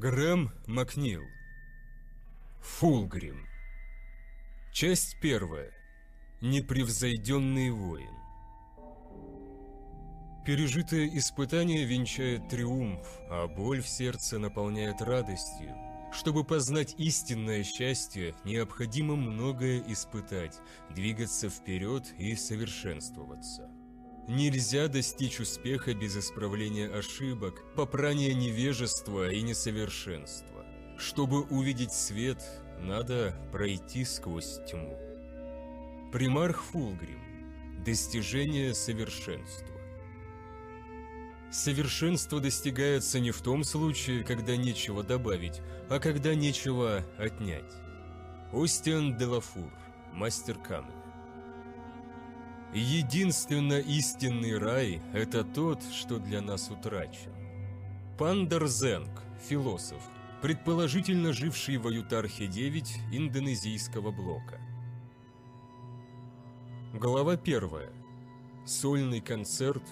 Грэм Макнил. Фулгрим. Часть первая. Непревзойденный воин. Пережитое испытание венчает триумф, а боль в сердце наполняет радостью. Чтобы познать истинное счастье, необходимо многое испытать, двигаться вперед и совершенствоваться. Нельзя достичь успеха без исправления ошибок, попрания невежества и несовершенства. Чтобы увидеть свет, надо пройти сквозь тьму. Примарх Фулгрим. Достижение совершенства. Совершенство достигается не в том случае, когда нечего добавить, а когда нечего отнять. Остиан Делафур, мастер камня. Единственно истинный рай – это тот, что для нас утрачен. Пандер Зенг, философ, предположительно живший в Аютархе-9 индонезийского блока. Глава 1. Сольный концерт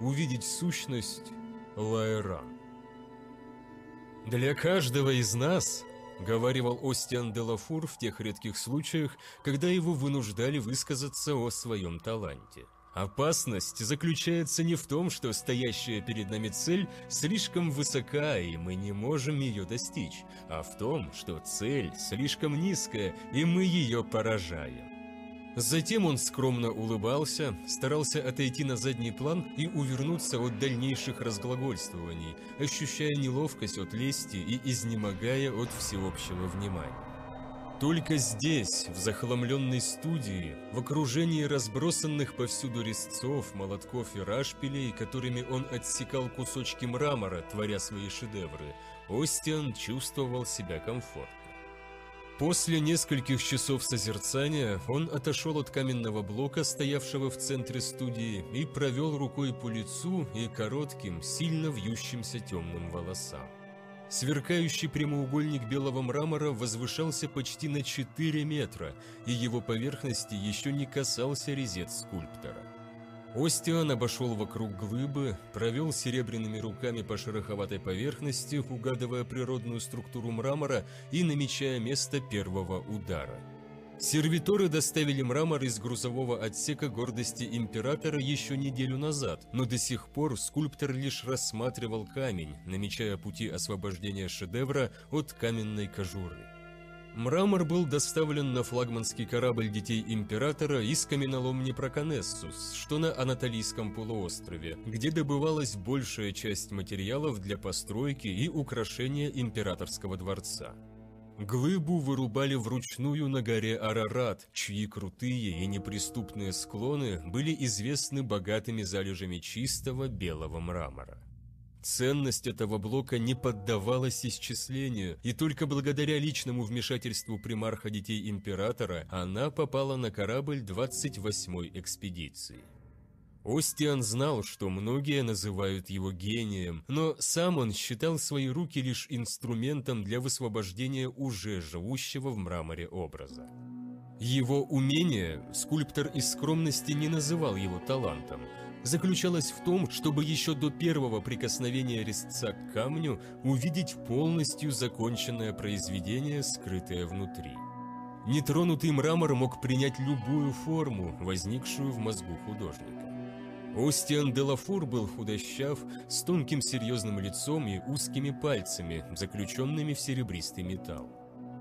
«Увидеть сущность» Лаэра. Для каждого из нас говаривал Остиан де Лафур в тех редких случаях, когда его вынуждали высказаться о своем таланте. Опасность заключается не в том, что стоящая перед нами цель слишком высока, и мы не можем ее достичь, а в том, что цель слишком низкая, и мы ее поражаем. Затем он скромно улыбался, старался отойти на задний план и увернуться от дальнейших разглагольствований, ощущая неловкость от лести и изнемогая от всеобщего внимания. Только здесь, в захламленной студии, в окружении разбросанных повсюду резцов, молотков и рашпилей, которыми он отсекал кусочки мрамора, творя свои шедевры, Остиан чувствовал себя комфортно. После нескольких часов созерцания он отошел от каменного блока, стоявшего в центре студии, и провел рукой по лицу и коротким, сильно вьющимся темным волосам. Сверкающий прямоугольник белого мрамора возвышался почти на 4 метра, и его поверхности еще не касался резец скульптора. Остиан обошел вокруг глыбы, провел серебряными руками по шероховатой поверхности, угадывая природную структуру мрамора и намечая место первого удара. Сервиторы доставили мрамор из грузового отсека гордости императора еще неделю назад, но до сих пор скульптор лишь рассматривал камень, намечая пути освобождения шедевра от каменной кожуры. Мрамор был доставлен на флагманский корабль детей императора из каменоломни Проконессус, что на Анатолийском полуострове, где добывалась большая часть материалов для постройки и украшения императорского дворца. Глыбу вырубали вручную на горе Арарат, чьи крутые и неприступные склоны были известны богатыми залежами чистого белого мрамора. Ценность этого блока не поддавалась исчислению, и только благодаря личному вмешательству примарха детей императора она попала на корабль 28-й экспедиции. Остиан знал, что многие называют его гением, но сам он считал свои руки лишь инструментом для высвобождения уже живущего в мраморе образа. Его умение скульптор из скромности не называл его талантом – заключалась в том, чтобы еще до первого прикосновения резца к камню увидеть полностью законченное произведение, скрытое внутри. Нетронутый мрамор мог принять любую форму, возникшую в мозгу художника. Остиан Делафур был худощав, с тонким серьезным лицом и узкими пальцами, заключенными в серебристый металл.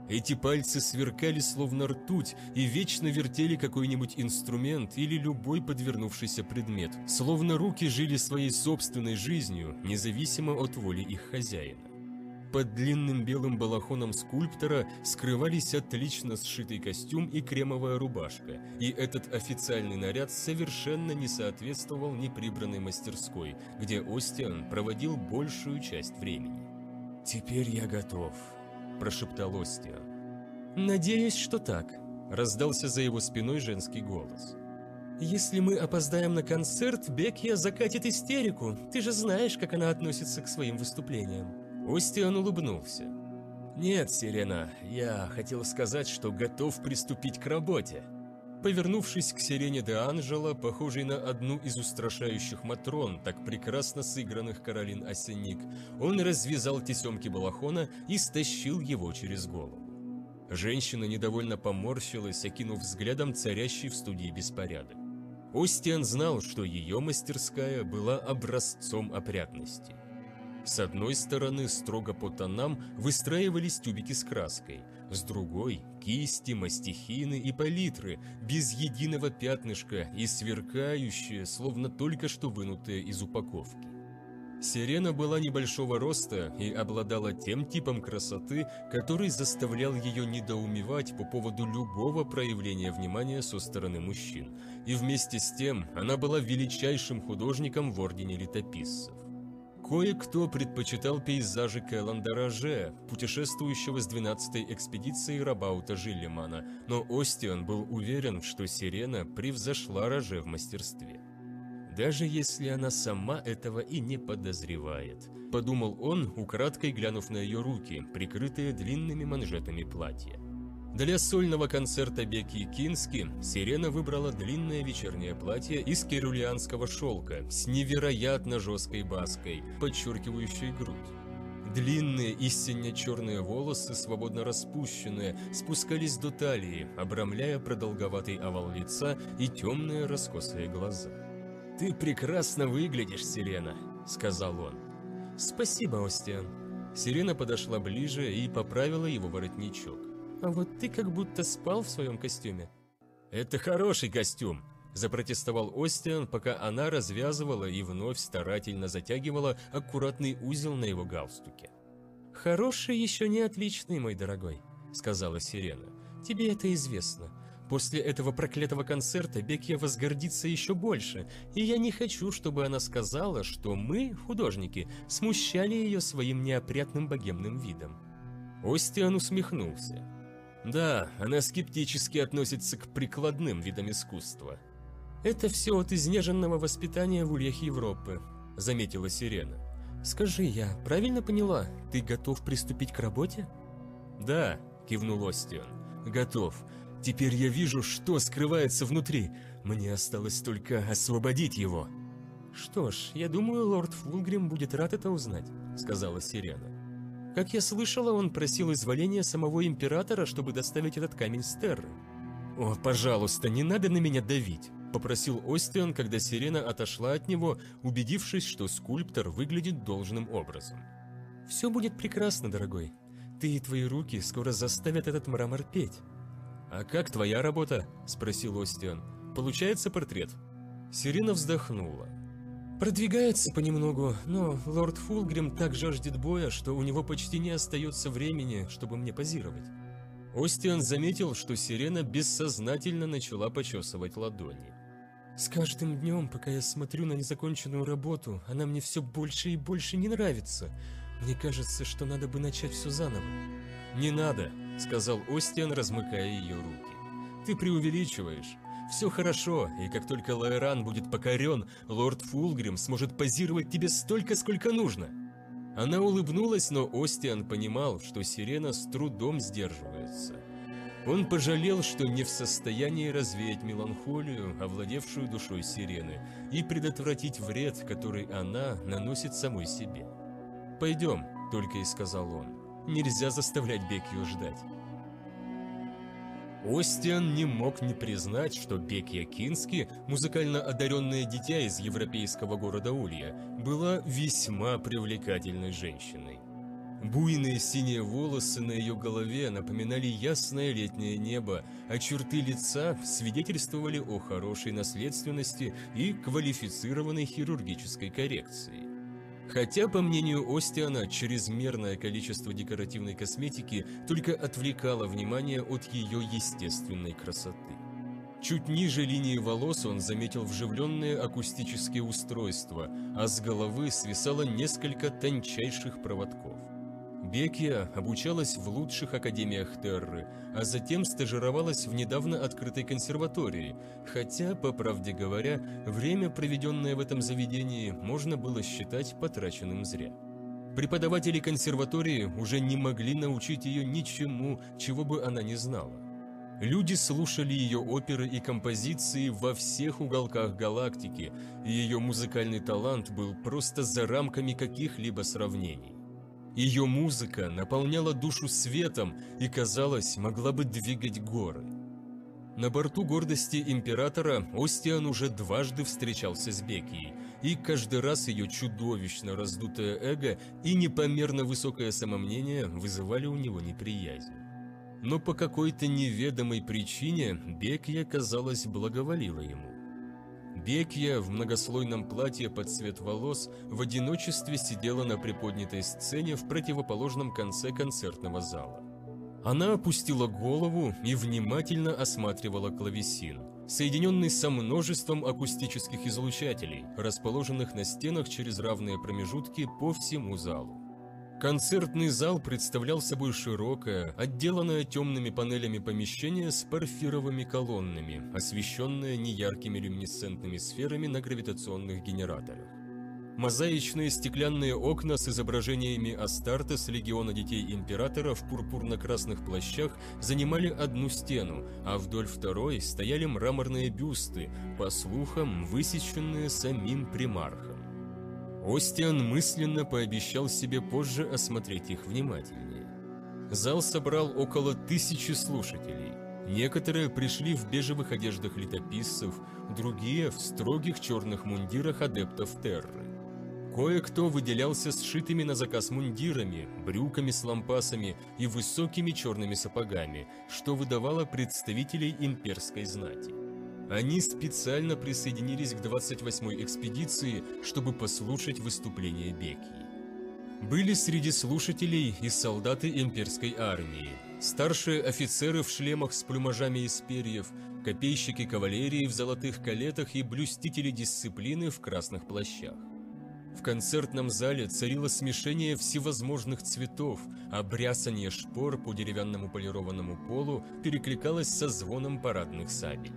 Эти пальцы сверкали словно ртуть и вечно вертели какой-нибудь инструмент или любой подвернувшийся предмет, словно руки жили своей собственной жизнью, независимо от воли их хозяина. Под длинным белым балахоном скульптора скрывались отлично сшитый костюм и кремовая рубашка, и этот официальный наряд совершенно не соответствовал неприбранной мастерской, где Остиан проводил большую часть времени. «Теперь я готов», – прошептал Остио. «Надеюсь, что так», – раздался за его спиной женский голос. «Если мы опоздаем на концерт, Бекия закатит истерику. Ты же знаешь, как она относится к своим выступлениям». Остиан улыбнулся. «Нет, Сирена, я хотел сказать, что готов приступить к работе». Повернувшись к сирене де Анжело, похожей на одну из устрашающих матрон, так прекрасно сыгранных Каролин Осенник, он развязал тесемки балахона и стащил его через голову. Женщина недовольно поморщилась, окинув взглядом царящий в студии беспорядок. Остиан знал, что ее мастерская была образцом опрятности. С одной стороны, строго по тонам выстраивались тюбики с краской, с другой кисти, мастихины и палитры, без единого пятнышка и сверкающие, словно только что вынутые из упаковки. Сирена была небольшого роста и обладала тем типом красоты, который заставлял ее недоумевать по поводу любого проявления внимания со стороны мужчин, и вместе с тем она была величайшим художником в Ордене Летописцев. Кое-кто предпочитал пейзажи Кэллан Дороже, путешествующего с 12-й экспедиции Рабаута Жиллимана, но Остиан был уверен, что «Сирена» превзошла Роже в мастерстве. «Даже если она сама этого и не подозревает», – подумал он, украдкой глянув на ее руки, прикрытые длинными манжетами платья. Для сольного концерта Беки Кински Сирена выбрала длинное вечернее платье из керулианского шелка с невероятно жесткой баской, подчеркивающей грудь. Длинные истинно черные волосы, свободно распущенные, спускались до талии, обрамляя продолговатый овал лица и темные раскосые глаза. «Ты прекрасно выглядишь, Сирена», — сказал он. «Спасибо, Остиан». Сирена подошла ближе и поправила его воротничок. А вот ты как будто спал в своем костюме». «Это хороший костюм», – запротестовал Остиан, пока она развязывала и вновь старательно затягивала аккуратный узел на его галстуке. «Хороший еще не отличный, мой дорогой», – сказала Сирена. «Тебе это известно. После этого проклятого концерта Бекия возгордится еще больше, и я не хочу, чтобы она сказала, что мы, художники, смущали ее своим неопрятным богемным видом». Остиан усмехнулся. Да, она скептически относится к прикладным видам искусства. «Это все от изнеженного воспитания в ульях Европы», – заметила Сирена. «Скажи, я правильно поняла, ты готов приступить к работе?» «Да», – кивнул Остиан. – «готов. Теперь я вижу, что скрывается внутри. Мне осталось только освободить его». «Что ж, я думаю, лорд Фулгрим будет рад это узнать», – сказала Сирена. Как я слышала, он просил изволения самого императора, чтобы доставить этот камень с Терры. «О, пожалуйста, не надо на меня давить!» – попросил Остиан, когда Сирена отошла от него, убедившись, что скульптор выглядит должным образом. «Все будет прекрасно, дорогой. Ты и твои руки скоро заставят этот мрамор петь». «А как твоя работа?» – спросил Остиан. «Получается портрет?» Сирена вздохнула. Продвигается понемногу, но лорд Фулгрим так жаждет боя, что у него почти не остается времени, чтобы мне позировать. Остиан заметил, что сирена бессознательно начала почесывать ладони. «С каждым днем, пока я смотрю на незаконченную работу, она мне все больше и больше не нравится. Мне кажется, что надо бы начать все заново». «Не надо», — сказал Остиан, размыкая ее руки. «Ты преувеличиваешь. Все хорошо, и как только Лайран будет покорен, лорд Фулгрим сможет позировать тебе столько, сколько нужно. Она улыбнулась, но Остиан понимал, что сирена с трудом сдерживается. Он пожалел, что не в состоянии развеять меланхолию, овладевшую душой сирены, и предотвратить вред, который она наносит самой себе. «Пойдем», — только и сказал он. «Нельзя заставлять Бекью ждать». Остиан не мог не признать, что Бек Якински, музыкально одаренное дитя из европейского города Улья, была весьма привлекательной женщиной. Буйные синие волосы на ее голове напоминали ясное летнее небо, а черты лица свидетельствовали о хорошей наследственности и квалифицированной хирургической коррекции. Хотя, по мнению Остиана, чрезмерное количество декоративной косметики только отвлекало внимание от ее естественной красоты. Чуть ниже линии волос он заметил вживленные акустические устройства, а с головы свисало несколько тончайших проводков. Бекия обучалась в лучших академиях Терры, а затем стажировалась в недавно открытой консерватории, хотя, по правде говоря, время, проведенное в этом заведении, можно было считать потраченным зря. Преподаватели консерватории уже не могли научить ее ничему, чего бы она не знала. Люди слушали ее оперы и композиции во всех уголках галактики, и ее музыкальный талант был просто за рамками каких-либо сравнений. Ее музыка наполняла душу светом и, казалось, могла бы двигать горы. На борту гордости императора Остиан уже дважды встречался с Бекией, и каждый раз ее чудовищно раздутое эго и непомерно высокое самомнение вызывали у него неприязнь. Но по какой-то неведомой причине Бекия, казалось, благоволила ему. Бекья в многослойном платье под цвет волос в одиночестве сидела на приподнятой сцене в противоположном конце концертного зала. Она опустила голову и внимательно осматривала клавесин, соединенный со множеством акустических излучателей, расположенных на стенах через равные промежутки по всему залу. Концертный зал представлял собой широкое, отделанное темными панелями помещение с парфировыми колоннами, освещенное неяркими люминесцентными сферами на гравитационных генераторах. Мозаичные стеклянные окна с изображениями Астарта с легиона детей императора в пурпурно-красных плащах занимали одну стену, а вдоль второй стояли мраморные бюсты, по слухам, высеченные самим примархом. Остиан мысленно пообещал себе позже осмотреть их внимательнее. Зал собрал около тысячи слушателей. Некоторые пришли в бежевых одеждах летописцев, другие – в строгих черных мундирах адептов Терры. Кое-кто выделялся сшитыми на заказ мундирами, брюками с лампасами и высокими черными сапогами, что выдавало представителей имперской знати. Они специально присоединились к 28-й экспедиции, чтобы послушать выступление Бекки. Были среди слушателей и солдаты имперской армии, старшие офицеры в шлемах с плюмажами из перьев, копейщики кавалерии в золотых калетах и блюстители дисциплины в красных плащах. В концертном зале царило смешение всевозможных цветов, а брясанье шпор по деревянному полированному полу перекликалось со звоном парадных сабель.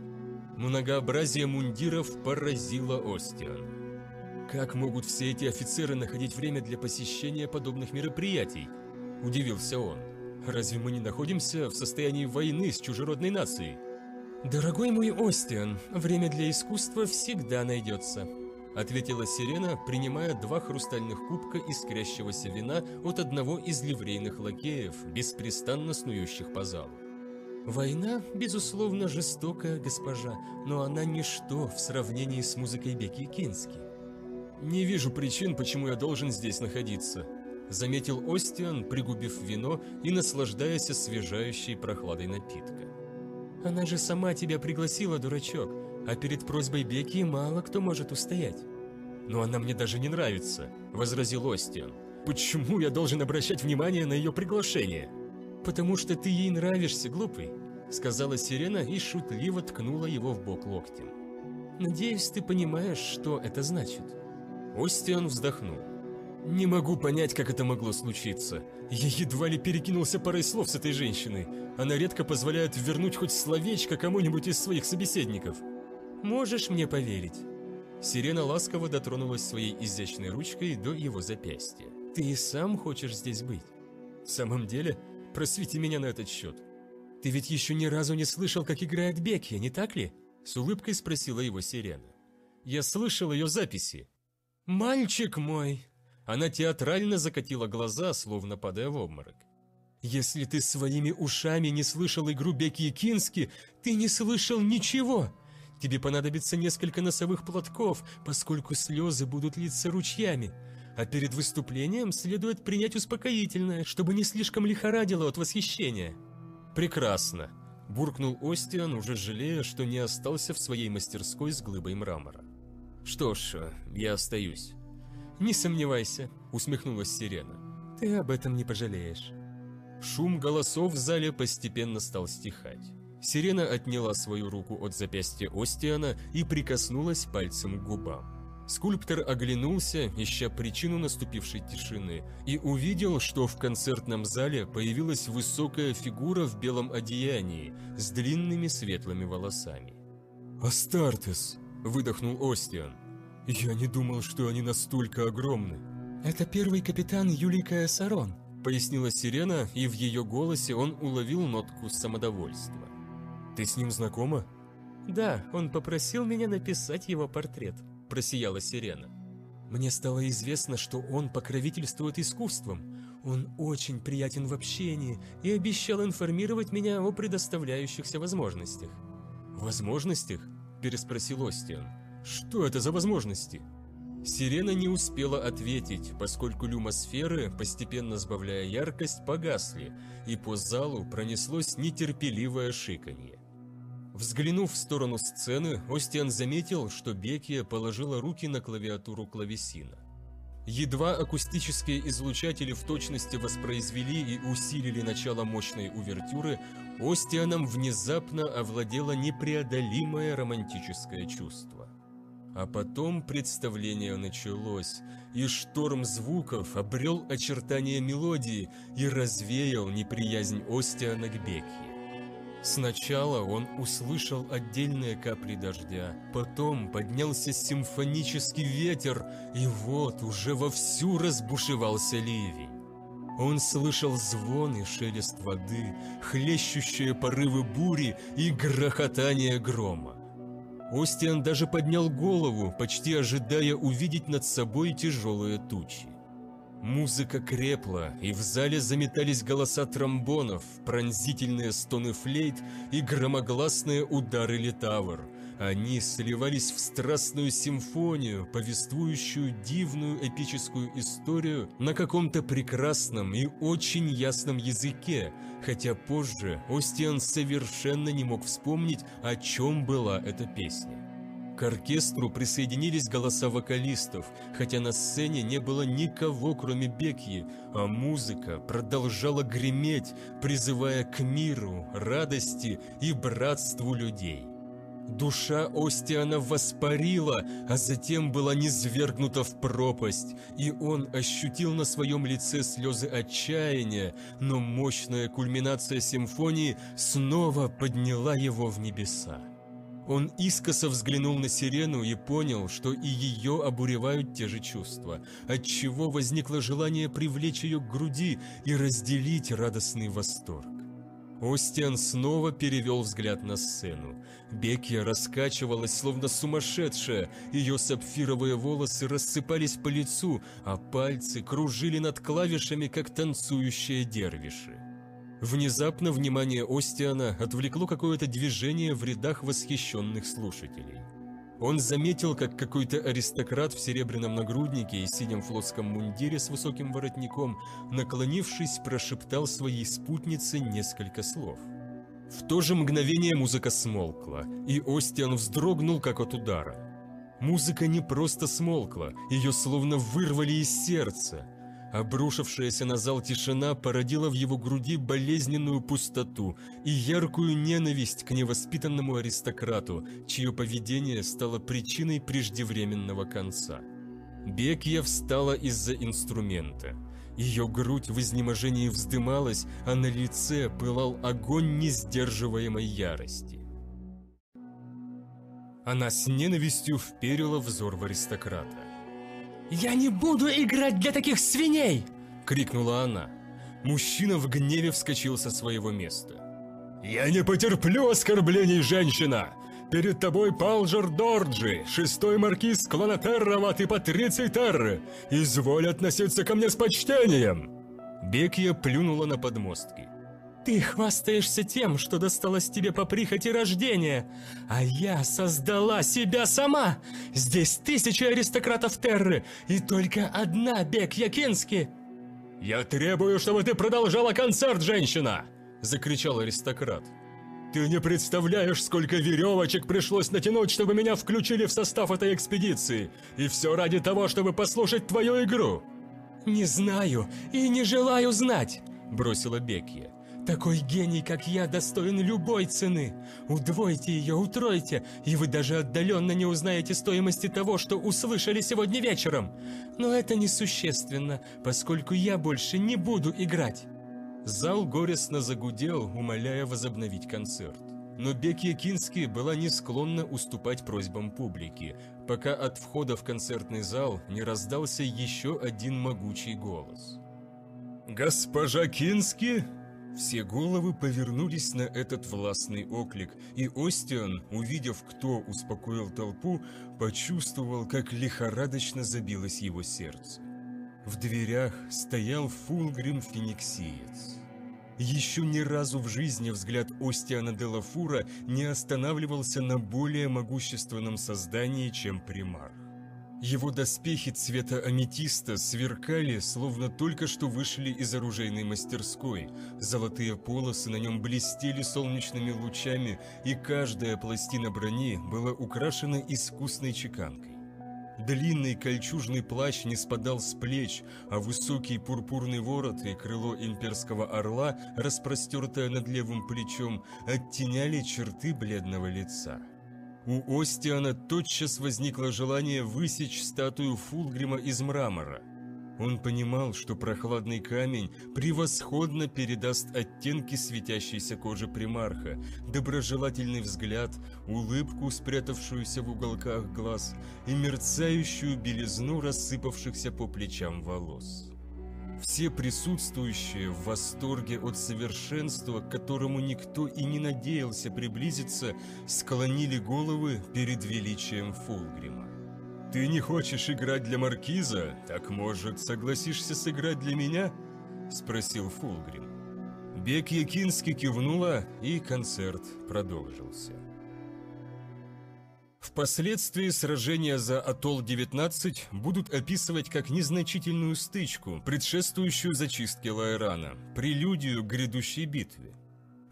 Многообразие мундиров поразило Остиан. «Как могут все эти офицеры находить время для посещения подобных мероприятий?» – удивился он. «Разве мы не находимся в состоянии войны с чужеродной нацией?» «Дорогой мой Остиан, время для искусства всегда найдется», – ответила Сирена, принимая два хрустальных кубка искрящегося вина от одного из ливрейных лакеев, беспрестанно снующих по залу. Война, безусловно, жестокая, госпожа, но она ничто в сравнении с музыкой Беки Кински. «Не вижу причин, почему я должен здесь находиться», — заметил Остиан, пригубив вино и наслаждаясь освежающей прохладой напитка. «Она же сама тебя пригласила, дурачок, а перед просьбой Беки мало кто может устоять». «Но она мне даже не нравится», — возразил Остиан. «Почему я должен обращать внимание на ее приглашение?» «Потому что ты ей нравишься, глупый сказала Сирена и шутливо ткнула его в бок локтем. «Надеюсь, ты понимаешь, что это значит». Остиан вздохнул. «Не могу понять, как это могло случиться. Я едва ли перекинулся парой слов с этой женщиной. Она редко позволяет вернуть хоть словечко кому-нибудь из своих собеседников». «Можешь мне поверить?» Сирена ласково дотронулась своей изящной ручкой до его запястья. «Ты и сам хочешь здесь быть?» «В самом деле, просвети меня на этот счет». «Ты ведь еще ни разу не слышал, как играет Бекки, не так ли?» С улыбкой спросила его Сирена. «Я слышал ее записи». «Мальчик мой!» Она театрально закатила глаза, словно падая в обморок. «Если ты своими ушами не слышал игру Бекки и Кински, ты не слышал ничего!» Тебе понадобится несколько носовых платков, поскольку слезы будут литься ручьями. А перед выступлением следует принять успокоительное, чтобы не слишком лихорадило от восхищения. «Прекрасно!» – буркнул Остиан, уже жалея, что не остался в своей мастерской с глыбой мрамора. «Что ж, я остаюсь». «Не сомневайся», – усмехнулась Сирена. «Ты об этом не пожалеешь». Шум голосов в зале постепенно стал стихать. Сирена отняла свою руку от запястья Остиана и прикоснулась пальцем к губам. Скульптор оглянулся, ища причину наступившей тишины, и увидел, что в концертном зале появилась высокая фигура в белом одеянии с длинными светлыми волосами. «Астартес!» – выдохнул Остиан. «Я не думал, что они настолько огромны». «Это первый капитан Юлика Сарон», – пояснила Сирена, и в ее голосе он уловил нотку самодовольства. «Ты с ним знакома?» «Да, он попросил меня написать его портрет», просияла сирена. «Мне стало известно, что он покровительствует искусством. Он очень приятен в общении и обещал информировать меня о предоставляющихся возможностях». «Возможностях?» – переспросил Остиан. «Что это за возможности?» Сирена не успела ответить, поскольку люмосферы, постепенно сбавляя яркость, погасли, и по залу пронеслось нетерпеливое шиканье. Взглянув в сторону сцены, Остиан заметил, что Бекия положила руки на клавиатуру клавесина. Едва акустические излучатели в точности воспроизвели и усилили начало мощной увертюры, Остианом внезапно овладело непреодолимое романтическое чувство. А потом представление началось, и шторм звуков обрел очертания мелодии и развеял неприязнь Остиана к Бекии. Сначала он услышал отдельные капли дождя, потом поднялся симфонический ветер, и вот уже вовсю разбушевался ливень. Он слышал звон и шелест воды, хлещущие порывы бури и грохотание грома. Остиан даже поднял голову, почти ожидая увидеть над собой тяжелые тучи. Музыка крепла, и в зале заметались голоса тромбонов, пронзительные стоны флейт и громогласные удары литавр. Они сливались в страстную симфонию, повествующую дивную эпическую историю на каком-то прекрасном и очень ясном языке, хотя позже Остиан совершенно не мог вспомнить, о чем была эта песня. К оркестру присоединились голоса вокалистов, хотя на сцене не было никого, кроме Бекьи, а музыка продолжала греметь, призывая к миру, радости и братству людей. Душа Остиана воспарила, а затем была низвергнута в пропасть, и он ощутил на своем лице слезы отчаяния, но мощная кульминация симфонии снова подняла его в небеса. Он искоса взглянул на сирену и понял, что и ее обуревают те же чувства, отчего возникло желание привлечь ее к груди и разделить радостный восторг. Остиан снова перевел взгляд на сцену. Бекия раскачивалась, словно сумасшедшая, ее сапфировые волосы рассыпались по лицу, а пальцы кружили над клавишами, как танцующие дервиши. Внезапно внимание Остиана отвлекло какое-то движение в рядах восхищенных слушателей. Он заметил, как какой-то аристократ в серебряном нагруднике и синем флотском мундире с высоким воротником, наклонившись, прошептал своей спутнице несколько слов. В то же мгновение музыка смолкла, и Остиан вздрогнул, как от удара. Музыка не просто смолкла, ее словно вырвали из сердца, Обрушившаяся на зал тишина породила в его груди болезненную пустоту и яркую ненависть к невоспитанному аристократу, чье поведение стало причиной преждевременного конца. Бекья встала из-за инструмента. Ее грудь в изнеможении вздымалась, а на лице пылал огонь несдерживаемой ярости. Она с ненавистью вперила взор в аристократа. «Я не буду играть для таких свиней!» — крикнула она. Мужчина в гневе вскочил со своего места. «Я не потерплю оскорблений, женщина! Перед тобой Палджер Дорджи, шестой маркиз клана Терроват а и Патриций Терры! Изволь относиться ко мне с почтением!» Бекия плюнула на подмостки. Ты хвастаешься тем, что досталось тебе по прихоти рождения, а я создала себя сама. Здесь тысячи аристократов Терры, и только одна Бек Якински. Я требую, чтобы ты продолжала концерт, женщина, закричал аристократ. Ты не представляешь, сколько веревочек пришлось натянуть, чтобы меня включили в состав этой экспедиции, и все ради того, чтобы послушать твою игру. Не знаю и не желаю знать, бросила Бекья. Такой гений, как я, достоин любой цены. Удвойте ее, утройте, и вы даже отдаленно не узнаете стоимости того, что услышали сегодня вечером. Но это несущественно, поскольку я больше не буду играть». Зал горестно загудел, умоляя возобновить концерт. Но Бекия Кински была не склонна уступать просьбам публики, пока от входа в концертный зал не раздался еще один могучий голос. «Госпожа Кински?» Все головы повернулись на этот властный оклик, и Остиан, увидев, кто успокоил толпу, почувствовал, как лихорадочно забилось его сердце. В дверях стоял Фулгрим Фениксиец. Еще ни разу в жизни взгляд Остиана Делафура не останавливался на более могущественном создании, чем примар. Его доспехи цвета аметиста сверкали, словно только что вышли из оружейной мастерской. Золотые полосы на нем блестели солнечными лучами, и каждая пластина брони была украшена искусной чеканкой. Длинный кольчужный плащ не спадал с плеч, а высокий пурпурный ворот и крыло имперского орла, распростертое над левым плечом, оттеняли черты бледного лица. У Остиана тотчас возникло желание высечь статую Фулгрима из мрамора. Он понимал, что прохладный камень превосходно передаст оттенки светящейся кожи примарха, доброжелательный взгляд, улыбку, спрятавшуюся в уголках глаз, и мерцающую белизну рассыпавшихся по плечам волос. Все присутствующие в восторге от совершенства, к которому никто и не надеялся приблизиться, склонили головы перед величием Фулгрима. «Ты не хочешь играть для Маркиза? Так, может, согласишься сыграть для меня?» – спросил Фулгрим. Бек Якински кивнула, и концерт продолжился. Впоследствии сражения за Атолл-19 будут описывать как незначительную стычку, предшествующую зачистке Лайрана, прелюдию к грядущей битве.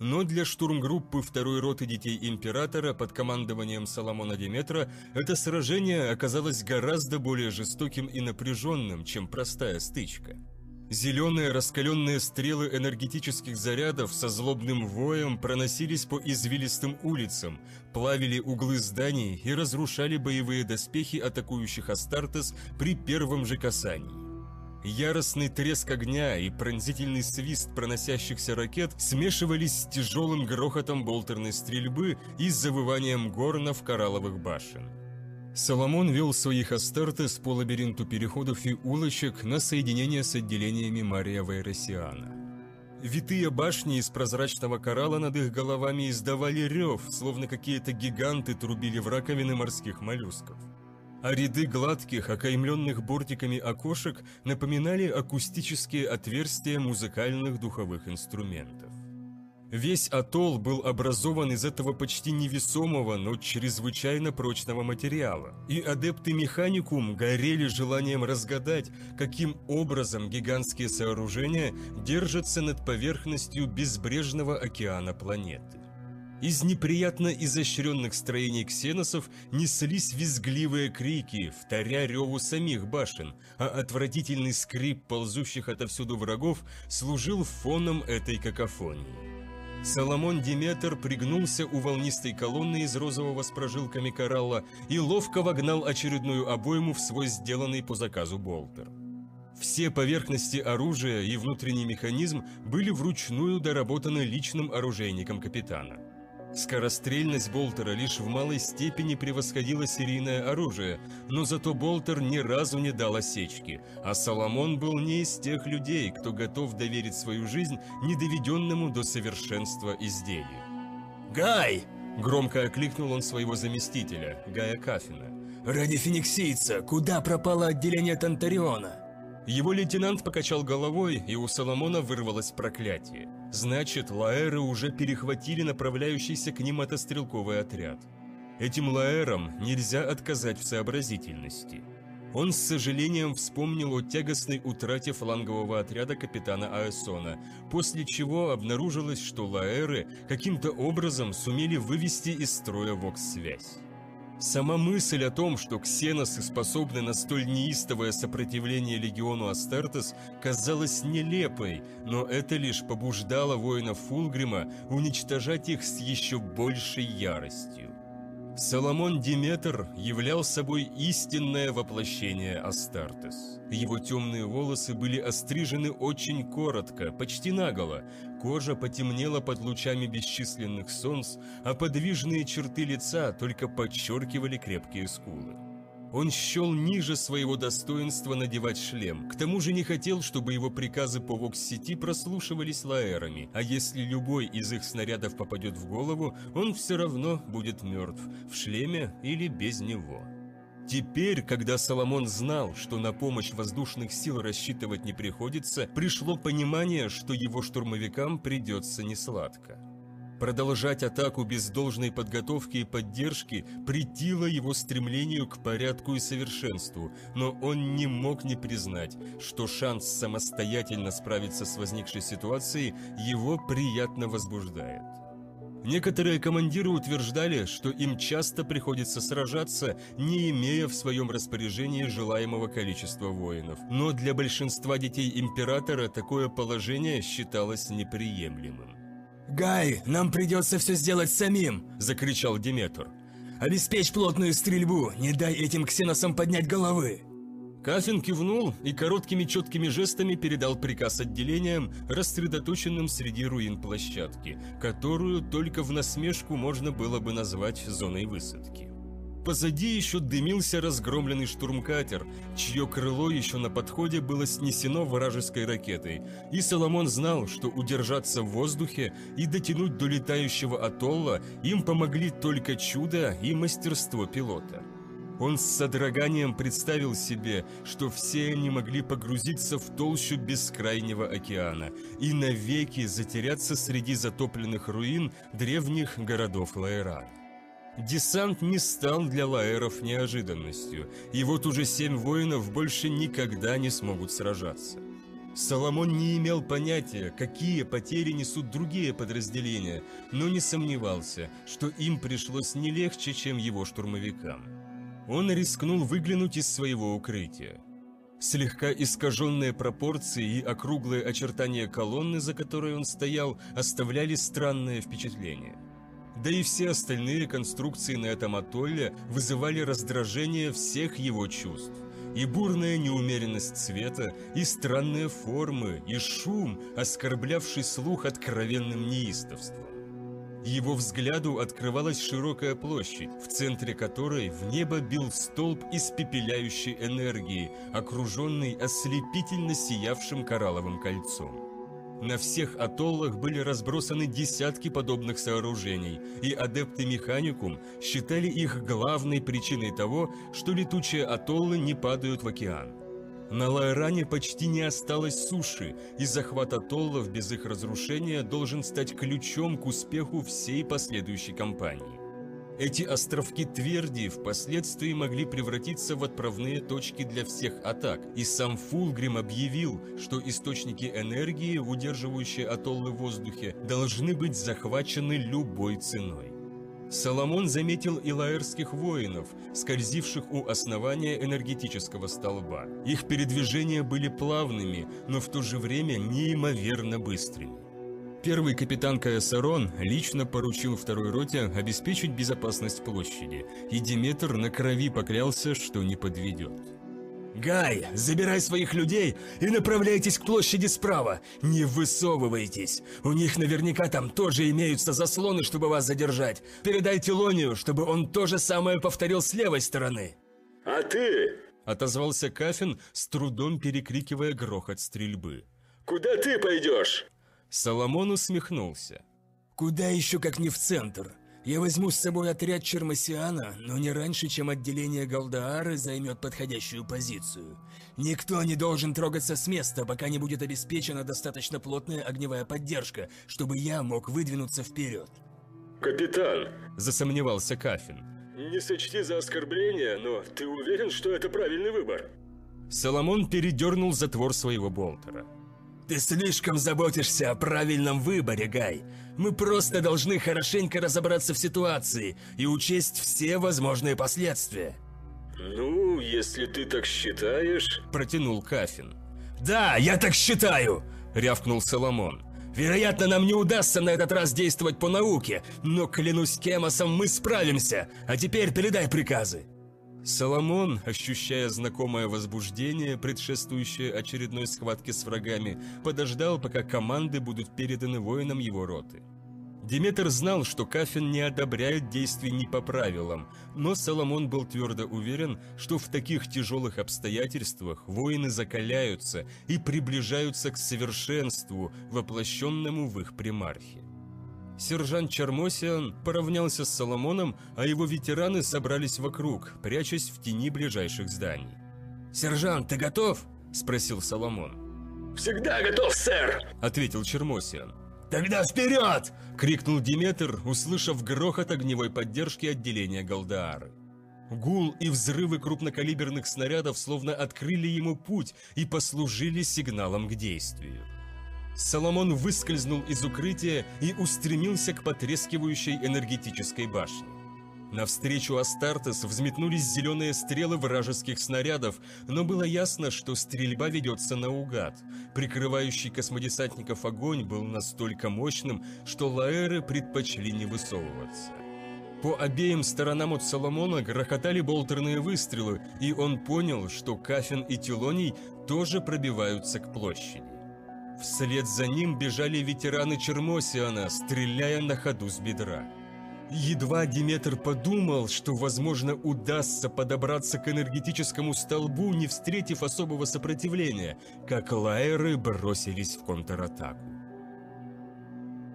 Но для штурмгруппы второй роты детей Императора под командованием Соломона Деметра это сражение оказалось гораздо более жестоким и напряженным, чем простая стычка. Зеленые раскаленные стрелы энергетических зарядов со злобным воем проносились по извилистым улицам, плавили углы зданий и разрушали боевые доспехи атакующих Астартес при первом же касании. Яростный треск огня и пронзительный свист проносящихся ракет смешивались с тяжелым грохотом болтерной стрельбы и завыванием горна в коралловых башен. Соломон вел своих Астартес по лабиринту переходов и улочек на соединение с отделениями Мария Вейросиана. Витые башни из прозрачного коралла над их головами издавали рев, словно какие-то гиганты трубили в раковины морских моллюсков. А ряды гладких, окаймленных бортиками окошек напоминали акустические отверстия музыкальных духовых инструментов. Весь атолл был образован из этого почти невесомого, но чрезвычайно прочного материала, и адепты Механикум горели желанием разгадать, каким образом гигантские сооружения держатся над поверхностью безбрежного океана планеты. Из неприятно изощренных строений ксеносов неслись визгливые крики, вторя реву самих башен, а отвратительный скрип ползущих отовсюду врагов служил фоном этой какофонии. Соломон Диметр пригнулся у волнистой колонны из розового с прожилками коралла и ловко вогнал очередную обойму в свой сделанный по заказу болтер. Все поверхности оружия и внутренний механизм были вручную доработаны личным оружейником капитана. Скорострельность Болтера лишь в малой степени превосходила серийное оружие, но зато Болтер ни разу не дал осечки, а Соломон был не из тех людей, кто готов доверить свою жизнь недоведенному до совершенства изделию. «Гай!» – громко окликнул он своего заместителя, Гая Кафина. «Ради фениксийца, куда пропало отделение Тантариона?» Его лейтенант покачал головой, и у Соломона вырвалось проклятие. Значит, лаэры уже перехватили направляющийся к ним мотострелковый отряд. Этим лаэрам нельзя отказать в сообразительности. Он с сожалением вспомнил о тягостной утрате флангового отряда капитана Аэсона, после чего обнаружилось, что лаэры каким-то образом сумели вывести из строя ВОКС-связь. Сама мысль о том, что ксеносы способны на столь неистовое сопротивление легиону Астартес, казалась нелепой, но это лишь побуждало воинов Фулгрима уничтожать их с еще большей яростью. Соломон Диметр являл собой истинное воплощение Астартес. Его темные волосы были острижены очень коротко, почти наголо, Кожа потемнела под лучами бесчисленных солнц, а подвижные черты лица только подчеркивали крепкие скулы. Он счел ниже своего достоинства надевать шлем, к тому же не хотел, чтобы его приказы по вокс-сети прослушивались лаэрами, а если любой из их снарядов попадет в голову, он все равно будет мертв, в шлеме или без него. Теперь, когда Соломон знал, что на помощь воздушных сил рассчитывать не приходится, пришло понимание, что его штурмовикам придется несладко. Продолжать атаку без должной подготовки и поддержки притило его стремлению к порядку и совершенству, но он не мог не признать, что шанс самостоятельно справиться с возникшей ситуацией его приятно возбуждает. Некоторые командиры утверждали, что им часто приходится сражаться, не имея в своем распоряжении желаемого количества воинов. Но для большинства детей императора такое положение считалось неприемлемым. «Гай, нам придется все сделать самим!» – закричал Деметр. «Обеспечь плотную стрельбу, не дай этим ксеносам поднять головы!» Кафин кивнул и короткими четкими жестами передал приказ отделениям, рассредоточенным среди руин площадки, которую только в насмешку можно было бы назвать зоной высадки. Позади еще дымился разгромленный штурмкатер, чье крыло еще на подходе было снесено вражеской ракетой, и Соломон знал, что удержаться в воздухе и дотянуть до летающего атолла им помогли только чудо и мастерство пилота. Он с содроганием представил себе, что все они могли погрузиться в толщу бескрайнего океана и навеки затеряться среди затопленных руин древних городов Лаэрана. Десант не стал для лаэров неожиданностью, и вот уже семь воинов больше никогда не смогут сражаться. Соломон не имел понятия, какие потери несут другие подразделения, но не сомневался, что им пришлось не легче, чем его штурмовикам он рискнул выглянуть из своего укрытия. Слегка искаженные пропорции и округлые очертания колонны, за которой он стоял, оставляли странное впечатление. Да и все остальные конструкции на этом атолле вызывали раздражение всех его чувств. И бурная неумеренность цвета, и странные формы, и шум, оскорблявший слух откровенным неистовством. Его взгляду открывалась широкая площадь, в центре которой в небо бил столб испепеляющей энергии, окруженный ослепительно сиявшим коралловым кольцом. На всех атоллах были разбросаны десятки подобных сооружений, и адепты Механикум считали их главной причиной того, что летучие атоллы не падают в океан. На Лаэране почти не осталось суши, и захват атоллов без их разрушения должен стать ключом к успеху всей последующей кампании. Эти островки Тверди впоследствии могли превратиться в отправные точки для всех атак, и сам Фулгрим объявил, что источники энергии, удерживающие атоллы в воздухе, должны быть захвачены любой ценой. Соломон заметил илаэрских воинов, скользивших у основания энергетического столба. Их передвижения были плавными, но в то же время неимоверно быстрыми. Первый капитан Каэсарон лично поручил второй роте обеспечить безопасность площади, и Диметр на крови поклялся, что не подведет. «Гай, забирай своих людей и направляйтесь к площади справа. Не высовывайтесь. У них наверняка там тоже имеются заслоны, чтобы вас задержать. Передайте Лонию, чтобы он то же самое повторил с левой стороны». «А ты?» – отозвался Кафин, с трудом перекрикивая грохот стрельбы. «Куда ты пойдешь?» Соломон усмехнулся. «Куда еще, как не в центр? Я возьму с собой отряд Чермасиана, но не раньше, чем отделение Галдаары займет подходящую позицию. Никто не должен трогаться с места, пока не будет обеспечена достаточно плотная огневая поддержка, чтобы я мог выдвинуться вперед. «Капитан!» – засомневался Кафин. «Не сочти за оскорбление, но ты уверен, что это правильный выбор?» Соломон передернул затвор своего болтера. «Ты слишком заботишься о правильном выборе, Гай. Мы просто должны хорошенько разобраться в ситуации и учесть все возможные последствия. «Ну, если ты так считаешь...» – протянул Кафин. «Да, я так считаю!» – рявкнул Соломон. «Вероятно, нам не удастся на этот раз действовать по науке, но, клянусь Кемосом, мы справимся, а теперь передай приказы!» Соломон, ощущая знакомое возбуждение, предшествующее очередной схватке с врагами, подождал, пока команды будут переданы воинам его роты. Деметр знал, что Кафин не одобряет действий не по правилам, но Соломон был твердо уверен, что в таких тяжелых обстоятельствах воины закаляются и приближаются к совершенству, воплощенному в их примархе. Сержант Чармосиан поравнялся с Соломоном, а его ветераны собрались вокруг, прячась в тени ближайших зданий. «Сержант, ты готов?» – спросил Соломон. «Всегда готов, сэр!» – ответил Чермосиан. «Тогда вперед!» – крикнул Диметр, услышав грохот огневой поддержки отделения Голдаары. Гул и взрывы крупнокалиберных снарядов словно открыли ему путь и послужили сигналом к действию. Соломон выскользнул из укрытия и устремился к потрескивающей энергетической башне. Навстречу Астартес взметнулись зеленые стрелы вражеских снарядов, но было ясно, что стрельба ведется наугад. Прикрывающий космодесантников огонь был настолько мощным, что лаэры предпочли не высовываться. По обеим сторонам от Соломона грохотали болтерные выстрелы, и он понял, что Кафин и Телоний тоже пробиваются к площади. Вслед за ним бежали ветераны Чермосиана, стреляя на ходу с бедра. Едва Диметр подумал, что, возможно, удастся подобраться к энергетическому столбу, не встретив особого сопротивления, как лаеры бросились в контратаку.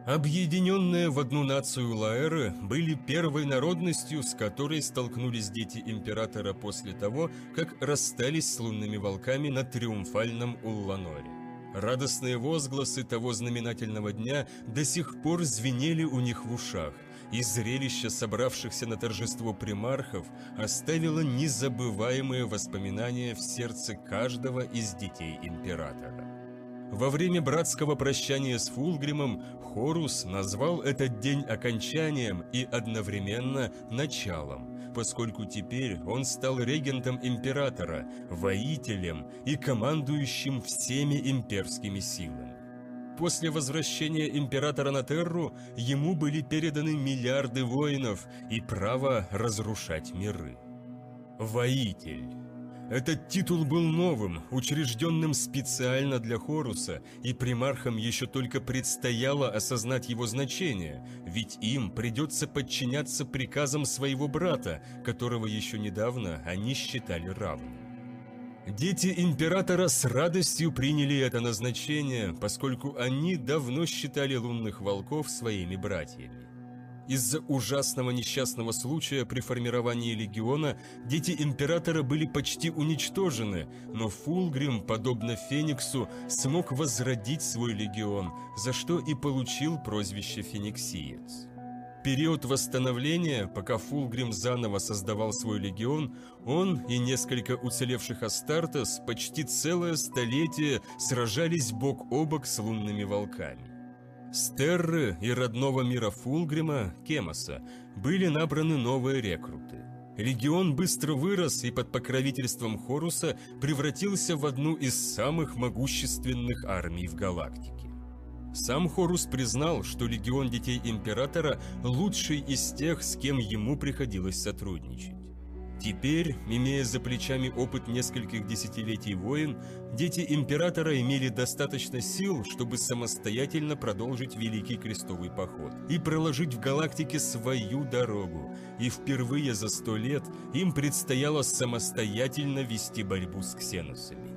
Объединенные в одну нацию лаэры были первой народностью, с которой столкнулись дети Императора после того, как расстались с лунными волками на триумфальном Улланоре. Радостные возгласы того знаменательного дня до сих пор звенели у них в ушах – и зрелище собравшихся на торжество примархов оставило незабываемые воспоминания в сердце каждого из детей императора. Во время братского прощания с Фулгримом Хорус назвал этот день окончанием и одновременно началом, поскольку теперь он стал регентом императора, воителем и командующим всеми имперскими силами. После возвращения императора на Терру ему были переданы миллиарды воинов и право разрушать миры. Воитель. Этот титул был новым, учрежденным специально для Хоруса, и примархам еще только предстояло осознать его значение, ведь им придется подчиняться приказам своего брата, которого еще недавно они считали равным. Дети императора с радостью приняли это назначение, поскольку они давно считали лунных волков своими братьями. Из-за ужасного несчастного случая при формировании легиона дети императора были почти уничтожены, но Фулгрим, подобно Фениксу, смог возродить свой легион, за что и получил прозвище Фениксиец период восстановления, пока Фулгрим заново создавал свой легион, он и несколько уцелевших Астартес почти целое столетие сражались бок о бок с лунными волками. Стерры и родного мира Фулгрима, Кемоса, были набраны новые рекруты. Легион быстро вырос и под покровительством Хоруса превратился в одну из самых могущественных армий в галактике. Сам Хорус признал, что легион детей императора лучший из тех, с кем ему приходилось сотрудничать. Теперь, имея за плечами опыт нескольких десятилетий войн, дети императора имели достаточно сил, чтобы самостоятельно продолжить Великий Крестовый Поход и проложить в галактике свою дорогу, и впервые за сто лет им предстояло самостоятельно вести борьбу с ксеносами.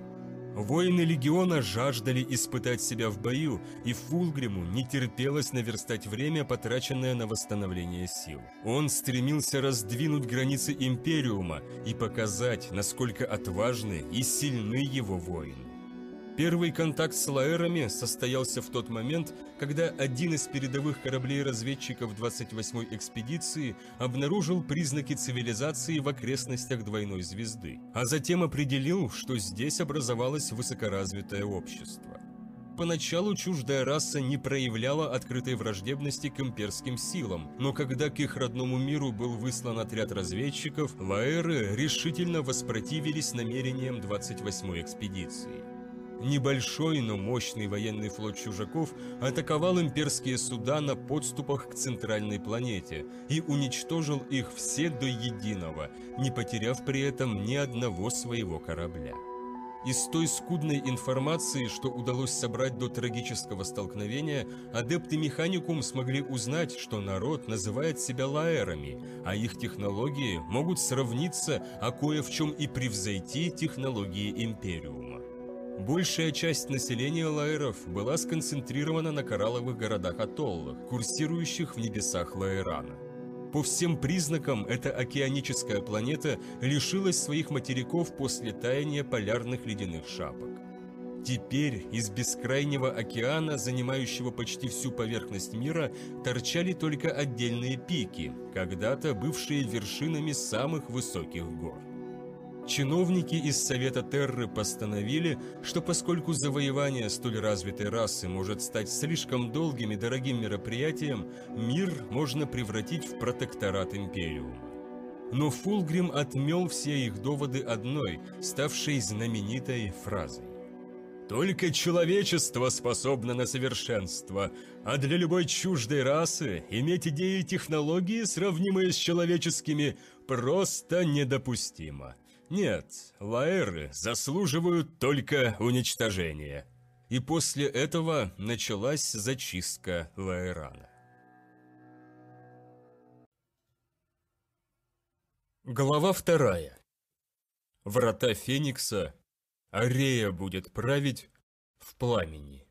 Воины легиона жаждали испытать себя в бою, и Фулгриму не терпелось наверстать время, потраченное на восстановление сил. Он стремился раздвинуть границы Империума и показать, насколько отважны и сильны его воины. Первый контакт с лаэрами состоялся в тот момент, когда один из передовых кораблей-разведчиков 28-й экспедиции обнаружил признаки цивилизации в окрестностях двойной звезды, а затем определил, что здесь образовалось высокоразвитое общество. Поначалу чуждая раса не проявляла открытой враждебности к имперским силам, но когда к их родному миру был выслан отряд разведчиков, лаэры решительно воспротивились намерениям 28-й экспедиции. Небольшой, но мощный военный флот чужаков атаковал имперские суда на подступах к центральной планете и уничтожил их все до единого, не потеряв при этом ни одного своего корабля. Из той скудной информации, что удалось собрать до трагического столкновения, адепты Механикум смогли узнать, что народ называет себя лаэрами, а их технологии могут сравниться, а кое в чем и превзойти технологии Империума. Большая часть населения лаэров была сконцентрирована на коралловых городах-атоллах, курсирующих в небесах Лаэрана. По всем признакам, эта океаническая планета лишилась своих материков после таяния полярных ледяных шапок. Теперь из бескрайнего океана, занимающего почти всю поверхность мира, торчали только отдельные пики, когда-то бывшие вершинами самых высоких гор. Чиновники из Совета Терры постановили, что поскольку завоевание столь развитой расы может стать слишком долгим и дорогим мероприятием, мир можно превратить в протекторат Империум. Но Фулгрим отмел все их доводы одной, ставшей знаменитой фразой. «Только человечество способно на совершенство, а для любой чуждой расы иметь идеи и технологии, сравнимые с человеческими, просто недопустимо». Нет, лаэры заслуживают только уничтожения. И после этого началась зачистка Лаэрана. Глава вторая. Врата Феникса. Арея будет править в пламени.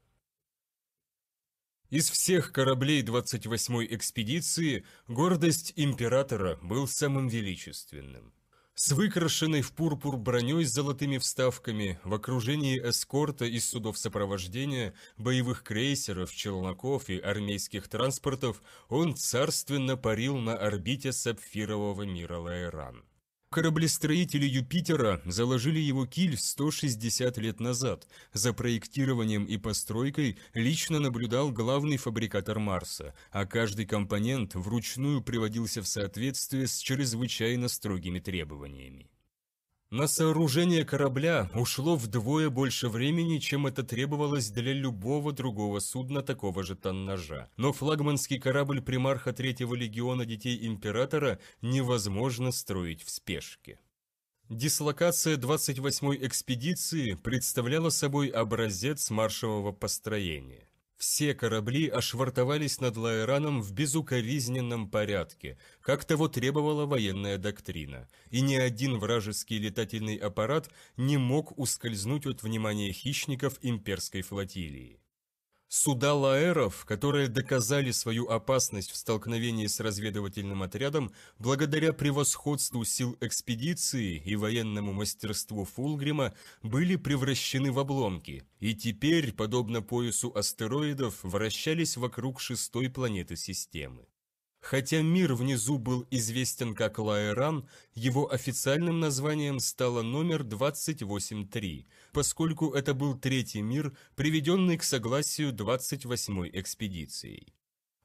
Из всех кораблей 28-й экспедиции гордость императора был самым величественным. С выкрашенной в пурпур броней с золотыми вставками, в окружении эскорта из судов сопровождения, боевых крейсеров, челноков и армейских транспортов, он царственно парил на орбите сапфирового мира Лаэран. Кораблестроители Юпитера заложили его киль 160 лет назад. За проектированием и постройкой лично наблюдал главный фабрикатор Марса, а каждый компонент вручную приводился в соответствие с чрезвычайно строгими требованиями. На сооружение корабля ушло вдвое больше времени, чем это требовалось для любого другого судна такого же тоннажа. Но флагманский корабль примарха Третьего легиона Детей Императора невозможно строить в спешке. Дислокация 28-й экспедиции представляла собой образец маршевого построения. Все корабли ошвартовались над Лаэраном в безукоризненном порядке, как того требовала военная доктрина, и ни один вражеский летательный аппарат не мог ускользнуть от внимания хищников имперской флотилии. Суда лаэров, которые доказали свою опасность в столкновении с разведывательным отрядом, благодаря превосходству сил экспедиции и военному мастерству Фулгрима, были превращены в обломки, и теперь, подобно поясу астероидов, вращались вокруг шестой планеты системы. Хотя мир внизу был известен как Лаэран, его официальным названием стало номер 283, поскольку это был третий мир, приведенный к согласию 28-й экспедицией.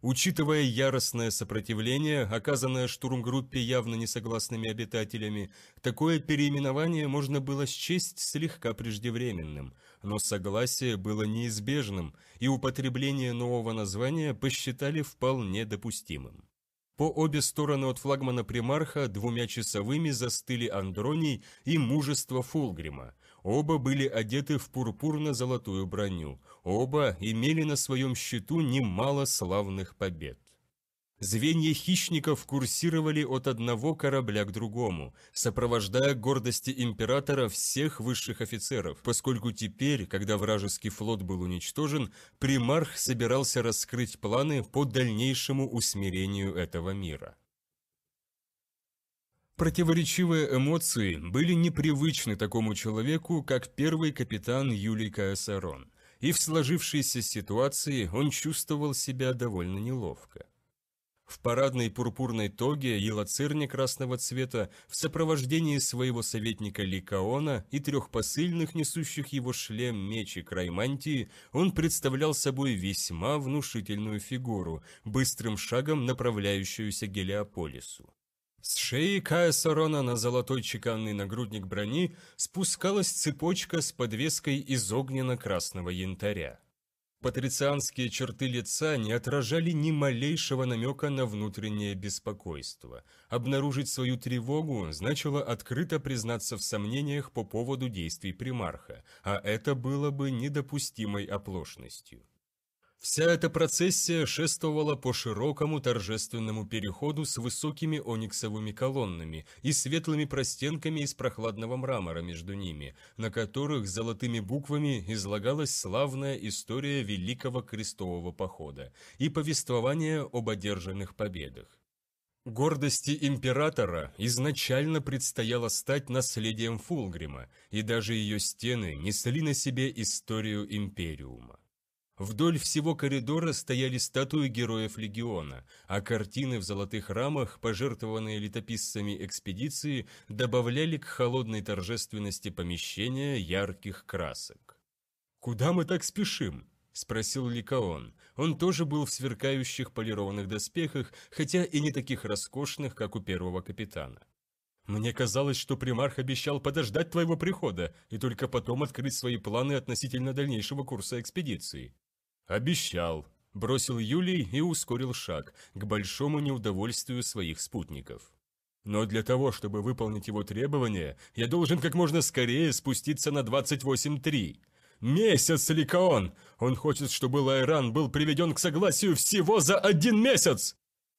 Учитывая яростное сопротивление, оказанное штурмгруппе явно несогласными обитателями, такое переименование можно было счесть слегка преждевременным, но согласие было неизбежным, и употребление нового названия посчитали вполне допустимым. По обе стороны от флагмана Примарха двумя часовыми застыли Андроний и мужество Фулгрима, Оба были одеты в пурпурно-золотую броню, оба имели на своем счету немало славных побед. Звенья хищников курсировали от одного корабля к другому, сопровождая гордости императора всех высших офицеров, поскольку теперь, когда вражеский флот был уничтожен, примарх собирался раскрыть планы по дальнейшему усмирению этого мира. Противоречивые эмоции были непривычны такому человеку, как первый капитан Юлий Каосарон, и в сложившейся ситуации он чувствовал себя довольно неловко. В парадной пурпурной тоге елоцерня красного цвета в сопровождении своего советника Ликаона и трех посыльных, несущих его шлем, меч и край мантии, он представлял собой весьма внушительную фигуру, быстрым шагом направляющуюся Гелиополису. С шеи Кая Сарона на золотой чеканный нагрудник брони спускалась цепочка с подвеской из огненно-красного янтаря. Патрицианские черты лица не отражали ни малейшего намека на внутреннее беспокойство. Обнаружить свою тревогу значило открыто признаться в сомнениях по поводу действий примарха, а это было бы недопустимой оплошностью. Вся эта процессия шествовала по широкому торжественному переходу с высокими ониксовыми колоннами и светлыми простенками из прохладного мрамора между ними, на которых золотыми буквами излагалась славная история Великого Крестового Похода и повествование об одержанных победах. Гордости императора изначально предстояло стать наследием Фулгрима, и даже ее стены несли на себе историю Империума. Вдоль всего коридора стояли статуи героев Легиона, а картины в золотых рамах, пожертвованные летописцами экспедиции, добавляли к холодной торжественности помещения ярких красок. «Куда мы так спешим?» – спросил Ликаон. Он тоже был в сверкающих полированных доспехах, хотя и не таких роскошных, как у первого капитана. «Мне казалось, что примарх обещал подождать твоего прихода и только потом открыть свои планы относительно дальнейшего курса экспедиции», «Обещал», – бросил Юлий и ускорил шаг, к большому неудовольствию своих спутников. «Но для того, чтобы выполнить его требования, я должен как можно скорее спуститься на 28-3. Месяц, Ликаон! Он хочет, чтобы Лайран был приведен к согласию всего за один месяц!»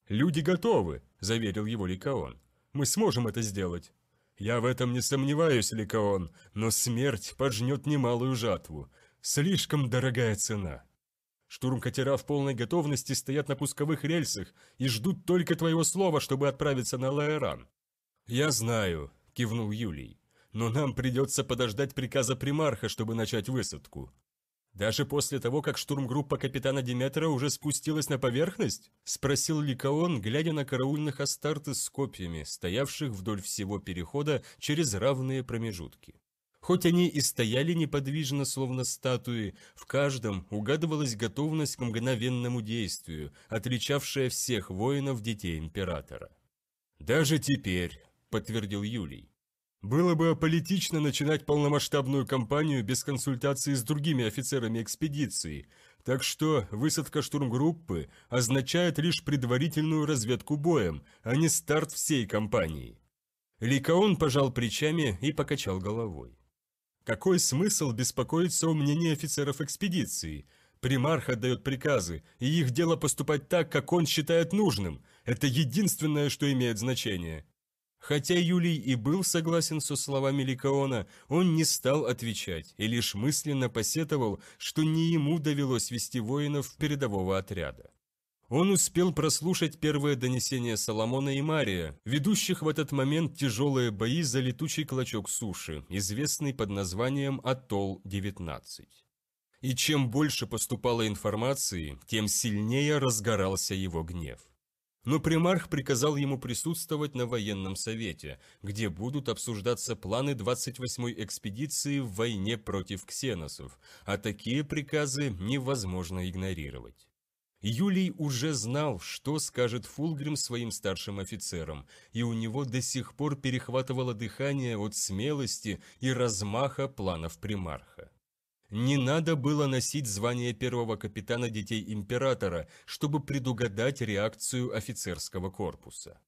«Люди готовы», – заверил его Ликаон. «Мы сможем это сделать». «Я в этом не сомневаюсь, Ликаон, но смерть поджнет немалую жатву. Слишком дорогая цена». Штурмкатера в полной готовности стоят на пусковых рельсах и ждут только твоего слова, чтобы отправиться на Лаэран». «Я знаю», – кивнул Юлий. «Но нам придется подождать приказа примарха, чтобы начать высадку». «Даже после того, как штурмгруппа капитана Диметра уже спустилась на поверхность?» – спросил Ликаон, глядя на караульных Астарты с копьями, стоявших вдоль всего перехода через равные промежутки. Хоть они и стояли неподвижно, словно статуи, в каждом угадывалась готовность к мгновенному действию, отличавшая всех воинов детей императора. «Даже теперь», — подтвердил Юлий, — «было бы аполитично начинать полномасштабную кампанию без консультации с другими офицерами экспедиции, так что высадка штурмгруппы означает лишь предварительную разведку боем, а не старт всей кампании». Ликаон пожал плечами и покачал головой. Какой смысл беспокоиться о мнении офицеров экспедиции? Примарх отдает приказы, и их дело поступать так, как он считает нужным. Это единственное, что имеет значение. Хотя Юлий и был согласен со словами Ликаона, он не стал отвечать и лишь мысленно посетовал, что не ему довелось вести воинов передового отряда. Он успел прослушать первое донесение Соломона и Мария, ведущих в этот момент тяжелые бои за летучий клочок суши, известный под названием «Атолл-19». И чем больше поступало информации, тем сильнее разгорался его гнев. Но примарх приказал ему присутствовать на военном совете, где будут обсуждаться планы 28-й экспедиции в войне против ксеносов, а такие приказы невозможно игнорировать. Юлий уже знал, что скажет Фулгрим своим старшим офицерам, и у него до сих пор перехватывало дыхание от смелости и размаха планов примарха. Не надо было носить звание первого капитана детей императора, чтобы предугадать реакцию офицерского корпуса.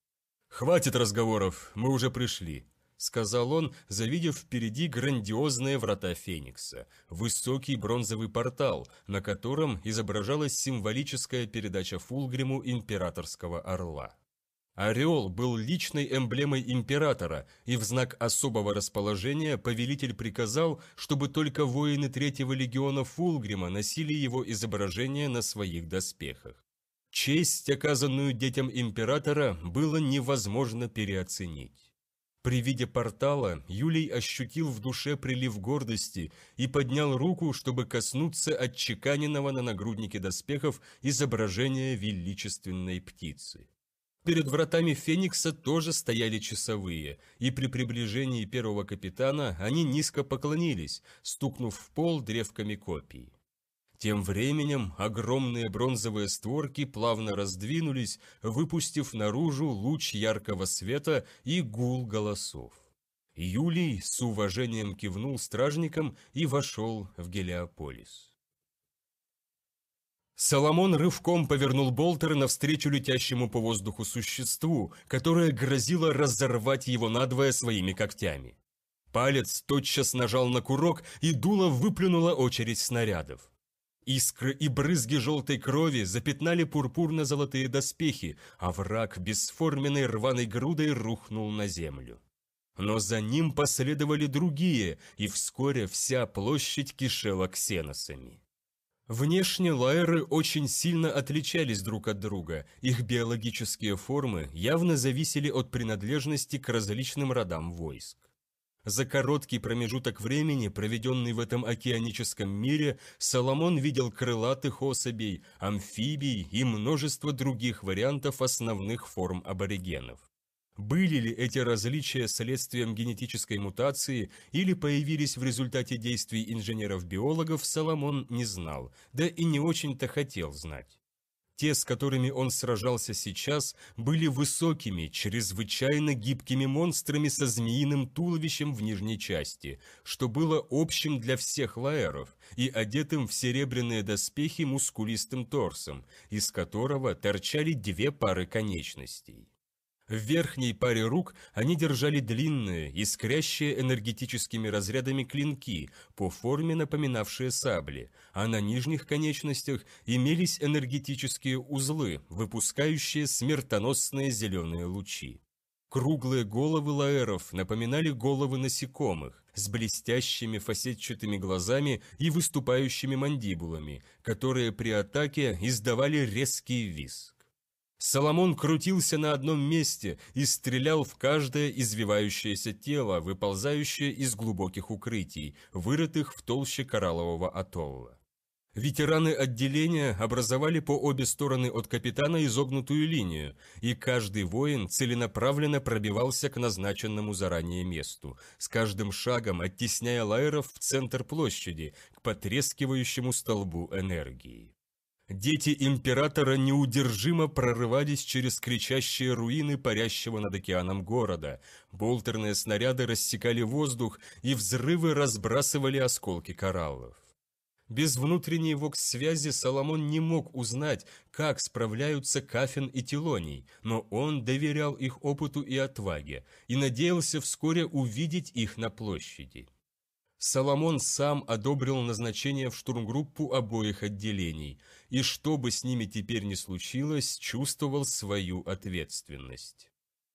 «Хватит разговоров, мы уже пришли сказал он, завидев впереди грандиозные врата Феникса, высокий бронзовый портал, на котором изображалась символическая передача Фулгриму императорского орла. Орел был личной эмблемой императора, и в знак особого расположения повелитель приказал, чтобы только воины третьего легиона Фулгрима носили его изображение на своих доспехах. Честь, оказанную детям императора, было невозможно переоценить. При виде портала Юлий ощутил в душе прилив гордости и поднял руку, чтобы коснуться отчеканенного на нагруднике доспехов изображения величественной птицы. Перед вратами Феникса тоже стояли часовые, и при приближении первого капитана они низко поклонились, стукнув в пол древками копий. Тем временем огромные бронзовые створки плавно раздвинулись, выпустив наружу луч яркого света и гул голосов. Юлий с уважением кивнул стражникам и вошел в Гелиополис. Соломон рывком повернул болтер навстречу летящему по воздуху существу, которое грозило разорвать его надвое своими когтями. Палец тотчас нажал на курок, и дуло выплюнуло очередь снарядов. Искры и брызги желтой крови запятнали пурпурно-золотые доспехи, а враг бесформенной рваной грудой рухнул на землю. Но за ним последовали другие, и вскоре вся площадь кишела ксеносами. Внешне лайеры очень сильно отличались друг от друга, их биологические формы явно зависели от принадлежности к различным родам войск. За короткий промежуток времени, проведенный в этом океаническом мире, Соломон видел крылатых особей, амфибий и множество других вариантов основных форм аборигенов. Были ли эти различия следствием генетической мутации или появились в результате действий инженеров-биологов, Соломон не знал, да и не очень-то хотел знать те, с которыми он сражался сейчас, были высокими, чрезвычайно гибкими монстрами со змеиным туловищем в нижней части, что было общим для всех лаэров, и одетым в серебряные доспехи мускулистым торсом, из которого торчали две пары конечностей. В верхней паре рук они держали длинные, искрящие энергетическими разрядами клинки, по форме напоминавшие сабли, а на нижних конечностях имелись энергетические узлы, выпускающие смертоносные зеленые лучи. Круглые головы лаэров напоминали головы насекомых, с блестящими фасетчатыми глазами и выступающими мандибулами, которые при атаке издавали резкий виз. Соломон крутился на одном месте и стрелял в каждое извивающееся тело, выползающее из глубоких укрытий, вырытых в толще кораллового атолла. Ветераны отделения образовали по обе стороны от капитана изогнутую линию, и каждый воин целенаправленно пробивался к назначенному заранее месту, с каждым шагом оттесняя лайеров в центр площади, к потрескивающему столбу энергии. Дети императора неудержимо прорывались через кричащие руины парящего над океаном города. Болтерные снаряды рассекали воздух, и взрывы разбрасывали осколки кораллов. Без внутренней вокс-связи Соломон не мог узнать, как справляются Кафин и Тилоний, но он доверял их опыту и отваге и надеялся вскоре увидеть их на площади. Соломон сам одобрил назначение в штурмгруппу обоих отделений, и что бы с ними теперь ни случилось, чувствовал свою ответственность.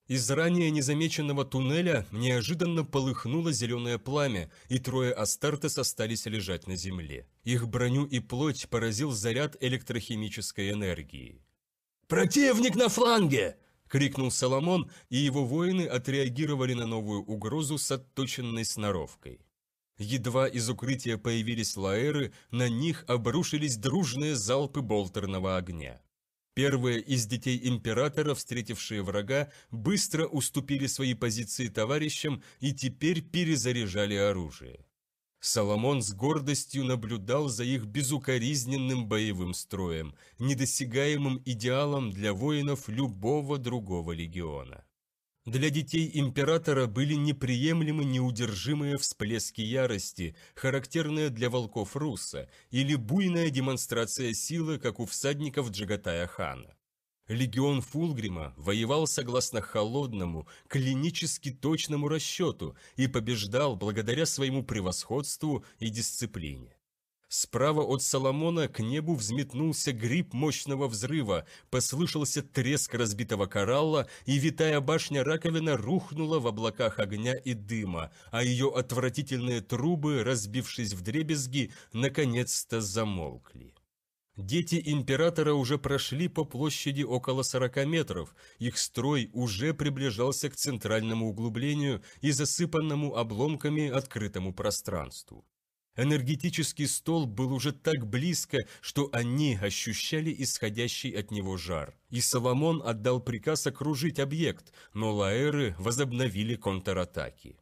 Из ранее незамеченного туннеля неожиданно полыхнуло зеленое пламя, и трое Астартес остались лежать на земле. Их броню и плоть поразил заряд электрохимической энергии. «Противник на фланге!» – крикнул Соломон, и его воины отреагировали на новую угрозу с отточенной сноровкой. Едва из укрытия появились лаэры, на них обрушились дружные залпы болтерного огня. Первые из детей императора, встретившие врага, быстро уступили свои позиции товарищам и теперь перезаряжали оружие. Соломон с гордостью наблюдал за их безукоризненным боевым строем, недосягаемым идеалом для воинов любого другого легиона. Для детей императора были неприемлемы неудержимые всплески ярости, характерные для волков Руса, или буйная демонстрация силы, как у всадников Джагатая хана. Легион Фулгрима воевал согласно холодному, клинически точному расчету и побеждал благодаря своему превосходству и дисциплине. Справа от Соломона к небу взметнулся гриб мощного взрыва, послышался треск разбитого коралла, и витая башня раковина рухнула в облаках огня и дыма, а ее отвратительные трубы, разбившись в дребезги, наконец-то замолкли. Дети императора уже прошли по площади около 40 метров, их строй уже приближался к центральному углублению и засыпанному обломками открытому пространству. Энергетический стол был уже так близко, что они ощущали исходящий от него жар. И Соломон отдал приказ окружить объект, но лаэры возобновили контратаки.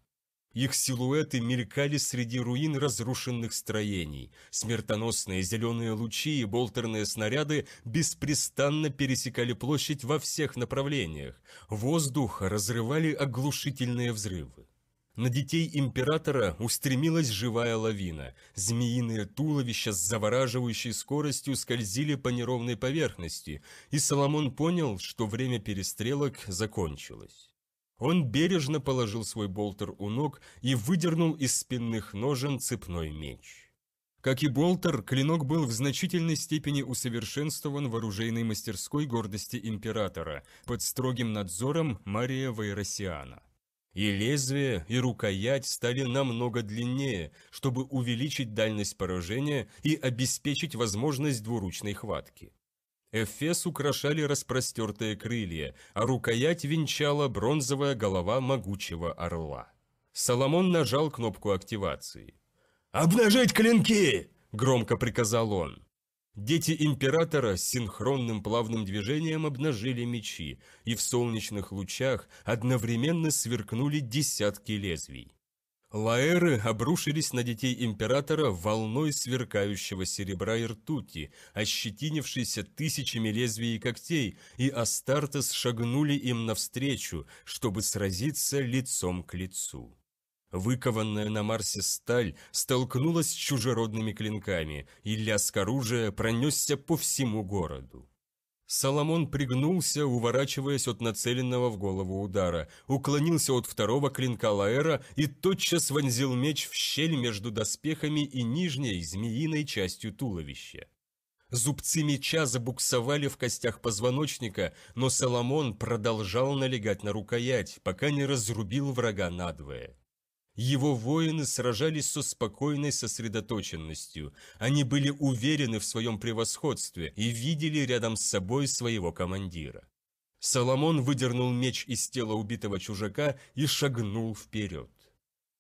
Их силуэты мелькали среди руин разрушенных строений. Смертоносные зеленые лучи и болтерные снаряды беспрестанно пересекали площадь во всех направлениях. Воздух разрывали оглушительные взрывы. На детей императора устремилась живая лавина. Змеиные туловища с завораживающей скоростью скользили по неровной поверхности, и Соломон понял, что время перестрелок закончилось. Он бережно положил свой болтер у ног и выдернул из спинных ножен цепной меч. Как и болтер, клинок был в значительной степени усовершенствован в оружейной мастерской гордости императора под строгим надзором Мария Вайросиана. И лезвие, и рукоять стали намного длиннее, чтобы увеличить дальность поражения и обеспечить возможность двуручной хватки. Эфес украшали распростертые крылья, а рукоять венчала бронзовая голова могучего орла. Соломон нажал кнопку активации. «Обнажить клинки!» – громко приказал он. Дети императора с синхронным плавным движением обнажили мечи, и в солнечных лучах одновременно сверкнули десятки лезвий. Лаэры обрушились на детей императора волной сверкающего серебра и ртути, ощетинившейся тысячами лезвий и когтей, и Астартес шагнули им навстречу, чтобы сразиться лицом к лицу. Выкованная на Марсе сталь столкнулась с чужеродными клинками, и лязг оружия пронесся по всему городу. Соломон пригнулся, уворачиваясь от нацеленного в голову удара, уклонился от второго клинка Лаэра и тотчас вонзил меч в щель между доспехами и нижней, змеиной частью туловища. Зубцы меча забуксовали в костях позвоночника, но Соломон продолжал налегать на рукоять, пока не разрубил врага надвое. Его воины сражались со спокойной сосредоточенностью. Они были уверены в своем превосходстве и видели рядом с собой своего командира. Соломон выдернул меч из тела убитого чужака и шагнул вперед.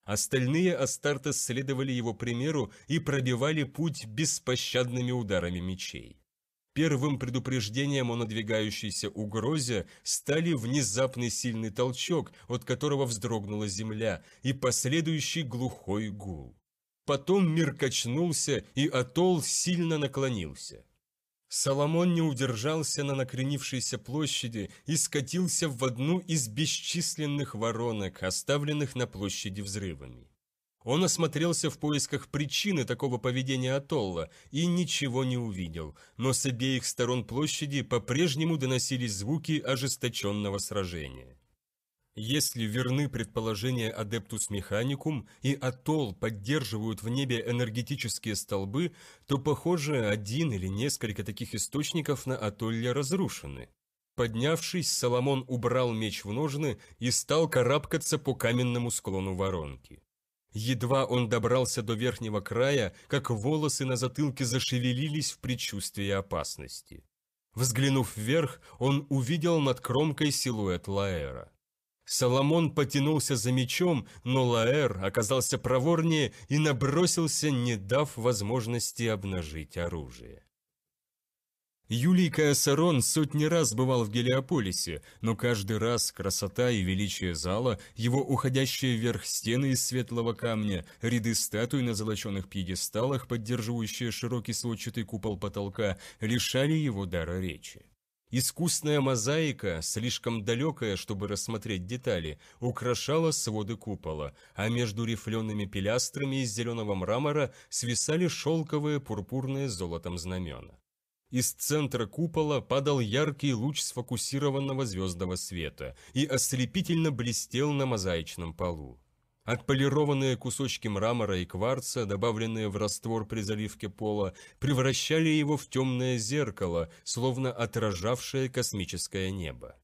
Остальные Астартес следовали его примеру и пробивали путь беспощадными ударами мечей. Первым предупреждением о надвигающейся угрозе стали внезапный сильный толчок, от которого вздрогнула земля, и последующий глухой гул. Потом мир качнулся, и атолл сильно наклонился. Соломон не удержался на накренившейся площади и скатился в одну из бесчисленных воронок, оставленных на площади взрывами. Он осмотрелся в поисках причины такого поведения Атолла и ничего не увидел, но с обеих сторон площади по-прежнему доносились звуки ожесточенного сражения. Если верны предположения Адептус Механикум и Атолл поддерживают в небе энергетические столбы, то, похоже, один или несколько таких источников на Атолле разрушены. Поднявшись, Соломон убрал меч в ножны и стал карабкаться по каменному склону воронки. Едва он добрался до верхнего края, как волосы на затылке зашевелились в предчувствии опасности. Взглянув вверх, он увидел над кромкой силуэт Лаэра. Соломон потянулся за мечом, но Лаэр оказался проворнее и набросился, не дав возможности обнажить оружие. Юлий Каосарон сотни раз бывал в Гелиополисе, но каждый раз красота и величие зала, его уходящие вверх стены из светлого камня, ряды статуй на золоченных пьедесталах, поддерживающие широкий сводчатый купол потолка, лишали его дара речи. Искусная мозаика, слишком далекая, чтобы рассмотреть детали, украшала своды купола, а между рифлеными пилястрами из зеленого мрамора свисали шелковые пурпурные золотом знамена. Из центра купола падал яркий луч сфокусированного звездного света и ослепительно блестел на мозаичном полу. Отполированные кусочки мрамора и кварца, добавленные в раствор при заливке пола, превращали его в темное зеркало, словно отражавшее космическое небо.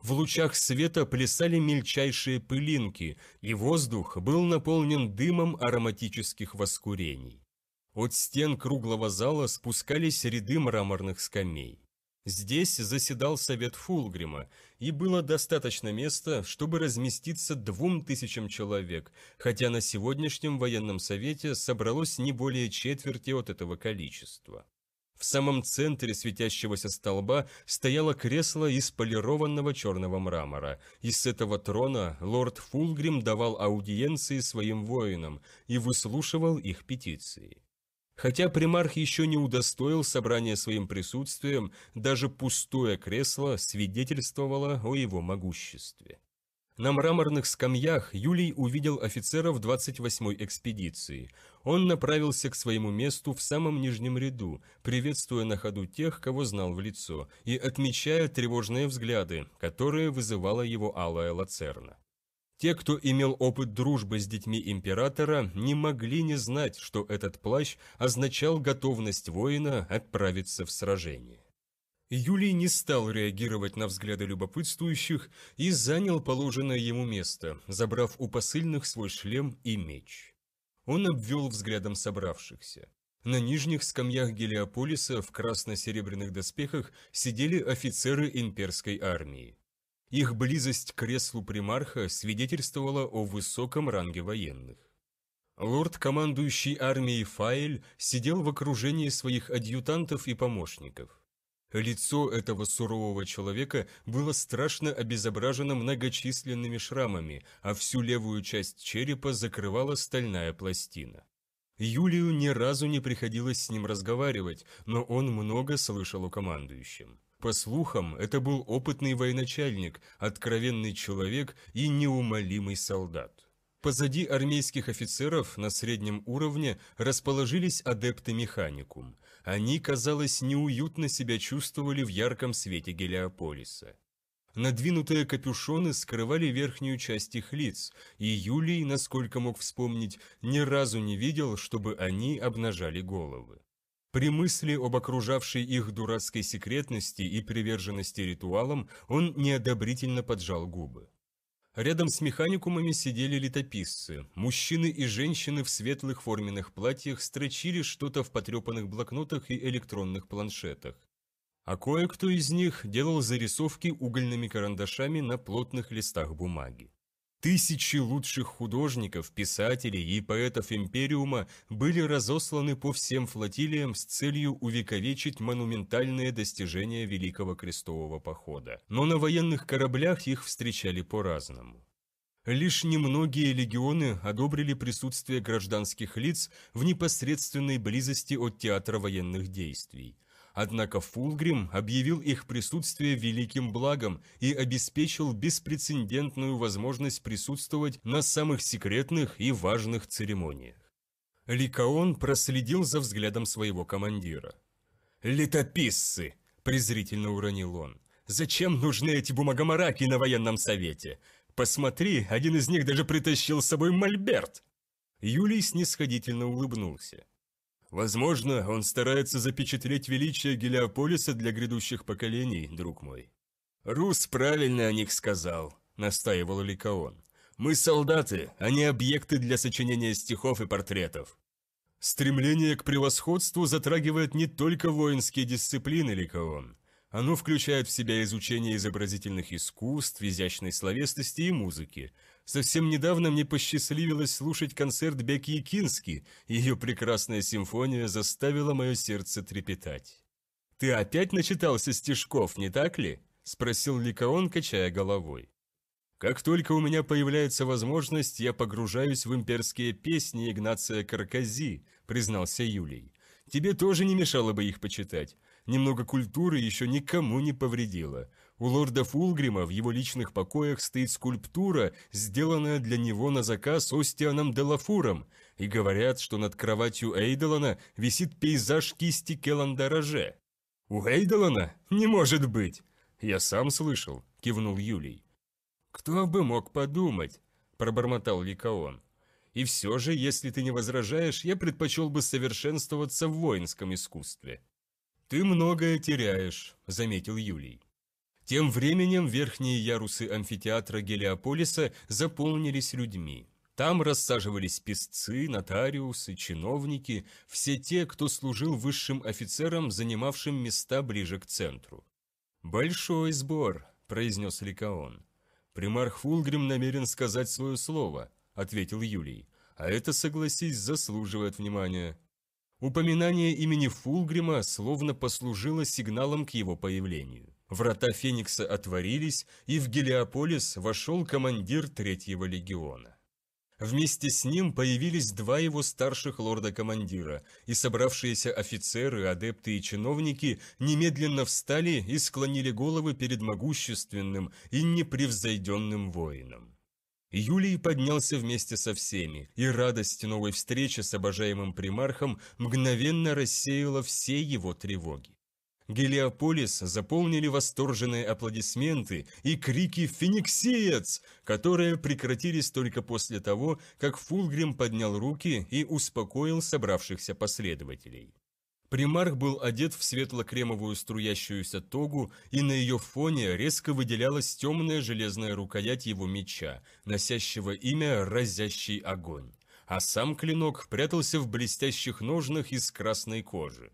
В лучах света плясали мельчайшие пылинки, и воздух был наполнен дымом ароматических воскурений. От стен круглого зала спускались ряды мраморных скамей. Здесь заседал совет Фулгрима, и было достаточно места, чтобы разместиться двум тысячам человек, хотя на сегодняшнем военном совете собралось не более четверти от этого количества. В самом центре светящегося столба стояло кресло из полированного черного мрамора, и с этого трона лорд Фулгрим давал аудиенции своим воинам и выслушивал их петиции. Хотя примарх еще не удостоил собрания своим присутствием, даже пустое кресло свидетельствовало о его могуществе. На мраморных скамьях Юлий увидел офицеров 28-й экспедиции. Он направился к своему месту в самом нижнем ряду, приветствуя на ходу тех, кого знал в лицо, и отмечая тревожные взгляды, которые вызывала его алая лацерна. Те, кто имел опыт дружбы с детьми императора, не могли не знать, что этот плащ означал готовность воина отправиться в сражение. Юлий не стал реагировать на взгляды любопытствующих и занял положенное ему место, забрав у посыльных свой шлем и меч. Он обвел взглядом собравшихся. На нижних скамьях Гелиополиса в красно-серебряных доспехах сидели офицеры имперской армии. Их близость к креслу примарха свидетельствовала о высоком ранге военных. Лорд, командующий армией Фаэль, сидел в окружении своих адъютантов и помощников. Лицо этого сурового человека было страшно обезображено многочисленными шрамами, а всю левую часть черепа закрывала стальная пластина. Юлию ни разу не приходилось с ним разговаривать, но он много слышал о командующем. По слухам, это был опытный военачальник, откровенный человек и неумолимый солдат. Позади армейских офицеров на среднем уровне расположились адепты механикум. Они, казалось, неуютно себя чувствовали в ярком свете Гелиополиса. Надвинутые капюшоны скрывали верхнюю часть их лиц, и Юлий, насколько мог вспомнить, ни разу не видел, чтобы они обнажали головы. При мысли об окружавшей их дурацкой секретности и приверженности ритуалам он неодобрительно поджал губы. Рядом с механикумами сидели летописцы. Мужчины и женщины в светлых форменных платьях строчили что-то в потрепанных блокнотах и электронных планшетах. А кое-кто из них делал зарисовки угольными карандашами на плотных листах бумаги. Тысячи лучших художников, писателей и поэтов Империума были разосланы по всем флотилиям с целью увековечить монументальные достижения Великого Крестового Похода. Но на военных кораблях их встречали по-разному. Лишь немногие легионы одобрили присутствие гражданских лиц в непосредственной близости от театра военных действий – Однако Фулгрим объявил их присутствие великим благом и обеспечил беспрецедентную возможность присутствовать на самых секретных и важных церемониях. Ликаон проследил за взглядом своего командира. «Летописцы!» – презрительно уронил он. «Зачем нужны эти бумагомараки на военном совете? Посмотри, один из них даже притащил с собой мольберт!» Юлий снисходительно улыбнулся. Возможно, он старается запечатлеть величие Гелиополиса для грядущих поколений, друг мой. Рус правильно о них сказал, настаивал Ликаон. Мы солдаты, а не объекты для сочинения стихов и портретов. Стремление к превосходству затрагивает не только воинские дисциплины, Ликаон. Оно включает в себя изучение изобразительных искусств, изящной словесности и музыки, Совсем недавно мне посчастливилось слушать концерт Бекки Кински, ее прекрасная симфония заставила мое сердце трепетать. «Ты опять начитался стишков, не так ли?» – спросил Ликаон, качая головой. «Как только у меня появляется возможность, я погружаюсь в имперские песни Игнация Каркази», – признался Юлий. «Тебе тоже не мешало бы их почитать. Немного культуры еще никому не повредило. У лорда Фулгрима в его личных покоях стоит скульптура, сделанная для него на заказ Остианом Делафуром, и говорят, что над кроватью Эйдолана висит пейзаж кисти Келандараже. «У Эйдолана? Не может быть!» «Я сам слышал», – кивнул Юлий. «Кто бы мог подумать?» – пробормотал Ликаон. «И все же, если ты не возражаешь, я предпочел бы совершенствоваться в воинском искусстве». «Ты многое теряешь», – заметил Юлий. Тем временем верхние ярусы амфитеатра Гелиополиса заполнились людьми. Там рассаживались писцы, нотариусы, чиновники, все те, кто служил высшим офицерам, занимавшим места ближе к центру. «Большой сбор», – произнес Ликаон. «Примарх Фулгрим намерен сказать свое слово», – ответил Юлий. «А это, согласись, заслуживает внимания». Упоминание имени Фулгрима словно послужило сигналом к его появлению. Врата Феникса отворились, и в Гелиополис вошел командир Третьего легиона. Вместе с ним появились два его старших лорда-командира, и собравшиеся офицеры, адепты и чиновники немедленно встали и склонили головы перед могущественным и непревзойденным воином. Юлий поднялся вместе со всеми, и радость новой встречи с обожаемым примархом мгновенно рассеяла все его тревоги. Гелиополис заполнили восторженные аплодисменты и крики «Фениксиец!», которые прекратились только после того, как Фулгрим поднял руки и успокоил собравшихся последователей. Примарх был одет в светло-кремовую струящуюся тогу, и на ее фоне резко выделялась темная железная рукоять его меча, носящего имя «Разящий огонь», а сам клинок прятался в блестящих ножнах из красной кожи.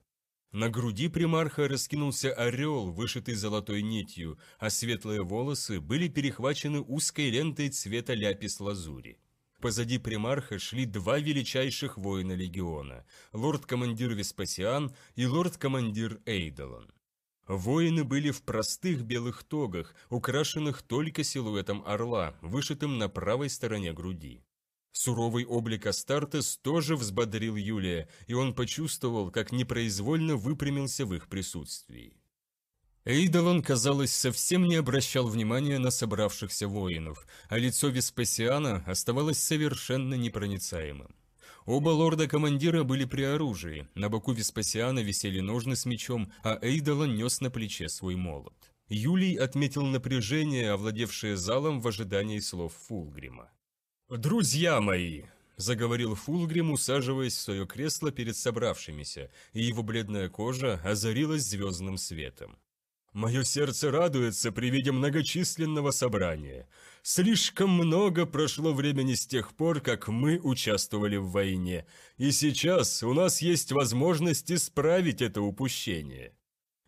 На груди примарха раскинулся орел, вышитый золотой нитью, а светлые волосы были перехвачены узкой лентой цвета ляпис-лазури. Позади примарха шли два величайших воина легиона – лорд-командир Веспасиан и лорд-командир Эйдолон. Воины были в простых белых тогах, украшенных только силуэтом орла, вышитым на правой стороне груди. Суровый облик Астартес тоже взбодрил Юлия, и он почувствовал, как непроизвольно выпрямился в их присутствии. Эйдолон, казалось, совсем не обращал внимания на собравшихся воинов, а лицо Веспасиана оставалось совершенно непроницаемым. Оба лорда-командира были при оружии, на боку Веспасиана висели ножны с мечом, а Эйдолон нес на плече свой молот. Юлий отметил напряжение, овладевшее залом в ожидании слов Фулгрима. «Друзья мои!» – заговорил Фулгрим, усаживаясь в свое кресло перед собравшимися, и его бледная кожа озарилась звездным светом. «Мое сердце радуется при виде многочисленного собрания. Слишком много прошло времени с тех пор, как мы участвовали в войне, и сейчас у нас есть возможность исправить это упущение».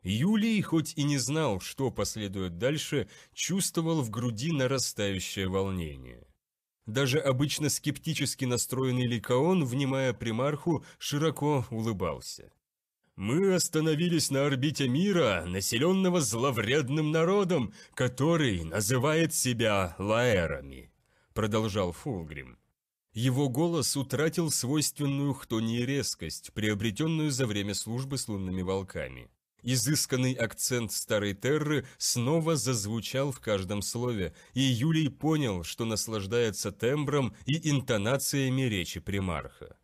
Юлий, хоть и не знал, что последует дальше, чувствовал в груди нарастающее волнение. Даже обычно скептически настроенный Ликаон, внимая примарху, широко улыбался. «Мы остановились на орбите мира, населенного зловредным народом, который называет себя лаэрами», — продолжал Фулгрим. Его голос утратил свойственную хтонии резкость, приобретенную за время службы с лунными волками. Изысканный акцент старой терры снова зазвучал в каждом слове, и Юлий понял, что наслаждается тембром и интонациями речи примарха.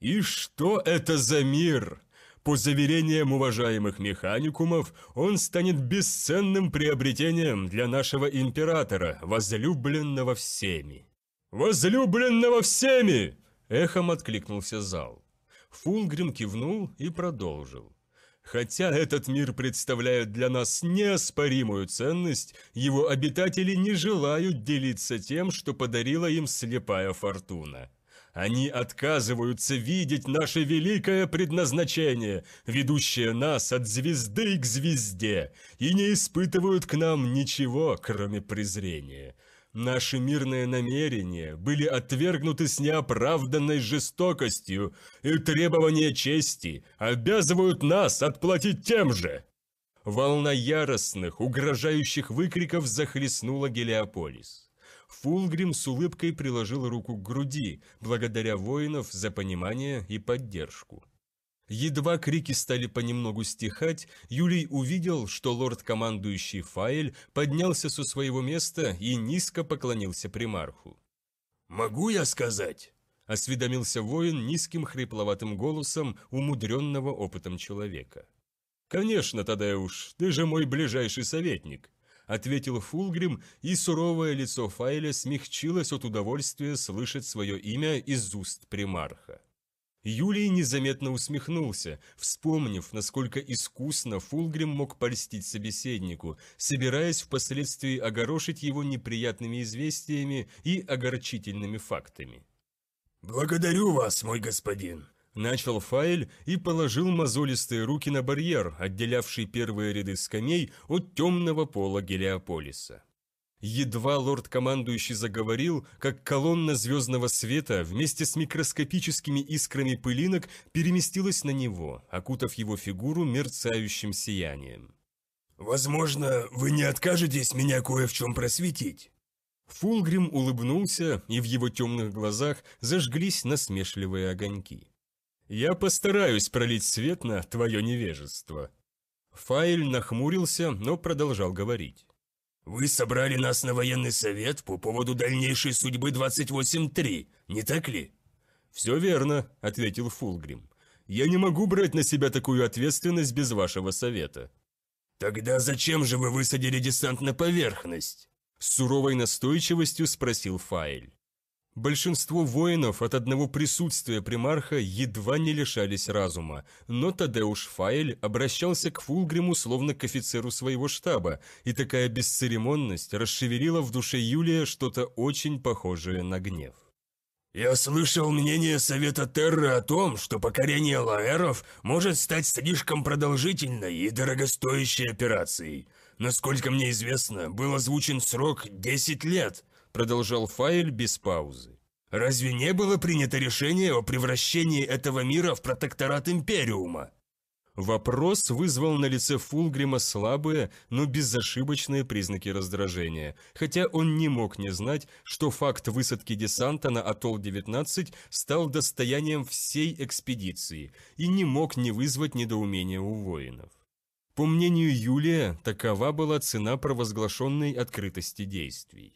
«И что это за мир?» По заверениям уважаемых механикумов, он станет бесценным приобретением для нашего императора, возлюбленного всеми. «Возлюбленного всеми!» – эхом откликнулся зал. Фулгрим кивнул и продолжил. Хотя этот мир представляет для нас неоспоримую ценность, его обитатели не желают делиться тем, что подарила им слепая фортуна. Они отказываются видеть наше великое предназначение, ведущее нас от звезды к звезде, и не испытывают к нам ничего, кроме презрения. Наши мирные намерения были отвергнуты с неоправданной жестокостью, и требования чести обязывают нас отплатить тем же!» Волна яростных, угрожающих выкриков захлестнула Гелиополис. Фулгрим с улыбкой приложил руку к груди, благодаря воинов за понимание и поддержку. Едва крики стали понемногу стихать, Юлий увидел, что лорд-командующий Фаэль поднялся со своего места и низко поклонился примарху. «Могу я сказать?» – осведомился воин низким хрипловатым голосом умудренного опытом человека. «Конечно, Тадеуш, ты же мой ближайший советник», – ответил Фулгрим, и суровое лицо Фаэля смягчилось от удовольствия слышать свое имя из уст примарха. Юлий незаметно усмехнулся, вспомнив, насколько искусно Фулгрим мог польстить собеседнику, собираясь впоследствии огорошить его неприятными известиями и огорчительными фактами. «Благодарю вас, мой господин!» Начал Файль и положил мозолистые руки на барьер, отделявший первые ряды скамей от темного пола Гелиополиса. Едва лорд-командующий заговорил, как колонна звездного света вместе с микроскопическими искрами пылинок переместилась на него, окутав его фигуру мерцающим сиянием. «Возможно, вы не откажетесь меня кое в чем просветить?» Фулгрим улыбнулся, и в его темных глазах зажглись насмешливые огоньки. «Я постараюсь пролить свет на твое невежество». Файль нахмурился, но продолжал говорить. «Вы собрали нас на военный совет по поводу дальнейшей судьбы 28-3, не так ли?» «Все верно», — ответил Фулгрим. «Я не могу брать на себя такую ответственность без вашего совета». «Тогда зачем же вы высадили десант на поверхность?» С суровой настойчивостью спросил Фаэль. Большинство воинов от одного присутствия примарха едва не лишались разума, но Тадеуш Фаэль обращался к Фулгриму словно к офицеру своего штаба, и такая бесцеремонность расшевелила в душе Юлия что-то очень похожее на гнев. «Я слышал мнение Совета Терра о том, что покорение лаэров может стать слишком продолжительной и дорогостоящей операцией. Насколько мне известно, был озвучен срок 10 лет» продолжал Фаэль без паузы. «Разве не было принято решение о превращении этого мира в протекторат Империума?» Вопрос вызвал на лице Фулгрима слабые, но безошибочные признаки раздражения, хотя он не мог не знать, что факт высадки десанта на Атолл-19 стал достоянием всей экспедиции и не мог не вызвать недоумения у воинов. По мнению Юлия, такова была цена провозглашенной открытости действий.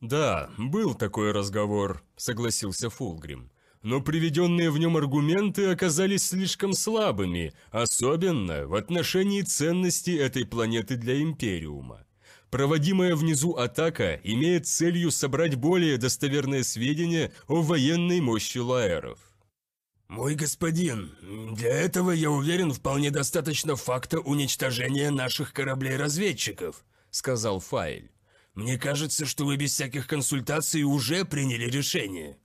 «Да, был такой разговор», — согласился Фулгрим. «Но приведенные в нем аргументы оказались слишком слабыми, особенно в отношении ценности этой планеты для Империума. Проводимая внизу атака имеет целью собрать более достоверные сведения о военной мощи лаэров». «Мой господин, для этого, я уверен, вполне достаточно факта уничтожения наших кораблей-разведчиков», — сказал Файль. Мне кажется, что вы без всяких консультаций уже приняли решение».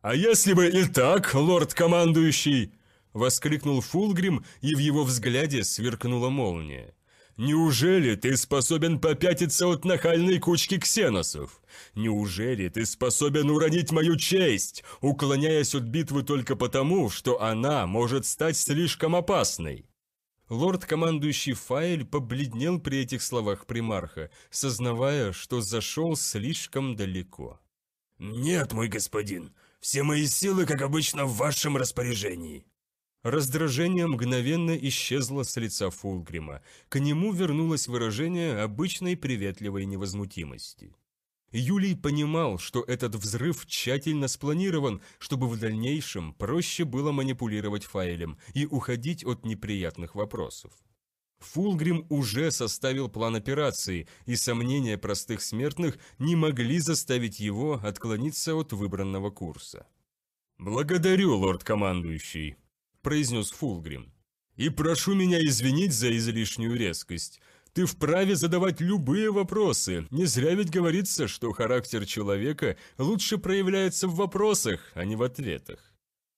«А если бы и так, лорд-командующий?» — воскликнул Фулгрим, и в его взгляде сверкнула молния. «Неужели ты способен попятиться от нахальной кучки ксеносов? Неужели ты способен уронить мою честь, уклоняясь от битвы только потому, что она может стать слишком опасной? Лорд-командующий Файль побледнел при этих словах примарха, сознавая, что зашел слишком далеко. «Нет, мой господин, все мои силы, как обычно, в вашем распоряжении». Раздражение мгновенно исчезло с лица Фулгрима. К нему вернулось выражение обычной приветливой невозмутимости. Юлий понимал, что этот взрыв тщательно спланирован, чтобы в дальнейшем проще было манипулировать файлем и уходить от неприятных вопросов. Фулгрим уже составил план операции, и сомнения простых смертных не могли заставить его отклониться от выбранного курса. «Благодарю, лорд-командующий», – произнес Фулгрим. «И прошу меня извинить за излишнюю резкость. Ты вправе задавать любые вопросы. Не зря ведь говорится, что характер человека лучше проявляется в вопросах, а не в ответах.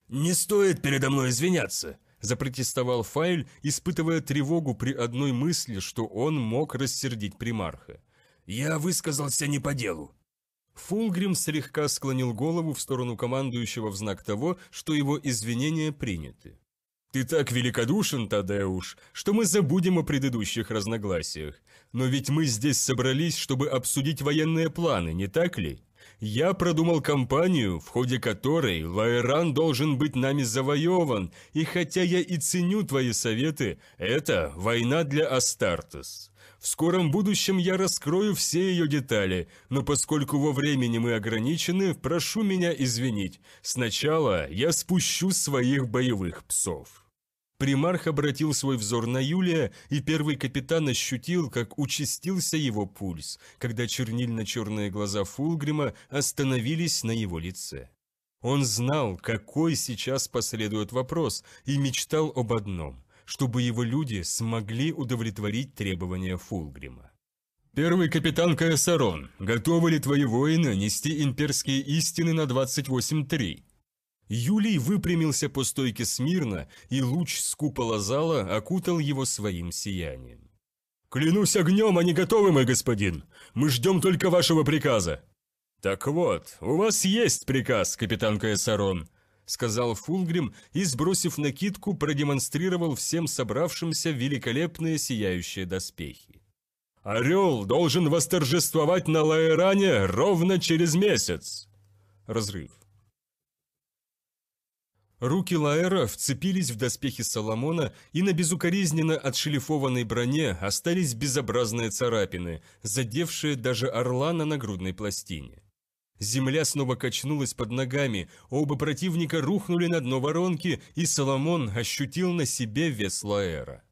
«Не стоит передо мной извиняться», – запротестовал Файль, испытывая тревогу при одной мысли, что он мог рассердить примарха. «Я высказался не по делу». Фулгрим слегка склонил голову в сторону командующего в знак того, что его извинения приняты. Ты так великодушен, Тадеуш, что мы забудем о предыдущих разногласиях. Но ведь мы здесь собрались, чтобы обсудить военные планы, не так ли? Я продумал кампанию, в ходе которой Лаэран должен быть нами завоеван, и хотя я и ценю твои советы, это война для Астартес. В скором будущем я раскрою все ее детали, но поскольку во времени мы ограничены, прошу меня извинить. Сначала я спущу своих боевых псов. Примарх обратил свой взор на Юлия, и первый капитан ощутил, как участился его пульс, когда чернильно-черные глаза Фулгрима остановились на его лице. Он знал, какой сейчас последует вопрос, и мечтал об одном – чтобы его люди смогли удовлетворить требования Фулгрима. «Первый капитан Каэсарон, готовы ли твои воины нести имперские истины на 28.3?» Юлий выпрямился по стойке смирно, и луч с купола зала окутал его своим сиянием. «Клянусь огнем, они готовы, мой господин! Мы ждем только вашего приказа!» «Так вот, у вас есть приказ, капитан Каэсарон», — сказал Фулгрим и, сбросив накидку, продемонстрировал всем собравшимся великолепные сияющие доспехи. «Орел должен восторжествовать на Лаэране ровно через месяц!» Разрыв. Руки Лаэра вцепились в доспехи Соломона, и на безукоризненно отшлифованной броне остались безобразные царапины, задевшие даже орла на нагрудной пластине. Земля снова качнулась под ногами, оба противника рухнули на дно воронки, и Соломон ощутил на себе вес Лаэра.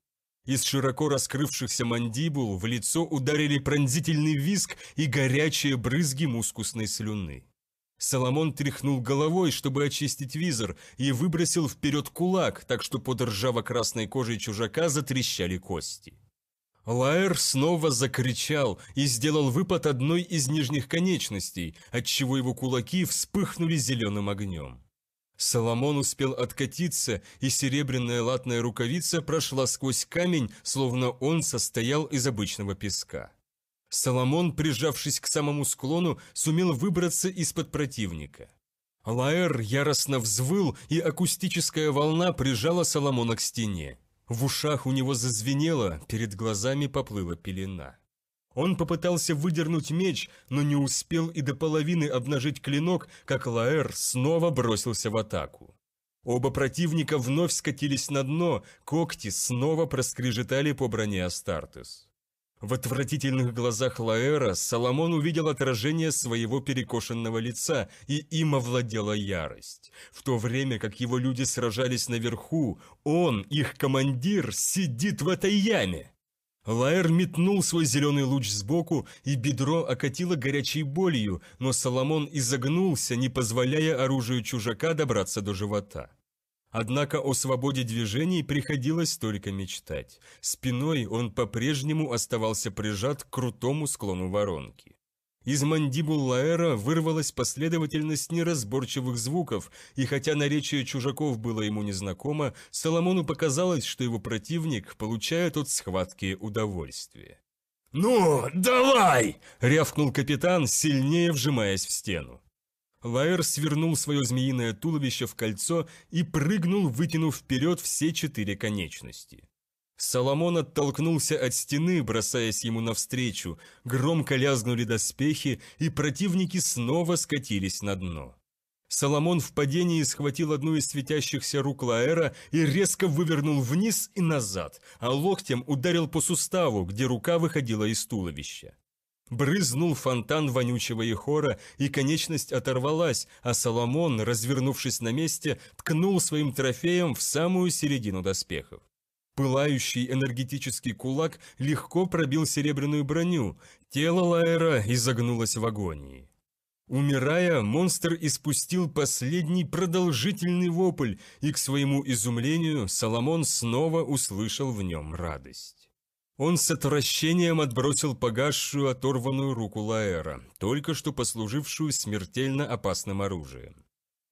Из широко раскрывшихся мандибул в лицо ударили пронзительный виск и горячие брызги мускусной слюны. Соломон тряхнул головой, чтобы очистить визор, и выбросил вперед кулак, так что под ржаво-красной кожей чужака затрещали кости. Лаэр снова закричал и сделал выпад одной из нижних конечностей, отчего его кулаки вспыхнули зеленым огнем. Соломон успел откатиться, и серебряная латная рукавица прошла сквозь камень, словно он состоял из обычного песка. Соломон, прижавшись к самому склону, сумел выбраться из-под противника. Лаэр яростно взвыл, и акустическая волна прижала Соломона к стене. В ушах у него зазвенело, перед глазами поплыла пелена. Он попытался выдернуть меч, но не успел и до половины обнажить клинок, как Лаэр снова бросился в атаку. Оба противника вновь скатились на дно, когти снова проскрежетали по броне Астартес. В отвратительных глазах Лаэра Соломон увидел отражение своего перекошенного лица, и им овладела ярость. В то время, как его люди сражались наверху, он, их командир, сидит в этой яме. Лаэр метнул свой зеленый луч сбоку, и бедро окатило горячей болью, но Соломон изогнулся, не позволяя оружию чужака добраться до живота. Однако о свободе движений приходилось только мечтать. Спиной он по-прежнему оставался прижат к крутому склону воронки. Из мандибул Лаэра вырвалась последовательность неразборчивых звуков, и хотя наречие чужаков было ему незнакомо, Соломону показалось, что его противник получает от схватки удовольствие. «Ну, давай!» – рявкнул капитан, сильнее вжимаясь в стену. Лаэр свернул свое змеиное туловище в кольцо и прыгнул, вытянув вперед все четыре конечности. Соломон оттолкнулся от стены, бросаясь ему навстречу, громко лязгнули доспехи, и противники снова скатились на дно. Соломон в падении схватил одну из светящихся рук Лаэра и резко вывернул вниз и назад, а локтем ударил по суставу, где рука выходила из туловища. Брызнул фонтан вонючего ихора, и конечность оторвалась, а Соломон, развернувшись на месте, ткнул своим трофеем в самую середину доспехов. Пылающий энергетический кулак легко пробил серебряную броню, тело Лаэра изогнулось в агонии. Умирая, монстр испустил последний продолжительный вопль, и к своему изумлению Соломон снова услышал в нем радость. Он с отвращением отбросил погасшую оторванную руку Лаэра, только что послужившую смертельно опасным оружием.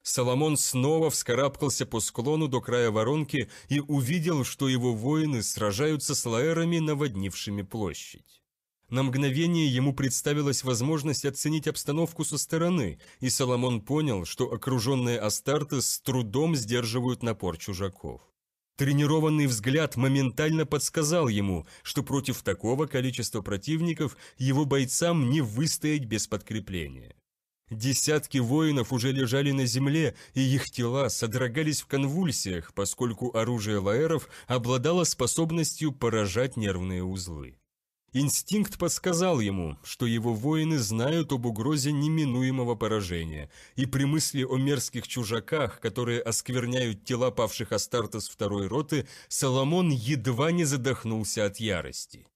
Соломон снова вскарабкался по склону до края воронки и увидел, что его воины сражаются с лаэрами, наводнившими площадь. На мгновение ему представилась возможность оценить обстановку со стороны, и Соломон понял, что окруженные Астарты с трудом сдерживают напор чужаков. Тренированный взгляд моментально подсказал ему, что против такого количества противников его бойцам не выстоять без подкрепления. Десятки воинов уже лежали на земле, и их тела содрогались в конвульсиях, поскольку оружие лаэров обладало способностью поражать нервные узлы. Инстинкт подсказал ему, что его воины знают об угрозе неминуемого поражения, и при мысли о мерзких чужаках, которые оскверняют тела павших Астартес второй роты, Соломон едва не задохнулся от ярости.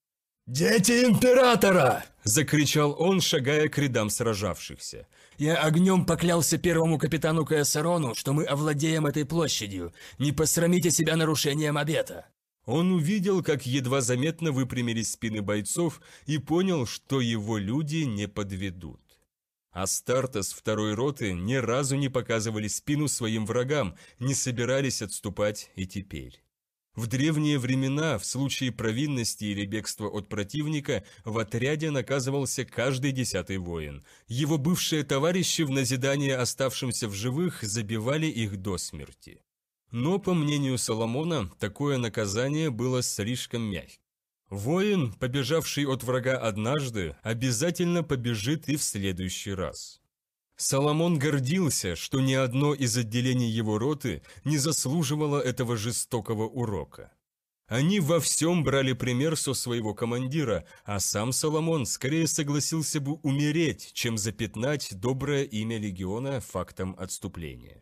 «Дети Императора!» – закричал он, шагая к рядам сражавшихся. «Я огнем поклялся первому капитану Каэссарону, что мы овладеем этой площадью. Не посрамите себя нарушением обета!» Он увидел, как едва заметно выпрямились спины бойцов и понял, что его люди не подведут. Астартес второй роты ни разу не показывали спину своим врагам, не собирались отступать и теперь. В древние времена, в случае провинности или бегства от противника, в отряде наказывался каждый десятый воин. Его бывшие товарищи в назидание оставшимся в живых забивали их до смерти. Но, по мнению Соломона, такое наказание было слишком мягким. Воин, побежавший от врага однажды, обязательно побежит и в следующий раз. Соломон гордился, что ни одно из отделений его роты не заслуживало этого жестокого урока. Они во всем брали пример со своего командира, а сам Соломон скорее согласился бы умереть, чем запятнать доброе имя легиона фактом отступления.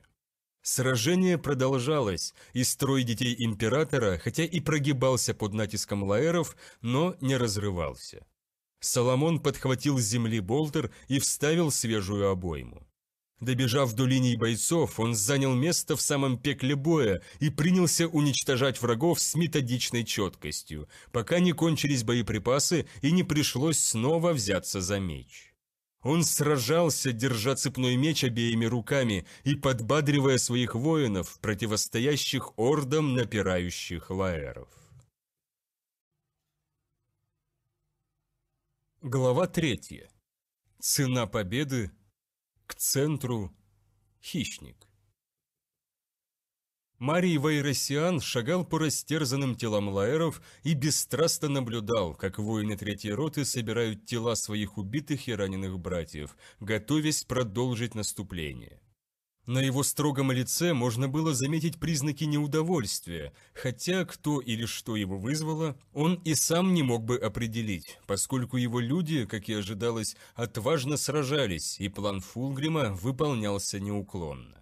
Сражение продолжалось, и строй детей императора, хотя и прогибался под натиском лаэров, но не разрывался. Соломон подхватил с земли болтер и вставил свежую обойму. Добежав до линий бойцов, он занял место в самом пекле боя и принялся уничтожать врагов с методичной четкостью, пока не кончились боеприпасы и не пришлось снова взяться за меч. Он сражался, держа цепной меч обеими руками и подбадривая своих воинов, противостоящих ордам напирающих лаеров. Глава третья. Цена победы. К центру. Хищник. Марий Вайросиан шагал по растерзанным телам лаэров и бесстрастно наблюдал, как воины Третьей роты собирают тела своих убитых и раненых братьев, готовясь продолжить наступление. На его строгом лице можно было заметить признаки неудовольствия, хотя кто или что его вызвало, он и сам не мог бы определить, поскольку его люди, как и ожидалось, отважно сражались, и план Фулгрима выполнялся неуклонно.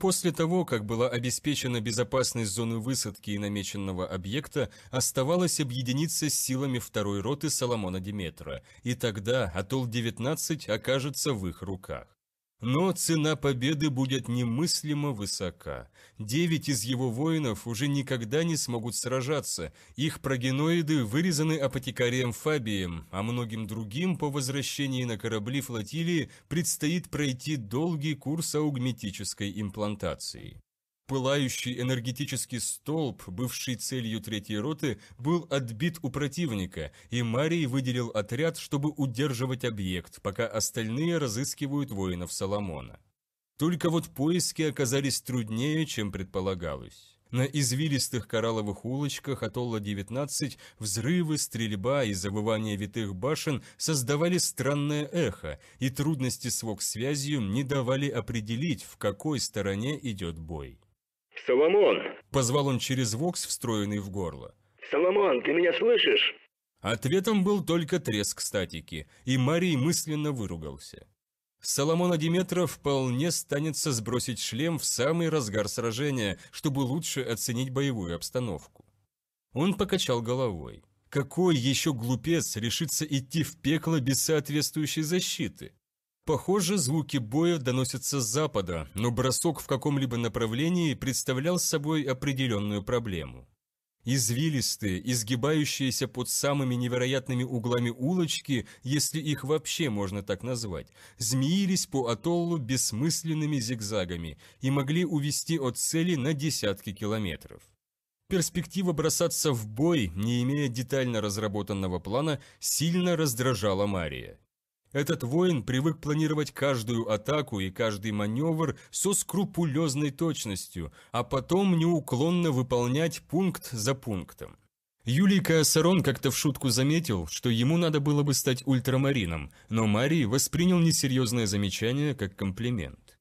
После того, как была обеспечена безопасность зоны высадки и намеченного объекта, оставалось объединиться с силами второй роты Соломона Диметра, и тогда Атолл-19 окажется в их руках. Но цена победы будет немыслимо высока. Девять из его воинов уже никогда не смогут сражаться, их прогеноиды вырезаны апотекарием Фабием, а многим другим по возвращении на корабли флотилии предстоит пройти долгий курс аугметической имплантации. Пылающий энергетический столб, бывший целью третьей роты, был отбит у противника, и Марий выделил отряд, чтобы удерживать объект, пока остальные разыскивают воинов Соломона. Только вот поиски оказались труднее, чем предполагалось. На извилистых коралловых улочках Атолла-19 взрывы, стрельба и завывание витых башен создавали странное эхо, и трудности с связью не давали определить, в какой стороне идет бой. «Соломон!» – позвал он через вокс, встроенный в горло. «Соломон, ты меня слышишь?» Ответом был только треск статики, и Марий мысленно выругался. Соломона Диметра вполне станется сбросить шлем в самый разгар сражения, чтобы лучше оценить боевую обстановку. Он покачал головой. Какой еще глупец решится идти в пекло без соответствующей защиты? Похоже, звуки боя доносятся с запада, но бросок в каком-либо направлении представлял собой определенную проблему. Извилистые, изгибающиеся под самыми невероятными углами улочки, если их вообще можно так назвать, змеились по атоллу бессмысленными зигзагами и могли увести от цели на десятки километров. Перспектива бросаться в бой, не имея детально разработанного плана, сильно раздражала Мария. Этот воин привык планировать каждую атаку и каждый маневр со скрупулезной точностью, а потом неуклонно выполнять пункт за пунктом. Юлий Каосарон как-то в шутку заметил, что ему надо было бы стать ультрамарином, но Марий воспринял несерьезное замечание как комплимент.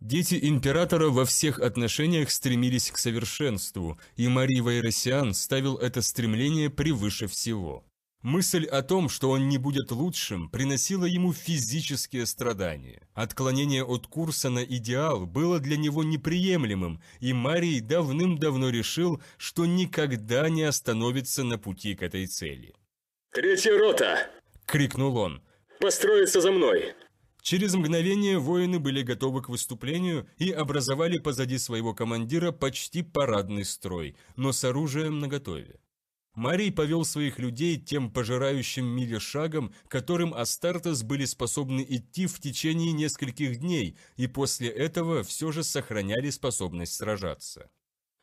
Дети императора во всех отношениях стремились к совершенству, и Марий Вайросиан ставил это стремление превыше всего. Мысль о том, что он не будет лучшим, приносила ему физические страдания. Отклонение от курса на идеал было для него неприемлемым, и Марий давным-давно решил, что никогда не остановится на пути к этой цели. «Третья рота!» – крикнул он. «Построиться за мной!» Через мгновение воины были готовы к выступлению и образовали позади своего командира почти парадный строй, но с оружием наготове. Марий повел своих людей тем пожирающим мире шагом, которым Астартес были способны идти в течение нескольких дней, и после этого все же сохраняли способность сражаться.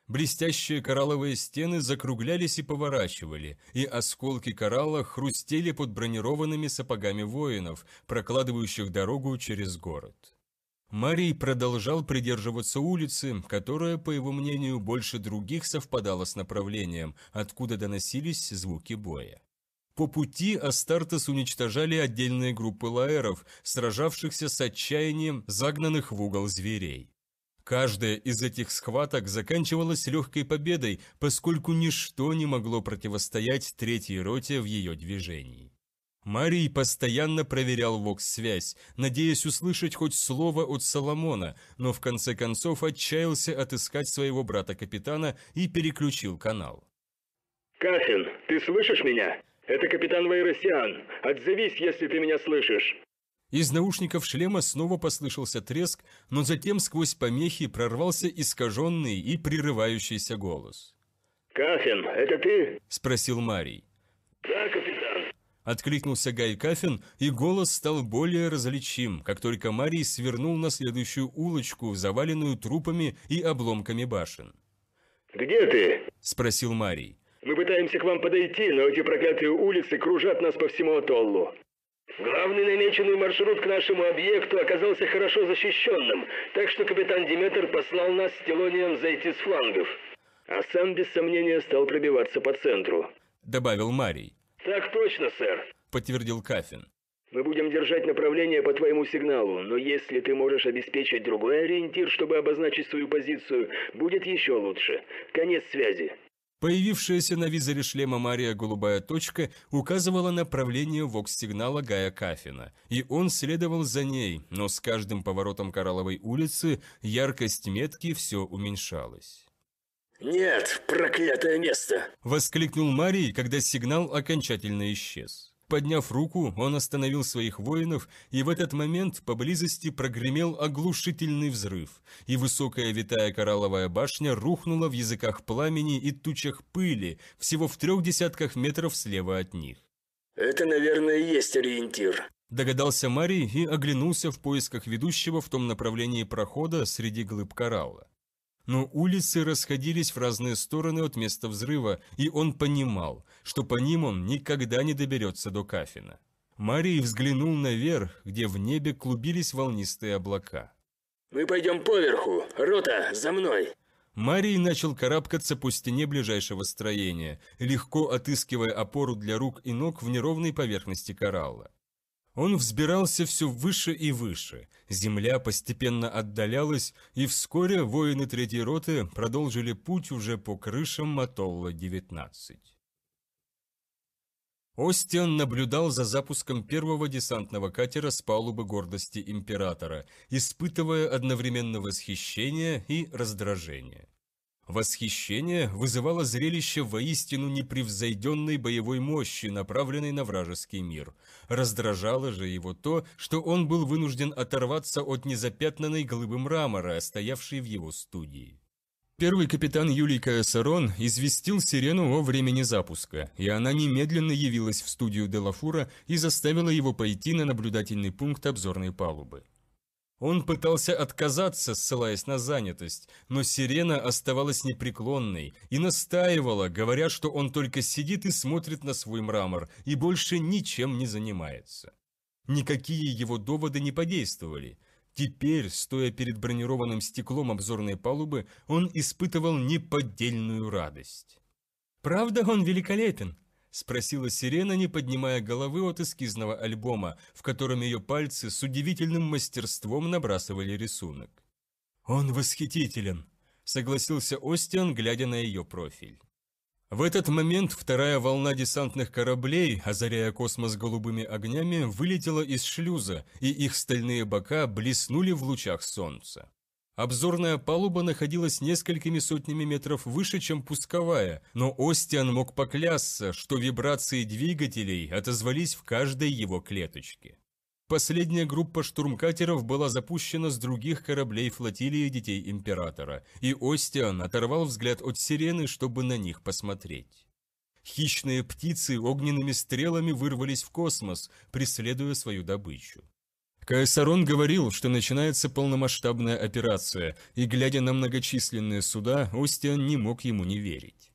Блестящие коралловые стены закруглялись и поворачивали, и осколки коралла хрустели под бронированными сапогами воинов, прокладывающих дорогу через город. Марий продолжал придерживаться улицы, которая, по его мнению, больше других совпадала с направлением, откуда доносились звуки боя. По пути Астартес уничтожали отдельные группы лаэров, сражавшихся с отчаянием загнанных в угол зверей. Каждая из этих схваток заканчивалась легкой победой, поскольку ничто не могло противостоять третьей роте в ее движении. Марий постоянно проверял вокс-связь, надеясь услышать хоть слово от Соломона, но в конце концов отчаялся отыскать своего брата-капитана и переключил канал. «Кафин, ты слышишь меня? Это капитан Вайросиан. Отзовись, если ты меня слышишь!» Из наушников шлема снова послышался треск, но затем сквозь помехи прорвался искаженный и прерывающийся голос. «Кафин, это ты?» – спросил Марий. «Да, капитан. Откликнулся Гай Кафин, и голос стал более различим, как только Марий свернул на следующую улочку, заваленную трупами и обломками башен. «Где ты?» – спросил Марий. «Мы пытаемся к вам подойти, но эти проклятые улицы кружат нас по всему Атоллу». Главный намеченный маршрут к нашему объекту оказался хорошо защищенным, так что капитан Диметр послал нас с Телонием зайти с флангов. А сам, без сомнения, стал пробиваться по центру. Добавил Марий. «Так точно, сэр», – подтвердил Кафин. «Мы будем держать направление по твоему сигналу, но если ты можешь обеспечить другой ориентир, чтобы обозначить свою позицию, будет еще лучше. Конец связи». Появившаяся на визоре шлема Мария голубая точка указывала направление вокс-сигнала Гая Кафина, и он следовал за ней, но с каждым поворотом Коралловой улицы яркость метки все уменьшалась. «Нет, проклятое место!» – воскликнул Марий, когда сигнал окончательно исчез. Подняв руку, он остановил своих воинов, и в этот момент поблизости прогремел оглушительный взрыв, и высокая витая коралловая башня рухнула в языках пламени и тучах пыли, всего в трех десятках метров слева от них. «Это, наверное, и есть ориентир», – догадался Марий и оглянулся в поисках ведущего в том направлении прохода среди глыб коралла. Но улицы расходились в разные стороны от места взрыва, и он понимал, что по ним он никогда не доберется до Кафина. Марий взглянул наверх, где в небе клубились волнистые облака. «Мы пойдем поверху! Рота, за мной!» Марий начал карабкаться по стене ближайшего строения, легко отыскивая опору для рук и ног в неровной поверхности коралла. Он взбирался все выше и выше, земля постепенно отдалялась, и вскоре воины третьей роты продолжили путь уже по крышам Матолла-19. Остиан наблюдал за запуском первого десантного катера с палубы гордости Императора, испытывая одновременно восхищение и раздражение. Восхищение вызывало зрелище воистину непревзойденной боевой мощи, направленной на вражеский мир. Раздражало же его то, что он был вынужден оторваться от незапятнанной глыбы мрамора, стоявшей в его студии. Первый капитан Юлий Каэссерон известил Сирену о времени запуска, и она немедленно явилась в студию Делафура и заставила его пойти на наблюдательный пункт обзорной палубы. Он пытался отказаться, ссылаясь на занятость, но сирена оставалась непреклонной и настаивала, говоря, что он только сидит и смотрит на свой мрамор и больше ничем не занимается. Никакие его доводы не подействовали. Теперь, стоя перед бронированным стеклом обзорной палубы, он испытывал неподдельную радость. «Правда он великолепен?» Спросила сирена, не поднимая головы от эскизного альбома, в котором ее пальцы с удивительным мастерством набрасывали рисунок. «Он восхитителен», — согласился Остиан, глядя на ее профиль. В этот момент вторая волна десантных кораблей, озаряя космос голубыми огнями, вылетела из шлюза, и их стальные бока блеснули в лучах солнца. Обзорная палуба находилась несколькими сотнями метров выше, чем пусковая, но Остиан мог поклясться, что вибрации двигателей отозвались в каждой его клеточке. Последняя группа штурмкатеров была запущена с других кораблей флотилии Детей Императора, и Остиан оторвал взгляд от сирены, чтобы на них посмотреть. Хищные птицы огненными стрелами вырвались в космос, преследуя свою добычу. Каэсарон говорил, что начинается полномасштабная операция, и, глядя на многочисленные суда, Остиан не мог ему не верить.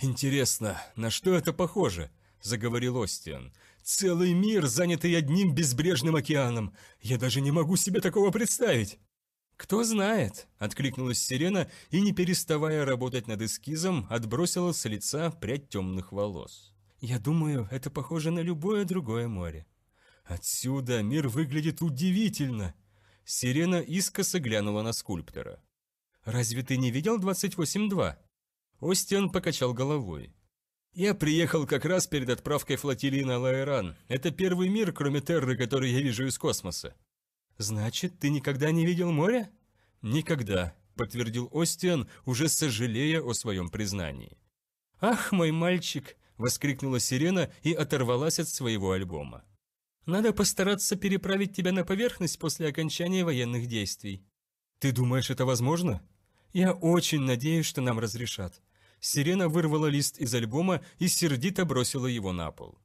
«Интересно, на что это похоже?» – заговорил Остиан. «Целый мир, занятый одним безбрежным океаном! Я даже не могу себе такого представить!» «Кто знает!» – откликнулась сирена и, не переставая работать над эскизом, отбросила с лица прядь темных волос. «Я думаю, это похоже на любое другое море». Отсюда мир выглядит удивительно. Сирена искоса глянула на скульптора. «Разве ты не видел 28-2?» Остиан покачал головой. «Я приехал как раз перед отправкой флотилии на Лаэран. Это первый мир, кроме Терры, который я вижу из космоса». «Значит, ты никогда не видел море?» «Никогда», – подтвердил Остиан, уже сожалея о своем признании. «Ах, мой мальчик!» – воскликнула сирена и оторвалась от своего альбома. Надо постараться переправить тебя на поверхность после окончания военных действий». «Ты думаешь, это возможно?» «Я очень надеюсь, что нам разрешат». Сирена вырвала лист из альбома и сердито бросила его на пол.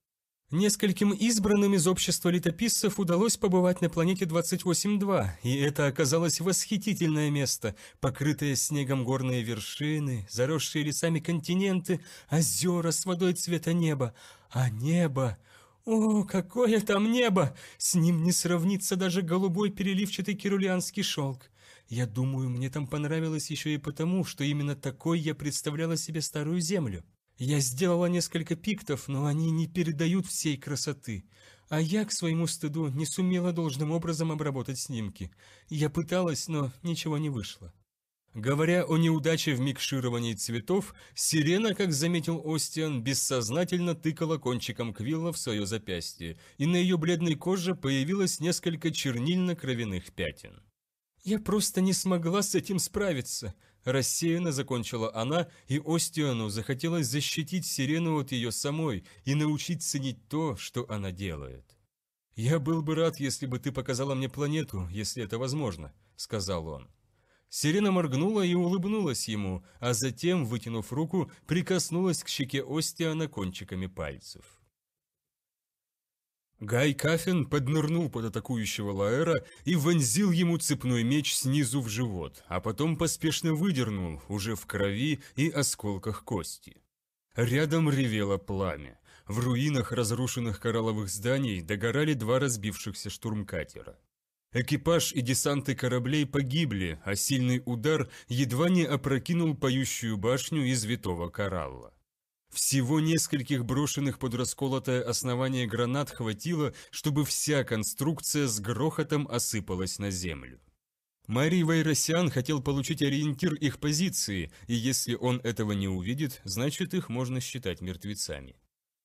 Нескольким избранным из общества летописцев удалось побывать на планете 28-2, и это оказалось восхитительное место, покрытое снегом горные вершины, заросшие лесами континенты, озера с водой цвета неба. А небо! О, какое там небо! С ним не сравнится даже голубой переливчатый кирулианский шелк. Я думаю, мне там понравилось еще и потому, что именно такой я представляла себе старую землю. Я сделала несколько пиктов, но они не передают всей красоты. А я, к своему стыду, не сумела должным образом обработать снимки. Я пыталась, но ничего не вышло. Говоря о неудаче в микшировании цветов, сирена, как заметил Остиан, бессознательно тыкала кончиком квилла в свое запястье, и на ее бледной коже появилось несколько чернильно-кровяных пятен. «Я просто не смогла с этим справиться», – рассеянно закончила она, и Остиану захотелось защитить сирену от ее самой и научить ценить то, что она делает. «Я был бы рад, если бы ты показала мне планету, если это возможно», – сказал он. Сирена моргнула и улыбнулась ему, а затем, вытянув руку, прикоснулась к щеке Остиана кончиками пальцев. Гай Кафин поднырнул под атакующего Лаэра и вонзил ему цепной меч снизу в живот, а потом поспешно выдернул, уже в крови и осколках кости. Рядом ревело пламя. В руинах разрушенных коралловых зданий догорали два разбившихся штурмкатера. Экипаж и десанты кораблей погибли, а сильный удар едва не опрокинул поющую башню из витого коралла. Всего нескольких брошенных под расколотое основание гранат хватило, чтобы вся конструкция с грохотом осыпалась на землю. Марий Вайросян хотел получить ориентир их позиции, и если он этого не увидит, значит их можно считать мертвецами.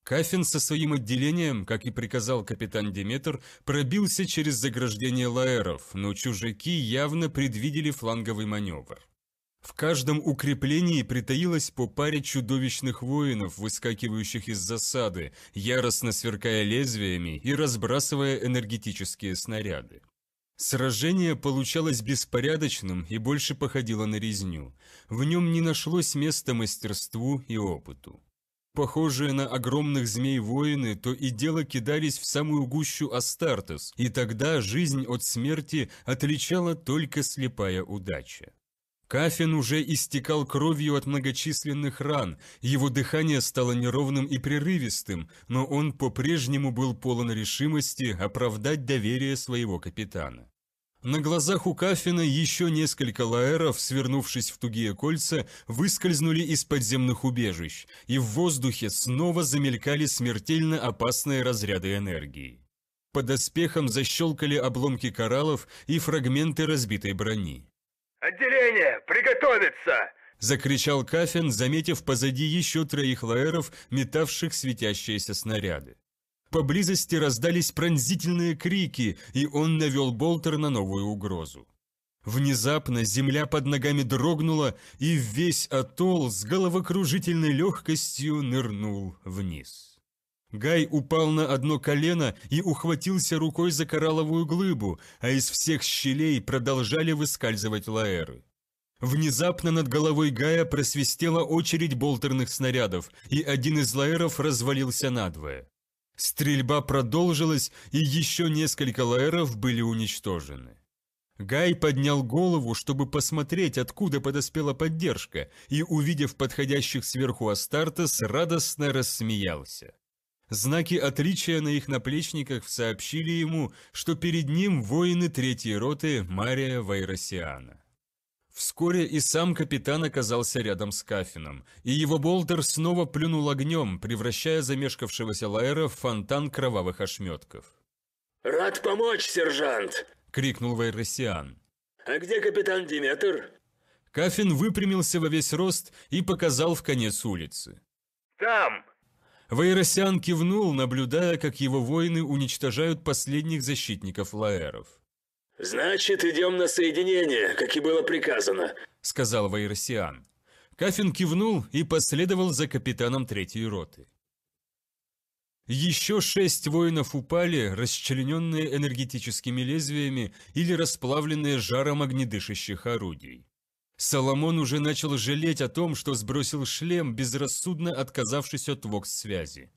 Кафин со своим отделением, как и приказал капитан Деметр, пробился через заграждение лаэров, но чужаки явно предвидели фланговый маневр. В каждом укреплении притаилось по паре чудовищных воинов, выскакивающих из засады, яростно сверкая лезвиями и разбрасывая энергетические снаряды. Сражение получалось беспорядочным и больше походило на резню. В нем не нашлось места мастерству и опыту. Похожие на огромных змей воины то и дело кидались в самую гущу Астартес, и тогда жизнь от смерти отличала только слепая удача. Кафин уже истекал кровью от многочисленных ран, его дыхание стало неровным и прерывистым, но он по-прежнему был полон решимости оправдать доверие своего капитана. На глазах у Кафина еще несколько лаэров, свернувшись в тугие кольца, выскользнули из подземных убежищ, и в воздухе снова замелькали смертельно опасные разряды энергии. Под оспехом защелкали обломки кораллов и фрагменты разбитой брони. «Отделение! Приготовиться!» – закричал Кафен, заметив позади еще троих лаэров, метавших светящиеся снаряды. Поблизости раздались пронзительные крики, и он навел Болтер на новую угрозу. Внезапно земля под ногами дрогнула, и весь атолл с головокружительной легкостью нырнул вниз. Гай упал на одно колено и ухватился рукой за коралловую глыбу, а из всех щелей продолжали выскальзывать лаэры. Внезапно над головой Гая просвистела очередь болтерных снарядов, и один из лаэров развалился надвое. Стрельба продолжилась, и еще несколько лаэров были уничтожены. Гай поднял голову, чтобы посмотреть, откуда подоспела поддержка, и, увидев подходящих сверху Астартес, радостно рассмеялся. Знаки отличия на их наплечниках сообщили ему, что перед ним воины третьей роты Мария Вайросиана. Вскоре и сам капитан оказался рядом с Кафином, и его болтер снова плюнул огнем, превращая замешкавшегося Лаэра в фонтан кровавых ошметков. «Рад помочь, сержант!» – крикнул Вайросиан. «А где капитан Диметр?» Кафин выпрямился во весь рост и показал в конец улицы. «Там!» Вайросиан кивнул, наблюдая, как его воины уничтожают последних защитников Лаэров. «Значит, идем на соединение, как и было приказано», — сказал Вайрсиан. Кафин кивнул и последовал за капитаном третьей роты. Еще шесть воинов упали, расчлененные энергетическими лезвиями или расплавленные жаром огнедышащих орудий. Соломон уже начал жалеть о том, что сбросил шлем, безрассудно отказавшись от вокс-связи.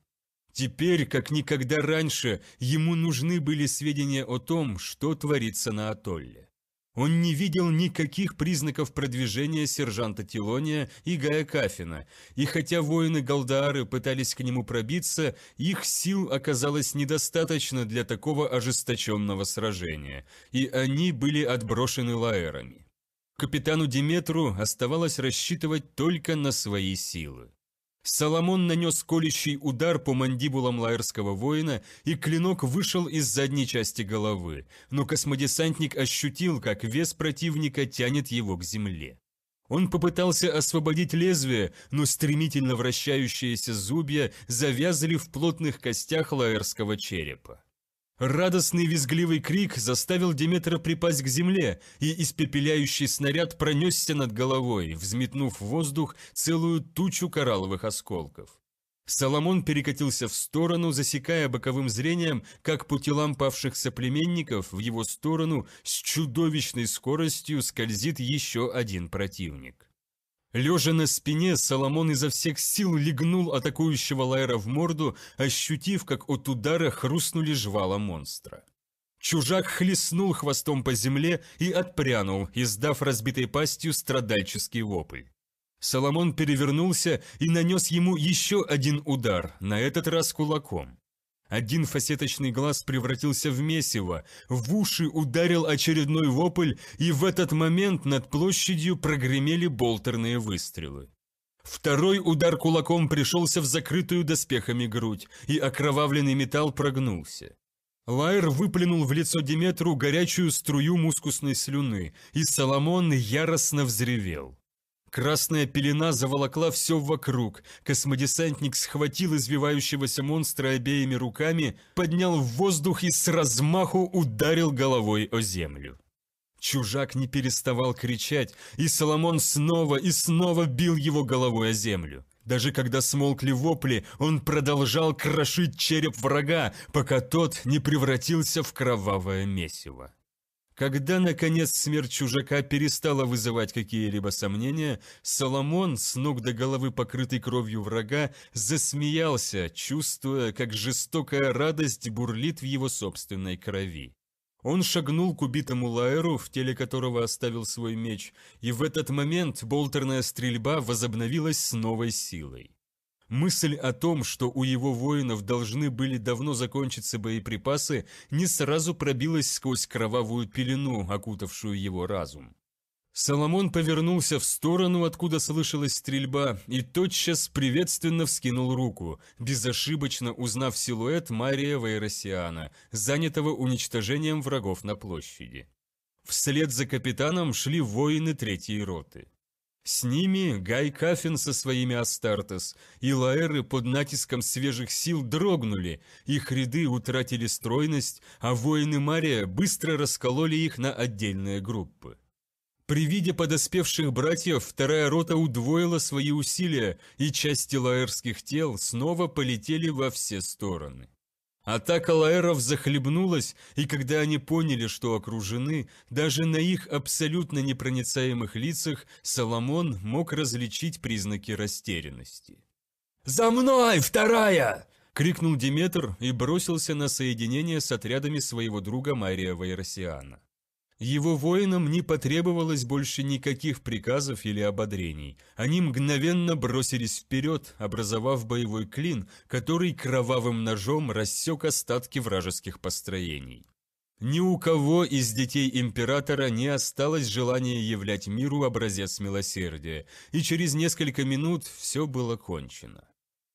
Теперь, как никогда раньше, ему нужны были сведения о том, что творится на Атолле. Он не видел никаких признаков продвижения сержанта Тилония и Гая Кафина, и хотя воины Галдаары пытались к нему пробиться, их сил оказалось недостаточно для такого ожесточенного сражения, и они были отброшены лаэрами. Капитану Диметру оставалось рассчитывать только на свои силы. Соломон нанес колющий удар по мандибулам лаерского воина, и клинок вышел из задней части головы, но космодесантник ощутил, как вес противника тянет его к земле. Он попытался освободить лезвие, но стремительно вращающиеся зубья завязали в плотных костях лаерского черепа. Радостный визгливый крик заставил Деметра припасть к земле, и испепеляющий снаряд пронесся над головой, взметнув в воздух целую тучу коралловых осколков. Соломон перекатился в сторону, засекая боковым зрением, как по телам павших соплеменников в его сторону с чудовищной скоростью скользит еще один противник. Лежа на спине, Соломон изо всех сил легнул атакующего лайера в морду, ощутив, как от удара хрустнули жвала монстра. Чужак хлестнул хвостом по земле и отпрянул, издав разбитой пастью страдальческий вопль. Соломон перевернулся и нанес ему еще один удар, на этот раз кулаком. Один фасеточный глаз превратился в месиво, в уши ударил очередной вопль, и в этот момент над площадью прогремели болтерные выстрелы. Второй удар кулаком пришелся в закрытую доспехами грудь, и окровавленный металл прогнулся. Лайер выплюнул в лицо Диметру горячую струю мускусной слюны, и Соломон яростно взревел. Красная пелена заволокла все вокруг. Космодесантник схватил извивающегося монстра обеими руками, поднял в воздух и с размаху ударил головой о землю. Чужак не переставал кричать, и Соломон снова и снова бил его головой о землю. Даже когда смолкли вопли, он продолжал крошить череп врага, пока тот не превратился в кровавое месиво. Когда, наконец, смерть чужака перестала вызывать какие-либо сомнения, Соломон, с ног до головы покрытый кровью врага, засмеялся, чувствуя, как жестокая радость бурлит в его собственной крови. Он шагнул к убитому Лаэру, в теле которого оставил свой меч, и в этот момент болтерная стрельба возобновилась с новой силой. Мысль о том, что у его воинов должны были давно закончиться боеприпасы, не сразу пробилась сквозь кровавую пелену, окутавшую его разум. Соломон повернулся в сторону, откуда слышалась стрельба, и тотчас приветственно вскинул руку, безошибочно узнав силуэт Мария Вайросиана, занятого уничтожением врагов на площади. Вслед за капитаном шли воины третьей роты. С ними Гай Кафин со своими Астартес, и лаэры под натиском свежих сил дрогнули, их ряды утратили стройность, а воины Мария быстро раскололи их на отдельные группы. При виде подоспевших братьев вторая рота удвоила свои усилия, и части лаэрских тел снова полетели во все стороны. Атака лаэров захлебнулась, и когда они поняли, что окружены, даже на их абсолютно непроницаемых лицах Соломон мог различить признаки растерянности. «За мной, вторая!» – крикнул Диметр и бросился на соединение с отрядами своего друга Мария Вайросиана. Его воинам не потребовалось больше никаких приказов или ободрений. Они мгновенно бросились вперед, образовав боевой клин, который кровавым ножом рассек остатки вражеских построений. Ни у кого из детей императора не осталось желания являть миру образец милосердия, и через несколько минут все было кончено.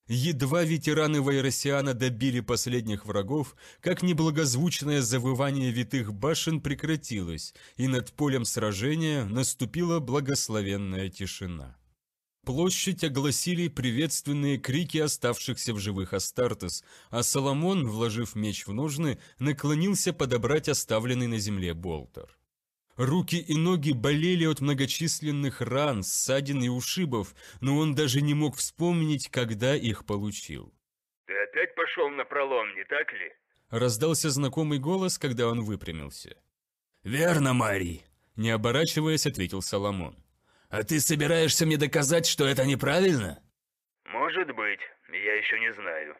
Едва ветераны Вайросиана добили последних врагов, как неблагозвучное завывание витых башен прекратилось, и над полем сражения наступила благословенная тишина. Площадь огласили приветственные крики оставшихся в живых Астартес, а Соломон, вложив меч в ножны, наклонился подобрать оставленный на земле болтер. Руки и ноги болели от многочисленных ран, ссадин и ушибов, но он даже не мог вспомнить, когда их получил. «Ты опять пошел на пролом, не так ли?» Раздался знакомый голос, когда он выпрямился. «Верно, Марий!» – не оборачиваясь, ответил Соломон. «А ты собираешься мне доказать, что это неправильно?» «Может быть, я еще не знаю»,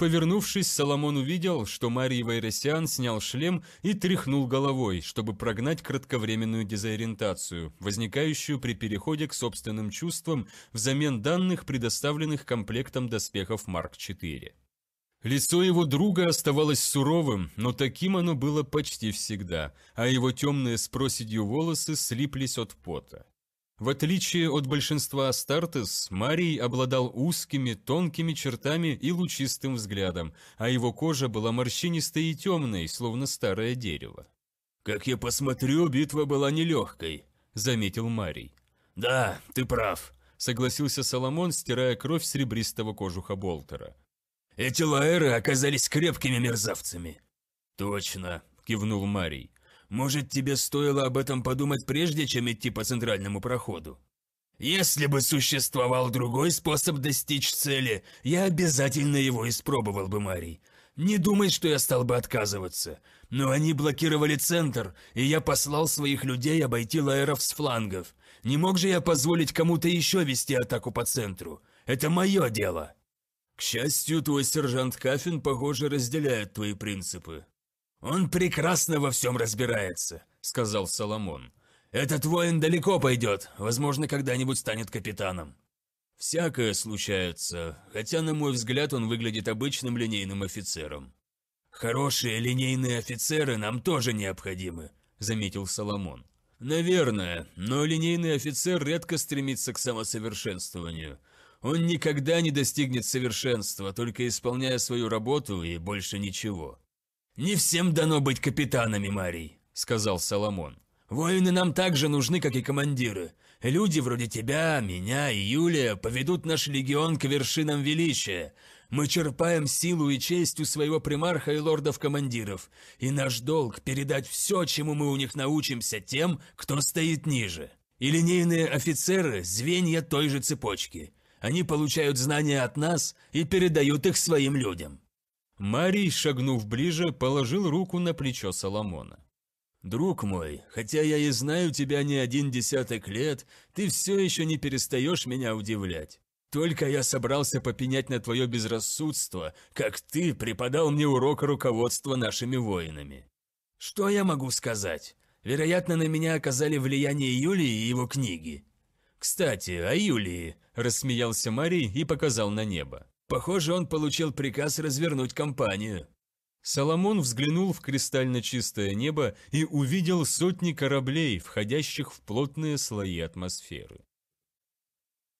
Повернувшись, Соломон увидел, что Марий Вайросиан снял шлем и тряхнул головой, чтобы прогнать кратковременную дезориентацию, возникающую при переходе к собственным чувствам взамен данных, предоставленных комплектом доспехов Марк-4. Лицо его друга оставалось суровым, но таким оно было почти всегда, а его темные с проседью волосы слиплись от пота. В отличие от большинства Астартес, Марий обладал узкими, тонкими чертами и лучистым взглядом, а его кожа была морщинистой и темной, словно старое дерево. «Как я посмотрю, битва была нелегкой», — заметил Марий. «Да, ты прав», — согласился Соломон, стирая кровь с серебристого кожуха Болтера. «Эти лаэры оказались крепкими мерзавцами». «Точно», — кивнул Марий. Может, тебе стоило об этом подумать прежде, чем идти по центральному проходу? Если бы существовал другой способ достичь цели, я обязательно его испробовал бы, Марий. Не думай, что я стал бы отказываться. Но они блокировали центр, и я послал своих людей обойти лаэров с флангов. Не мог же я позволить кому-то еще вести атаку по центру. Это мое дело. К счастью, твой сержант Кафин, похоже, разделяет твои принципы. «Он прекрасно во всем разбирается», — сказал Соломон. «Этот воин далеко пойдет, возможно, когда-нибудь станет капитаном». Всякое случается, хотя, на мой взгляд, он выглядит обычным линейным офицером. «Хорошие линейные офицеры нам тоже необходимы», — заметил Соломон. «Наверное, но линейный офицер редко стремится к самосовершенствованию. Он никогда не достигнет совершенства, только исполняя свою работу и больше ничего». «Не всем дано быть капитанами, Марий», — сказал Соломон. «Воины нам также нужны, как и командиры. Люди вроде тебя, меня и Юлия поведут наш легион к вершинам величия. Мы черпаем силу и честь у своего примарха и лордов-командиров, и наш долг – передать все, чему мы у них научимся, тем, кто стоит ниже. И линейные офицеры – звенья той же цепочки. Они получают знания от нас и передают их своим людям. Марий, шагнув ближе, положил руку на плечо Соломона. «Друг мой, хотя я и знаю тебя не один десяток лет, ты все еще не перестаешь меня удивлять. Только я собрался попенять на твое безрассудство, как ты преподал мне урок руководства нашими воинами. Что я могу сказать? Вероятно, на меня оказали влияние Юлии и его книги. Кстати, о Юлии, рассмеялся Марий и показал на небо. Похоже, он получил приказ развернуть компанию. Соломон взглянул в кристально чистое небо и увидел сотни кораблей, входящих в плотные слои атмосферы.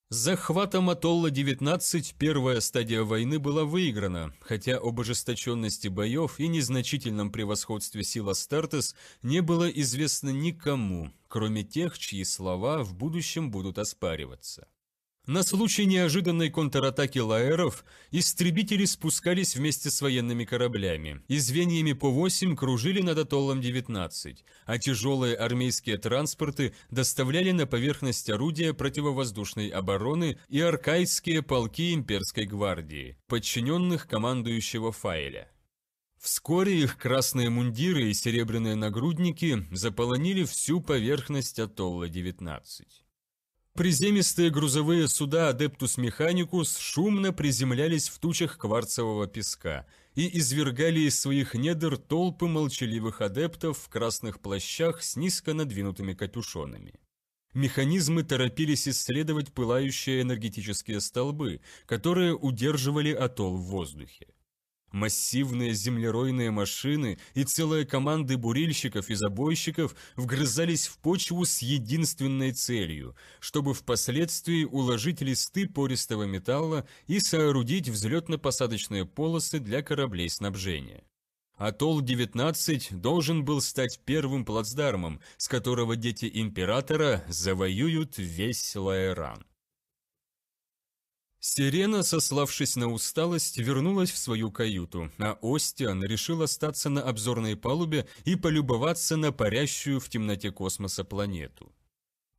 С захватом Атолла-19 первая стадия войны была выиграна, хотя об ожесточенности боев и незначительном превосходстве сил Астартес не было известно никому, кроме тех, чьи слова в будущем будут оспариваться. На случай неожиданной контратаки лаэров истребители спускались вместе с военными кораблями, и по 8 кружили над атоллом 19, а тяжелые армейские транспорты доставляли на поверхность орудия противовоздушной обороны и аркайские полки имперской гвардии, подчиненных командующего Файля. Вскоре их красные мундиры и серебряные нагрудники заполонили всю поверхность атолла 19. Приземистые грузовые суда Адептус Механикус шумно приземлялись в тучах кварцевого песка и извергали из своих недр толпы молчаливых адептов в красных плащах с низко надвинутыми капюшонами. Механизмы торопились исследовать пылающие энергетические столбы, которые удерживали атолл в воздухе. Массивные землеройные машины и целые команды бурильщиков и забойщиков вгрызались в почву с единственной целью, чтобы впоследствии уложить листы пористого металла и соорудить взлетно-посадочные полосы для кораблей снабжения. Атолл-19 должен был стать первым плацдармом, с которого дети Императора завоюют весь Лаэран. Сирена, сославшись на усталость, вернулась в свою каюту, а Остиан решил остаться на обзорной палубе и полюбоваться на парящую в темноте космоса планету.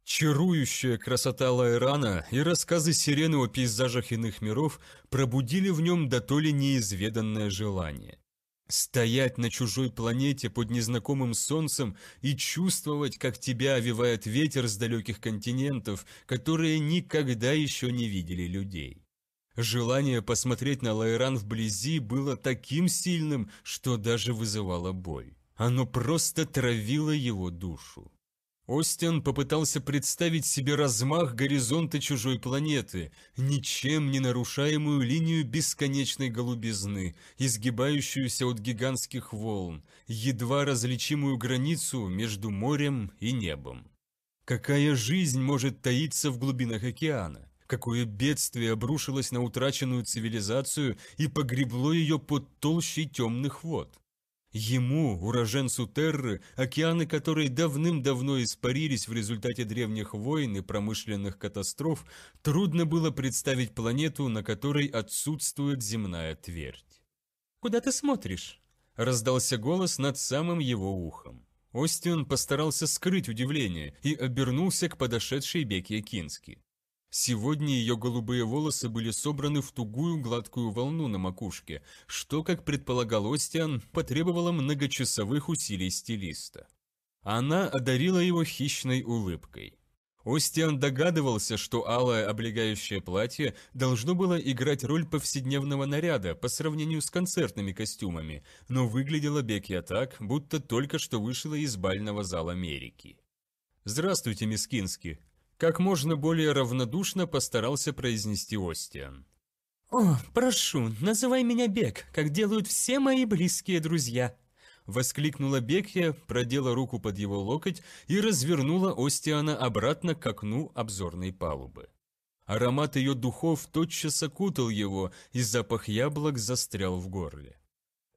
Чарующая красота Лайрана и рассказы Сирены о пейзажах иных миров пробудили в нем до то ли неизведанное желание. Стоять на чужой планете под незнакомым солнцем и чувствовать, как тебя овивает ветер с далеких континентов, которые никогда еще не видели людей. Желание посмотреть на Лайран вблизи было таким сильным, что даже вызывало боль. Оно просто травило его душу. Остин попытался представить себе размах горизонта чужой планеты, ничем не нарушаемую линию бесконечной голубизны, изгибающуюся от гигантских волн, едва различимую границу между морем и небом. Какая жизнь может таиться в глубинах океана? Какое бедствие обрушилось на утраченную цивилизацию и погребло ее под толщей темных вод? Ему, уроженцу Терры, океаны, которые давным-давно испарились в результате древних войн и промышленных катастроф, трудно было представить планету, на которой отсутствует земная твердь. «Куда ты смотришь?» – раздался голос над самым его ухом. Остин постарался скрыть удивление и обернулся к подошедшей Беке Кински. Сегодня ее голубые волосы были собраны в тугую гладкую волну на макушке, что, как предполагал Остиан, потребовало многочасовых усилий стилиста. Она одарила его хищной улыбкой. Остиан догадывался, что алое облегающее платье должно было играть роль повседневного наряда по сравнению с концертными костюмами, но выглядело Бекия так, будто только что вышла из бального зала Америки. «Здравствуйте, Мискински», как можно более равнодушно постарался произнести Остиан. «О, прошу, называй меня Бек, как делают все мои близкие друзья!» Воскликнула Бекхе, продела руку под его локоть и развернула Остиана обратно к окну обзорной палубы. Аромат ее духов тотчас окутал его, и запах яблок застрял в горле.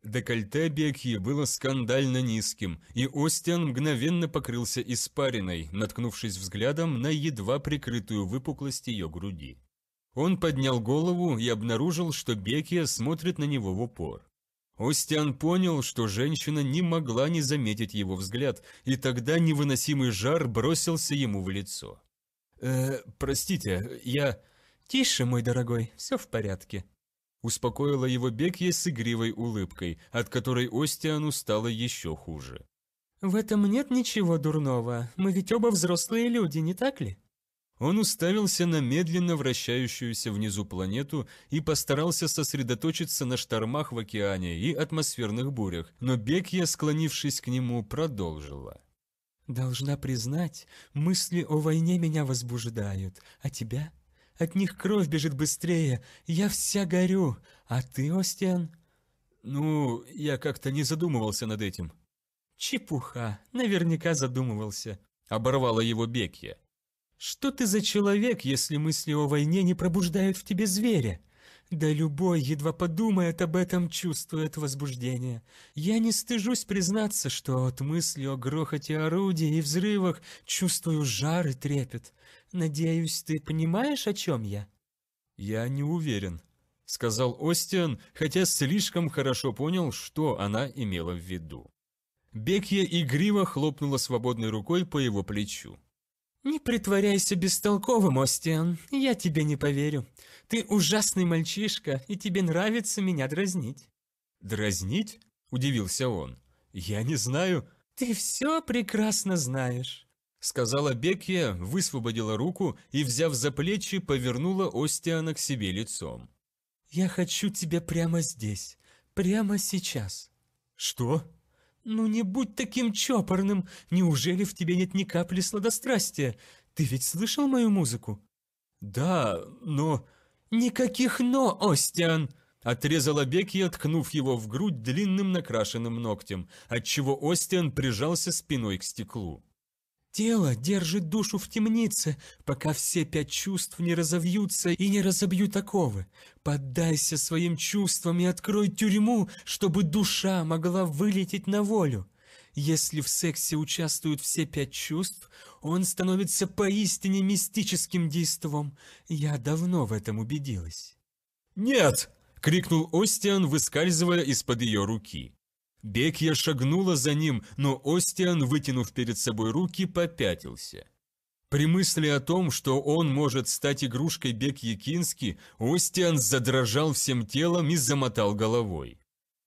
Декольте Бекхи было скандально низким, и Остиан мгновенно покрылся испариной, наткнувшись взглядом на едва прикрытую выпуклость ее груди. Он поднял голову и обнаружил, что Бекия смотрит на него в упор. Остиан понял, что женщина не могла не заметить его взгляд, и тогда невыносимый жар бросился ему в лицо. «Э, простите, я...» «Тише, мой дорогой, все в порядке», Успокоила его Бекья с игривой улыбкой, от которой Остиану стало еще хуже. «В этом нет ничего дурного. Мы ведь оба взрослые люди, не так ли?» Он уставился на медленно вращающуюся внизу планету и постарался сосредоточиться на штормах в океане и атмосферных бурях, но Бекья, склонившись к нему, продолжила. «Должна признать, мысли о войне меня возбуждают, а тебя от них кровь бежит быстрее, я вся горю. А ты, Остиан?» «Ну, я как-то не задумывался над этим». «Чепуха, наверняка задумывался», — оборвала его Бекья. «Что ты за человек, если мысли о войне не пробуждают в тебе зверя?» Да любой, едва подумает об этом, чувствует возбуждение. Я не стыжусь признаться, что от мысли о грохоте орудий и взрывах чувствую жар и трепет. Надеюсь, ты понимаешь, о чем я?» «Я не уверен», — сказал Остиан, хотя слишком хорошо понял, что она имела в виду. Бекья игриво хлопнула свободной рукой по его плечу. «Не притворяйся бестолковым, Остиан, я тебе не поверю. Ты ужасный мальчишка, и тебе нравится меня дразнить». «Дразнить?» – удивился он. «Я не знаю». «Ты все прекрасно знаешь» сказала Бекия, высвободила руку и, взяв за плечи, повернула Остиана к себе лицом. «Я хочу тебя прямо здесь, прямо сейчас». «Что?» «Ну не будь таким чопорным! Неужели в тебе нет ни капли сладострастия? Ты ведь слышал мою музыку?» «Да, но...» «Никаких «но», Остиан!» Отрезала Бекия, ткнув его в грудь длинным накрашенным ногтем, отчего Остиан прижался спиной к стеклу. Тело держит душу в темнице, пока все пять чувств не разовьются и не разобьют такого. Поддайся своим чувствам и открой тюрьму, чтобы душа могла вылететь на волю. Если в сексе участвуют все пять чувств, он становится поистине мистическим действом. Я давно в этом убедилась. «Нет!» — крикнул Остиан, выскальзывая из-под ее руки. Бекья шагнула за ним, но Остиан, вытянув перед собой руки, попятился. При мысли о том, что он может стать игрушкой Бек Якински, Остиан задрожал всем телом и замотал головой.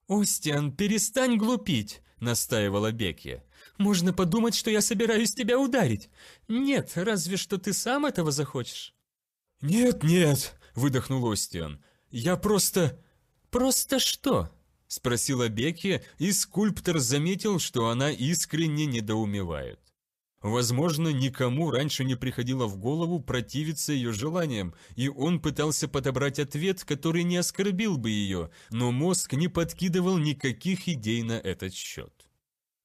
«Остиан, перестань глупить!» – настаивала Бекья. «Можно подумать, что я собираюсь тебя ударить. Нет, разве что ты сам этого захочешь». «Нет, нет!» – выдохнул Остиан. «Я просто...» «Просто что?» – спросила Бекки, и скульптор заметил, что она искренне недоумевает. Возможно, никому раньше не приходило в голову противиться ее желаниям, и он пытался подобрать ответ, который не оскорбил бы ее, но мозг не подкидывал никаких идей на этот счет.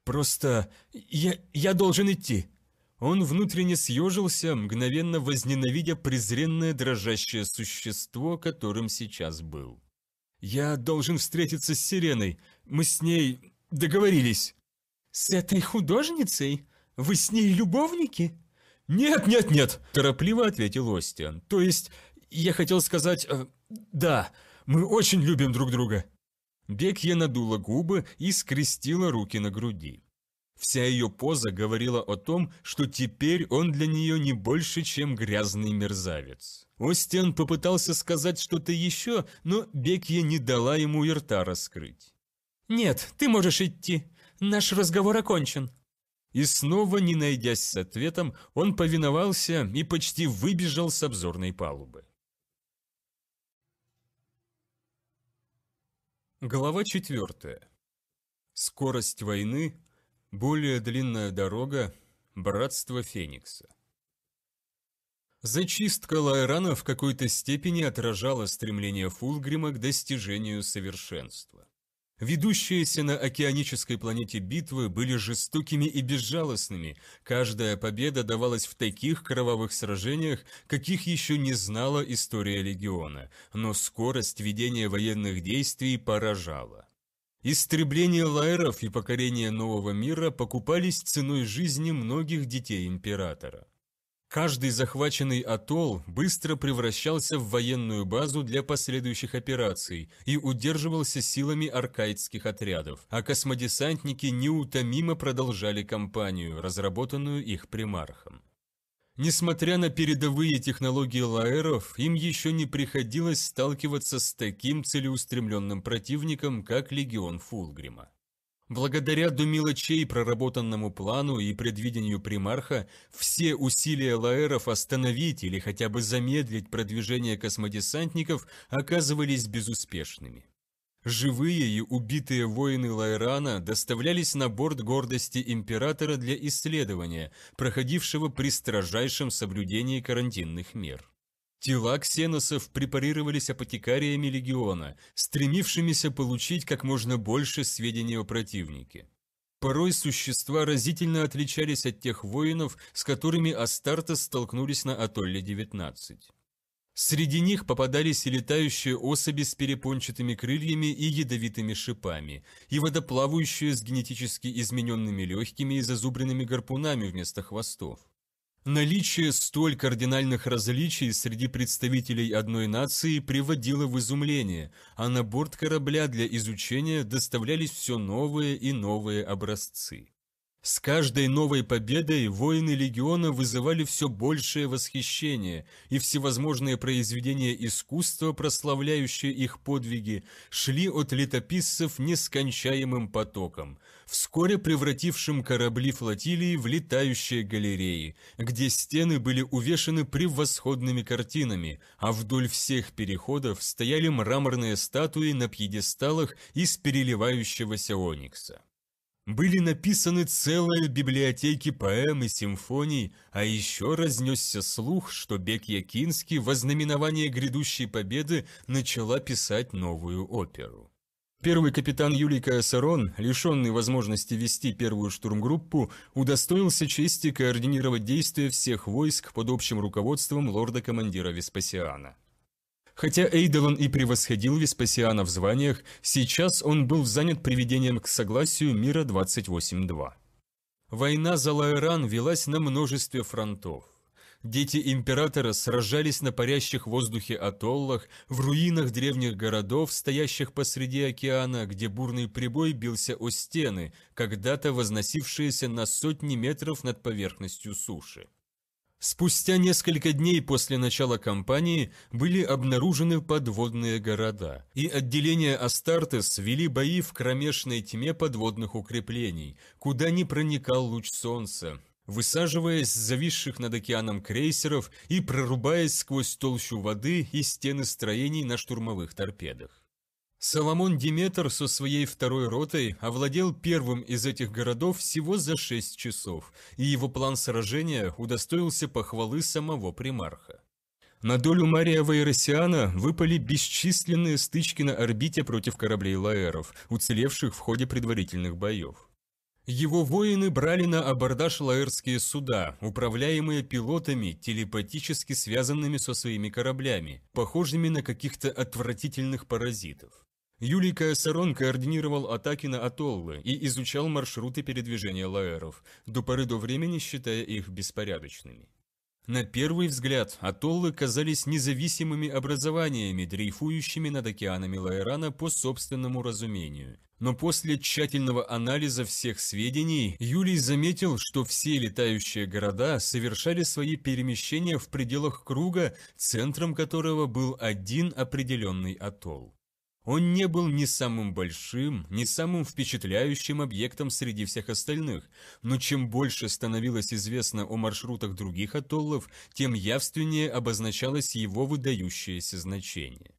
«Просто... я, я должен идти!» Он внутренне съежился, мгновенно возненавидя презренное дрожащее существо, которым сейчас был. «Я должен встретиться с Сиреной. Мы с ней договорились». «С этой художницей? Вы с ней любовники?» «Нет, нет, нет!» – торопливо ответил Остиан. «То есть, я хотел сказать, э, да, мы очень любим друг друга». Бекья надула губы и скрестила руки на груди. Вся ее поза говорила о том, что теперь он для нее не больше, чем грязный мерзавец. Остин попытался сказать что-то еще, но Бекья не дала ему и рта раскрыть. «Нет, ты можешь идти. Наш разговор окончен». И снова, не найдясь с ответом, он повиновался и почти выбежал с обзорной палубы. Глава четвертая. Скорость войны, более длинная дорога, братство Феникса. Зачистка Лайрана в какой-то степени отражала стремление Фулгрима к достижению совершенства. Ведущиеся на океанической планете битвы были жестокими и безжалостными, каждая победа давалась в таких кровавых сражениях, каких еще не знала история Легиона, но скорость ведения военных действий поражала. Истребление лайеров и покорение нового мира покупались ценой жизни многих детей Императора. Каждый захваченный атолл быстро превращался в военную базу для последующих операций и удерживался силами аркаидских отрядов, а космодесантники неутомимо продолжали кампанию, разработанную их примархом. Несмотря на передовые технологии лаэров, им еще не приходилось сталкиваться с таким целеустремленным противником, как легион Фулгрима. Благодаря Думилычей проработанному плану и предвидению примарха, все усилия лаэров остановить или хотя бы замедлить продвижение космодесантников оказывались безуспешными. Живые и убитые воины Лайрана доставлялись на борт гордости императора для исследования, проходившего при строжайшем соблюдении карантинных мер. Тела ксеносов препарировались апотекариями легиона, стремившимися получить как можно больше сведений о противнике. Порой существа разительно отличались от тех воинов, с которыми Астарта столкнулись на Атолле-19. Среди них попадались и летающие особи с перепончатыми крыльями и ядовитыми шипами, и водоплавающие с генетически измененными легкими и зазубренными гарпунами вместо хвостов. Наличие столь кардинальных различий среди представителей одной нации приводило в изумление, а на борт корабля для изучения доставлялись все новые и новые образцы. С каждой новой победой воины легиона вызывали все большее восхищение, и всевозможные произведения искусства, прославляющие их подвиги, шли от летописцев нескончаемым потоком, вскоре превратившим корабли флотилии в летающие галереи, где стены были увешаны превосходными картинами, а вдоль всех переходов стояли мраморные статуи на пьедесталах из переливающегося оникса. Были написаны целые библиотеки поэм и симфоний, а еще разнесся слух, что Бек Якинский во знаменование грядущей победы начала писать новую оперу. Первый капитан Юлий Каосарон, лишенный возможности вести первую штурмгруппу, удостоился чести координировать действия всех войск под общим руководством лорда-командира Веспасиана. Хотя Эйдолон и превосходил Веспасиана в званиях, сейчас он был занят приведением к согласию мира 28.2. Война за Лаэран велась на множестве фронтов. Дети императора сражались на парящих в воздухе атоллах, в руинах древних городов, стоящих посреди океана, где бурный прибой бился о стены, когда-то возносившиеся на сотни метров над поверхностью суши. Спустя несколько дней после начала кампании были обнаружены подводные города, и отделение Астартес вели бои в кромешной тьме подводных укреплений, куда не проникал луч солнца, высаживаясь с зависших над океаном крейсеров и прорубаясь сквозь толщу воды и стены строений на штурмовых торпедах. Соломон Диметр со своей второй ротой овладел первым из этих городов всего за 6 часов, и его план сражения удостоился похвалы самого примарха. На долю Мария Вайросиана выпали бесчисленные стычки на орбите против кораблей Лаэров, уцелевших в ходе предварительных боев. Его воины брали на абордаж лаэрские суда, управляемые пилотами, телепатически связанными со своими кораблями, похожими на каких-то отвратительных паразитов. Юлий Каэссарон координировал атаки на атоллы и изучал маршруты передвижения лаэров, до поры до времени считая их беспорядочными. На первый взгляд атоллы казались независимыми образованиями, дрейфующими над океанами Лайрана по собственному разумению. Но после тщательного анализа всех сведений, Юлий заметил, что все летающие города совершали свои перемещения в пределах круга, центром которого был один определенный атолл. Он не был ни самым большим, ни самым впечатляющим объектом среди всех остальных, но чем больше становилось известно о маршрутах других атоллов, тем явственнее обозначалось его выдающееся значение.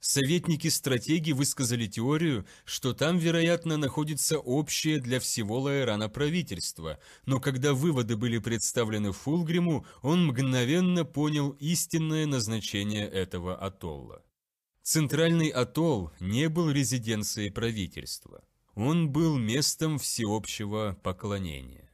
Советники-стратеги высказали теорию, что там, вероятно, находится общее для всего Лаэрана правительство, но когда выводы были представлены Фулгриму, он мгновенно понял истинное назначение этого атолла. Центральный атолл не был резиденцией правительства. Он был местом всеобщего поклонения.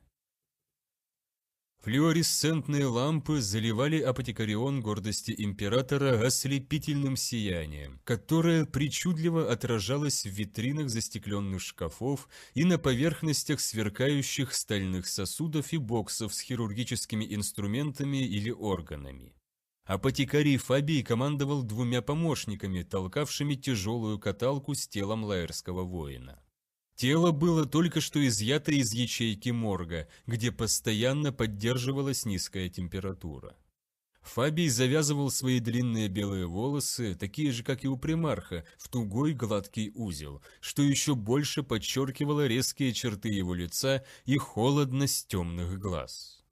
Флюоресцентные лампы заливали апотекарион гордости императора ослепительным сиянием, которое причудливо отражалось в витринах застекленных шкафов и на поверхностях сверкающих стальных сосудов и боксов с хирургическими инструментами или органами. Апотекарий Фабий командовал двумя помощниками, толкавшими тяжелую каталку с телом лаэрского воина. Тело было только что изъято из ячейки морга, где постоянно поддерживалась низкая температура. Фабий завязывал свои длинные белые волосы, такие же, как и у примарха, в тугой гладкий узел, что еще больше подчеркивало резкие черты его лица и холодность темных глаз.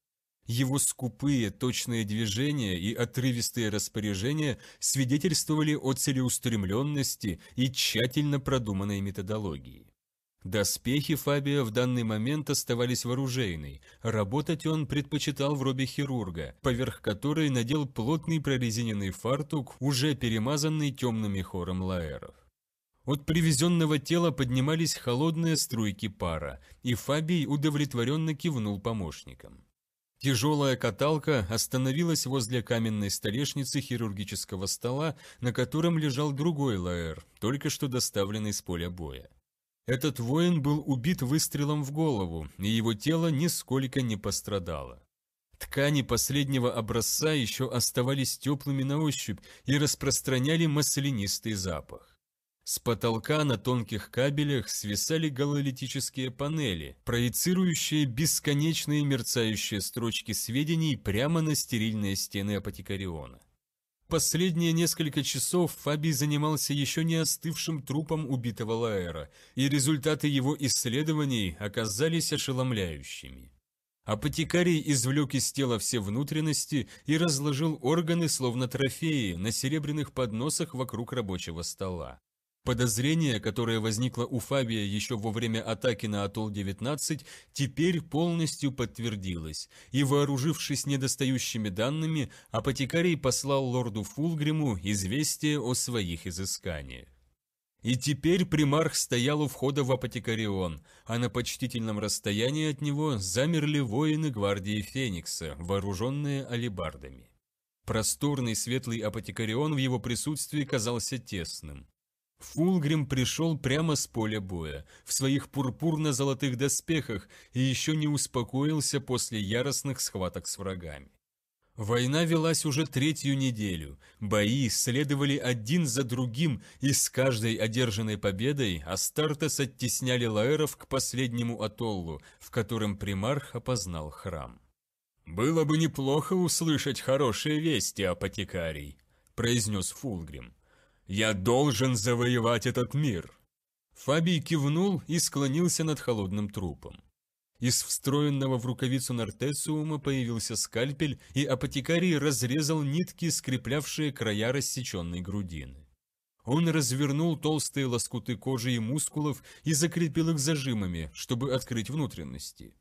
Его скупые, точные движения и отрывистые распоряжения свидетельствовали о целеустремленности и тщательно продуманной методологии. Доспехи Фабия в данный момент оставались в Работать он предпочитал в робе хирурга, поверх которой надел плотный прорезиненный фартук, уже перемазанный темными хором лаэров. От привезенного тела поднимались холодные струйки пара, и Фабий удовлетворенно кивнул помощникам. Тяжелая каталка остановилась возле каменной столешницы хирургического стола, на котором лежал другой Лаэр, только что доставленный с поля боя. Этот воин был убит выстрелом в голову, и его тело нисколько не пострадало. Ткани последнего образца еще оставались теплыми на ощупь и распространяли маслянистый запах. С потолка на тонких кабелях свисали гололитические панели, проецирующие бесконечные мерцающие строчки сведений прямо на стерильные стены Апотекариона. Последние несколько часов Фаби занимался еще не остывшим трупом убитого Лаэра, и результаты его исследований оказались ошеломляющими. Апотекарий извлек из тела все внутренности и разложил органы, словно трофеи, на серебряных подносах вокруг рабочего стола. Подозрение, которое возникло у Фабия еще во время атаки на Атолл-19, теперь полностью подтвердилось, и вооружившись недостающими данными, апотекарий послал лорду Фулгриму известие о своих изысканиях. И теперь примарх стоял у входа в апотекарион, а на почтительном расстоянии от него замерли воины гвардии Феникса, вооруженные алебардами. Просторный светлый апотекарион в его присутствии казался тесным. Фулгрим пришел прямо с поля боя, в своих пурпурно-золотых доспехах и еще не успокоился после яростных схваток с врагами. Война велась уже третью неделю, бои следовали один за другим, и с каждой одержанной победой Астартес оттесняли лаэров к последнему атоллу, в котором примарх опознал храм. «Было бы неплохо услышать хорошие вести, апотекарий», – произнес Фулгрим. Я должен завоевать этот мир!» Фабий кивнул и склонился над холодным трупом. Из встроенного в рукавицу нартесума появился скальпель, и апотекарий разрезал нитки, скреплявшие края рассеченной грудины. Он развернул толстые лоскуты кожи и мускулов и закрепил их зажимами, чтобы открыть внутренности.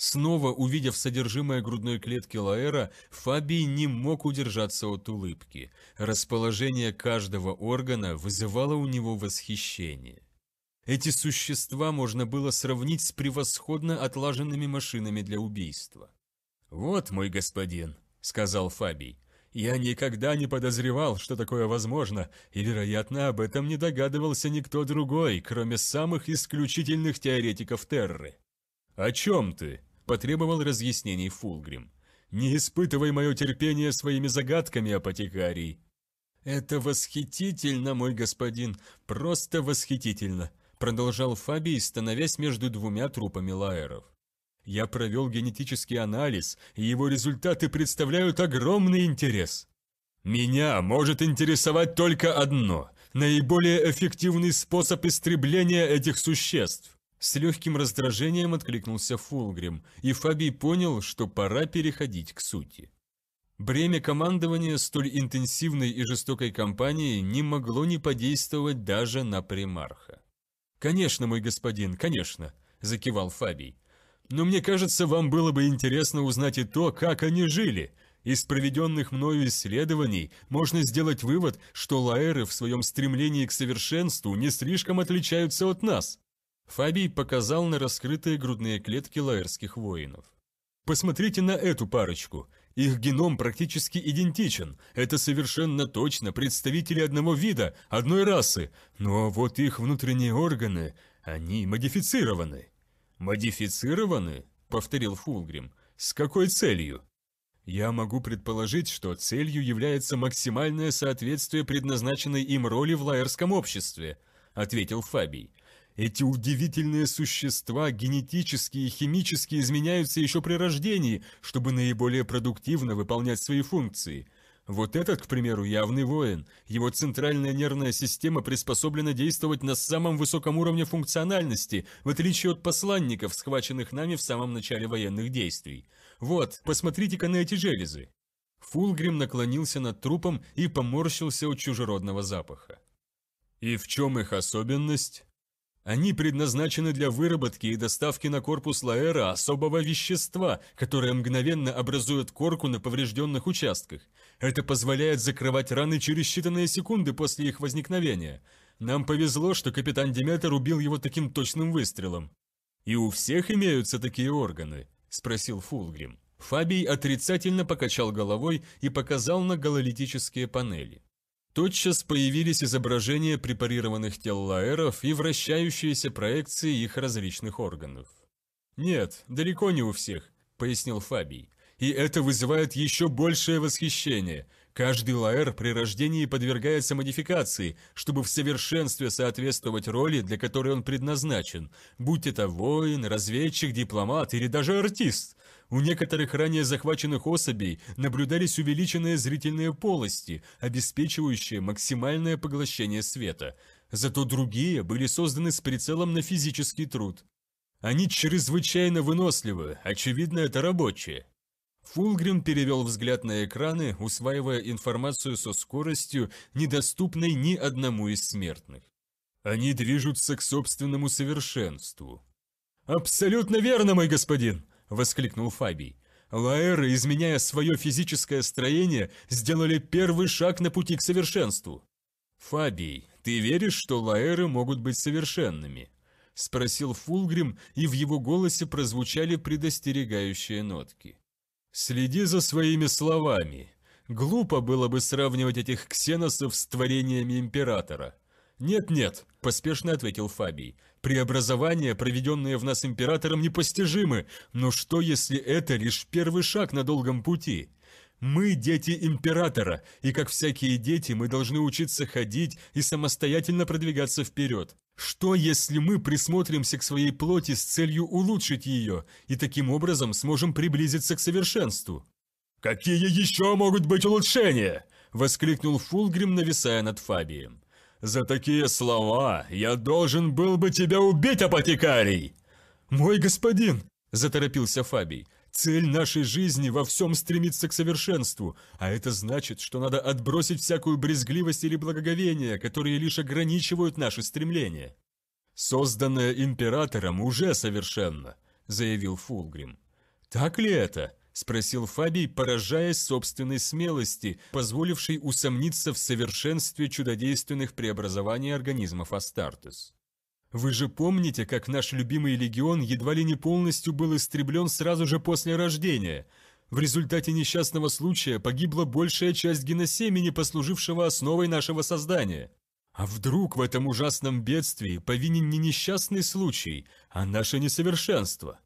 Снова увидев содержимое грудной клетки Лаэра, Фабий не мог удержаться от улыбки. Расположение каждого органа вызывало у него восхищение. Эти существа можно было сравнить с превосходно отлаженными машинами для убийства. «Вот, мой господин», — сказал Фабий, — «я никогда не подозревал, что такое возможно, и, вероятно, об этом не догадывался никто другой, кроме самых исключительных теоретиков Терры». «О чем ты?» потребовал разъяснений Фулгрим. «Не испытывай мое терпение своими загадками, апотекарий!» «Это восхитительно, мой господин, просто восхитительно!» продолжал Фабий, становясь между двумя трупами лаеров. «Я провел генетический анализ, и его результаты представляют огромный интерес!» «Меня может интересовать только одно – наиболее эффективный способ истребления этих существ!» С легким раздражением откликнулся Фулгрим, и Фабий понял, что пора переходить к сути. Бремя командования столь интенсивной и жестокой кампании не могло не подействовать даже на примарха. «Конечно, мой господин, конечно», – закивал Фабий. «Но мне кажется, вам было бы интересно узнать и то, как они жили. Из проведенных мною исследований можно сделать вывод, что лаэры в своем стремлении к совершенству не слишком отличаются от нас». Фабий показал на раскрытые грудные клетки лаэрских воинов. «Посмотрите на эту парочку. Их геном практически идентичен. Это совершенно точно представители одного вида, одной расы. Но вот их внутренние органы, они модифицированы». «Модифицированы?» – повторил Фулгрим. «С какой целью?» Я могу предположить, что целью является максимальное соответствие предназначенной им роли в лаерском обществе, ответил Фабий. Эти удивительные существа генетически и химически изменяются еще при рождении, чтобы наиболее продуктивно выполнять свои функции. Вот этот, к примеру, явный воин. Его центральная нервная система приспособлена действовать на самом высоком уровне функциональности, в отличие от посланников, схваченных нами в самом начале военных действий. Вот, посмотрите-ка на эти железы. Фулгрим наклонился над трупом и поморщился от чужеродного запаха. «И в чем их особенность?» Они предназначены для выработки и доставки на корпус Лаэра особого вещества, которое мгновенно образует корку на поврежденных участках. Это позволяет закрывать раны через считанные секунды после их возникновения. Нам повезло, что капитан Деметр убил его таким точным выстрелом. «И у всех имеются такие органы?» – спросил Фулгрим. Фабий отрицательно покачал головой и показал на гололитические панели. Тотчас появились изображения препарированных тел лаэров и вращающиеся проекции их различных органов. «Нет, далеко не у всех», — пояснил Фабий. «И это вызывает еще большее восхищение. Каждый лаэр при рождении подвергается модификации, чтобы в совершенстве соответствовать роли, для которой он предназначен, будь это воин, разведчик, дипломат или даже артист. У некоторых ранее захваченных особей наблюдались увеличенные зрительные полости, обеспечивающие максимальное поглощение света, зато другие были созданы с прицелом на физический труд. Они чрезвычайно выносливы, очевидно, это рабочие. Фулгрим перевел взгляд на экраны, усваивая информацию со скоростью, недоступной ни одному из смертных. Они движутся к собственному совершенству. «Абсолютно верно, мой господин!» – воскликнул Фабий. «Лаэры, изменяя свое физическое строение, сделали первый шаг на пути к совершенству». «Фабий, ты веришь, что лаэры могут быть совершенными?» – спросил Фулгрим, и в его голосе прозвучали предостерегающие нотки. «Следи за своими словами. Глупо было бы сравнивать этих ксеносов с творениями Императора». «Нет-нет», – поспешно ответил Фабий, Преобразования, проведенные в нас императором, непостижимы, но что если это лишь первый шаг на долгом пути? Мы дети императора, и как всякие дети мы должны учиться ходить и самостоятельно продвигаться вперед. Что если мы присмотримся к своей плоти с целью улучшить ее, и таким образом сможем приблизиться к совершенству? «Какие еще могут быть улучшения?» – воскликнул Фулгрим, нависая над Фабием. «За такие слова я должен был бы тебя убить, апотекарий!» «Мой господин!» – заторопился Фабий. «Цель нашей жизни во всем стремится к совершенству, а это значит, что надо отбросить всякую брезгливость или благоговение, которые лишь ограничивают наши стремления». «Созданное императором уже совершенно», – заявил Фулгрим. «Так ли это?» спросил Фабий, поражаясь собственной смелости, позволившей усомниться в совершенстве чудодейственных преобразований организмов Астартес. «Вы же помните, как наш любимый легион едва ли не полностью был истреблен сразу же после рождения? В результате несчастного случая погибла большая часть геносемени, послужившего основой нашего создания». А вдруг в этом ужасном бедствии повинен не несчастный случай, а наше несовершенство?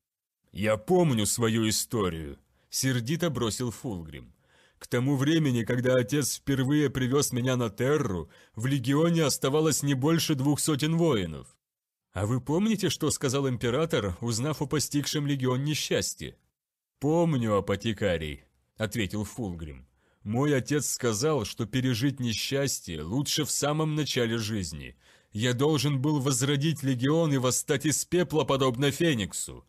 Я помню свою историю, сердито бросил Фулгрим. К тому времени, когда отец впервые привез меня на Терру, в легионе оставалось не больше двух сотен воинов. А вы помните, что сказал император, узнав о постигшем легион несчастье? «Помню, апотекарий», — ответил Фулгрим. «Мой отец сказал, что пережить несчастье лучше в самом начале жизни. Я должен был возродить легион и восстать из пепла, подобно Фениксу.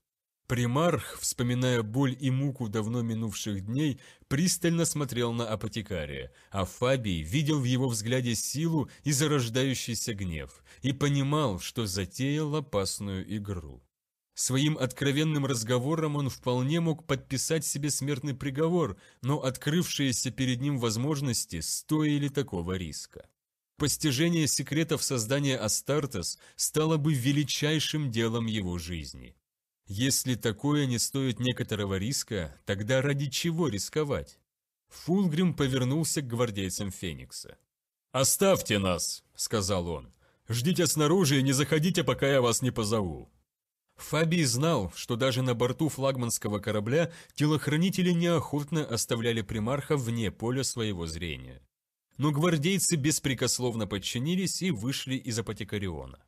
Примарх, вспоминая боль и муку давно минувших дней, пристально смотрел на апотекария, а Фабий видел в его взгляде силу и зарождающийся гнев, и понимал, что затеял опасную игру. Своим откровенным разговором он вполне мог подписать себе смертный приговор, но открывшиеся перед ним возможности стоили такого риска. Постижение секретов создания Астартес стало бы величайшим делом его жизни. Если такое не стоит некоторого риска, тогда ради чего рисковать? Фулгрим повернулся к гвардейцам Феникса. «Оставьте нас!» – сказал он. «Ждите снаружи и не заходите, пока я вас не позову». Фабий знал, что даже на борту флагманского корабля телохранители неохотно оставляли примарха вне поля своего зрения. Но гвардейцы беспрекословно подчинились и вышли из Апотекариона.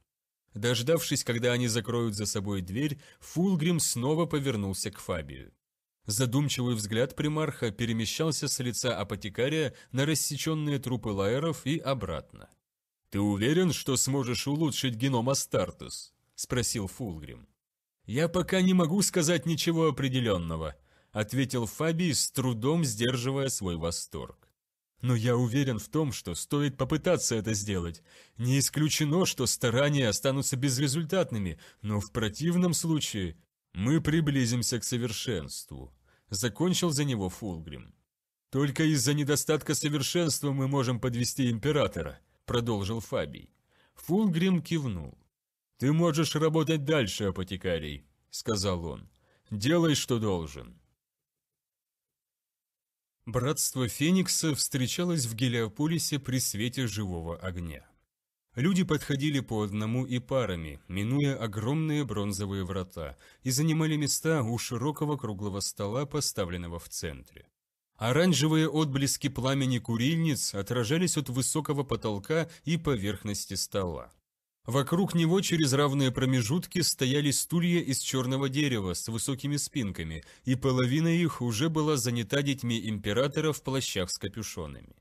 Дождавшись, когда они закроют за собой дверь, Фулгрим снова повернулся к Фабию. Задумчивый взгляд примарха перемещался с лица апотекария на рассеченные трупы лаеров и обратно. «Ты уверен, что сможешь улучшить геном Астартус?» – спросил Фулгрим. «Я пока не могу сказать ничего определенного», – ответил Фабий, с трудом сдерживая свой восторг но я уверен в том, что стоит попытаться это сделать. Не исключено, что старания останутся безрезультатными, но в противном случае мы приблизимся к совершенству», – закончил за него Фулгрим. «Только из-за недостатка совершенства мы можем подвести императора», – продолжил Фабий. Фулгрим кивнул. «Ты можешь работать дальше, апотекарий», – сказал он. «Делай, что должен». Братство Феникса встречалось в Гелиополисе при свете живого огня. Люди подходили по одному и парами, минуя огромные бронзовые врата, и занимали места у широкого круглого стола, поставленного в центре. Оранжевые отблески пламени курильниц отражались от высокого потолка и поверхности стола. Вокруг него через равные промежутки стояли стулья из черного дерева с высокими спинками, и половина их уже была занята детьми императора в плащах с капюшонами.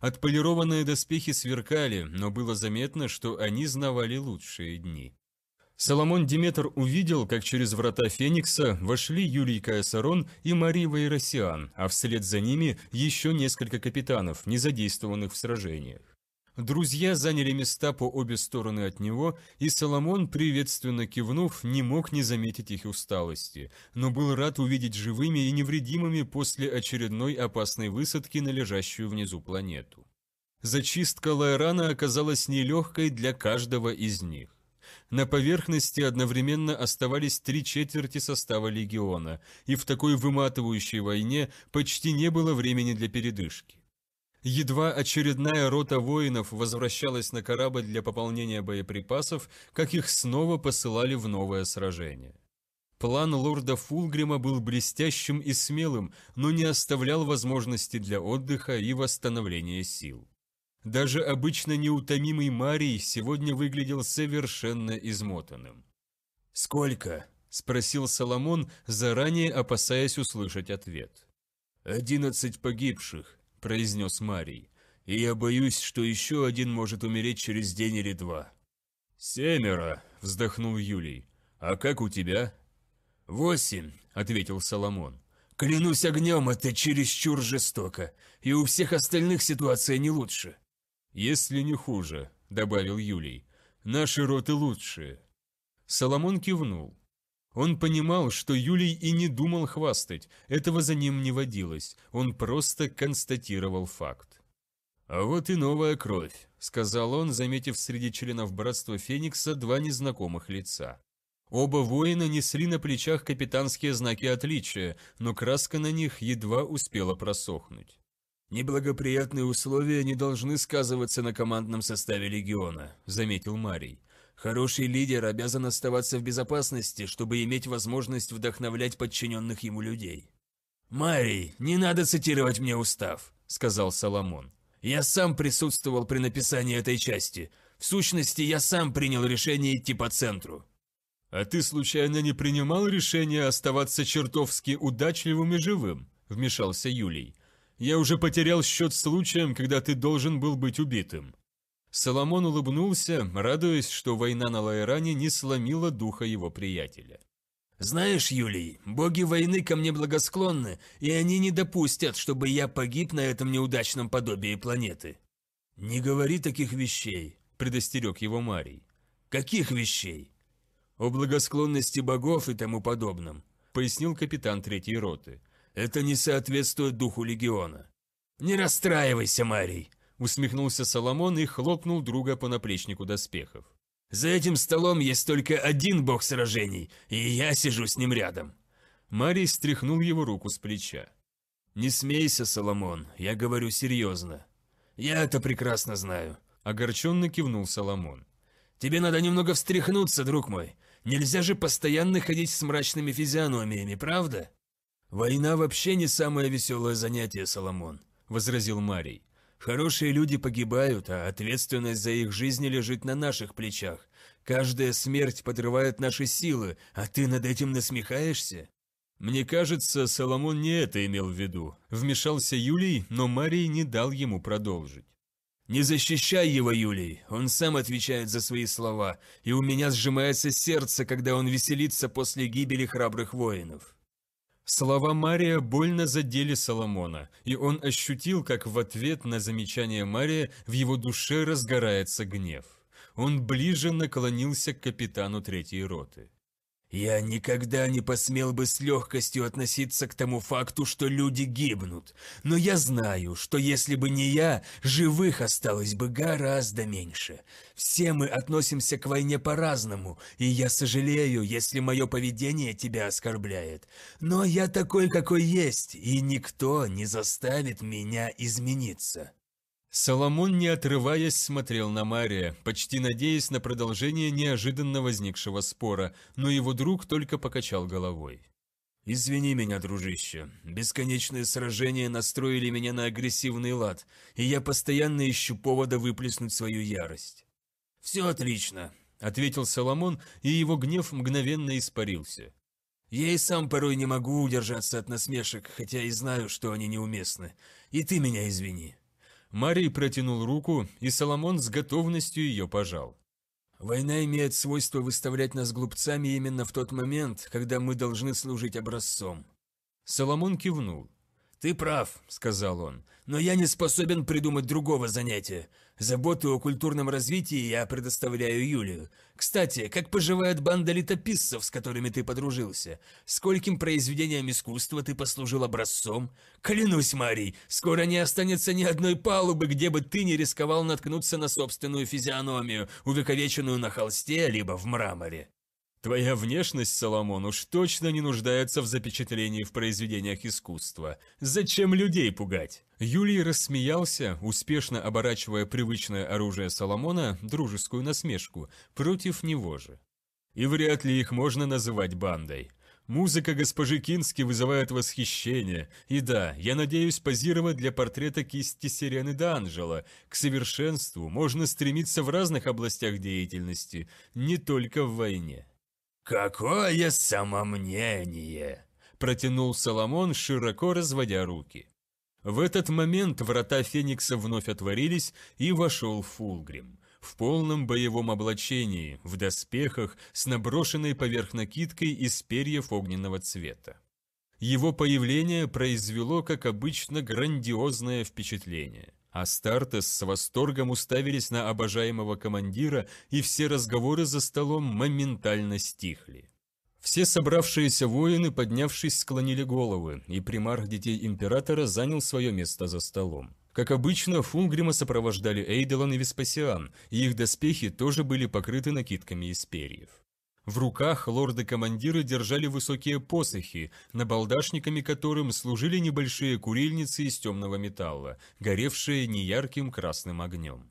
Отполированные доспехи сверкали, но было заметно, что они знавали лучшие дни. Соломон Диметр увидел, как через врата Феникса вошли Юлий Каэсарон и Мария Вайросиан, а вслед за ними еще несколько капитанов, не задействованных в сражениях. Друзья заняли места по обе стороны от него, и Соломон, приветственно кивнув, не мог не заметить их усталости, но был рад увидеть живыми и невредимыми после очередной опасной высадки на лежащую внизу планету. Зачистка Лайрана оказалась нелегкой для каждого из них. На поверхности одновременно оставались три четверти состава легиона, и в такой выматывающей войне почти не было времени для передышки. Едва очередная рота воинов возвращалась на корабль для пополнения боеприпасов, как их снова посылали в новое сражение. План лорда Фулгрима был блестящим и смелым, но не оставлял возможности для отдыха и восстановления сил. Даже обычно неутомимый Марий сегодня выглядел совершенно измотанным. «Сколько?» – спросил Соломон, заранее опасаясь услышать ответ. «Одиннадцать погибших», – произнес Марий. «И я боюсь, что еще один может умереть через день или два». «Семеро!» – вздохнул Юлий. «А как у тебя?» «Восемь!» – ответил Соломон. «Клянусь огнем, это чересчур жестоко, и у всех остальных ситуация не лучше». «Если не хуже», – добавил Юлий. «Наши роты лучшие». Соломон кивнул. Он понимал, что Юлий и не думал хвастать, этого за ним не водилось, он просто констатировал факт. «А вот и новая кровь», – сказал он, заметив среди членов Братства Феникса два незнакомых лица. Оба воина несли на плечах капитанские знаки отличия, но краска на них едва успела просохнуть. «Неблагоприятные условия не должны сказываться на командном составе легиона», – заметил Марий. Хороший лидер обязан оставаться в безопасности, чтобы иметь возможность вдохновлять подчиненных ему людей. «Марий, не надо цитировать мне устав», – сказал Соломон. «Я сам присутствовал при написании этой части. В сущности, я сам принял решение идти по центру». «А ты случайно не принимал решение оставаться чертовски удачливым и живым?» – вмешался Юлий. «Я уже потерял счет случаем, когда ты должен был быть убитым». Соломон улыбнулся, радуясь, что война на Лаэране не сломила духа его приятеля. «Знаешь, Юлий, боги войны ко мне благосклонны, и они не допустят, чтобы я погиб на этом неудачном подобии планеты». «Не говори таких вещей», – предостерег его Марий. «Каких вещей?» «О благосклонности богов и тому подобном», – пояснил капитан третьей роты. «Это не соответствует духу легиона». «Не расстраивайся, Марий», усмехнулся Соломон и хлопнул друга по наплечнику доспехов. «За этим столом есть только один бог сражений, и я сижу с ним рядом!» Марий стряхнул его руку с плеча. «Не смейся, Соломон, я говорю серьезно. Я это прекрасно знаю», – огорченно кивнул Соломон. «Тебе надо немного встряхнуться, друг мой. Нельзя же постоянно ходить с мрачными физиономиями, правда?» «Война вообще не самое веселое занятие, Соломон», – возразил Марий. Хорошие люди погибают, а ответственность за их жизни лежит на наших плечах. Каждая смерть подрывает наши силы, а ты над этим насмехаешься?» Мне кажется, Соломон не это имел в виду. Вмешался Юлий, но Марий не дал ему продолжить. «Не защищай его, Юлий, он сам отвечает за свои слова, и у меня сжимается сердце, когда он веселится после гибели храбрых воинов». Слова Мария больно задели Соломона, и он ощутил, как в ответ на замечание Мария в его душе разгорается гнев. Он ближе наклонился к капитану третьей роты. Я никогда не посмел бы с легкостью относиться к тому факту, что люди гибнут, но я знаю, что если бы не я, живых осталось бы гораздо меньше. Все мы относимся к войне по-разному, и я сожалею, если мое поведение тебя оскорбляет. Но я такой, какой есть, и никто не заставит меня измениться. Соломон, не отрываясь, смотрел на Мария, почти надеясь на продолжение неожиданно возникшего спора, но его друг только покачал головой. «Извини меня, дружище. Бесконечные сражения настроили меня на агрессивный лад, и я постоянно ищу повода выплеснуть свою ярость». «Все отлично», — ответил Соломон, и его гнев мгновенно испарился. «Я и сам порой не могу удержаться от насмешек, хотя и знаю, что они неуместны. И ты меня извини». Марий протянул руку, и Соломон с готовностью ее пожал. «Война имеет свойство выставлять нас глупцами именно в тот момент, когда мы должны служить образцом». Соломон кивнул. «Ты прав», — сказал он, — «но я не способен придумать другого занятия. Заботу о культурном развитии я предоставляю Юлию. Кстати, как поживает банда летописцев, с которыми ты подружился? Скольким произведениям искусства ты послужил образцом? Клянусь, Марий, скоро не останется ни одной палубы, где бы ты не рисковал наткнуться на собственную физиономию, увековеченную на холсте, либо в мраморе. Твоя внешность, Соломон, уж точно не нуждается в запечатлении в произведениях искусства. Зачем людей пугать? Юлий рассмеялся, успешно оборачивая привычное оружие Соломона, дружескую насмешку, против него же. И вряд ли их можно называть бандой. Музыка госпожи Кински вызывает восхищение. И да, я надеюсь позировать для портрета кисти Сирены Д'Анджело. К совершенству можно стремиться в разных областях деятельности, не только в войне. «Какое самомнение!» – протянул Соломон, широко разводя руки. В этот момент врата Феникса вновь отворились, и вошел Фулгрим. В полном боевом облачении, в доспехах, с наброшенной поверх накидкой из перьев огненного цвета. Его появление произвело, как обычно, грандиозное впечатление. Астартес с восторгом уставились на обожаемого командира, и все разговоры за столом моментально стихли. Все собравшиеся воины, поднявшись, склонили головы, и примарх детей императора занял свое место за столом. Как обычно, Фулгрима сопровождали Эйдолан и Веспасиан, и их доспехи тоже были покрыты накидками из перьев. В руках лорды-командиры держали высокие посохи, набалдашниками которым служили небольшие курильницы из темного металла, горевшие неярким красным огнем.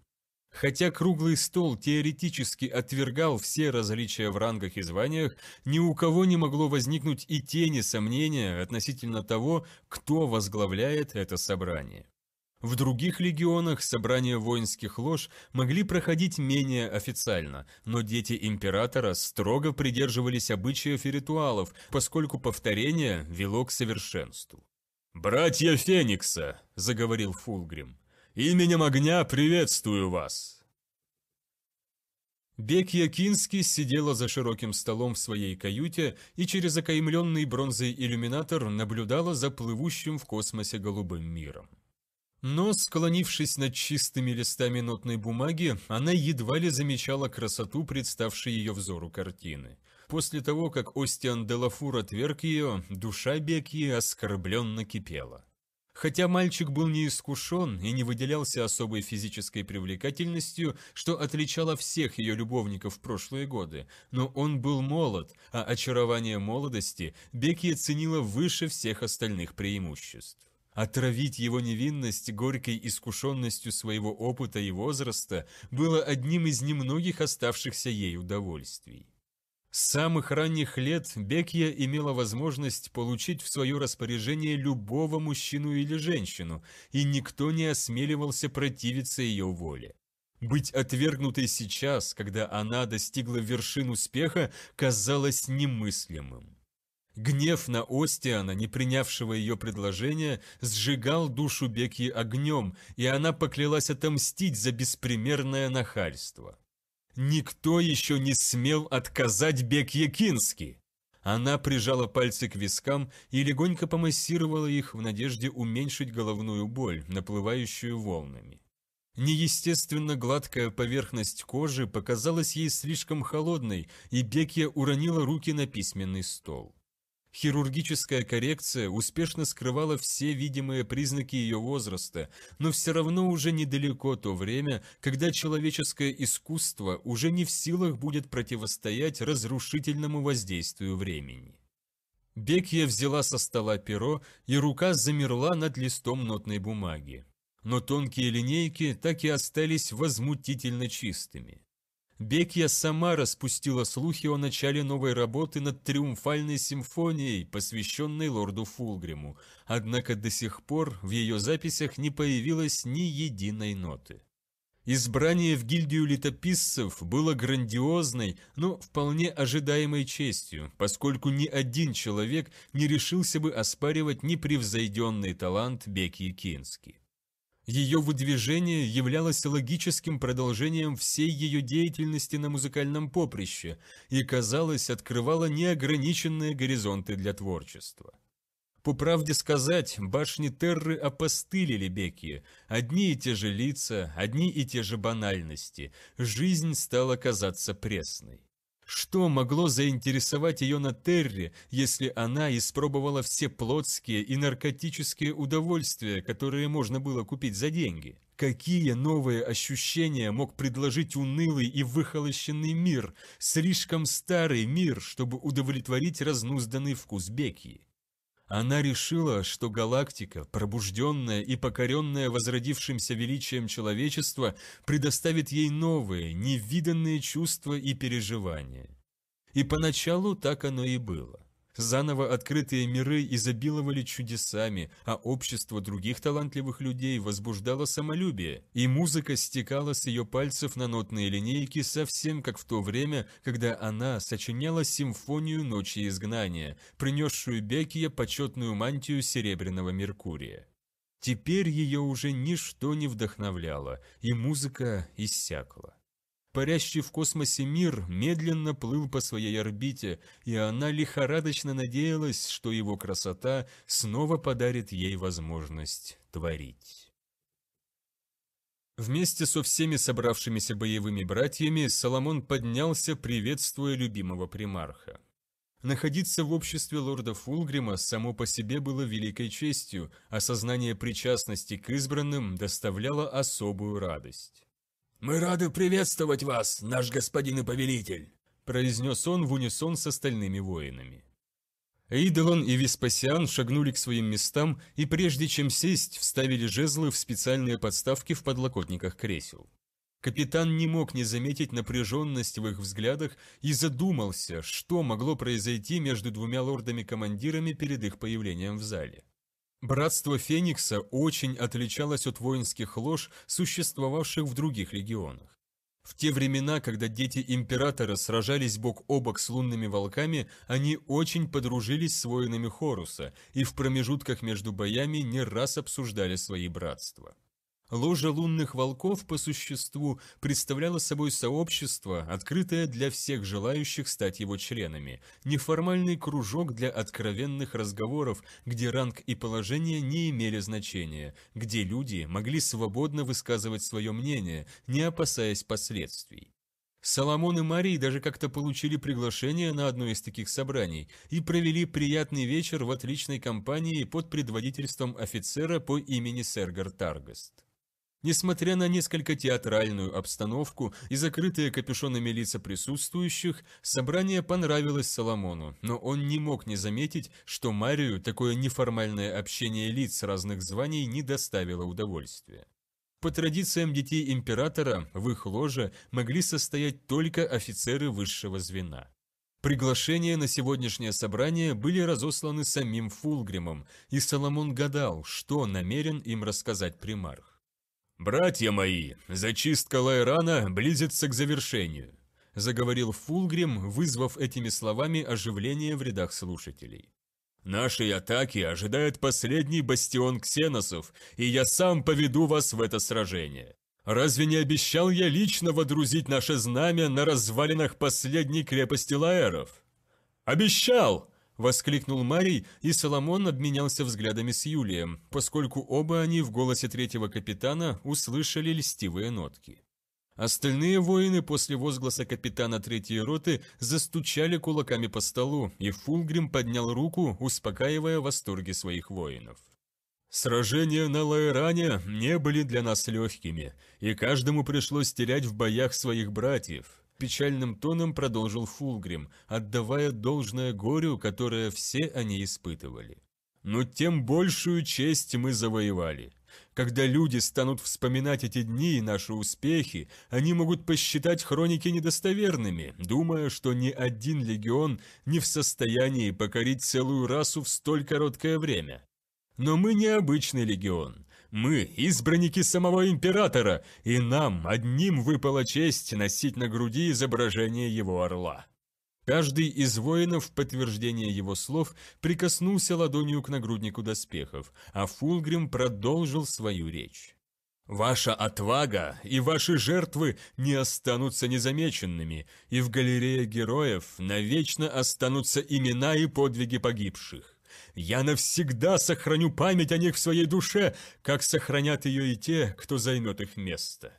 Хотя круглый стол теоретически отвергал все различия в рангах и званиях, ни у кого не могло возникнуть и тени сомнения относительно того, кто возглавляет это собрание. В других легионах собрания воинских лож могли проходить менее официально, но дети императора строго придерживались обычаев и ритуалов, поскольку повторение вело к совершенству. «Братья Феникса!» – заговорил Фулгрим. «Именем огня приветствую вас!» Бек Якинский сидела за широким столом в своей каюте и через окаймленный бронзой иллюминатор наблюдала за плывущим в космосе голубым миром. Но, склонившись над чистыми листами нотной бумаги, она едва ли замечала красоту, представшей ее взору картины. После того, как Остиан Делафур отверг ее, душа Бекки оскорбленно кипела. Хотя мальчик был неискушен и не выделялся особой физической привлекательностью, что отличало всех ее любовников в прошлые годы, но он был молод, а очарование молодости Бекки ценила выше всех остальных преимуществ. Отравить его невинность горькой искушенностью своего опыта и возраста было одним из немногих оставшихся ей удовольствий. С самых ранних лет Бекья имела возможность получить в свое распоряжение любого мужчину или женщину, и никто не осмеливался противиться ее воле. Быть отвергнутой сейчас, когда она достигла вершин успеха, казалось немыслимым. Гнев на Остиана, не принявшего ее предложение, сжигал душу Беки огнем, и она поклялась отомстить за беспримерное нахальство. Никто еще не смел отказать Бекке Кински. Она прижала пальцы к вискам и легонько помассировала их в надежде уменьшить головную боль, наплывающую волнами. Неестественно гладкая поверхность кожи показалась ей слишком холодной, и Бекья уронила руки на письменный стол. Хирургическая коррекция успешно скрывала все видимые признаки ее возраста, но все равно уже недалеко то время, когда человеческое искусство уже не в силах будет противостоять разрушительному воздействию времени. Бекья взяла со стола перо, и рука замерла над листом нотной бумаги. Но тонкие линейки так и остались возмутительно чистыми. Бекья сама распустила слухи о начале новой работы над триумфальной симфонией, посвященной лорду Фулгриму, однако до сих пор в ее записях не появилось ни единой ноты. Избрание в гильдию летописцев было грандиозной, но вполне ожидаемой честью, поскольку ни один человек не решился бы оспаривать непревзойденный талант Бекии Кински. Ее выдвижение являлось логическим продолжением всей ее деятельности на музыкальном поприще и, казалось, открывало неограниченные горизонты для творчества. По правде сказать, башни Терры опостылили Лебеки, Одни и те же лица, одни и те же банальности. Жизнь стала казаться пресной. Что могло заинтересовать ее на Терре, если она испробовала все плотские и наркотические удовольствия, которые можно было купить за деньги? Какие новые ощущения мог предложить унылый и выхолощенный мир, слишком старый мир, чтобы удовлетворить разнузданный вкус Бекки? Она решила, что галактика, пробужденная и покоренная возродившимся величием человечества, предоставит ей новые, невиданные чувства и переживания. И поначалу так оно и было. Заново открытые миры изобиловали чудесами, а общество других талантливых людей возбуждало самолюбие, и музыка стекала с ее пальцев на нотные линейки совсем как в то время, когда она сочиняла симфонию «Ночи изгнания», принесшую Бекия почетную мантию серебряного Меркурия. Теперь ее уже ничто не вдохновляло, и музыка иссякла. Парящий в космосе мир медленно плыл по своей орбите, и она лихорадочно надеялась, что его красота снова подарит ей возможность творить. Вместе со всеми собравшимися боевыми братьями Соломон поднялся, приветствуя любимого примарха. Находиться в обществе лорда Фулгрима само по себе было великой честью, а сознание причастности к избранным доставляло особую радость. «Мы рады приветствовать вас, наш господин и повелитель!» произнес он в унисон с остальными воинами. Эйдолон и Веспасиан шагнули к своим местам и прежде чем сесть, вставили жезлы в специальные подставки в подлокотниках кресел. Капитан не мог не заметить напряженность в их взглядах и задумался, что могло произойти между двумя лордами-командирами перед их появлением в зале. Братство Феникса очень отличалось от воинских лож, существовавших в других регионах. В те времена, когда дети Императора сражались бок о бок с лунными волками, они очень подружились с воинами Хоруса и в промежутках между боями не раз обсуждали свои братства. Ложа лунных волков, по существу, представляла собой сообщество, открытое для всех желающих стать его членами, неформальный кружок для откровенных разговоров, где ранг и положение не имели значения, где люди могли свободно высказывать свое мнение, не опасаясь последствий. Соломон и Марий даже как-то получили приглашение на одно из таких собраний и провели приятный вечер в отличной компании под предводительством офицера по имени Сергар Таргаст. Несмотря на несколько театральную обстановку и закрытые капюшонами лица присутствующих, собрание понравилось Соломону, но он не мог не заметить, что Марию такое неформальное общение лиц разных званий не доставило удовольствия. По традициям детей императора в их ложе могли состоять только офицеры высшего звена. Приглашения на сегодняшнее собрание были разосланы самим Фулгримом, и Соломон гадал, что намерен им рассказать примарх. «Братья мои, зачистка Лайрана близится к завершению», – заговорил Фулгрим, вызвав этими словами оживление в рядах слушателей. «Нашей атаки ожидает последний бастион ксеносов, и я сам поведу вас в это сражение. Разве не обещал я лично водрузить наше знамя на развалинах последней крепости Лаэров?» «Обещал!» Воскликнул Марий, и Соломон обменялся взглядами с Юлием, поскольку оба они в голосе третьего капитана услышали льстивые нотки. Остальные воины после возгласа капитана третьей роты застучали кулаками по столу, и Фулгрим поднял руку, успокаивая восторги своих воинов. Сражения на Лаэране не были для нас легкими, и каждому пришлось терять в боях своих братьев печальным тоном продолжил Фулгрим, отдавая должное горю, которое все они испытывали. «Но тем большую честь мы завоевали. Когда люди станут вспоминать эти дни и наши успехи, они могут посчитать хроники недостоверными, думая, что ни один легион не в состоянии покорить целую расу в столь короткое время. Но мы не обычный легион. Мы – избранники самого императора, и нам одним выпала честь носить на груди изображение его орла». Каждый из воинов в подтверждение его слов прикоснулся ладонью к нагруднику доспехов, а Фулгрим продолжил свою речь. «Ваша отвага и ваши жертвы не останутся незамеченными, и в галерее героев навечно останутся имена и подвиги погибших. Я навсегда сохраню память о них в своей душе, как сохранят ее и те, кто займет их место».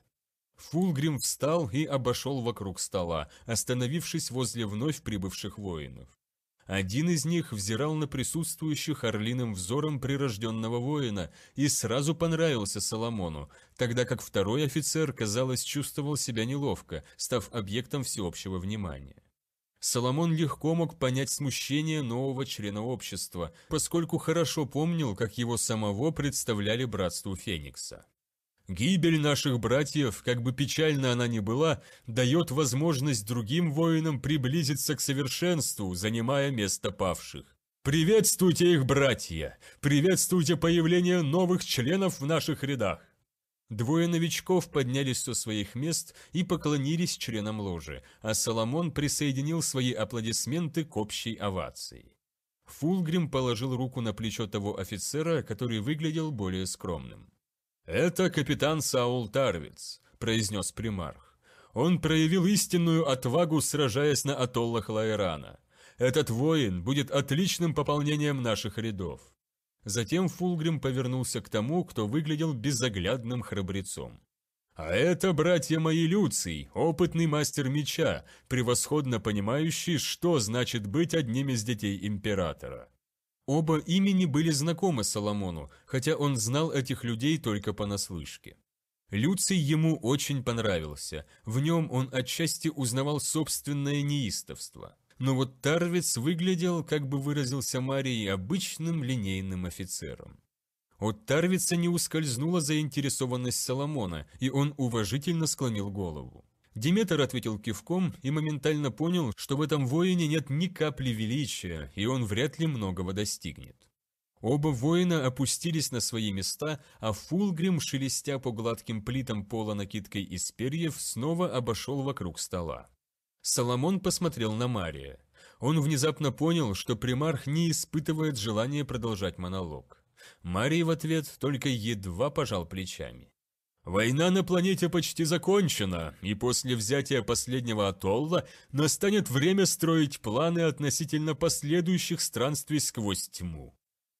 Фулгрим встал и обошел вокруг стола, остановившись возле вновь прибывших воинов. Один из них взирал на присутствующих орлиным взором прирожденного воина и сразу понравился Соломону, тогда как второй офицер, казалось, чувствовал себя неловко, став объектом всеобщего внимания. Соломон легко мог понять смущение нового члена общества, поскольку хорошо помнил, как его самого представляли братству Феникса. Гибель наших братьев, как бы печально она ни была, дает возможность другим воинам приблизиться к совершенству, занимая место павших. Приветствуйте их, братья! Приветствуйте появление новых членов в наших рядах! Двое новичков поднялись со своих мест и поклонились членам ложи, а Соломон присоединил свои аплодисменты к общей овации. Фулгрим положил руку на плечо того офицера, который выглядел более скромным. «Это капитан Саул Тарвиц», – произнес примарх. «Он проявил истинную отвагу, сражаясь на атоллах Лайрана. Этот воин будет отличным пополнением наших рядов. Затем Фулгрим повернулся к тому, кто выглядел безоглядным храбрецом. «А это, братья мои Люций, опытный мастер меча, превосходно понимающий, что значит быть одним из детей императора». Оба имени были знакомы Соломону, хотя он знал этих людей только понаслышке. Люций ему очень понравился, в нем он отчасти узнавал собственное неистовство но вот Тарвиц выглядел, как бы выразился Марий, обычным линейным офицером. От Тарвица не ускользнула заинтересованность Соломона, и он уважительно склонил голову. Диметр ответил кивком и моментально понял, что в этом воине нет ни капли величия, и он вряд ли многого достигнет. Оба воина опустились на свои места, а Фулгрим, шелестя по гладким плитам пола накидкой из перьев, снова обошел вокруг стола. Соломон посмотрел на Мария. Он внезапно понял, что примарх не испытывает желания продолжать монолог. Марий в ответ только едва пожал плечами. «Война на планете почти закончена, и после взятия последнего атолла настанет время строить планы относительно последующих странствий сквозь тьму.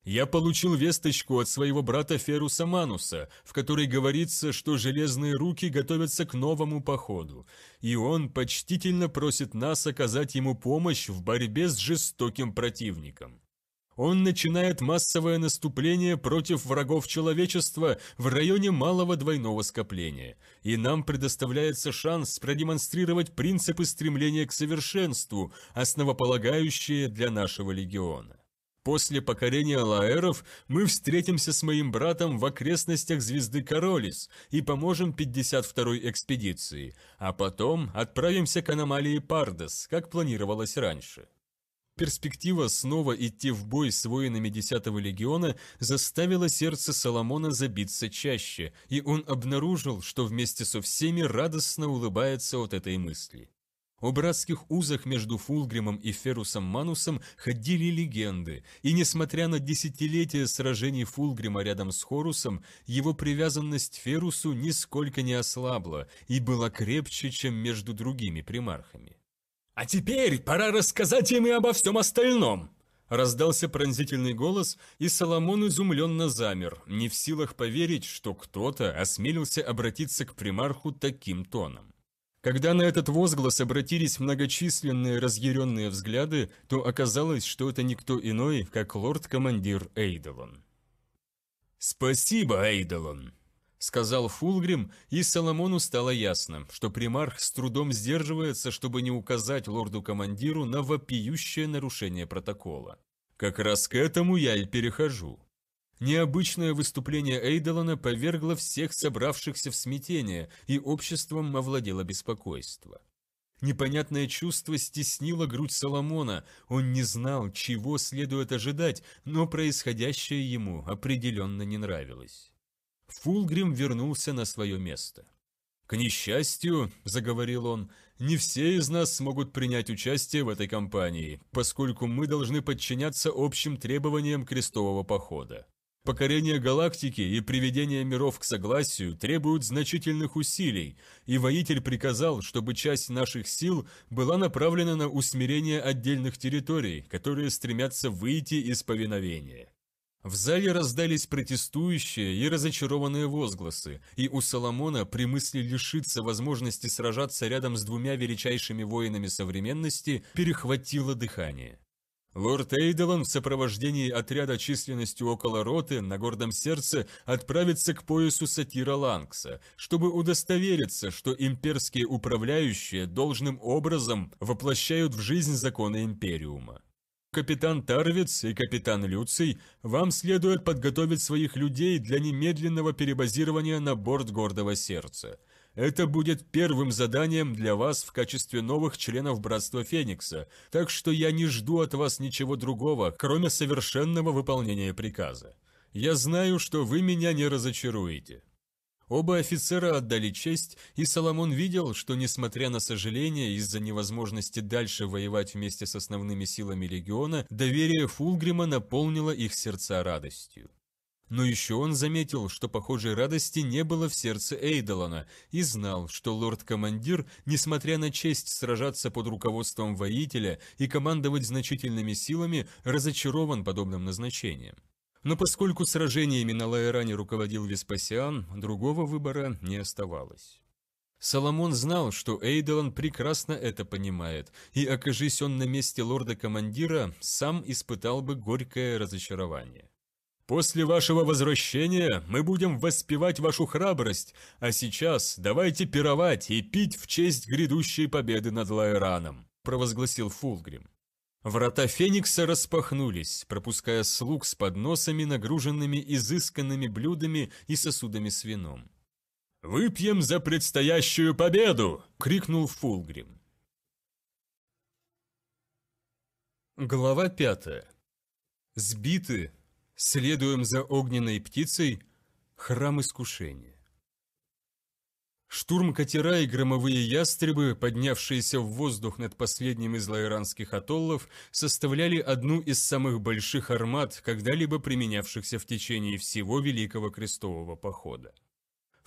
Я получил весточку от своего брата Феруса Мануса, в которой говорится, что железные руки готовятся к новому походу, и он почтительно просит нас оказать ему помощь в борьбе с жестоким противником. Он начинает массовое наступление против врагов человечества в районе малого двойного скопления, и нам предоставляется шанс продемонстрировать принципы стремления к совершенству, основополагающие для нашего легиона. После покорения лаэров мы встретимся с моим братом в окрестностях звезды Королис и поможем 52-й экспедиции, а потом отправимся к аномалии Пардос, как планировалось раньше. Перспектива снова идти в бой с воинами 10-го легиона заставила сердце Соломона забиться чаще, и он обнаружил, что вместе со всеми радостно улыбается от этой мысли. О братских узах между Фулгримом и Ферусом Манусом ходили легенды, и несмотря на десятилетия сражений Фулгрима рядом с Хорусом, его привязанность Ферусу нисколько не ослабла и была крепче, чем между другими примархами. «А теперь пора рассказать им и обо всем остальном!» Раздался пронзительный голос, и Соломон изумленно замер, не в силах поверить, что кто-то осмелился обратиться к примарху таким тоном. Когда на этот возглас обратились многочисленные разъяренные взгляды, то оказалось, что это никто иной, как лорд-командир Эйдолон. «Спасибо, Эйдолон!» — сказал Фулгрим, и Соломону стало ясно, что примарх с трудом сдерживается, чтобы не указать лорду-командиру на вопиющее нарушение протокола. «Как раз к этому я и перехожу», Необычное выступление Эйдолана повергло всех собравшихся в смятение, и обществом овладело беспокойство. Непонятное чувство стеснило грудь Соломона, он не знал, чего следует ожидать, но происходящее ему определенно не нравилось. Фулгрим вернулся на свое место. «К несчастью, — заговорил он, — не все из нас смогут принять участие в этой кампании, поскольку мы должны подчиняться общим требованиям крестового похода. Покорение галактики и приведение миров к согласию требуют значительных усилий, и воитель приказал, чтобы часть наших сил была направлена на усмирение отдельных территорий, которые стремятся выйти из повиновения. В зале раздались протестующие и разочарованные возгласы, и у Соломона при мысли лишиться возможности сражаться рядом с двумя величайшими воинами современности перехватило дыхание. Лорд Эйдолон в сопровождении отряда численностью около роты на гордом сердце отправится к поясу сатира Ланкса, чтобы удостовериться, что имперские управляющие должным образом воплощают в жизнь законы Империума. Капитан Тарвиц и капитан Люций, вам следует подготовить своих людей для немедленного перебазирования на борт гордого сердца – это будет первым заданием для вас в качестве новых членов Братства Феникса, так что я не жду от вас ничего другого, кроме совершенного выполнения приказа. Я знаю, что вы меня не разочаруете». Оба офицера отдали честь, и Соломон видел, что, несмотря на сожаление из-за невозможности дальше воевать вместе с основными силами легиона, доверие Фулгрима наполнило их сердца радостью. Но еще он заметил, что похожей радости не было в сердце Эйдолана, и знал, что лорд-командир, несмотря на честь сражаться под руководством воителя и командовать значительными силами, разочарован подобным назначением. Но поскольку сражениями на Лаэране руководил Веспасиан, другого выбора не оставалось. Соломон знал, что Эйдолан прекрасно это понимает, и, окажись он на месте лорда-командира, сам испытал бы горькое разочарование. После вашего возвращения мы будем воспевать вашу храбрость, а сейчас давайте пировать и пить в честь грядущей победы над Лайраном», – провозгласил Фулгрим. Врата Феникса распахнулись, пропуская слуг с подносами, нагруженными изысканными блюдами и сосудами с вином. «Выпьем за предстоящую победу!» – крикнул Фулгрим. Глава пятая. Сбиты, следуем за огненной птицей, храм искушения. Штурм катера и громовые ястребы, поднявшиеся в воздух над последним из лайранских атоллов, составляли одну из самых больших армат, когда-либо применявшихся в течение всего Великого Крестового Похода.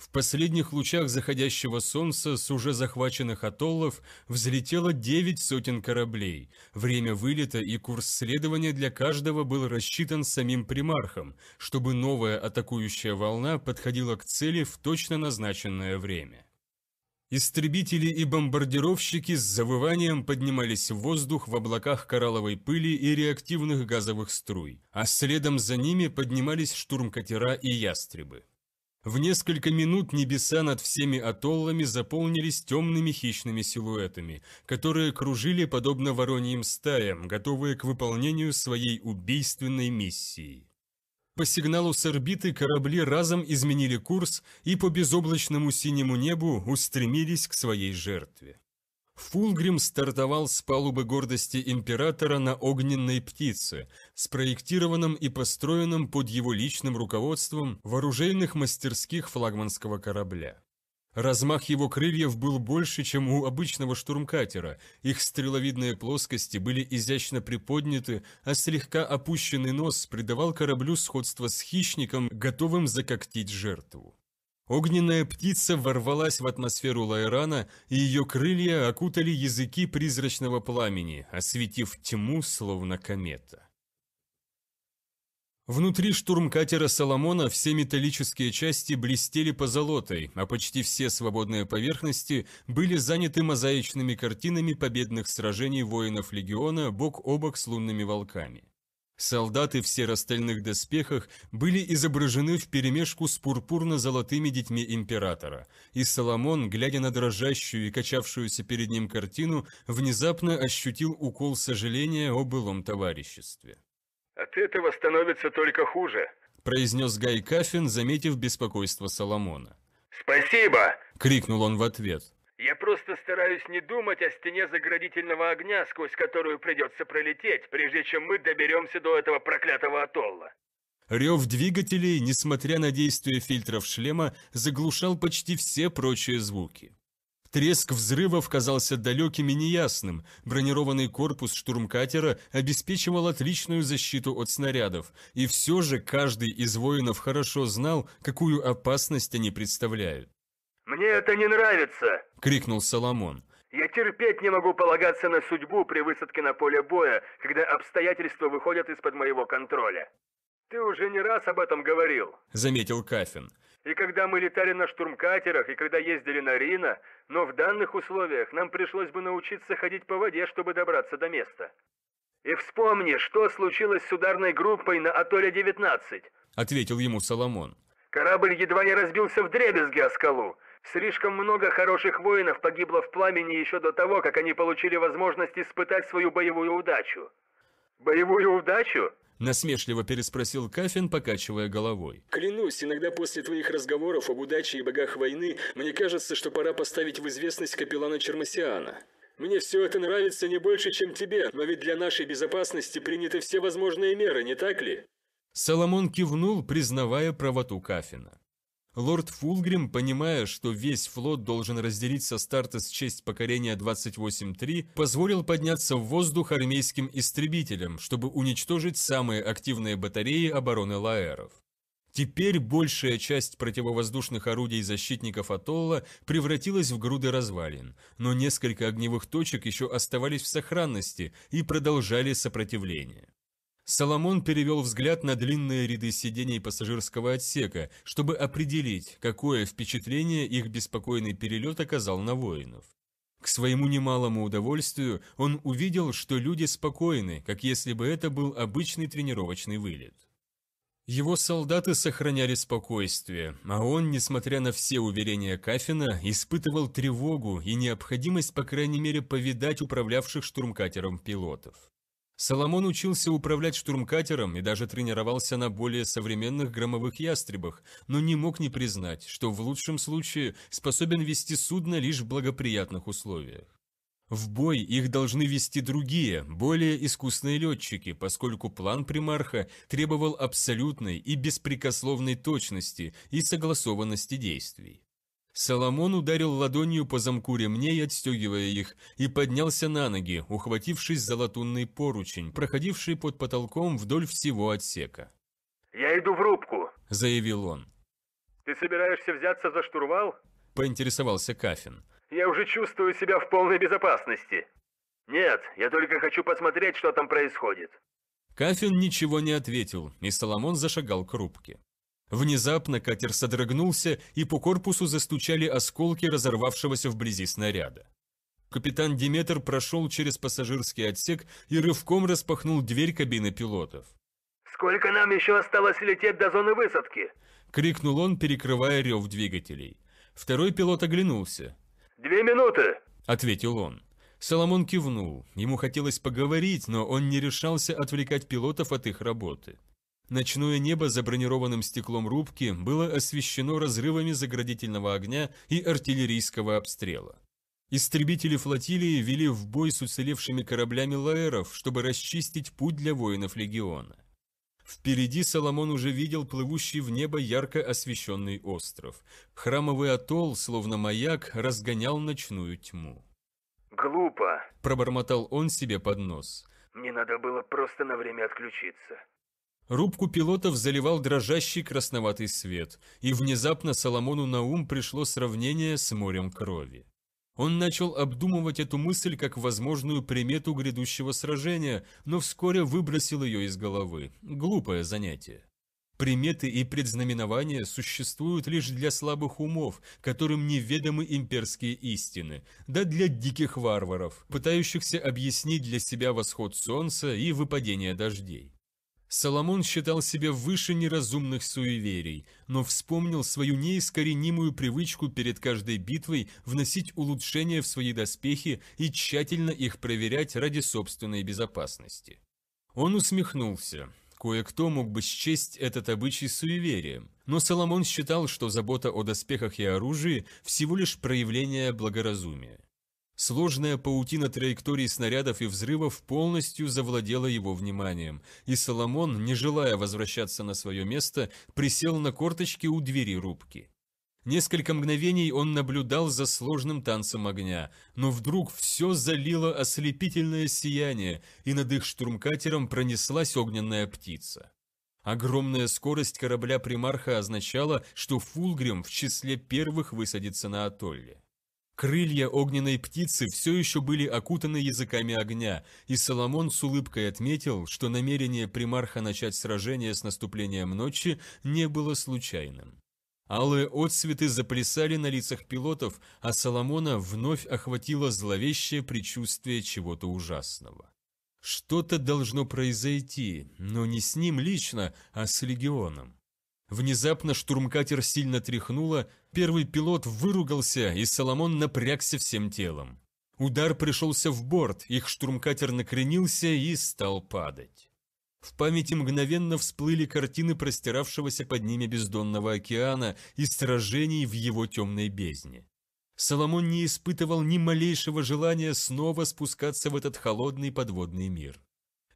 В последних лучах заходящего солнца с уже захваченных атоллов взлетело 9 сотен кораблей. Время вылета и курс следования для каждого был рассчитан самим примархом, чтобы новая атакующая волна подходила к цели в точно назначенное время. Истребители и бомбардировщики с завыванием поднимались в воздух в облаках коралловой пыли и реактивных газовых струй, а следом за ними поднимались штурмкатера и ястребы. В несколько минут небеса над всеми атоллами заполнились темными хищными силуэтами, которые кружили подобно вороньим стаям, готовые к выполнению своей убийственной миссии. По сигналу с орбиты корабли разом изменили курс и по безоблачному синему небу устремились к своей жертве. Фулгрим стартовал с палубы гордости императора на огненной птице, спроектированном и построенном под его личным руководством вооруженных мастерских флагманского корабля. Размах его крыльев был больше, чем у обычного штурмкатера, их стреловидные плоскости были изящно приподняты, а слегка опущенный нос придавал кораблю сходство с хищником, готовым закоктить жертву. Огненная птица ворвалась в атмосферу Лайрана, и ее крылья окутали языки призрачного пламени, осветив тьму, словно комета. Внутри штурмкатера Соломона все металлические части блестели позолотой, а почти все свободные поверхности были заняты мозаичными картинами победных сражений воинов Легиона бок о бок с лунными волками. Солдаты в серо-стальных доспехах были изображены в вперемешку с пурпурно-золотыми детьми императора, и Соломон, глядя на дрожащую и качавшуюся перед ним картину, внезапно ощутил укол сожаления о былом товариществе. «От этого становится только хуже», – произнес Гай Кафин, заметив беспокойство Соломона. «Спасибо!» – крикнул он в ответ. Я просто стараюсь не думать о стене заградительного огня, сквозь которую придется пролететь, прежде чем мы доберемся до этого проклятого атолла». Рев двигателей, несмотря на действие фильтров шлема, заглушал почти все прочие звуки. Треск взрывов казался далеким и неясным, бронированный корпус штурмкатера обеспечивал отличную защиту от снарядов, и все же каждый из воинов хорошо знал, какую опасность они представляют. «Мне это не нравится!» – крикнул Соломон. «Я терпеть не могу полагаться на судьбу при высадке на поле боя, когда обстоятельства выходят из-под моего контроля». «Ты уже не раз об этом говорил», – заметил Кафин. «И когда мы летали на штурмкатерах, и когда ездили на Рина, но в данных условиях нам пришлось бы научиться ходить по воде, чтобы добраться до места». «И вспомни, что случилось с ударной группой на Атоле-19», – ответил ему Соломон. «Корабль едва не разбился в дребезги о скалу, Слишком много хороших воинов погибло в пламени еще до того, как они получили возможность испытать свою боевую удачу. Боевую удачу? Насмешливо переспросил Кафин, покачивая головой. «Клянусь, иногда после твоих разговоров об удаче и богах войны, мне кажется, что пора поставить в известность капеллана Чермасиана. Мне все это нравится не больше, чем тебе, но ведь для нашей безопасности приняты все возможные меры, не так ли?» Соломон кивнул, признавая правоту Кафина. Лорд Фулгрим, понимая, что весь флот должен разделить со старта с честь покорения 28-3, позволил подняться в воздух армейским истребителям, чтобы уничтожить самые активные батареи обороны Лаэров. Теперь большая часть противовоздушных орудий защитников Атолла превратилась в груды развалин, но несколько огневых точек еще оставались в сохранности и продолжали сопротивление. Соломон перевел взгляд на длинные ряды сидений пассажирского отсека, чтобы определить, какое впечатление их беспокойный перелет оказал на воинов. К своему немалому удовольствию он увидел, что люди спокойны, как если бы это был обычный тренировочный вылет. Его солдаты сохраняли спокойствие, а он, несмотря на все уверения Кафина, испытывал тревогу и необходимость, по крайней мере, повидать управлявших штурмкатером пилотов. Соломон учился управлять штурмкатером и даже тренировался на более современных громовых ястребах, но не мог не признать, что в лучшем случае способен вести судно лишь в благоприятных условиях. В бой их должны вести другие, более искусные летчики, поскольку план примарха требовал абсолютной и беспрекословной точности и согласованности действий. Соломон ударил ладонью по замку ремней, отстегивая их, и поднялся на ноги, ухватившись за латунный поручень, проходивший под потолком вдоль всего отсека. «Я иду в рубку», – заявил он. «Ты собираешься взяться за штурвал?» – поинтересовался Кафин. «Я уже чувствую себя в полной безопасности». «Нет, я только хочу посмотреть, что там происходит». Кафин ничего не ответил, и Соломон зашагал к рубке. Внезапно катер содрогнулся, и по корпусу застучали осколки разорвавшегося вблизи снаряда. Капитан Диметр прошел через пассажирский отсек и рывком распахнул дверь кабины пилотов. «Сколько нам еще осталось лететь до зоны высадки?» – крикнул он, перекрывая рев двигателей. Второй пилот оглянулся. «Две минуты!» – ответил он. Соломон кивнул. Ему хотелось поговорить, но он не решался отвлекать пилотов от их работы. Ночное небо за бронированным стеклом рубки было освещено разрывами заградительного огня и артиллерийского обстрела. Истребители флотилии вели в бой с уцелевшими кораблями лаэров, чтобы расчистить путь для воинов легиона. Впереди Соломон уже видел плывущий в небо ярко освещенный остров. Храмовый атолл, словно маяк, разгонял ночную тьму. «Глупо», – пробормотал он себе под нос. «Мне надо было просто на время отключиться». Рубку пилотов заливал дрожащий красноватый свет, и внезапно Соломону на ум пришло сравнение с морем крови. Он начал обдумывать эту мысль как возможную примету грядущего сражения, но вскоре выбросил ее из головы. Глупое занятие. Приметы и предзнаменования существуют лишь для слабых умов, которым неведомы имперские истины, да для диких варваров, пытающихся объяснить для себя восход солнца и выпадение дождей. Соломон считал себя выше неразумных суеверий, но вспомнил свою неискоренимую привычку перед каждой битвой вносить улучшения в свои доспехи и тщательно их проверять ради собственной безопасности. Он усмехнулся. Кое-кто мог бы счесть этот обычай суеверием, но Соломон считал, что забота о доспехах и оружии – всего лишь проявление благоразумия. Сложная паутина траекторий снарядов и взрывов полностью завладела его вниманием, и Соломон, не желая возвращаться на свое место, присел на корточки у двери рубки. Несколько мгновений он наблюдал за сложным танцем огня, но вдруг все залило ослепительное сияние, и над их штурмкатером пронеслась огненная птица. Огромная скорость корабля Примарха означала, что Фулгрим в числе первых высадится на атолле. Крылья огненной птицы все еще были окутаны языками огня, и Соломон с улыбкой отметил, что намерение примарха начать сражение с наступлением ночи не было случайным. Алые отсветы заплясали на лицах пилотов, а Соломона вновь охватило зловещее предчувствие чего-то ужасного. Что-то должно произойти, но не с ним лично, а с легионом. Внезапно штурмкатер сильно тряхнуло, первый пилот выругался, и Соломон напрягся всем телом. Удар пришелся в борт, их штурмкатер накренился и стал падать. В памяти мгновенно всплыли картины простиравшегося под ними бездонного океана и сражений в его темной бездне. Соломон не испытывал ни малейшего желания снова спускаться в этот холодный подводный мир.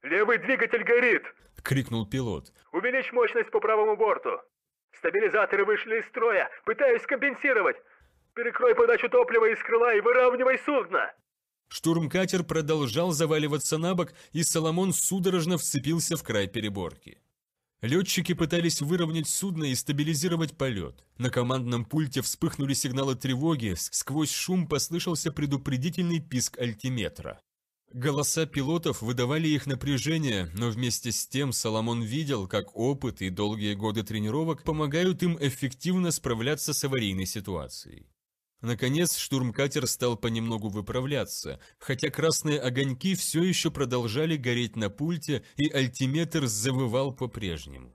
«Левый двигатель горит!» — крикнул пилот. «Увеличь мощность по правому борту! Стабилизаторы вышли из строя! Пытаюсь компенсировать! Перекрой подачу топлива из крыла и выравнивай судно!» Штурмкатер продолжал заваливаться на бок, и Соломон судорожно вцепился в край переборки. Летчики пытались выровнять судно и стабилизировать полет. На командном пульте вспыхнули сигналы тревоги, сквозь шум послышался предупредительный писк альтиметра. Голоса пилотов выдавали их напряжение, но вместе с тем Соломон видел, как опыт и долгие годы тренировок помогают им эффективно справляться с аварийной ситуацией. Наконец штурмкатер стал понемногу выправляться, хотя красные огоньки все еще продолжали гореть на пульте, и альтиметр завывал по-прежнему.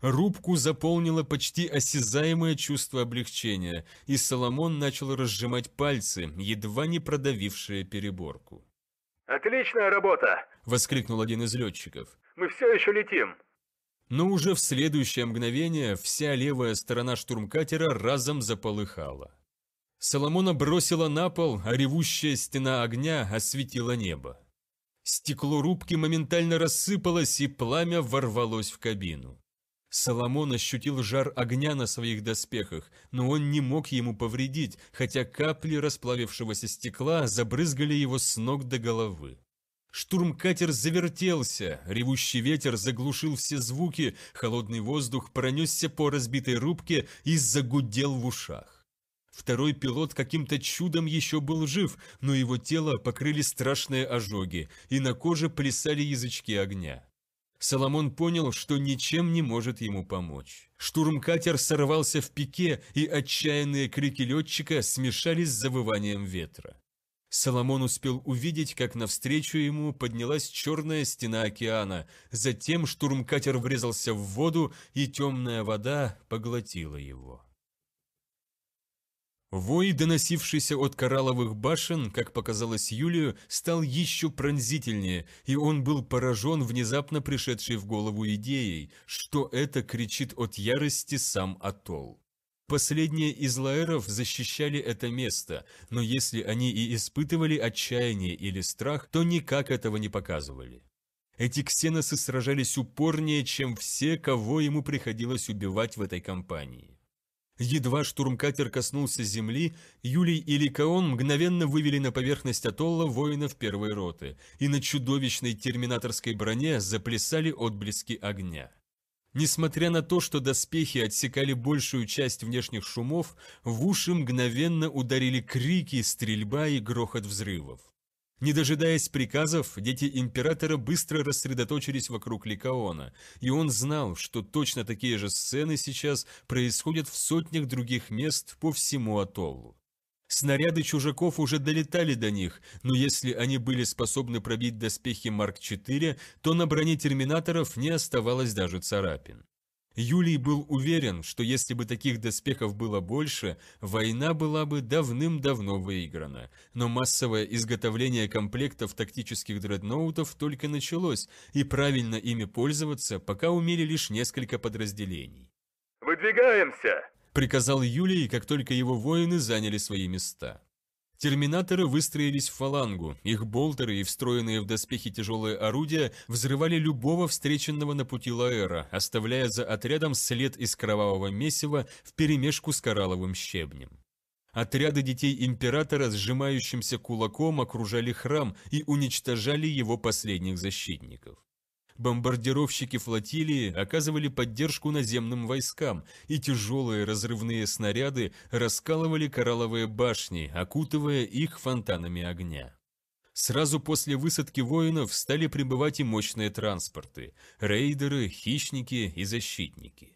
Рубку заполнило почти осязаемое чувство облегчения, и Соломон начал разжимать пальцы, едва не продавившие переборку. «Отличная работа!» – воскликнул один из летчиков. «Мы все еще летим!» Но уже в следующее мгновение вся левая сторона штурмкатера разом заполыхала. Соломона бросила на пол, а ревущая стена огня осветила небо. Стекло рубки моментально рассыпалось, и пламя ворвалось в кабину. Соломон ощутил жар огня на своих доспехах, но он не мог ему повредить, хотя капли расплавившегося стекла забрызгали его с ног до головы. Штурмкатер завертелся, ревущий ветер заглушил все звуки, холодный воздух пронесся по разбитой рубке и загудел в ушах. Второй пилот каким-то чудом еще был жив, но его тело покрыли страшные ожоги, и на коже плясали язычки огня. Соломон понял, что ничем не может ему помочь. Штурмкатер сорвался в пике, и отчаянные крики летчика смешались с завыванием ветра. Соломон успел увидеть, как навстречу ему поднялась черная стена океана, затем штурмкатер врезался в воду, и темная вода поглотила его. Вой, доносившийся от коралловых башен, как показалось Юлию, стал еще пронзительнее, и он был поражен внезапно пришедшей в голову идеей, что это кричит от ярости сам Атолл. Последние из лаэров защищали это место, но если они и испытывали отчаяние или страх, то никак этого не показывали. Эти ксеносы сражались упорнее, чем все, кого ему приходилось убивать в этой кампании. Едва штурмкатер коснулся земли, Юлий и Ликаон мгновенно вывели на поверхность атолла воинов первой роты, и на чудовищной терминаторской броне заплясали отблески огня. Несмотря на то, что доспехи отсекали большую часть внешних шумов, в уши мгновенно ударили крики, стрельба и грохот взрывов. Не дожидаясь приказов, дети императора быстро рассредоточились вокруг Ликаона, и он знал, что точно такие же сцены сейчас происходят в сотнях других мест по всему атоллу. Снаряды чужаков уже долетали до них, но если они были способны пробить доспехи Марк-4, то на броне терминаторов не оставалось даже царапин. Юлий был уверен, что если бы таких доспехов было больше, война была бы давным-давно выиграна. Но массовое изготовление комплектов тактических дредноутов только началось, и правильно ими пользоваться пока умели лишь несколько подразделений. «Выдвигаемся!» – приказал Юлий, как только его воины заняли свои места. Терминаторы выстроились в фалангу, их болтеры и встроенные в доспехи тяжелые орудия взрывали любого встреченного на пути Лаэра, оставляя за отрядом след из кровавого месива вперемешку с коралловым щебнем. Отряды детей императора сжимающимся кулаком окружали храм и уничтожали его последних защитников. Бомбардировщики флотилии оказывали поддержку наземным войскам, и тяжелые разрывные снаряды раскалывали коралловые башни, окутывая их фонтанами огня. Сразу после высадки воинов стали прибывать и мощные транспорты – рейдеры, хищники и защитники.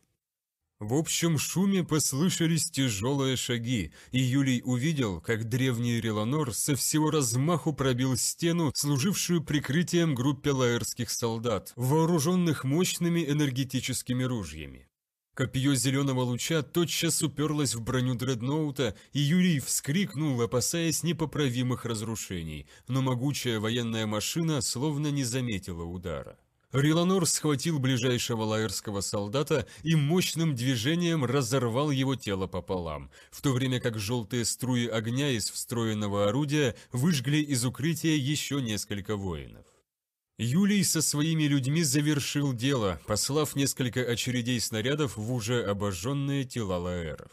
В общем шуме послышались тяжелые шаги, и Юлий увидел, как древний Реланор со всего размаху пробил стену, служившую прикрытием группе лаэрских солдат, вооруженных мощными энергетическими ружьями. Копье зеленого луча тотчас уперлось в броню дредноута, и Юрий вскрикнул, опасаясь непоправимых разрушений, но могучая военная машина словно не заметила удара. Риланор схватил ближайшего лаерского солдата и мощным движением разорвал его тело пополам, в то время как желтые струи огня из встроенного орудия выжгли из укрытия еще несколько воинов. Юлий со своими людьми завершил дело, послав несколько очередей снарядов в уже обожженные тела лаэров.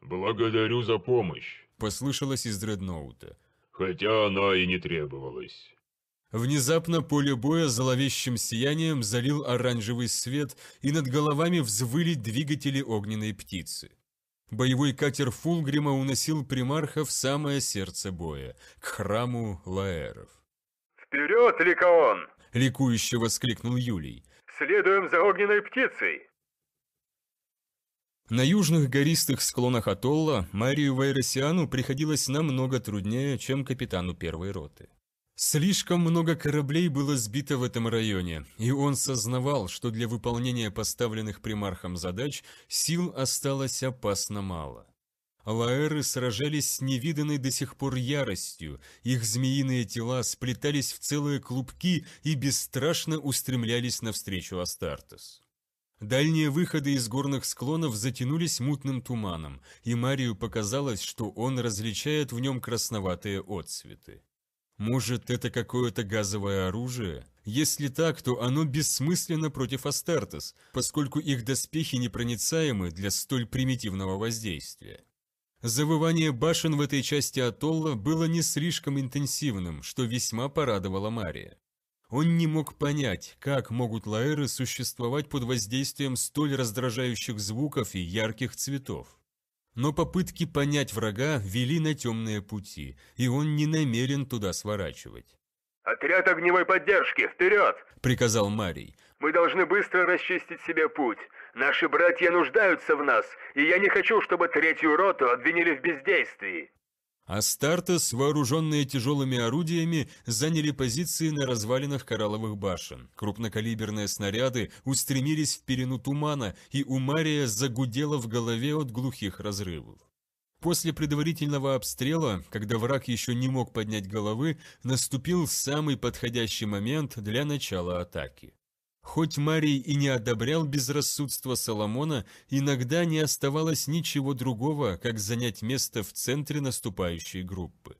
«Благодарю за помощь», – послышалось из дредноута. «Хотя она и не требовалась». Внезапно поле боя зловещим сиянием залил оранжевый свет, и над головами взвыли двигатели огненной птицы. Боевой катер Фулгрима уносил примарха в самое сердце боя, к храму Лаэров. «Вперед, Ликаон!» – ликующе воскликнул Юлий. «Следуем за огненной птицей!» На южных гористых склонах Атолла Марию Вайросиану приходилось намного труднее, чем капитану первой роты. Слишком много кораблей было сбито в этом районе, и он сознавал, что для выполнения поставленных примархом задач сил осталось опасно мало. Лаэры сражались с невиданной до сих пор яростью, их змеиные тела сплетались в целые клубки и бесстрашно устремлялись навстречу Астартес. Дальние выходы из горных склонов затянулись мутным туманом, и Марию показалось, что он различает в нем красноватые отцветы. Может, это какое-то газовое оружие? Если так, то оно бессмысленно против Астартес, поскольку их доспехи непроницаемы для столь примитивного воздействия. Завывание башен в этой части Атолла было не слишком интенсивным, что весьма порадовало Мария. Он не мог понять, как могут лаэры существовать под воздействием столь раздражающих звуков и ярких цветов. Но попытки понять врага вели на темные пути, и он не намерен туда сворачивать. «Отряд огневой поддержки, вперед!» – приказал Марий. «Мы должны быстро расчистить себе путь. Наши братья нуждаются в нас, и я не хочу, чтобы третью роту обвинили в бездействии». Астартес, вооруженные тяжелыми орудиями, заняли позиции на развалинах коралловых башен. Крупнокалиберные снаряды устремились в перену тумана, и у Мария загудело в голове от глухих разрывов. После предварительного обстрела, когда враг еще не мог поднять головы, наступил самый подходящий момент для начала атаки. Хоть Марий и не одобрял безрассудство Соломона, иногда не оставалось ничего другого, как занять место в центре наступающей группы.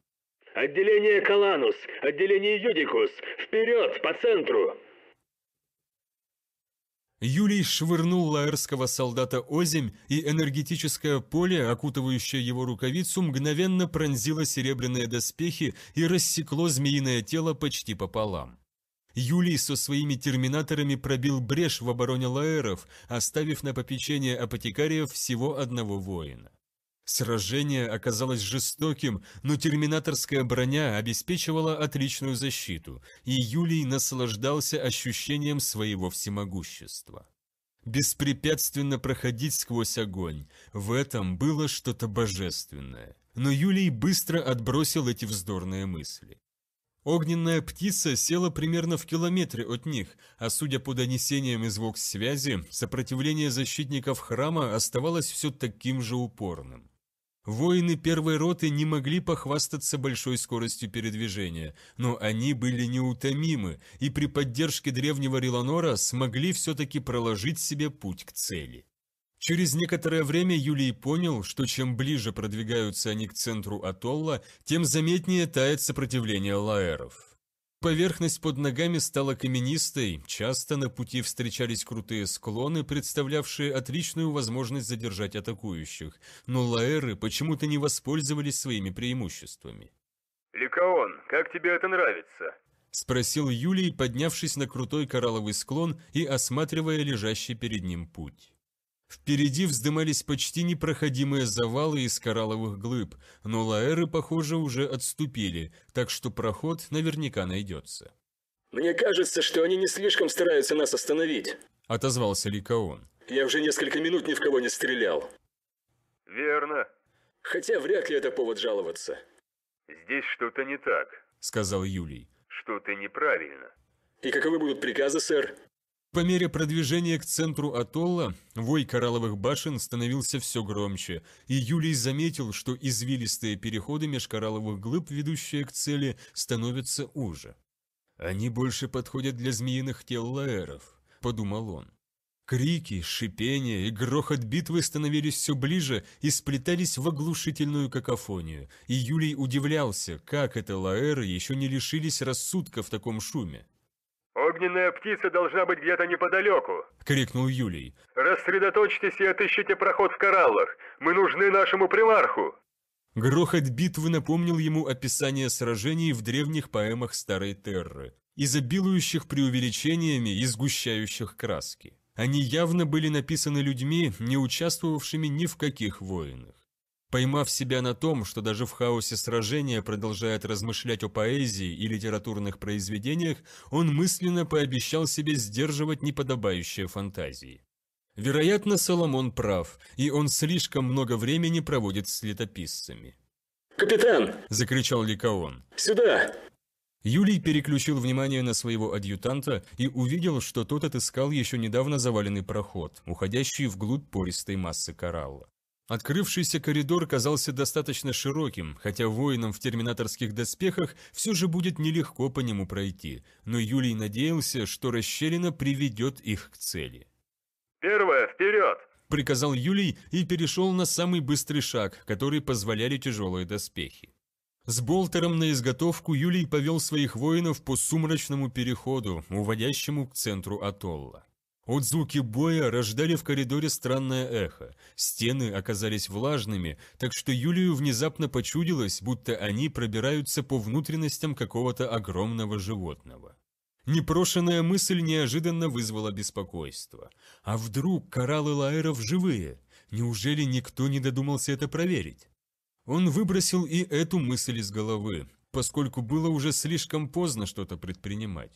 «Отделение Каланус! Отделение Юдикус! Вперед, по центру!» Юлий швырнул лаэрского солдата озимь, и энергетическое поле, окутывающее его рукавицу, мгновенно пронзило серебряные доспехи и рассекло змеиное тело почти пополам. Юлий со своими терминаторами пробил брешь в обороне лаэров, оставив на попечение апотекариев всего одного воина. Сражение оказалось жестоким, но терминаторская броня обеспечивала отличную защиту, и Юлий наслаждался ощущением своего всемогущества. Беспрепятственно проходить сквозь огонь, в этом было что-то божественное. Но Юлий быстро отбросил эти вздорные мысли. Огненная птица села примерно в километре от них, а судя по донесениям из связи сопротивление защитников храма оставалось все таким же упорным. Воины первой роты не могли похвастаться большой скоростью передвижения, но они были неутомимы и при поддержке древнего Риланора смогли все-таки проложить себе путь к цели. Через некоторое время Юлий понял, что чем ближе продвигаются они к центру атолла, тем заметнее тает сопротивление лаэров. Поверхность под ногами стала каменистой, часто на пути встречались крутые склоны, представлявшие отличную возможность задержать атакующих, но лаэры почему-то не воспользовались своими преимуществами. «Ликаон, как тебе это нравится?» – спросил Юлий, поднявшись на крутой коралловый склон и осматривая лежащий перед ним путь. Впереди вздымались почти непроходимые завалы из коралловых глыб, но лаэры, похоже, уже отступили, так что проход наверняка найдется. «Мне кажется, что они не слишком стараются нас остановить», — отозвался Ликаон. «Я уже несколько минут ни в кого не стрелял». «Верно». «Хотя вряд ли это повод жаловаться». «Здесь что-то не так», — сказал Юлий. «Что-то неправильно». «И каковы будут приказы, сэр?» По мере продвижения к центру атолла, вой коралловых башен становился все громче, и Юлий заметил, что извилистые переходы меж коралловых глыб, ведущие к цели, становятся уже. «Они больше подходят для змеиных тел лаэров», – подумал он. Крики, шипение и грохот битвы становились все ближе и сплетались в оглушительную какофонию, и Юлий удивлялся, как это лаэры еще не лишились рассудка в таком шуме. «Огненная птица должна быть где-то неподалеку!» — крикнул Юлий. «Рассредоточьтесь и отыщите проход в кораллах! Мы нужны нашему примарху!» Грохот битвы напомнил ему описание сражений в древних поэмах Старой Терры, изобилующих преувеличениями и сгущающих краски. Они явно были написаны людьми, не участвовавшими ни в каких войнах поймав себя на том, что даже в хаосе сражения продолжает размышлять о поэзии и литературных произведениях, он мысленно пообещал себе сдерживать неподобающие фантазии. Вероятно, Соломон прав, и он слишком много времени проводит с летописцами. «Капитан!» – закричал Ликаон. «Сюда!» Юлий переключил внимание на своего адъютанта и увидел, что тот отыскал еще недавно заваленный проход, уходящий вглубь пористой массы коралла. Открывшийся коридор казался достаточно широким, хотя воинам в терминаторских доспехах все же будет нелегко по нему пройти, но Юлий надеялся, что расщелина приведет их к цели. «Первое, вперед!» – приказал Юлий и перешел на самый быстрый шаг, который позволяли тяжелые доспехи. С болтером на изготовку Юлий повел своих воинов по сумрачному переходу, уводящему к центру атолла. От звуки боя рождали в коридоре странное эхо. Стены оказались влажными, так что Юлию внезапно почудилось, будто они пробираются по внутренностям какого-то огромного животного. Непрошенная мысль неожиданно вызвала беспокойство. А вдруг кораллы лаэров живые? Неужели никто не додумался это проверить? Он выбросил и эту мысль из головы, поскольку было уже слишком поздно что-то предпринимать.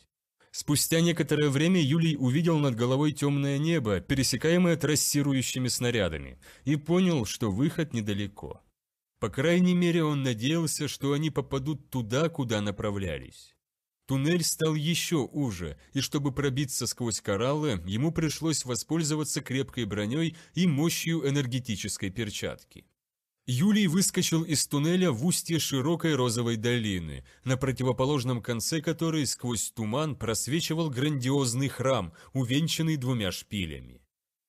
Спустя некоторое время Юлий увидел над головой темное небо, пересекаемое трассирующими снарядами, и понял, что выход недалеко. По крайней мере, он надеялся, что они попадут туда, куда направлялись. Туннель стал еще уже, и чтобы пробиться сквозь кораллы, ему пришлось воспользоваться крепкой броней и мощью энергетической перчатки. Юлий выскочил из туннеля в устье широкой розовой долины, на противоположном конце которой сквозь туман просвечивал грандиозный храм, увенчанный двумя шпилями.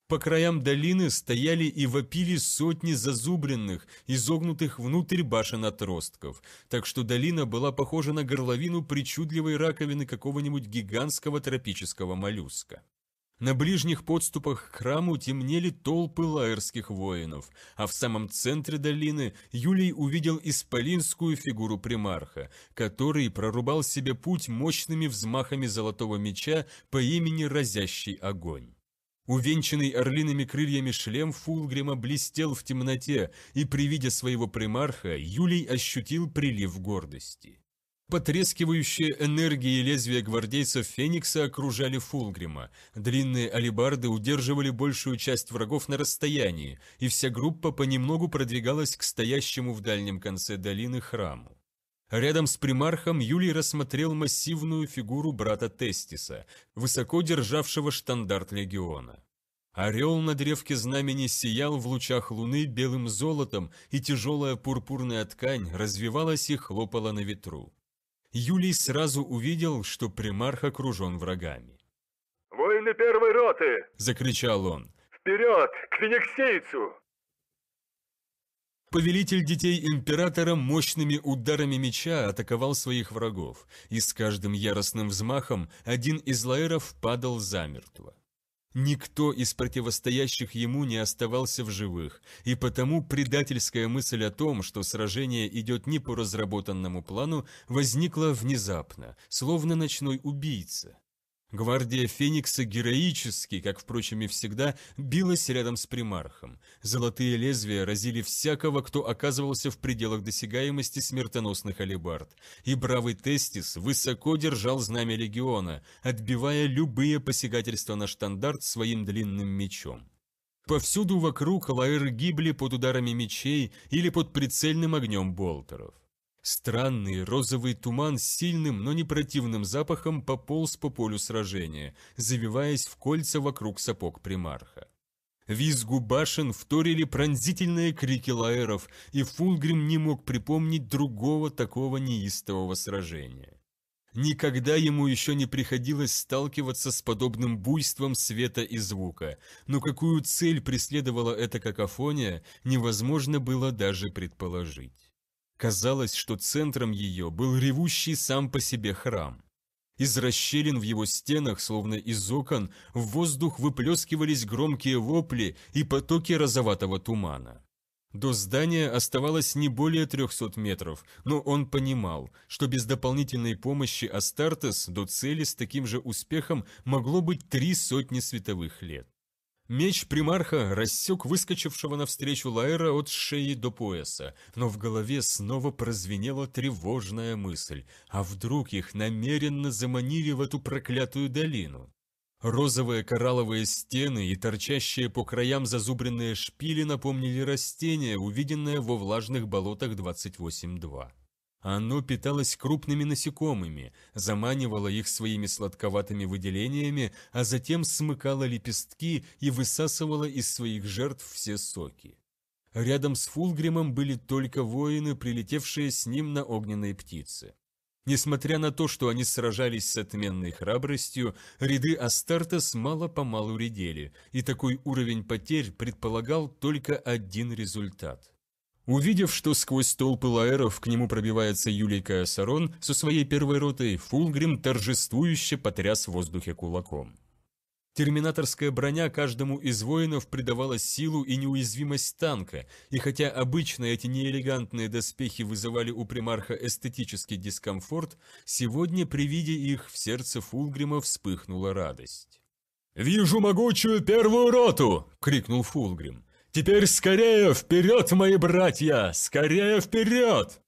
По краям долины стояли и вопили сотни зазубренных, изогнутых внутрь башен отростков, так что долина была похожа на горловину причудливой раковины какого-нибудь гигантского тропического моллюска. На ближних подступах к храму темнели толпы лаерских воинов, а в самом центре долины Юлий увидел исполинскую фигуру примарха, который прорубал себе путь мощными взмахами золотого меча по имени Разящий Огонь. Увенчанный орлиными крыльями шлем Фулгрима блестел в темноте, и при виде своего примарха Юлий ощутил прилив гордости. Потрескивающие энергии лезвия гвардейцев Феникса окружали Фулгрима. Длинные алебарды удерживали большую часть врагов на расстоянии, и вся группа понемногу продвигалась к стоящему в дальнем конце долины храму. Рядом с примархом Юлий рассмотрел массивную фигуру брата Тестиса, высоко державшего штандарт легиона. Орел на древке знамени сиял в лучах луны белым золотом, и тяжелая пурпурная ткань развивалась и хлопала на ветру. Юлий сразу увидел, что примарх окружен врагами. Воины первой роты!» – закричал он. «Вперед, к фениксийцу!» Повелитель детей императора мощными ударами меча атаковал своих врагов, и с каждым яростным взмахом один из лаэров падал замертво. Никто из противостоящих ему не оставался в живых, и потому предательская мысль о том, что сражение идет не по разработанному плану, возникла внезапно, словно ночной убийца. Гвардия Феникса героически, как, впрочем, и всегда, билась рядом с примархом. Золотые лезвия разили всякого, кто оказывался в пределах досягаемости смертоносных алебард. И бравый Тестис высоко держал знамя легиона, отбивая любые посягательства на штандарт своим длинным мечом. Повсюду вокруг лаэры гибли под ударами мечей или под прицельным огнем болтеров. Странный розовый туман с сильным, но не противным запахом пополз по полю сражения, завиваясь в кольца вокруг сапог примарха. Визгу башен вторили пронзительные крики лаэров, и Фулгрим не мог припомнить другого такого неистового сражения. Никогда ему еще не приходилось сталкиваться с подобным буйством света и звука, но какую цель преследовала эта какофония, невозможно было даже предположить. Казалось, что центром ее был ревущий сам по себе храм. Из расщелин в его стенах, словно из окон, в воздух выплескивались громкие вопли и потоки розоватого тумана. До здания оставалось не более 300 метров, но он понимал, что без дополнительной помощи Астартес до цели с таким же успехом могло быть три сотни световых лет. Меч примарха рассек выскочившего навстречу Лайра от шеи до пояса, но в голове снова прозвенела тревожная мысль, а вдруг их намеренно заманили в эту проклятую долину? Розовые коралловые стены и торчащие по краям зазубренные шпили напомнили растения, увиденное во влажных болотах 28.2. Оно питалось крупными насекомыми, заманивало их своими сладковатыми выделениями, а затем смыкало лепестки и высасывало из своих жертв все соки. Рядом с Фулгримом были только воины, прилетевшие с ним на огненные птицы. Несмотря на то, что они сражались с отменной храбростью, ряды Астартес мало-помалу редели, и такой уровень потерь предполагал только один результат. Увидев, что сквозь толпы лаэров к нему пробивается Юлий Сарон со своей первой ротой, Фулгрим торжествующе потряс в воздухе кулаком. Терминаторская броня каждому из воинов придавала силу и неуязвимость танка, и хотя обычно эти неэлегантные доспехи вызывали у примарха эстетический дискомфорт, сегодня при виде их в сердце Фулгрима вспыхнула радость. «Вижу могучую первую роту!» — крикнул Фулгрим. Теперь скорее вперед, мои братья! Скорее вперед!»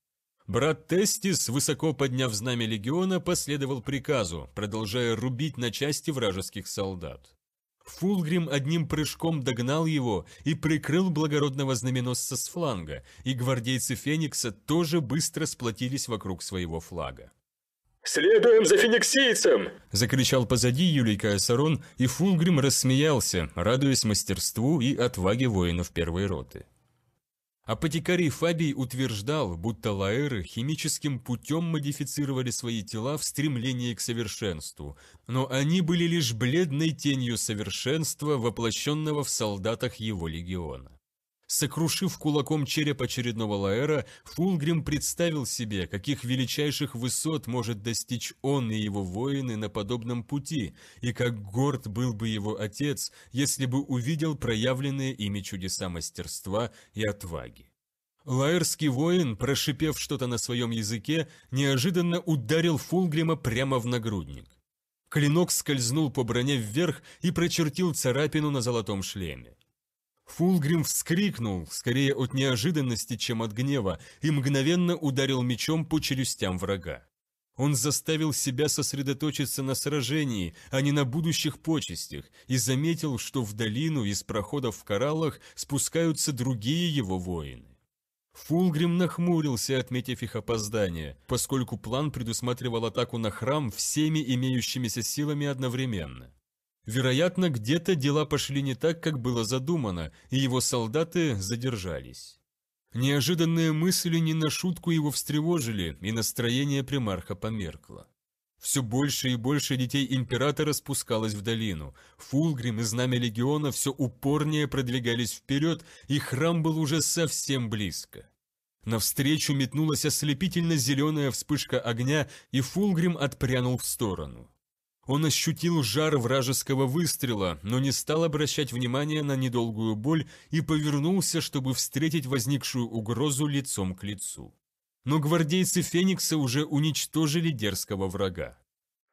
Брат Тестис, высоко подняв знамя легиона, последовал приказу, продолжая рубить на части вражеских солдат. Фулгрим одним прыжком догнал его и прикрыл благородного знаменосца с фланга, и гвардейцы Феникса тоже быстро сплотились вокруг своего флага. «Следуем за фениксийцем!» – закричал позади Юлий Асарон, и Фулгрим рассмеялся, радуясь мастерству и отваге воинов первой роты. Апотекарий Фабий утверждал, будто лаэры химическим путем модифицировали свои тела в стремлении к совершенству, но они были лишь бледной тенью совершенства, воплощенного в солдатах его легиона. Сокрушив кулаком череп очередного Лаэра, Фулгрим представил себе, каких величайших высот может достичь он и его воины на подобном пути, и как горд был бы его отец, если бы увидел проявленные ими чудеса мастерства и отваги. Лаэрский воин, прошипев что-то на своем языке, неожиданно ударил Фулгрима прямо в нагрудник. Клинок скользнул по броне вверх и прочертил царапину на золотом шлеме. Фулгрим вскрикнул, скорее от неожиданности, чем от гнева, и мгновенно ударил мечом по челюстям врага. Он заставил себя сосредоточиться на сражении, а не на будущих почестях, и заметил, что в долину из проходов в кораллах спускаются другие его воины. Фулгрим нахмурился, отметив их опоздание, поскольку план предусматривал атаку на храм всеми имеющимися силами одновременно. Вероятно, где-то дела пошли не так, как было задумано, и его солдаты задержались. Неожиданные мысли не на шутку его встревожили, и настроение примарха померкло. Все больше и больше детей императора спускалось в долину. Фулгрим и знамя легиона все упорнее продвигались вперед, и храм был уже совсем близко. Навстречу метнулась ослепительно зеленая вспышка огня, и Фулгрим отпрянул в сторону. Он ощутил жар вражеского выстрела, но не стал обращать внимания на недолгую боль и повернулся, чтобы встретить возникшую угрозу лицом к лицу. Но гвардейцы Феникса уже уничтожили дерзкого врага.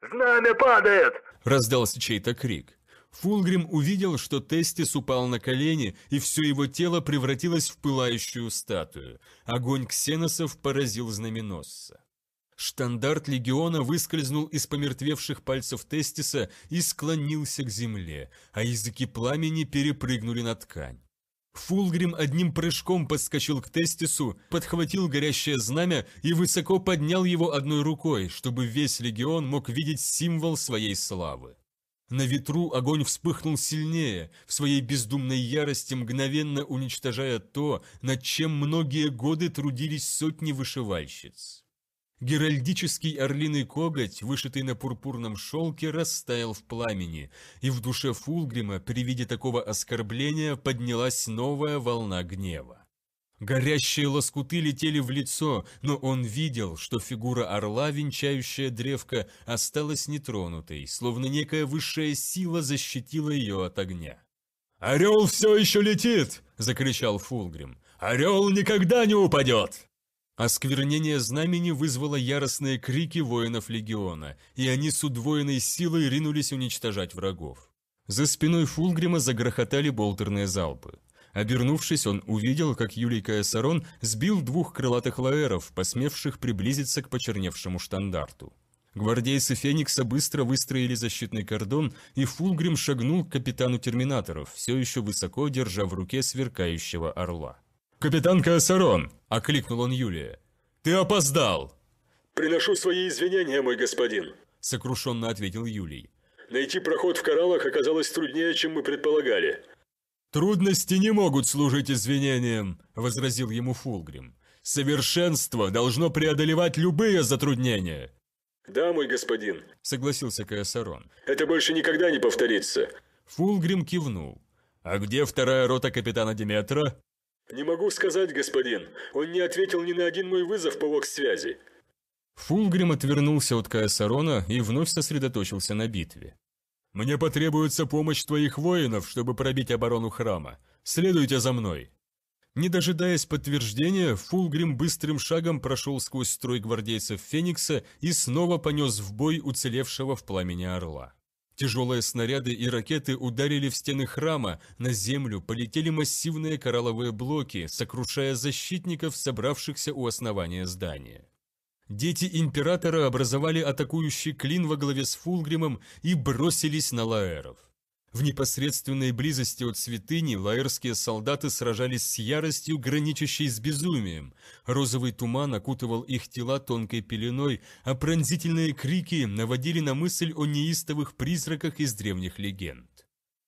«Знамя падает!» – раздался чей-то крик. Фулгрим увидел, что Тестис упал на колени, и все его тело превратилось в пылающую статую. Огонь ксеносов поразил знаменосца. Штандарт легиона выскользнул из помертвевших пальцев Тестиса и склонился к земле, а языки пламени перепрыгнули на ткань. Фулгрим одним прыжком подскочил к Тестису, подхватил горящее знамя и высоко поднял его одной рукой, чтобы весь легион мог видеть символ своей славы. На ветру огонь вспыхнул сильнее, в своей бездумной ярости мгновенно уничтожая то, над чем многие годы трудились сотни вышивальщиц. Геральдический орлиный коготь, вышитый на пурпурном шелке, растаял в пламени, и в душе Фулгрима при виде такого оскорбления поднялась новая волна гнева. Горящие лоскуты летели в лицо, но он видел, что фигура орла, венчающая древко, осталась нетронутой, словно некая высшая сила защитила ее от огня. «Орел все еще летит!» – закричал Фулгрим. «Орел никогда не упадет!» Осквернение а знамени вызвало яростные крики воинов легиона, и они с удвоенной силой ринулись уничтожать врагов. За спиной Фулгрима загрохотали болтерные залпы. Обернувшись, он увидел, как Юлий Каэсарон сбил двух крылатых лаэров, посмевших приблизиться к почерневшему штандарту. Гвардейцы Феникса быстро выстроили защитный кордон, и Фулгрим шагнул к капитану Терминаторов, все еще высоко держа в руке сверкающего орла. «Капитан Каосарон!» Окликнул он Юлия. «Ты опоздал!» «Приношу свои извинения, мой господин», сокрушенно ответил Юлий. «Найти проход в кораллах оказалось труднее, чем мы предполагали». «Трудности не могут служить извинением», – возразил ему Фулгрим. «Совершенство должно преодолевать любые затруднения». «Да, мой господин», – согласился Каосарон. «Это больше никогда не повторится». Фулгрим кивнул. «А где вторая рота капитана Диметра?» «Не могу сказать, господин. Он не ответил ни на один мой вызов по вокс-связи». Фулгрим отвернулся от Каосарона и вновь сосредоточился на битве. «Мне потребуется помощь твоих воинов, чтобы пробить оборону храма. Следуйте за мной!» Не дожидаясь подтверждения, Фулгрим быстрым шагом прошел сквозь строй гвардейцев Феникса и снова понес в бой уцелевшего в пламени орла. Тяжелые снаряды и ракеты ударили в стены храма, на землю полетели массивные коралловые блоки, сокрушая защитников, собравшихся у основания здания. Дети Императора образовали атакующий клин во главе с Фулгримом и бросились на лаэров. В непосредственной близости от святыни лаэрские солдаты сражались с яростью, граничащей с безумием. Розовый туман окутывал их тела тонкой пеленой, а пронзительные крики наводили на мысль о неистовых призраках из древних легенд.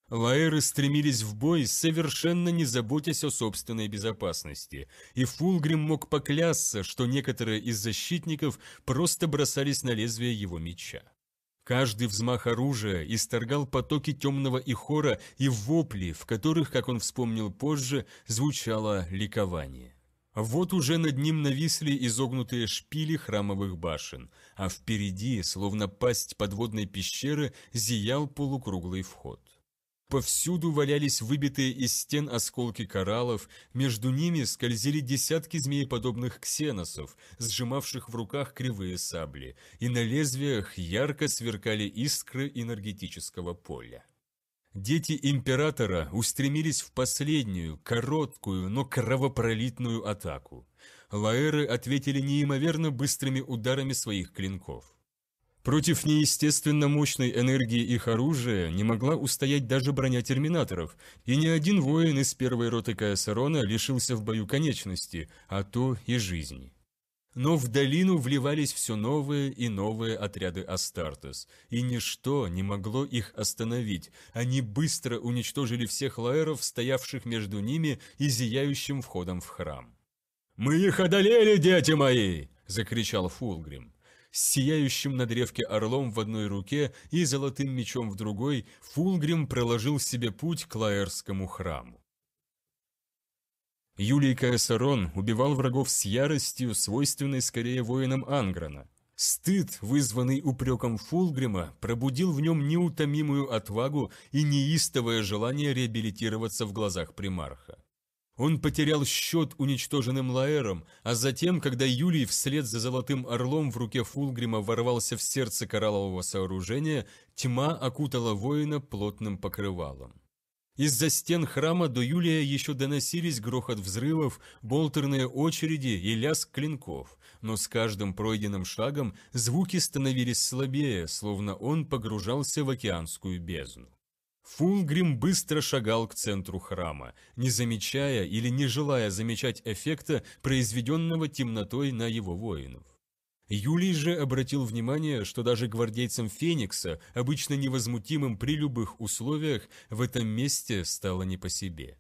Лаэры стремились в бой, совершенно не заботясь о собственной безопасности, и Фулгрим мог поклясться, что некоторые из защитников просто бросались на лезвие его меча. Каждый взмах оружия исторгал потоки темного ихора и вопли, в которых, как он вспомнил позже, звучало ликование. Вот уже над ним нависли изогнутые шпили храмовых башен, а впереди, словно пасть подводной пещеры, зиял полукруглый вход. Повсюду валялись выбитые из стен осколки кораллов, между ними скользили десятки змееподобных ксеносов, сжимавших в руках кривые сабли, и на лезвиях ярко сверкали искры энергетического поля. Дети императора устремились в последнюю, короткую, но кровопролитную атаку. Лаэры ответили неимоверно быстрыми ударами своих клинков. Против неестественно мощной энергии их оружия не могла устоять даже броня терминаторов, и ни один воин из первой роты Каосарона лишился в бою конечности, а то и жизни. Но в долину вливались все новые и новые отряды Астартес, и ничто не могло их остановить. Они быстро уничтожили всех лаэров, стоявших между ними и зияющим входом в храм. «Мы их одолели, дети мои!» – закричал Фулгрим с сияющим на древке орлом в одной руке и золотым мечом в другой, Фулгрим проложил себе путь к Лаэрскому храму. Юлий Каэсарон убивал врагов с яростью, свойственной скорее воинам Анграна. Стыд, вызванный упреком Фулгрима, пробудил в нем неутомимую отвагу и неистовое желание реабилитироваться в глазах примарха. Он потерял счет уничтоженным Лаэром, а затем, когда Юлий вслед за Золотым Орлом в руке Фулгрима ворвался в сердце кораллового сооружения, тьма окутала воина плотным покрывалом. Из-за стен храма до Юлия еще доносились грохот взрывов, болтерные очереди и лязг клинков, но с каждым пройденным шагом звуки становились слабее, словно он погружался в океанскую бездну. Фулгрим быстро шагал к центру храма, не замечая или не желая замечать эффекта, произведенного темнотой на его воинов. Юлий же обратил внимание, что даже гвардейцам Феникса, обычно невозмутимым при любых условиях, в этом месте стало не по себе.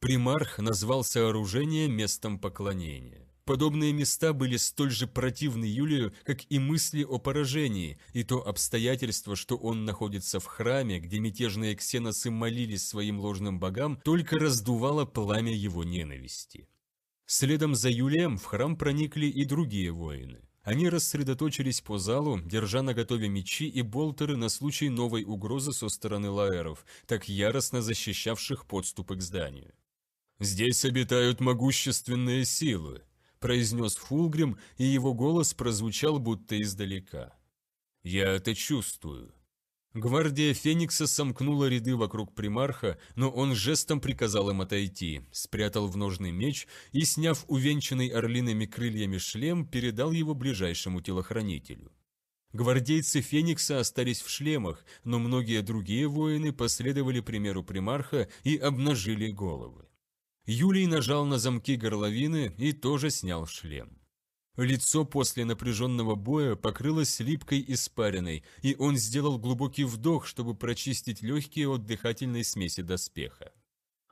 Примарх назвал сооружение местом поклонения. Подобные места были столь же противны Юлию, как и мысли о поражении, и то обстоятельство, что он находится в храме, где мятежные ксеносы молились своим ложным богам, только раздувало пламя его ненависти. Следом за Юлием в храм проникли и другие воины. Они рассредоточились по залу, держа наготове мечи и болтеры на случай новой угрозы со стороны лаэров, так яростно защищавших подступы к зданию. «Здесь обитают могущественные силы», произнес Фулгрим, и его голос прозвучал будто издалека. «Я это чувствую». Гвардия Феникса сомкнула ряды вокруг примарха, но он жестом приказал им отойти, спрятал в ножный меч и, сняв увенчанный орлиными крыльями шлем, передал его ближайшему телохранителю. Гвардейцы Феникса остались в шлемах, но многие другие воины последовали примеру примарха и обнажили головы. Юлий нажал на замки горловины и тоже снял шлем. Лицо после напряженного боя покрылось липкой испариной, и он сделал глубокий вдох, чтобы прочистить легкие от дыхательной смеси доспеха.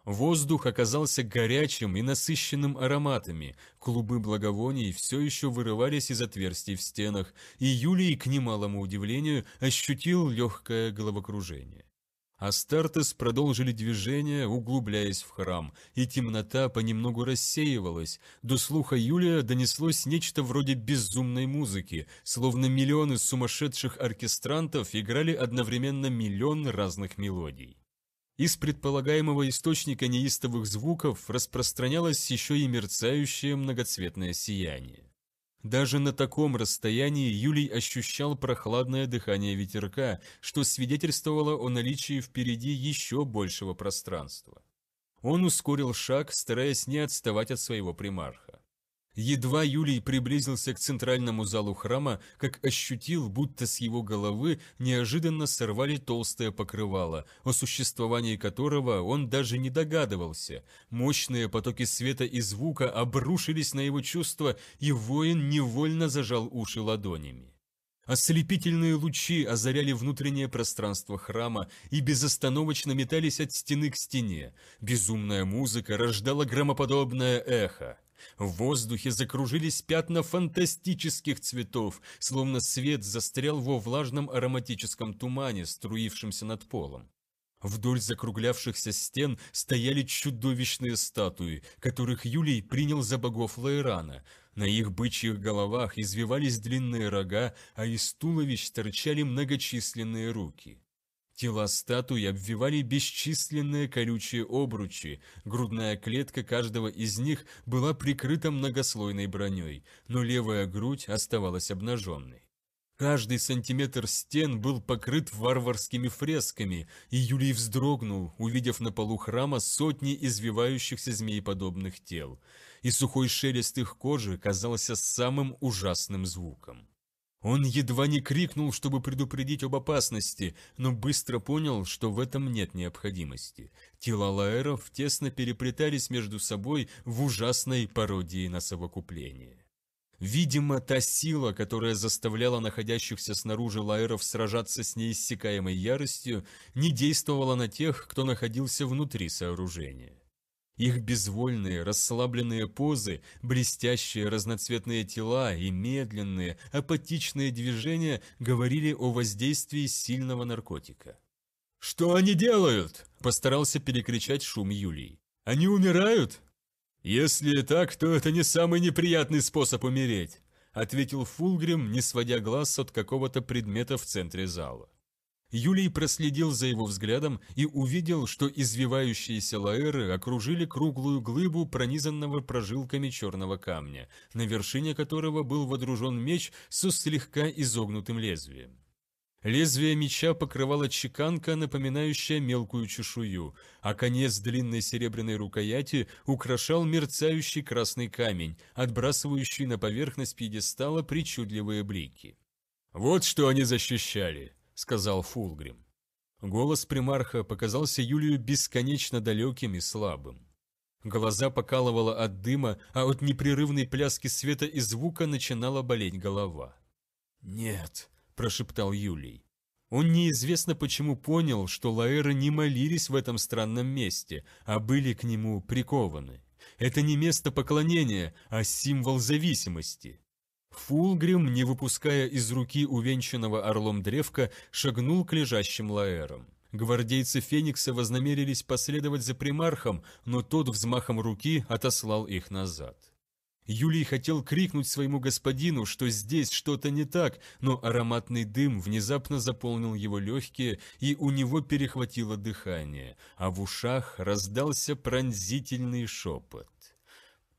Воздух оказался горячим и насыщенным ароматами, клубы благовоний все еще вырывались из отверстий в стенах, и Юлий, к немалому удивлению, ощутил легкое головокружение. Астартес продолжили движение, углубляясь в храм, и темнота понемногу рассеивалась. До слуха Юлия донеслось нечто вроде безумной музыки, словно миллионы сумасшедших оркестрантов играли одновременно миллион разных мелодий. Из предполагаемого источника неистовых звуков распространялось еще и мерцающее многоцветное сияние. Даже на таком расстоянии Юлий ощущал прохладное дыхание ветерка, что свидетельствовало о наличии впереди еще большего пространства. Он ускорил шаг, стараясь не отставать от своего примарха. Едва Юлий приблизился к центральному залу храма, как ощутил, будто с его головы неожиданно сорвали толстое покрывало, о существовании которого он даже не догадывался. Мощные потоки света и звука обрушились на его чувства, и воин невольно зажал уши ладонями. Ослепительные лучи озаряли внутреннее пространство храма и безостановочно метались от стены к стене. Безумная музыка рождала громоподобное эхо. В воздухе закружились пятна фантастических цветов, словно свет застрял во влажном ароматическом тумане, струившемся над полом. Вдоль закруглявшихся стен стояли чудовищные статуи, которых Юлий принял за богов Лайрана. На их бычьих головах извивались длинные рога, а из туловищ торчали многочисленные руки. Тела статуи обвивали бесчисленные колючие обручи, грудная клетка каждого из них была прикрыта многослойной броней, но левая грудь оставалась обнаженной. Каждый сантиметр стен был покрыт варварскими фресками, и Юлий вздрогнул, увидев на полу храма сотни извивающихся змееподобных тел, и сухой шелест их кожи казался самым ужасным звуком. Он едва не крикнул, чтобы предупредить об опасности, но быстро понял, что в этом нет необходимости. Тела лаэров тесно переплетались между собой в ужасной пародии на совокупление. Видимо, та сила, которая заставляла находящихся снаружи лаэров сражаться с неиссякаемой яростью, не действовала на тех, кто находился внутри сооружения. Их безвольные, расслабленные позы, блестящие разноцветные тела и медленные, апатичные движения говорили о воздействии сильного наркотика. «Что они делают?» – постарался перекричать шум Юлий. «Они умирают?» «Если так, то это не самый неприятный способ умереть», – ответил Фулгрим, не сводя глаз от какого-то предмета в центре зала. Юлий проследил за его взглядом и увидел, что извивающиеся лаэры окружили круглую глыбу, пронизанного прожилками черного камня, на вершине которого был водружен меч со слегка изогнутым лезвием. Лезвие меча покрывала чеканка, напоминающая мелкую чешую, а конец длинной серебряной рукояти украшал мерцающий красный камень, отбрасывающий на поверхность пьедестала причудливые блики. «Вот что они защищали!» сказал Фулгрим. Голос примарха показался Юлию бесконечно далеким и слабым. Глаза покалывало от дыма, а от непрерывной пляски света и звука начинала болеть голова. «Нет», – прошептал Юлий. Он неизвестно почему понял, что лаэры не молились в этом странном месте, а были к нему прикованы. Это не место поклонения, а символ зависимости. Фулгрим, не выпуская из руки увенчанного орлом древка, шагнул к лежащим лаэрам. Гвардейцы Феникса вознамерились последовать за примархом, но тот взмахом руки отослал их назад. Юлий хотел крикнуть своему господину, что здесь что-то не так, но ароматный дым внезапно заполнил его легкие, и у него перехватило дыхание, а в ушах раздался пронзительный шепот.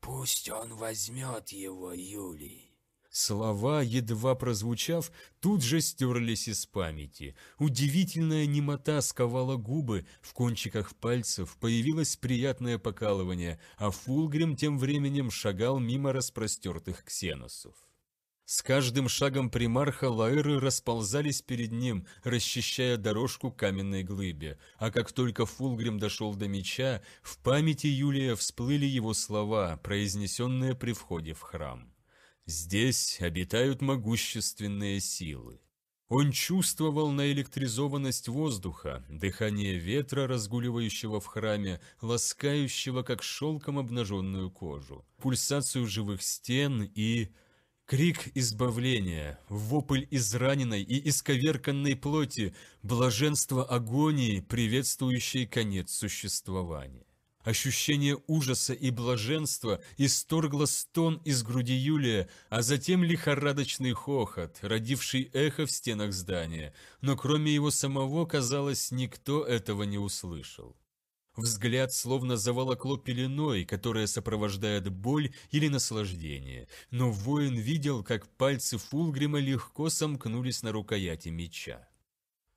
«Пусть он возьмет его, Юлий!» Слова, едва прозвучав, тут же стерлись из памяти. Удивительная немота сковала губы, в кончиках пальцев появилось приятное покалывание, а Фулгрим тем временем шагал мимо распростертых ксеносов. С каждым шагом примарха лаэры расползались перед ним, расчищая дорожку каменной глыбе, а как только Фулгрим дошел до меча, в памяти Юлия всплыли его слова, произнесенные при входе в храм. Здесь обитают могущественные силы. Он чувствовал наэлектризованность воздуха, дыхание ветра, разгуливающего в храме, ласкающего, как шелком, обнаженную кожу, пульсацию живых стен и... Крик избавления, вопль израненной и исковерканной плоти, блаженство агонии, приветствующей конец существования. Ощущение ужаса и блаженства исторгло стон из груди Юлия, а затем лихорадочный хохот, родивший эхо в стенах здания, но кроме его самого, казалось, никто этого не услышал. Взгляд словно заволокло пеленой, которая сопровождает боль или наслаждение, но воин видел, как пальцы Фулгрима легко сомкнулись на рукояти меча.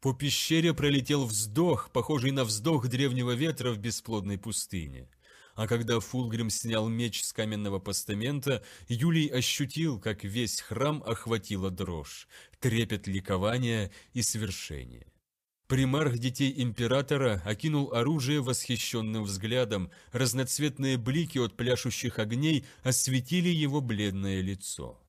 По пещере пролетел вздох, похожий на вздох древнего ветра в бесплодной пустыне. А когда Фулгрим снял меч с каменного постамента, Юлий ощутил, как весь храм охватила дрожь, трепет ликования и свершения. Примарх детей императора окинул оружие восхищенным взглядом, разноцветные блики от пляшущих огней осветили его бледное лицо.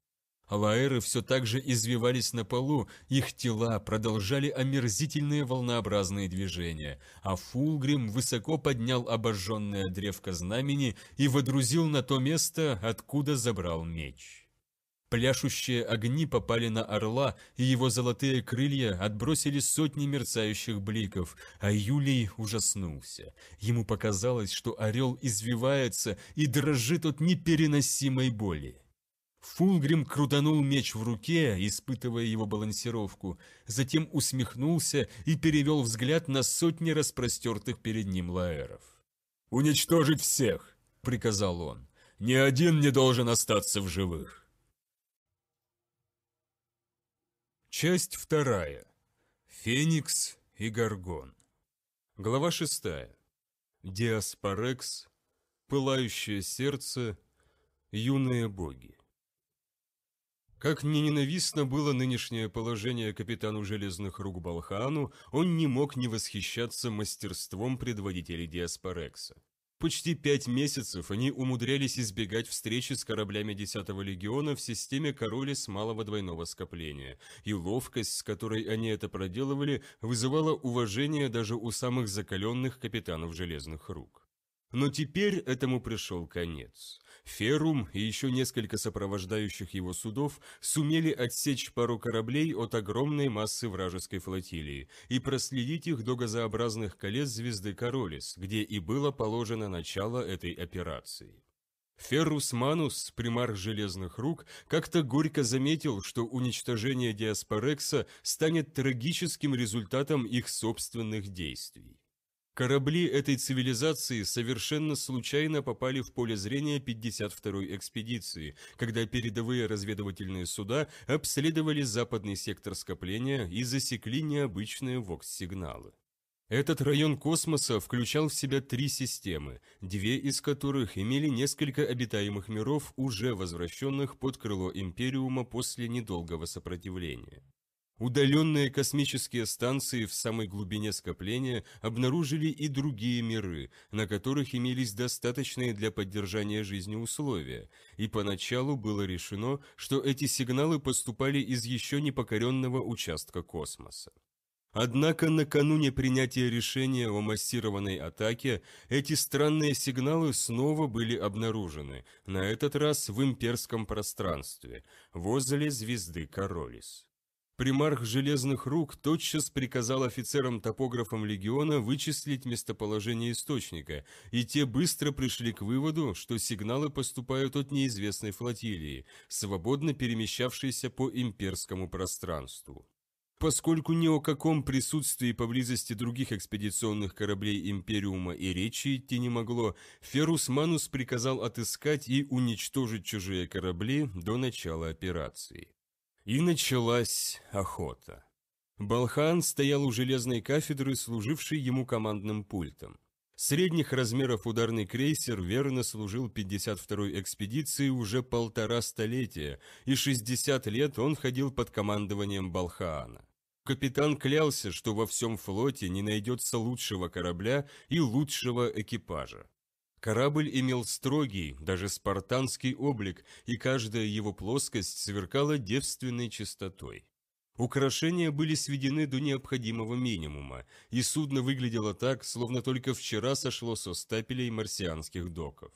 Алаэры все так же извивались на полу, их тела продолжали омерзительные волнообразные движения, а Фулгрим высоко поднял обожженное древко знамени и водрузил на то место, откуда забрал меч. Пляшущие огни попали на орла, и его золотые крылья отбросили сотни мерцающих бликов, а Юлий ужаснулся. Ему показалось, что орел извивается и дрожит от непереносимой боли. Фулгрим крутанул меч в руке, испытывая его балансировку, затем усмехнулся и перевел взгляд на сотни распростертых перед ним лаэров. «Уничтожить всех!» – приказал он. «Ни один не должен остаться в живых!» Часть вторая. Феникс и Гаргон. Глава шестая. Диаспорекс, Пылающее сердце, Юные боги. Как не ненавистно было нынешнее положение капитану железных рук Балхану, он не мог не восхищаться мастерством предводителей Диаспорекса. Почти пять месяцев они умудрялись избегать встречи с кораблями 10-го легиона в системе короли с малого двойного скопления, и ловкость, с которой они это проделывали, вызывала уважение даже у самых закаленных капитанов железных рук. Но теперь этому пришел конец. Ферум и еще несколько сопровождающих его судов сумели отсечь пару кораблей от огромной массы вражеской флотилии и проследить их до газообразных колец звезды Королис, где и было положено начало этой операции. Феррус Манус, примар Железных Рук, как-то горько заметил, что уничтожение Диаспорекса станет трагическим результатом их собственных действий. Корабли этой цивилизации совершенно случайно попали в поле зрения 52-й экспедиции, когда передовые разведывательные суда обследовали западный сектор скопления и засекли необычные вокс-сигналы. Этот район космоса включал в себя три системы, две из которых имели несколько обитаемых миров, уже возвращенных под крыло Империума после недолгого сопротивления. Удаленные космические станции в самой глубине скопления обнаружили и другие миры, на которых имелись достаточные для поддержания жизни условия, и поначалу было решено, что эти сигналы поступали из еще непокоренного участка космоса. Однако накануне принятия решения о массированной атаке эти странные сигналы снова были обнаружены, на этот раз в имперском пространстве, возле звезды Королис. Примарх Железных Рук тотчас приказал офицерам-топографам легиона вычислить местоположение источника, и те быстро пришли к выводу, что сигналы поступают от неизвестной флотилии, свободно перемещавшейся по имперскому пространству. Поскольку ни о каком присутствии поблизости других экспедиционных кораблей Империума и речи идти не могло, Ферус Манус приказал отыскать и уничтожить чужие корабли до начала операции. И началась охота. Балхан стоял у железной кафедры, служившей ему командным пультом. Средних размеров ударный крейсер верно служил 52-й экспедиции уже полтора столетия, и 60 лет он ходил под командованием Балхаана. Капитан клялся, что во всем флоте не найдется лучшего корабля и лучшего экипажа. Корабль имел строгий, даже спартанский облик, и каждая его плоскость сверкала девственной чистотой. Украшения были сведены до необходимого минимума, и судно выглядело так, словно только вчера сошло со стапелей марсианских доков.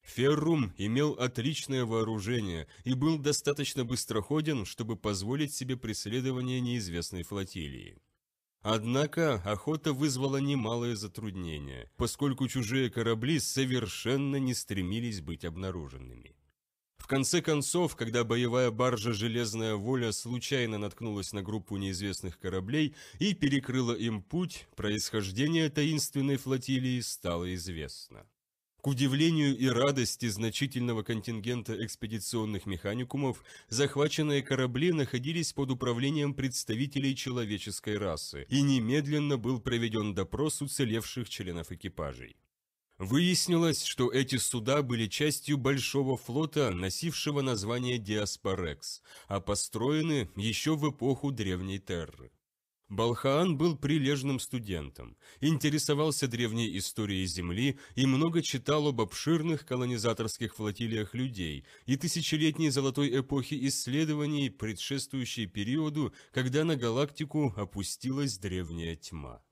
Феррум имел отличное вооружение и был достаточно быстроходен, чтобы позволить себе преследование неизвестной флотилии. Однако охота вызвала немалое затруднение, поскольку чужие корабли совершенно не стремились быть обнаруженными. В конце концов, когда боевая баржа «Железная воля» случайно наткнулась на группу неизвестных кораблей и перекрыла им путь, происхождение таинственной флотилии стало известно. К удивлению и радости значительного контингента экспедиционных механикумов, захваченные корабли находились под управлением представителей человеческой расы, и немедленно был проведен допрос уцелевших членов экипажей. Выяснилось, что эти суда были частью большого флота, носившего название «Диаспорекс», а построены еще в эпоху Древней Терры. Балхаан был прилежным студентом, интересовался древней историей Земли и много читал об обширных колонизаторских флотилиях людей и тысячелетней золотой эпохе исследований, предшествующей периоду, когда на галактику опустилась древняя тьма.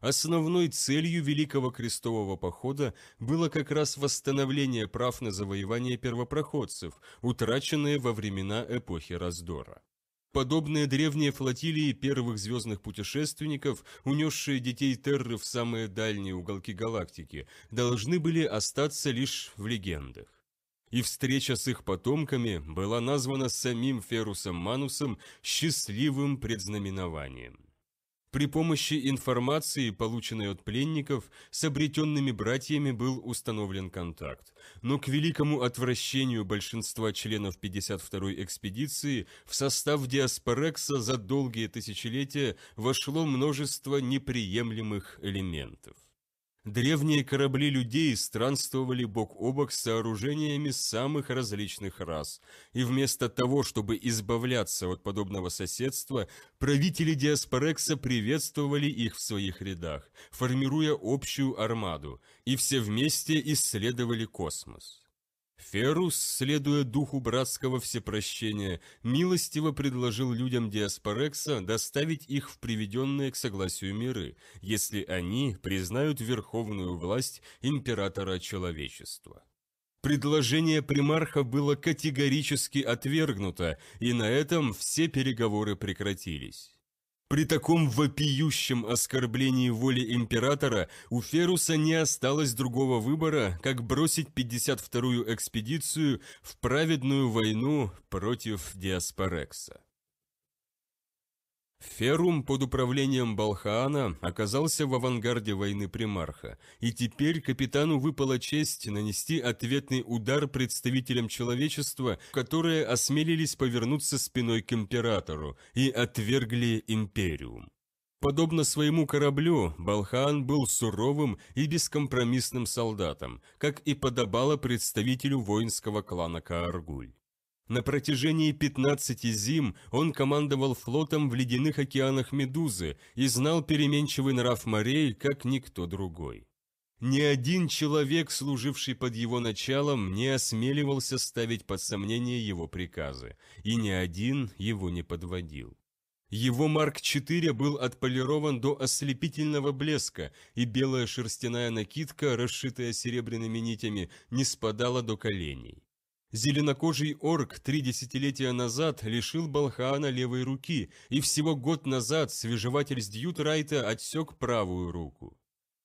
Основной целью Великого Крестового Похода было как раз восстановление прав на завоевание первопроходцев, утраченные во времена эпохи раздора. Подобные древние флотилии первых звездных путешественников, унесшие детей Терры в самые дальние уголки галактики, должны были остаться лишь в легендах. И встреча с их потомками была названа самим Ферусом Манусом счастливым предзнаменованием. При помощи информации, полученной от пленников, с обретенными братьями был установлен контакт. Но к великому отвращению большинства членов 52-й экспедиции в состав Диаспорекса за долгие тысячелетия вошло множество неприемлемых элементов. Древние корабли людей странствовали бок о бок с сооружениями самых различных рас, и вместо того, чтобы избавляться от подобного соседства, правители Диаспорекса приветствовали их в своих рядах, формируя общую армаду, и все вместе исследовали космос. Ферус, следуя духу братского всепрощения, милостиво предложил людям Диаспорекса доставить их в приведенные к согласию миры, если они признают верховную власть императора человечества. Предложение примарха было категорически отвергнуто, и на этом все переговоры прекратились. При таком вопиющем оскорблении воли императора у Феруса не осталось другого выбора, как бросить 52-ю экспедицию в праведную войну против Диаспорекса. Ферум под управлением Балхаана оказался в авангарде войны примарха, и теперь капитану выпала честь нанести ответный удар представителям человечества, которые осмелились повернуться спиной к императору и отвергли империум. Подобно своему кораблю, Балхаан был суровым и бескомпромиссным солдатом, как и подобало представителю воинского клана Кааргуль. На протяжении 15 зим он командовал флотом в ледяных океанах Медузы и знал переменчивый нрав морей, как никто другой. Ни один человек, служивший под его началом, не осмеливался ставить под сомнение его приказы, и ни один его не подводил. Его Марк IV был отполирован до ослепительного блеска, и белая шерстяная накидка, расшитая серебряными нитями, не спадала до коленей. Зеленокожий орк три десятилетия назад лишил Балхаана левой руки, и всего год назад свежеватель с Дьютрайта отсек правую руку.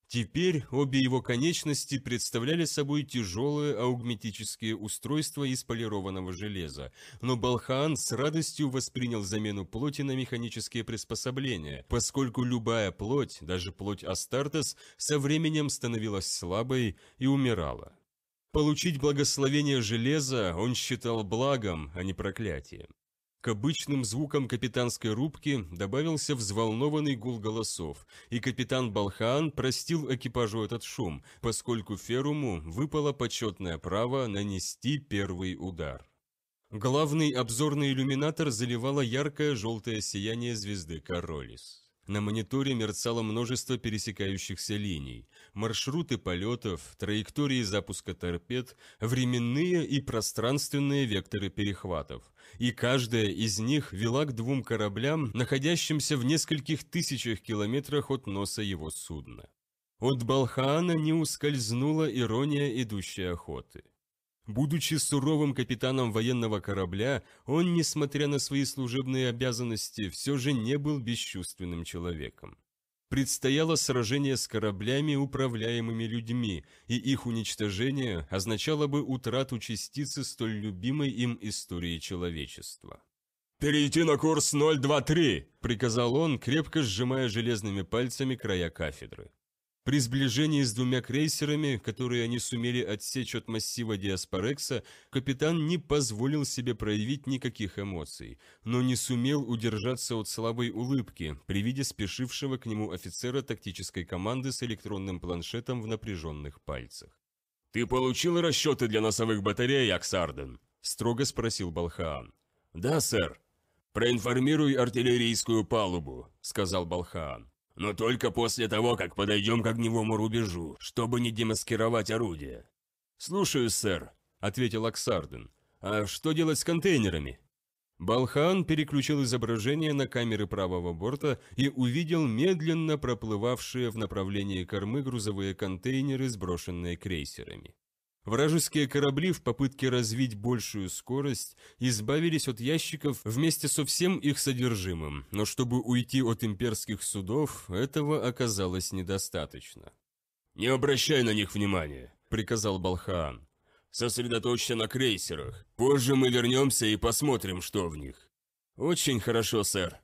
Теперь обе его конечности представляли собой тяжелые аугметические устройства из полированного железа, но Балхаан с радостью воспринял замену плоти на механические приспособления, поскольку любая плоть, даже плоть Астартес, со временем становилась слабой и умирала. Получить благословение железа он считал благом, а не проклятием. К обычным звукам капитанской рубки добавился взволнованный гул голосов, и капитан Балхаан простил экипажу этот шум, поскольку Феруму выпало почетное право нанести первый удар. Главный обзорный иллюминатор заливало яркое желтое сияние звезды Королис. На мониторе мерцало множество пересекающихся линий, маршруты полетов, траектории запуска торпед, временные и пространственные векторы перехватов. И каждая из них вела к двум кораблям, находящимся в нескольких тысячах километрах от носа его судна. От Балхаана не ускользнула ирония идущей охоты. Будучи суровым капитаном военного корабля, он, несмотря на свои служебные обязанности, все же не был бесчувственным человеком. Предстояло сражение с кораблями, управляемыми людьми, и их уничтожение означало бы утрату частицы столь любимой им истории человечества. «Перейти на курс 023!» – приказал он, крепко сжимая железными пальцами края кафедры. При сближении с двумя крейсерами, которые они сумели отсечь от массива Диаспорекса, капитан не позволил себе проявить никаких эмоций, но не сумел удержаться от слабой улыбки при виде спешившего к нему офицера тактической команды с электронным планшетом в напряженных пальцах. «Ты получил расчеты для носовых батарей, Аксарден?» – строго спросил Балхаан. «Да, сэр». «Проинформируй артиллерийскую палубу», – сказал Балхаан. Но только после того, как подойдем к огневому рубежу, чтобы не демаскировать орудие. Слушаюсь, сэр», — ответил Оксарден. «А что делать с контейнерами?» Балхан переключил изображение на камеры правого борта и увидел медленно проплывавшие в направлении кормы грузовые контейнеры, сброшенные крейсерами. Вражеские корабли в попытке развить большую скорость избавились от ящиков вместе со всем их содержимым, но чтобы уйти от имперских судов, этого оказалось недостаточно. «Не обращай на них внимания», — приказал Балхаан. «Сосредоточься на крейсерах. Позже мы вернемся и посмотрим, что в них». «Очень хорошо, сэр».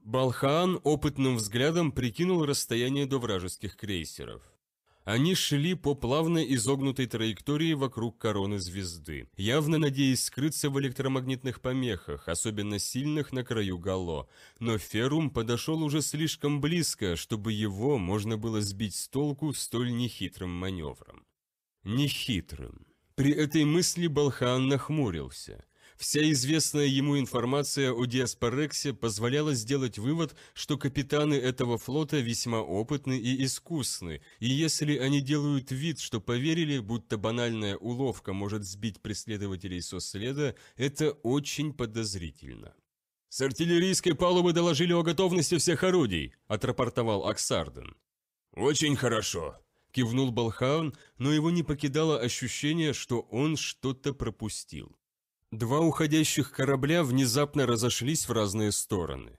Балхаан опытным взглядом прикинул расстояние до вражеских крейсеров. Они шли по плавно изогнутой траектории вокруг короны звезды, явно надеясь скрыться в электромагнитных помехах, особенно сильных на краю гало. Но Ферум подошел уже слишком близко, чтобы его можно было сбить с толку столь нехитрым маневром. Нехитрым. При этой мысли Балхан нахмурился. Вся известная ему информация о диаспорексе позволяла сделать вывод, что капитаны этого флота весьма опытны и искусны, и если они делают вид, что поверили, будто банальная уловка может сбить преследователей со следа, это очень подозрительно. «С артиллерийской палубы доложили о готовности всех орудий», – отрапортовал Аксарден. «Очень хорошо», – кивнул Балхаун, но его не покидало ощущение, что он что-то пропустил. Два уходящих корабля внезапно разошлись в разные стороны.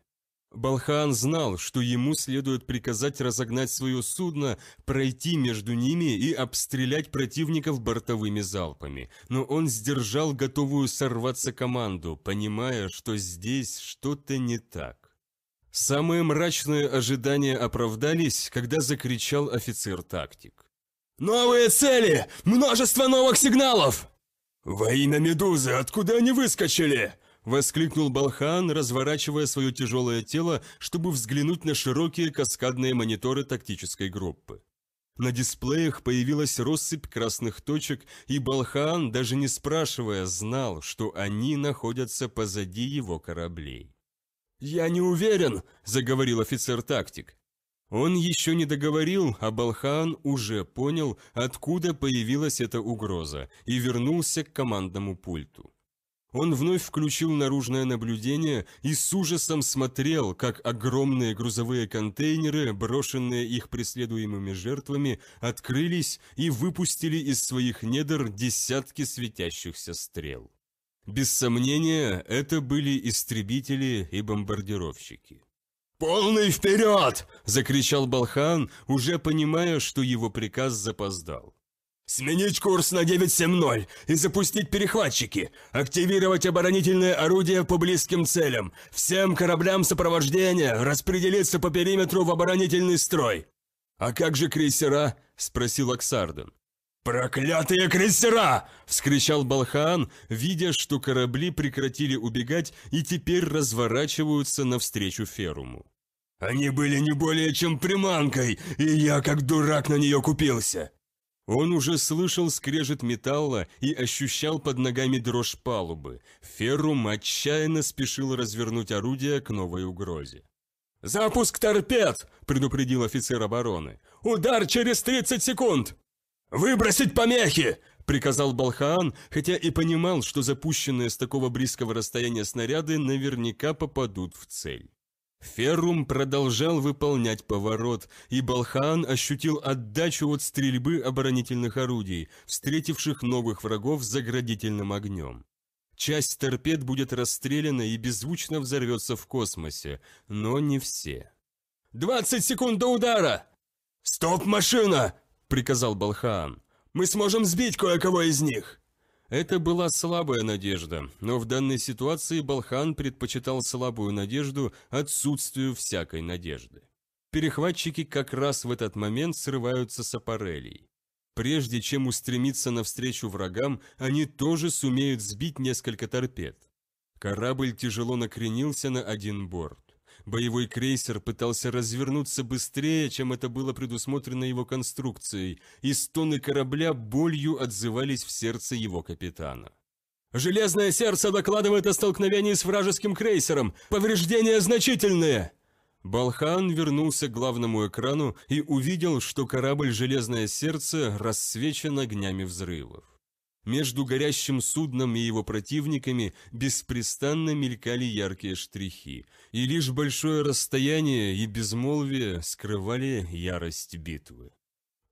Балхаан знал, что ему следует приказать разогнать свое судно, пройти между ними и обстрелять противников бортовыми залпами, но он сдержал готовую сорваться команду, понимая, что здесь что-то не так. Самые мрачные ожидания оправдались, когда закричал офицер-тактик. «Новые цели! Множество новых сигналов!» «Во имя Медузы, откуда они выскочили?» Воскликнул Балхан, разворачивая свое тяжелое тело, чтобы взглянуть на широкие каскадные мониторы тактической группы. На дисплеях появилась россыпь красных точек, и Балхан, даже не спрашивая, знал, что они находятся позади его кораблей. «Я не уверен», — заговорил офицер-тактик. Он еще не договорил, а Балхаан уже понял, откуда появилась эта угроза, и вернулся к командному пульту. Он вновь включил наружное наблюдение и с ужасом смотрел, как огромные грузовые контейнеры, брошенные их преследуемыми жертвами, открылись и выпустили из своих недр десятки светящихся стрел. Без сомнения, это были истребители и бомбардировщики. «Полный вперед!» – закричал Балхан, уже понимая, что его приказ запоздал. «Сменить курс на 9.7.0 и запустить перехватчики! Активировать оборонительное орудие по близким целям! Всем кораблям сопровождения распределиться по периметру в оборонительный строй!» «А как же крейсера?» – спросил Оксарден. «Проклятые крейсера!» — вскричал Балхаан, видя, что корабли прекратили убегать и теперь разворачиваются навстречу Феруму. «Они были не более чем приманкой, и я как дурак на нее купился!» Он уже слышал скрежет металла и ощущал под ногами дрожь палубы. Феррум отчаянно спешил развернуть орудие к новой угрозе. «Запуск торпед!» – предупредил офицер обороны. «Удар через 30 секунд!» «Выбросить помехи!» – приказал Балхаан, хотя и понимал, что запущенные с такого близкого расстояния снаряды наверняка попадут в цель. Феррум продолжал выполнять поворот, и Балхаан ощутил отдачу от стрельбы оборонительных орудий, встретивших новых врагов с заградительным огнем. Часть торпед будет расстреляна и беззвучно взорвется в космосе, но не все. «Двадцать секунд до удара!» «Стоп, машина!» – приказал Балхаан. «Мы сможем сбить кое-кого из них!» Это была слабая надежда, но в данной ситуации Балхан предпочитал слабую надежду отсутствию всякой надежды. Перехватчики как раз в этот момент срываются с аппарелей. Прежде чем устремиться навстречу врагам, они тоже сумеют сбить несколько торпед. Корабль тяжело накренился на один борт. Боевой крейсер пытался развернуться быстрее, чем это было предусмотрено его конструкцией, и стоны корабля болью отзывались в сердце его капитана. «Железное сердце докладывает о столкновении с вражеским крейсером! Повреждения значительные!» Балхан вернулся к главному экрану и увидел, что корабль «Железное сердце» рассвечен огнями взрывов. Между горящим судном и его противниками беспрестанно мелькали яркие штрихи, и лишь большое расстояние и безмолвие скрывали ярость битвы.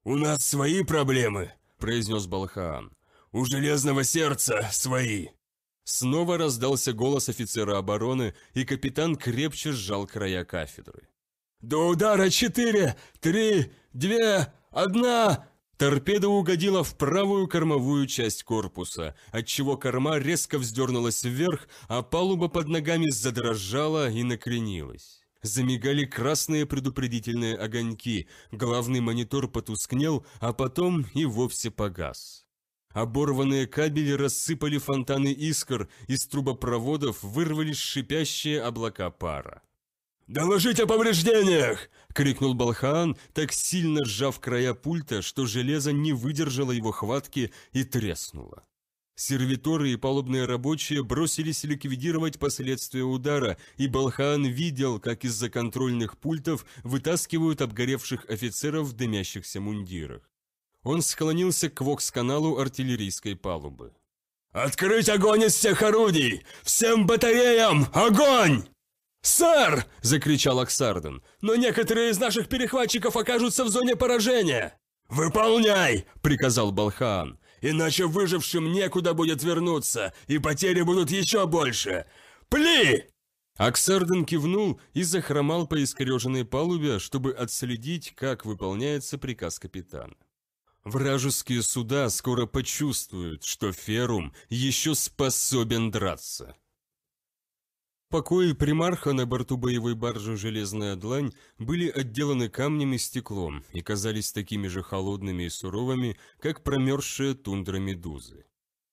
«У нас свои проблемы», – произнес Балхаан. «У Железного Сердца свои». Снова раздался голос офицера обороны, и капитан крепче сжал края кафедры. «До удара четыре, три, две, одна!» Торпеда угодила в правую кормовую часть корпуса, отчего корма резко вздернулась вверх, а палуба под ногами задрожала и накренилась. Замигали красные предупредительные огоньки, главный монитор потускнел, а потом и вовсе погас. Оборванные кабели рассыпали фонтаны искр, из трубопроводов вырвались шипящие облака пара. «Доложить о повреждениях!» — крикнул Балхаан, так сильно сжав края пульта, что железо не выдержало его хватки и треснуло. Сервиторы и палубные рабочие бросились ликвидировать последствия удара, и Балхаан видел, как из-за контрольных пультов вытаскивают обгоревших офицеров в дымящихся мундирах. Он склонился к вокс-каналу артиллерийской палубы. «Открыть огонь из всех орудий! Всем батареям огонь!» «Сэр!» – закричал Оксарден. «Но некоторые из наших перехватчиков окажутся в зоне поражения!» «Выполняй!» – приказал Балхаан. «Иначе выжившим некуда будет вернуться, и потери будут еще больше! Пли!» Оксарден кивнул и захромал по искореженной палубе, чтобы отследить, как выполняется приказ капитана. Вражеские суда скоро почувствуют, что Ферум еще способен драться. Покои примарха на борту боевой баржи «Железная длань» были отделаны камнем и стеклом и казались такими же холодными и суровыми, как промерзшая тундра медузы.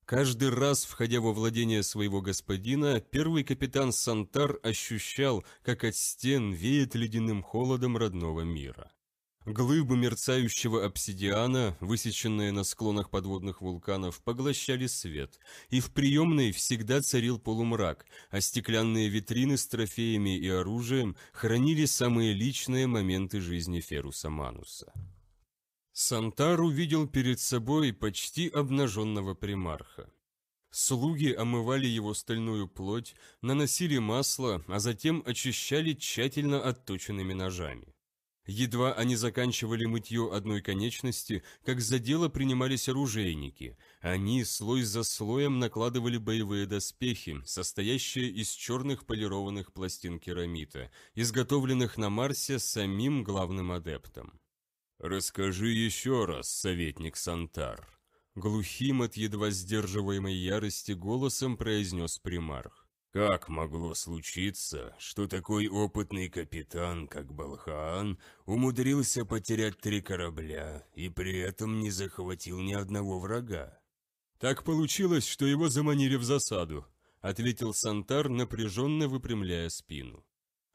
Каждый раз, входя во владение своего господина, первый капитан Сантар ощущал, как от стен веет ледяным холодом родного мира. Глыбы мерцающего обсидиана, высеченные на склонах подводных вулканов, поглощали свет, и в приемной всегда царил полумрак, а стеклянные витрины с трофеями и оружием хранили самые личные моменты жизни Феруса Мануса. Сантар увидел перед собой почти обнаженного примарха. Слуги омывали его стальную плоть, наносили масло, а затем очищали тщательно отточенными ножами. Едва они заканчивали мытье одной конечности, как за дело принимались оружейники. Они слой за слоем накладывали боевые доспехи, состоящие из черных полированных пластин керамита, изготовленных на Марсе самим главным адептом. «Расскажи еще раз, советник Сантар», — глухим от едва сдерживаемой ярости голосом произнес примарх. Как могло случиться, что такой опытный капитан, как Балхаан, умудрился потерять три корабля и при этом не захватил ни одного врага? Так получилось, что его заманили в засаду, ответил Сантар, напряженно выпрямляя спину.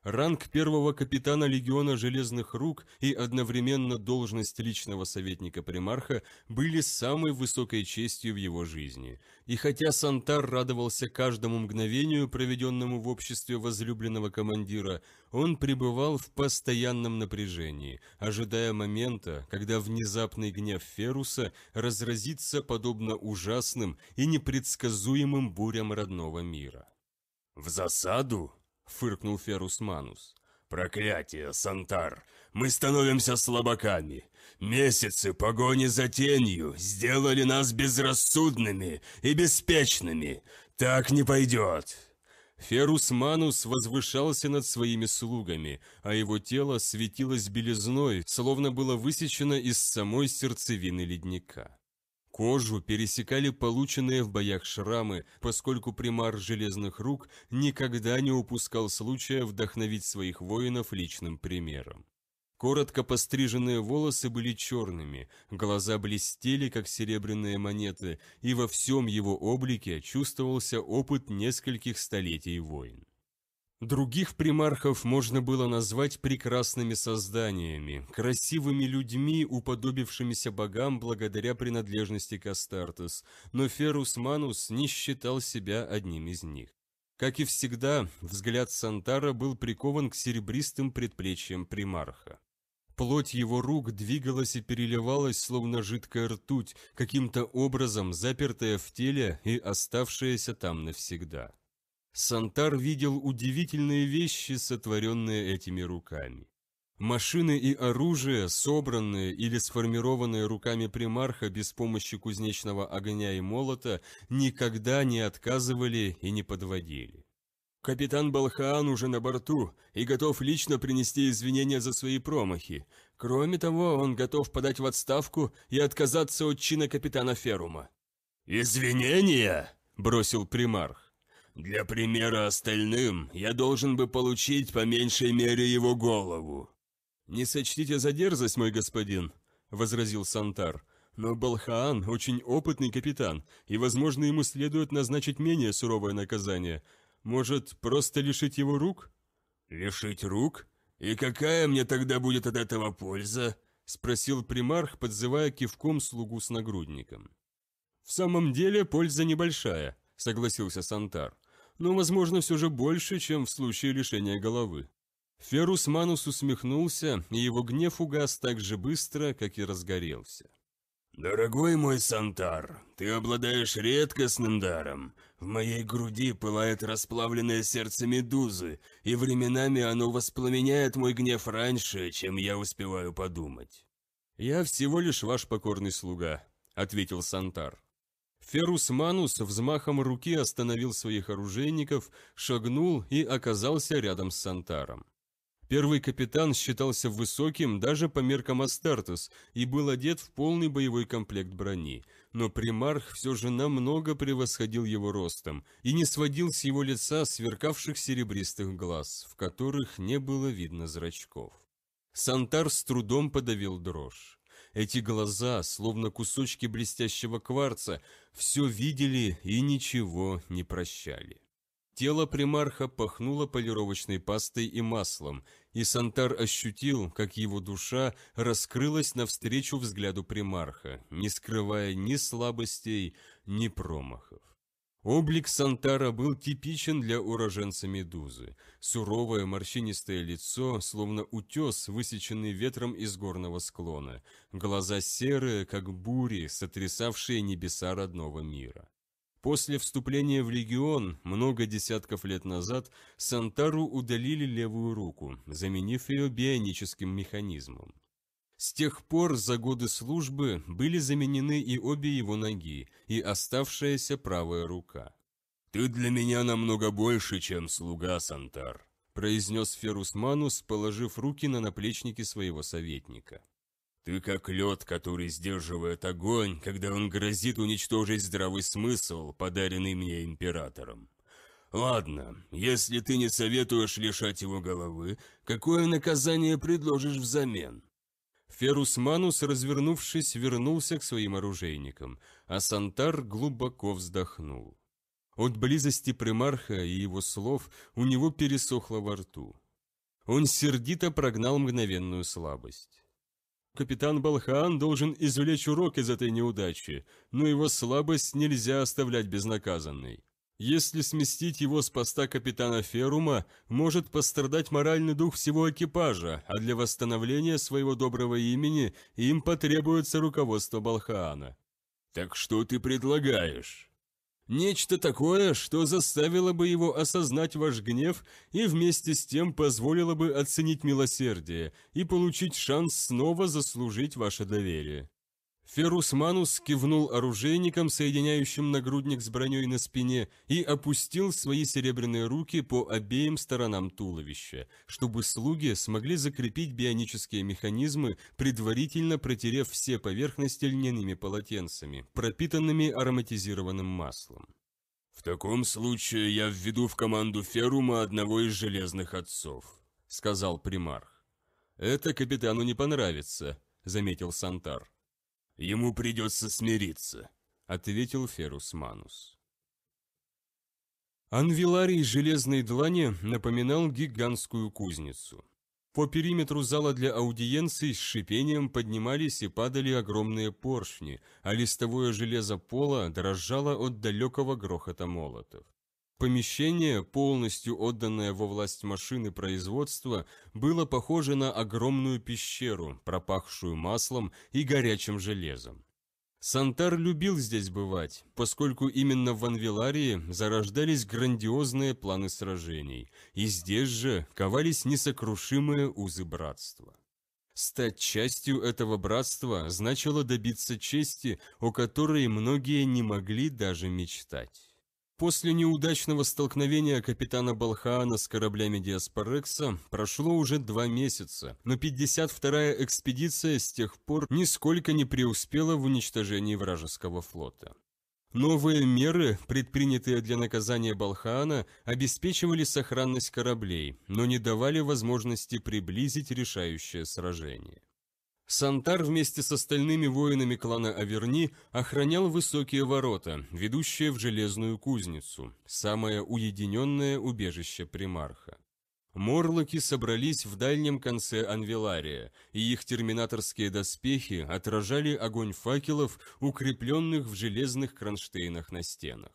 Ранг первого капитана легиона Железных Рук и одновременно должность личного советника примарха были самой высокой честью в его жизни. И хотя Сантар радовался каждому мгновению, проведенному в обществе возлюбленного командира, он пребывал в постоянном напряжении, ожидая момента, когда внезапный гнев Феруса разразится подобно ужасным и непредсказуемым бурям родного мира. «В засаду?» фыркнул Ферус Манус. «Проклятие, Сантар! Мы становимся слабаками! Месяцы погони за тенью сделали нас безрассудными и беспечными! Так не пойдет!» Ферус Манус возвышался над своими слугами, а его тело светилось белизной, словно было высечено из самой сердцевины ледника. Кожу пересекали полученные в боях шрамы, поскольку примар железных рук никогда не упускал случая вдохновить своих воинов личным примером. Коротко постриженные волосы были черными, глаза блестели, как серебряные монеты, и во всем его облике чувствовался опыт нескольких столетий войн. Других примархов можно было назвать прекрасными созданиями, красивыми людьми, уподобившимися богам благодаря принадлежности к Астартес, но Ферус Манус не считал себя одним из них. Как и всегда, взгляд Сантара был прикован к серебристым предплечьям примарха. Плоть его рук двигалась и переливалась, словно жидкая ртуть, каким-то образом запертая в теле и оставшаяся там навсегда. Сантар видел удивительные вещи, сотворенные этими руками. Машины и оружие, собранные или сформированные руками примарха без помощи кузнечного огня и молота, никогда не отказывали и не подводили. «Капитан Балхаан уже на борту и готов лично принести извинения за свои промахи. Кроме того, он готов подать в отставку и отказаться от чина капитана Ферума». «Извинения?» – бросил примарх. Для примера остальным я должен бы получить по меньшей мере его голову». «Не сочтите за дерзость, мой господин», — возразил Сантар. «Но Балхаан очень опытный капитан, и, возможно, ему следует назначить менее суровое наказание. Может, просто лишить его рук?» «Лишить рук? И какая мне тогда будет от этого польза?» — спросил примарх, подзывая кивком слугу с нагрудником. «В самом деле польза небольшая», — согласился Сантар но, возможно, все же больше, чем в случае лишения головы. Ферус Манус усмехнулся, и его гнев угас так же быстро, как и разгорелся. «Дорогой мой Сантар, ты обладаешь редкостным даром. В моей груди пылает расплавленное сердце медузы, и временами оно воспламеняет мой гнев раньше, чем я успеваю подумать». «Я всего лишь ваш покорный слуга», — ответил Сантар. Ферус Манус взмахом руки остановил своих оружейников, шагнул и оказался рядом с Сантаром. Первый капитан считался высоким даже по меркам Астартес и был одет в полный боевой комплект брони, но примарх все же намного превосходил его ростом и не сводил с его лица сверкавших серебристых глаз, в которых не было видно зрачков. Сантар с трудом подавил дрожь. Эти глаза, словно кусочки блестящего кварца, все видели и ничего не прощали. Тело примарха пахнуло полировочной пастой и маслом, и Сантар ощутил, как его душа раскрылась навстречу взгляду примарха, не скрывая ни слабостей, ни промахов. Облик Сантара был типичен для уроженца Медузы. Суровое морщинистое лицо, словно утес, высеченный ветром из горного склона. Глаза серые, как бури, сотрясавшие небеса родного мира. После вступления в легион, много десятков лет назад, Сантару удалили левую руку, заменив ее бионическим механизмом. С тех пор за годы службы были заменены и обе его ноги, и оставшаяся правая рука. «Ты для меня намного больше, чем слуга, Сантар», произнес Ферус Манус, положив руки на наплечники своего советника. «Ты как лед, который сдерживает огонь, когда он грозит уничтожить здравый смысл, подаренный мне императором. Ладно, если ты не советуешь лишать его головы, какое наказание предложишь взамен?» Ферус Манус, развернувшись, вернулся к своим оружейникам, а Сантар глубоко вздохнул. От близости примарха и его слов у него пересохло во рту. Он сердито прогнал мгновенную слабость. Капитан Балхаан должен извлечь урок из этой неудачи, но его слабость нельзя оставлять безнаказанной. Если сместить его с поста капитана Ферума, может пострадать моральный дух всего экипажа, а для восстановления своего доброго имени им потребуется руководство Балхаана. «Так что ты предлагаешь?» Нечто такое, что заставило бы его осознать ваш гнев и вместе с тем позволило бы оценить милосердие и получить шанс снова заслужить ваше доверие. Ферус Манус кивнул оружейникам, соединяющим нагрудник с броней на спине, и опустил свои серебряные руки по обеим сторонам туловища, чтобы слуги смогли закрепить бионические механизмы, предварительно протерев все поверхности льняными полотенцами, пропитанными ароматизированным маслом. «В таком случае я введу в команду Ферума одного из железных отцов», — сказал примарх. «Это капитану не понравится», — заметил Сантар. «Ему придется смириться», — ответил Ферус Манус. Анвиларий железной длани напоминал гигантскую кузницу. По периметру зала для аудиенций с шипением поднимались и падали огромные поршни, а листовое железо пола дрожало от далекого грохота молотов. Помещение, полностью отданное во власть машины производства, было похоже на огромную пещеру, пропахшую маслом и горячим железом. Сантар любил здесь бывать, поскольку именно в Анвиларии зарождались грандиозные планы сражений, и здесь же ковались несокрушимые узы братства. Стать частью этого братства значило добиться чести, о которой многие не могли даже мечтать. После неудачного столкновения капитана Балхаана с кораблями Диаспорекса прошло уже два месяца, но 52-я экспедиция с тех пор нисколько не преуспела в уничтожении вражеского флота. Новые меры, предпринятые для наказания Балхаана, обеспечивали сохранность кораблей, но не давали возможности приблизить решающее сражение. Сантар вместе с остальными воинами клана Аверни охранял высокие ворота, ведущие в железную кузницу, самое уединенное убежище примарха. Морлоки собрались в дальнем конце Анвелария, и их терминаторские доспехи отражали огонь факелов, укрепленных в железных кронштейнах на стенах.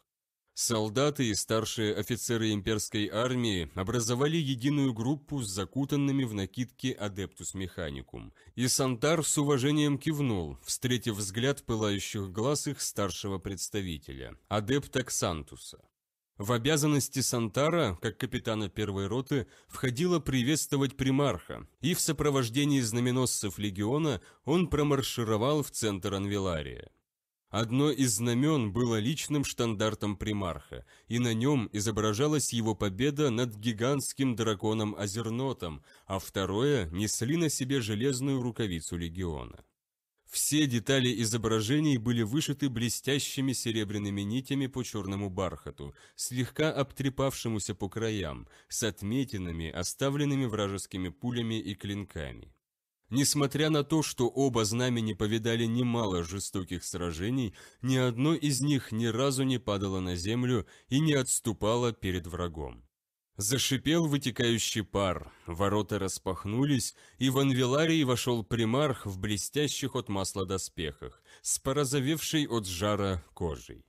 Солдаты и старшие офицеры имперской армии образовали единую группу с закутанными в накидки Адептус Механикум, и Сантар с уважением кивнул, встретив взгляд пылающих глаз их старшего представителя, адепта Ксантуса. В обязанности Сантара, как капитана первой роты, входило приветствовать примарха, и в сопровождении знаменосцев легиона он промаршировал в центр Анвилария. Одно из знамен было личным штандартом примарха, и на нем изображалась его победа над гигантским драконом Озернотом, а второе несли на себе железную рукавицу легиона. Все детали изображений были вышиты блестящими серебряными нитями по черному бархату, слегка обтрепавшемуся по краям, с отметинами, оставленными вражескими пулями и клинками. Несмотря на то, что оба знамени повидали немало жестоких сражений, ни одно из них ни разу не падало на землю и не отступало перед врагом. Зашипел вытекающий пар, ворота распахнулись, и в анвеларий вошел примарх в блестящих от масла доспехах, с порозовевшей от жара кожей.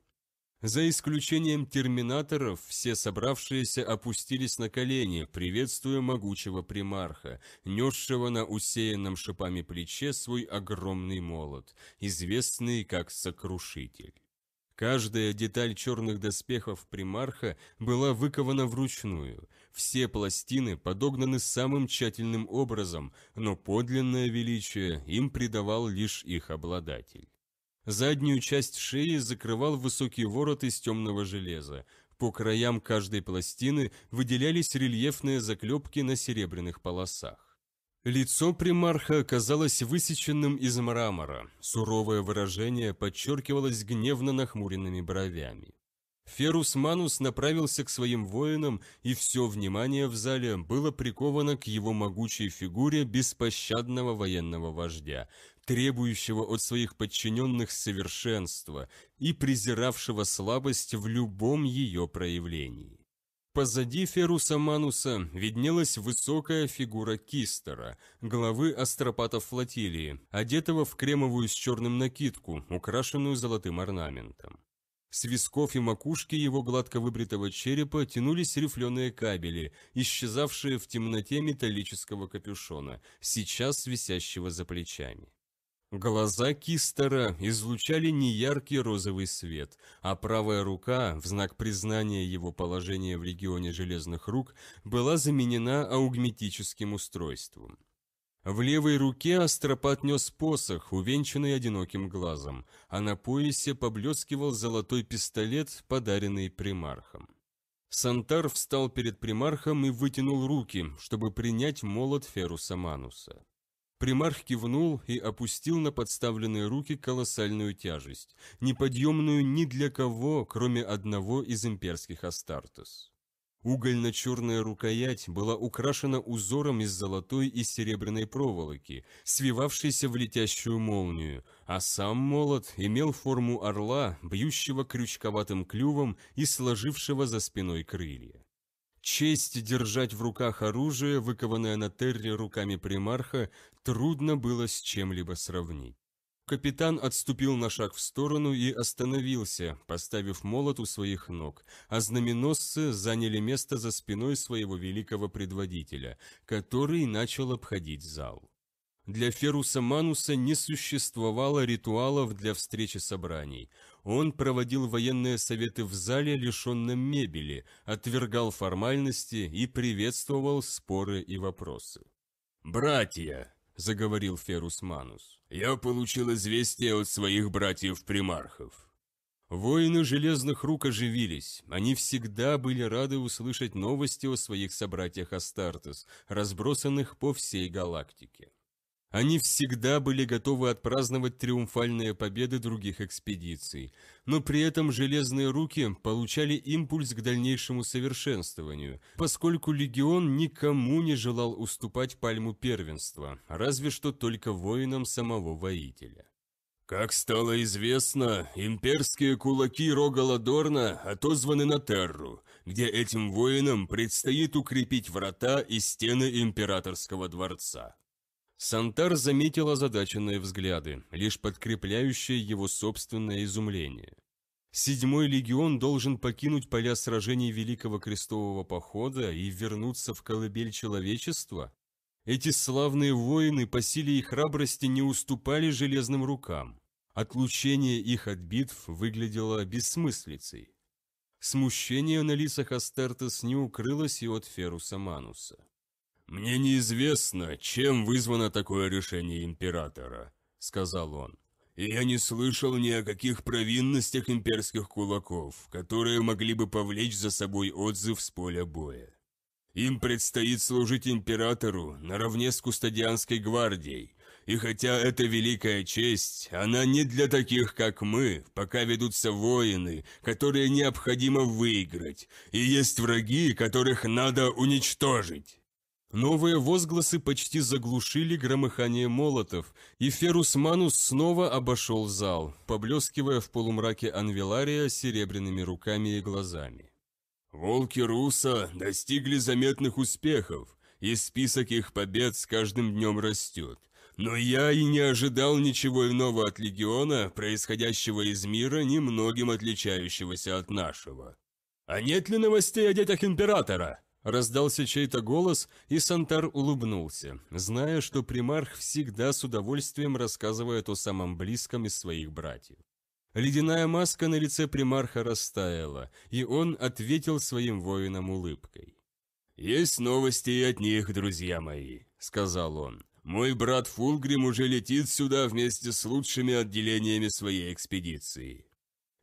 За исключением терминаторов, все собравшиеся опустились на колени, приветствуя могучего примарха, несшего на усеянном шипами плече свой огромный молот, известный как Сокрушитель. Каждая деталь черных доспехов примарха была выкована вручную, все пластины подогнаны самым тщательным образом, но подлинное величие им придавал лишь их обладатель. Заднюю часть шеи закрывал высокий ворот из темного железа. По краям каждой пластины выделялись рельефные заклепки на серебряных полосах. Лицо примарха оказалось высеченным из мрамора, суровое выражение подчеркивалось гневно нахмуренными бровями. Ферус Манус направился к своим воинам, и все внимание в зале было приковано к его могучей фигуре беспощадного военного вождя, требующего от своих подчиненных совершенства и презиравшего слабость в любом ее проявлении. Позади Феруса Мануса виднелась высокая фигура Кистера, главы астропатов флотилии, одетого в кремовую с черным накидку, украшенную золотым орнаментом. С висков и макушки его гладко выбритого черепа тянулись рифленые кабели, исчезавшие в темноте металлического капюшона, сейчас висящего за плечами. Глаза Кистера излучали неяркий розовый свет, а правая рука, в знак признания его положения в регионе железных рук, была заменена аугметическим устройством. В левой руке Астропат нес посох, увенчанный одиноким глазом, а на поясе поблескивал золотой пистолет, подаренный примархом. Сантар встал перед примархом и вытянул руки, чтобы принять молот Феруса Мануса. Примарх кивнул и опустил на подставленные руки колоссальную тяжесть, неподъемную ни для кого, кроме одного из имперских Астартес. Угольно-черная рукоять была украшена узором из золотой и серебряной проволоки, свивавшейся в летящую молнию, а сам молот имел форму орла, бьющего крючковатым клювом и сложившего за спиной крылья. Честь держать в руках оружие, выкованное на терре руками примарха, трудно было с чем-либо сравнить. Капитан отступил на шаг в сторону и остановился, поставив молот у своих ног, а знаменосцы заняли место за спиной своего великого предводителя, который начал обходить зал. Для Феруса Мануса не существовало ритуалов для встречи собраний. Он проводил военные советы в зале, лишенном мебели, отвергал формальности и приветствовал споры и вопросы. «Братья!» – заговорил Ферус Манус. «Я получил известие от своих братьев-примархов». Воины железных рук оживились. Они всегда были рады услышать новости о своих собратьях Астартес, разбросанных по всей галактике. Они всегда были готовы отпраздновать триумфальные победы других экспедиций, но при этом железные руки получали импульс к дальнейшему совершенствованию, поскольку легион никому не желал уступать пальму первенства, разве что только воинам самого воителя. Как стало известно, имперские кулаки Рогаладорна отозваны на Терру, где этим воинам предстоит укрепить врата и стены императорского дворца. Сантар заметил озадаченные взгляды, лишь подкрепляющие его собственное изумление. Седьмой легион должен покинуть поля сражений Великого Крестового Похода и вернуться в колыбель человечества? Эти славные воины по силе и храбрости не уступали железным рукам. Отлучение их от битв выглядело бессмыслицей. Смущение на лицах Астертес не укрылось и от Феруса Мануса. «Мне неизвестно, чем вызвано такое решение императора», — сказал он. «И я не слышал ни о каких провинностях имперских кулаков, которые могли бы повлечь за собой отзыв с поля боя. Им предстоит служить императору наравне с Кустадианской гвардией, и хотя это великая честь, она не для таких, как мы, пока ведутся воины, которые необходимо выиграть, и есть враги, которых надо уничтожить». Новые возгласы почти заглушили громыхание молотов, и Ферус Манус снова обошел зал, поблескивая в полумраке Анвелария серебряными руками и глазами. «Волки Руса достигли заметных успехов, и список их побед с каждым днем растет. Но я и не ожидал ничего иного от Легиона, происходящего из мира, немногим отличающегося от нашего. А нет ли новостей о детях Императора?» Раздался чей-то голос, и Сантар улыбнулся, зная, что примарх всегда с удовольствием рассказывает о самом близком из своих братьев. Ледяная маска на лице примарха растаяла, и он ответил своим воинам улыбкой. «Есть новости и от них, друзья мои», — сказал он. «Мой брат Фулгрим уже летит сюда вместе с лучшими отделениями своей экспедиции.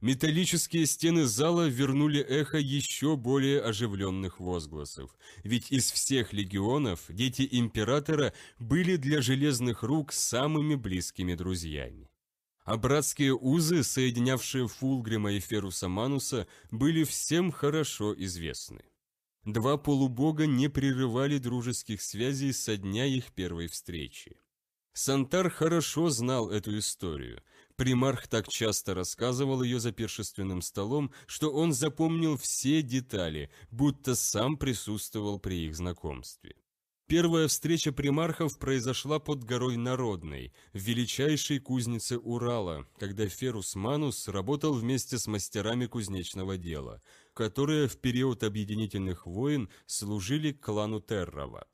Металлические стены зала вернули эхо еще более оживленных возгласов, ведь из всех легионов дети императора были для железных рук самыми близкими друзьями. А братские узы, соединявшие Фулгрима и Феруса Мануса, были всем хорошо известны. Два полубога не прерывали дружеских связей со дня их первой встречи. Сантар хорошо знал эту историю, Примарх так часто рассказывал ее за пиршественным столом, что он запомнил все детали, будто сам присутствовал при их знакомстве. Первая встреча примархов произошла под горой Народной, в величайшей кузнице Урала, когда Ферус Манус работал вместе с мастерами кузнечного дела, которые в период объединительных войн служили клану Терроват.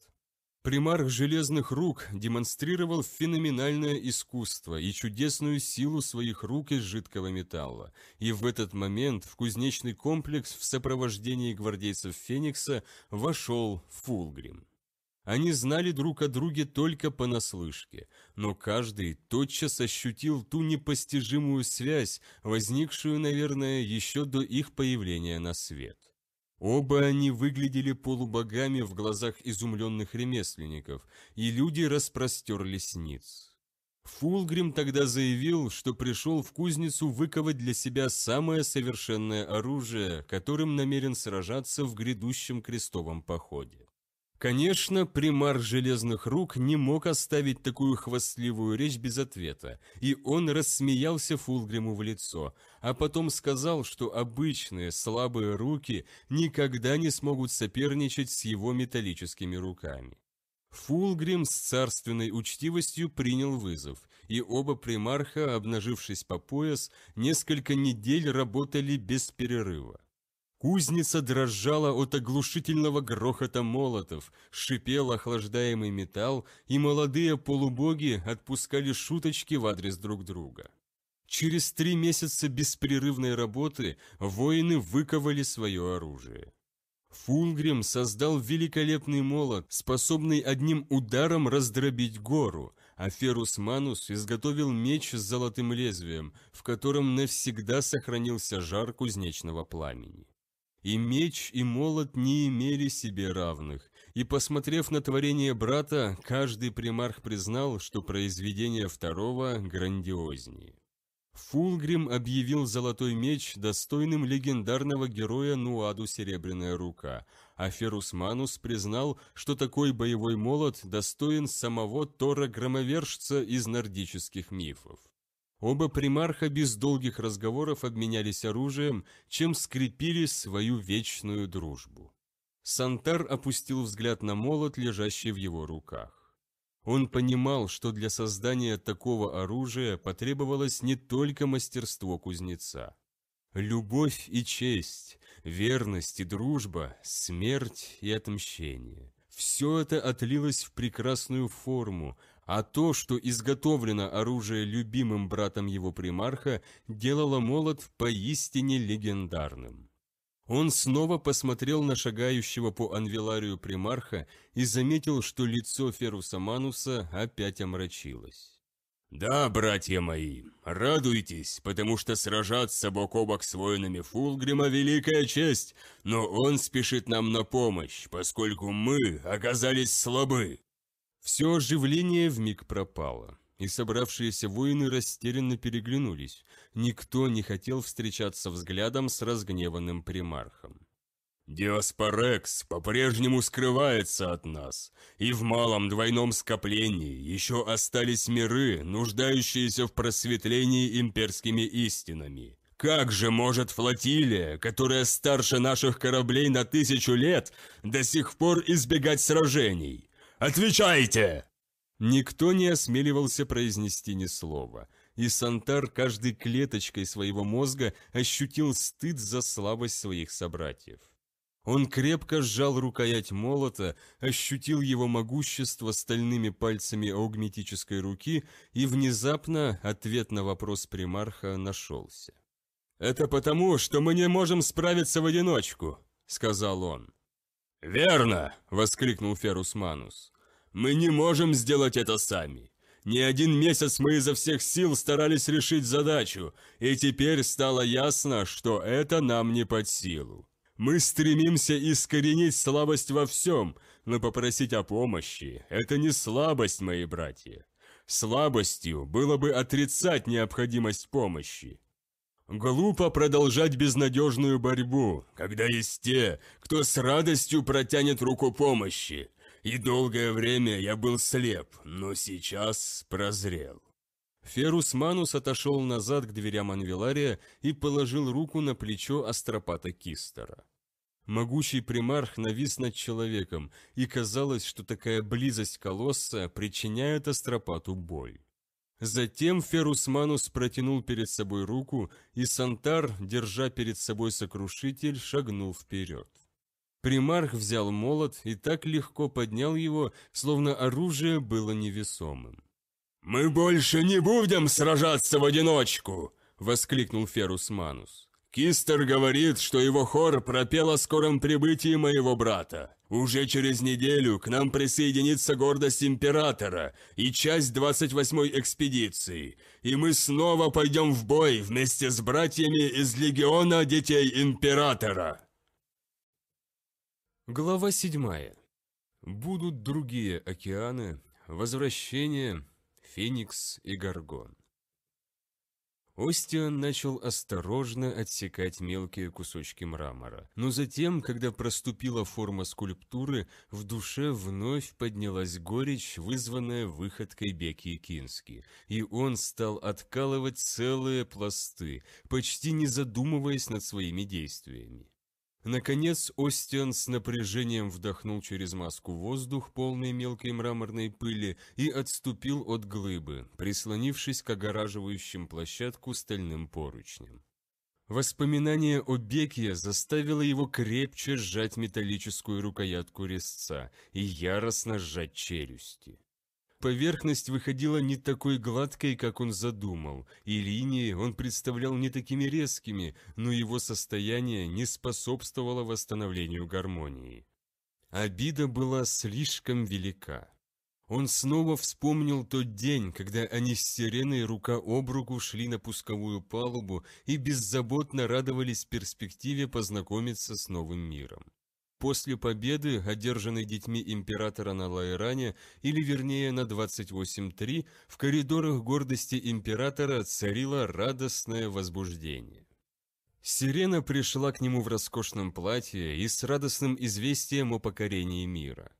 Примарх железных рук демонстрировал феноменальное искусство и чудесную силу своих рук из жидкого металла, и в этот момент в кузнечный комплекс в сопровождении гвардейцев Феникса вошел Фулгрим. Они знали друг о друге только понаслышке, но каждый тотчас ощутил ту непостижимую связь, возникшую, наверное, еще до их появления на свет. Оба они выглядели полубогами в глазах изумленных ремесленников, и люди распростерлись ниц. Фулгрим тогда заявил, что пришел в кузницу выковать для себя самое совершенное оружие, которым намерен сражаться в грядущем крестовом походе. Конечно, примар железных рук не мог оставить такую хвастливую речь без ответа, и он рассмеялся Фулгриму в лицо, а потом сказал, что обычные слабые руки никогда не смогут соперничать с его металлическими руками. Фулгрим с царственной учтивостью принял вызов, и оба примарха, обнажившись по пояс, несколько недель работали без перерыва. Кузница дрожала от оглушительного грохота молотов, шипел охлаждаемый металл, и молодые полубоги отпускали шуточки в адрес друг друга. Через три месяца беспрерывной работы воины выковали свое оружие. Фулгрим создал великолепный молот, способный одним ударом раздробить гору, а Ферус Манус изготовил меч с золотым лезвием, в котором навсегда сохранился жар кузнечного пламени. И меч, и молот не имели себе равных, и, посмотрев на творение брата, каждый примарх признал, что произведение второго грандиознее. Фулгрим объявил золотой меч достойным легендарного героя Нуаду Серебряная Рука, а Ферус Манус признал, что такой боевой молот достоин самого Тора Громовержца из нордических мифов. Оба примарха без долгих разговоров обменялись оружием, чем скрепили свою вечную дружбу. Сантар опустил взгляд на молот, лежащий в его руках. Он понимал, что для создания такого оружия потребовалось не только мастерство кузнеца. Любовь и честь, верность и дружба, смерть и отмщение – все это отлилось в прекрасную форму, а то, что изготовлено оружие любимым братом его примарха, делало молот поистине легендарным. Он снова посмотрел на шагающего по анвеларию примарха и заметил, что лицо Феруса Мануса опять омрачилось. «Да, братья мои, радуйтесь, потому что сражаться бок о бок с воинами Фулгрима – великая честь, но он спешит нам на помощь, поскольку мы оказались слабы. Все оживление вмиг пропало, и собравшиеся воины растерянно переглянулись. Никто не хотел встречаться взглядом с разгневанным примархом. «Диаспорекс по-прежнему скрывается от нас, и в малом двойном скоплении еще остались миры, нуждающиеся в просветлении имперскими истинами», как же может флотилия, которая старше наших кораблей на тысячу лет, до сих пор избегать сражений? Отвечайте!» Никто не осмеливался произнести ни слова, и Сантар каждой клеточкой своего мозга ощутил стыд за слабость своих собратьев. Он крепко сжал рукоять молота, ощутил его могущество стальными пальцами огметической руки, и внезапно ответ на вопрос примарха нашелся. «Это потому, что мы не можем справиться в одиночку», — сказал он. «Верно!» — воскликнул Ферус Манус. Мы не можем сделать это сами. Не один месяц мы изо всех сил старались решить задачу, и теперь стало ясно, что это нам не под силу. Мы стремимся искоренить слабость во всем, но попросить о помощи – это не слабость, мои братья. Слабостью было бы отрицать необходимость помощи. Глупо продолжать безнадежную борьбу, когда есть те, кто с радостью протянет руку помощи, и долгое время я был слеп, но сейчас прозрел». Ферус Манус отошел назад к дверям Анвилария и положил руку на плечо Астропата Кистера. Могучий примарх навис над человеком, и казалось, что такая близость колосса причиняет Астропату боль. Затем Ферус Манус протянул перед собой руку, и Сантар, держа перед собой сокрушитель, шагнул вперед. Примарх взял молот и так легко поднял его, словно оружие было невесомым. «Мы больше не будем сражаться в одиночку!» — воскликнул Ферус Манус. «Кистер говорит, что его хор пропел о скором прибытии моего брата. Уже через неделю к нам присоединится гордость Императора и часть 28-й экспедиции, и мы снова пойдем в бой вместе с братьями из Легиона Детей Императора!» Глава 7. Будут другие океаны, возвращение, Феникс и Гаргон. Остиан начал осторожно отсекать мелкие кусочки мрамора, но затем, когда проступила форма скульптуры, в душе вновь поднялась горечь, вызванная выходкой Бекки Кински, и он стал откалывать целые пласты, почти не задумываясь над своими действиями. Наконец, Остиан с напряжением вдохнул через маску воздух, полный мелкой мраморной пыли, и отступил от глыбы, прислонившись к огораживающим площадку стальным поручням. Воспоминание о Бекье заставило его крепче сжать металлическую рукоятку резца и яростно сжать челюсти. Поверхность выходила не такой гладкой, как он задумал, и линии он представлял не такими резкими, но его состояние не способствовало восстановлению гармонии. Обида была слишком велика. Он снова вспомнил тот день, когда они с сиреной рука об руку шли на пусковую палубу и беззаботно радовались перспективе познакомиться с новым миром. После победы, одержанной детьми императора на Лаэране, или вернее на 28.3, в коридорах гордости императора царило радостное возбуждение. Сирена пришла к нему в роскошном платье и с радостным известием о покорении мира.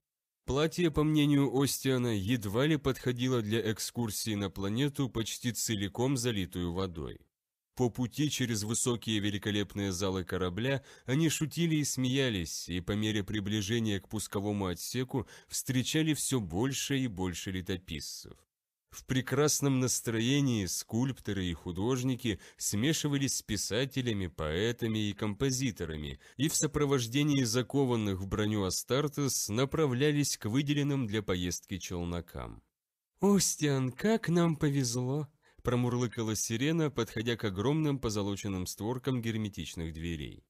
Платье, по мнению Остиана, едва ли подходило для экскурсии на планету, почти целиком залитую водой. По пути через высокие великолепные залы корабля они шутили и смеялись, и по мере приближения к пусковому отсеку встречали все больше и больше летописцев. В прекрасном настроении скульпторы и художники смешивались с писателями, поэтами и композиторами, и в сопровождении закованных в броню Астартес направлялись к выделенным для поездки челнокам. «Остиан, как нам повезло!» Промурлыкала сирена, подходя к огромным позолоченным створкам герметичных дверей.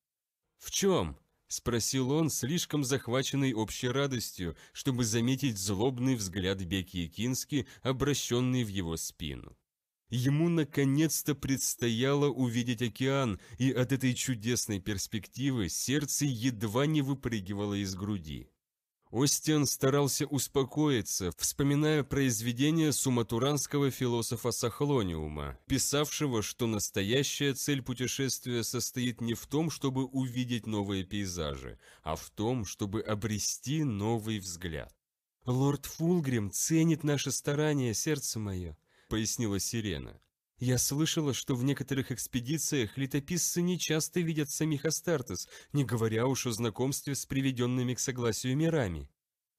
«В чем?» – спросил он, слишком захваченный общей радостью, чтобы заметить злобный взгляд Бекки Кински, обращенный в его спину. Ему наконец-то предстояло увидеть океан, и от этой чудесной перспективы сердце едва не выпрыгивало из груди. Остин старался успокоиться, вспоминая произведение суматуранского философа Сахлониума, писавшего, что настоящая цель путешествия состоит не в том, чтобы увидеть новые пейзажи, а в том, чтобы обрести новый взгляд. «Лорд Фулгрим ценит наше старание, сердце мое», — пояснила Сирена. Я слышала, что в некоторых экспедициях летописцы нечасто видят самих Астартес, не говоря уж о знакомстве с приведенными к согласию мирами.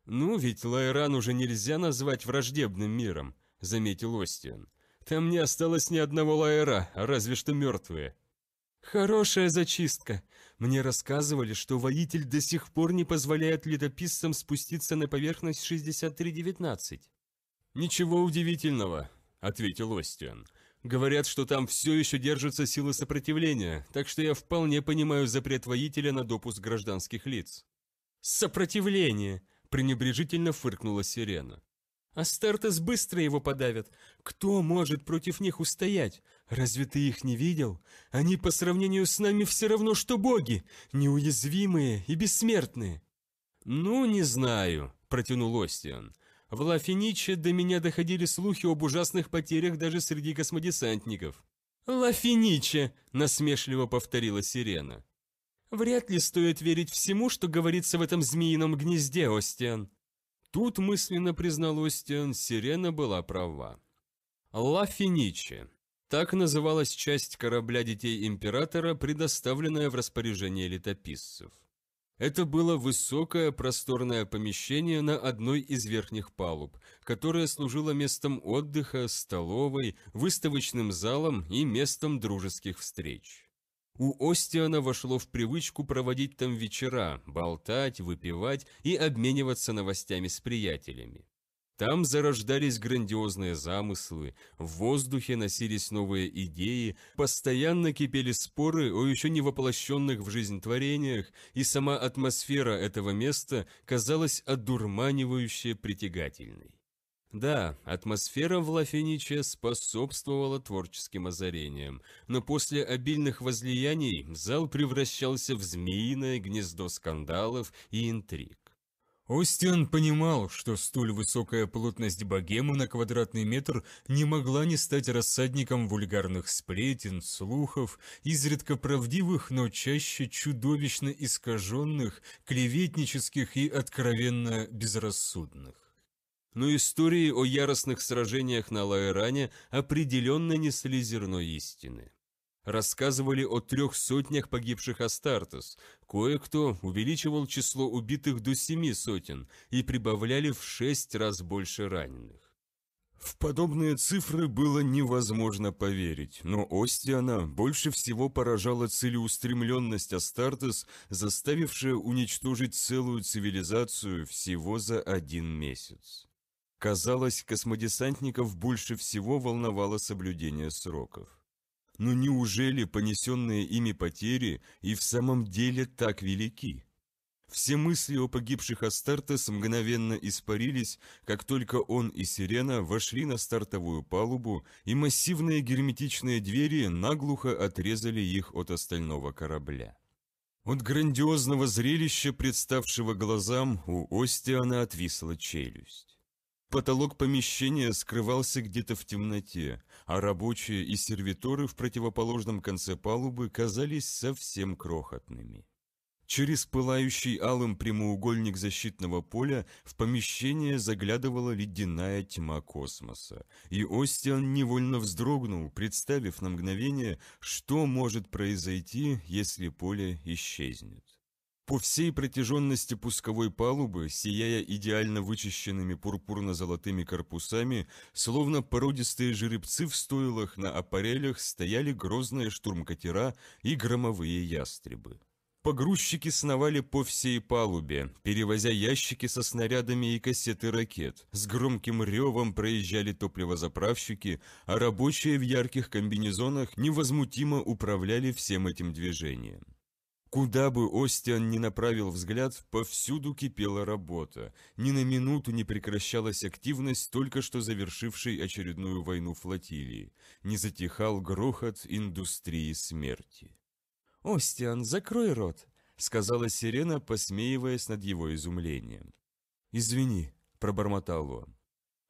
«Ну, ведь Лайран уже нельзя назвать враждебным миром», — заметил Остиан. «Там не осталось ни одного Лайра, разве что мертвые». «Хорошая зачистка. Мне рассказывали, что воитель до сих пор не позволяет летописцам спуститься на поверхность 6319». «Ничего удивительного», — ответил Остиан. Говорят, что там все еще держатся силы сопротивления, так что я вполне понимаю запрет воителя на допуск гражданских лиц». «Сопротивление!» – пренебрежительно фыркнула сирена. «Астартес быстро его подавят. Кто может против них устоять? Разве ты их не видел? Они по сравнению с нами все равно, что боги, неуязвимые и бессмертные». «Ну, не знаю», – протянул Остиан. В Лафиниче до меня доходили слухи об ужасных потерях даже среди космодесантников. «Лафиниче!» – насмешливо повторила Сирена. «Вряд ли стоит верить всему, что говорится в этом змеином гнезде, Остиан». Тут мысленно признал Остиан, Сирена была права. «Лафиниче!» Так называлась часть корабля детей императора, предоставленная в распоряжение летописцев. Это было высокое просторное помещение на одной из верхних палуб, которое служило местом отдыха, столовой, выставочным залом и местом дружеских встреч. У Остиана вошло в привычку проводить там вечера, болтать, выпивать и обмениваться новостями с приятелями. Там зарождались грандиозные замыслы, в воздухе носились новые идеи, постоянно кипели споры о еще не воплощенных в жизнь творениях, и сама атмосфера этого места казалась одурманивающе притягательной. Да, атмосфера в Лафениче способствовала творческим озарениям, но после обильных возлияний зал превращался в змеиное гнездо скандалов и интриг. Остин понимал, что столь высокая плотность богемы на квадратный метр не могла не стать рассадником вульгарных сплетен, слухов, изредка правдивых, но чаще чудовищно искаженных, клеветнических и откровенно безрассудных. Но истории о яростных сражениях на Лаэране определенно несли зерно истины рассказывали о трех сотнях погибших Астартес, кое-кто увеличивал число убитых до семи сотен и прибавляли в шесть раз больше раненых. В подобные цифры было невозможно поверить, но Остиана больше всего поражала целеустремленность Астартес, заставившая уничтожить целую цивилизацию всего за один месяц. Казалось, космодесантников больше всего волновало соблюдение сроков. Но неужели понесенные ими потери и в самом деле так велики? Все мысли о погибших Астартес мгновенно испарились, как только он и Сирена вошли на стартовую палубу, и массивные герметичные двери наглухо отрезали их от остального корабля. От грандиозного зрелища, представшего глазам, у Остиана отвисла челюсть. Потолок помещения скрывался где-то в темноте, а рабочие и сервиторы в противоположном конце палубы казались совсем крохотными. Через пылающий алым прямоугольник защитного поля в помещение заглядывала ледяная тьма космоса, и Остиан невольно вздрогнул, представив на мгновение, что может произойти, если поле исчезнет. По всей протяженности пусковой палубы, сияя идеально вычищенными пурпурно-золотыми корпусами, словно породистые жеребцы в стойлах на аппарелях стояли грозные штурмкатера и громовые ястребы. Погрузчики сновали по всей палубе, перевозя ящики со снарядами и кассеты ракет. С громким ревом проезжали топливозаправщики, а рабочие в ярких комбинезонах невозмутимо управляли всем этим движением. Куда бы Остиан ни направил взгляд, повсюду кипела работа. Ни на минуту не прекращалась активность только что завершившей очередную войну флотилии. Не затихал грохот индустрии смерти. «Остиан, закрой рот!» — сказала Сирена, посмеиваясь над его изумлением. «Извини», — пробормотал он.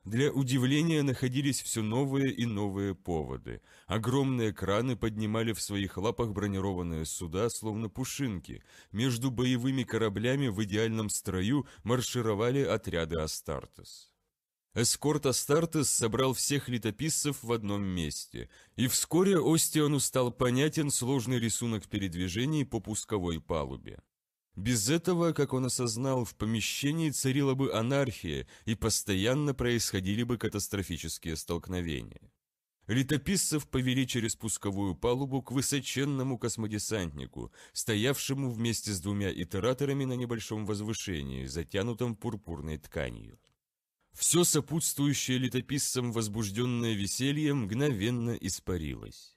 Для удивления находились все новые и новые поводы. Огромные краны поднимали в своих лапах бронированные суда, словно пушинки. Между боевыми кораблями в идеальном строю маршировали отряды Астартес. Эскорт Астартес собрал всех летописцев в одном месте, и вскоре Остиану стал понятен сложный рисунок передвижений по пусковой палубе. Без этого, как он осознал, в помещении царила бы анархия и постоянно происходили бы катастрофические столкновения. Летописцев повели через пусковую палубу к высоченному космодесантнику, стоявшему вместе с двумя итераторами на небольшом возвышении, затянутом пурпурной тканью. Все сопутствующее летописцам возбужденное веселье мгновенно испарилось.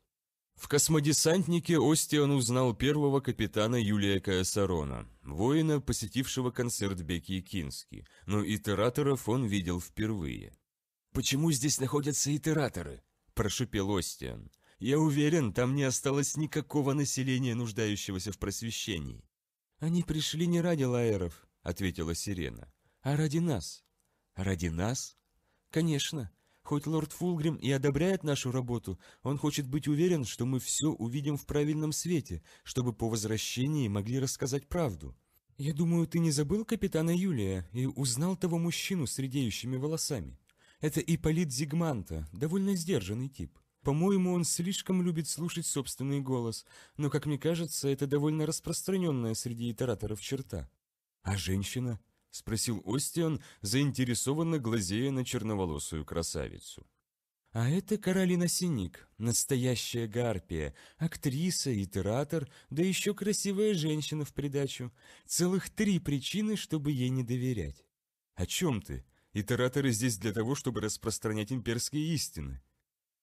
В космодесантнике Остиан узнал первого капитана Юлия Каосарона, воина, посетившего концерт Беки Кински, но итераторов он видел впервые. «Почему здесь находятся итераторы?» – прошипел Остиан. «Я уверен, там не осталось никакого населения, нуждающегося в просвещении». «Они пришли не ради лаэров», – ответила Сирена, – «а ради нас». «Ради нас?» «Конечно. Хоть лорд Фулгрим и одобряет нашу работу, он хочет быть уверен, что мы все увидим в правильном свете, чтобы по возвращении могли рассказать правду. Я думаю, ты не забыл капитана Юлия и узнал того мужчину с редеющими волосами. Это Иполит Зигманта, довольно сдержанный тип. По-моему, он слишком любит слушать собственный голос, но, как мне кажется, это довольно распространенная среди итераторов черта. А женщина? — спросил Остиан, заинтересованно глазея на черноволосую красавицу. «А это Каролина Синик, настоящая гарпия, актриса итератор, да еще красивая женщина в придачу. Целых три причины, чтобы ей не доверять». «О чем ты? Итераторы здесь для того, чтобы распространять имперские истины».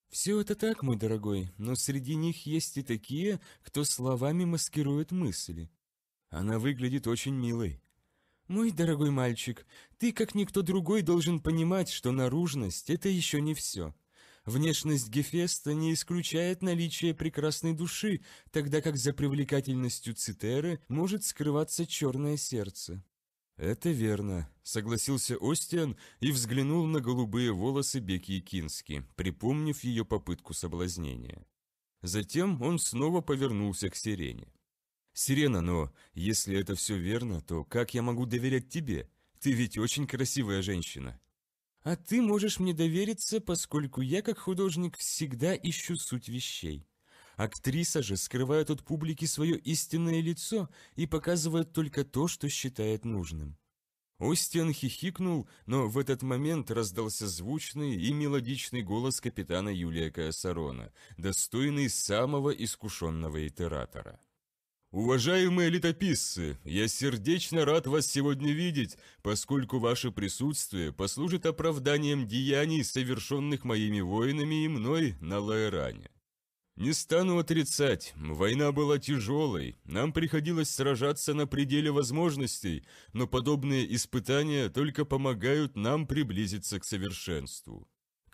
«Все это так, мой дорогой, но среди них есть и такие, кто словами маскирует мысли». «Она выглядит очень милой», «Мой дорогой мальчик, ты, как никто другой, должен понимать, что наружность – это еще не все. Внешность Гефеста не исключает наличие прекрасной души, тогда как за привлекательностью Цитеры может скрываться черное сердце». «Это верно», — согласился Остиан и взглянул на голубые волосы Бекки Кински, припомнив ее попытку соблазнения. Затем он снова повернулся к сирене. «Сирена, но если это все верно, то как я могу доверять тебе? Ты ведь очень красивая женщина». «А ты можешь мне довериться, поскольку я, как художник, всегда ищу суть вещей. Актриса же скрывает от публики свое истинное лицо и показывает только то, что считает нужным». Остин хихикнул, но в этот момент раздался звучный и мелодичный голос капитана Юлия Каосарона, достойный самого искушенного итератора. «Уважаемые летописцы, я сердечно рад вас сегодня видеть, поскольку ваше присутствие послужит оправданием деяний, совершенных моими воинами и мной на Лаэране. Не стану отрицать, война была тяжелой, нам приходилось сражаться на пределе возможностей, но подобные испытания только помогают нам приблизиться к совершенству».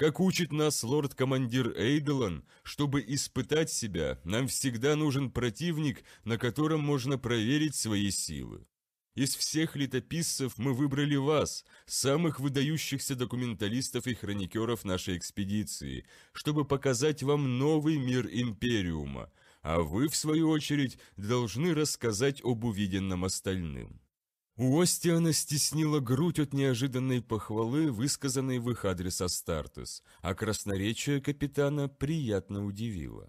Как учит нас лорд-командир Эйдолан, чтобы испытать себя, нам всегда нужен противник, на котором можно проверить свои силы. Из всех летописцев мы выбрали вас, самых выдающихся документалистов и хроникеров нашей экспедиции, чтобы показать вам новый мир Империума, а вы, в свою очередь, должны рассказать об увиденном остальным. У Остиана стеснила грудь от неожиданной похвалы, высказанной в их адрес Астартес, а красноречие капитана приятно удивило.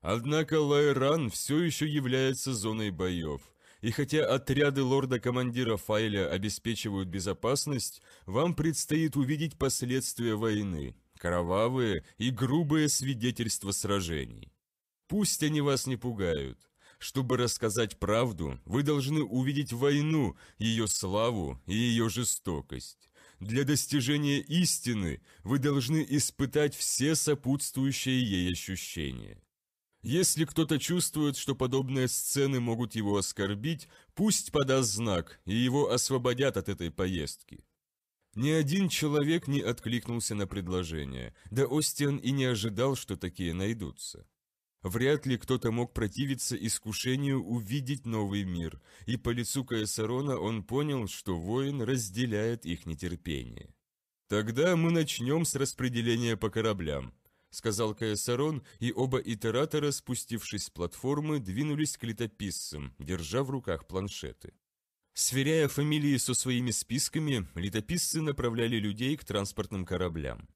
Однако Лайран все еще является зоной боев, и хотя отряды лорда-командира Файля обеспечивают безопасность, вам предстоит увидеть последствия войны, кровавые и грубые свидетельства сражений. Пусть они вас не пугают, чтобы рассказать правду, вы должны увидеть войну, ее славу и ее жестокость. Для достижения истины вы должны испытать все сопутствующие ей ощущения. Если кто-то чувствует, что подобные сцены могут его оскорбить, пусть подаст знак, и его освободят от этой поездки. Ни один человек не откликнулся на предложение, да Остиан и не ожидал, что такие найдутся. Вряд ли кто-то мог противиться искушению увидеть новый мир, и по лицу Каесарона он понял, что воин разделяет их нетерпение. «Тогда мы начнем с распределения по кораблям», — сказал Каесарон, и оба итератора, спустившись с платформы, двинулись к летописцам, держа в руках планшеты. Сверяя фамилии со своими списками, летописцы направляли людей к транспортным кораблям.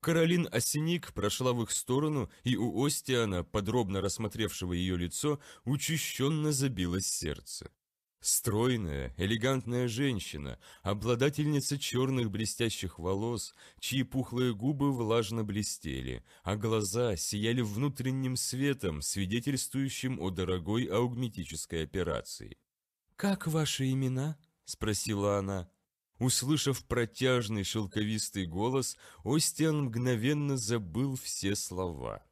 Каролин Осиник прошла в их сторону, и у Остиана, подробно рассмотревшего ее лицо, учащенно забилось сердце. Стройная, элегантная женщина, обладательница черных блестящих волос, чьи пухлые губы влажно блестели, а глаза сияли внутренним светом, свидетельствующим о дорогой аугметической операции. «Как ваши имена?» – спросила она. Услышав протяжный шелковистый голос, Остиан мгновенно забыл все слова.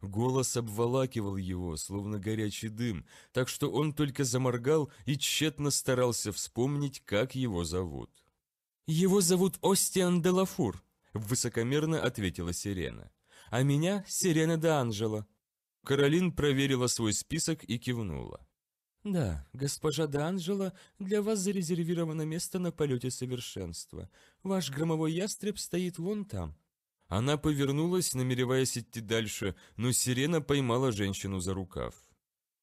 Голос обволакивал его, словно горячий дым, так что он только заморгал и тщетно старался вспомнить, как его зовут. «Его зовут Остиан де Лафур. высокомерно ответила Сирена. «А меня Сирена де Анжело». Каролин проверила свой список и кивнула. «Да, госпожа Д'Анджело, для вас зарезервировано место на полете совершенства. Ваш громовой ястреб стоит вон там». Она повернулась, намереваясь идти дальше, но сирена поймала женщину за рукав.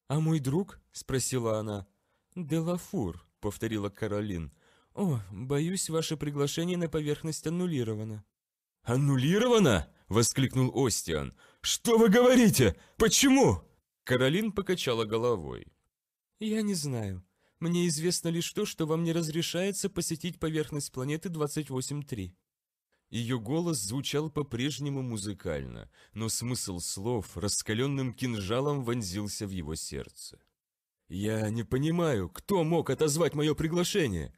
«А мой друг?» – спросила она. «Делафур», – повторила Каролин. «О, боюсь, ваше приглашение на поверхность аннулировано». «Аннулировано?» – воскликнул Остиан. «Что вы говорите? Почему?» Каролин покачала головой. «Я не знаю. Мне известно лишь то, что вам не разрешается посетить поверхность планеты 28-3». Ее голос звучал по-прежнему музыкально, но смысл слов раскаленным кинжалом вонзился в его сердце. «Я не понимаю, кто мог отозвать мое приглашение?»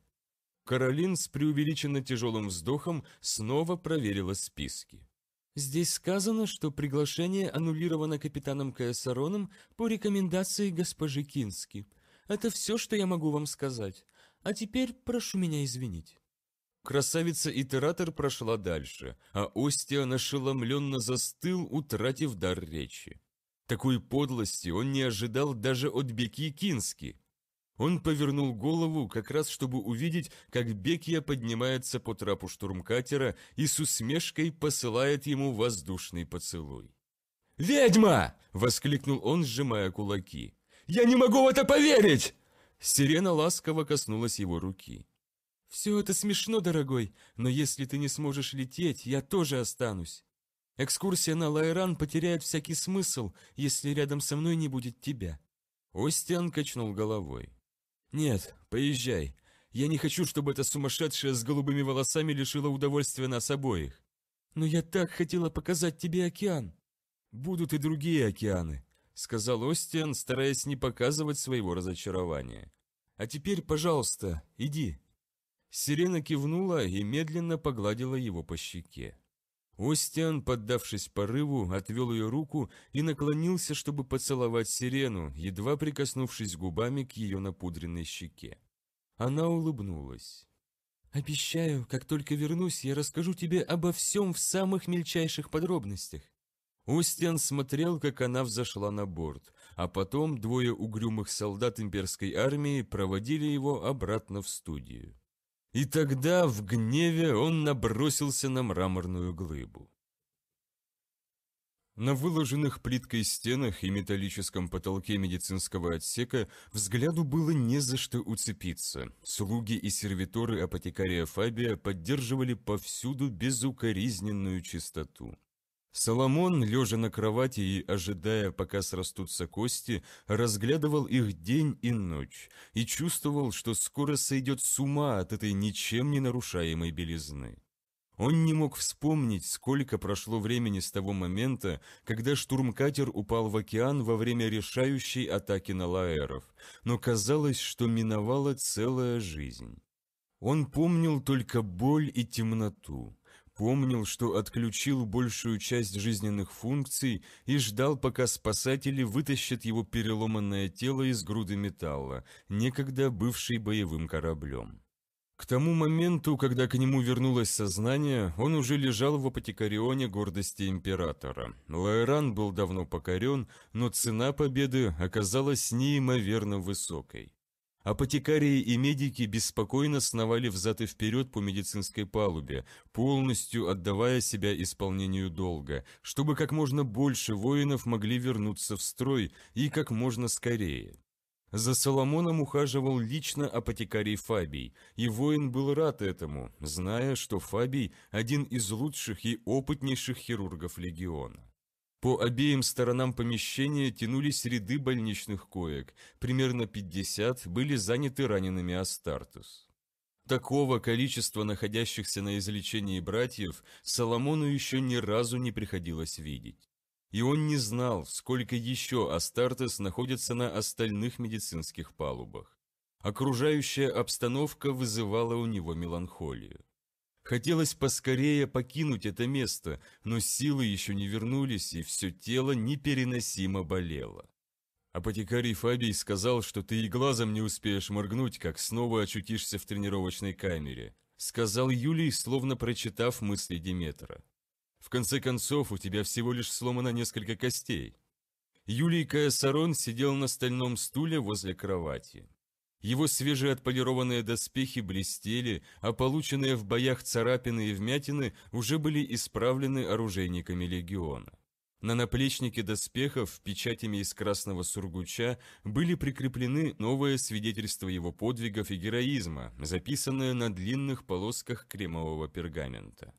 Каролин с преувеличенно тяжелым вздохом снова проверила списки. Здесь сказано, что приглашение аннулировано капитаном Каэссароном по рекомендации госпожи Кински. Это все, что я могу вам сказать. А теперь прошу меня извинить». Красавица-итератор прошла дальше, а Остиан ошеломленно застыл, утратив дар речи. Такой подлости он не ожидал даже от Беки Кински. Он повернул голову, как раз чтобы увидеть, как Бекия поднимается по трапу штурмкатера и с усмешкой посылает ему воздушный поцелуй. «Ведьма!» – воскликнул он, сжимая кулаки. «Я не могу в это поверить!» Сирена ласково коснулась его руки. «Все это смешно, дорогой, но если ты не сможешь лететь, я тоже останусь. Экскурсия на Лайран потеряет всякий смысл, если рядом со мной не будет тебя». Остиан качнул головой. «Нет, поезжай. Я не хочу, чтобы эта сумасшедшая с голубыми волосами лишила удовольствия нас обоих. Но я так хотела показать тебе океан». «Будут и другие океаны», — сказал Остиан, стараясь не показывать своего разочарования. «А теперь, пожалуйста, иди». Сирена кивнула и медленно погладила его по щеке. Остиан, поддавшись порыву, отвел ее руку и наклонился, чтобы поцеловать сирену, едва прикоснувшись губами к ее напудренной щеке. Она улыбнулась. «Обещаю, как только вернусь, я расскажу тебе обо всем в самых мельчайших подробностях». Остиан смотрел, как она взошла на борт, а потом двое угрюмых солдат имперской армии проводили его обратно в студию. И тогда в гневе он набросился на мраморную глыбу. На выложенных плиткой стенах и металлическом потолке медицинского отсека взгляду было не за что уцепиться. Слуги и сервиторы апотекария Фабия поддерживали повсюду безукоризненную чистоту. Соломон, лежа на кровати и ожидая, пока срастутся кости, разглядывал их день и ночь и чувствовал, что скоро сойдет с ума от этой ничем не нарушаемой белизны. Он не мог вспомнить, сколько прошло времени с того момента, когда штурмкатер упал в океан во время решающей атаки на лаэров, но казалось, что миновала целая жизнь. Он помнил только боль и темноту, Помнил, что отключил большую часть жизненных функций и ждал, пока спасатели вытащат его переломанное тело из груды металла, некогда бывший боевым кораблем. К тому моменту, когда к нему вернулось сознание, он уже лежал в апотекарионе гордости императора. Лаэран был давно покорен, но цена победы оказалась неимоверно высокой. Апотекарии и медики беспокойно сновали взад и вперед по медицинской палубе, полностью отдавая себя исполнению долга, чтобы как можно больше воинов могли вернуться в строй и как можно скорее. За Соломоном ухаживал лично апотекарий Фабий, и воин был рад этому, зная, что Фабий – один из лучших и опытнейших хирургов легиона. По обеим сторонам помещения тянулись ряды больничных коек, примерно 50 были заняты ранеными Астартус. Такого количества находящихся на излечении братьев Соломону еще ни разу не приходилось видеть. И он не знал, сколько еще Астартес находится на остальных медицинских палубах. Окружающая обстановка вызывала у него меланхолию. Хотелось поскорее покинуть это место, но силы еще не вернулись, и все тело непереносимо болело. Апотекарий Фабий сказал, что ты и глазом не успеешь моргнуть, как снова очутишься в тренировочной камере. Сказал Юлий, словно прочитав мысли Диметра. В конце концов, у тебя всего лишь сломано несколько костей. Юлий Каэсарон сидел на стальном стуле возле кровати. Его свежеотполированные доспехи блестели, а полученные в боях царапины и вмятины уже были исправлены оружейниками легиона. На наплечнике доспехов печатями из красного сургуча были прикреплены новые свидетельства его подвигов и героизма, записанные на длинных полосках кремового пергамента.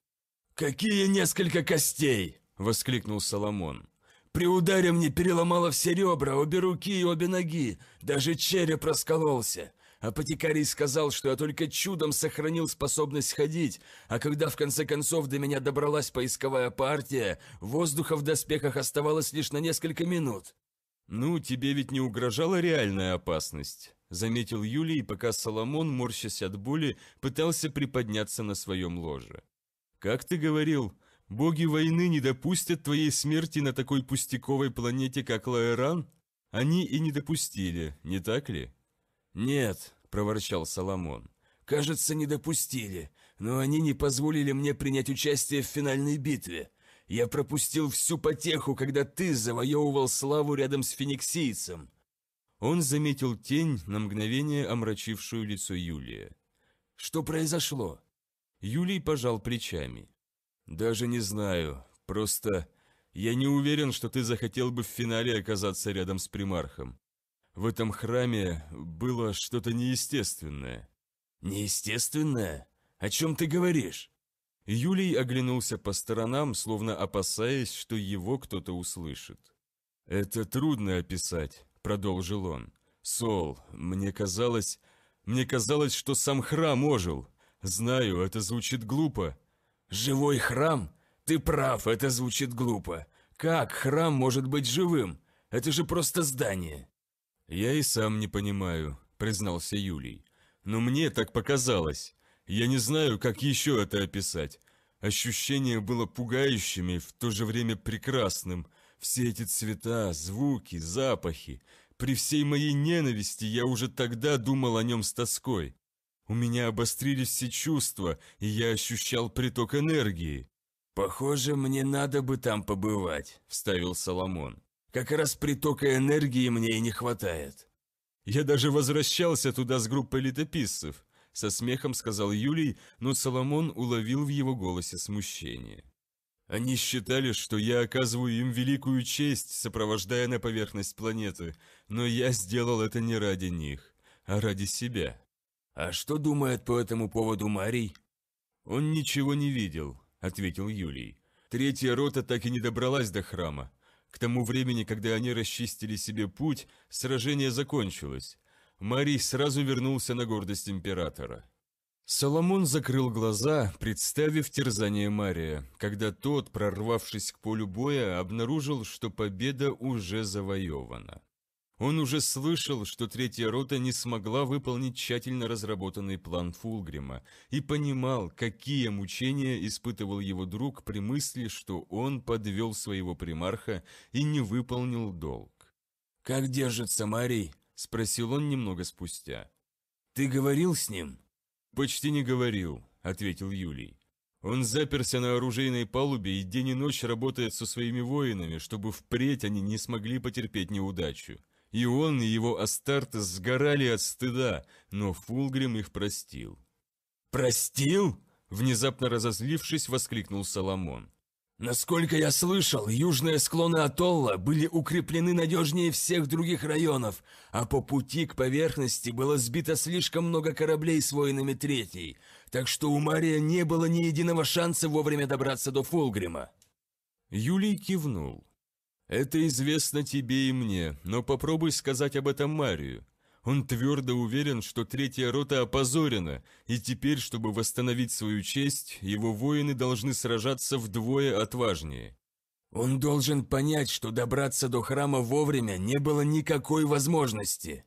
«Какие несколько костей!» – воскликнул Соломон. При ударе мне переломало все ребра, обе руки и обе ноги, даже череп раскололся. Апотекарий сказал, что я только чудом сохранил способность ходить, а когда в конце концов до меня добралась поисковая партия, воздуха в доспехах оставалось лишь на несколько минут. «Ну, тебе ведь не угрожала реальная опасность», — заметил Юлий, пока Соломон, морщась от боли, пытался приподняться на своем ложе. «Как ты говорил, Боги войны не допустят твоей смерти на такой пустяковой планете, как Лаэран? Они и не допустили, не так ли?» «Нет», — проворчал Соломон. «Кажется, не допустили, но они не позволили мне принять участие в финальной битве. Я пропустил всю потеху, когда ты завоевывал славу рядом с фениксийцем». Он заметил тень, на мгновение омрачившую лицо Юлия. «Что произошло?» Юлий пожал плечами. «Даже не знаю. Просто я не уверен, что ты захотел бы в финале оказаться рядом с примархом. В этом храме было что-то неестественное». «Неестественное? О чем ты говоришь?» Юлий оглянулся по сторонам, словно опасаясь, что его кто-то услышит. «Это трудно описать», — продолжил он. «Сол, мне казалось... Мне казалось, что сам храм ожил. Знаю, это звучит глупо, «Живой храм? Ты прав, это звучит глупо. Как храм может быть живым? Это же просто здание!» «Я и сам не понимаю», – признался Юлий. «Но мне так показалось. Я не знаю, как еще это описать. Ощущение было пугающим и в то же время прекрасным. Все эти цвета, звуки, запахи. При всей моей ненависти я уже тогда думал о нем с тоской. У меня обострились все чувства, и я ощущал приток энергии. «Похоже, мне надо бы там побывать», – вставил Соломон. «Как раз притока энергии мне и не хватает». «Я даже возвращался туда с группой летописцев», – со смехом сказал Юлий, но Соломон уловил в его голосе смущение. Они считали, что я оказываю им великую честь, сопровождая на поверхность планеты, но я сделал это не ради них, а ради себя. «А что думает по этому поводу Марий?» «Он ничего не видел», — ответил Юлий. «Третья рота так и не добралась до храма. К тому времени, когда они расчистили себе путь, сражение закончилось. Марий сразу вернулся на гордость императора». Соломон закрыл глаза, представив терзание Мария, когда тот, прорвавшись к полю боя, обнаружил, что победа уже завоевана. Он уже слышал, что третья рота не смогла выполнить тщательно разработанный план Фулгрима и понимал, какие мучения испытывал его друг при мысли, что он подвел своего примарха и не выполнил долг. «Как держится Марий?» – спросил он немного спустя. «Ты говорил с ним?» «Почти не говорил», – ответил Юлий. Он заперся на оружейной палубе и день и ночь работает со своими воинами, чтобы впредь они не смогли потерпеть неудачу. И он, и его Астартес сгорали от стыда, но Фулгрим их простил. «Простил?» – внезапно разозлившись, воскликнул Соломон. «Насколько я слышал, южные склоны Атолла были укреплены надежнее всех других районов, а по пути к поверхности было сбито слишком много кораблей с воинами Третьей, так что у Мария не было ни единого шанса вовремя добраться до Фулгрима». Юлий кивнул. «Это известно тебе и мне, но попробуй сказать об этом Марию. Он твердо уверен, что третья рота опозорена, и теперь, чтобы восстановить свою честь, его воины должны сражаться вдвое отважнее». «Он должен понять, что добраться до храма вовремя не было никакой возможности».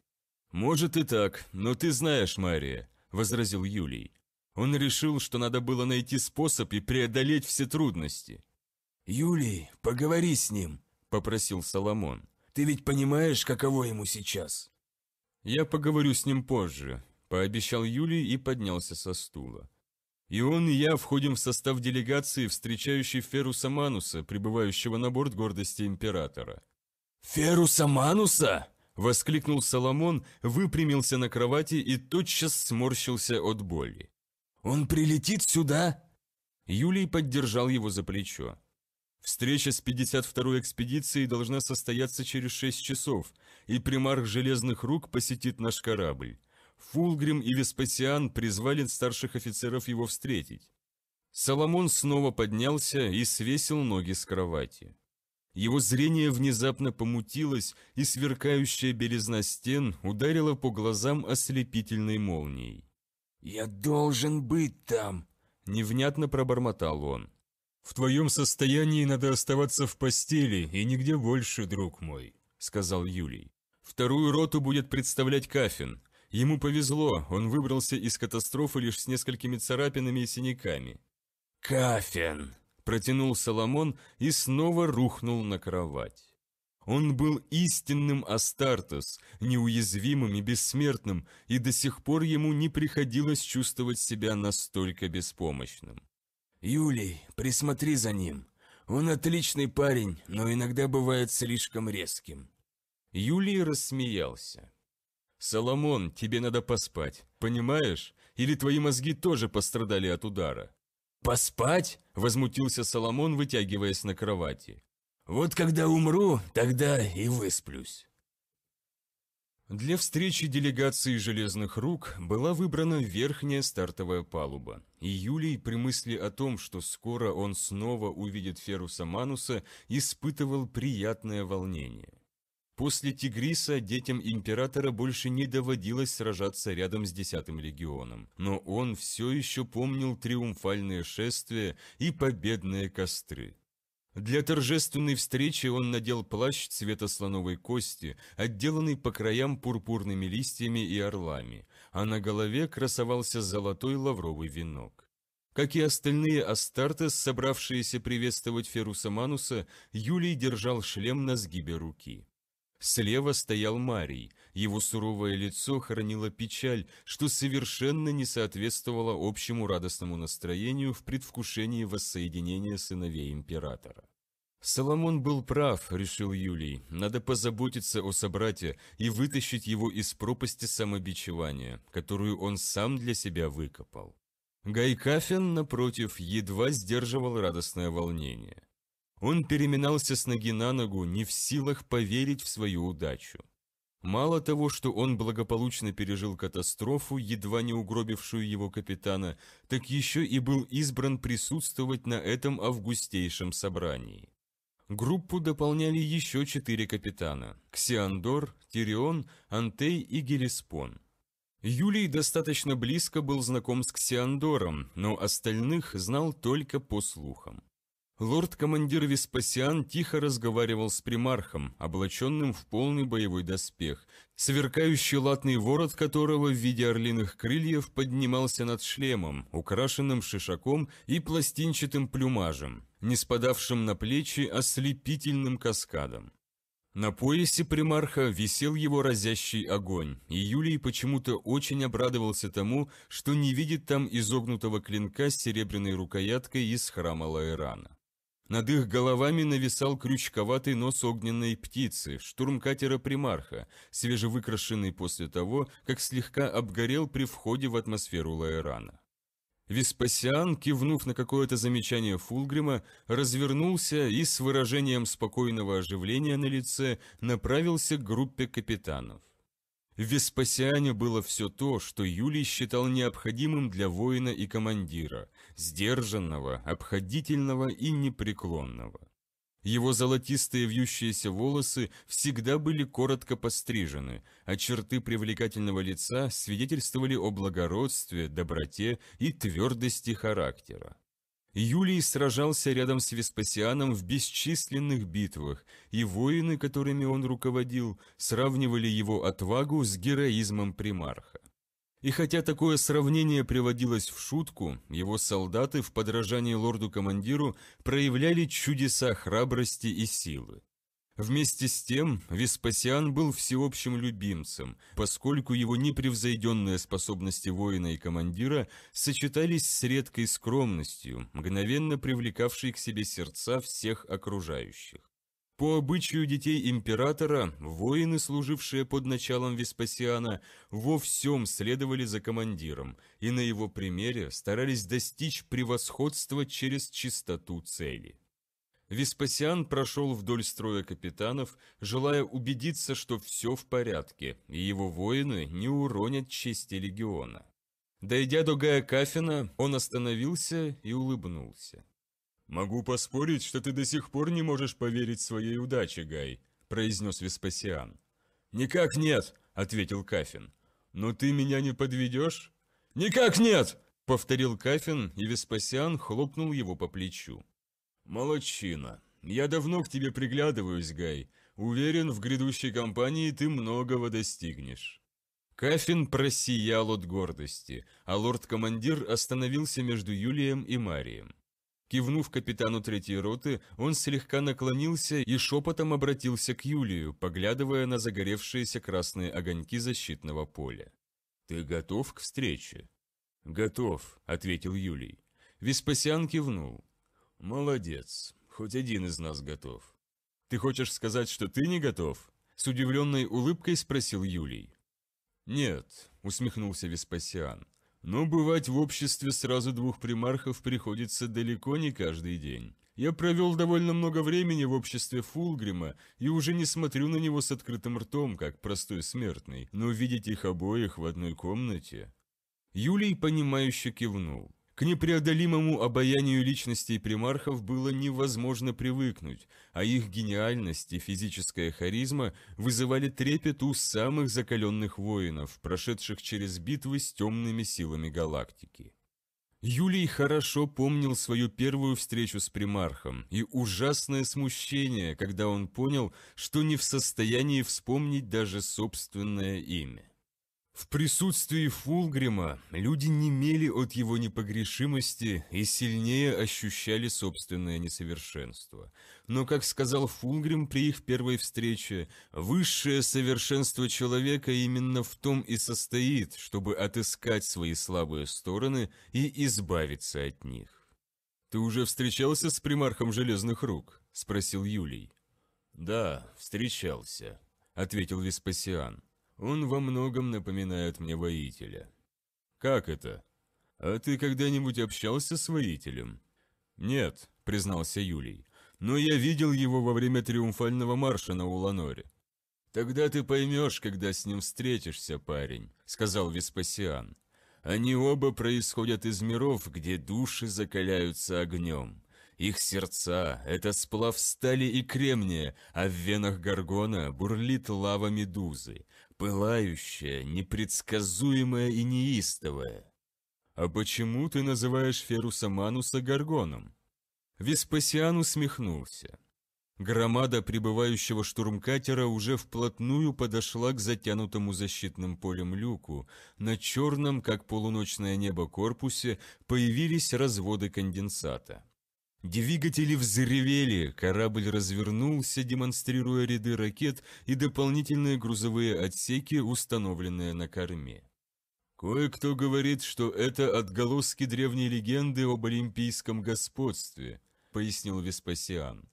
«Может и так, но ты знаешь, Мария», – возразил Юлий. Он решил, что надо было найти способ и преодолеть все трудности. «Юлий, поговори с ним», попросил Соломон. «Ты ведь понимаешь, каково ему сейчас?» «Я поговорю с ним позже», – пообещал Юлий и поднялся со стула. «И он, и я входим в состав делегации, встречающей Феруса Мануса, прибывающего на борт гордости императора». «Феруса Мануса?» – воскликнул Соломон, выпрямился на кровати и тотчас сморщился от боли. «Он прилетит сюда?» Юлий поддержал его за плечо. Встреча с 52-й экспедицией должна состояться через 6 часов, и примарх Железных Рук посетит наш корабль. Фулгрим и Веспасиан призвали старших офицеров его встретить. Соломон снова поднялся и свесил ноги с кровати. Его зрение внезапно помутилось, и сверкающая белизна стен ударила по глазам ослепительной молнией. «Я должен быть там!» – невнятно пробормотал он. «В твоем состоянии надо оставаться в постели и нигде больше, друг мой», — сказал Юлий. «Вторую роту будет представлять Кафин. Ему повезло, он выбрался из катастрофы лишь с несколькими царапинами и синяками». «Кафин!» – протянул Соломон и снова рухнул на кровать. Он был истинным Астартес, неуязвимым и бессмертным, и до сих пор ему не приходилось чувствовать себя настолько беспомощным. «Юлий, присмотри за ним. Он отличный парень, но иногда бывает слишком резким». Юлий рассмеялся. «Соломон, тебе надо поспать, понимаешь? Или твои мозги тоже пострадали от удара?» «Поспать?» – возмутился Соломон, вытягиваясь на кровати. «Вот когда умру, тогда и высплюсь». Для встречи делегации «Железных рук» была выбрана верхняя стартовая палуба, и Юлий, при мысли о том, что скоро он снова увидит Феруса Мануса, испытывал приятное волнение. После Тигриса детям императора больше не доводилось сражаться рядом с десятым легионом, но он все еще помнил триумфальные шествия и победные костры. Для торжественной встречи он надел плащ цвета слоновой кости, отделанный по краям пурпурными листьями и орлами, а на голове красовался золотой лавровый венок. Как и остальные Астартес, собравшиеся приветствовать Феруса Мануса, Юлий держал шлем на сгибе руки. Слева стоял Марий, его суровое лицо хранило печаль, что совершенно не соответствовало общему радостному настроению в предвкушении воссоединения сыновей императора. Соломон был прав, решил Юлий. Надо позаботиться о собрате и вытащить его из пропасти самобичевания, которую он сам для себя выкопал. Гайкафен, напротив, едва сдерживал радостное волнение. Он переминался с ноги на ногу, не в силах поверить в свою удачу. Мало того, что он благополучно пережил катастрофу, едва не угробившую его капитана, так еще и был избран присутствовать на этом августейшем собрании. Группу дополняли еще четыре капитана – Ксиандор, Тирион, Антей и Гелеспон. Юлий достаточно близко был знаком с Ксиандором, но остальных знал только по слухам. Лорд-командир Веспасиан тихо разговаривал с примархом, облаченным в полный боевой доспех, сверкающий латный ворот которого в виде орлиных крыльев поднимался над шлемом, украшенным шишаком и пластинчатым плюмажем, не спадавшим на плечи ослепительным каскадом. На поясе примарха висел его разящий огонь, и Юлий почему-то очень обрадовался тому, что не видит там изогнутого клинка с серебряной рукояткой из храма Лаэрана. Над их головами нависал крючковатый нос огненной птицы, штурмкатера «Примарха», свежевыкрашенный после того, как слегка обгорел при входе в атмосферу Лаэрана. Веспасиан, кивнув на какое-то замечание Фулгрима, развернулся и с выражением спокойного оживления на лице направился к группе капитанов. В Веспасиане было все то, что Юлий считал необходимым для воина и командира, сдержанного, обходительного и непреклонного. Его золотистые вьющиеся волосы всегда были коротко пострижены, а черты привлекательного лица свидетельствовали о благородстве, доброте и твердости характера. Юлий сражался рядом с Веспасианом в бесчисленных битвах, и воины, которыми он руководил, сравнивали его отвагу с героизмом примарха. И хотя такое сравнение приводилось в шутку, его солдаты в подражании лорду-командиру проявляли чудеса храбрости и силы. Вместе с тем Веспасиан был всеобщим любимцем, поскольку его непревзойденные способности воина и командира сочетались с редкой скромностью, мгновенно привлекавшей к себе сердца всех окружающих. По обычаю детей императора, воины, служившие под началом Веспасиана, во всем следовали за командиром и на его примере старались достичь превосходства через чистоту цели. Веспасиан прошел вдоль строя капитанов, желая убедиться, что все в порядке, и его воины не уронят чести легиона. Дойдя до Гая Кафина, он остановился и улыбнулся. «Могу поспорить, что ты до сих пор не можешь поверить своей удаче, Гай», – произнес Веспасиан. «Никак нет», – ответил Кафин. «Но ты меня не подведешь?» «Никак нет!» – повторил Кафин, и Веспасиан хлопнул его по плечу. «Молодчина. Я давно к тебе приглядываюсь, Гай. Уверен, в грядущей кампании ты многого достигнешь». Кафин просиял от гордости, а лорд-командир остановился между Юлием и Марием. Кивнув капитану третьей роты, он слегка наклонился и шепотом обратился к Юлию, поглядывая на загоревшиеся красные огоньки защитного поля. «Ты готов к встрече?» «Готов», — ответил Юлий. Веспасиан кивнул. «Молодец. Хоть один из нас готов». «Ты хочешь сказать, что ты не готов?» С удивленной улыбкой спросил Юлий. «Нет», — усмехнулся Веспасиан. «Но бывать в обществе сразу двух примархов приходится далеко не каждый день. Я провел довольно много времени в обществе Фулгрима и уже не смотрю на него с открытым ртом, как простой смертный, но видеть их обоих в одной комнате...» Юлий, понимающе кивнул. К непреодолимому обаянию личностей примархов было невозможно привыкнуть, а их гениальность и физическая харизма вызывали трепет у самых закаленных воинов, прошедших через битвы с темными силами галактики. Юлий хорошо помнил свою первую встречу с примархом и ужасное смущение, когда он понял, что не в состоянии вспомнить даже собственное имя. В присутствии Фулгрима люди немели от его непогрешимости и сильнее ощущали собственное несовершенство. Но, как сказал Фулгрим при их первой встрече, высшее совершенство человека именно в том и состоит, чтобы отыскать свои слабые стороны и избавиться от них. «Ты уже встречался с примархом Железных Рук?» – спросил Юлий. «Да, встречался», – ответил Веспасиан. Он во многом напоминает мне воителя. Как это? А ты когда-нибудь общался с воителем? Нет, признался Юлий, но я видел его во время триумфального марша на Уланоре. Тогда ты поймешь, когда с ним встретишься, парень, сказал Веспасиан. Они оба происходят из миров, где души закаляются огнем. Их сердца – это сплав стали и кремния, а в венах Гаргона бурлит лава медузы пылающая, непредсказуемая и неистовая. А почему ты называешь Феруса Мануса Гаргоном? Веспасиан усмехнулся. Громада прибывающего штурмкатера уже вплотную подошла к затянутому защитным полем люку. На черном, как полуночное небо, корпусе появились разводы конденсата. Двигатели взревели, корабль развернулся, демонстрируя ряды ракет и дополнительные грузовые отсеки, установленные на корме. Кое-кто говорит, что это отголоски древней легенды об олимпийском господстве, пояснил Веспасиан.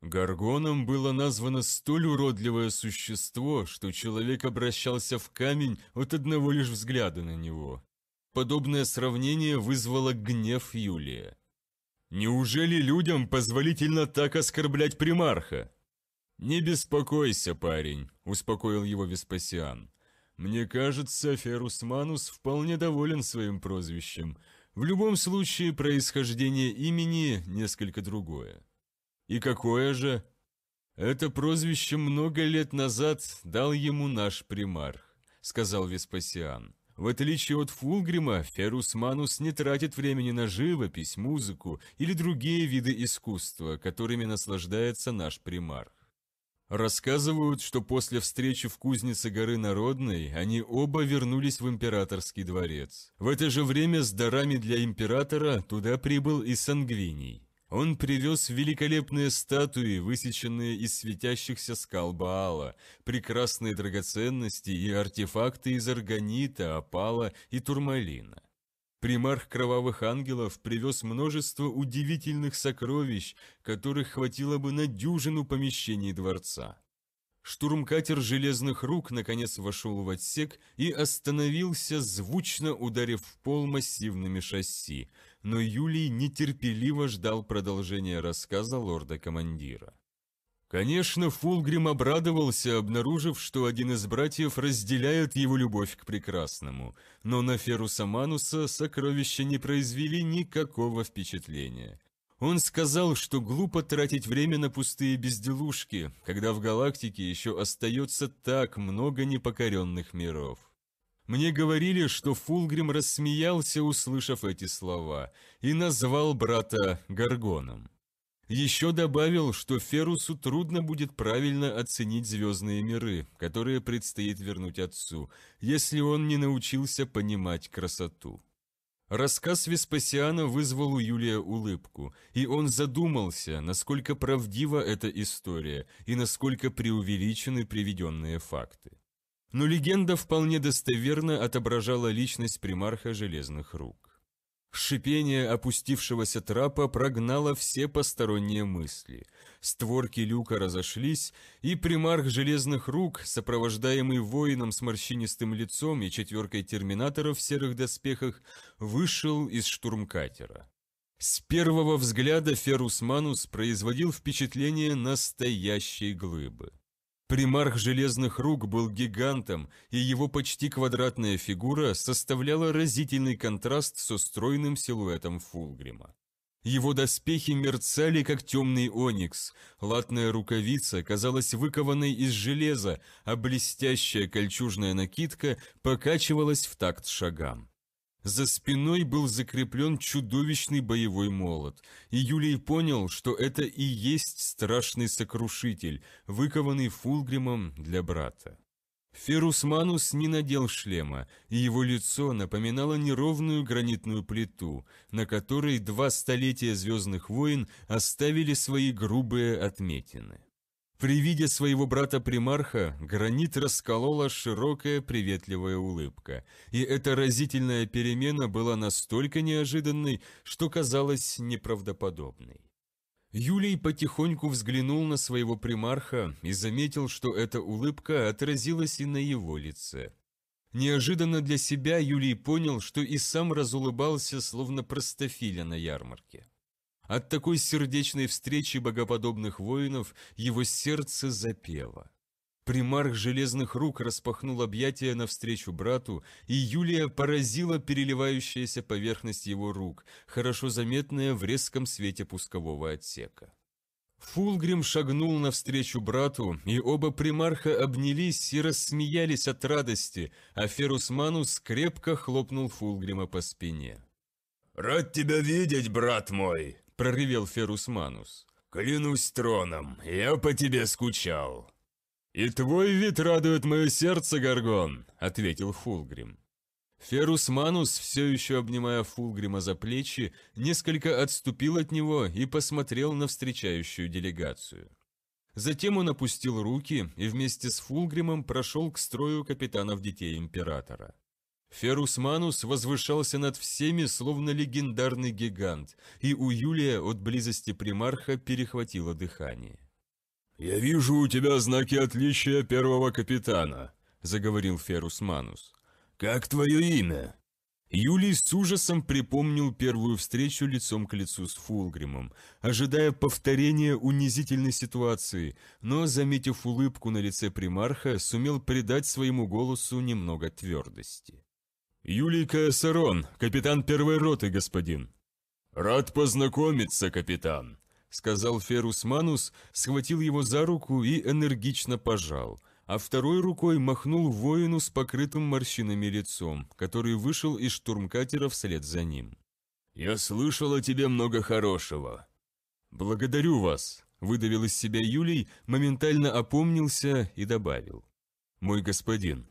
Гаргоном было названо столь уродливое существо, что человек обращался в камень от одного лишь взгляда на него. Подобное сравнение вызвало гнев Юлия. Неужели людям позволительно так оскорблять примарха? Не беспокойся, парень, успокоил его Веспасиан. Мне кажется, Ферус Манус вполне доволен своим прозвищем. В любом случае, происхождение имени несколько другое. И какое же? Это прозвище много лет назад дал ему наш примарх, сказал Веспасиан. В отличие от Фулгрима, Ферус Манус не тратит времени на живопись, музыку или другие виды искусства, которыми наслаждается наш примарх. Рассказывают, что после встречи в кузнице горы Народной они оба вернулись в императорский дворец. В это же время с дарами для императора туда прибыл и Сангвиний. Он привез великолепные статуи, высеченные из светящихся скал Баала, прекрасные драгоценности и артефакты из органита, опала и турмалина. Примарх кровавых ангелов привез множество удивительных сокровищ, которых хватило бы на дюжину помещений дворца. Штурмкатер железных рук наконец вошел в отсек и остановился, звучно ударив в пол массивными шасси, но Юлий нетерпеливо ждал продолжения рассказа лорда-командира. Конечно, Фулгрим обрадовался, обнаружив, что один из братьев разделяет его любовь к прекрасному, но на Феруса Мануса сокровища не произвели никакого впечатления. Он сказал, что глупо тратить время на пустые безделушки, когда в галактике еще остается так много непокоренных миров. Мне говорили, что Фулгрим рассмеялся, услышав эти слова, и назвал брата Гаргоном. Еще добавил, что Ферусу трудно будет правильно оценить звездные миры, которые предстоит вернуть отцу, если он не научился понимать красоту. Рассказ Веспасиана вызвал у Юлия улыбку, и он задумался, насколько правдива эта история и насколько преувеличены приведенные факты. Но легенда вполне достоверно отображала личность примарха железных рук. Шипение опустившегося трапа прогнало все посторонние мысли. Створки люка разошлись, и примарх железных рук, сопровождаемый воином с морщинистым лицом и четверкой терминаторов в серых доспехах, вышел из штурмкатера. С первого взгляда Ферус Манус производил впечатление настоящей глыбы. Примарх железных рук был гигантом, и его почти квадратная фигура составляла разительный контраст с устроенным силуэтом Фулгрима. Его доспехи мерцали, как темный оникс, латная рукавица казалась выкованной из железа, а блестящая кольчужная накидка покачивалась в такт шагам. За спиной был закреплен чудовищный боевой молот, и Юлий понял, что это и есть страшный сокрушитель, выкованный фулгримом для брата. Ферус Манус не надел шлема, и его лицо напоминало неровную гранитную плиту, на которой два столетия Звездных войн оставили свои грубые отметины. При виде своего брата-примарха гранит расколола широкая приветливая улыбка, и эта разительная перемена была настолько неожиданной, что казалась неправдоподобной. Юлий потихоньку взглянул на своего примарха и заметил, что эта улыбка отразилась и на его лице. Неожиданно для себя Юлий понял, что и сам разулыбался, словно простофиля на ярмарке. От такой сердечной встречи богоподобных воинов его сердце запело. Примарх железных рук распахнул объятия навстречу брату, и Юлия поразила переливающаяся поверхность его рук, хорошо заметная в резком свете пускового отсека. Фулгрим шагнул навстречу брату, и оба примарха обнялись и рассмеялись от радости, а Ферусманус крепко хлопнул Фулгрима по спине. «Рад тебя видеть, брат мой!» проревел Ферус Манус. «Клянусь троном, я по тебе скучал». «И твой вид радует мое сердце, Гаргон», — ответил Фулгрим. Ферус Манус, все еще обнимая Фулгрима за плечи, несколько отступил от него и посмотрел на встречающую делегацию. Затем он опустил руки и вместе с Фулгримом прошел к строю капитанов детей Императора. Ферус Манус возвышался над всеми, словно легендарный гигант, и у Юлия от близости примарха перехватило дыхание. «Я вижу у тебя знаки отличия первого капитана», — заговорил Ферус Манус. «Как твое имя?» Юлий с ужасом припомнил первую встречу лицом к лицу с Фулгримом, ожидая повторения унизительной ситуации, но, заметив улыбку на лице примарха, сумел придать своему голосу немного твердости. Юлий Каэссерон, капитан первой роты, господин». «Рад познакомиться, капитан», — сказал Ферус Манус, схватил его за руку и энергично пожал, а второй рукой махнул воину с покрытым морщинами лицом, который вышел из штурмкатера вслед за ним. «Я слышал о тебе много хорошего». «Благодарю вас», — выдавил из себя Юлий, моментально опомнился и добавил. «Мой господин,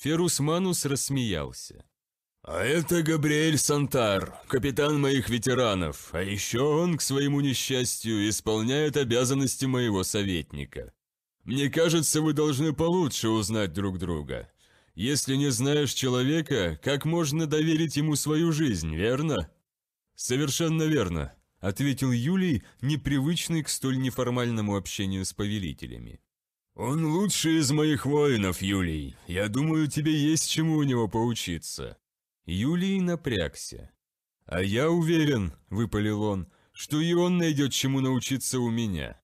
Ферус Манус рассмеялся. «А это Габриэль Сантар, капитан моих ветеранов, а еще он, к своему несчастью, исполняет обязанности моего советника. Мне кажется, вы должны получше узнать друг друга. Если не знаешь человека, как можно доверить ему свою жизнь, верно?» «Совершенно верно», — ответил Юлий, непривычный к столь неформальному общению с повелителями. «Он лучший из моих воинов, Юлий. Я думаю, тебе есть чему у него поучиться». Юлий напрягся. «А я уверен», — выпалил он, — «что и он найдет чему научиться у меня».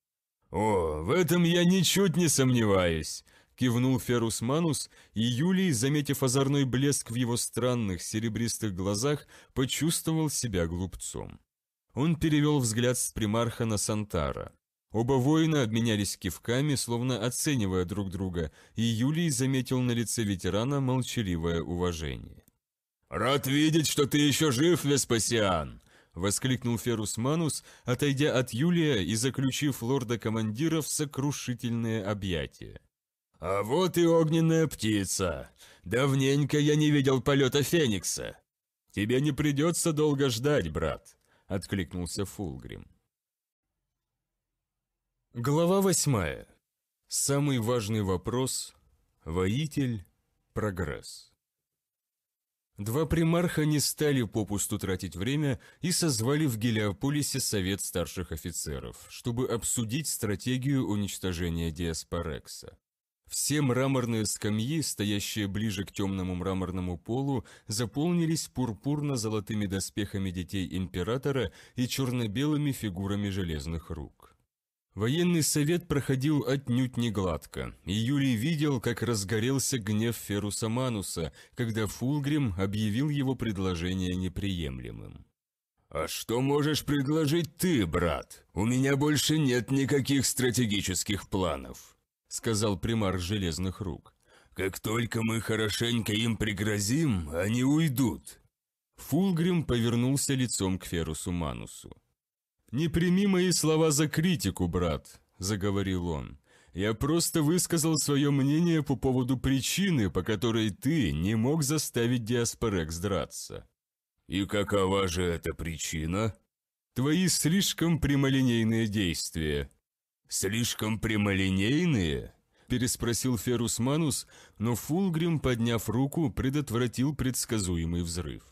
«О, в этом я ничуть не сомневаюсь», — кивнул Ферус Манус, и Юлий, заметив озорной блеск в его странных серебристых глазах, почувствовал себя глупцом. Он перевел взгляд с примарха на Сантара. Оба воина обменялись кивками, словно оценивая друг друга, и Юлий заметил на лице ветерана молчаливое уважение. «Рад видеть, что ты еще жив, Веспасиан!» – воскликнул Ферус Манус, отойдя от Юлия и заключив лорда-командира в сокрушительное объятие. «А вот и огненная птица! Давненько я не видел полета Феникса!» «Тебе не придется долго ждать, брат!» – откликнулся Фулгрим. Глава восьмая. Самый важный вопрос. Воитель. Прогресс. Два примарха не стали попусту тратить время и созвали в Гелиополисе совет старших офицеров, чтобы обсудить стратегию уничтожения Диаспорекса. Все мраморные скамьи, стоящие ближе к темному мраморному полу, заполнились пурпурно-золотыми доспехами детей императора и черно-белыми фигурами железных рук. Военный совет проходил отнюдь не гладко, и Юрий видел, как разгорелся гнев Феруса Мануса, когда Фулгрим объявил его предложение неприемлемым. «А что можешь предложить ты, брат? У меня больше нет никаких стратегических планов», — сказал примар Железных Рук. «Как только мы хорошенько им пригрозим, они уйдут». Фулгрим повернулся лицом к Ферусу Манусу. «Не прими мои слова за критику, брат», — заговорил он. «Я просто высказал свое мнение по поводу причины, по которой ты не мог заставить Диаспорекс драться». «И какова же эта причина?» «Твои слишком прямолинейные действия». «Слишком прямолинейные?» переспросил Ферус Манус, но Фулгрим, подняв руку, предотвратил предсказуемый взрыв.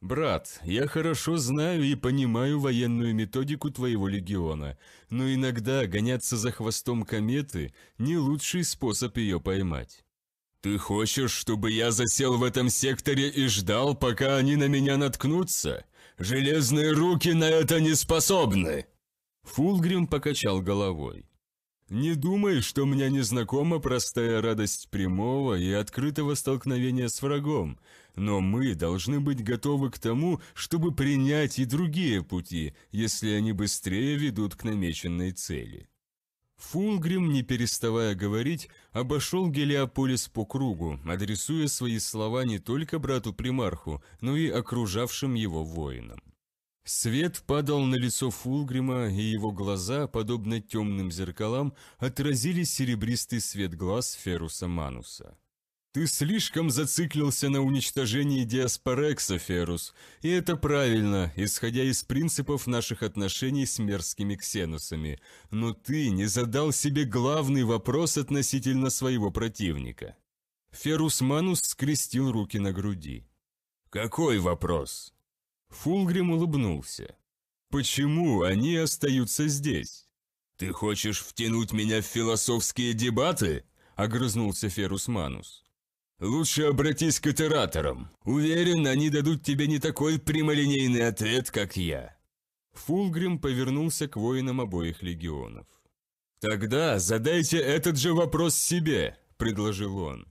«Брат, я хорошо знаю и понимаю военную методику твоего легиона, но иногда гоняться за хвостом кометы – не лучший способ ее поймать». «Ты хочешь, чтобы я засел в этом секторе и ждал, пока они на меня наткнутся? Железные руки на это не способны!» Фулгрим покачал головой. «Не думай, что мне незнакома простая радость прямого и открытого столкновения с врагом, но мы должны быть готовы к тому, чтобы принять и другие пути, если они быстрее ведут к намеченной цели. Фулгрим, не переставая говорить, обошел Гелиополис по кругу, адресуя свои слова не только брату-примарху, но и окружавшим его воинам. Свет падал на лицо Фулгрима, и его глаза, подобно темным зеркалам, отразили серебристый свет глаз Феруса Мануса. Ты слишком зациклился на уничтожении диаспорекса, Ферус, и это правильно, исходя из принципов наших отношений с мерзкими ксенусами, но ты не задал себе главный вопрос относительно своего противника. Ферус Манус скрестил руки на груди. «Какой вопрос?» Фулгрим улыбнулся. «Почему они остаются здесь?» «Ты хочешь втянуть меня в философские дебаты?» – огрызнулся Ферус Манус. Лучше обратись к итераторам. Уверен, они дадут тебе не такой прямолинейный ответ, как я». Фулгрим повернулся к воинам обоих легионов. «Тогда задайте этот же вопрос себе», – предложил он.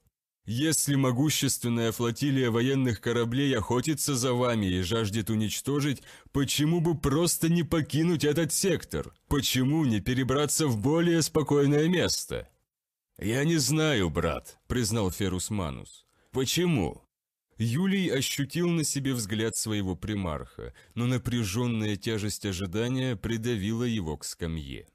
«Если могущественная флотилия военных кораблей охотится за вами и жаждет уничтожить, почему бы просто не покинуть этот сектор? Почему не перебраться в более спокойное место?» «Я не знаю, брат», — признал Ферус Манус. «Почему?» Юлий ощутил на себе взгляд своего примарха, но напряженная тяжесть ожидания придавила его к скамье.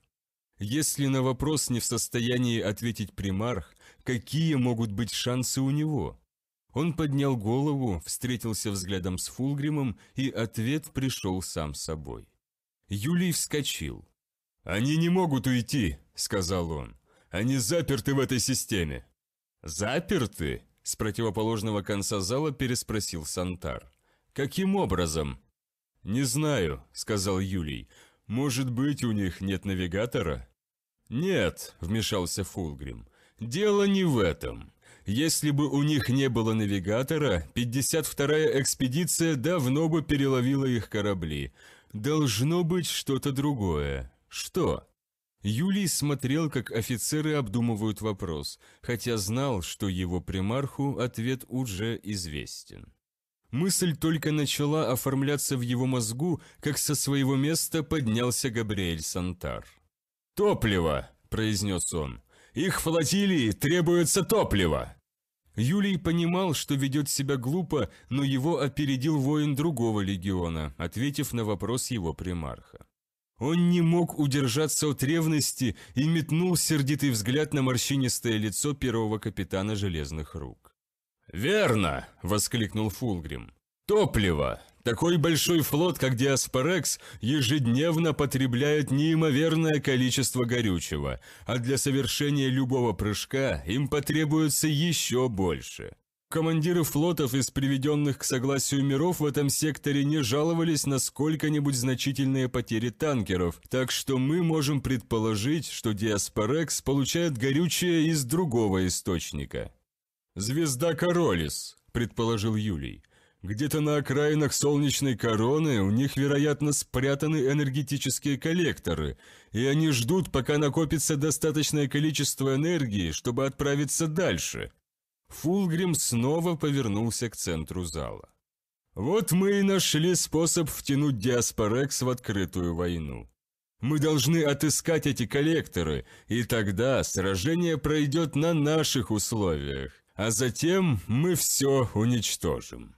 Если на вопрос не в состоянии ответить примарх, какие могут быть шансы у него? Он поднял голову, встретился взглядом с Фулгримом, и ответ пришел сам собой. Юлий вскочил. «Они не могут уйти», — сказал он. Они заперты в этой системе». «Заперты?» – с противоположного конца зала переспросил Сантар. «Каким образом?» «Не знаю», – сказал Юлий. «Может быть, у них нет навигатора?» «Нет», – вмешался Фулгрим. «Дело не в этом. Если бы у них не было навигатора, 52-я экспедиция давно бы переловила их корабли. Должно быть что-то другое. Что?» Юлий смотрел, как офицеры обдумывают вопрос, хотя знал, что его примарху ответ уже известен. Мысль только начала оформляться в его мозгу, как со своего места поднялся Габриэль Сантар. «Топливо!» – произнес он. «Их флотилии требуется топливо!» Юлий понимал, что ведет себя глупо, но его опередил воин другого легиона, ответив на вопрос его примарха. Он не мог удержаться от ревности и метнул сердитый взгляд на морщинистое лицо первого капитана железных рук. «Верно!» – воскликнул Фулгрим. «Топливо! Такой большой флот, как Диаспорекс, ежедневно потребляет неимоверное количество горючего, а для совершения любого прыжка им потребуется еще больше. Командиры флотов из приведенных к согласию миров в этом секторе не жаловались на сколько-нибудь значительные потери танкеров, так что мы можем предположить, что Диаспорекс получает горючее из другого источника. «Звезда Королис», – предположил Юлий. «Где-то на окраинах солнечной короны у них, вероятно, спрятаны энергетические коллекторы, и они ждут, пока накопится достаточное количество энергии, чтобы отправиться дальше». Фулгрим снова повернулся к центру зала. «Вот мы и нашли способ втянуть Диаспорекс в открытую войну. Мы должны отыскать эти коллекторы, и тогда сражение пройдет на наших условиях, а затем мы все уничтожим».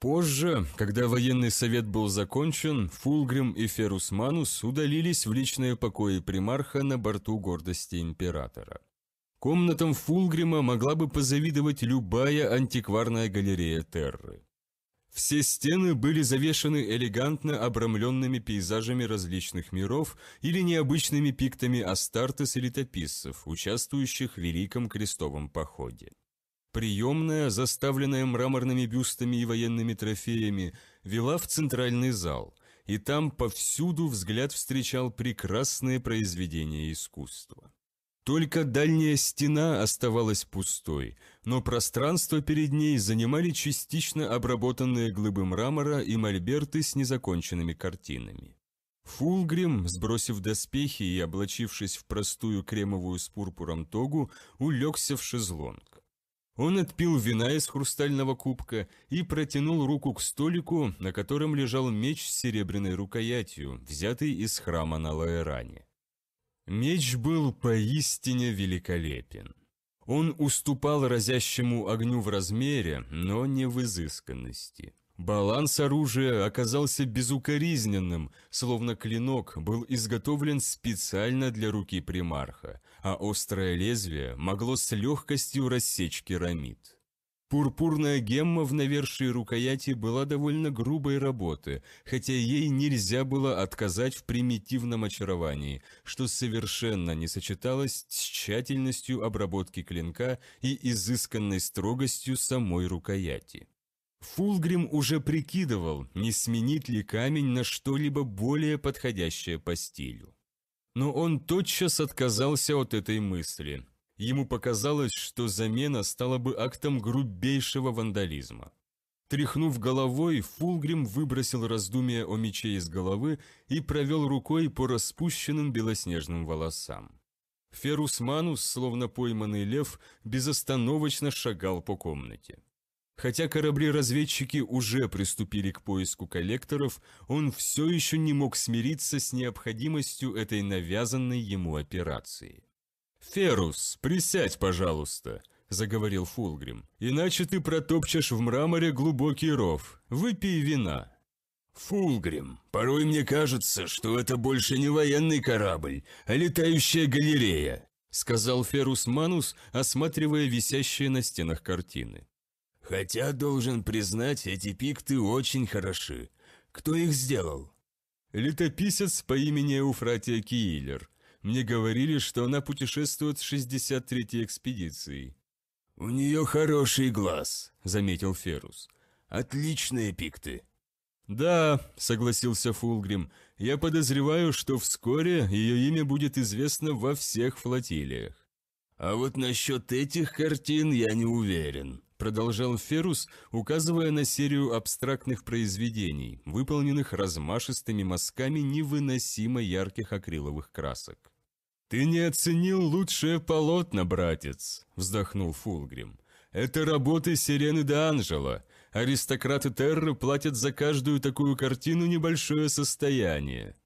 Позже, когда военный совет был закончен, Фулгрим и Ферус Манус удалились в личные покои примарха на борту гордости императора. Комнатам Фулгрима могла бы позавидовать любая антикварная галерея Терры. Все стены были завешаны элегантно обрамленными пейзажами различных миров или необычными пиктами Астартес и летописцев, участвующих в Великом Крестовом Походе. Приемная, заставленная мраморными бюстами и военными трофеями, вела в центральный зал, и там повсюду взгляд встречал прекрасные произведения искусства. Только дальняя стена оставалась пустой, но пространство перед ней занимали частично обработанные глыбы мрамора и мольберты с незаконченными картинами. Фулгрим, сбросив доспехи и облачившись в простую кремовую с пурпуром тогу, улегся в шезлонг. Он отпил вина из хрустального кубка и протянул руку к столику, на котором лежал меч с серебряной рукоятью, взятый из храма на Лаэране. Меч был поистине великолепен. Он уступал разящему огню в размере, но не в изысканности. Баланс оружия оказался безукоризненным, словно клинок был изготовлен специально для руки примарха, а острое лезвие могло с легкостью рассечь керамид. Пурпурная гемма в навершии рукояти была довольно грубой работы, хотя ей нельзя было отказать в примитивном очаровании, что совершенно не сочеталось с тщательностью обработки клинка и изысканной строгостью самой рукояти. Фулгрим уже прикидывал, не сменит ли камень на что-либо более подходящее по стилю. Но он тотчас отказался от этой мысли – Ему показалось, что замена стала бы актом грубейшего вандализма. Тряхнув головой, Фулгрим выбросил раздумие о мече из головы и провел рукой по распущенным белоснежным волосам. Ферус Манус, словно пойманный лев, безостановочно шагал по комнате. Хотя корабли-разведчики уже приступили к поиску коллекторов, он все еще не мог смириться с необходимостью этой навязанной ему операции. «Ферус, присядь, пожалуйста», — заговорил Фулгрим. «Иначе ты протопчешь в мраморе глубокий ров. Выпей вина». «Фулгрим, порой мне кажется, что это больше не военный корабль, а летающая галерея», — сказал Ферус Манус, осматривая висящие на стенах картины. «Хотя, должен признать, эти пикты очень хороши. Кто их сделал?» «Летописец по имени Эуфратия Киилер», мне говорили, что она путешествует с 63-й экспедицией». «У нее хороший глаз», — заметил Ферус. «Отличные пикты». «Да», — согласился Фулгрим, — «я подозреваю, что вскоре ее имя будет известно во всех флотилиях». «А вот насчет этих картин я не уверен», — продолжал Ферус, указывая на серию абстрактных произведений, выполненных размашистыми мазками невыносимо ярких акриловых красок. «Ты не оценил лучшее полотно, братец», — вздохнул Фулгрим. «Это работы Сирены да Анжела. Аристократы Терры платят за каждую такую картину небольшое состояние».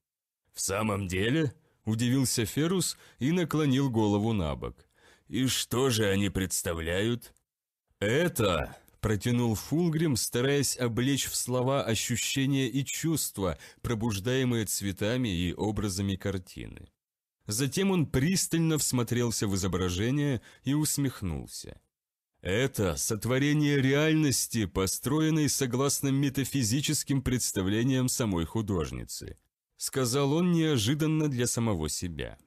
«В самом деле?» — удивился Ферус и наклонил голову на бок. «И что же они представляют?» «Это...» – протянул Фулгрим, стараясь облечь в слова ощущения и чувства, пробуждаемые цветами и образами картины. Затем он пристально всмотрелся в изображение и усмехнулся. Это сотворение реальности, построенной согласно метафизическим представлениям самой художницы, сказал он неожиданно для самого себя.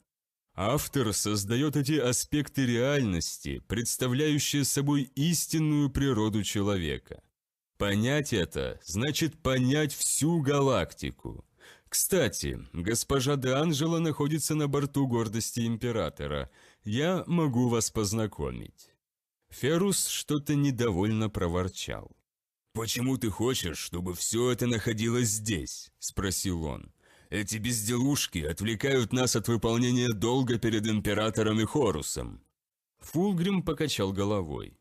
Автор создает эти аспекты реальности, представляющие собой истинную природу человека. Понять это значит понять всю галактику. Кстати, госпожа де Анжела находится на борту гордости императора. Я могу вас познакомить». Ферус что-то недовольно проворчал. «Почему ты хочешь, чтобы все это находилось здесь?» – спросил он. «Эти безделушки отвлекают нас от выполнения долга перед императором и Хорусом». Фулгрим покачал головой.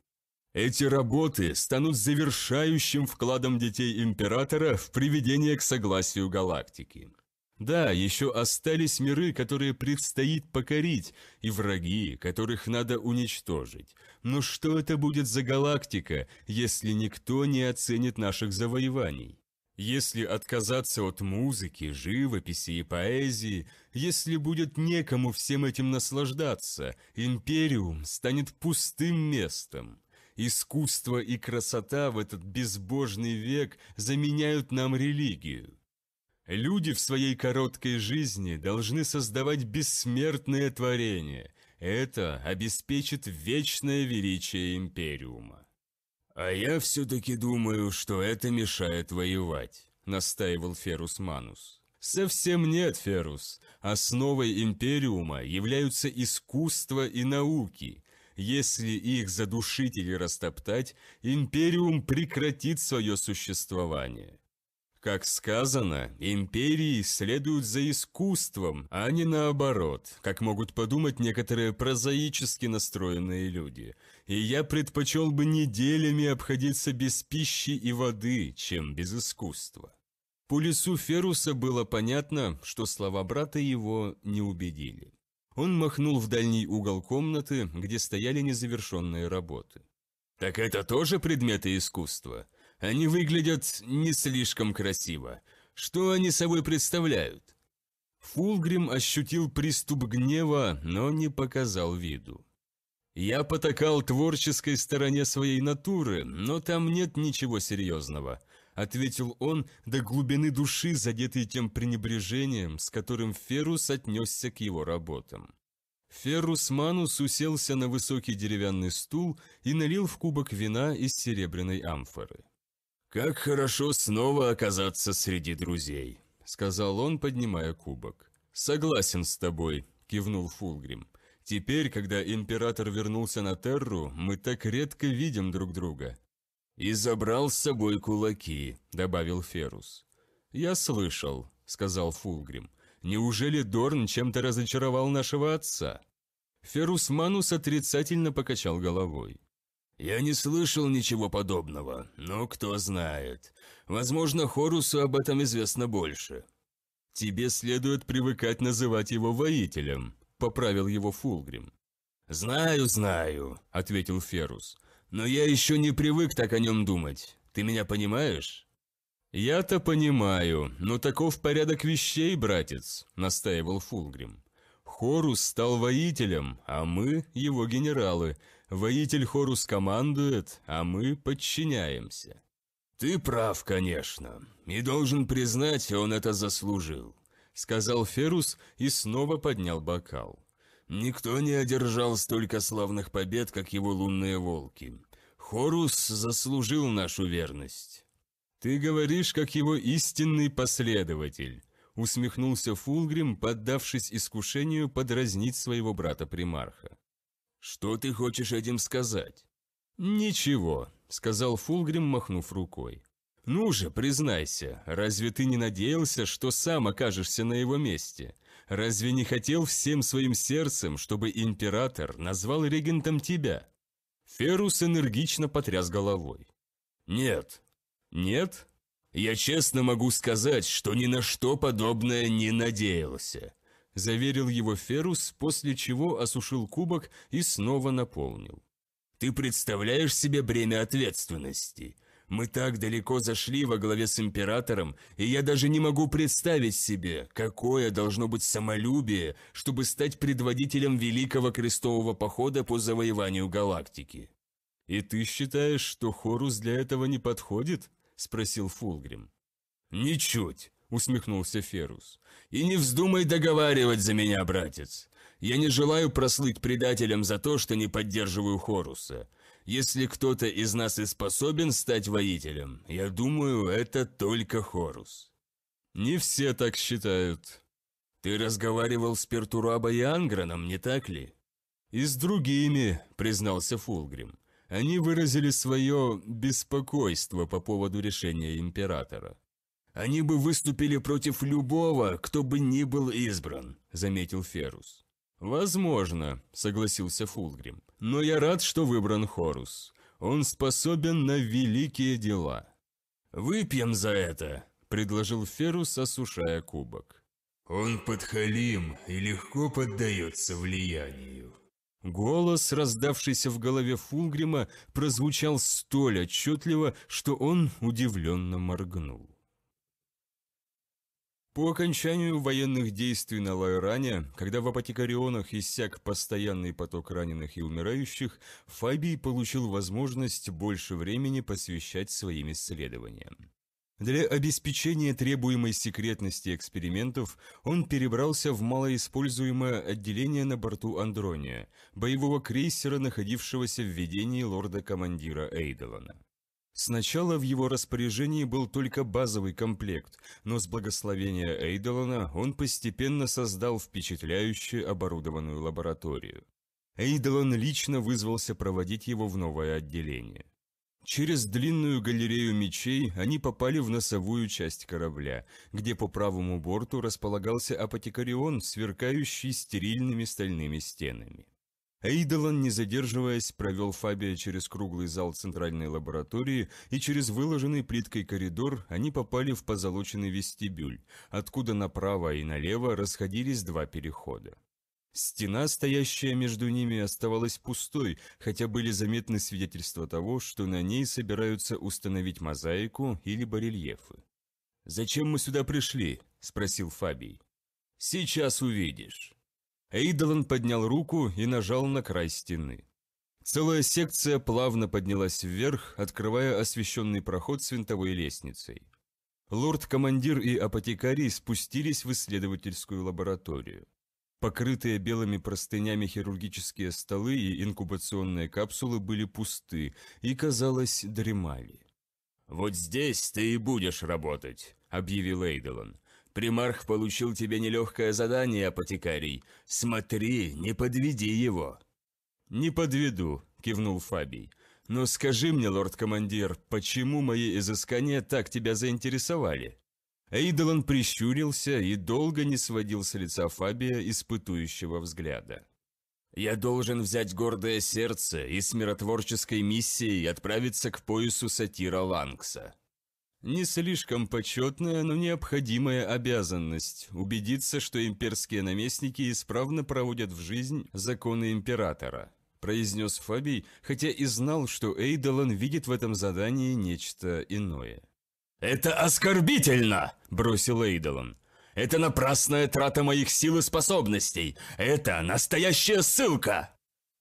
Эти работы станут завершающим вкладом детей Императора в приведение к согласию галактики. Да, еще остались миры, которые предстоит покорить, и враги, которых надо уничтожить. Но что это будет за галактика, если никто не оценит наших завоеваний? Если отказаться от музыки, живописи и поэзии, если будет некому всем этим наслаждаться, Империум станет пустым местом. Искусство и красота в этот безбожный век заменяют нам религию. Люди в своей короткой жизни должны создавать бессмертные творения. Это обеспечит вечное величие Империума. «А я все-таки думаю, что это мешает воевать», – настаивал Ферус Манус. «Совсем нет, Ферус. Основой Империума являются искусство и науки, если их задушить или растоптать, Империум прекратит свое существование. Как сказано, империи следуют за искусством, а не наоборот, как могут подумать некоторые прозаически настроенные люди. И я предпочел бы неделями обходиться без пищи и воды, чем без искусства. По лицу Феруса было понятно, что слова брата его не убедили. Он махнул в дальний угол комнаты, где стояли незавершенные работы. «Так это тоже предметы искусства? Они выглядят не слишком красиво. Что они собой представляют?» Фулгрим ощутил приступ гнева, но не показал виду. «Я потакал творческой стороне своей натуры, но там нет ничего серьезного. — ответил он до глубины души, задетый тем пренебрежением, с которым Ферус отнесся к его работам. Феррус Манус уселся на высокий деревянный стул и налил в кубок вина из серебряной амфоры. «Как хорошо снова оказаться среди друзей», — сказал он, поднимая кубок. «Согласен с тобой», — кивнул Фулгрим. «Теперь, когда император вернулся на Терру, мы так редко видим друг друга. «И забрал с собой кулаки», — добавил Ферус. «Я слышал», — сказал Фулгрим. «Неужели Дорн чем-то разочаровал нашего отца?» Ферус Манус отрицательно покачал головой. «Я не слышал ничего подобного, но кто знает. Возможно, Хорусу об этом известно больше». «Тебе следует привыкать называть его воителем», — поправил его Фулгрим. «Знаю, знаю», — ответил Ферус. Но я еще не привык так о нем думать. Ты меня понимаешь?» «Я-то понимаю, но таков порядок вещей, братец», — настаивал Фулгрим. «Хорус стал воителем, а мы — его генералы. Воитель Хорус командует, а мы подчиняемся». «Ты прав, конечно, и должен признать, он это заслужил», — сказал Ферус и снова поднял бокал. Никто не одержал столько славных побед, как его лунные волки. Хорус заслужил нашу верность. Ты говоришь, как его истинный последователь, усмехнулся Фулгрим, поддавшись искушению подразнить своего брата-примарха. Что ты хочешь этим сказать? Ничего, сказал Фулгрим, махнув рукой. «Ну же, признайся, разве ты не надеялся, что сам окажешься на его месте? Разве не хотел всем своим сердцем, чтобы император назвал регентом тебя?» Ферус энергично потряс головой. «Нет». «Нет?» «Я честно могу сказать, что ни на что подобное не надеялся», – заверил его Ферус, после чего осушил кубок и снова наполнил. «Ты представляешь себе бремя ответственности – мы так далеко зашли во главе с императором, и я даже не могу представить себе, какое должно быть самолюбие, чтобы стать предводителем Великого Крестового Похода по завоеванию галактики». «И ты считаешь, что Хорус для этого не подходит?» – спросил Фулгрим. «Ничуть!» – усмехнулся Ферус. «И не вздумай договаривать за меня, братец! Я не желаю прослыть предателем за то, что не поддерживаю Хоруса. Если кто-то из нас и способен стать воителем, я думаю, это только Хорус. Не все так считают. Ты разговаривал с Пертураба и Анграном, не так ли? И с другими, признался Фулгрим. Они выразили свое беспокойство по поводу решения Императора. «Они бы выступили против любого, кто бы ни был избран», – заметил Ферус. «Возможно», – согласился Фулгрим но я рад, что выбран Хорус. Он способен на великие дела». «Выпьем за это», – предложил Ферус, осушая кубок. «Он подхалим и легко поддается влиянию». Голос, раздавшийся в голове Фулгрима, прозвучал столь отчетливо, что он удивленно моргнул. По окончанию военных действий на Лайране, когда в Апотекарионах иссяк постоянный поток раненых и умирающих, Фабий получил возможность больше времени посвящать своим исследованиям. Для обеспечения требуемой секретности экспериментов он перебрался в малоиспользуемое отделение на борту Андрония, боевого крейсера, находившегося в ведении лорда-командира Эйдолана. Сначала в его распоряжении был только базовый комплект, но с благословения Эйдолана он постепенно создал впечатляюще оборудованную лабораторию. Эйдолан лично вызвался проводить его в новое отделение. Через длинную галерею мечей они попали в носовую часть корабля, где по правому борту располагался апотекарион, сверкающий стерильными стальными стенами. Эйдолан, не задерживаясь, провел Фабия через круглый зал центральной лаборатории, и через выложенный плиткой коридор они попали в позолоченный вестибюль, откуда направо и налево расходились два перехода. Стена, стоящая между ними, оставалась пустой, хотя были заметны свидетельства того, что на ней собираются установить мозаику или барельефы. «Зачем мы сюда пришли?» – спросил Фабий. «Сейчас увидишь». Эйдолан поднял руку и нажал на край стены. Целая секция плавно поднялась вверх, открывая освещенный проход с винтовой лестницей. Лорд-командир и апотекарий спустились в исследовательскую лабораторию. Покрытые белыми простынями хирургические столы и инкубационные капсулы были пусты и, казалось, дремали. «Вот здесь ты и будешь работать», — объявил Эйдолан. Примарх получил тебе нелегкое задание, апотекарий. Смотри, не подведи его». «Не подведу», — кивнул Фабий. «Но скажи мне, лорд-командир, почему мои изыскания так тебя заинтересовали?» Эйдолан прищурился и долго не сводил с лица Фабия испытующего взгляда. «Я должен взять гордое сердце и с миротворческой миссией отправиться к поясу сатира Лангса», не слишком почетная, но необходимая обязанность – убедиться, что имперские наместники исправно проводят в жизнь законы императора, произнес Фабий, хотя и знал, что Эйдолан видит в этом задании нечто иное. «Это оскорбительно!» – бросил Эйдолан. «Это напрасная трата моих сил и способностей! Это настоящая ссылка!»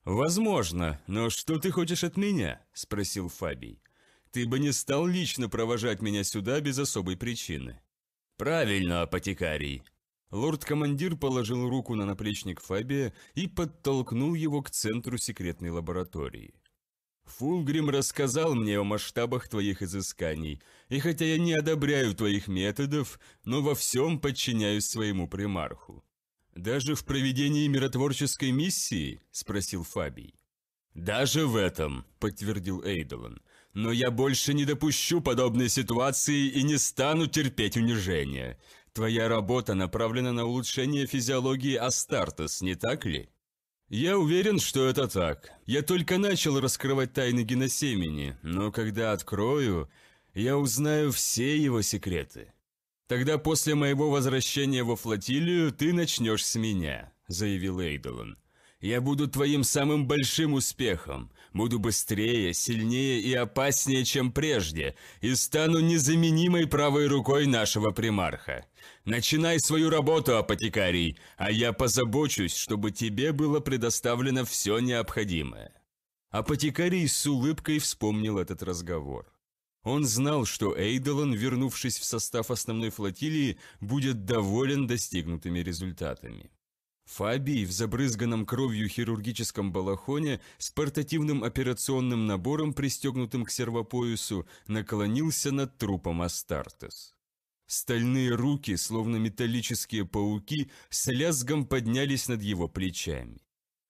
«Возможно, но что ты хочешь от меня?» – спросил Фабий ты бы не стал лично провожать меня сюда без особой причины». «Правильно, апотекарий!» Лорд-командир положил руку на наплечник Фабия и подтолкнул его к центру секретной лаборатории. «Фулгрим рассказал мне о масштабах твоих изысканий, и хотя я не одобряю твоих методов, но во всем подчиняюсь своему примарху». «Даже в проведении миротворческой миссии?» – спросил Фабий. «Даже в этом», – подтвердил Эйдолан но я больше не допущу подобной ситуации и не стану терпеть унижения. Твоя работа направлена на улучшение физиологии Астартес, не так ли? Я уверен, что это так. Я только начал раскрывать тайны геносемени, но когда открою, я узнаю все его секреты. Тогда после моего возвращения во флотилию ты начнешь с меня, заявил Эйдолан. Я буду твоим самым большим успехом. Буду быстрее, сильнее и опаснее, чем прежде, и стану незаменимой правой рукой нашего примарха. Начинай свою работу, апотекарий, а я позабочусь, чтобы тебе было предоставлено все необходимое». Апотекарий с улыбкой вспомнил этот разговор. Он знал, что Эйдолон, вернувшись в состав основной флотилии, будет доволен достигнутыми результатами. Фабий в забрызганном кровью хирургическом балахоне с портативным операционным набором, пристегнутым к сервопоясу, наклонился над трупом Астартес. Стальные руки, словно металлические пауки, с лязгом поднялись над его плечами.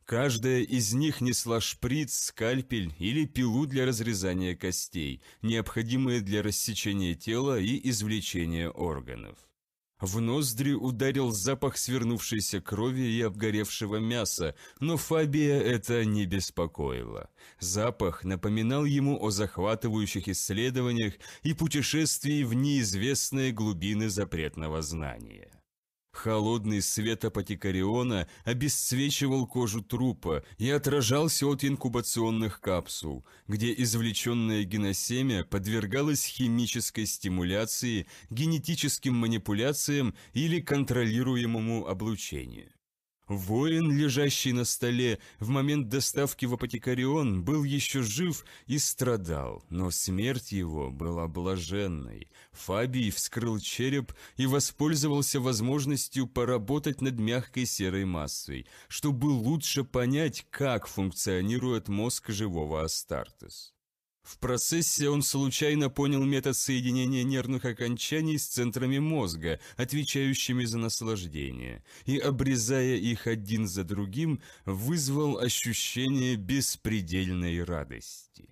Каждая из них несла шприц, скальпель или пилу для разрезания костей, необходимые для рассечения тела и извлечения органов. В ноздри ударил запах свернувшейся крови и обгоревшего мяса, но Фабия это не беспокоило. Запах напоминал ему о захватывающих исследованиях и путешествии в неизвестные глубины запретного знания. Холодный свет апотекариона обесцвечивал кожу трупа и отражался от инкубационных капсул, где извлеченное геносемя подвергалось химической стимуляции, генетическим манипуляциям или контролируемому облучению. Воин, лежащий на столе, в момент доставки в Апотекарион был еще жив и страдал, но смерть его была блаженной. Фабий вскрыл череп и воспользовался возможностью поработать над мягкой серой массой, чтобы лучше понять, как функционирует мозг живого Астартес. В процессе он случайно понял метод соединения нервных окончаний с центрами мозга, отвечающими за наслаждение, и, обрезая их один за другим, вызвал ощущение беспредельной радости.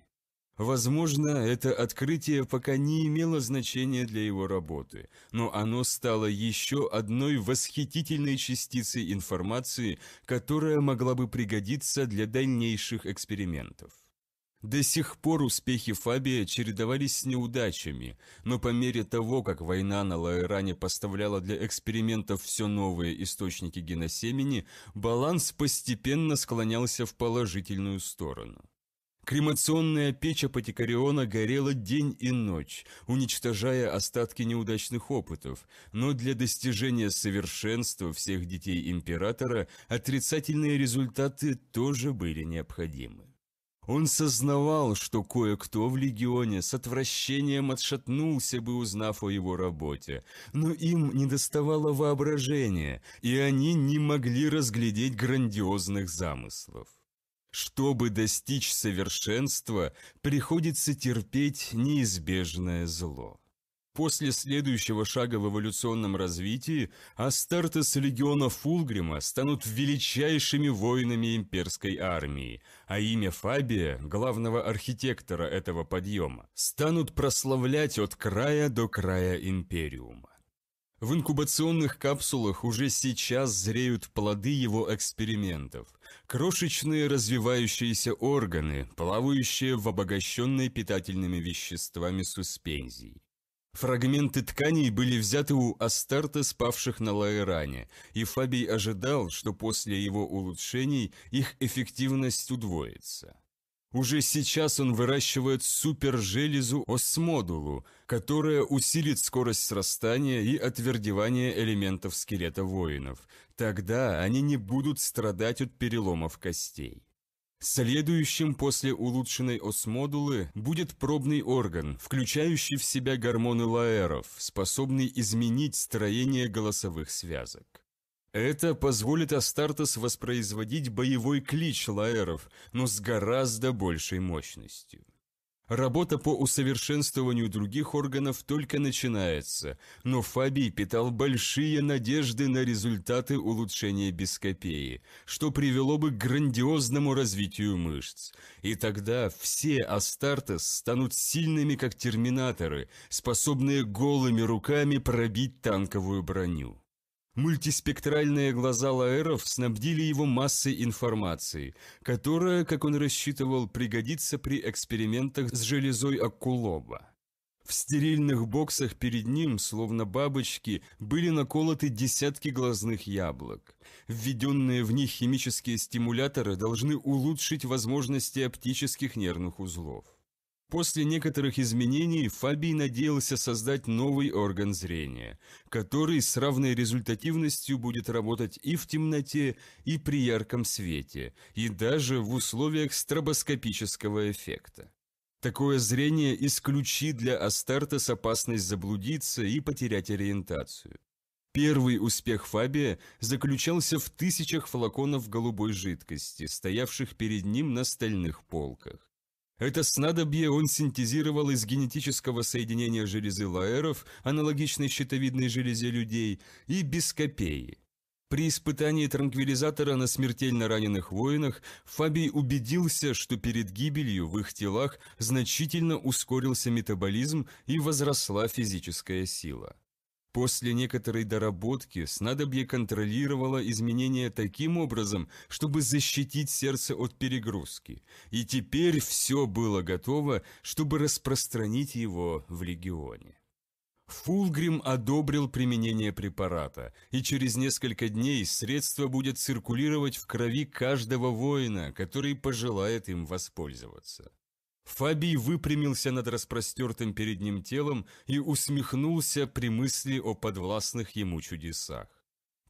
Возможно, это открытие пока не имело значения для его работы, но оно стало еще одной восхитительной частицей информации, которая могла бы пригодиться для дальнейших экспериментов. До сих пор успехи Фабия чередовались с неудачами, но по мере того, как война на Лаэране поставляла для экспериментов все новые источники геносемени, баланс постепенно склонялся в положительную сторону. Кремационная печь Апотекариона горела день и ночь, уничтожая остатки неудачных опытов, но для достижения совершенства всех детей Императора отрицательные результаты тоже были необходимы. Он сознавал, что кое-кто в легионе с отвращением отшатнулся бы, узнав о его работе, но им недоставало воображения, и они не могли разглядеть грандиозных замыслов. Чтобы достичь совершенства, приходится терпеть неизбежное зло. После следующего шага в эволюционном развитии Астартес легиона Фулгрима станут величайшими воинами имперской армии, а имя Фабия, главного архитектора этого подъема, станут прославлять от края до края Империума. В инкубационных капсулах уже сейчас зреют плоды его экспериментов. Крошечные развивающиеся органы, плавающие в обогащенной питательными веществами суспензии. Фрагменты тканей были взяты у Астарта, спавших на Лаэране, и Фабий ожидал, что после его улучшений их эффективность удвоится. Уже сейчас он выращивает супержелезу осмодулу, которая усилит скорость срастания и отвердевания элементов скелета воинов. Тогда они не будут страдать от переломов костей. Следующим после улучшенной осмодулы будет пробный орган, включающий в себя гормоны лаэров, способный изменить строение голосовых связок. Это позволит Астартес воспроизводить боевой клич лаэров, но с гораздо большей мощностью. Работа по усовершенствованию других органов только начинается, но Фабий питал большие надежды на результаты улучшения бископеи, что привело бы к грандиозному развитию мышц. И тогда все Астартес станут сильными, как терминаторы, способные голыми руками пробить танковую броню. Мультиспектральные глаза Лаэров снабдили его массой информации, которая, как он рассчитывал, пригодится при экспериментах с железой Акулоба. В стерильных боксах перед ним, словно бабочки, были наколоты десятки глазных яблок. Введенные в них химические стимуляторы должны улучшить возможности оптических нервных узлов. После некоторых изменений Фабий надеялся создать новый орган зрения, который с равной результативностью будет работать и в темноте, и при ярком свете, и даже в условиях стробоскопического эффекта. Такое зрение исключит для Астартес опасность заблудиться и потерять ориентацию. Первый успех Фабия заключался в тысячах флаконов голубой жидкости, стоявших перед ним на стальных полках. Это снадобье он синтезировал из генетического соединения железы лаэров, аналогичной щитовидной железе людей, и без копеи. При испытании транквилизатора на смертельно раненых воинах Фабий убедился, что перед гибелью в их телах значительно ускорился метаболизм и возросла физическая сила. После некоторой доработки снадобье контролировало изменения таким образом, чтобы защитить сердце от перегрузки, и теперь все было готово, чтобы распространить его в регионе. Фулгрим одобрил применение препарата, и через несколько дней средство будет циркулировать в крови каждого воина, который пожелает им воспользоваться. Фабий выпрямился над распростертым перед ним телом и усмехнулся при мысли о подвластных ему чудесах.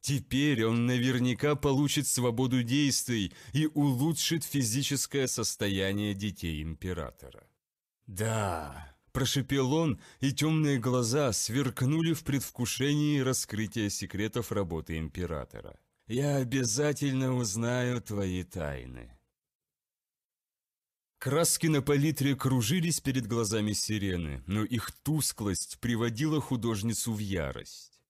Теперь он наверняка получит свободу действий и улучшит физическое состояние детей императора. «Да», – прошепел он, и темные глаза сверкнули в предвкушении раскрытия секретов работы императора. «Я обязательно узнаю твои тайны». Краски на палитре кружились перед глазами сирены, но их тусклость приводила художницу в ярость.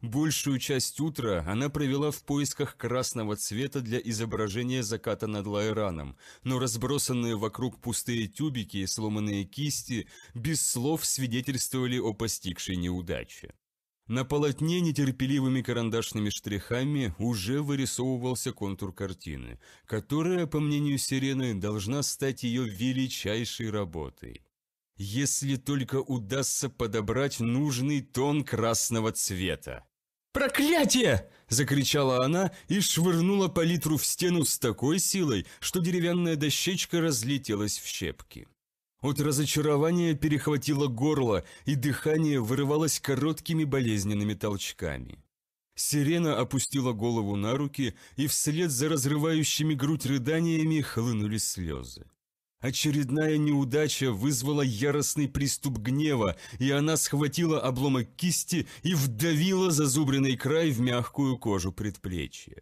Большую часть утра она провела в поисках красного цвета для изображения заката над Лайраном, но разбросанные вокруг пустые тюбики и сломанные кисти без слов свидетельствовали о постигшей неудаче. На полотне нетерпеливыми карандашными штрихами уже вырисовывался контур картины, которая, по мнению Сирены, должна стать ее величайшей работой. Если только удастся подобрать нужный тон красного цвета. «Проклятие!» – закричала она и швырнула палитру в стену с такой силой, что деревянная дощечка разлетелась в щепки. От разочарования перехватило горло, и дыхание вырывалось короткими болезненными толчками. Сирена опустила голову на руки, и вслед за разрывающими грудь рыданиями хлынули слезы. Очередная неудача вызвала яростный приступ гнева, и она схватила обломок кисти и вдавила зазубренный край в мягкую кожу предплечья.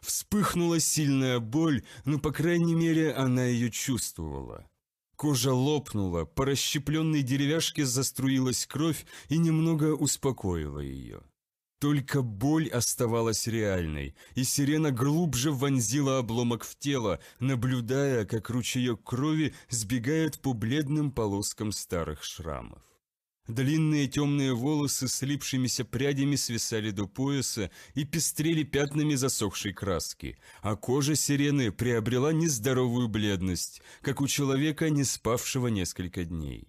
Вспыхнула сильная боль, но, по крайней мере, она ее чувствовала. Кожа лопнула, по расщепленной деревяшке заструилась кровь и немного успокоила ее. Только боль оставалась реальной, и сирена глубже вонзила обломок в тело, наблюдая, как ручеек крови сбегает по бледным полоскам старых шрамов. Длинные темные волосы с слипшимися прядями свисали до пояса и пестрели пятнами засохшей краски, а кожа сирены приобрела нездоровую бледность, как у человека, не спавшего несколько дней.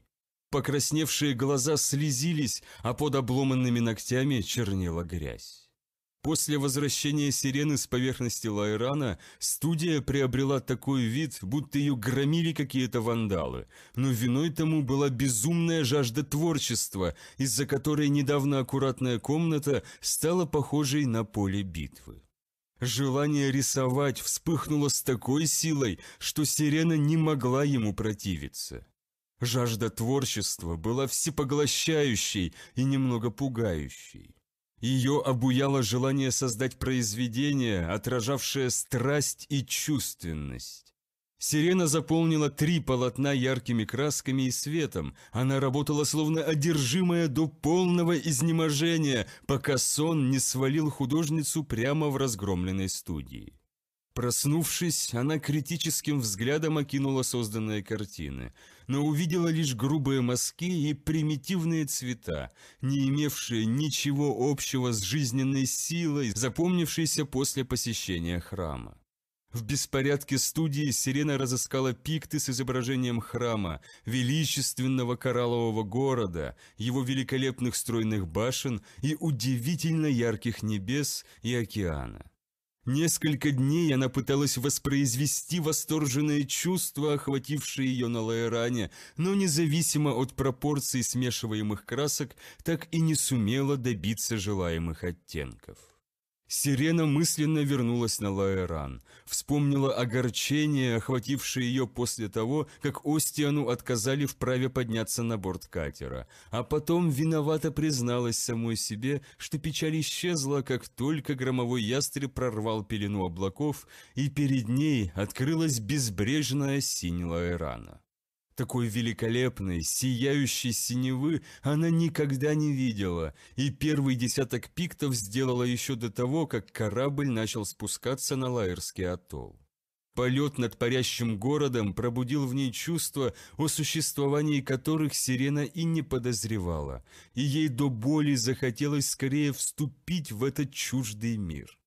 Покрасневшие глаза слезились, а под обломанными ногтями чернела грязь. После возвращения сирены с поверхности Лайрана студия приобрела такой вид, будто ее громили какие-то вандалы. Но виной тому была безумная жажда творчества, из-за которой недавно аккуратная комната стала похожей на поле битвы. Желание рисовать вспыхнуло с такой силой, что сирена не могла ему противиться. Жажда творчества была всепоглощающей и немного пугающей. Ее обуяло желание создать произведение, отражавшее страсть и чувственность. Сирена заполнила три полотна яркими красками и светом. Она работала словно одержимая до полного изнеможения, пока сон не свалил художницу прямо в разгромленной студии. Проснувшись, она критическим взглядом окинула созданные картины, но увидела лишь грубые мазки и примитивные цвета, не имевшие ничего общего с жизненной силой, запомнившейся после посещения храма. В беспорядке студии Сирена разыскала пикты с изображением храма, величественного кораллового города, его великолепных стройных башен и удивительно ярких небес и океана. Несколько дней она пыталась воспроизвести восторженные чувства, охватившие ее на Лаэране, но независимо от пропорций смешиваемых красок, так и не сумела добиться желаемых оттенков. Сирена мысленно вернулась на Лаэран, вспомнила огорчение, охватившее ее после того, как Остиану отказали в праве подняться на борт катера, а потом виновато призналась самой себе, что печаль исчезла, как только громовой ястреб прорвал пелену облаков, и перед ней открылась безбрежная синь Лаэрана. Такой великолепной, сияющей синевы она никогда не видела, и первый десяток пиктов сделала еще до того, как корабль начал спускаться на Лаерский атолл. Полет над парящим городом пробудил в ней чувства, о существовании которых Сирена и не подозревала, и ей до боли захотелось скорее вступить в этот чуждый мир.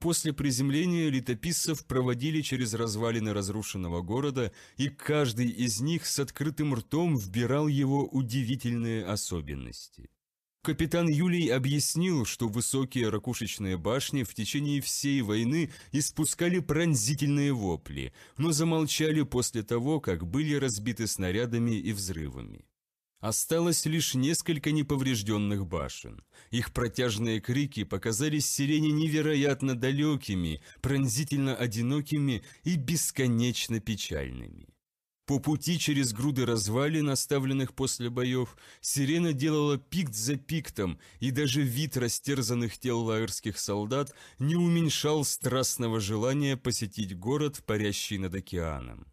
После приземления летописцев проводили через развалины разрушенного города, и каждый из них с открытым ртом вбирал его удивительные особенности. Капитан Юлий объяснил, что высокие ракушечные башни в течение всей войны испускали пронзительные вопли, но замолчали после того, как были разбиты снарядами и взрывами. Осталось лишь несколько неповрежденных башен. Их протяжные крики показались сирене невероятно далекими, пронзительно одинокими и бесконечно печальными. По пути через груды развалин, оставленных после боев, сирена делала пикт за пиктом, и даже вид растерзанных тел лаэрских солдат не уменьшал страстного желания посетить город, парящий над океаном.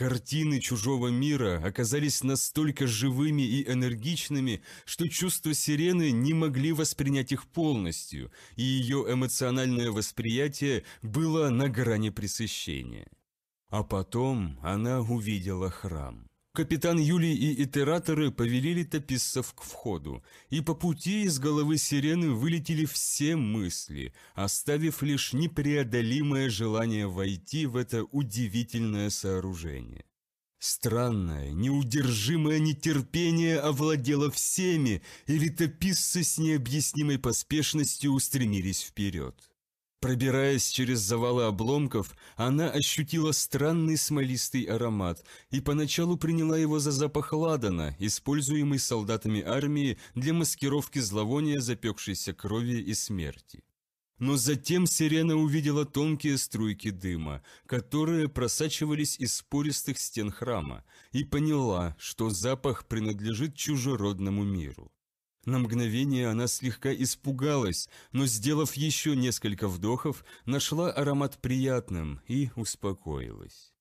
Картины чужого мира оказались настолько живыми и энергичными, что чувства сирены не могли воспринять их полностью, и ее эмоциональное восприятие было на грани пресыщения. А потом она увидела храм. Капитан Юлий и итераторы повелили тописцев к входу, и по пути из головы сирены вылетели все мысли, оставив лишь непреодолимое желание войти в это удивительное сооружение. Странное, неудержимое нетерпение овладело всеми, и летописцы с необъяснимой поспешностью устремились вперед. Пробираясь через завалы обломков, она ощутила странный смолистый аромат и поначалу приняла его за запах ладана, используемый солдатами армии для маскировки зловония запекшейся крови и смерти. Но затем сирена увидела тонкие струйки дыма, которые просачивались из пористых стен храма, и поняла, что запах принадлежит чужеродному миру. На мгновение она слегка испугалась, но, сделав еще несколько вдохов, нашла аромат приятным и успокоилась.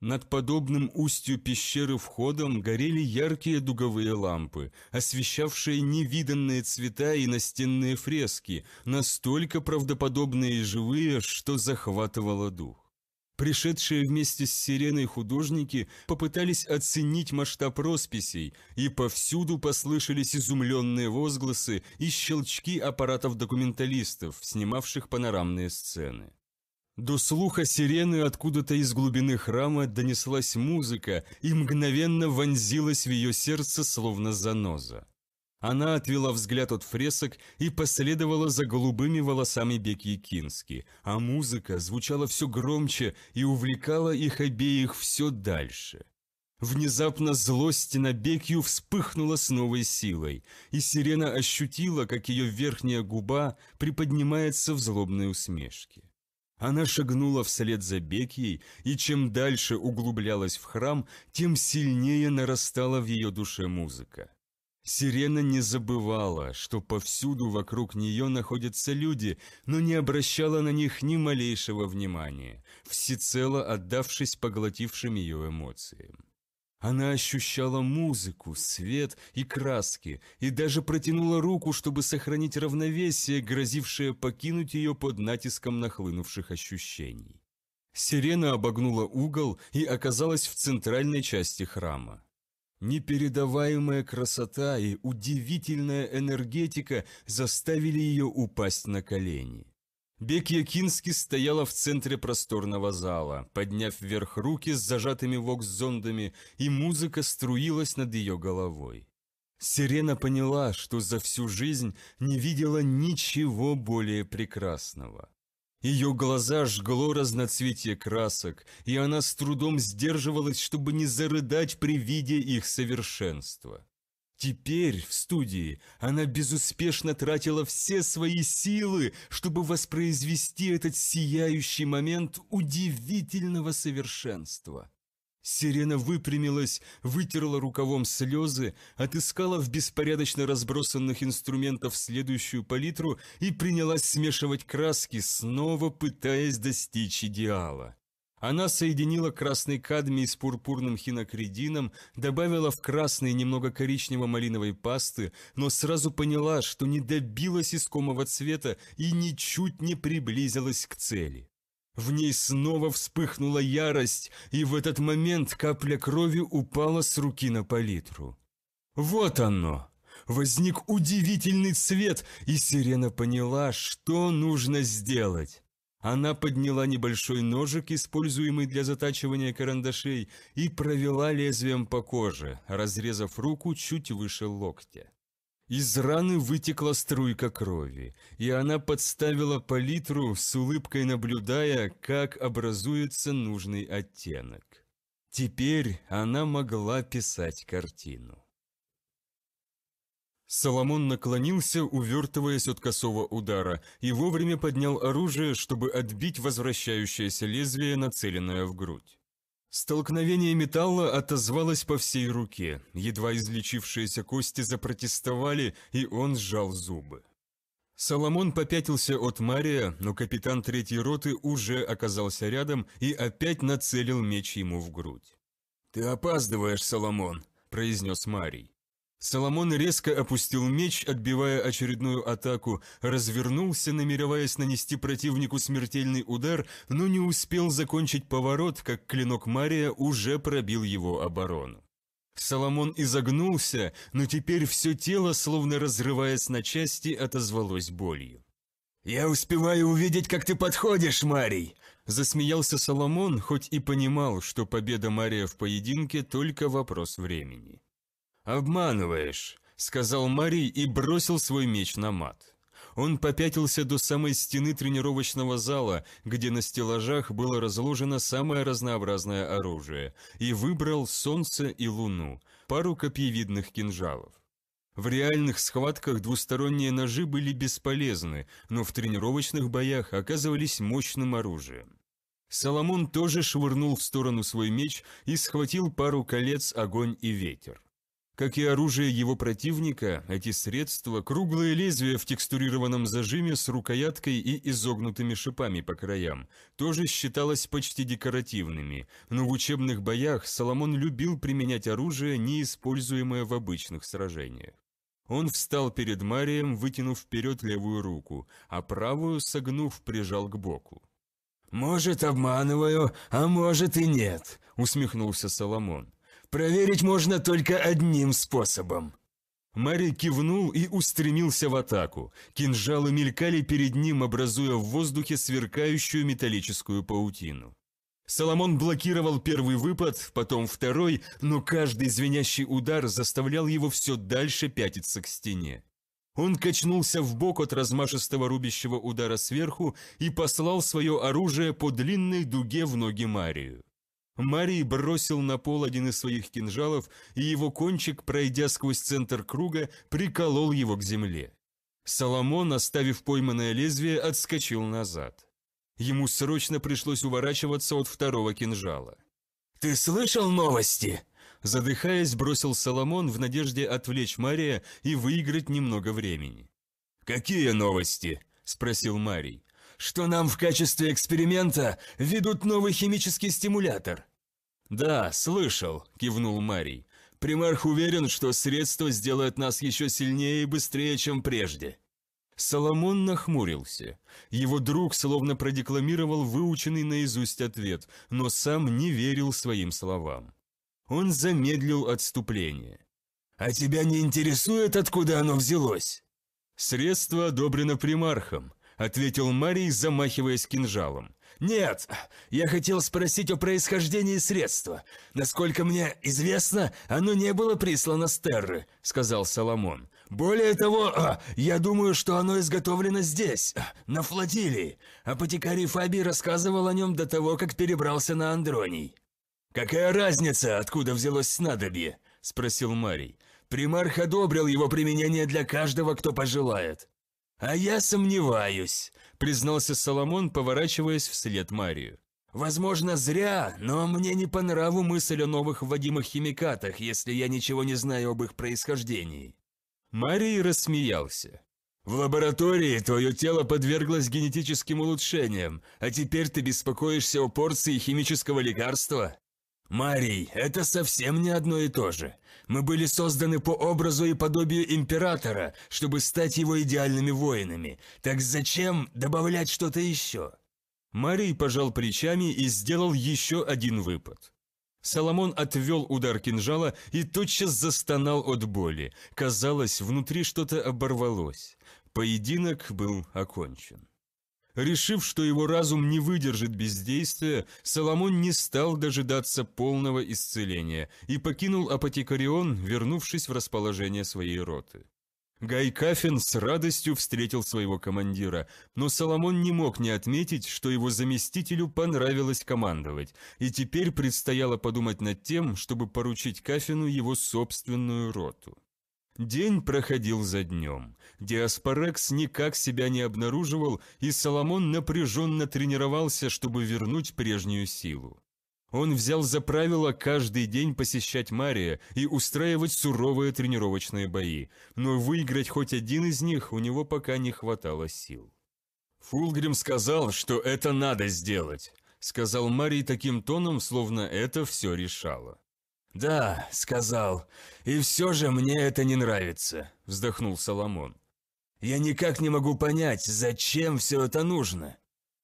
Над подобным устью пещеры входом горели яркие дуговые лампы, освещавшие невиданные цвета и настенные фрески, настолько правдоподобные и живые, что захватывало дух. Пришедшие вместе с сиреной художники попытались оценить масштаб росписей, и повсюду послышались изумленные возгласы и щелчки аппаратов документалистов, снимавших панорамные сцены. До слуха сирены откуда-то из глубины храма донеслась музыка и мгновенно вонзилась в ее сердце словно заноза. Она отвела взгляд от фресок и последовала за голубыми волосами Бекки Кински, а музыка звучала все громче и увлекала их обеих все дальше. Внезапно злость на Бекью вспыхнула с новой силой, и сирена ощутила, как ее верхняя губа приподнимается в злобной усмешке. Она шагнула вслед за Бекьей, и чем дальше углублялась в храм, тем сильнее нарастала в ее душе музыка. Сирена не забывала, что повсюду вокруг нее находятся люди, но не обращала на них ни малейшего внимания, всецело отдавшись поглотившим ее эмоциям. Она ощущала музыку, свет и краски, и даже протянула руку, чтобы сохранить равновесие, грозившее покинуть ее под натиском нахлынувших ощущений. Сирена обогнула угол и оказалась в центральной части храма. Непередаваемая красота и удивительная энергетика заставили ее упасть на колени. Бек Якинский стояла в центре просторного зала, подняв вверх руки с зажатыми вокс-зондами, и музыка струилась над ее головой. Сирена поняла, что за всю жизнь не видела ничего более прекрасного. Ее глаза жгло разноцветие красок, и она с трудом сдерживалась, чтобы не зарыдать при виде их совершенства. Теперь в студии она безуспешно тратила все свои силы, чтобы воспроизвести этот сияющий момент удивительного совершенства. Сирена выпрямилась, вытерла рукавом слезы, отыскала в беспорядочно разбросанных инструментов следующую палитру и принялась смешивать краски, снова пытаясь достичь идеала. Она соединила красный кадмий с пурпурным хинокридином, добавила в красный немного коричнево-малиновой пасты, но сразу поняла, что не добилась искомого цвета и ничуть не приблизилась к цели. В ней снова вспыхнула ярость, и в этот момент капля крови упала с руки на палитру. «Вот оно!» Возник удивительный цвет, и сирена поняла, что нужно сделать. Она подняла небольшой ножик, используемый для затачивания карандашей, и провела лезвием по коже, разрезав руку чуть выше локтя. Из раны вытекла струйка крови, и она подставила палитру, с улыбкой наблюдая, как образуется нужный оттенок. Теперь она могла писать картину. Соломон наклонился, увертываясь от косого удара, и вовремя поднял оружие, чтобы отбить возвращающееся лезвие, нацеленное в грудь. Столкновение металла отозвалось по всей руке, едва излечившиеся кости запротестовали, и он сжал зубы. Соломон попятился от Мария, но капитан третьей роты уже оказался рядом и опять нацелил меч ему в грудь. «Ты опаздываешь, Соломон», – произнес Марий. Соломон резко опустил меч, отбивая очередную атаку, развернулся, намереваясь нанести противнику смертельный удар, но не успел закончить поворот, как клинок Мария уже пробил его оборону. Соломон изогнулся, но теперь все тело, словно разрываясь на части, отозвалось болью. «Я успеваю увидеть, как ты подходишь, Марий!» Засмеялся Соломон, хоть и понимал, что победа Мария в поединке – только вопрос времени. «Обманываешь», — сказал Мари и бросил свой меч на мат. Он попятился до самой стены тренировочного зала, где на стеллажах было разложено самое разнообразное оружие, и выбрал солнце и луну, пару копьевидных кинжалов. В реальных схватках двусторонние ножи были бесполезны, но в тренировочных боях оказывались мощным оружием. Соломон тоже швырнул в сторону свой меч и схватил пару колец огонь и ветер. Как и оружие его противника, эти средства – круглые лезвия в текстурированном зажиме с рукояткой и изогнутыми шипами по краям, тоже считалось почти декоративными, но в учебных боях Соломон любил применять оружие, не используемое в обычных сражениях. Он встал перед Марием, вытянув вперед левую руку, а правую, согнув, прижал к боку. «Может, обманываю, а может и нет», – усмехнулся Соломон. Проверить можно только одним способом. Мари кивнул и устремился в атаку. Кинжалы мелькали перед ним, образуя в воздухе сверкающую металлическую паутину. Соломон блокировал первый выпад, потом второй, но каждый звенящий удар заставлял его все дальше пятиться к стене. Он качнулся в бок от размашистого рубящего удара сверху и послал свое оружие по длинной дуге в ноги Марию. Марий бросил на пол один из своих кинжалов, и его кончик, пройдя сквозь центр круга, приколол его к земле. Соломон, оставив пойманное лезвие, отскочил назад. Ему срочно пришлось уворачиваться от второго кинжала. «Ты слышал новости?» Задыхаясь, бросил Соломон в надежде отвлечь Мария и выиграть немного времени. «Какие новости?» – спросил Марий что нам в качестве эксперимента ведут новый химический стимулятор». «Да, слышал», – кивнул Марий. «Примарх уверен, что средство сделает нас еще сильнее и быстрее, чем прежде». Соломон нахмурился. Его друг словно продекламировал выученный наизусть ответ, но сам не верил своим словам. Он замедлил отступление. «А тебя не интересует, откуда оно взялось?» «Средство одобрено примархом ответил Марий, замахиваясь кинжалом. «Нет, я хотел спросить о происхождении средства. Насколько мне известно, оно не было прислано с Терры», — сказал Соломон. «Более того, а, я думаю, что оно изготовлено здесь, на флотилии. Апотекарий Фаби рассказывал о нем до того, как перебрался на Андроний». «Какая разница, откуда взялось снадобье?» – спросил Марий. «Примарх одобрил его применение для каждого, кто пожелает». «А я сомневаюсь», – признался Соломон, поворачиваясь вслед Марию. «Возможно, зря, но мне не по нраву мысль о новых вводимых химикатах, если я ничего не знаю об их происхождении». Марий рассмеялся. «В лаборатории твое тело подверглось генетическим улучшениям, а теперь ты беспокоишься о порции химического лекарства?» «Марий, это совсем не одно и то же. Мы были созданы по образу и подобию императора, чтобы стать его идеальными воинами. Так зачем добавлять что-то еще?» Марий пожал плечами и сделал еще один выпад. Соломон отвел удар кинжала и тотчас застонал от боли. Казалось, внутри что-то оборвалось. Поединок был окончен. Решив, что его разум не выдержит бездействия, Соломон не стал дожидаться полного исцеления и покинул Апотекарион, вернувшись в расположение своей роты. Гай Кафин с радостью встретил своего командира, но Соломон не мог не отметить, что его заместителю понравилось командовать, и теперь предстояло подумать над тем, чтобы поручить Кафину его собственную роту. День проходил за днем. Диаспорекс никак себя не обнаруживал, и Соломон напряженно тренировался, чтобы вернуть прежнюю силу. Он взял за правило каждый день посещать Мария и устраивать суровые тренировочные бои, но выиграть хоть один из них у него пока не хватало сил. «Фулгрим сказал, что это надо сделать», — сказал Марий таким тоном, словно это все решало. «Да», — сказал, — «и все же мне это не нравится», — вздохнул Соломон. «Я никак не могу понять, зачем все это нужно».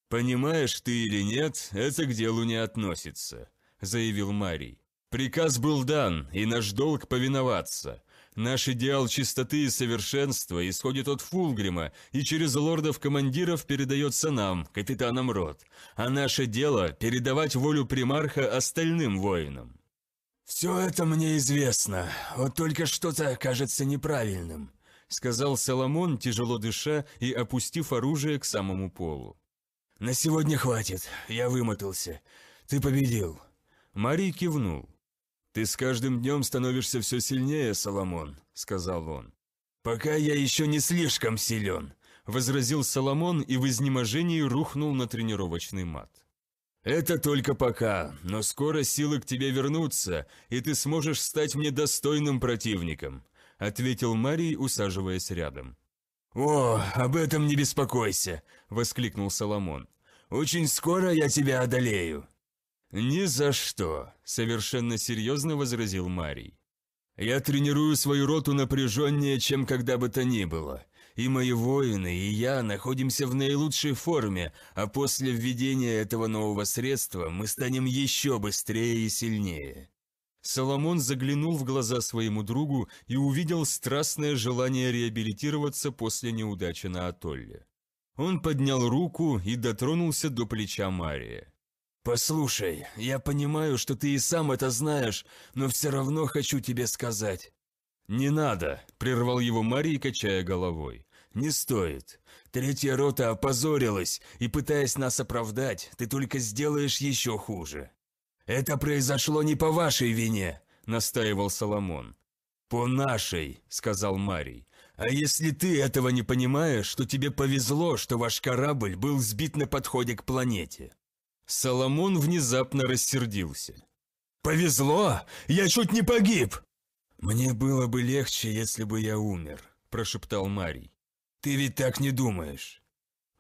«Понимаешь ты или нет, это к делу не относится», — заявил Марий. «Приказ был дан, и наш долг повиноваться. Наш идеал чистоты и совершенства исходит от Фулгрима и через лордов-командиров передается нам, капитанам рот, а наше дело – передавать волю примарха остальным воинам. «Все это мне известно, вот только что-то кажется неправильным», — сказал Соломон, тяжело дыша и опустив оружие к самому полу. «На сегодня хватит, я вымотался. Ты победил». Мари кивнул. «Ты с каждым днем становишься все сильнее, Соломон», — сказал он. «Пока я еще не слишком силен», — возразил Соломон и в изнеможении рухнул на тренировочный мат. «Это только пока, но скоро силы к тебе вернутся, и ты сможешь стать мне достойным противником», – ответил Марий, усаживаясь рядом. «О, об этом не беспокойся!» – воскликнул Соломон. «Очень скоро я тебя одолею!» «Ни за что!» – совершенно серьезно возразил Марий. «Я тренирую свою роту напряженнее, чем когда бы то ни было, и мои воины, и я находимся в наилучшей форме, а после введения этого нового средства мы станем еще быстрее и сильнее». Соломон заглянул в глаза своему другу и увидел страстное желание реабилитироваться после неудачи на Атолле. Он поднял руку и дотронулся до плеча Мария. «Послушай, я понимаю, что ты и сам это знаешь, но все равно хочу тебе сказать». «Не надо», – прервал его Марий, качая головой. «Не стоит. Третья рота опозорилась, и, пытаясь нас оправдать, ты только сделаешь еще хуже». «Это произошло не по вашей вине», – настаивал Соломон. «По нашей», – сказал Марий. «А если ты этого не понимаешь, что тебе повезло, что ваш корабль был сбит на подходе к планете». Соломон внезапно рассердился. «Повезло? Я чуть не погиб!» «Мне было бы легче, если бы я умер», – прошептал Марий. Ты ведь так не думаешь?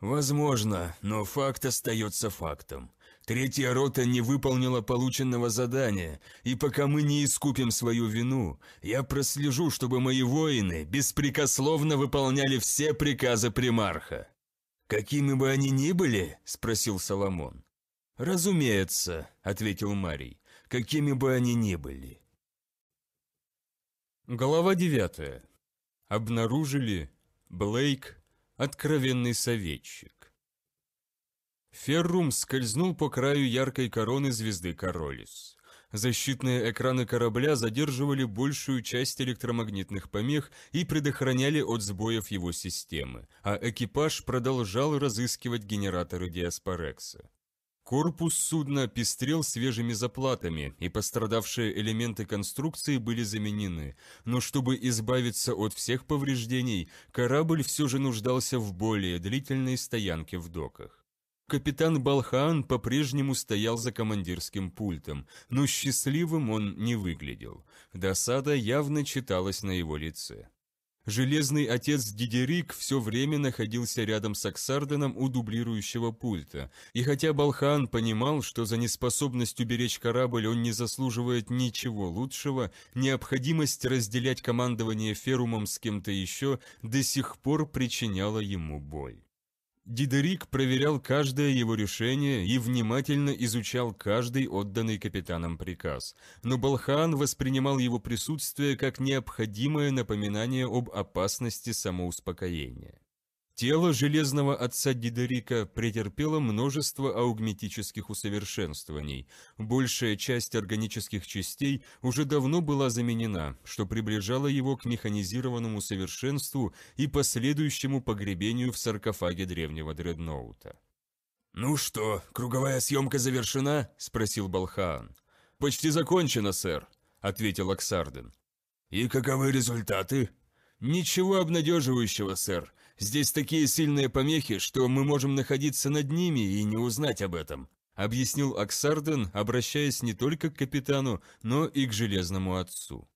Возможно, но факт остается фактом. Третья рота не выполнила полученного задания, и пока мы не искупим свою вину, я прослежу, чтобы мои воины беспрекословно выполняли все приказы примарха. «Какими бы они ни были?» – спросил Соломон. «Разумеется», – ответил Марий, – «какими бы они ни были». Глава девятая. Обнаружили Блейк – откровенный советчик. Феррум скользнул по краю яркой короны звезды Королис. Защитные экраны корабля задерживали большую часть электромагнитных помех и предохраняли от сбоев его системы, а экипаж продолжал разыскивать генераторы Диаспорекса. Корпус судна пестрел свежими заплатами, и пострадавшие элементы конструкции были заменены, но чтобы избавиться от всех повреждений, корабль все же нуждался в более длительной стоянке в доках. Капитан Балхаан по-прежнему стоял за командирским пультом, но счастливым он не выглядел. Досада явно читалась на его лице. Железный отец Дидерик все время находился рядом с Аксарденом у дублирующего пульта, и хотя Балхан понимал, что за неспособность уберечь корабль он не заслуживает ничего лучшего, необходимость разделять командование Ферумом с кем-то еще до сих пор причиняла ему боль. Дидерик проверял каждое его решение и внимательно изучал каждый отданный капитаном приказ, но Балхан воспринимал его присутствие как необходимое напоминание об опасности самоуспокоения. Тело железного отца Дидерика претерпело множество аугметических усовершенствований. Большая часть органических частей уже давно была заменена, что приближало его к механизированному совершенству и последующему погребению в саркофаге древнего дредноута. «Ну что, круговая съемка завершена?» – спросил Балхаан. «Почти закончена, сэр», – ответил Оксарден. «И каковы результаты?» «Ничего обнадеживающего, сэр. Здесь такие сильные помехи, что мы можем находиться над ними и не узнать об этом», объяснил Аксарден, обращаясь не только к капитану, но и к Железному Отцу.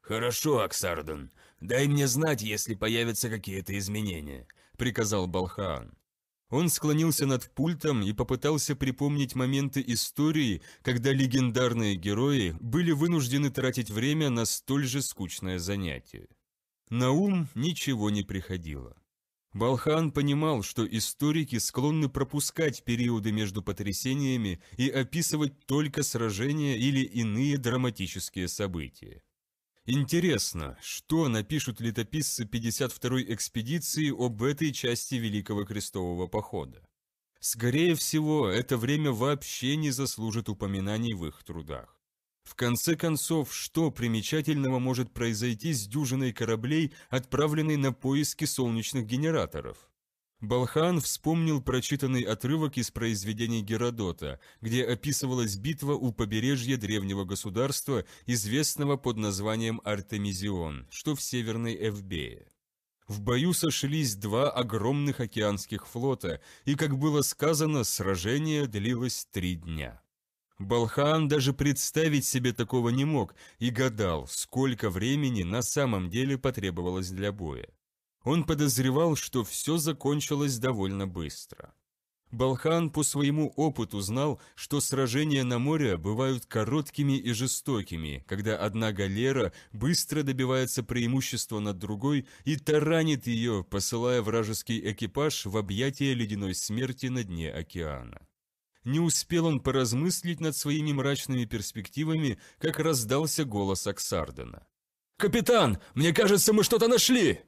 «Хорошо, Аксарден, дай мне знать, если появятся какие-то изменения», приказал Балхаан. Он склонился над пультом и попытался припомнить моменты истории, когда легендарные герои были вынуждены тратить время на столь же скучное занятие. На ум ничего не приходило. Балхан понимал, что историки склонны пропускать периоды между потрясениями и описывать только сражения или иные драматические события. Интересно, что напишут летописцы 52-й экспедиции об этой части Великого Крестового Похода? Скорее всего, это время вообще не заслужит упоминаний в их трудах. В конце концов, что примечательного может произойти с дюжиной кораблей, отправленной на поиски солнечных генераторов? Балхан вспомнил прочитанный отрывок из произведений Геродота, где описывалась битва у побережья древнего государства, известного под названием Артемизион, что в Северной Эвбее. В бою сошлись два огромных океанских флота, и, как было сказано, сражение длилось три дня. Балхаан даже представить себе такого не мог и гадал, сколько времени на самом деле потребовалось для боя. Он подозревал, что все закончилось довольно быстро. Балхан по своему опыту знал, что сражения на море бывают короткими и жестокими, когда одна галера быстро добивается преимущества над другой и таранит ее, посылая вражеский экипаж в объятия ледяной смерти на дне океана. Не успел он поразмыслить над своими мрачными перспективами, как раздался голос Аксардена. «Капитан, мне кажется, мы что-то нашли!»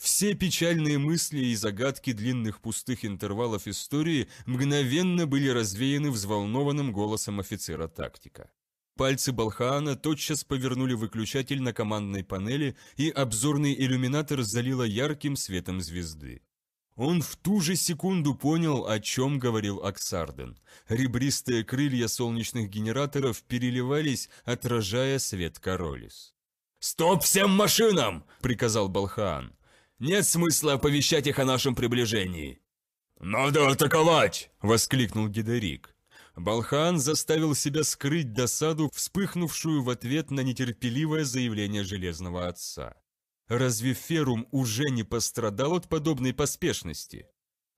Все печальные мысли и загадки длинных пустых интервалов истории мгновенно были развеяны взволнованным голосом офицера тактика. Пальцы Балхаана тотчас повернули выключатель на командной панели, и обзорный иллюминатор залило ярким светом звезды. Он в ту же секунду понял, о чем говорил Оксарден. Ребристые крылья солнечных генераторов переливались, отражая свет Королис. «Стоп всем машинам!» – приказал Балхаан. «Нет смысла оповещать их о нашем приближении!» «Надо атаковать!» – воскликнул Гидерик. Балхан заставил себя скрыть досаду, вспыхнувшую в ответ на нетерпеливое заявление Железного Отца. Разве Ферум уже не пострадал от подобной поспешности?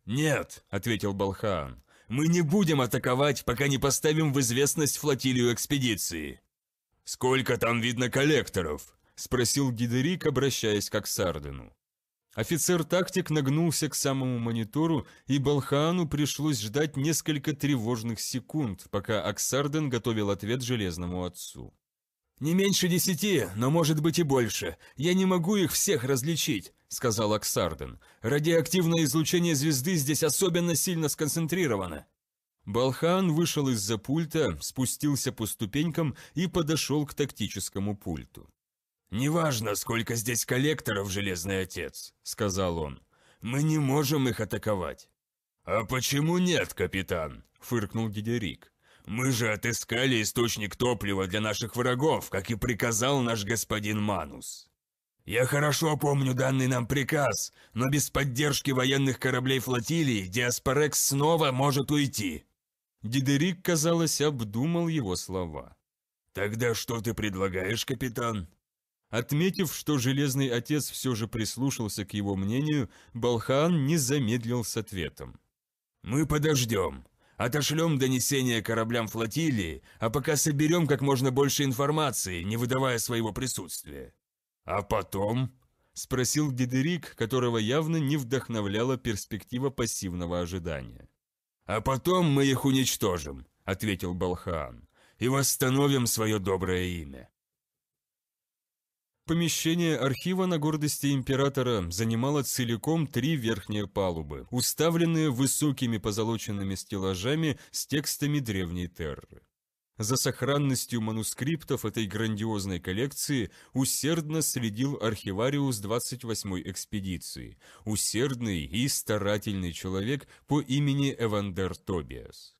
«Нет», — ответил Балхаан, — «мы не будем атаковать, пока не поставим в известность флотилию экспедиции». «Сколько там видно коллекторов?» — спросил Гидерик, обращаясь к Аксардену. Офицер-тактик нагнулся к самому монитору, и Балхаану пришлось ждать несколько тревожных секунд, пока Аксарден готовил ответ Железному Отцу. «Не меньше десяти, но может быть и больше. Я не могу их всех различить», — сказал Аксарден. «Радиоактивное излучение звезды здесь особенно сильно сконцентрировано». Балхан вышел из-за пульта, спустился по ступенькам и подошел к тактическому пульту. «Неважно, сколько здесь коллекторов, Железный Отец», — сказал он. «Мы не можем их атаковать». «А почему нет, капитан?» – фыркнул Дидерик. Мы же отыскали источник топлива для наших врагов, как и приказал наш господин Манус. Я хорошо помню данный нам приказ, но без поддержки военных кораблей флотилии Диаспорекс снова может уйти». Дидерик, казалось, обдумал его слова. «Тогда что ты предлагаешь, капитан?» Отметив, что Железный Отец все же прислушался к его мнению, Балхан не замедлил с ответом. «Мы подождем. Отошлем донесение кораблям флотилии, а пока соберем как можно больше информации, не выдавая своего присутствия». «А потом?» – спросил Дедерик, которого явно не вдохновляла перспектива пассивного ожидания. «А потом мы их уничтожим», – ответил Балхаан, – «и восстановим свое доброе имя». Помещение архива на гордости императора занимало целиком три верхние палубы, уставленные высокими позолоченными стеллажами с текстами древней терры. За сохранностью манускриптов этой грандиозной коллекции усердно следил архивариус 28-й экспедиции, усердный и старательный человек по имени Эвандер Тобиас.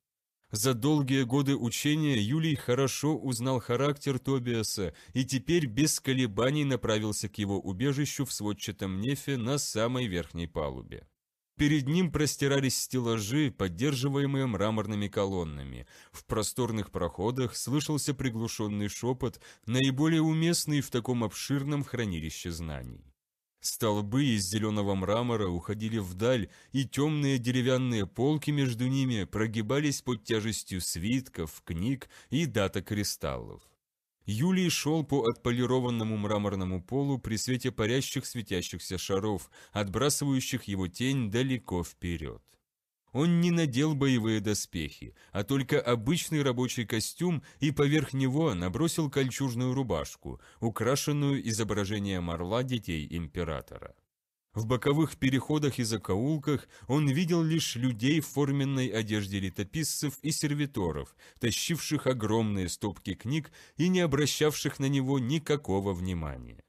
За долгие годы учения Юлий хорошо узнал характер Тобиаса и теперь без колебаний направился к его убежищу в сводчатом нефе на самой верхней палубе. Перед ним простирались стеллажи, поддерживаемые мраморными колоннами. В просторных проходах слышался приглушенный шепот, наиболее уместный в таком обширном хранилище знаний. Столбы из зеленого мрамора уходили вдаль, и темные деревянные полки между ними прогибались под тяжестью свитков, книг и дата кристаллов. Юлий шел по отполированному мраморному полу при свете парящих светящихся шаров, отбрасывающих его тень далеко вперед. Он не надел боевые доспехи, а только обычный рабочий костюм и поверх него набросил кольчужную рубашку, украшенную изображением орла детей императора. В боковых переходах и закоулках он видел лишь людей в форменной одежде летописцев и сервиторов, тащивших огромные стопки книг и не обращавших на него никакого внимания.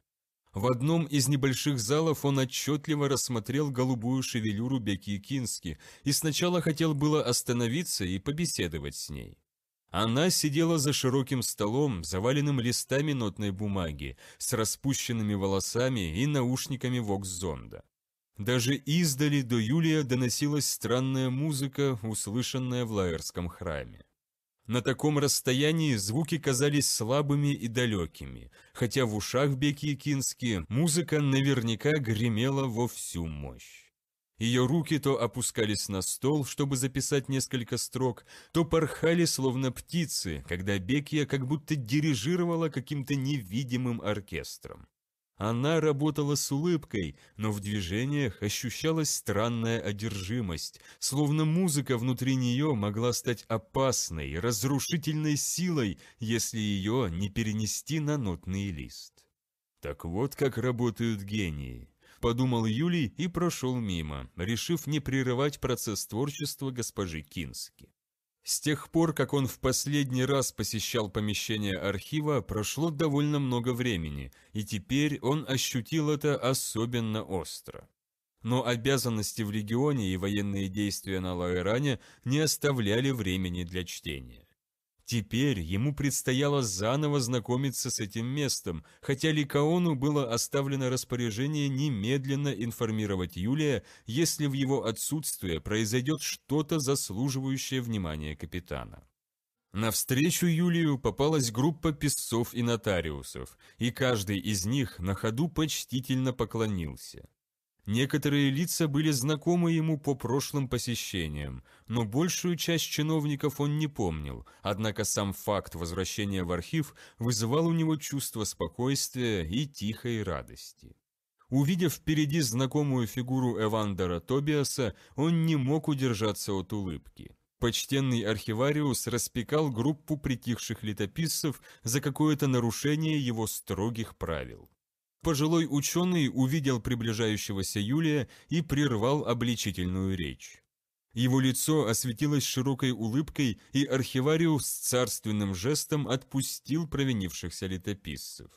В одном из небольших залов он отчетливо рассмотрел голубую шевелюру Беки Кински и сначала хотел было остановиться и побеседовать с ней. Она сидела за широким столом, заваленным листами нотной бумаги, с распущенными волосами и наушниками вокс-зонда. Даже издали до Юлия доносилась странная музыка, услышанная в лаэрском храме. На таком расстоянии звуки казались слабыми и далекими, хотя в ушах Беки музыка наверняка гремела во всю мощь. Ее руки то опускались на стол, чтобы записать несколько строк, то порхали, словно птицы, когда Бекия как будто дирижировала каким-то невидимым оркестром. Она работала с улыбкой, но в движениях ощущалась странная одержимость, словно музыка внутри нее могла стать опасной, разрушительной силой, если ее не перенести на нотный лист. «Так вот как работают гении», – подумал Юлий и прошел мимо, решив не прерывать процесс творчества госпожи Кински. С тех пор, как он в последний раз посещал помещение архива, прошло довольно много времени, и теперь он ощутил это особенно остро. Но обязанности в регионе и военные действия на Лаэране не оставляли времени для чтения. Теперь ему предстояло заново знакомиться с этим местом, хотя Ликаону было оставлено распоряжение немедленно информировать Юлия, если в его отсутствие произойдет что-то заслуживающее внимания капитана. Навстречу Юлию попалась группа писцов и нотариусов, и каждый из них на ходу почтительно поклонился. Некоторые лица были знакомы ему по прошлым посещениям, но большую часть чиновников он не помнил, однако сам факт возвращения в архив вызывал у него чувство спокойствия и тихой радости. Увидев впереди знакомую фигуру Эвандера Тобиаса, он не мог удержаться от улыбки. Почтенный архивариус распекал группу притихших летописцев за какое-то нарушение его строгих правил. Пожилой ученый увидел приближающегося Юлия и прервал обличительную речь. Его лицо осветилось широкой улыбкой, и архивариус с царственным жестом отпустил провинившихся летописцев.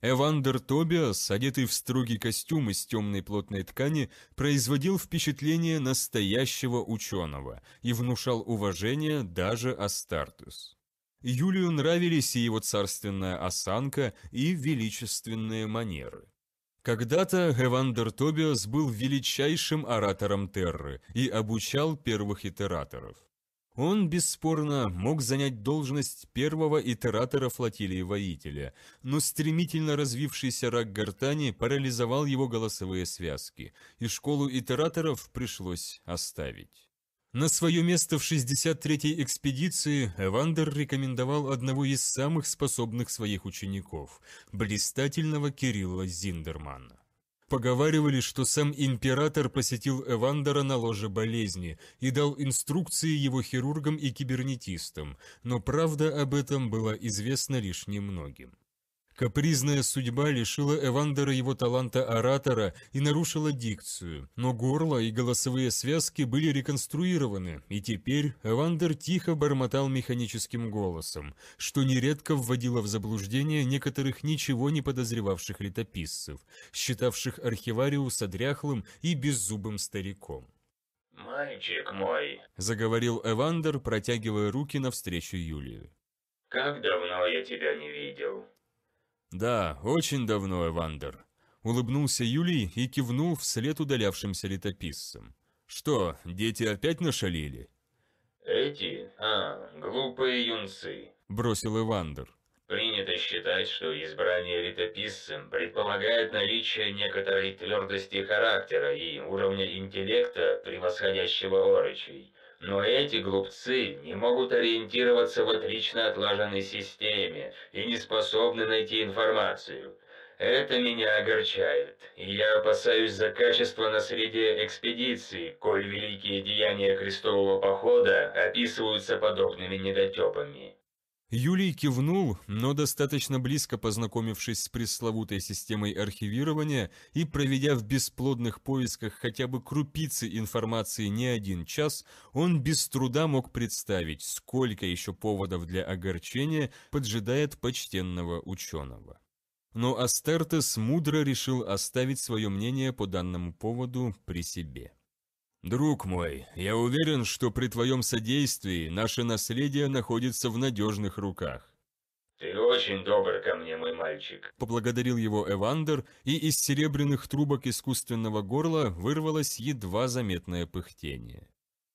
Эвандер Тобиас, одетый в строгий костюм из темной плотной ткани, производил впечатление настоящего ученого и внушал уважение даже Астартус. Юлию нравились и его царственная осанка, и величественные манеры. Когда-то Эвандер Тобиас был величайшим оратором Терры и обучал первых итераторов. Он, бесспорно, мог занять должность первого итератора флотилии воителя, но стремительно развившийся рак гортани парализовал его голосовые связки, и школу итераторов пришлось оставить. На свое место в 63-й экспедиции Эвандер рекомендовал одного из самых способных своих учеников, блистательного Кирилла Зиндермана. Поговаривали, что сам император посетил Эвандера на ложе болезни и дал инструкции его хирургам и кибернетистам, но правда об этом была известна лишь немногим. Капризная судьба лишила Эвандера его таланта оратора и нарушила дикцию, но горло и голосовые связки были реконструированы, и теперь Эвандер тихо бормотал механическим голосом, что нередко вводило в заблуждение некоторых ничего не подозревавших летописцев, считавших архивариуса дряхлым и беззубым стариком. «Мальчик мой», — заговорил Эвандер, протягивая руки навстречу Юлию. «Как давно я тебя не видел?» «Да, очень давно, Эвандер», — улыбнулся Юлий и кивнул вслед удалявшимся летописцам. «Что, дети опять нашалили?» «Эти, а, глупые юнцы», — бросил Эвандер. «Принято считать, что избрание летописцем предполагает наличие некоторой твердости характера и уровня интеллекта, превосходящего орочей но эти глупцы не могут ориентироваться в отлично отлаженной системе и не способны найти информацию. Это меня огорчает, и я опасаюсь за качество наследия экспедиции, коль великие деяния крестового похода описываются подобными недотепами. Юлий кивнул, но достаточно близко познакомившись с пресловутой системой архивирования и проведя в бесплодных поисках хотя бы крупицы информации не один час, он без труда мог представить, сколько еще поводов для огорчения поджидает почтенного ученого. Но Астертес мудро решил оставить свое мнение по данному поводу при себе. «Друг мой, я уверен, что при твоем содействии наше наследие находится в надежных руках». «Ты очень добр ко мне, мой мальчик», – поблагодарил его Эвандер, и из серебряных трубок искусственного горла вырвалось едва заметное пыхтение.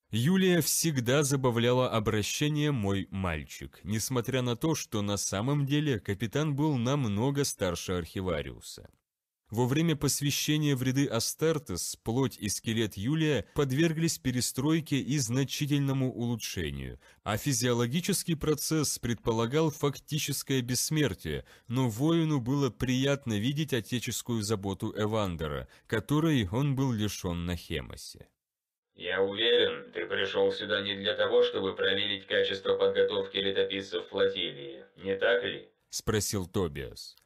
Юлия всегда забавляла обращение «мой мальчик», несмотря на то, что на самом деле капитан был намного старше архивариуса. Во время посвящения в ряды Астартес плоть и скелет Юлия подверглись перестройке и значительному улучшению, а физиологический процесс предполагал фактическое бессмертие, но воину было приятно видеть отеческую заботу Эвандера, которой он был лишен на Хемосе. «Я уверен, ты пришел сюда не для того, чтобы проверить качество подготовки летописцев флотилии, не так ли?» – спросил Тобиас.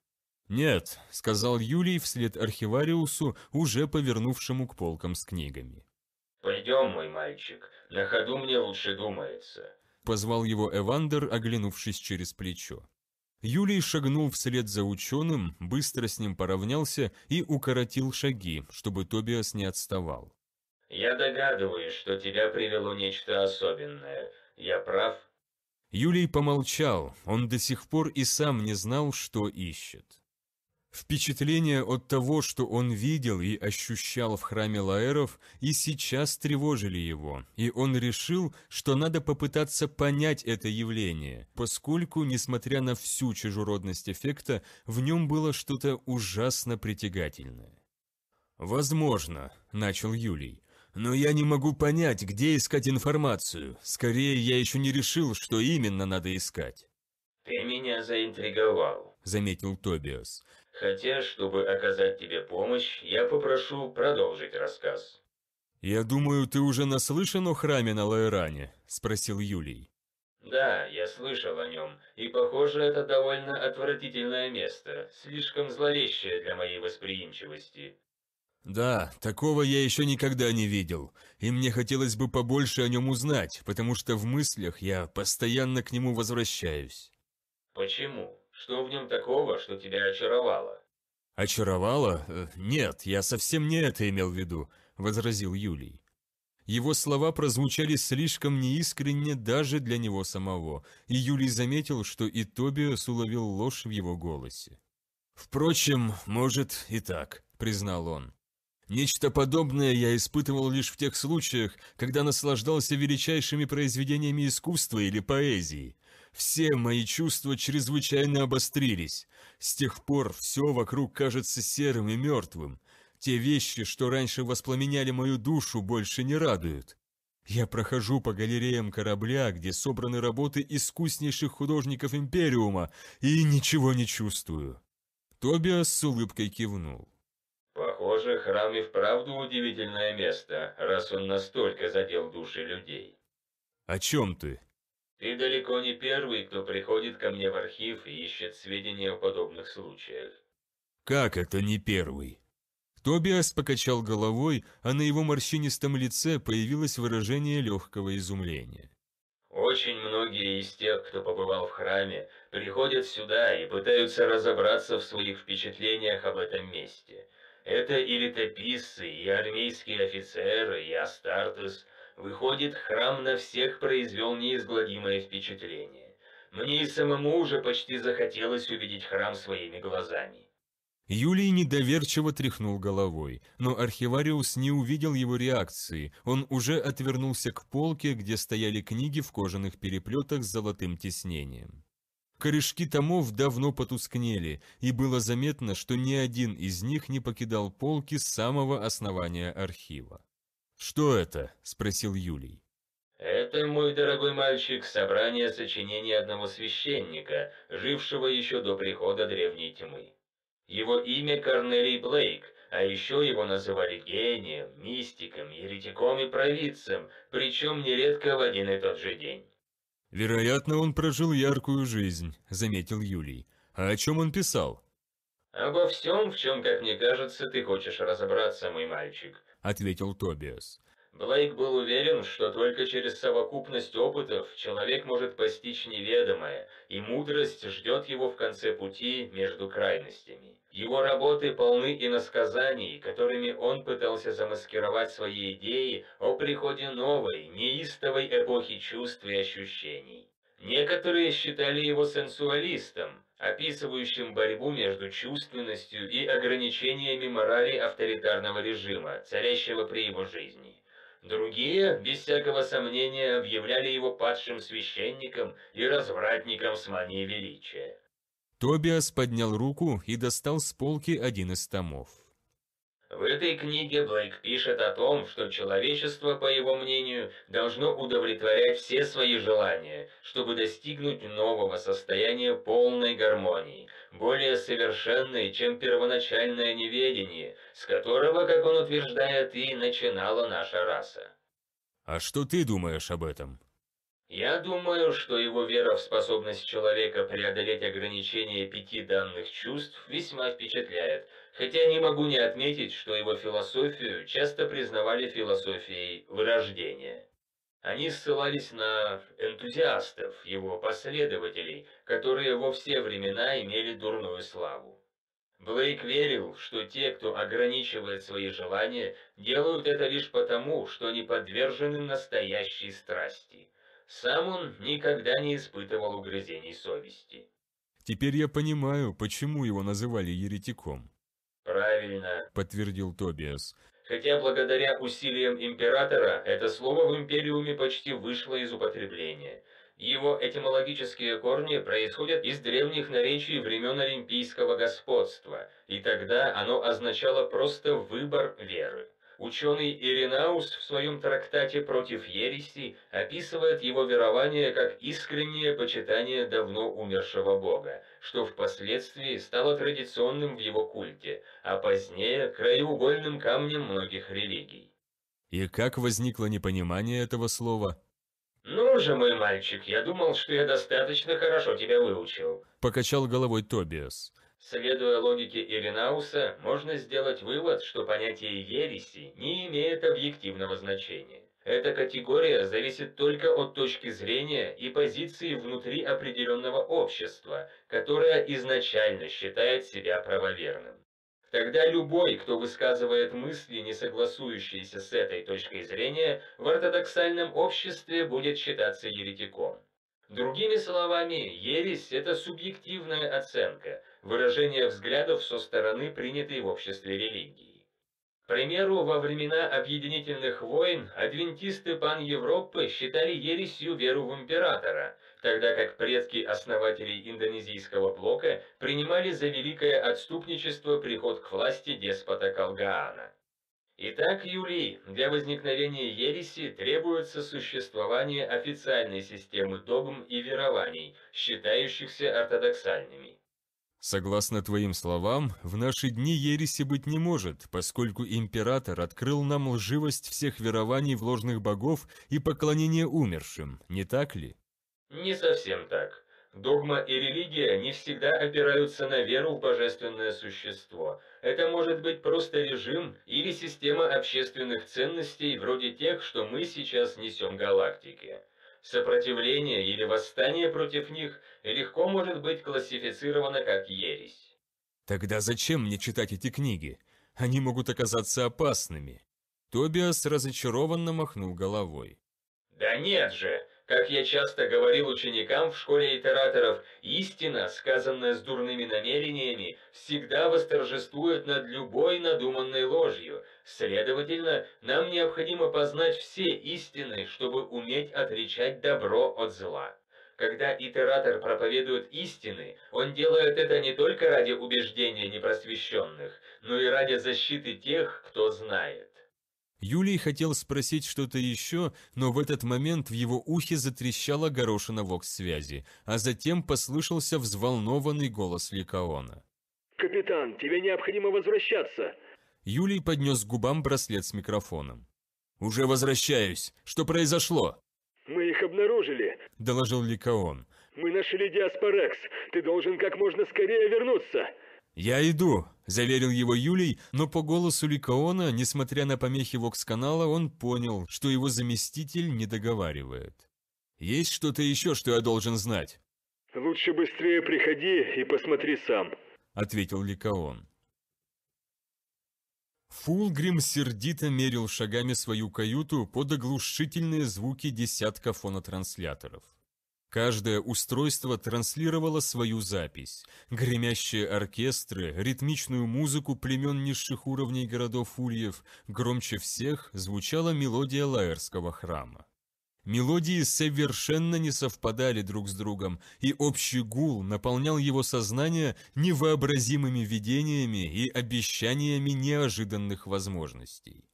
«Нет», — сказал Юлий вслед архивариусу, уже повернувшему к полкам с книгами. «Пойдем, мой мальчик, на ходу мне лучше думается», — позвал его Эвандер, оглянувшись через плечо. Юлий шагнул вслед за ученым, быстро с ним поравнялся и укоротил шаги, чтобы Тобиас не отставал. «Я догадываюсь, что тебя привело нечто особенное. Я прав?» Юлий помолчал, он до сих пор и сам не знал, что ищет. Впечатления от того, что он видел и ощущал в храме Лаэров, и сейчас тревожили его, и он решил, что надо попытаться понять это явление, поскольку, несмотря на всю чужеродность эффекта, в нем было что-то ужасно притягательное. «Возможно», – начал Юлий, – «но я не могу понять, где искать информацию. Скорее, я еще не решил, что именно надо искать». «Ты меня заинтриговал», — заметил Тобиас. Хотя, чтобы оказать тебе помощь, я попрошу продолжить рассказ. «Я думаю, ты уже наслышан о храме на Лаэране?» – спросил Юлий. «Да, я слышал о нем, и похоже, это довольно отвратительное место, слишком зловещее для моей восприимчивости». «Да, такого я еще никогда не видел, и мне хотелось бы побольше о нем узнать, потому что в мыслях я постоянно к нему возвращаюсь». «Почему?» Что в нем такого, что тебя очаровало?» «Очаровало? Э, нет, я совсем не это имел в виду», — возразил Юлий. Его слова прозвучали слишком неискренне даже для него самого, и Юлий заметил, что и Тобиас уловил ложь в его голосе. «Впрочем, может и так», — признал он. «Нечто подобное я испытывал лишь в тех случаях, когда наслаждался величайшими произведениями искусства или поэзии. Все мои чувства чрезвычайно обострились. С тех пор все вокруг кажется серым и мертвым. Те вещи, что раньше воспламеняли мою душу, больше не радуют. Я прохожу по галереям корабля, где собраны работы искуснейших художников Империума, и ничего не чувствую». Тобиас с улыбкой кивнул. «Похоже, храм и вправду удивительное место, раз он настолько задел души людей». «О чем ты?» Ты далеко не первый, кто приходит ко мне в архив и ищет сведения о подобных случаях. Как это не первый? Тобиас покачал головой, а на его морщинистом лице появилось выражение легкого изумления. Очень многие из тех, кто побывал в храме, приходят сюда и пытаются разобраться в своих впечатлениях об этом месте. Это и летописцы, и армейские офицеры, и Астартес – Выходит, храм на всех произвел неизгладимое впечатление. Мне и самому уже почти захотелось увидеть храм своими глазами. Юлий недоверчиво тряхнул головой, но архивариус не увидел его реакции, он уже отвернулся к полке, где стояли книги в кожаных переплетах с золотым тиснением. Корешки томов давно потускнели, и было заметно, что ни один из них не покидал полки с самого основания архива. «Что это?» – спросил Юлий. «Это, мой дорогой мальчик, собрание сочинений одного священника, жившего еще до прихода Древней Тьмы. Его имя Корнелий Блейк, а еще его называли гением, мистиком, еретиком и провидцем, причем нередко в один и тот же день». «Вероятно, он прожил яркую жизнь», – заметил Юлий. «А о чем он писал?» «Обо всем, в чем, как мне кажется, ты хочешь разобраться, мой мальчик ответил Тобиас. Блейк был уверен, что только через совокупность опытов человек может постичь неведомое, и мудрость ждет его в конце пути между крайностями. Его работы полны иносказаний, которыми он пытался замаскировать свои идеи о приходе новой, неистовой эпохи чувств и ощущений. Некоторые считали его сенсуалистом, описывающим борьбу между чувственностью и ограничениями морали авторитарного режима, царящего при его жизни. Другие, без всякого сомнения, объявляли его падшим священником и развратником с манией величия. Тобиас поднял руку и достал с полки один из томов. В этой книге Блейк пишет о том, что человечество, по его мнению, должно удовлетворять все свои желания, чтобы достигнуть нового состояния полной гармонии, более совершенной, чем первоначальное неведение, с которого, как он утверждает, и начинала наша раса. А что ты думаешь об этом? Я думаю, что его вера в способность человека преодолеть ограничения пяти данных чувств весьма впечатляет – Хотя не могу не отметить, что его философию часто признавали философией вырождения. Они ссылались на энтузиастов, его последователей, которые во все времена имели дурную славу. Блейк верил, что те, кто ограничивает свои желания, делают это лишь потому, что не подвержены настоящей страсти. Сам он никогда не испытывал угрызений совести. Теперь я понимаю, почему его называли еретиком правильно», – подтвердил Тобиас. «Хотя благодаря усилиям императора это слово в Империуме почти вышло из употребления. Его этимологические корни происходят из древних наречий времен Олимпийского господства, и тогда оно означало просто «выбор веры». Ученый Иринаус в своем трактате «Против ереси» описывает его верование как искреннее почитание давно умершего бога, что впоследствии стало традиционным в его культе, а позднее – краеугольным камнем многих религий. И как возникло непонимание этого слова? «Ну же, мой мальчик, я думал, что я достаточно хорошо тебя выучил», – покачал головой Тобиас. Следуя логике Иринауса, можно сделать вывод, что понятие ереси не имеет объективного значения. Эта категория зависит только от точки зрения и позиции внутри определенного общества, которое изначально считает себя правоверным. Тогда любой, кто высказывает мысли, не согласующиеся с этой точкой зрения, в ортодоксальном обществе будет считаться еретиком. Другими словами, ересь – это субъективная оценка – выражение взглядов со стороны, принятой в обществе религии. К примеру, во времена объединительных войн адвентисты пан-Европы считали ересью веру в императора, тогда как предки основателей индонезийского блока принимали за великое отступничество приход к власти деспота Калгаана. Итак, Юлий, для возникновения ереси требуется существование официальной системы догм и верований, считающихся ортодоксальными. Согласно твоим словам, в наши дни ереси быть не может, поскольку император открыл нам лживость всех верований в ложных богов и поклонение умершим, не так ли? Не совсем так. Догма и религия не всегда опираются на веру в божественное существо. Это может быть просто режим или система общественных ценностей вроде тех, что мы сейчас несем галактике сопротивление или восстание против них легко может быть классифицировано как ересь. Тогда зачем мне читать эти книги? Они могут оказаться опасными. Тобиас разочарованно махнул головой. Да нет же, как я часто говорил ученикам в школе итераторов, истина, сказанная с дурными намерениями, всегда восторжествует над любой надуманной ложью. Следовательно, нам необходимо познать все истины, чтобы уметь отличать добро от зла. Когда итератор проповедует истины, он делает это не только ради убеждения непросвещенных, но и ради защиты тех, кто знает. Юлий хотел спросить что-то еще, но в этот момент в его ухе затрещала горошина вокс-связи, а затем послышался взволнованный голос Ликаона. «Капитан, тебе необходимо возвращаться!» Юлий поднес к губам браслет с микрофоном. «Уже возвращаюсь! Что произошло?» «Мы их обнаружили», – доложил Ликаон. «Мы нашли Диаспорекс. Ты должен как можно скорее вернуться». «Я иду», Заверил его Юлий, но по голосу Ликаона, несмотря на помехи вокс-канала, он понял, что его заместитель не договаривает. «Есть что-то еще, что я должен знать?» «Лучше быстрее приходи и посмотри сам», — ответил Ликаон. Фулгрим сердито мерил шагами свою каюту под оглушительные звуки десятка фонотрансляторов. Каждое устройство транслировало свою запись. Гремящие оркестры, ритмичную музыку племен низших уровней городов Ульев, громче всех звучала мелодия Лаэрского храма. Мелодии совершенно не совпадали друг с другом, и общий гул наполнял его сознание невообразимыми видениями и обещаниями неожиданных возможностей.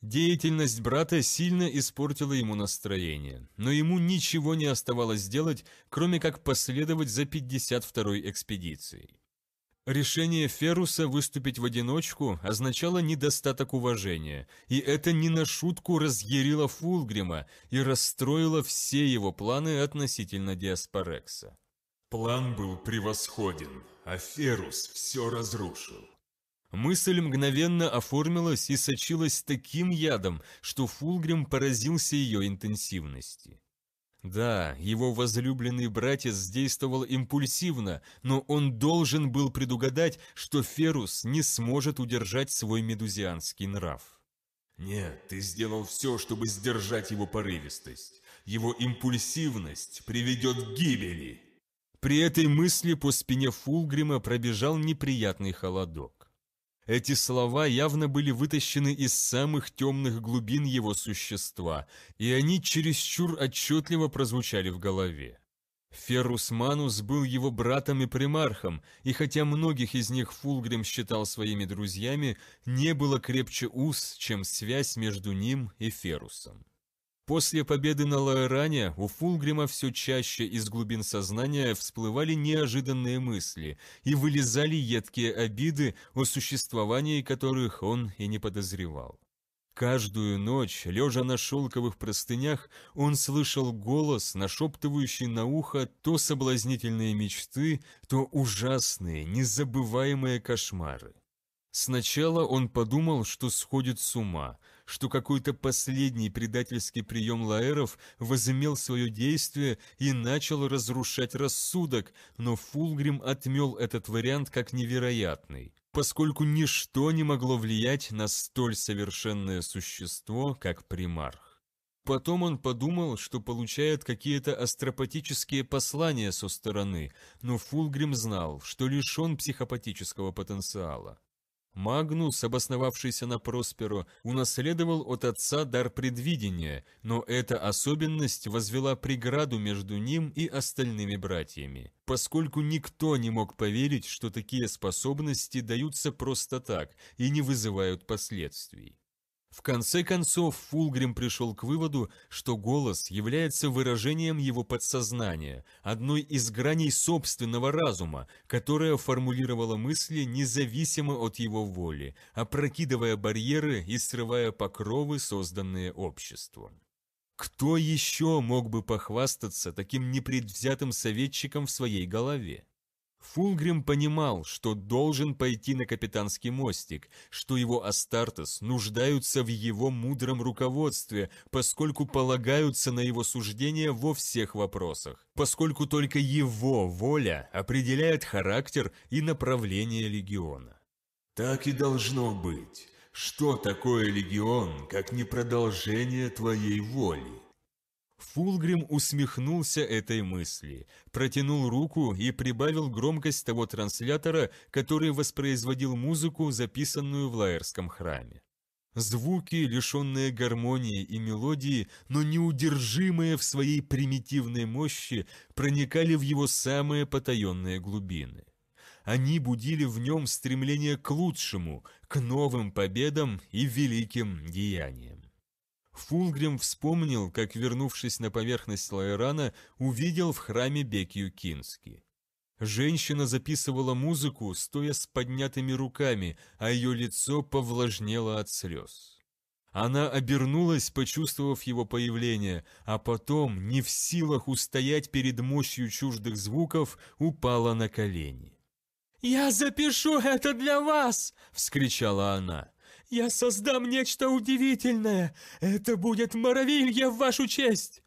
Деятельность брата сильно испортила ему настроение, но ему ничего не оставалось делать, кроме как последовать за 52-й экспедицией. Решение Феруса выступить в одиночку означало недостаток уважения, и это не на шутку разъярило Фулгрима и расстроило все его планы относительно Диаспорекса. План был превосходен, а Ферус все разрушил. Мысль мгновенно оформилась и сочилась таким ядом, что Фулгрим поразился ее интенсивности. Да, его возлюбленный братец действовал импульсивно, но он должен был предугадать, что Ферус не сможет удержать свой медузианский нрав. «Нет, ты сделал все, чтобы сдержать его порывистость. Его импульсивность приведет к гибели!» При этой мысли по спине Фулгрима пробежал неприятный холодок. Эти слова явно были вытащены из самых темных глубин его существа, и они чересчур отчетливо прозвучали в голове. Феррус Манус был его братом и примархом, и хотя многих из них Фулгрим считал своими друзьями, не было крепче уз, чем связь между ним и Феррусом. После победы на Лаэране у Фулгрима все чаще из глубин сознания всплывали неожиданные мысли и вылезали едкие обиды, о существовании которых он и не подозревал. Каждую ночь, лежа на шелковых простынях, он слышал голос, нашептывающий на ухо то соблазнительные мечты, то ужасные, незабываемые кошмары. Сначала он подумал, что сходит с ума – что какой-то последний предательский прием лаэров возымел свое действие и начал разрушать рассудок, но Фулгрим отмел этот вариант как невероятный поскольку ничто не могло влиять на столь совершенное существо, как примарх. Потом он подумал, что получает какие-то астропатические послания со стороны, но Фулгрим знал, что лишен психопатического потенциала. Магнус, обосновавшийся на Просперо, унаследовал от отца дар предвидения, но эта особенность возвела преграду между ним и остальными братьями, поскольку никто не мог поверить, что такие способности даются просто так и не вызывают последствий. В конце концов, Фулгрим пришел к выводу, что голос является выражением его подсознания, одной из граней собственного разума, которая формулировала мысли независимо от его воли, опрокидывая барьеры и срывая покровы, созданные обществом. Кто еще мог бы похвастаться таким непредвзятым советчиком в своей голове? Фулгрим понимал, что должен пойти на капитанский мостик, что его Астартес нуждаются в его мудром руководстве, поскольку полагаются на его суждения во всех вопросах, поскольку только его воля определяет характер и направление легиона. «Так и должно быть. Что такое легион, как не продолжение твоей воли?» Фулгрим усмехнулся этой мысли, протянул руку и прибавил громкость того транслятора, который воспроизводил музыку, записанную в Лаерском храме. Звуки, лишенные гармонии и мелодии, но неудержимые в своей примитивной мощи, проникали в его самые потаенные глубины. Они будили в нем стремление к лучшему, к новым победам и великим деяниям. Фулгрим вспомнил, как, вернувшись на поверхность Лайрана, увидел в храме Бекью Кински. Женщина записывала музыку, стоя с поднятыми руками, а ее лицо повлажнело от слез. Она обернулась, почувствовав его появление, а потом, не в силах устоять перед мощью чуждых звуков, упала на колени. «Я запишу это для вас!» – вскричала она. Я создам нечто удивительное! Это будет моровилье в вашу честь!»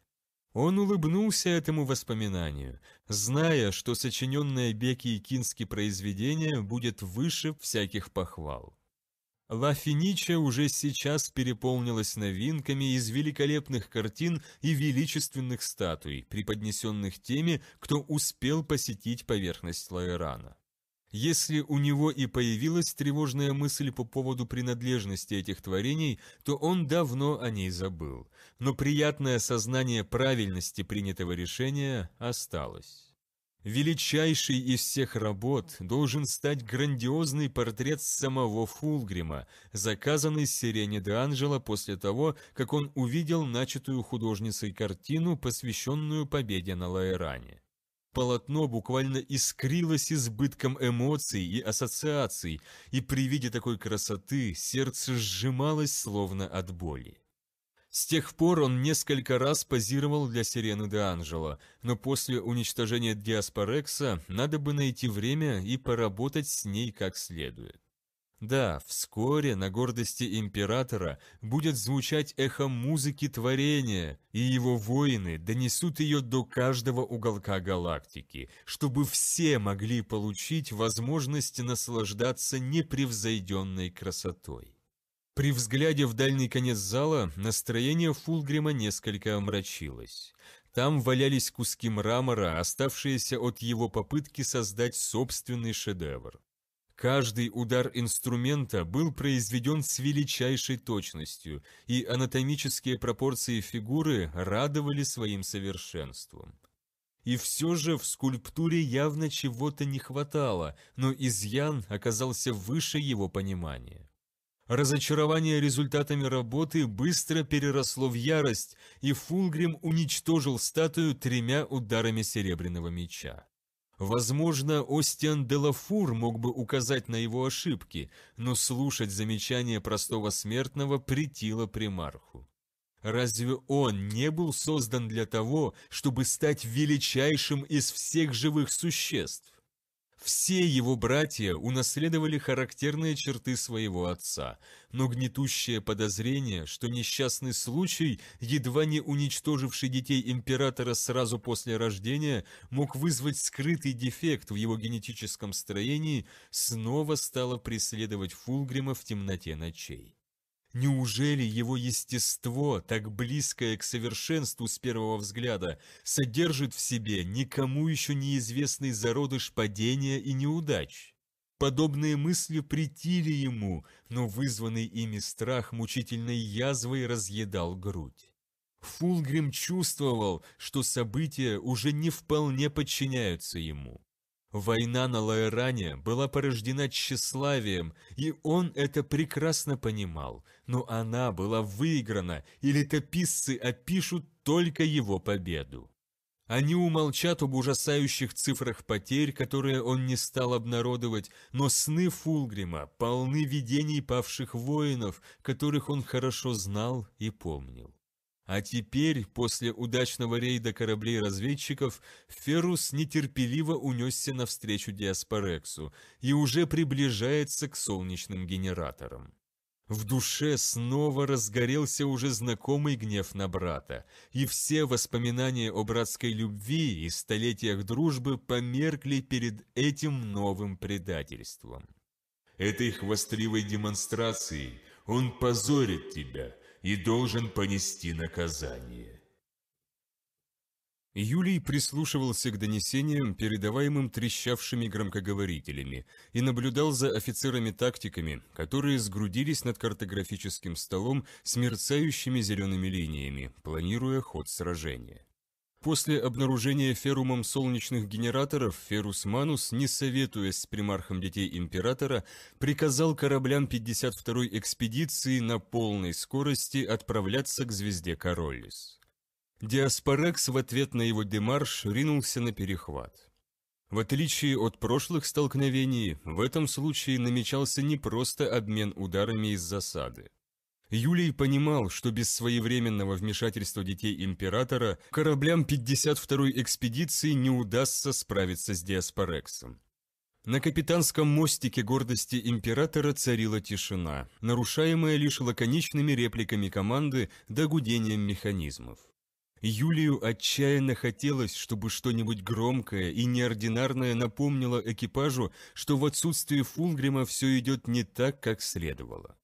Он улыбнулся этому воспоминанию, зная, что сочиненное Беки и Кински произведение будет выше всяких похвал. Ла Финича уже сейчас переполнилась новинками из великолепных картин и величественных статуй, преподнесенных теми, кто успел посетить поверхность Лаэрана. Если у него и появилась тревожная мысль по поводу принадлежности этих творений, то он давно о ней забыл. Но приятное сознание правильности принятого решения осталось. Величайший из всех работ должен стать грандиозный портрет самого Фулгрима, заказанный Сирене де Анджело после того, как он увидел начатую художницей картину, посвященную победе на Лаэране. Полотно буквально искрилось избытком эмоций и ассоциаций, и при виде такой красоты сердце сжималось словно от боли. С тех пор он несколько раз позировал для Сирены де Анджело, но после уничтожения Диаспорекса надо бы найти время и поработать с ней как следует. Да, вскоре на гордости императора будет звучать эхо музыки творения, и его воины донесут ее до каждого уголка галактики, чтобы все могли получить возможность наслаждаться непревзойденной красотой. При взгляде в дальний конец зала настроение Фулгрима несколько омрачилось. Там валялись куски мрамора, оставшиеся от его попытки создать собственный шедевр. Каждый удар инструмента был произведен с величайшей точностью, и анатомические пропорции фигуры радовали своим совершенством. И все же в скульптуре явно чего-то не хватало, но изъян оказался выше его понимания. Разочарование результатами работы быстро переросло в ярость, и Фулгрим уничтожил статую тремя ударами серебряного меча. Возможно, Остиан Делафур мог бы указать на его ошибки, но слушать замечания простого смертного претило примарху. Разве он не был создан для того, чтобы стать величайшим из всех живых существ? Все его братья унаследовали характерные черты своего отца, но гнетущее подозрение, что несчастный случай, едва не уничтоживший детей императора сразу после рождения, мог вызвать скрытый дефект в его генетическом строении, снова стало преследовать Фулгрима в темноте ночей. Неужели его естество, так близкое к совершенству с первого взгляда, содержит в себе никому еще неизвестный зародыш падения и неудач? Подобные мысли притили ему, но вызванный ими страх мучительной язвой разъедал грудь. Фулгрим чувствовал, что события уже не вполне подчиняются ему. Война на Лаэране была порождена тщеславием, и он это прекрасно понимал, но она была выиграна, и летописцы опишут только его победу. Они умолчат об ужасающих цифрах потерь, которые он не стал обнародовать, но сны Фулгрима полны видений павших воинов, которых он хорошо знал и помнил. А теперь, после удачного рейда кораблей-разведчиков, Феррус нетерпеливо унесся навстречу Диаспорексу и уже приближается к солнечным генераторам. В душе снова разгорелся уже знакомый гнев на брата, и все воспоминания о братской любви и столетиях дружбы померкли перед этим новым предательством. «Этой хвастливой демонстрацией он позорит тебя», и должен понести наказание. Юлий прислушивался к донесениям, передаваемым трещавшими громкоговорителями, и наблюдал за офицерами-тактиками, которые сгрудились над картографическим столом с мерцающими зелеными линиями, планируя ход сражения. После обнаружения ферумом солнечных генераторов, Ферус Манус, не советуясь с примархом детей императора, приказал кораблям 52-й экспедиции на полной скорости отправляться к звезде Королис. Диаспорекс в ответ на его демарш ринулся на перехват. В отличие от прошлых столкновений, в этом случае намечался не просто обмен ударами из засады. Юлий понимал, что без своевременного вмешательства детей императора кораблям 52-й экспедиции не удастся справиться с Диаспорексом. На капитанском мостике гордости императора царила тишина, нарушаемая лишь лаконичными репликами команды да гудением механизмов. Юлию отчаянно хотелось, чтобы что-нибудь громкое и неординарное напомнило экипажу, что в отсутствии Фулгрима все идет не так, как следовало.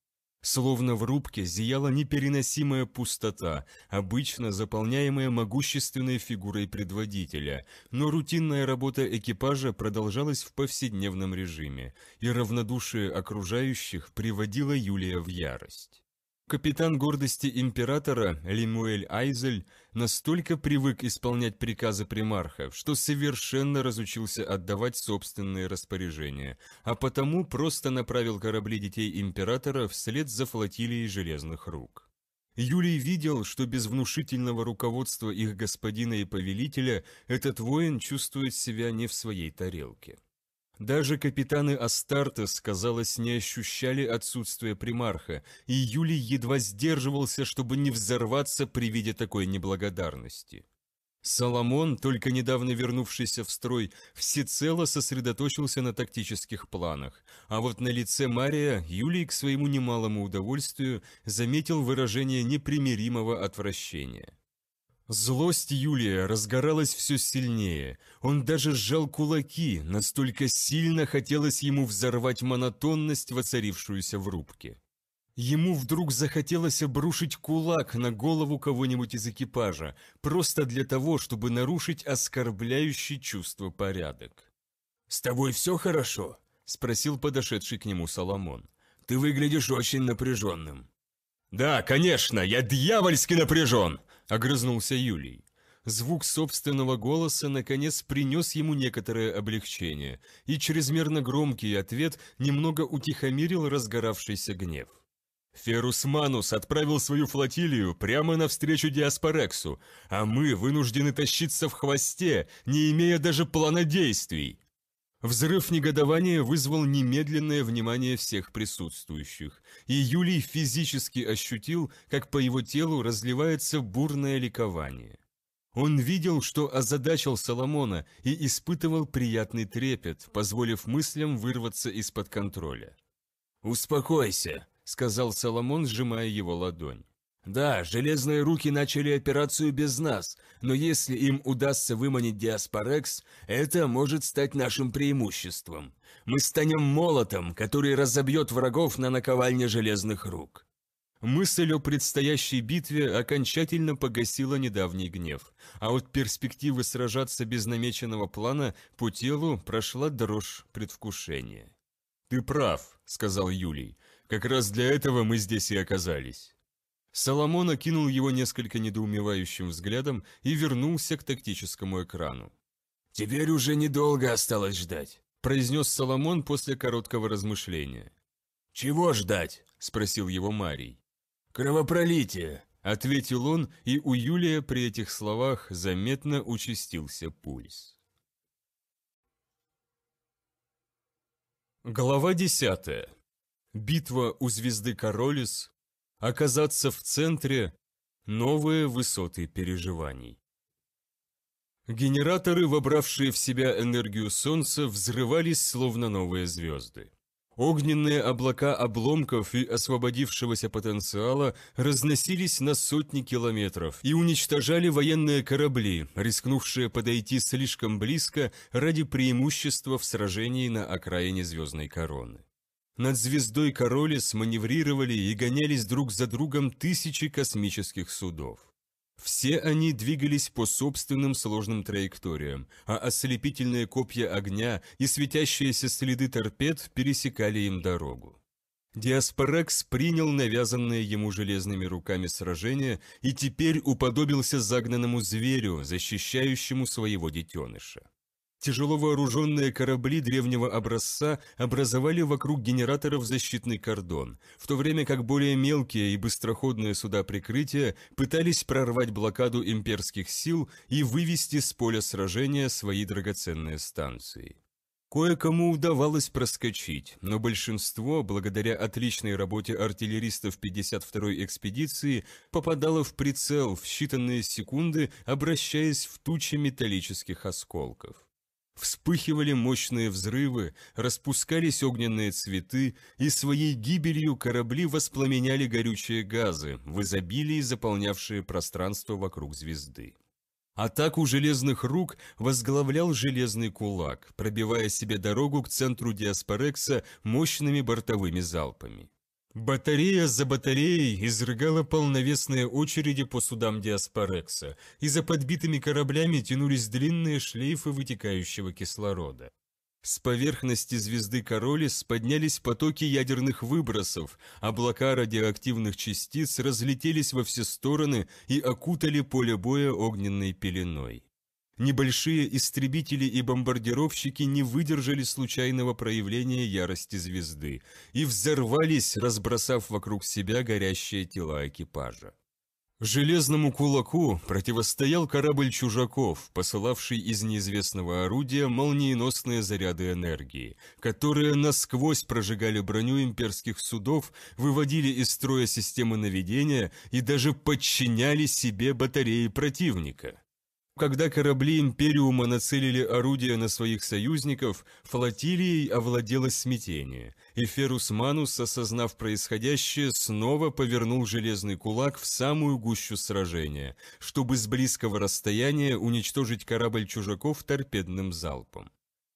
Словно в рубке зияла непереносимая пустота, обычно заполняемая могущественной фигурой предводителя, но рутинная работа экипажа продолжалась в повседневном режиме, и равнодушие окружающих приводило Юлия в ярость. Капитан гордости императора Лимуэль Айзель настолько привык исполнять приказы примарха, что совершенно разучился отдавать собственные распоряжения, а потому просто направил корабли детей императора вслед за флотилией железных рук. Юлий видел, что без внушительного руководства их господина и повелителя этот воин чувствует себя не в своей тарелке. Даже капитаны Астартес, казалось, не ощущали отсутствия примарха, и Юлий едва сдерживался, чтобы не взорваться при виде такой неблагодарности. Соломон, только недавно вернувшийся в строй, всецело сосредоточился на тактических планах, а вот на лице Мария Юлий к своему немалому удовольствию заметил выражение непримиримого отвращения. Злость Юлия разгоралась все сильнее. Он даже сжал кулаки, настолько сильно хотелось ему взорвать монотонность, воцарившуюся в рубке. Ему вдруг захотелось обрушить кулак на голову кого-нибудь из экипажа, просто для того, чтобы нарушить оскорбляющий чувство порядок. «С тобой все хорошо?» – спросил подошедший к нему Соломон. «Ты выглядишь очень напряженным». «Да, конечно, я дьявольски напряжен!» Огрызнулся Юлий. Звук собственного голоса, наконец, принес ему некоторое облегчение, и чрезмерно громкий ответ немного утихомирил разгоравшийся гнев. Ферус Манус отправил свою флотилию прямо навстречу Диаспорексу, а мы вынуждены тащиться в хвосте, не имея даже плана действий. Взрыв негодования вызвал немедленное внимание всех присутствующих, и Юлий физически ощутил, как по его телу разливается бурное ликование. Он видел, что озадачил Соломона и испытывал приятный трепет, позволив мыслям вырваться из-под контроля. «Успокойся», — сказал Соломон, сжимая его ладонь. Да, железные руки начали операцию без нас, но если им удастся выманить Диаспорекс, это может стать нашим преимуществом. Мы станем молотом, который разобьет врагов на наковальне железных рук. Мысль о предстоящей битве окончательно погасила недавний гнев, а от перспективы сражаться без намеченного плана по телу прошла дрожь предвкушения. «Ты прав», — сказал Юлий, — «как раз для этого мы здесь и оказались». Соломон окинул его несколько недоумевающим взглядом и вернулся к тактическому экрану. «Теперь уже недолго осталось ждать», – произнес Соломон после короткого размышления. «Чего ждать?» – спросил его Марий. «Кровопролитие», – ответил он, и у Юлия при этих словах заметно участился пульс. Глава десятая. Битва у звезды Королис оказаться в центре – новые высоты переживаний. Генераторы, вобравшие в себя энергию Солнца, взрывались словно новые звезды. Огненные облака обломков и освободившегося потенциала разносились на сотни километров и уничтожали военные корабли, рискнувшие подойти слишком близко ради преимущества в сражении на окраине Звездной Короны. Над звездой Королес маневрировали и гонялись друг за другом тысячи космических судов. Все они двигались по собственным сложным траекториям, а ослепительные копья огня и светящиеся следы торпед пересекали им дорогу. Диаспорекс принял навязанное ему железными руками сражение и теперь уподобился загнанному зверю, защищающему своего детеныша. Тяжело вооруженные корабли древнего образца образовали вокруг генераторов защитный кордон, в то время как более мелкие и быстроходные суда прикрытия пытались прорвать блокаду имперских сил и вывести с поля сражения свои драгоценные станции. Кое-кому удавалось проскочить, но большинство, благодаря отличной работе артиллеристов 52-й экспедиции, попадало в прицел в считанные секунды, обращаясь в тучи металлических осколков. Вспыхивали мощные взрывы, распускались огненные цветы, и своей гибелью корабли воспламеняли горючие газы, в изобилии заполнявшие пространство вокруг звезды. Атаку железных рук возглавлял железный кулак, пробивая себе дорогу к центру Диаспорекса мощными бортовыми залпами. Батарея за батареей изрыгала полновесные очереди по судам Диаспорекса, и за подбитыми кораблями тянулись длинные шлейфы вытекающего кислорода. С поверхности звезды Королис поднялись потоки ядерных выбросов, облака радиоактивных частиц разлетелись во все стороны и окутали поле боя огненной пеленой. Небольшие истребители и бомбардировщики не выдержали случайного проявления ярости звезды и взорвались, разбросав вокруг себя горящие тела экипажа. Железному кулаку противостоял корабль чужаков, посылавший из неизвестного орудия молниеносные заряды энергии, которые насквозь прожигали броню имперских судов, выводили из строя системы наведения и даже подчиняли себе батареи противника. Когда корабли Империума нацелили орудия на своих союзников, флотилией овладело смятение, и Ферус Манус, осознав происходящее, снова повернул железный кулак в самую гущу сражения, чтобы с близкого расстояния уничтожить корабль чужаков торпедным залпом.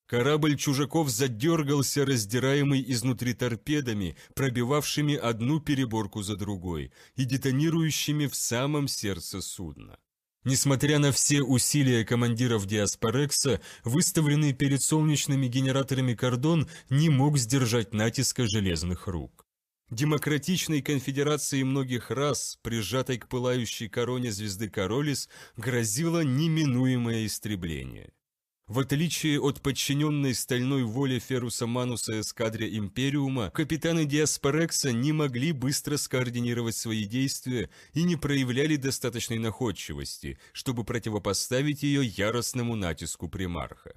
Корабль чужаков задергался, раздираемый изнутри торпедами, пробивавшими одну переборку за другой и детонирующими в самом сердце судна. Несмотря на все усилия командиров Диаспорекса, выставленный перед солнечными генераторами кордон не мог сдержать натиска железных рук. Демократичной конфедерации многих рас, прижатой к пылающей короне звезды Королис, грозило неминуемое истребление. В отличие от подчиненной стальной воле Феруса Мануса эскадре Империума, капитаны Диаспорекса не могли быстро скоординировать свои действия и не проявляли достаточной находчивости, чтобы противопоставить ее яростному натиску примарха.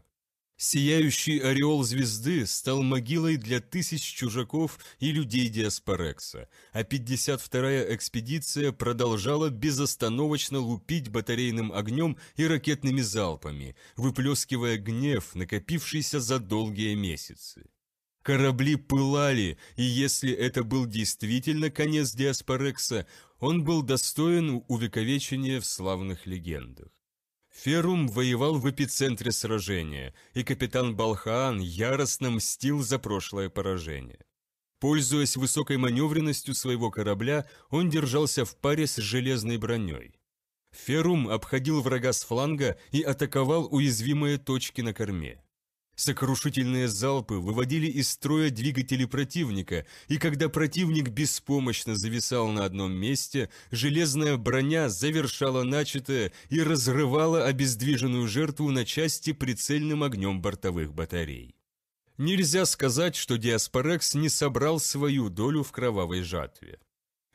Сияющий ореол звезды стал могилой для тысяч чужаков и людей Диаспорекса, а 52-я экспедиция продолжала безостановочно лупить батарейным огнем и ракетными залпами, выплескивая гнев, накопившийся за долгие месяцы. Корабли пылали, и если это был действительно конец Диаспорекса, он был достоин увековечения в славных легендах. Ферум воевал в эпицентре сражения, и капитан Балхаан яростно мстил за прошлое поражение. Пользуясь высокой маневренностью своего корабля, он держался в паре с железной броней. Ферум обходил врага с фланга и атаковал уязвимые точки на корме. Сокрушительные залпы выводили из строя двигатели противника, и когда противник беспомощно зависал на одном месте, железная броня завершала начатое и разрывала обездвиженную жертву на части прицельным огнем бортовых батарей. Нельзя сказать, что Диаспорекс не собрал свою долю в кровавой жатве.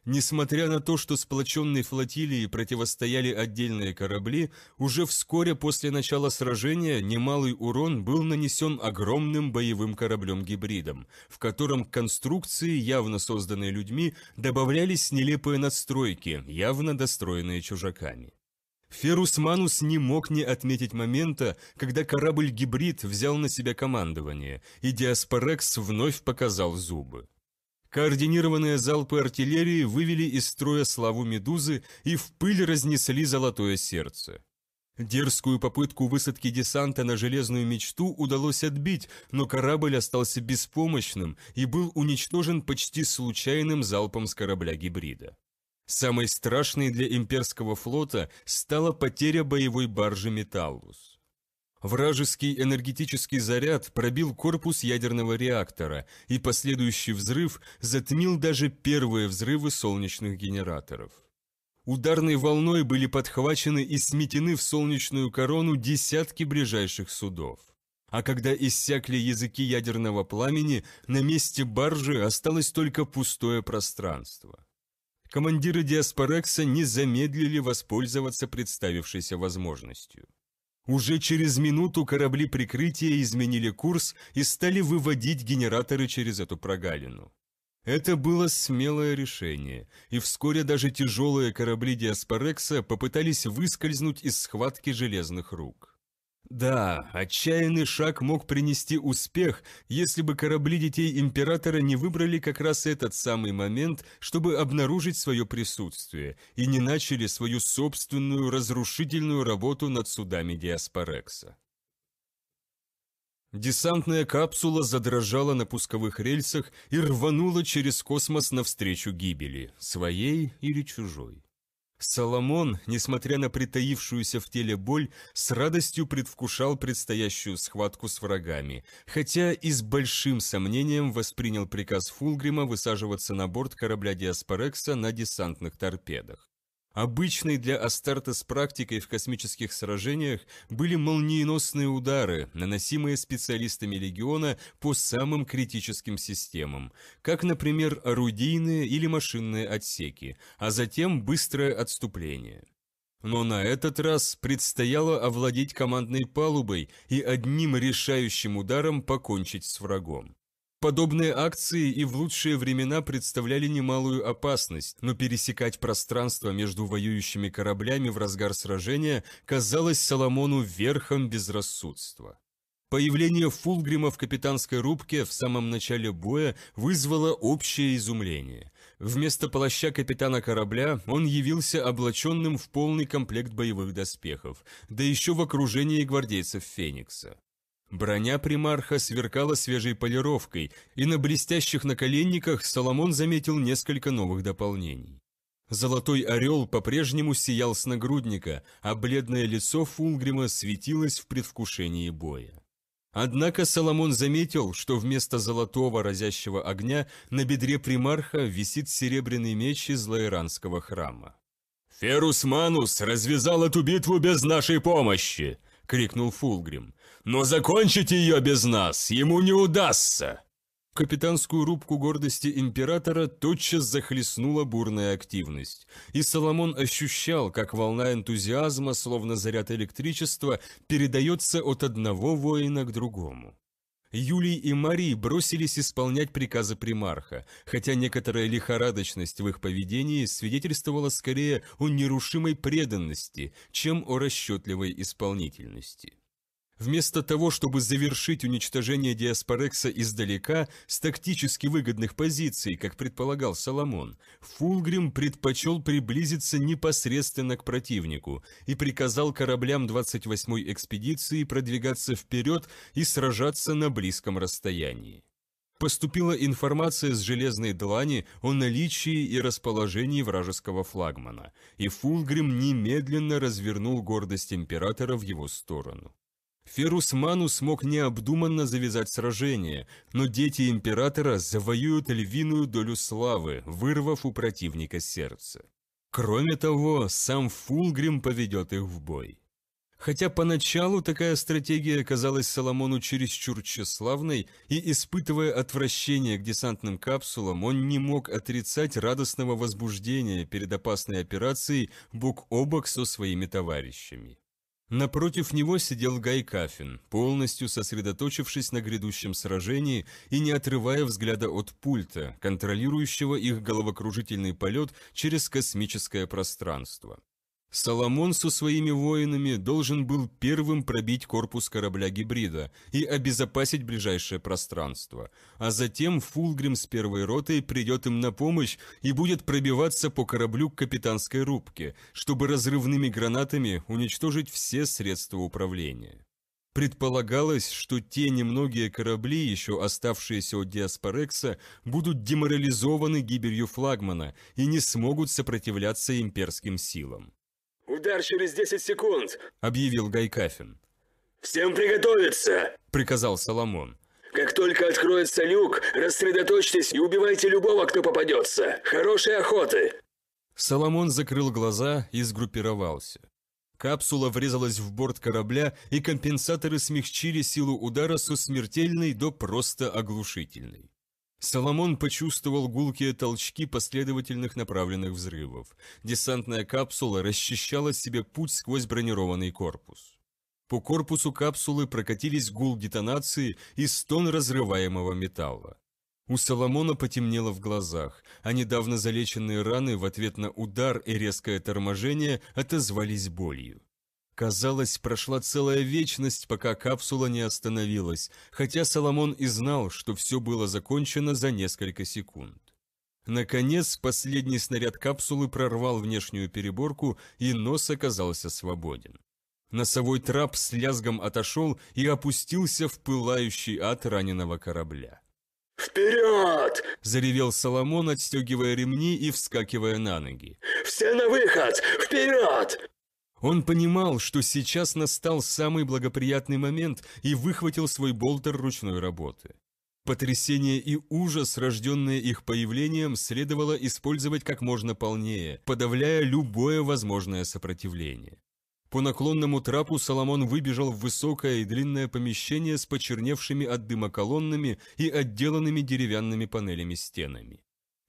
Несмотря на то, что сплоченные флотилии противостояли отдельные корабли, уже вскоре после начала сражения немалый урон был нанесен огромным боевым кораблем-гибридом, в котором к конструкции, явно созданной людьми, добавлялись нелепые надстройки, явно достроенные чужаками. Ферус Манус не мог не отметить момента, когда корабль-гибрид взял на себя командование, и Диаспорекс вновь показал зубы. Координированные залпы артиллерии вывели из строя славу «Медузы» и в пыль разнесли золотое сердце. Дерзкую попытку высадки десанта на железную мечту удалось отбить, но корабль остался беспомощным и был уничтожен почти случайным залпом с корабля гибрида. Самой страшной для имперского флота стала потеря боевой баржи «Металлус». Вражеский энергетический заряд пробил корпус ядерного реактора, и последующий взрыв затмил даже первые взрывы солнечных генераторов. Ударной волной были подхвачены и сметены в солнечную корону десятки ближайших судов. А когда иссякли языки ядерного пламени, на месте баржи осталось только пустое пространство. Командиры Диаспорекса не замедлили воспользоваться представившейся возможностью. Уже через минуту корабли прикрытия изменили курс и стали выводить генераторы через эту прогалину. Это было смелое решение, и вскоре даже тяжелые корабли Диаспорекса попытались выскользнуть из схватки железных рук. Да, отчаянный шаг мог принести успех, если бы корабли детей императора не выбрали как раз этот самый момент, чтобы обнаружить свое присутствие, и не начали свою собственную разрушительную работу над судами Диаспорекса. Десантная капсула задрожала на пусковых рельсах и рванула через космос навстречу гибели, своей или чужой. Соломон, несмотря на притаившуюся в теле боль, с радостью предвкушал предстоящую схватку с врагами, хотя и с большим сомнением воспринял приказ Фулгрима высаживаться на борт корабля Диаспорекса на десантных торпедах. Обычной для Астарта с практикой в космических сражениях были молниеносные удары, наносимые специалистами Легиона по самым критическим системам, как, например, орудийные или машинные отсеки, а затем быстрое отступление. Но на этот раз предстояло овладеть командной палубой и одним решающим ударом покончить с врагом. Подобные акции и в лучшие времена представляли немалую опасность, но пересекать пространство между воюющими кораблями в разгар сражения казалось Соломону верхом безрассудства. Появление Фулгрима в капитанской рубке в самом начале боя вызвало общее изумление. Вместо плаща капитана корабля он явился облаченным в полный комплект боевых доспехов, да еще в окружении гвардейцев Феникса. Броня примарха сверкала свежей полировкой, и на блестящих наколенниках Соломон заметил несколько новых дополнений. Золотой орел по-прежнему сиял с нагрудника, а бледное лицо Фулгрима светилось в предвкушении боя. Однако Соломон заметил, что вместо золотого разящего огня на бедре примарха висит серебряный меч из лаэранского храма. «Ферус Манус развязал эту битву без нашей помощи!» – крикнул Фулгрим но закончить ее без нас ему не удастся!» Капитанскую рубку гордости императора тотчас захлестнула бурная активность, и Соломон ощущал, как волна энтузиазма, словно заряд электричества, передается от одного воина к другому. Юлий и Марий бросились исполнять приказы примарха, хотя некоторая лихорадочность в их поведении свидетельствовала скорее о нерушимой преданности, чем о расчетливой исполнительности. Вместо того, чтобы завершить уничтожение Диаспорекса издалека с тактически выгодных позиций, как предполагал Соломон, Фулгрим предпочел приблизиться непосредственно к противнику и приказал кораблям 28-й экспедиции продвигаться вперед и сражаться на близком расстоянии. Поступила информация с железной длани о наличии и расположении вражеского флагмана, и Фулгрим немедленно развернул гордость императора в его сторону. Ферус Ману смог необдуманно завязать сражение, но дети императора завоюют львиную долю славы, вырвав у противника сердце. Кроме того, сам Фулгрим поведет их в бой. Хотя поначалу такая стратегия казалась Соломону чересчур тщеславной, и, испытывая отвращение к десантным капсулам, он не мог отрицать радостного возбуждения перед опасной операцией бок о бок со своими товарищами. Напротив него сидел Гай Кафин, полностью сосредоточившись на грядущем сражении и не отрывая взгляда от пульта, контролирующего их головокружительный полет через космическое пространство. Соломон со своими воинами должен был первым пробить корпус корабля-гибрида и обезопасить ближайшее пространство, а затем Фулгрим с первой ротой придет им на помощь и будет пробиваться по кораблю к капитанской рубке, чтобы разрывными гранатами уничтожить все средства управления. Предполагалось, что те немногие корабли, еще оставшиеся от Диаспорекса, будут деморализованы гибелью флагмана и не смогут сопротивляться имперским силам. «Удар через 10 секунд!» – объявил Гайкафин. «Всем приготовиться!» – приказал Соломон. «Как только откроется люк, рассредоточьтесь и убивайте любого, кто попадется! Хорошей охоты!» Соломон закрыл глаза и сгруппировался. Капсула врезалась в борт корабля, и компенсаторы смягчили силу удара со смертельной до просто оглушительной. Соломон почувствовал гулкие толчки последовательных направленных взрывов. Десантная капсула расчищала себе путь сквозь бронированный корпус. По корпусу капсулы прокатились гул детонации и стон разрываемого металла. У Соломона потемнело в глазах, а недавно залеченные раны в ответ на удар и резкое торможение отозвались болью. Казалось, прошла целая вечность, пока капсула не остановилась, хотя Соломон и знал, что все было закончено за несколько секунд. Наконец, последний снаряд капсулы прорвал внешнюю переборку, и нос оказался свободен. Носовой трап с лязгом отошел и опустился в пылающий ад раненого корабля. «Вперед!» – заревел Соломон, отстегивая ремни и вскакивая на ноги. «Все на выход! Вперед!» Он понимал, что сейчас настал самый благоприятный момент и выхватил свой болтер ручной работы. Потрясение и ужас, рожденные их появлением, следовало использовать как можно полнее, подавляя любое возможное сопротивление. По наклонному трапу Соломон выбежал в высокое и длинное помещение с почерневшими от дыма колоннами и отделанными деревянными панелями стенами.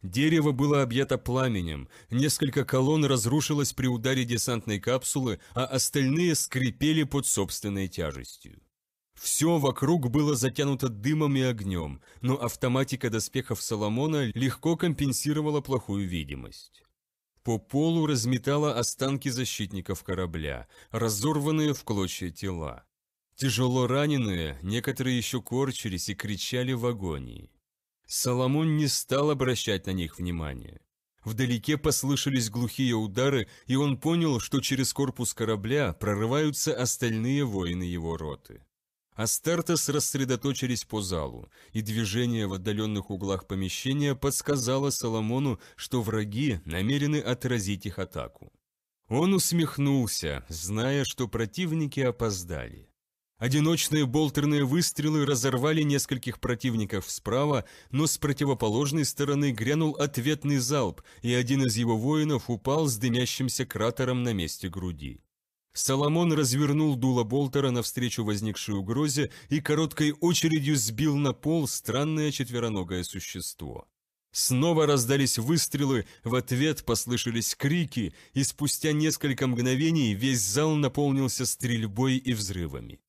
Дерево было объято пламенем, несколько колонн разрушилось при ударе десантной капсулы, а остальные скрипели под собственной тяжестью. Все вокруг было затянуто дымом и огнем, но автоматика доспехов Соломона легко компенсировала плохую видимость. По полу разметала останки защитников корабля, разорванные в клочья тела. Тяжело раненые, некоторые еще корчились и кричали в агонии. Соломон не стал обращать на них внимания. Вдалеке послышались глухие удары, и он понял, что через корпус корабля прорываются остальные воины его роты. Астартес рассредоточились по залу, и движение в отдаленных углах помещения подсказало Соломону, что враги намерены отразить их атаку. Он усмехнулся, зная, что противники опоздали. Одиночные болтерные выстрелы разорвали нескольких противников справа, но с противоположной стороны грянул ответный залп, и один из его воинов упал с дымящимся кратером на месте груди. Соломон развернул дуло болтера навстречу возникшей угрозе и короткой очередью сбил на пол странное четвероногое существо. Снова раздались выстрелы, в ответ послышались крики, и спустя несколько мгновений весь зал наполнился стрельбой и взрывами.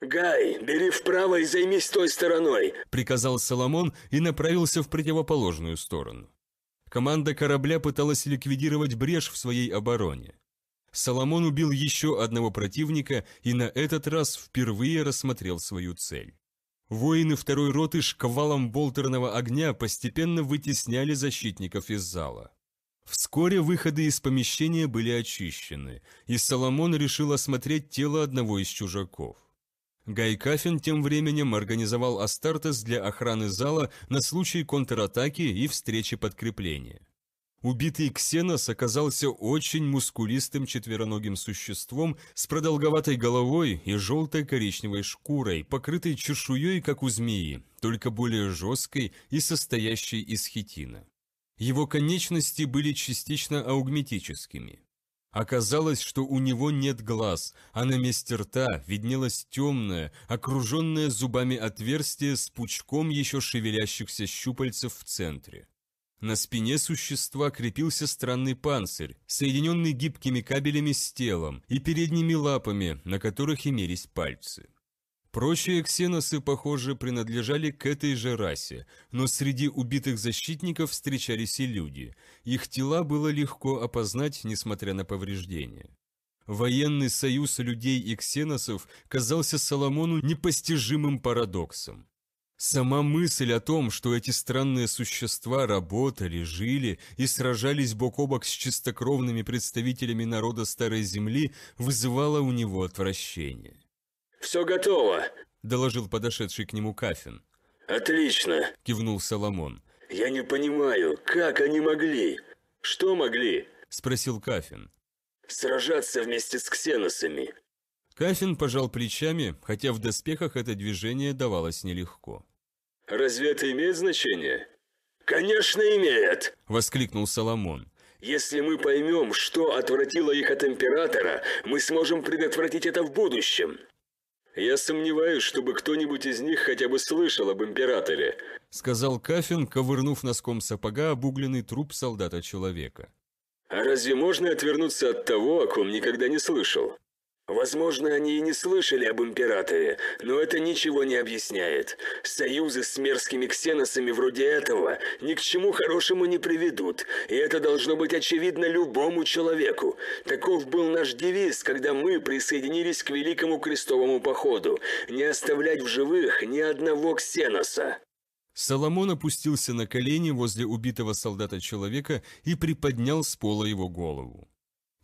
«Гай, бери вправо и займись той стороной!» – приказал Соломон и направился в противоположную сторону. Команда корабля пыталась ликвидировать брешь в своей обороне. Соломон убил еще одного противника и на этот раз впервые рассмотрел свою цель. Воины второй роты шквалом болтерного огня постепенно вытесняли защитников из зала. Вскоре выходы из помещения были очищены, и Соломон решил осмотреть тело одного из чужаков. Гай Кафин тем временем организовал Астартес для охраны зала на случай контратаки и встречи подкрепления. Убитый Ксенос оказался очень мускулистым четвероногим существом с продолговатой головой и желтой-коричневой шкурой, покрытой чешуей, как у змеи, только более жесткой и состоящей из хитина. Его конечности были частично аугметическими. Оказалось, что у него нет глаз, а на месте рта виднелось темное, окруженное зубами отверстие с пучком еще шевелящихся щупальцев в центре. На спине существа крепился странный панцирь, соединенный гибкими кабелями с телом и передними лапами, на которых имелись пальцы. Прочие ксеносы, похоже, принадлежали к этой же расе, но среди убитых защитников встречались и люди. Их тела было легко опознать, несмотря на повреждения. Военный союз людей и ксеносов казался Соломону непостижимым парадоксом. Сама мысль о том, что эти странные существа работали, жили и сражались бок о бок с чистокровными представителями народа Старой Земли, вызывала у него отвращение. Все готово», – доложил подошедший к нему Кафин. «Отлично», – кивнул Соломон. «Я не понимаю, как они могли? Что могли?» – спросил Кафин. «Сражаться вместе с ксеносами». Кафин пожал плечами, хотя в доспехах это движение давалось нелегко. «Разве это имеет значение?» «Конечно имеет!» – воскликнул Соломон. «Если мы поймем, что отвратило их от Императора, мы сможем предотвратить это в будущем!» Я сомневаюсь, чтобы кто-нибудь из них хотя бы слышал об императоре», — сказал Кафин, ковырнув носком сапога обугленный труп солдата-человека. «А разве можно отвернуться от того, о ком никогда не слышал?» Возможно, они и не слышали об императоре, но это ничего не объясняет. Союзы с мерзкими ксеносами вроде этого ни к чему хорошему не приведут, и это должно быть очевидно любому человеку. Таков был наш девиз, когда мы присоединились к Великому Крестовому Походу – не оставлять в живых ни одного ксеноса. Соломон опустился на колени возле убитого солдата-человека и приподнял с пола его голову.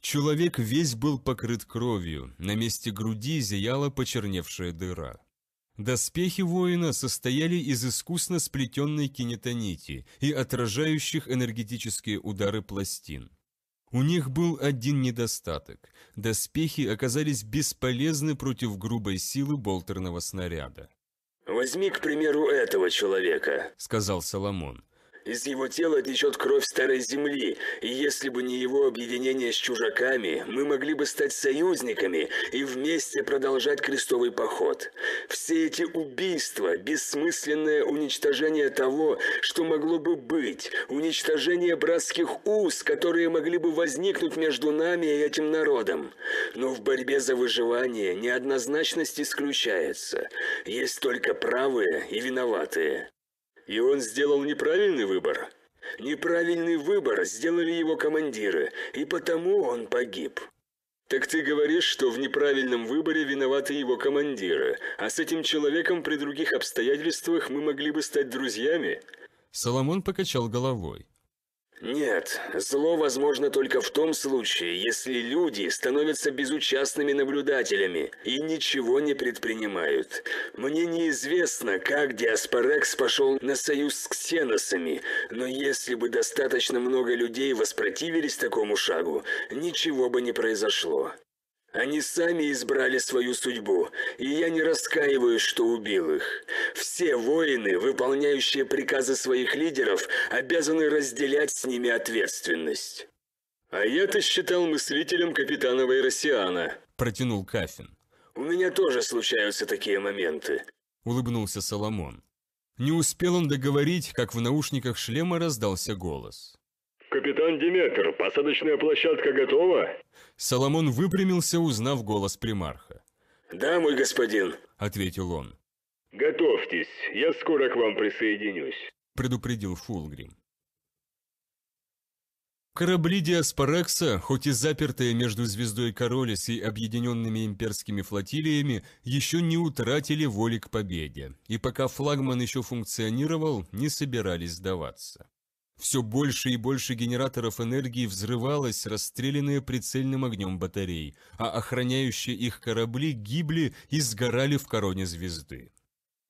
Человек весь был покрыт кровью, на месте груди зияла почерневшая дыра. Доспехи воина состояли из искусно сплетенной кинетонити и отражающих энергетические удары пластин. У них был один недостаток – доспехи оказались бесполезны против грубой силы болтерного снаряда. «Возьми, к примеру, этого человека», – сказал Соломон. Из его тела течет кровь Старой Земли, и если бы не его объединение с чужаками, мы могли бы стать союзниками и вместе продолжать крестовый поход. Все эти убийства, бессмысленное уничтожение того, что могло бы быть, уничтожение братских уз, которые могли бы возникнуть между нами и этим народом. Но в борьбе за выживание неоднозначность исключается. Есть только правые и виноватые. И он сделал неправильный выбор. Неправильный выбор сделали его командиры, и потому он погиб. Так ты говоришь, что в неправильном выборе виноваты его командиры, а с этим человеком при других обстоятельствах мы могли бы стать друзьями? Соломон покачал головой. Нет, зло возможно только в том случае, если люди становятся безучастными наблюдателями и ничего не предпринимают. Мне неизвестно, как Диаспорекс пошел на союз с ксеносами, но если бы достаточно много людей воспротивились такому шагу, ничего бы не произошло. Они сами избрали свою судьбу, и я не раскаиваюсь, что убил их. Все воины, выполняющие приказы своих лидеров, обязаны разделять с ними ответственность. А я-то считал мыслителем капитана Вайросиана, протянул Кафин. У меня тоже случаются такие моменты, улыбнулся Соломон. Не успел он договорить, как в наушниках шлема раздался голос. «Капитан Диметр, посадочная площадка готова?» Соломон выпрямился, узнав голос примарха. «Да, мой господин», — ответил он. «Готовьтесь, я скоро к вам присоединюсь», — предупредил Фулгрим. Корабли Диаспорекса, хоть и запертые между звездой Королес и объединенными имперскими флотилиями, еще не утратили воли к победе, и пока флагман еще функционировал, не собирались сдаваться. Все больше и больше генераторов энергии взрывалось, расстрелянные прицельным огнем батарей, а охраняющие их корабли гибли и сгорали в короне звезды.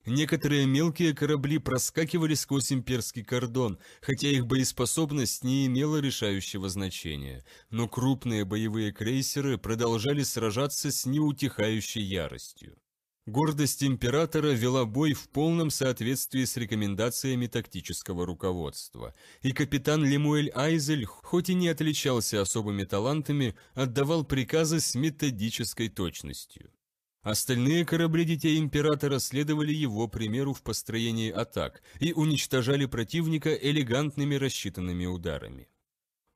Некоторые мелкие корабли проскакивали сквозь имперский кордон, хотя их боеспособность не имела решающего значения, но крупные боевые крейсеры продолжали сражаться с неутихающей яростью. Гордость императора вела бой в полном соответствии с рекомендациями тактического руководства, и капитан Лемуэль Айзель, хоть и не отличался особыми талантами, отдавал приказы с методической точностью. Остальные корабли детей императора следовали его примеру в построении атак и уничтожали противника элегантными рассчитанными ударами.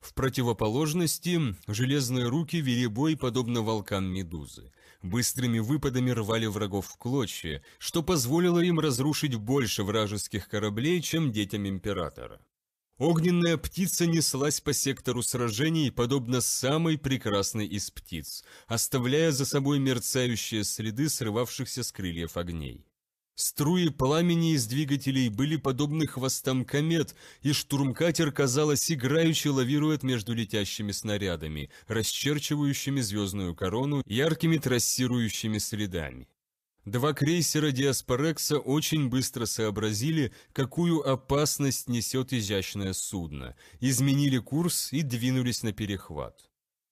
В противоположности, железные руки вели бой, подобно волкам медузы быстрыми выпадами рвали врагов в клочья, что позволило им разрушить больше вражеских кораблей, чем детям императора. Огненная птица неслась по сектору сражений, подобно самой прекрасной из птиц, оставляя за собой мерцающие следы срывавшихся с крыльев огней. Струи пламени из двигателей были подобны хвостам комет, и штурмкатер, казалось, играюще лавирует между летящими снарядами, расчерчивающими звездную корону яркими трассирующими следами. Два крейсера Диаспорекса очень быстро сообразили, какую опасность несет изящное судно, изменили курс и двинулись на перехват.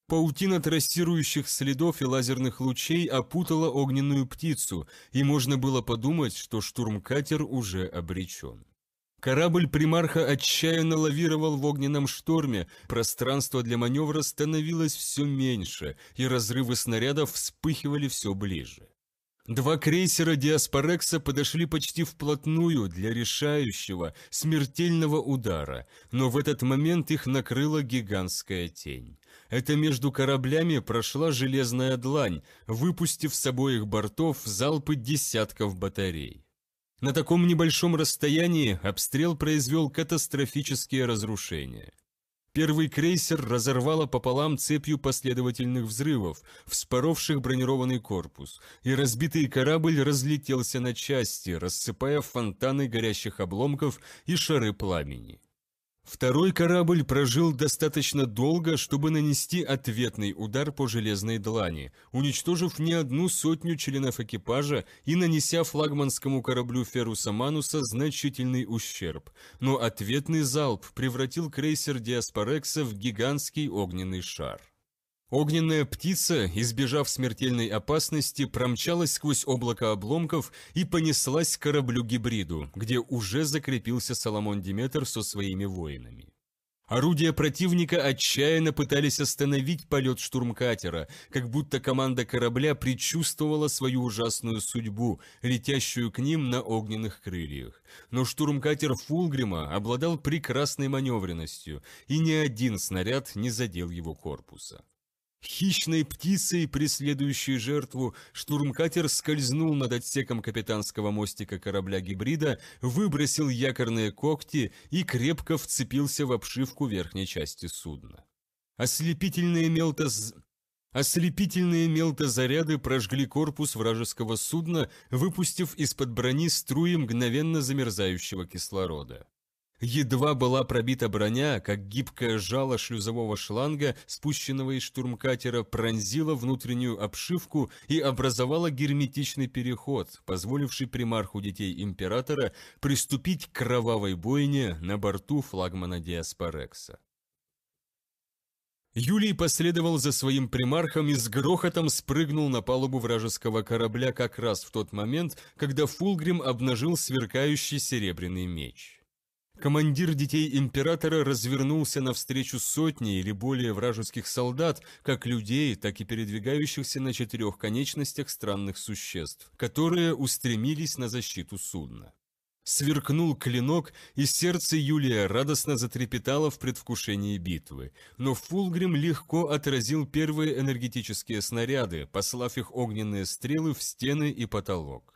Паутина трассирующих следов и лазерных лучей опутала огненную птицу, и можно было подумать, что штурмкатер уже обречен. Корабль примарха отчаянно лавировал в огненном шторме, пространство для маневра становилось все меньше, и разрывы снарядов вспыхивали все ближе. Два крейсера Диаспорекса подошли почти вплотную для решающего, смертельного удара, но в этот момент их накрыла гигантская тень это между кораблями прошла железная длань, выпустив с обоих бортов залпы десятков батарей. На таком небольшом расстоянии обстрел произвел катастрофические разрушения. Первый крейсер разорвало пополам цепью последовательных взрывов, вспоровших бронированный корпус, и разбитый корабль разлетелся на части, рассыпая фонтаны горящих обломков и шары пламени. Второй корабль прожил достаточно долго, чтобы нанести ответный удар по железной длани, уничтожив не одну сотню членов экипажа и нанеся флагманскому кораблю Феруса Мануса значительный ущерб. Но ответный залп превратил крейсер Диаспорекса в гигантский огненный шар. Огненная птица, избежав смертельной опасности, промчалась сквозь облако обломков и понеслась к кораблю-гибриду, где уже закрепился Соломон Диметр со своими воинами. Орудия противника отчаянно пытались остановить полет штурмкатера, как будто команда корабля предчувствовала свою ужасную судьбу, летящую к ним на огненных крыльях. Но штурмкатер Фулгрима обладал прекрасной маневренностью, и ни один снаряд не задел его корпуса. Хищной птицей, преследующей жертву, штурмкатер скользнул над отсеком капитанского мостика корабля-гибрида, выбросил якорные когти и крепко вцепился в обшивку верхней части судна. Ослепительные мелтоз... Ослепительные мелтозаряды прожгли корпус вражеского судна, выпустив из-под брони струи мгновенно замерзающего кислорода. Едва была пробита броня, как гибкое жало шлюзового шланга, спущенного из штурмкатера, пронзило внутреннюю обшивку и образовало герметичный переход, позволивший примарху детей Императора приступить к кровавой бойне на борту флагмана Диаспорекса. Юлий последовал за своим примархом и с грохотом спрыгнул на палубу вражеского корабля как раз в тот момент, когда Фулгрим обнажил сверкающий серебряный меч. Командир детей императора развернулся навстречу сотни или более вражеских солдат, как людей, так и передвигающихся на четырех конечностях странных существ, которые устремились на защиту судна. Сверкнул клинок, и сердце Юлия радостно затрепетало в предвкушении битвы, но Фулгрим легко отразил первые энергетические снаряды, послав их огненные стрелы в стены и потолок.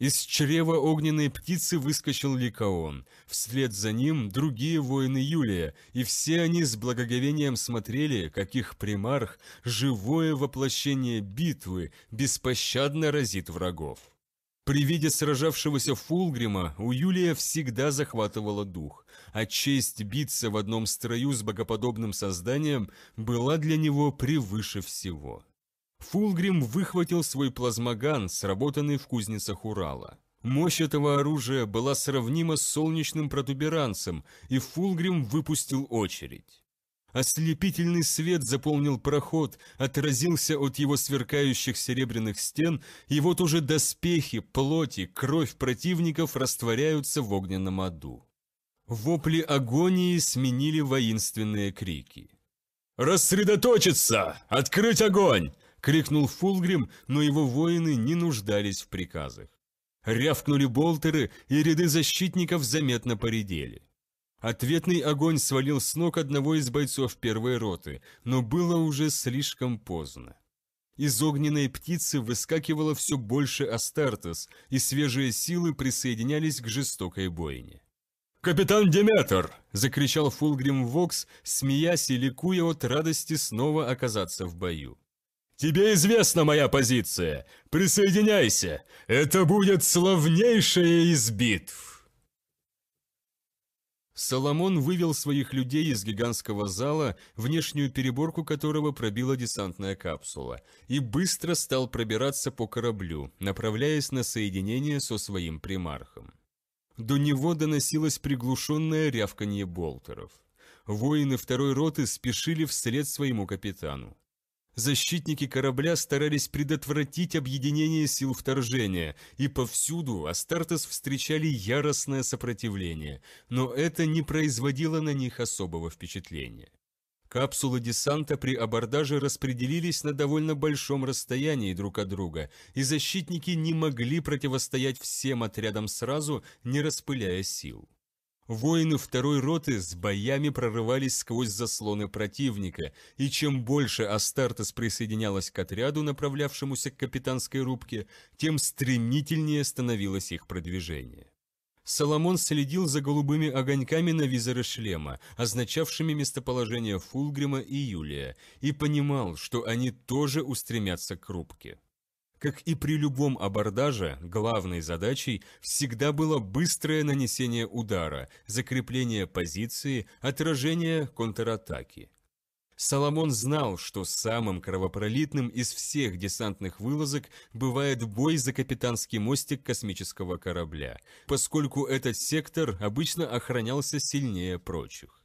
Из чрева огненной птицы выскочил Ликаон. Вслед за ним другие воины Юлия, и все они с благоговением смотрели, как их примарх, живое воплощение битвы, беспощадно разит врагов. При виде сражавшегося Фулгрима у Юлия всегда захватывало дух, а честь биться в одном строю с богоподобным созданием была для него превыше всего. Фулгрим выхватил свой плазмоган, сработанный в кузницах Урала. Мощь этого оружия была сравнима с солнечным протуберанцем, и Фулгрим выпустил очередь. Ослепительный свет заполнил проход, отразился от его сверкающих серебряных стен, и вот уже доспехи, плоти, кровь противников растворяются в огненном аду. Вопли агонии сменили воинственные крики. «Рассредоточиться! Открыть огонь! Крикнул Фулгрим, но его воины не нуждались в приказах. Рявкнули болтеры, и ряды защитников заметно поредели. Ответный огонь свалил с ног одного из бойцов первой роты, но было уже слишком поздно. Из огненной птицы выскакивало все больше Астартес, и свежие силы присоединялись к жестокой бойне. «Капитан Деметр!» – закричал Фулгрим Вокс, смеясь и ликуя от радости снова оказаться в бою. Тебе известна моя позиция. Присоединяйся. Это будет славнейшая из битв. Соломон вывел своих людей из гигантского зала, внешнюю переборку которого пробила десантная капсула, и быстро стал пробираться по кораблю, направляясь на соединение со своим примархом. До него доносилось приглушенное рявканье болтеров. Воины второй роты спешили вслед своему капитану. Защитники корабля старались предотвратить объединение сил вторжения, и повсюду Астартес встречали яростное сопротивление, но это не производило на них особого впечатления. Капсулы десанта при абордаже распределились на довольно большом расстоянии друг от друга, и защитники не могли противостоять всем отрядам сразу, не распыляя сил. Воины второй роты с боями прорывались сквозь заслоны противника, и чем больше Астартес присоединялась к отряду, направлявшемуся к капитанской рубке, тем стремительнее становилось их продвижение. Соломон следил за голубыми огоньками на визоре шлема, означавшими местоположение Фулгрима и Юлия, и понимал, что они тоже устремятся к рубке. Как и при любом абордаже, главной задачей всегда было быстрое нанесение удара, закрепление позиции, отражение контратаки. Соломон знал, что самым кровопролитным из всех десантных вылазок бывает бой за капитанский мостик космического корабля, поскольку этот сектор обычно охранялся сильнее прочих.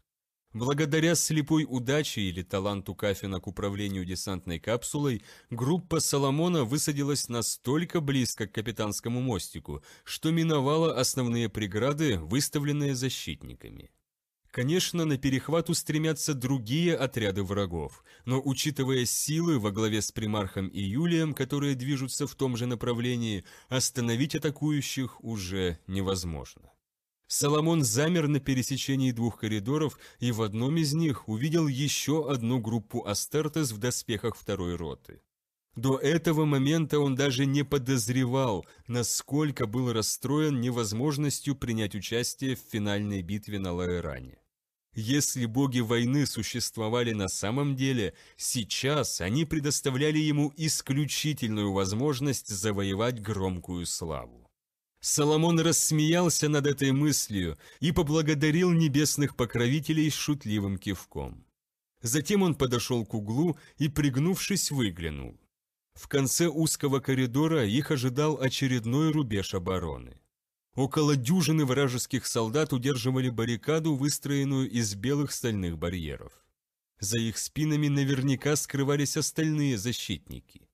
Благодаря слепой удаче или таланту Кафина к управлению десантной капсулой, группа Соломона высадилась настолько близко к капитанскому мостику, что миновала основные преграды, выставленные защитниками. Конечно, на перехват устремятся другие отряды врагов, но учитывая силы во главе с примархом и Юлием, которые движутся в том же направлении, остановить атакующих уже невозможно. Соломон замер на пересечении двух коридоров и в одном из них увидел еще одну группу Астертес в доспехах второй роты. До этого момента он даже не подозревал, насколько был расстроен невозможностью принять участие в финальной битве на Лаэране. Если боги войны существовали на самом деле, сейчас они предоставляли ему исключительную возможность завоевать громкую славу. Соломон рассмеялся над этой мыслью и поблагодарил небесных покровителей шутливым кивком. Затем он подошел к углу и, пригнувшись, выглянул. В конце узкого коридора их ожидал очередной рубеж обороны. Около дюжины вражеских солдат удерживали баррикаду, выстроенную из белых стальных барьеров. За их спинами наверняка скрывались остальные защитники.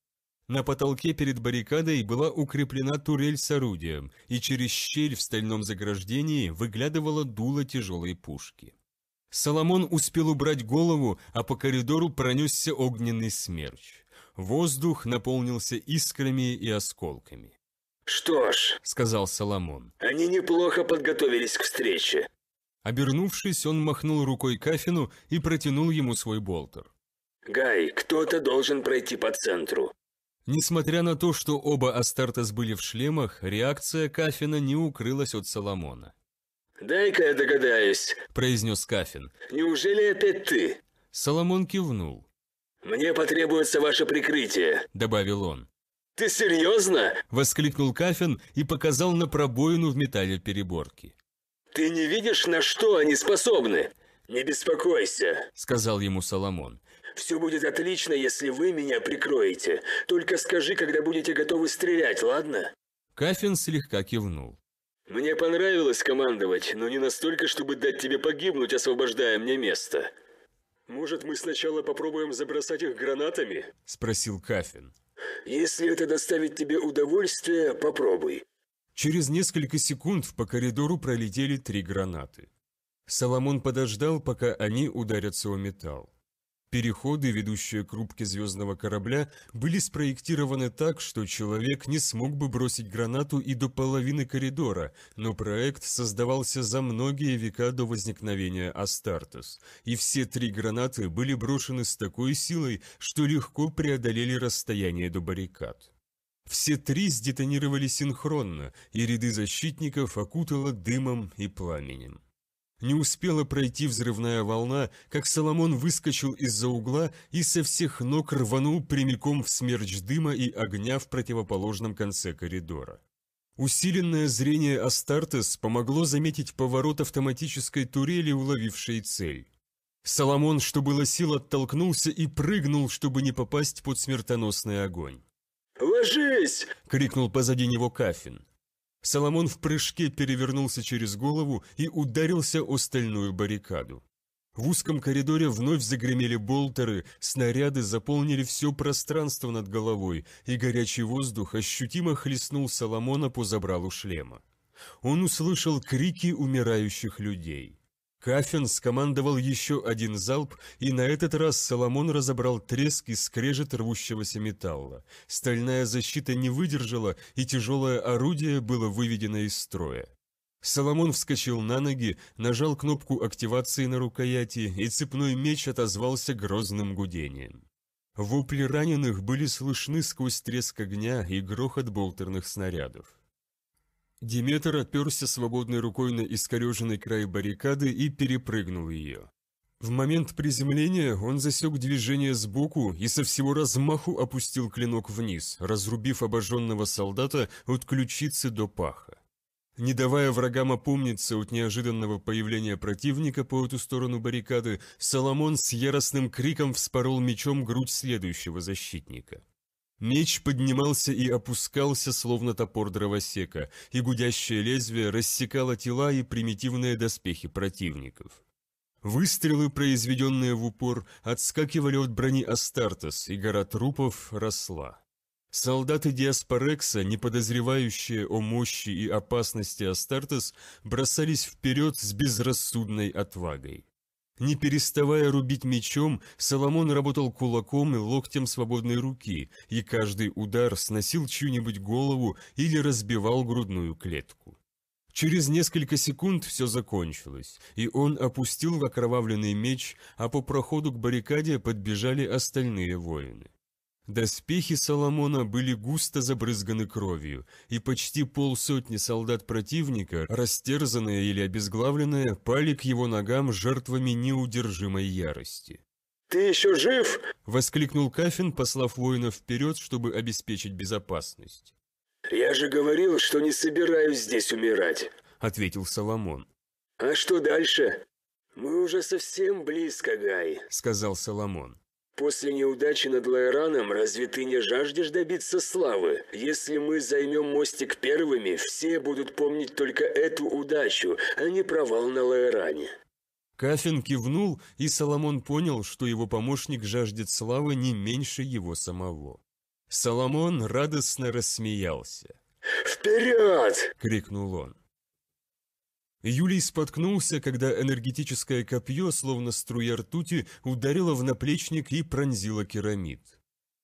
На потолке перед баррикадой была укреплена турель с орудием, и через щель в стальном заграждении выглядывало дуло тяжелой пушки. Соломон успел убрать голову, а по коридору пронесся огненный смерч. Воздух наполнился искрами и осколками. «Что ж», — сказал Соломон, — «они неплохо подготовились к встрече». Обернувшись, он махнул рукой Кафину и протянул ему свой болтер. «Гай, кто-то должен пройти по центру. Несмотря на то, что оба Астартес были в шлемах, реакция Кафина не укрылась от Соломона. «Дай-ка я догадаюсь», – произнес Кафин. «Неужели опять ты?» Соломон кивнул. «Мне потребуется ваше прикрытие», – добавил он. «Ты серьезно?» – воскликнул Кафин и показал на пробоину в металле переборки. «Ты не видишь, на что они способны?» «Не беспокойся», – сказал ему Соломон. Все будет отлично, если вы меня прикроете. Только скажи, когда будете готовы стрелять, ладно?» Кафин слегка кивнул. «Мне понравилось командовать, но не настолько, чтобы дать тебе погибнуть, освобождая мне место. Может, мы сначала попробуем забросать их гранатами?» – спросил Кафин. «Если это доставит тебе удовольствие, попробуй». Через несколько секунд по коридору пролетели три гранаты. Соломон подождал, пока они ударятся о металл. Переходы, ведущие к рубке звездного корабля, были спроектированы так, что человек не смог бы бросить гранату и до половины коридора, но проект создавался за многие века до возникновения Астартес, и все три гранаты были брошены с такой силой, что легко преодолели расстояние до баррикад. Все три сдетонировали синхронно, и ряды защитников окутало дымом и пламенем. Не успела пройти взрывная волна, как Соломон выскочил из-за угла и со всех ног рванул прямиком в смерч дыма и огня в противоположном конце коридора. Усиленное зрение Астартес помогло заметить поворот автоматической турели, уловившей цель. Соломон, что было сил, оттолкнулся и прыгнул, чтобы не попасть под смертоносный огонь. «Ложись!» – крикнул позади него Кафин. Соломон в прыжке перевернулся через голову и ударился о стальную баррикаду. В узком коридоре вновь загремели болтеры, снаряды заполнили все пространство над головой, и горячий воздух ощутимо хлестнул Соломона по забралу шлема. Он услышал крики умирающих людей. Кафин скомандовал еще один залп, и на этот раз Соломон разобрал треск и скрежет рвущегося металла. Стальная защита не выдержала, и тяжелое орудие было выведено из строя. Соломон вскочил на ноги, нажал кнопку активации на рукояти, и цепной меч отозвался грозным гудением. Вопли раненых были слышны сквозь треск огня и грохот болтерных снарядов. Диметр оперся свободной рукой на искореженный край баррикады и перепрыгнул ее. В момент приземления он засек движение сбоку и со всего размаху опустил клинок вниз, разрубив обожженного солдата от ключицы до паха. Не давая врагам опомниться от неожиданного появления противника по эту сторону баррикады, Соломон с яростным криком вспорол мечом грудь следующего защитника. Меч поднимался и опускался, словно топор дровосека, и гудящее лезвие рассекало тела и примитивные доспехи противников. Выстрелы, произведенные в упор, отскакивали от брони Астартес, и гора трупов росла. Солдаты Диаспорекса, не подозревающие о мощи и опасности Астартес, бросались вперед с безрассудной отвагой. Не переставая рубить мечом, Соломон работал кулаком и локтем свободной руки, и каждый удар сносил чью-нибудь голову или разбивал грудную клетку. Через несколько секунд все закончилось, и он опустил окровавленный меч, а по проходу к баррикаде подбежали остальные воины. Доспехи Соломона были густо забрызганы кровью, и почти полсотни солдат противника, растерзанные или обезглавленные, пали к его ногам жертвами неудержимой ярости. «Ты еще жив?» – воскликнул Кафин, послав воинов вперед, чтобы обеспечить безопасность. «Я же говорил, что не собираюсь здесь умирать», – ответил Соломон. «А что дальше?» «Мы уже совсем близко, Гай», – сказал Соломон. После неудачи над Лайраном разве ты не жаждешь добиться славы? Если мы займем мостик первыми, все будут помнить только эту удачу, а не провал на Лайране». Кафин кивнул, и Соломон понял, что его помощник жаждет славы не меньше его самого. Соломон радостно рассмеялся. «Вперед!» — крикнул он. Юлий споткнулся, когда энергетическое копье, словно струя ртути, ударило в наплечник и пронзило керамид.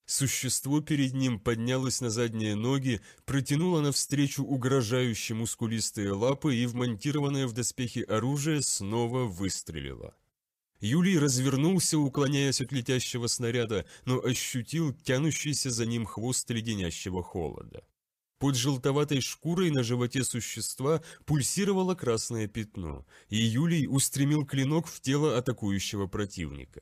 Существо перед ним поднялось на задние ноги, протянуло навстречу угрожающе мускулистые лапы и, вмонтированное в доспехи оружие, снова выстрелило. Юлий развернулся, уклоняясь от летящего снаряда, но ощутил тянущийся за ним хвост леденящего холода. Под желтоватой шкурой на животе существа пульсировало красное пятно, и Юлий устремил клинок в тело атакующего противника.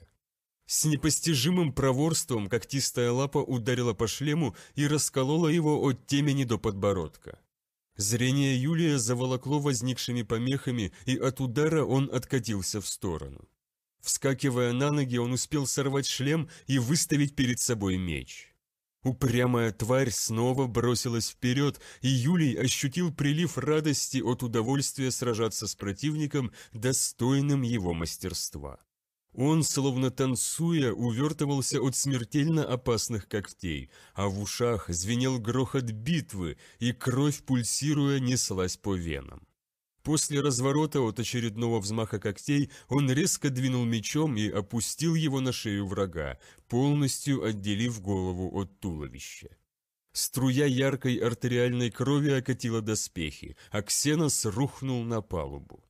С непостижимым проворством когтистая лапа ударила по шлему и расколола его от темени до подбородка. Зрение Юлия заволокло возникшими помехами, и от удара он откатился в сторону. Вскакивая на ноги, он успел сорвать шлем и выставить перед собой меч. Упрямая тварь снова бросилась вперед, и Юлий ощутил прилив радости от удовольствия сражаться с противником, достойным его мастерства. Он, словно танцуя, увертывался от смертельно опасных когтей, а в ушах звенел грохот битвы, и кровь, пульсируя, неслась по венам. После разворота от очередного взмаха когтей он резко двинул мечом и опустил его на шею врага, полностью отделив голову от туловища. Струя яркой артериальной крови окатила доспехи, а Ксенос рухнул на палубу.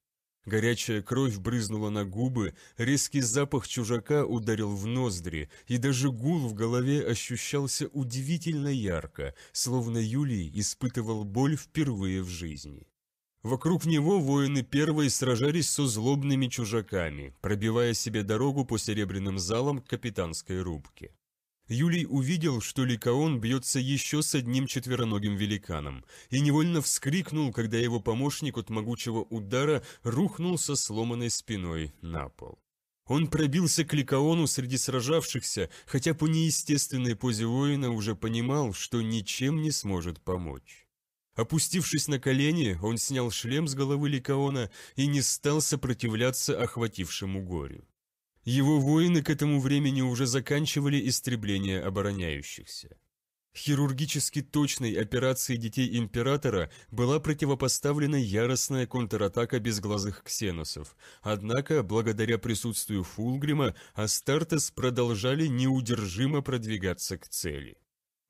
Горячая кровь брызнула на губы, резкий запах чужака ударил в ноздри, и даже гул в голове ощущался удивительно ярко, словно Юлий испытывал боль впервые в жизни. Вокруг него воины первые сражались со злобными чужаками, пробивая себе дорогу по серебряным залам к капитанской рубке. Юлий увидел, что Ликаон бьется еще с одним четвероногим великаном, и невольно вскрикнул, когда его помощник от могучего удара рухнул со сломанной спиной на пол. Он пробился к Ликаону среди сражавшихся, хотя по неестественной позе воина уже понимал, что ничем не сможет помочь. Опустившись на колени, он снял шлем с головы Ликаона и не стал сопротивляться охватившему горю. Его воины к этому времени уже заканчивали истребление обороняющихся. Хирургически точной операции детей Императора была противопоставлена яростная контратака безглазых ксеносов, однако, благодаря присутствию Фулгрима, Астартес продолжали неудержимо продвигаться к цели.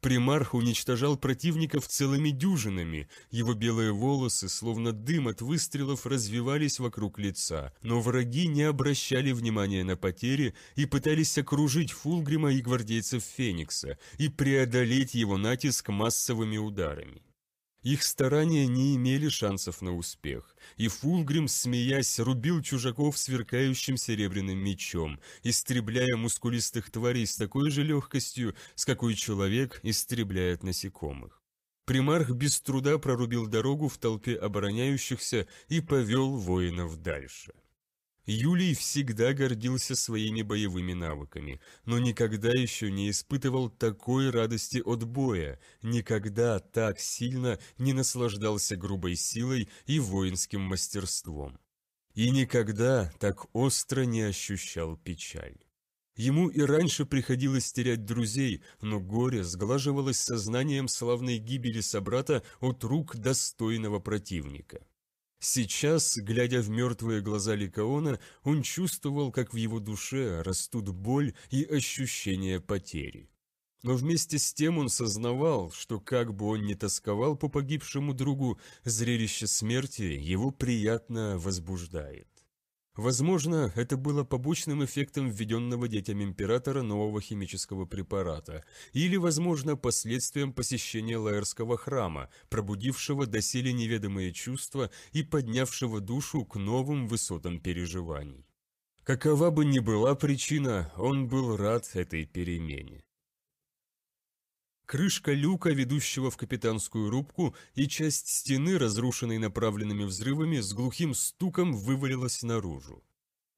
Примарх уничтожал противников целыми дюжинами, его белые волосы, словно дым от выстрелов, развивались вокруг лица, но враги не обращали внимания на потери и пытались окружить Фулгрима и гвардейцев Феникса и преодолеть его натиск массовыми ударами. Их старания не имели шансов на успех, и Фулгрим, смеясь, рубил чужаков сверкающим серебряным мечом, истребляя мускулистых тварей с такой же легкостью, с какой человек истребляет насекомых. Примарх без труда прорубил дорогу в толпе обороняющихся и повел воинов дальше. Юлий всегда гордился своими боевыми навыками, но никогда еще не испытывал такой радости от боя, никогда так сильно не наслаждался грубой силой и воинским мастерством. И никогда так остро не ощущал печаль. Ему и раньше приходилось терять друзей, но горе сглаживалось сознанием славной гибели собрата от рук достойного противника. Сейчас, глядя в мертвые глаза Ликаона, он чувствовал, как в его душе растут боль и ощущение потери. Но вместе с тем он сознавал, что как бы он ни тосковал по погибшему другу, зрелище смерти его приятно возбуждает. Возможно, это было побочным эффектом введенного детям императора нового химического препарата, или, возможно, последствием посещения Лаэрского храма, пробудившего доселе неведомые чувства и поднявшего душу к новым высотам переживаний. Какова бы ни была причина, он был рад этой перемене крышка люка, ведущего в капитанскую рубку, и часть стены, разрушенной направленными взрывами, с глухим стуком вывалилась наружу.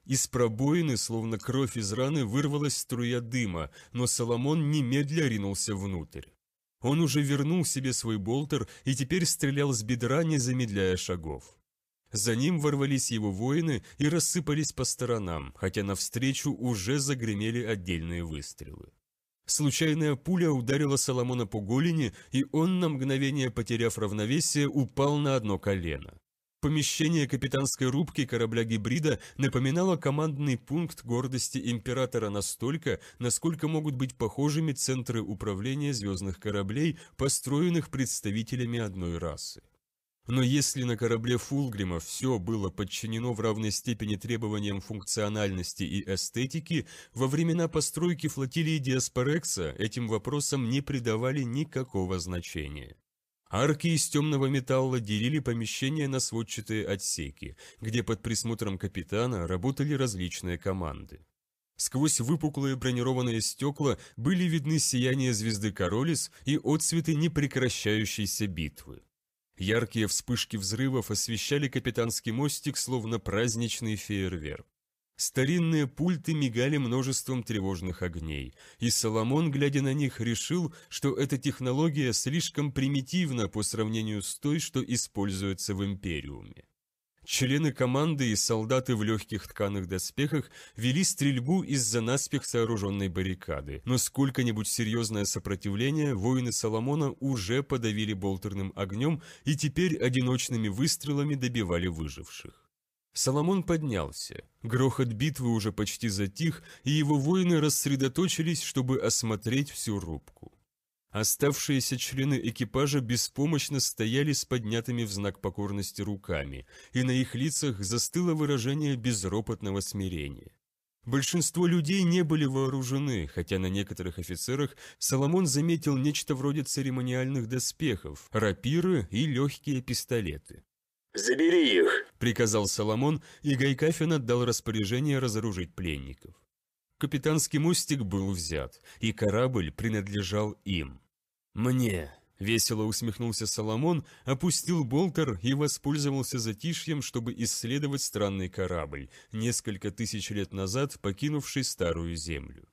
Из пробоины, словно кровь из раны, вырвалась струя дыма, но Соломон немедля ринулся внутрь. Он уже вернул себе свой болтер и теперь стрелял с бедра, не замедляя шагов. За ним ворвались его воины и рассыпались по сторонам, хотя навстречу уже загремели отдельные выстрелы. Случайная пуля ударила Соломона по голени, и он, на мгновение потеряв равновесие, упал на одно колено. Помещение капитанской рубки корабля-гибрида напоминало командный пункт гордости императора настолько, насколько могут быть похожими центры управления звездных кораблей, построенных представителями одной расы. Но если на корабле Фулгрима все было подчинено в равной степени требованиям функциональности и эстетики, во времена постройки флотилии Диаспорекса этим вопросам не придавали никакого значения. Арки из темного металла делили помещение на сводчатые отсеки, где под присмотром капитана работали различные команды. Сквозь выпуклые бронированные стекла были видны сияние звезды Королис и отцветы непрекращающейся битвы. Яркие вспышки взрывов освещали капитанский мостик, словно праздничный фейерверк. Старинные пульты мигали множеством тревожных огней, и Соломон, глядя на них, решил, что эта технология слишком примитивна по сравнению с той, что используется в Империуме. Члены команды и солдаты в легких тканых доспехах вели стрельбу из-за наспех сооруженной баррикады, но сколько-нибудь серьезное сопротивление воины Соломона уже подавили болтерным огнем и теперь одиночными выстрелами добивали выживших. Соломон поднялся. Грохот битвы уже почти затих, и его воины рассредоточились, чтобы осмотреть всю рубку. Оставшиеся члены экипажа беспомощно стояли с поднятыми в знак покорности руками, и на их лицах застыло выражение безропотного смирения. Большинство людей не были вооружены, хотя на некоторых офицерах Соломон заметил нечто вроде церемониальных доспехов, рапиры и легкие пистолеты. «Забери их!» – приказал Соломон, и Гайкафин отдал распоряжение разоружить пленников. Капитанский мостик был взят, и корабль принадлежал им. «Мне!» – весело усмехнулся Соломон, опустил болтер и воспользовался затишьем, чтобы исследовать странный корабль, несколько тысяч лет назад покинувший Старую Землю.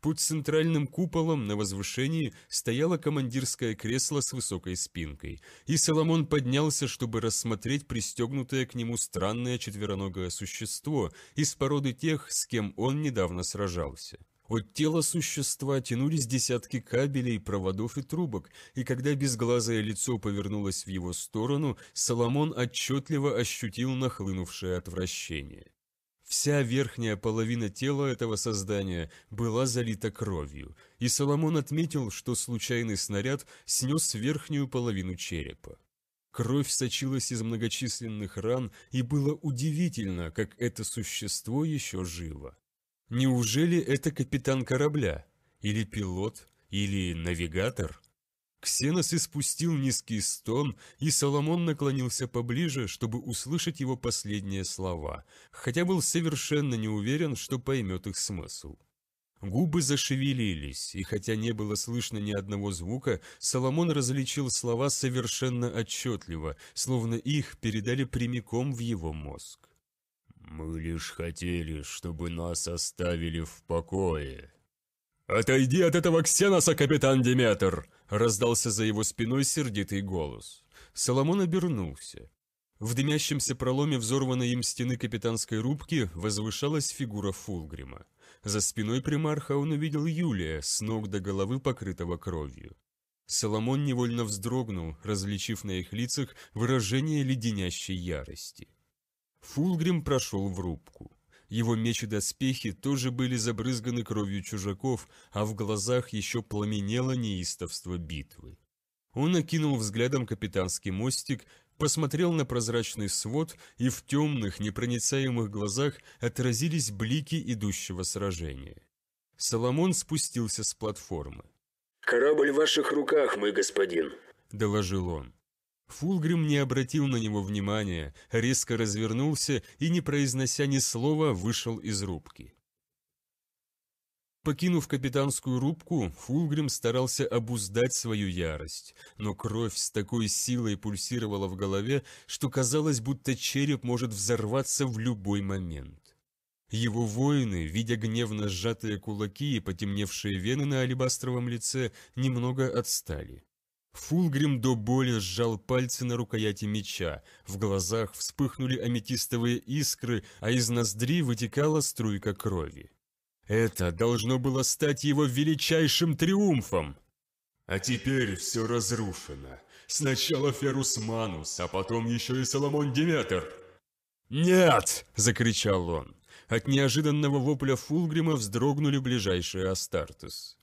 Под центральным куполом на возвышении стояло командирское кресло с высокой спинкой, и Соломон поднялся, чтобы рассмотреть пристегнутое к нему странное четвероногое существо из породы тех, с кем он недавно сражался. От тела существа тянулись десятки кабелей, проводов и трубок, и когда безглазое лицо повернулось в его сторону, Соломон отчетливо ощутил нахлынувшее отвращение. Вся верхняя половина тела этого создания была залита кровью, и Соломон отметил, что случайный снаряд снес верхнюю половину черепа. Кровь сочилась из многочисленных ран, и было удивительно, как это существо еще живо. Неужели это капитан корабля? Или пилот? Или навигатор? Ксенос испустил низкий стон, и Соломон наклонился поближе, чтобы услышать его последние слова, хотя был совершенно не уверен, что поймет их смысл. Губы зашевелились, и хотя не было слышно ни одного звука, Соломон различил слова совершенно отчетливо, словно их передали прямиком в его мозг. «Мы лишь хотели, чтобы нас оставили в покое». «Отойди от этого ксеноса, капитан Деметр!» – раздался за его спиной сердитый голос. Соломон обернулся. В дымящемся проломе взорванной им стены капитанской рубки возвышалась фигура Фулгрима. За спиной примарха он увидел Юлия, с ног до головы покрытого кровью. Соломон невольно вздрогнул, различив на их лицах выражение леденящей ярости. Фулгрим прошел в рубку. Его меч и доспехи тоже были забрызганы кровью чужаков, а в глазах еще пламенело неистовство битвы. Он окинул взглядом капитанский мостик, посмотрел на прозрачный свод, и в темных, непроницаемых глазах отразились блики идущего сражения. Соломон спустился с платформы. «Корабль в ваших руках, мой господин», — доложил он. Фулгрим не обратил на него внимания, резко развернулся и, не произнося ни слова, вышел из рубки. Покинув капитанскую рубку, Фулгрим старался обуздать свою ярость, но кровь с такой силой пульсировала в голове, что казалось, будто череп может взорваться в любой момент. Его воины, видя гневно сжатые кулаки и потемневшие вены на алебастровом лице, немного отстали. Фулгрим до боли сжал пальцы на рукояти меча, в глазах вспыхнули аметистовые искры, а из ноздри вытекала струйка крови. Это должно было стать его величайшим триумфом. А теперь все разрушено. Сначала Ферус Манус, а потом еще и Соломон Деметр. «Нет!» – закричал он. От неожиданного вопля Фулгрима вздрогнули ближайшие Астартес.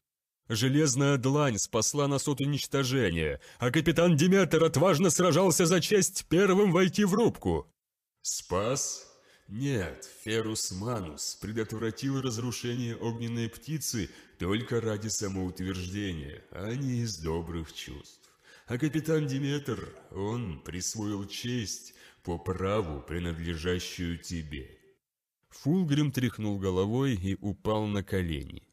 Железная длань спасла нас от уничтожения, а капитан Деметр отважно сражался за честь первым войти в рубку. Спас? Нет, Ферус Манус предотвратил разрушение огненной птицы только ради самоутверждения, а не из добрых чувств. А капитан Диметр, он присвоил честь по праву, принадлежащую тебе. Фулгрим тряхнул головой и упал на колени.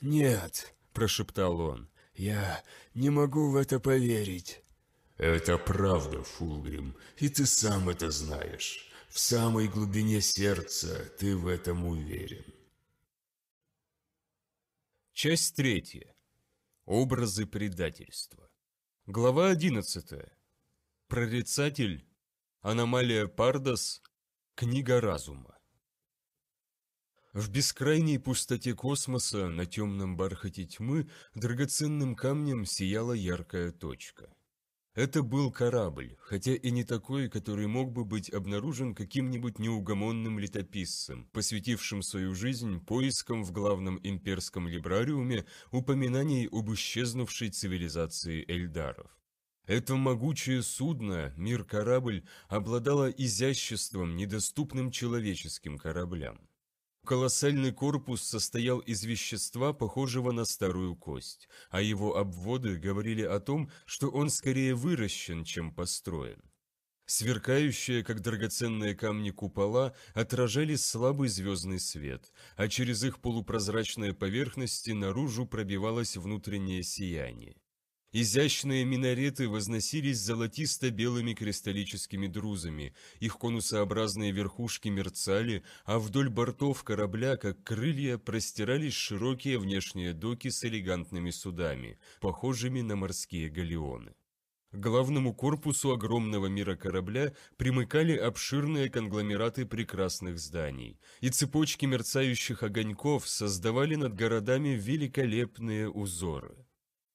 «Нет», – прошептал он. «Я не могу в это поверить». «Это правда, Фулгрим, и ты сам это знаешь. В самой глубине сердца ты в этом уверен». Часть третья. Образы предательства. Глава одиннадцатая. Прорицатель. Аномалия Пардас. Книга разума. В бескрайней пустоте космоса на темном бархате тьмы драгоценным камнем сияла яркая точка. Это был корабль, хотя и не такой, который мог бы быть обнаружен каким-нибудь неугомонным летописцем, посвятившим свою жизнь поискам в главном имперском либрариуме упоминаний об исчезнувшей цивилизации Эльдаров. Это могучее судно, мир-корабль, обладало изяществом, недоступным человеческим кораблям. Колоссальный корпус состоял из вещества, похожего на старую кость, а его обводы говорили о том, что он скорее выращен, чем построен. Сверкающие, как драгоценные камни купола, отражали слабый звездный свет, а через их полупрозрачные поверхности наружу пробивалось внутреннее сияние. Изящные минареты возносились золотисто-белыми кристаллическими друзами, их конусообразные верхушки мерцали, а вдоль бортов корабля, как крылья, простирались широкие внешние доки с элегантными судами, похожими на морские галеоны. главному корпусу огромного мира корабля примыкали обширные конгломераты прекрасных зданий, и цепочки мерцающих огоньков создавали над городами великолепные узоры.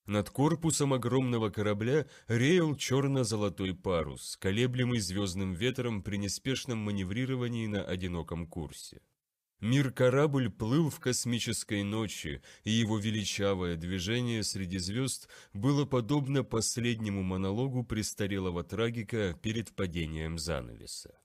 Над корпусом огромного корабля реял черно-золотой парус, колеблемый звездным ветром при неспешном маневрировании на одиноком курсе. Мир-корабль плыл в космической ночи, и его величавое движение среди звезд было подобно последнему монологу престарелого трагика перед падением занавеса.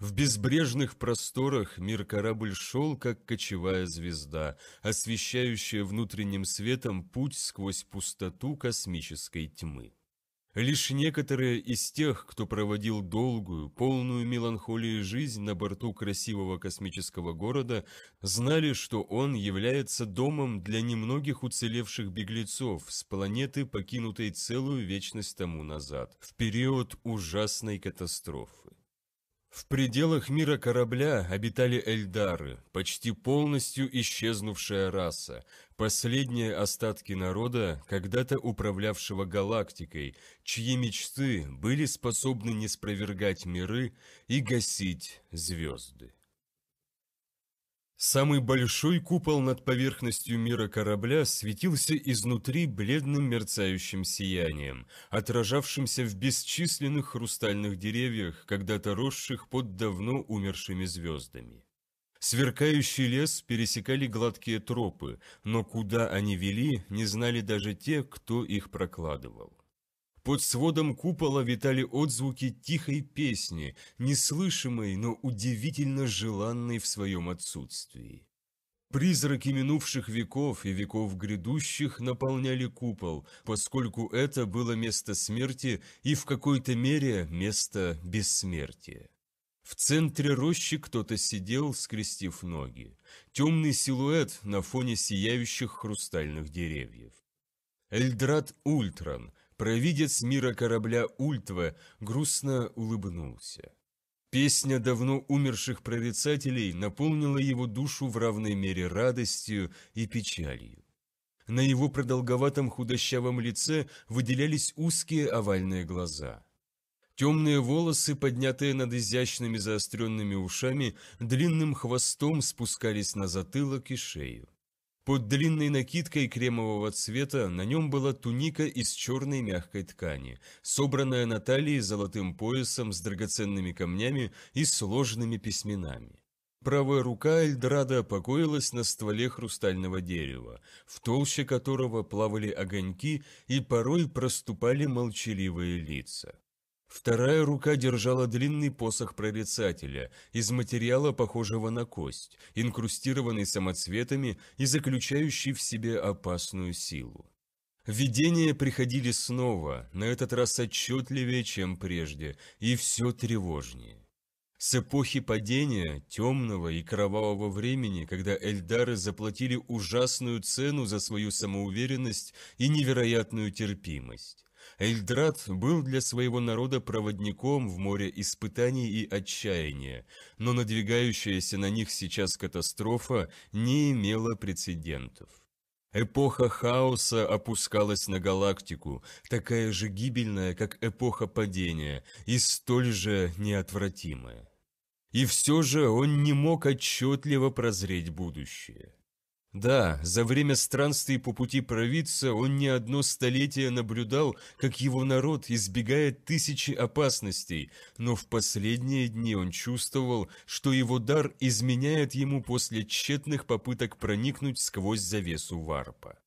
В безбрежных просторах мир-корабль шел, как кочевая звезда, освещающая внутренним светом путь сквозь пустоту космической тьмы. Лишь некоторые из тех, кто проводил долгую, полную меланхолии жизнь на борту красивого космического города, знали, что он является домом для немногих уцелевших беглецов с планеты, покинутой целую вечность тому назад, в период ужасной катастрофы. В пределах мира корабля обитали эльдары, почти полностью исчезнувшая раса, последние остатки народа, когда-то управлявшего галактикой, чьи мечты были способны не спровергать миры и гасить звезды. Самый большой купол над поверхностью мира корабля светился изнутри бледным мерцающим сиянием, отражавшимся в бесчисленных хрустальных деревьях, когда-то росших под давно умершими звездами. Сверкающий лес пересекали гладкие тропы, но куда они вели, не знали даже те, кто их прокладывал. Под сводом купола витали отзвуки тихой песни, неслышимой, но удивительно желанной в своем отсутствии. Призраки минувших веков и веков грядущих наполняли купол, поскольку это было место смерти и в какой-то мере место бессмертия. В центре рощи кто-то сидел, скрестив ноги. Темный силуэт на фоне сияющих хрустальных деревьев. Эльдрат Ультран, Провидец мира корабля Ультва грустно улыбнулся. Песня давно умерших прорицателей наполнила его душу в равной мере радостью и печалью. На его продолговатом худощавом лице выделялись узкие овальные глаза. Темные волосы, поднятые над изящными заостренными ушами, длинным хвостом спускались на затылок и шею. Под длинной накидкой кремового цвета на нем была туника из черной мягкой ткани, собранная на талии золотым поясом с драгоценными камнями и сложными письменами. Правая рука Эльдрада покоилась на стволе хрустального дерева, в толще которого плавали огоньки и порой проступали молчаливые лица. Вторая рука держала длинный посох прорицателя, из материала, похожего на кость, инкрустированный самоцветами и заключающий в себе опасную силу. Видения приходили снова, на этот раз отчетливее, чем прежде, и все тревожнее. С эпохи падения, темного и кровавого времени, когда эльдары заплатили ужасную цену за свою самоуверенность и невероятную терпимость. Эльдрат был для своего народа проводником в море испытаний и отчаяния, но надвигающаяся на них сейчас катастрофа не имела прецедентов. Эпоха хаоса опускалась на галактику, такая же гибельная, как эпоха падения, и столь же неотвратимая. И все же он не мог отчетливо прозреть будущее. Да, за время странствий по пути провидца он не одно столетие наблюдал, как его народ избегает тысячи опасностей, но в последние дни он чувствовал, что его дар изменяет ему после тщетных попыток проникнуть сквозь завесу варпа.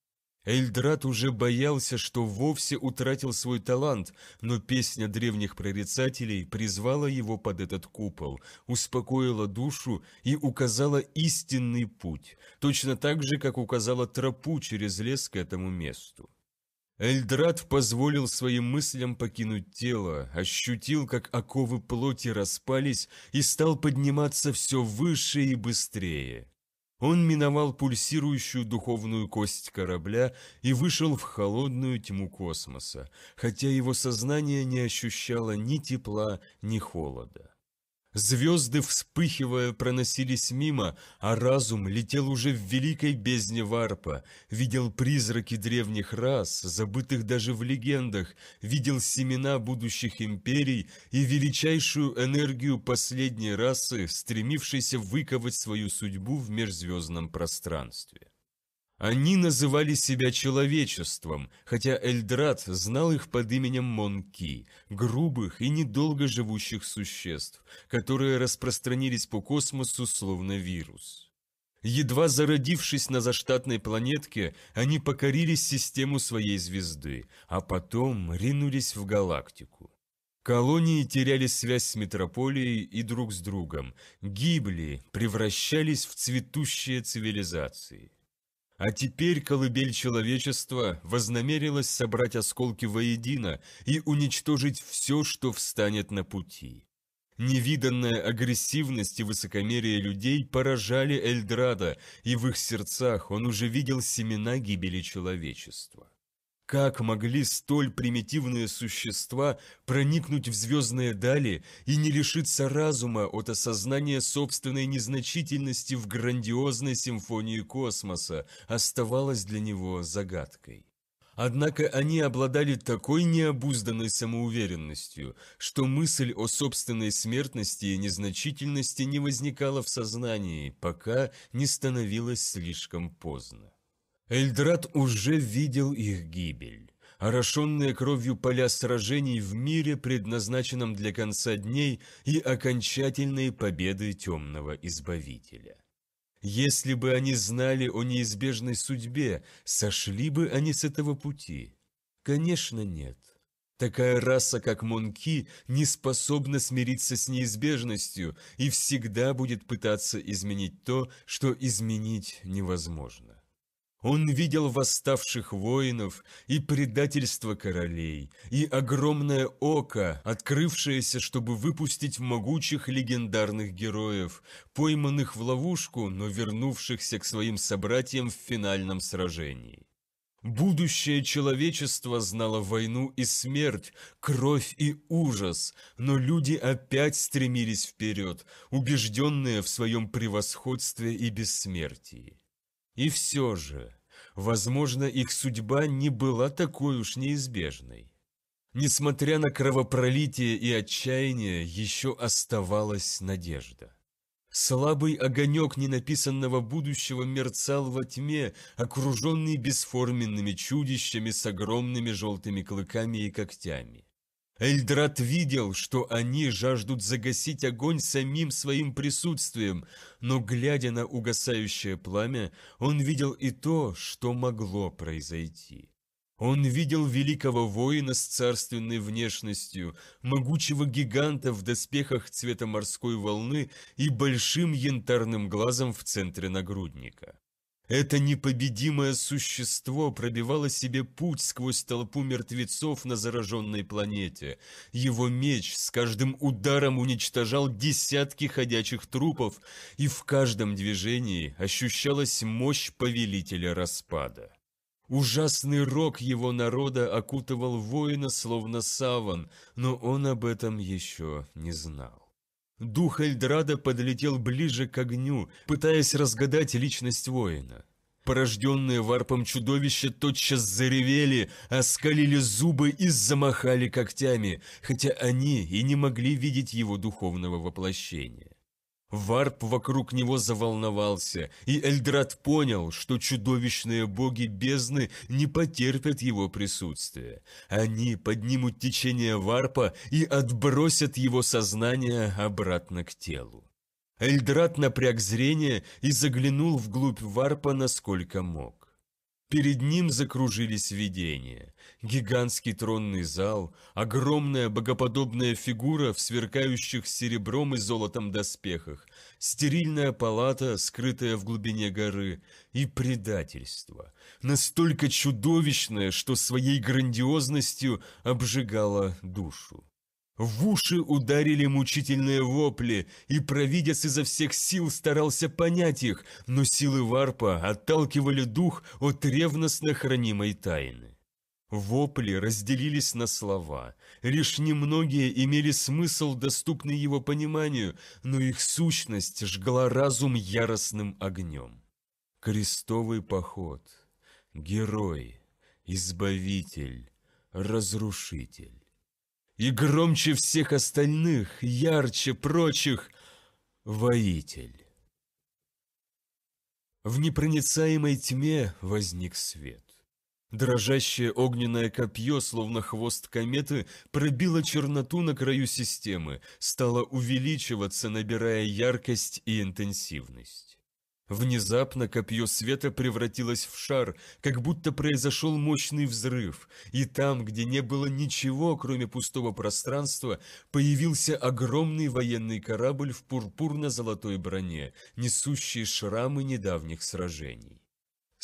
Эльдрат уже боялся, что вовсе утратил свой талант, но песня древних прорицателей призвала его под этот купол, успокоила душу и указала истинный путь, точно так же, как указала тропу через лес к этому месту. Эльдрат позволил своим мыслям покинуть тело, ощутил, как оковы плоти распались и стал подниматься все выше и быстрее. Он миновал пульсирующую духовную кость корабля и вышел в холодную тьму космоса, хотя его сознание не ощущало ни тепла, ни холода. Звезды, вспыхивая, проносились мимо, а разум летел уже в великой бездне варпа, видел призраки древних рас, забытых даже в легендах, видел семена будущих империй и величайшую энергию последней расы, стремившейся выковать свою судьбу в межзвездном пространстве. Они называли себя человечеством, хотя Эльдрат знал их под именем Монки, грубых и недолго живущих существ, которые распространились по космосу словно вирус. Едва зародившись на заштатной планетке, они покорили систему своей звезды, а потом ринулись в галактику. Колонии теряли связь с метрополией и друг с другом, гибли, превращались в цветущие цивилизации. А теперь колыбель человечества вознамерилась собрать осколки воедино и уничтожить все, что встанет на пути. Невиданная агрессивность и высокомерие людей поражали Эльдрада, и в их сердцах он уже видел семена гибели человечества. Как могли столь примитивные существа проникнуть в звездные дали и не лишиться разума от осознания собственной незначительности в грандиозной симфонии космоса, оставалось для него загадкой. Однако они обладали такой необузданной самоуверенностью, что мысль о собственной смертности и незначительности не возникала в сознании, пока не становилось слишком поздно. Эльдрат уже видел их гибель. Орошенные кровью поля сражений в мире, предназначенном для конца дней и окончательной победы темного избавителя. Если бы они знали о неизбежной судьбе, сошли бы они с этого пути? Конечно, нет. Такая раса, как Монки, не способна смириться с неизбежностью и всегда будет пытаться изменить то, что изменить невозможно. Он видел восставших воинов и предательство королей, и огромное око, открывшееся, чтобы выпустить могучих легендарных героев, пойманных в ловушку, но вернувшихся к своим собратьям в финальном сражении. Будущее человечество знало войну и смерть, кровь и ужас, но люди опять стремились вперед, убежденные в своем превосходстве и бессмертии. И все же, возможно, их судьба не была такой уж неизбежной. Несмотря на кровопролитие и отчаяние, еще оставалась надежда. Слабый огонек ненаписанного будущего мерцал во тьме, окруженный бесформенными чудищами с огромными желтыми клыками и когтями. Эльдрат видел, что они жаждут загасить огонь самим своим присутствием, но, глядя на угасающее пламя, он видел и то, что могло произойти. Он видел великого воина с царственной внешностью, могучего гиганта в доспехах цвета морской волны и большим янтарным глазом в центре нагрудника. Это непобедимое существо пробивало себе путь сквозь толпу мертвецов на зараженной планете. Его меч с каждым ударом уничтожал десятки ходячих трупов, и в каждом движении ощущалась мощь повелителя распада. Ужасный рок его народа окутывал воина словно саван, но он об этом еще не знал. Дух Эльдрада подлетел ближе к огню, пытаясь разгадать личность воина. Порожденные варпом чудовища тотчас заревели, оскалили зубы и замахали когтями, хотя они и не могли видеть его духовного воплощения. Варп вокруг него заволновался, и Эльдрат понял, что чудовищные боги бездны не потерпят его присутствия. Они поднимут течение варпа и отбросят его сознание обратно к телу. Эльдрат напряг зрение и заглянул вглубь варпа насколько мог. Перед ним закружились видения. Гигантский тронный зал, огромная богоподобная фигура в сверкающих серебром и золотом доспехах, стерильная палата, скрытая в глубине горы, и предательство, настолько чудовищное, что своей грандиозностью обжигало душу. В уши ударили мучительные вопли, и провидец изо всех сил старался понять их, но силы варпа отталкивали дух от ревностно хранимой тайны. Вопли разделились на слова. Лишь немногие имели смысл, доступный его пониманию, но их сущность жгла разум яростным огнем. Крестовый поход. Герой. Избавитель. Разрушитель и громче всех остальных, ярче прочих, воитель. В непроницаемой тьме возник свет. Дрожащее огненное копье, словно хвост кометы, пробило черноту на краю системы, стало увеличиваться, набирая яркость и интенсивность. Внезапно копье света превратилось в шар, как будто произошел мощный взрыв, и там, где не было ничего, кроме пустого пространства, появился огромный военный корабль в пурпурно-золотой броне, несущий шрамы недавних сражений.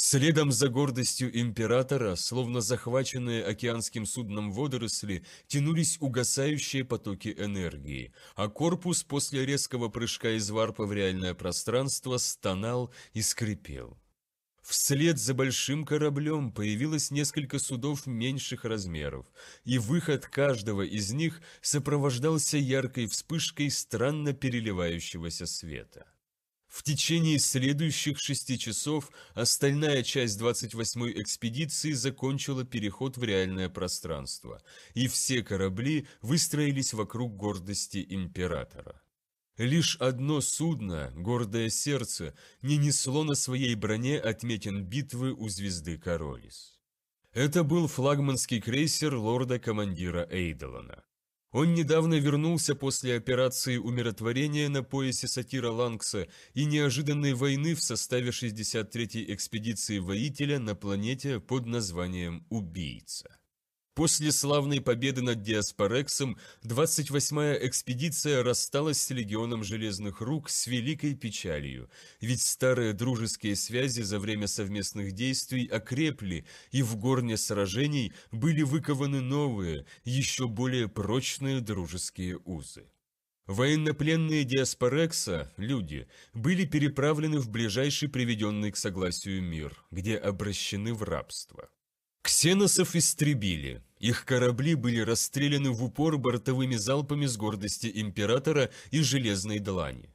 Следом за гордостью императора, словно захваченные океанским судном водоросли, тянулись угасающие потоки энергии, а корпус после резкого прыжка из варпа в реальное пространство стонал и скрипел. Вслед за большим кораблем появилось несколько судов меньших размеров, и выход каждого из них сопровождался яркой вспышкой странно переливающегося света. В течение следующих шести часов остальная часть 28-й экспедиции закончила переход в реальное пространство, и все корабли выстроились вокруг гордости императора. Лишь одно судно, гордое сердце, не несло на своей броне отметин битвы у звезды Королис. Это был флагманский крейсер лорда-командира Эйдолона. Он недавно вернулся после операции умиротворения на поясе сатира Лангса и неожиданной войны в составе 63-й экспедиции воителя на планете под названием «Убийца». После славной победы над Диаспорексом 28-я экспедиция рассталась с легионом Железных Рук с великой печалью, ведь старые дружеские связи за время совместных действий окрепли, и в горне сражений были выкованы новые, еще более прочные дружеские узы. Военнопленные Диаспорекса, люди, были переправлены в ближайший приведенный к согласию мир, где обращены в рабство. Ксеносов истребили, их корабли были расстреляны в упор бортовыми залпами с гордости Императора и Железной Длани.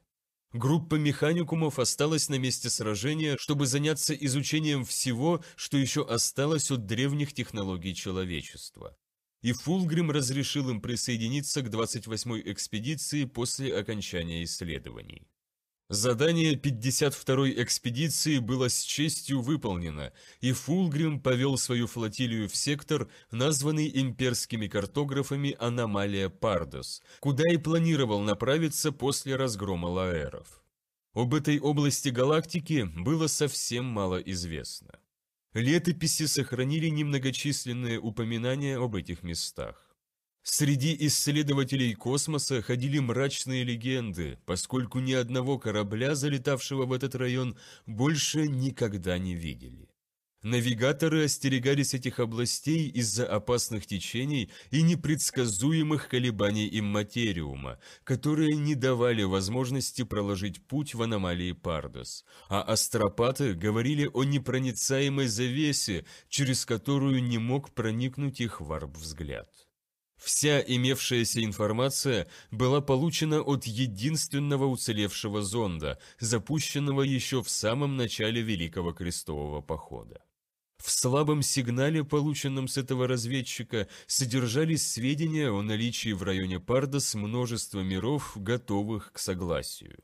Группа механикумов осталась на месте сражения, чтобы заняться изучением всего, что еще осталось от древних технологий человечества. И Фулгрим разрешил им присоединиться к 28-й экспедиции после окончания исследований. Задание 52-й экспедиции было с честью выполнено, и Фулгрим повел свою флотилию в сектор, названный имперскими картографами «Аномалия Пардос», куда и планировал направиться после разгрома лаэров. Об этой области галактики было совсем мало известно. Летописи сохранили немногочисленные упоминания об этих местах. Среди исследователей космоса ходили мрачные легенды, поскольку ни одного корабля, залетавшего в этот район, больше никогда не видели. Навигаторы остерегались этих областей из-за опасных течений и непредсказуемых колебаний имматериума, которые не давали возможности проложить путь в аномалии Пардос, а астропаты говорили о непроницаемой завесе, через которую не мог проникнуть их варп-взгляд. Вся имевшаяся информация была получена от единственного уцелевшего зонда, запущенного еще в самом начале Великого Крестового Похода. В слабом сигнале, полученном с этого разведчика, содержались сведения о наличии в районе Пардос множества миров, готовых к согласию.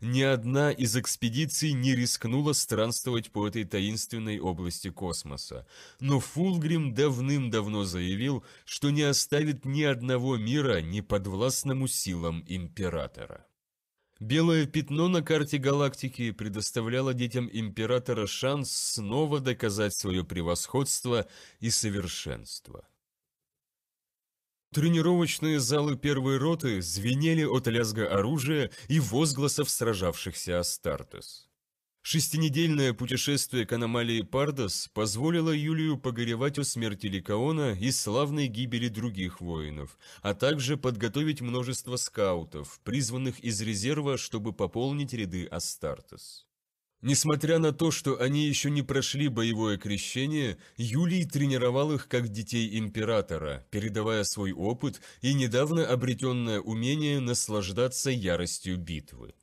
Ни одна из экспедиций не рискнула странствовать по этой таинственной области космоса, но Фулгрим давным-давно заявил, что не оставит ни одного мира неподвластному силам Императора. Белое пятно на карте галактики предоставляло детям Императора шанс снова доказать свое превосходство и совершенство. Тренировочные залы первой роты звенели от лязга оружия и возгласов сражавшихся Астартес. Шестинедельное путешествие к аномалии Пардос позволило Юлию погоревать о смерти Ликаона и славной гибели других воинов, а также подготовить множество скаутов, призванных из резерва, чтобы пополнить ряды Астартес. Несмотря на то, что они еще не прошли боевое крещение, Юлий тренировал их как детей императора, передавая свой опыт и недавно обретенное умение наслаждаться яростью битвы.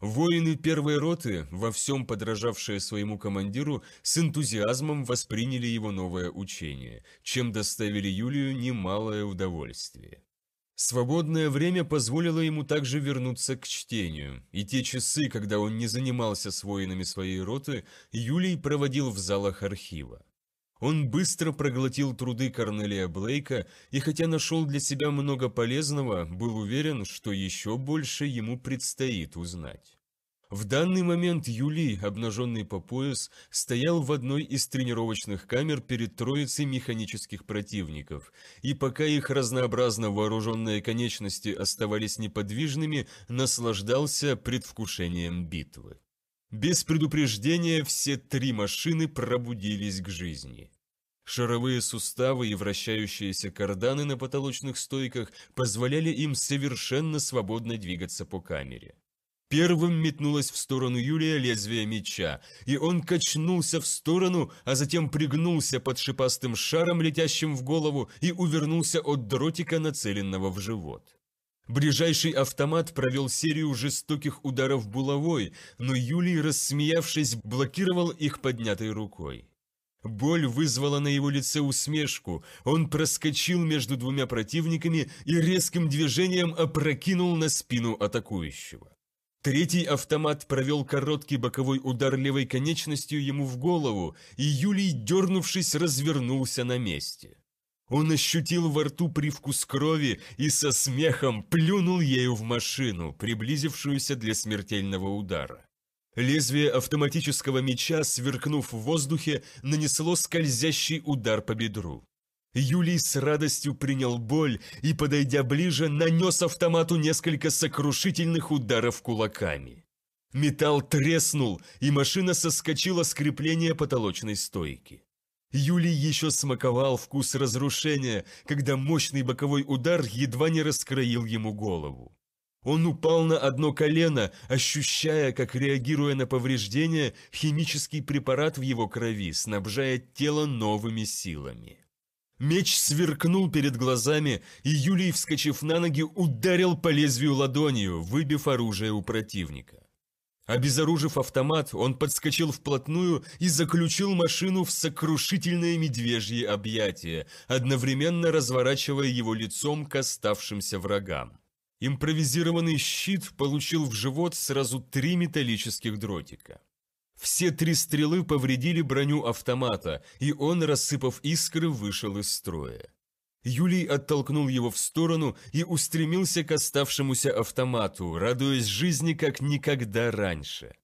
Воины первой роты, во всем подражавшие своему командиру, с энтузиазмом восприняли его новое учение, чем доставили Юлию немалое удовольствие. Свободное время позволило ему также вернуться к чтению, и те часы, когда он не занимался с воинами своей роты, Юлий проводил в залах архива. Он быстро проглотил труды Корнелия Блейка, и хотя нашел для себя много полезного, был уверен, что еще больше ему предстоит узнать. В данный момент Юлий, обнаженный по пояс, стоял в одной из тренировочных камер перед троицей механических противников, и пока их разнообразно вооруженные конечности оставались неподвижными, наслаждался предвкушением битвы. Без предупреждения все три машины пробудились к жизни. Шаровые суставы и вращающиеся карданы на потолочных стойках позволяли им совершенно свободно двигаться по камере. Первым метнулось в сторону Юлия лезвие меча, и он качнулся в сторону, а затем пригнулся под шипастым шаром, летящим в голову, и увернулся от дротика, нацеленного в живот. Ближайший автомат провел серию жестоких ударов булавой, но Юлий, рассмеявшись, блокировал их поднятой рукой. Боль вызвала на его лице усмешку, он проскочил между двумя противниками и резким движением опрокинул на спину атакующего. Третий автомат провел короткий боковой удар левой конечностью ему в голову, и Юлий, дернувшись, развернулся на месте. Он ощутил во рту привкус крови и со смехом плюнул ею в машину, приблизившуюся для смертельного удара. Лезвие автоматического меча, сверкнув в воздухе, нанесло скользящий удар по бедру. Юлий с радостью принял боль и, подойдя ближе, нанес автомату несколько сокрушительных ударов кулаками. Металл треснул, и машина соскочила с крепления потолочной стойки. Юлий еще смаковал вкус разрушения, когда мощный боковой удар едва не раскроил ему голову. Он упал на одно колено, ощущая, как, реагируя на повреждения, химический препарат в его крови снабжает тело новыми силами. Меч сверкнул перед глазами, и Юлий, вскочив на ноги, ударил по лезвию ладонью, выбив оружие у противника. Обезоружив автомат, он подскочил вплотную и заключил машину в сокрушительное медвежье объятие, одновременно разворачивая его лицом к оставшимся врагам. Импровизированный щит получил в живот сразу три металлических дротика. Все три стрелы повредили броню автомата, и он, рассыпав искры, вышел из строя. Юлий оттолкнул его в сторону и устремился к оставшемуся автомату, радуясь жизни как никогда раньше.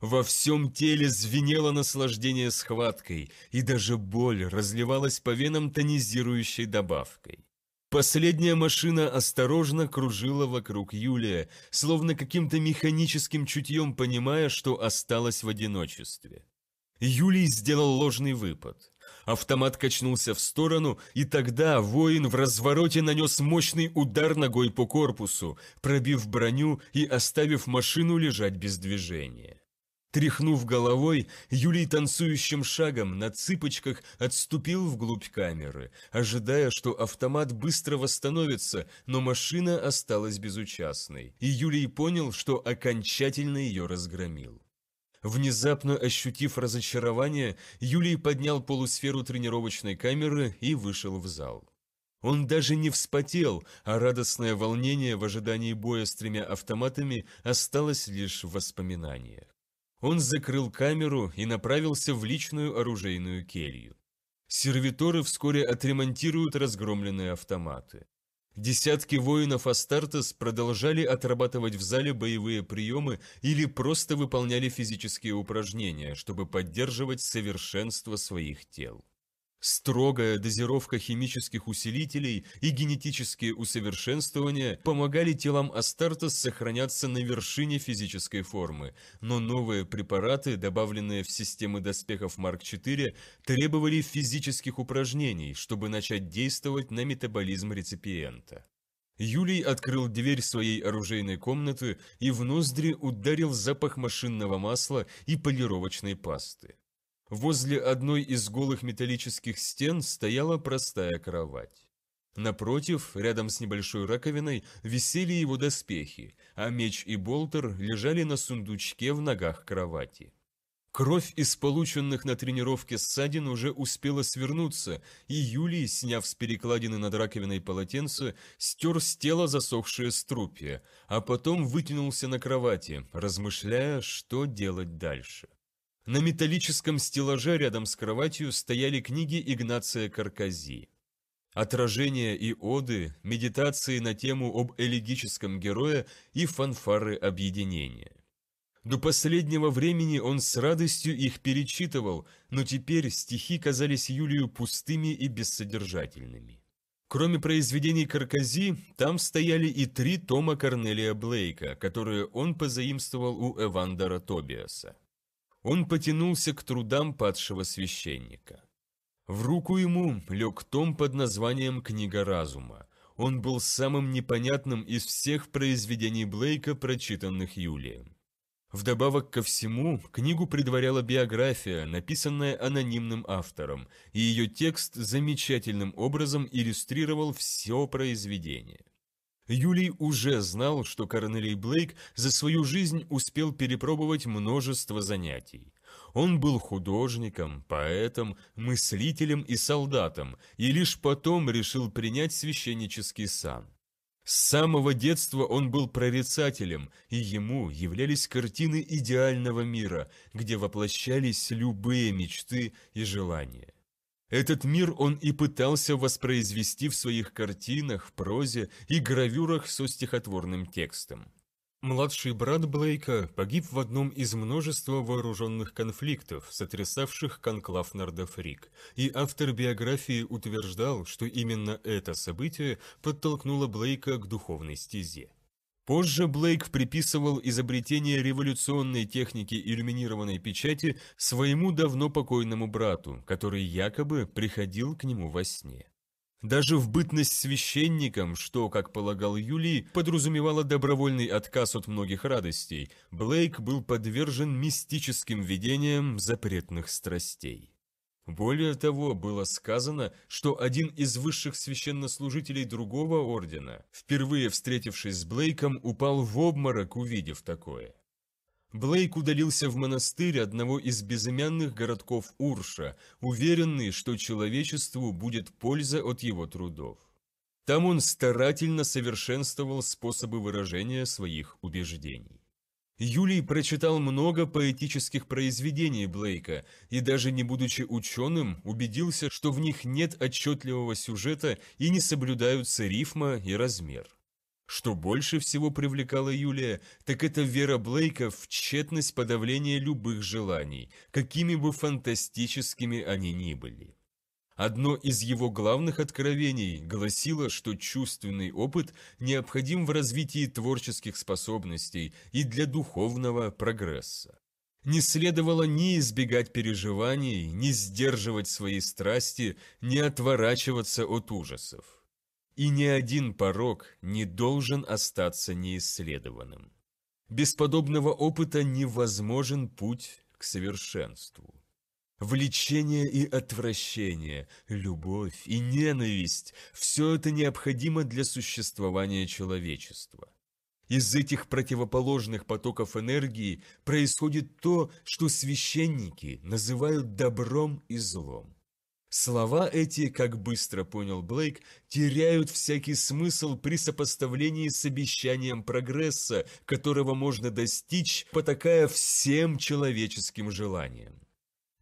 Во всем теле звенело наслаждение схваткой, и даже боль разливалась по венам тонизирующей добавкой. Последняя машина осторожно кружила вокруг Юлия, словно каким-то механическим чутьем понимая, что осталась в одиночестве. Юлий сделал ложный выпад. Автомат качнулся в сторону, и тогда воин в развороте нанес мощный удар ногой по корпусу, пробив броню и оставив машину лежать без движения. Тряхнув головой, Юлий танцующим шагом на цыпочках отступил вглубь камеры, ожидая, что автомат быстро восстановится, но машина осталась безучастной, и Юлий понял, что окончательно ее разгромил. Внезапно ощутив разочарование, Юлий поднял полусферу тренировочной камеры и вышел в зал. Он даже не вспотел, а радостное волнение в ожидании боя с тремя автоматами осталось лишь в воспоминаниях. Он закрыл камеру и направился в личную оружейную келью. Сервиторы вскоре отремонтируют разгромленные автоматы. Десятки воинов Астартес продолжали отрабатывать в зале боевые приемы или просто выполняли физические упражнения, чтобы поддерживать совершенство своих тел. Строгая дозировка химических усилителей и генетические усовершенствования помогали телам Астартес сохраняться на вершине физической формы, но новые препараты, добавленные в системы доспехов Марк-4, требовали физических упражнений, чтобы начать действовать на метаболизм реципиента. Юлий открыл дверь своей оружейной комнаты и в ноздри ударил запах машинного масла и полировочной пасты. Возле одной из голых металлических стен стояла простая кровать. Напротив, рядом с небольшой раковиной, висели его доспехи, а меч и болтер лежали на сундучке в ногах кровати. Кровь из полученных на тренировке ссадин уже успела свернуться, и Юлий, сняв с перекладины над раковиной полотенце, стер с тела засохшее струпье, а потом вытянулся на кровати, размышляя, что делать дальше. На металлическом стеллаже рядом с кроватью стояли книги Игнация Каркази. Отражения и оды, медитации на тему об элегическом герое и фанфары объединения. До последнего времени он с радостью их перечитывал, но теперь стихи казались Юлию пустыми и бессодержательными. Кроме произведений Каркази, там стояли и три тома Корнелия Блейка, которые он позаимствовал у Эвандера Тобиаса. Он потянулся к трудам падшего священника. В руку ему лег том под названием «Книга разума». Он был самым непонятным из всех произведений Блейка, прочитанных Юлием. Вдобавок ко всему, книгу предваряла биография, написанная анонимным автором, и ее текст замечательным образом иллюстрировал все произведение. Юлий уже знал, что Корнелий Блейк за свою жизнь успел перепробовать множество занятий. Он был художником, поэтом, мыслителем и солдатом, и лишь потом решил принять священнический сан. С самого детства он был прорицателем, и ему являлись картины идеального мира, где воплощались любые мечты и желания. Этот мир он и пытался воспроизвести в своих картинах, прозе и гравюрах со стихотворным текстом. Младший брат Блейка погиб в одном из множества вооруженных конфликтов, сотрясавших конклав Нордафрик, и автор биографии утверждал, что именно это событие подтолкнуло Блейка к духовной стезе. Позже Блейк приписывал изобретение революционной техники иллюминированной печати своему давно покойному брату, который якобы приходил к нему во сне. Даже в бытность священником, что, как полагал Юлий, подразумевало добровольный отказ от многих радостей, Блейк был подвержен мистическим видениям запретных страстей. Более того, было сказано, что один из высших священнослужителей другого ордена, впервые встретившись с Блейком, упал в обморок, увидев такое. Блейк удалился в монастырь одного из безымянных городков Урша, уверенный, что человечеству будет польза от его трудов. Там он старательно совершенствовал способы выражения своих убеждений. Юлий прочитал много поэтических произведений Блейка и даже не будучи ученым, убедился, что в них нет отчетливого сюжета и не соблюдаются рифма и размер. Что больше всего привлекало Юлия, так это вера Блейка в тщетность подавления любых желаний, какими бы фантастическими они ни были. Одно из его главных откровений гласило, что чувственный опыт необходим в развитии творческих способностей и для духовного прогресса. Не следовало ни избегать переживаний, ни сдерживать свои страсти, ни отворачиваться от ужасов. И ни один порог не должен остаться неисследованным. Без подобного опыта невозможен путь к совершенству. Влечение и отвращение, любовь и ненависть – все это необходимо для существования человечества. Из этих противоположных потоков энергии происходит то, что священники называют добром и злом. Слова эти, как быстро понял Блейк, теряют всякий смысл при сопоставлении с обещанием прогресса, которого можно достичь, потакая всем человеческим желаниям.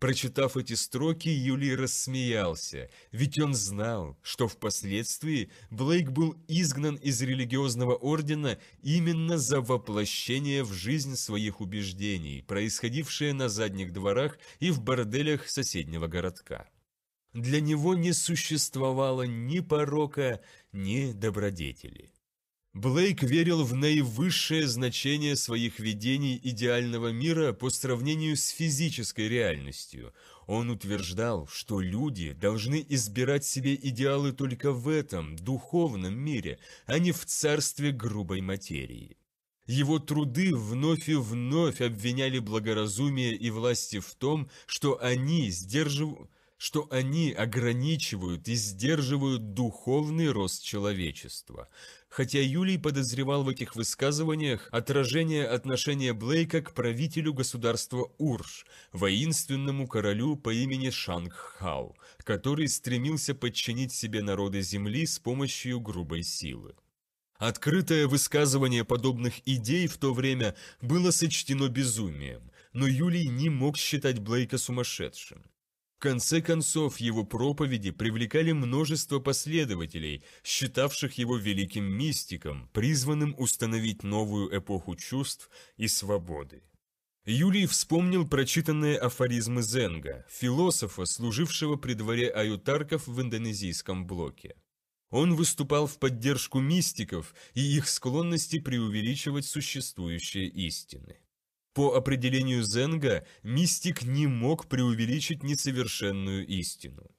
Прочитав эти строки, Юлий рассмеялся, ведь он знал, что впоследствии Блейк был изгнан из религиозного ордена именно за воплощение в жизнь своих убеждений, происходившее на задних дворах и в борделях соседнего городка. Для него не существовало ни порока, ни добродетели. Блейк верил в наивысшее значение своих видений идеального мира по сравнению с физической реальностью. Он утверждал, что люди должны избирать себе идеалы только в этом, духовном мире, а не в царстве грубой материи. Его труды вновь и вновь обвиняли благоразумие и власти в том, что они сдерживают что они ограничивают и сдерживают духовный рост человечества хотя Юлий подозревал в этих высказываниях отражение отношения Блейка к правителю государства Урш, воинственному королю по имени Шангхау, который стремился подчинить себе народы земли с помощью грубой силы. Открытое высказывание подобных идей в то время было сочтено безумием, но Юлий не мог считать Блейка сумасшедшим конце концов, его проповеди привлекали множество последователей, считавших его великим мистиком, призванным установить новую эпоху чувств и свободы. Юлий вспомнил прочитанные афоризмы Зенга, философа, служившего при дворе аютарков в индонезийском блоке. Он выступал в поддержку мистиков и их склонности преувеличивать существующие истины. По определению Зенга, мистик не мог преувеличить несовершенную истину.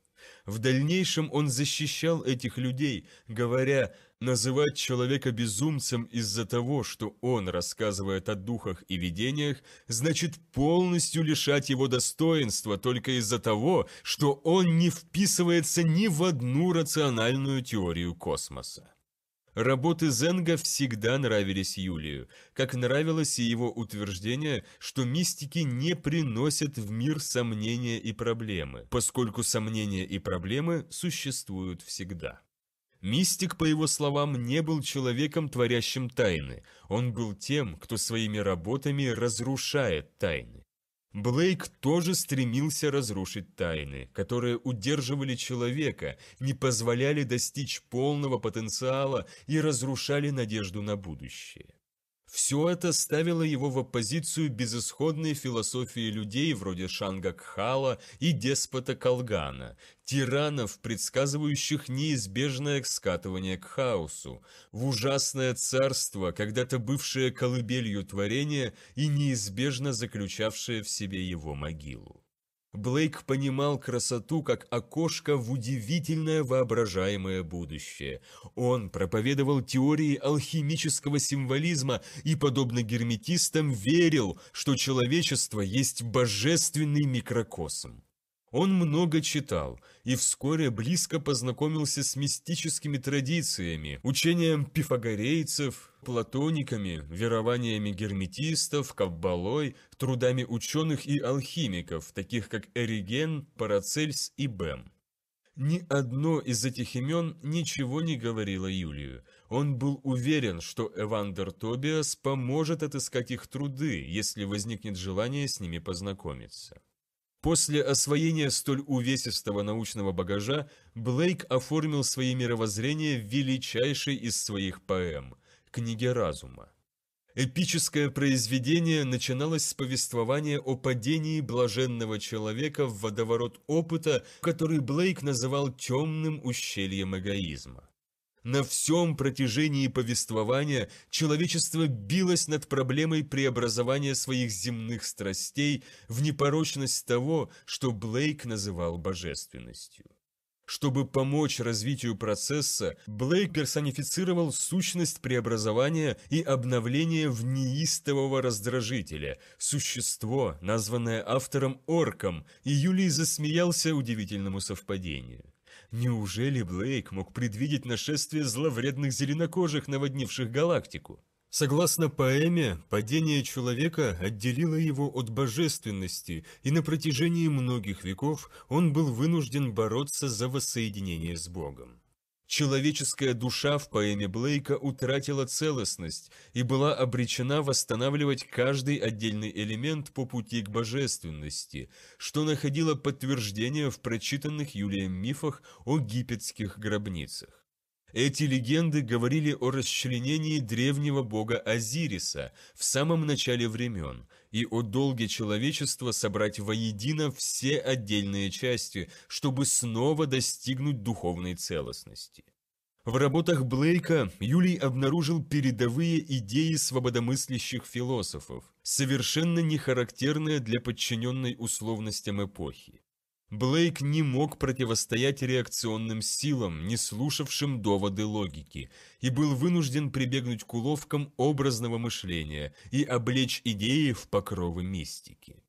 В дальнейшем он защищал этих людей, говоря, называть человека безумцем из-за того, что он рассказывает о духах и видениях, значит полностью лишать его достоинства только из-за того, что он не вписывается ни в одну рациональную теорию космоса. Работы Зенга всегда нравились Юлию, как нравилось и его утверждение, что мистики не приносят в мир сомнения и проблемы, поскольку сомнения и проблемы существуют всегда. Мистик, по его словам, не был человеком, творящим тайны, он был тем, кто своими работами разрушает тайны. Блейк тоже стремился разрушить тайны, которые удерживали человека, не позволяли достичь полного потенциала и разрушали надежду на будущее. Все это ставило его в оппозицию безысходной философии людей вроде Шанга Кхала и деспота Калгана, тиранов, предсказывающих неизбежное скатывание к хаосу, в ужасное царство, когда-то бывшее колыбелью творения и неизбежно заключавшее в себе его могилу. Блейк понимал красоту как окошко в удивительное воображаемое будущее. Он проповедовал теории алхимического символизма и, подобно герметистам, верил, что человечество есть божественный микрокосм. Он много читал и вскоре близко познакомился с мистическими традициями, учением пифагорейцев, платониками, верованиями герметистов, каббалой, трудами ученых и алхимиков, таких как Эриген, Парацельс и Бэм. Ни одно из этих имен ничего не говорило Юлию. Он был уверен, что Эвандер Тобиас поможет отыскать их труды, если возникнет желание с ними познакомиться. После освоения столь увесистого научного багажа Блейк оформил свои мировоззрения в величайшей из своих поэм – «Книге разума». Эпическое произведение начиналось с повествования о падении блаженного человека в водоворот опыта, который Блейк называл темным ущельем эгоизма. На всем протяжении повествования человечество билось над проблемой преобразования своих земных страстей в непорочность того, что Блейк называл божественностью. Чтобы помочь развитию процесса, Блейк персонифицировал сущность преобразования и обновления в неистового раздражителя, существо, названное автором орком, и Юлий засмеялся удивительному совпадению. Неужели Блейк мог предвидеть нашествие зловредных зеленокожих, наводнивших галактику? Согласно поэме, падение человека отделило его от божественности, и на протяжении многих веков он был вынужден бороться за воссоединение с Богом. Человеческая душа в поэме Блейка утратила целостность и была обречена восстанавливать каждый отдельный элемент по пути к божественности, что находило подтверждение в прочитанных Юлием мифах о египетских гробницах. Эти легенды говорили о расчленении древнего бога Азириса в самом начале времен, и о долге человечества собрать воедино все отдельные части, чтобы снова достигнуть духовной целостности. В работах Блейка Юлий обнаружил передовые идеи свободомыслящих философов, совершенно не характерные для подчиненной условностям эпохи. Блейк не мог противостоять реакционным силам, не слушавшим доводы логики, и был вынужден прибегнуть к уловкам образного мышления и облечь идеи в покровы мистики.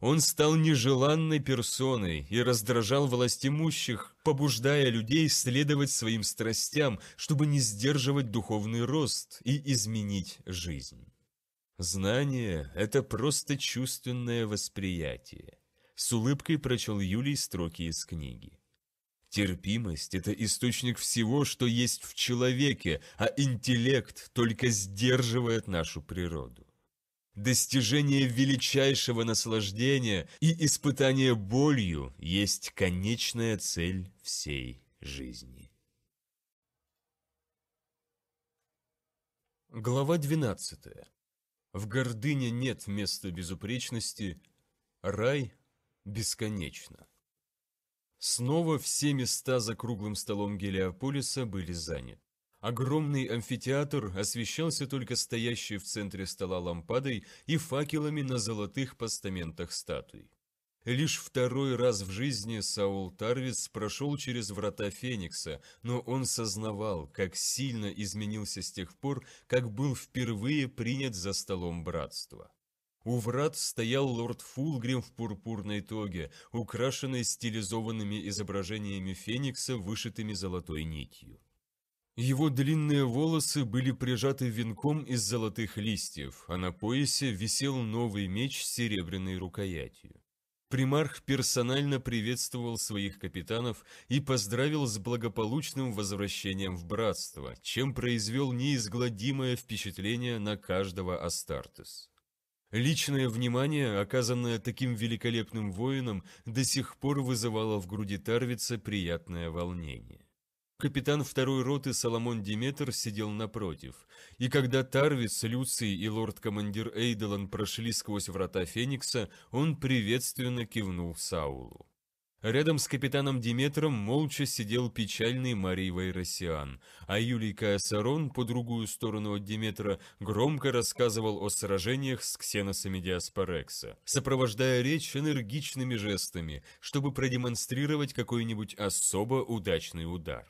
Он стал нежеланной персоной и раздражал властимущих, побуждая людей следовать своим страстям, чтобы не сдерживать духовный рост и изменить жизнь. Знание – это просто чувственное восприятие. С улыбкой прочел Юлий строки из книги. Терпимость – это источник всего, что есть в человеке, а интеллект только сдерживает нашу природу. Достижение величайшего наслаждения и испытание болью есть конечная цель всей жизни. Глава 12. В гордыне нет места безупречности, рай бесконечно. Снова все места за круглым столом Гелиополиса были заняты. Огромный амфитеатр освещался только стоящей в центре стола лампадой и факелами на золотых постаментах статуй. Лишь второй раз в жизни Саул Тарвис прошел через врата Феникса, но он сознавал, как сильно изменился с тех пор, как был впервые принят за столом братства. У врат стоял лорд Фулгрим в пурпурной тоге, украшенной стилизованными изображениями феникса, вышитыми золотой нитью. Его длинные волосы были прижаты венком из золотых листьев, а на поясе висел новый меч с серебряной рукоятью. Примарх персонально приветствовал своих капитанов и поздравил с благополучным возвращением в братство, чем произвел неизгладимое впечатление на каждого Астартес. Личное внимание, оказанное таким великолепным воином, до сих пор вызывало в груди Тарвица приятное волнение. Капитан второй роты Соломон Диметр сидел напротив, и когда Тарвис, Люций и лорд-командир Эйдолан прошли сквозь врата Феникса, он приветственно кивнул Саулу. Рядом с капитаном Диметром молча сидел печальный Марий Вайросиан, а Юлий Каосарон, по другую сторону от Диметра, громко рассказывал о сражениях с ксеносами Диаспорекса, сопровождая речь энергичными жестами, чтобы продемонстрировать какой-нибудь особо удачный удар.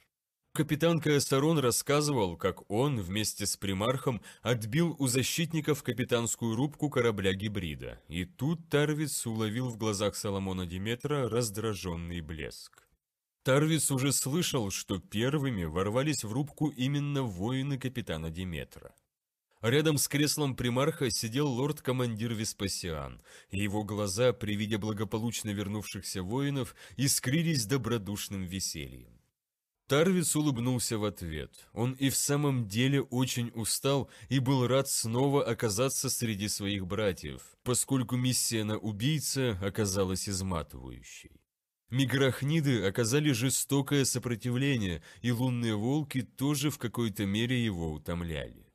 Капитан Каэссарон рассказывал, как он вместе с примархом отбил у защитников капитанскую рубку корабля-гибрида, и тут Тарвис уловил в глазах Соломона Диметра раздраженный блеск. Тарвис уже слышал, что первыми ворвались в рубку именно воины капитана Диметра. Рядом с креслом примарха сидел лорд-командир Веспасиан, и его глаза при виде благополучно вернувшихся воинов искрились добродушным весельем. Тарвиц улыбнулся в ответ. Он и в самом деле очень устал и был рад снова оказаться среди своих братьев, поскольку миссия на убийца оказалась изматывающей. Миграхниды оказали жестокое сопротивление, и лунные волки тоже в какой-то мере его утомляли.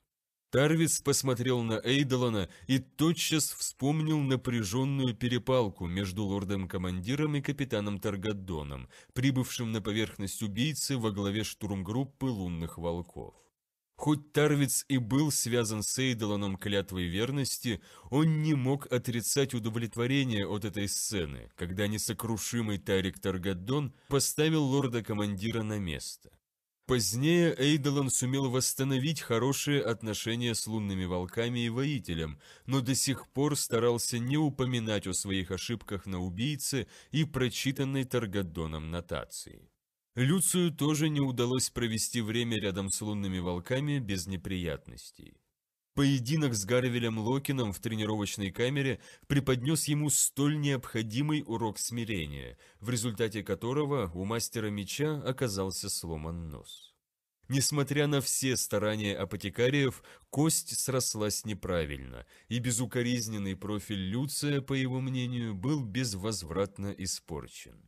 Тарвис посмотрел на Эйдолона и тотчас вспомнил напряженную перепалку между лордом-командиром и капитаном Таргадоном, прибывшим на поверхность убийцы во главе штурмгруппы лунных волков. Хоть Тарвиц и был связан с Эйдолоном клятвой верности, он не мог отрицать удовлетворение от этой сцены, когда несокрушимый Тарик Таргадон поставил лорда-командира на место. Позднее Эйдолан сумел восстановить хорошие отношения с лунными волками и воителем, но до сих пор старался не упоминать о своих ошибках на убийце и прочитанной Таргадоном нотации. Люцию тоже не удалось провести время рядом с лунными волками без неприятностей. Поединок с Гарвелем Локином в тренировочной камере преподнес ему столь необходимый урок смирения, в результате которого у мастера меча оказался сломан нос. Несмотря на все старания апотекариев, кость срослась неправильно, и безукоризненный профиль Люция, по его мнению, был безвозвратно испорчен.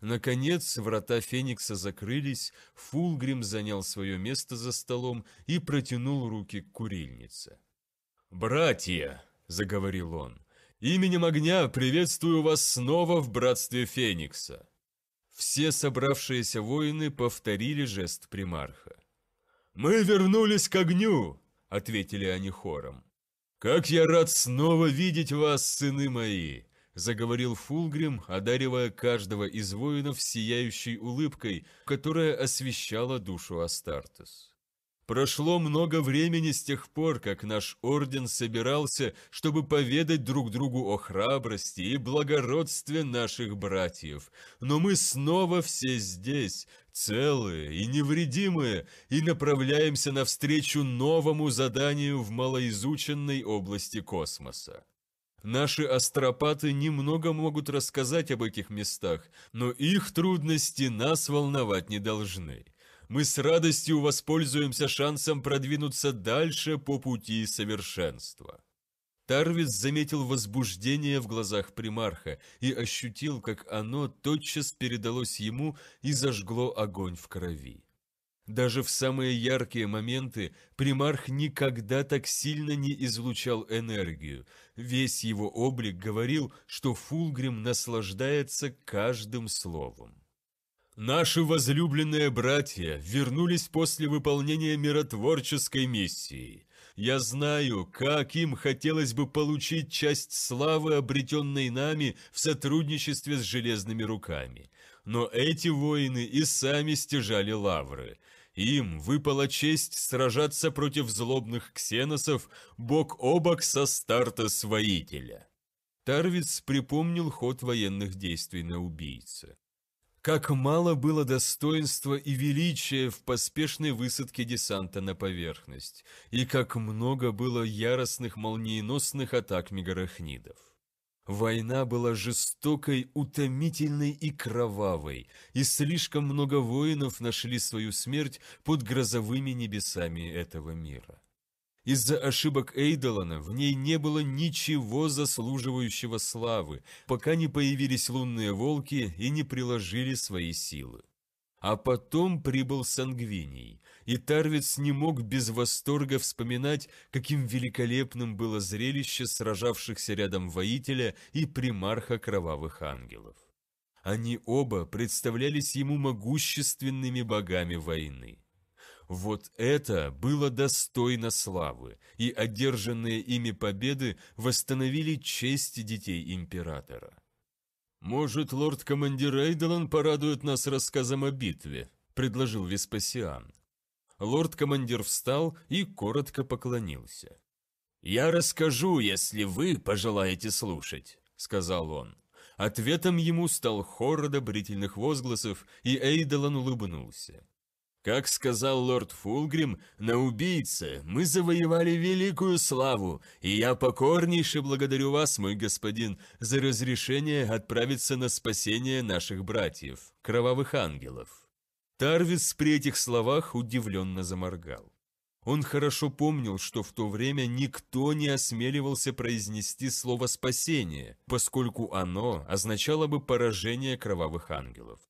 Наконец, врата Феникса закрылись, Фулгрим занял свое место за столом и протянул руки к курильнице. «Братья!» – заговорил он. «Именем огня приветствую вас снова в Братстве Феникса!» Все собравшиеся воины повторили жест примарха. «Мы вернулись к огню!» – ответили они хором. «Как я рад снова видеть вас, сыны мои!» заговорил Фулгрим, одаривая каждого из воинов сияющей улыбкой, которая освещала душу Астартес. Прошло много времени с тех пор, как наш орден собирался, чтобы поведать друг другу о храбрости и благородстве наших братьев, но мы снова все здесь, целые и невредимые, и направляемся навстречу новому заданию в малоизученной области космоса. Наши астропаты немного могут рассказать об этих местах, но их трудности нас волновать не должны. Мы с радостью воспользуемся шансом продвинуться дальше по пути совершенства. Тарвис заметил возбуждение в глазах примарха и ощутил, как оно тотчас передалось ему и зажгло огонь в крови. Даже в самые яркие моменты примарх никогда так сильно не излучал энергию, Весь его облик говорил, что Фулгрим наслаждается каждым словом. Наши возлюбленные братья вернулись после выполнения миротворческой миссии. Я знаю, как им хотелось бы получить часть славы, обретенной нами в сотрудничестве с железными руками. Но эти воины и сами стяжали лавры. Им выпала честь сражаться против злобных ксеносов бок о бок со старта своителя. Тарвиц припомнил ход военных действий на убийце. Как мало было достоинства и величия в поспешной высадке десанта на поверхность, и как много было яростных молниеносных атак мегарахнидов. Война была жестокой, утомительной и кровавой, и слишком много воинов нашли свою смерть под грозовыми небесами этого мира. Из-за ошибок Эйдолана в ней не было ничего заслуживающего славы, пока не появились лунные волки и не приложили свои силы. А потом прибыл Сангвиний, и Тарвиц не мог без восторга вспоминать, каким великолепным было зрелище сражавшихся рядом воителя и примарха кровавых ангелов. Они оба представлялись ему могущественными богами войны. Вот это было достойно славы, и одержанные ими победы восстановили честь детей императора. «Может, лорд-командир Эйдолан порадует нас рассказом о битве?» – предложил Веспасиан лорд-командир встал и коротко поклонился. «Я расскажу, если вы пожелаете слушать», — сказал он. Ответом ему стал хор одобрительных возгласов, и Эйдолан улыбнулся. «Как сказал лорд Фулгрим, на убийце мы завоевали великую славу, и я покорнейше благодарю вас, мой господин, за разрешение отправиться на спасение наших братьев, кровавых ангелов». Тарвис при этих словах удивленно заморгал. Он хорошо помнил, что в то время никто не осмеливался произнести слово «спасение», поскольку оно означало бы поражение кровавых ангелов.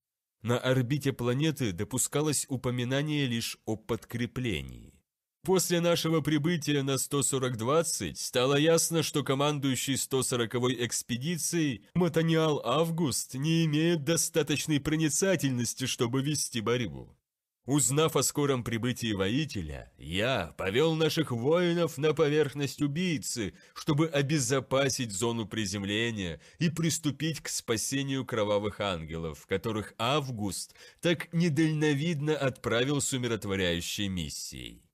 На орбите планеты допускалось упоминание лишь о подкреплении. После нашего прибытия на 140-20 стало ясно, что командующий 140-й экспедицией Матаниал Август не имеет достаточной проницательности, чтобы вести борьбу. Узнав о скором прибытии воителя, я повел наших воинов на поверхность убийцы, чтобы обезопасить зону приземления и приступить к спасению кровавых ангелов, которых Август так недальновидно отправил с умиротворяющей миссией.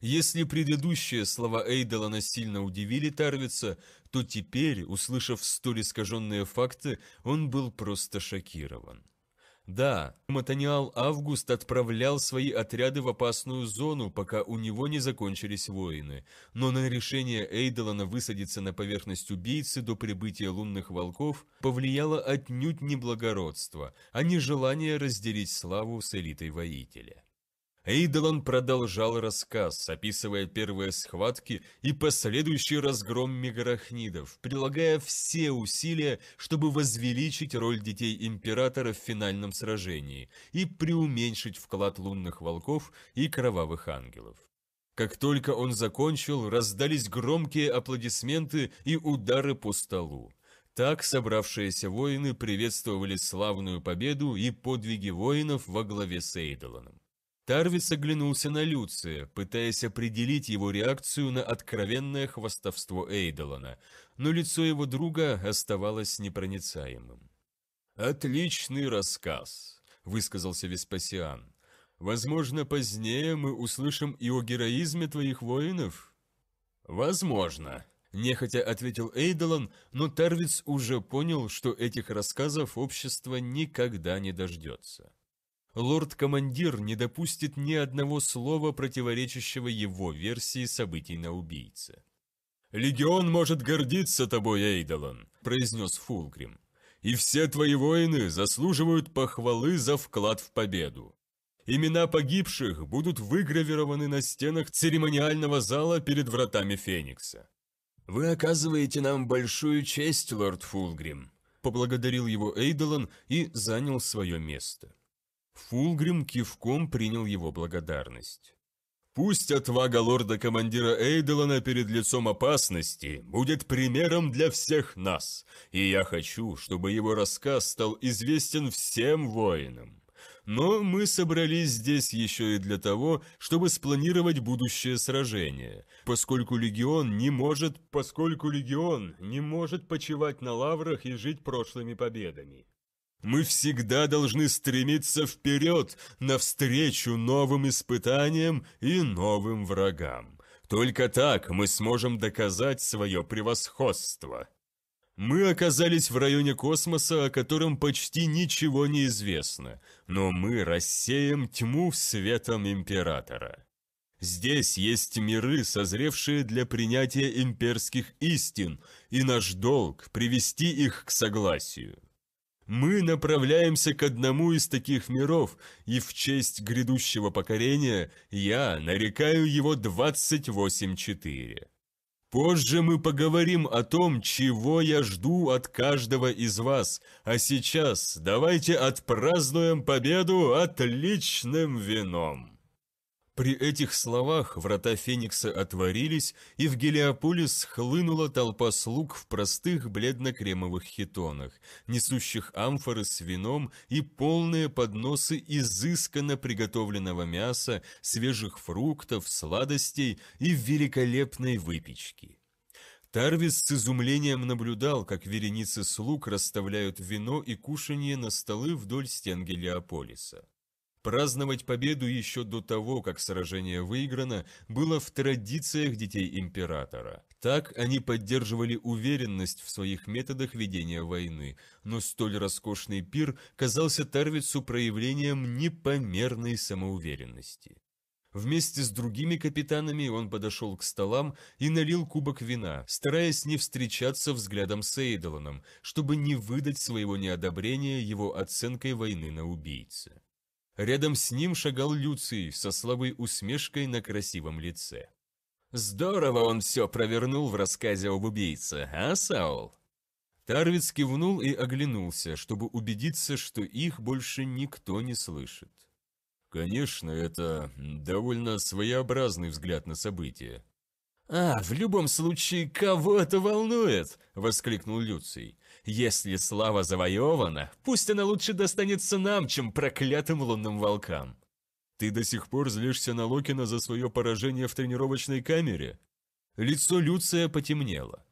Если предыдущие слова Эйдолана сильно удивили Тарвица, то теперь, услышав столь искаженные факты, он был просто шокирован. Да, Матаниал Август отправлял свои отряды в опасную зону, пока у него не закончились воины, но на решение Эйдолана высадиться на поверхность убийцы до прибытия лунных волков повлияло отнюдь не благородство, а не желание разделить славу с элитой воителя. Эйдолон продолжал рассказ, описывая первые схватки и последующий разгром мегарахнидов, прилагая все усилия, чтобы возвеличить роль детей Императора в финальном сражении и приуменьшить вклад лунных волков и кровавых ангелов. Как только он закончил, раздались громкие аплодисменты и удары по столу. Так собравшиеся воины приветствовали славную победу и подвиги воинов во главе с Эйдолоном. Тарвис оглянулся на Люция, пытаясь определить его реакцию на откровенное хвастовство Эйдолана, но лицо его друга оставалось непроницаемым. «Отличный рассказ», — высказался Веспасиан. «Возможно, позднее мы услышим и о героизме твоих воинов?» «Возможно», — нехотя ответил Эйдолан, но Тарвиц уже понял, что этих рассказов общество никогда не дождется лорд-командир не допустит ни одного слова, противоречащего его версии событий на убийце. «Легион может гордиться тобой, Эйдолон», – произнес Фулгрим. «И все твои воины заслуживают похвалы за вклад в победу. Имена погибших будут выгравированы на стенах церемониального зала перед вратами Феникса». «Вы оказываете нам большую честь, лорд Фулгрим», – поблагодарил его Эйдолон и занял свое место. Фулгрим кивком принял его благодарность. «Пусть отвага лорда-командира Эйделана перед лицом опасности будет примером для всех нас, и я хочу, чтобы его рассказ стал известен всем воинам. Но мы собрались здесь еще и для того, чтобы спланировать будущее сражение, поскольку легион не может, поскольку легион не может почивать на лаврах и жить прошлыми победами. Мы всегда должны стремиться вперед, навстречу новым испытаниям и новым врагам. Только так мы сможем доказать свое превосходство. Мы оказались в районе космоса, о котором почти ничего не известно, но мы рассеем тьму светом Императора. Здесь есть миры, созревшие для принятия имперских истин, и наш долг – привести их к согласию. Мы направляемся к одному из таких миров, и в честь грядущего покорения я нарекаю его 28-4. Позже мы поговорим о том, чего я жду от каждого из вас, а сейчас давайте отпразднуем победу отличным вином. При этих словах врата Феникса отворились, и в Гелиополис хлынула толпа слуг в простых бледно-кремовых хитонах, несущих амфоры с вином и полные подносы изысканно приготовленного мяса, свежих фруктов, сладостей и великолепной выпечки. Тарвис с изумлением наблюдал, как вереницы слуг расставляют вино и кушанье на столы вдоль стен Гелиополиса. Праздновать победу еще до того, как сражение выиграно, было в традициях детей императора. Так они поддерживали уверенность в своих методах ведения войны, но столь роскошный пир казался Тарвицу проявлением непомерной самоуверенности. Вместе с другими капитанами он подошел к столам и налил кубок вина, стараясь не встречаться взглядом с Эйдоланом, чтобы не выдать своего неодобрения его оценкой войны на убийце. Рядом с ним шагал Люций со слабой усмешкой на красивом лице. «Здорово он все провернул в рассказе об убийце, а, Саул?» Тарвиц кивнул и оглянулся, чтобы убедиться, что их больше никто не слышит. «Конечно, это довольно своеобразный взгляд на события». «А, в любом случае, кого это волнует?» – воскликнул Люций. Если слава завоевана, пусть она лучше достанется нам, чем проклятым лунным волкам. Ты до сих пор злишься на Локина за свое поражение в тренировочной камере? Лицо Люция потемнело.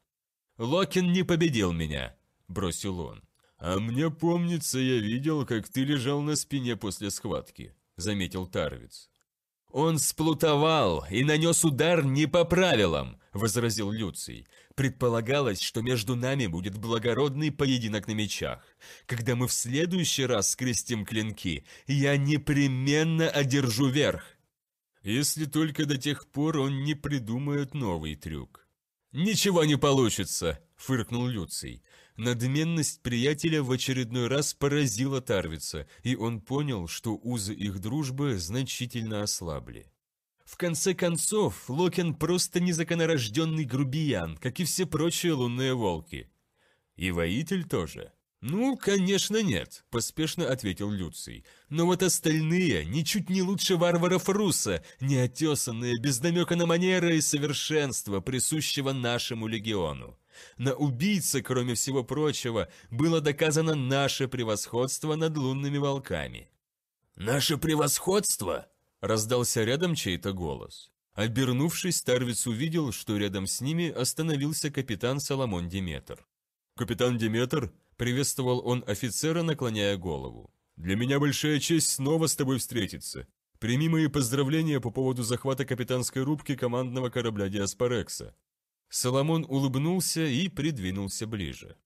«Локин не победил меня», – бросил он. «А мне помнится, я видел, как ты лежал на спине после схватки», – заметил Тарвиц. «Он сплутовал и нанес удар не по правилам», – возразил Люций. Предполагалось, что между нами будет благородный поединок на мечах. Когда мы в следующий раз скрестим клинки, я непременно одержу верх. Если только до тех пор он не придумает новый трюк. «Ничего не получится!» – фыркнул Люций. Надменность приятеля в очередной раз поразила Тарвица, и он понял, что узы их дружбы значительно ослабли. В конце концов, Локен просто незаконорожденный грубиян, как и все прочие лунные волки. И воитель тоже. «Ну, конечно, нет», – поспешно ответил Люций. «Но вот остальные ничуть не лучше варваров Руса, неотесанные, без намека на манеры и совершенство, присущего нашему легиону. На убийце, кроме всего прочего, было доказано наше превосходство над лунными волками». «Наше превосходство?» Раздался рядом чей-то голос. Обернувшись, Старвиц увидел, что рядом с ними остановился капитан Соломон Деметр. «Капитан Деметр!» – приветствовал он офицера, наклоняя голову. «Для меня большая честь снова с тобой встретиться. Прими мои поздравления по поводу захвата капитанской рубки командного корабля Диаспорекса». Соломон улыбнулся и придвинулся ближе.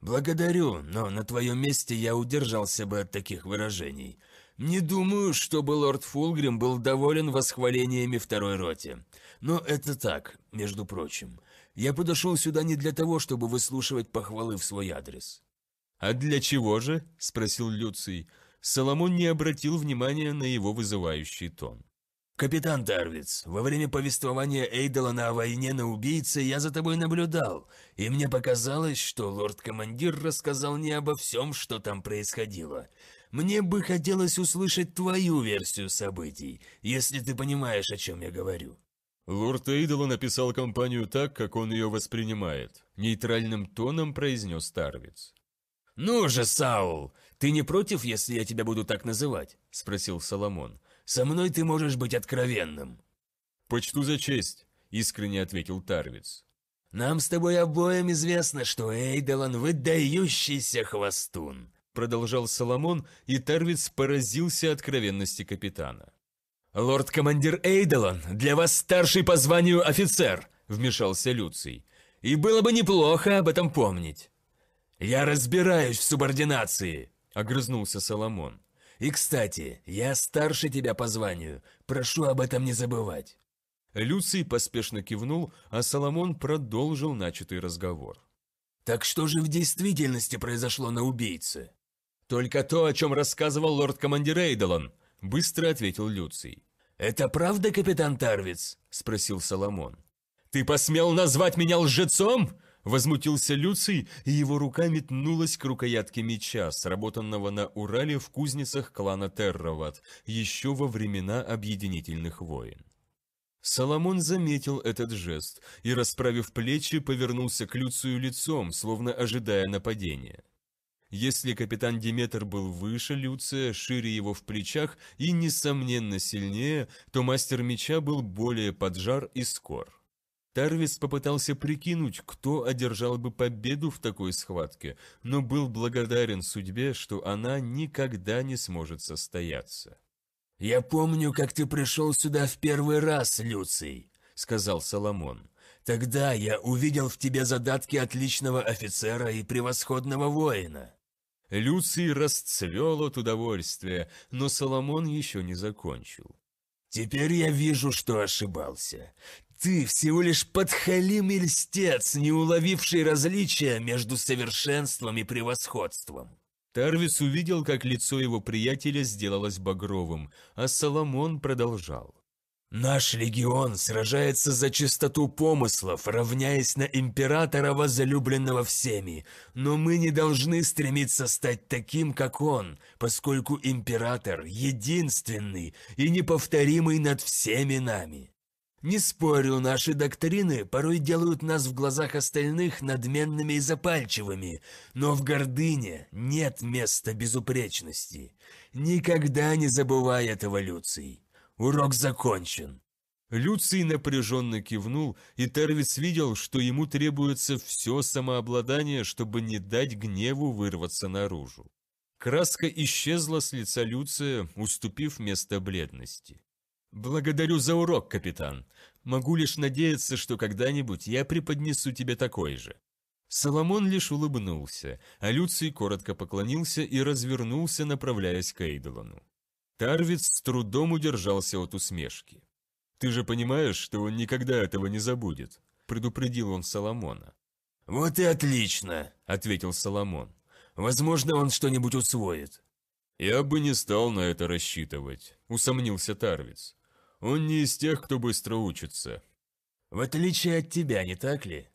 «Благодарю, но на твоем месте я удержался бы от таких выражений. Не думаю, чтобы лорд Фулгрим был доволен восхвалениями второй роте. Но это так, между прочим. Я подошел сюда не для того, чтобы выслушивать похвалы в свой адрес». «А для чего же?» – спросил Люций. Соломон не обратил внимания на его вызывающий тон. «Капитан Тарвиц, во время повествования Эйдолана о войне на убийце я за тобой наблюдал, и мне показалось, что лорд-командир рассказал не обо всем, что там происходило. Мне бы хотелось услышать твою версию событий, если ты понимаешь, о чем я говорю». Лорд Эйдола написал компанию так, как он ее воспринимает. Нейтральным тоном произнес Старвиц. «Ну же, Саул, ты не против, если я тебя буду так называть?» – спросил Соломон. «Со мной ты можешь быть откровенным». «Почту за честь», – искренне ответил Тарвиц. «Нам с тобой обоим известно, что Эйдолан – выдающийся хвостун продолжал Соломон, и Тарвиц поразился откровенности капитана. «Лорд-командир Эйдолон, для вас старший по званию офицер!» – вмешался Люций. «И было бы неплохо об этом помнить». «Я разбираюсь в субординации!» – огрызнулся Соломон. «И, кстати, я старше тебя по званию. Прошу об этом не забывать». Люций поспешно кивнул, а Соломон продолжил начатый разговор. «Так что же в действительности произошло на убийце?» «Только то, о чем рассказывал лорд-командир Эйдолон», – быстро ответил Люций. «Это правда, капитан Тарвиц?» – спросил Соломон. «Ты посмел назвать меня лжецом?» – возмутился Люций, и его рука метнулась к рукоятке меча, сработанного на Урале в кузницах клана Терроват, еще во времена объединительных войн. Соломон заметил этот жест и, расправив плечи, повернулся к Люцию лицом, словно ожидая нападения. Если капитан Диметр был выше Люция, шире его в плечах и, несомненно, сильнее, то мастер меча был более поджар и скор. Тарвис попытался прикинуть, кто одержал бы победу в такой схватке, но был благодарен судьбе, что она никогда не сможет состояться. «Я помню, как ты пришел сюда в первый раз, Люций», — сказал Соломон. «Тогда я увидел в тебе задатки отличного офицера и превосходного воина. Люций расцвел от удовольствия, но Соломон еще не закончил. «Теперь я вижу, что ошибался. Ты всего лишь подхалим льстец, не уловивший различия между совершенством и превосходством». Тарвис увидел, как лицо его приятеля сделалось багровым, а Соломон продолжал. Наш легион сражается за чистоту помыслов, равняясь на императора, возлюбленного всеми, но мы не должны стремиться стать таким, как он, поскольку император единственный и неповторимый над всеми нами. Не спорю, наши доктрины порой делают нас в глазах остальных надменными и запальчивыми, но в гордыне нет места безупречности. Никогда не забывай этого, Люций урок закончен». Люций напряженно кивнул, и Тервис видел, что ему требуется все самообладание, чтобы не дать гневу вырваться наружу. Краска исчезла с лица Люция, уступив место бледности. «Благодарю за урок, капитан. Могу лишь надеяться, что когда-нибудь я преподнесу тебе такой же». Соломон лишь улыбнулся, а Люций коротко поклонился и развернулся, направляясь к Эйдолону. Тарвиц с трудом удержался от усмешки. «Ты же понимаешь, что он никогда этого не забудет», – предупредил он Соломона. «Вот и отлично», – ответил Соломон. «Возможно, он что-нибудь усвоит». «Я бы не стал на это рассчитывать», – усомнился Тарвиц. «Он не из тех, кто быстро учится». «В отличие от тебя, не так ли?»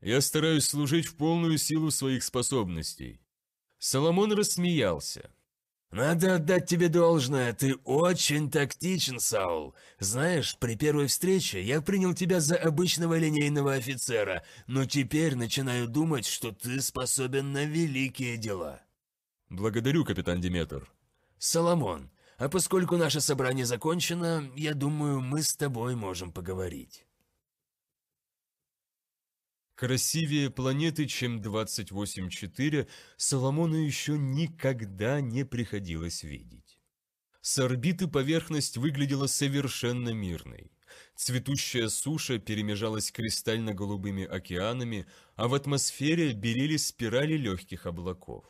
«Я стараюсь служить в полную силу своих способностей». Соломон рассмеялся. «Надо отдать тебе должное, ты очень тактичен, Саул. Знаешь, при первой встрече я принял тебя за обычного линейного офицера, но теперь начинаю думать, что ты способен на великие дела». «Благодарю, капитан Диметр». «Соломон, а поскольку наше собрание закончено, я думаю, мы с тобой можем поговорить». Красивее планеты, чем 28-4, Соломону еще никогда не приходилось видеть. С орбиты поверхность выглядела совершенно мирной. Цветущая суша перемежалась кристально-голубыми океанами, а в атмосфере белели спирали легких облаков.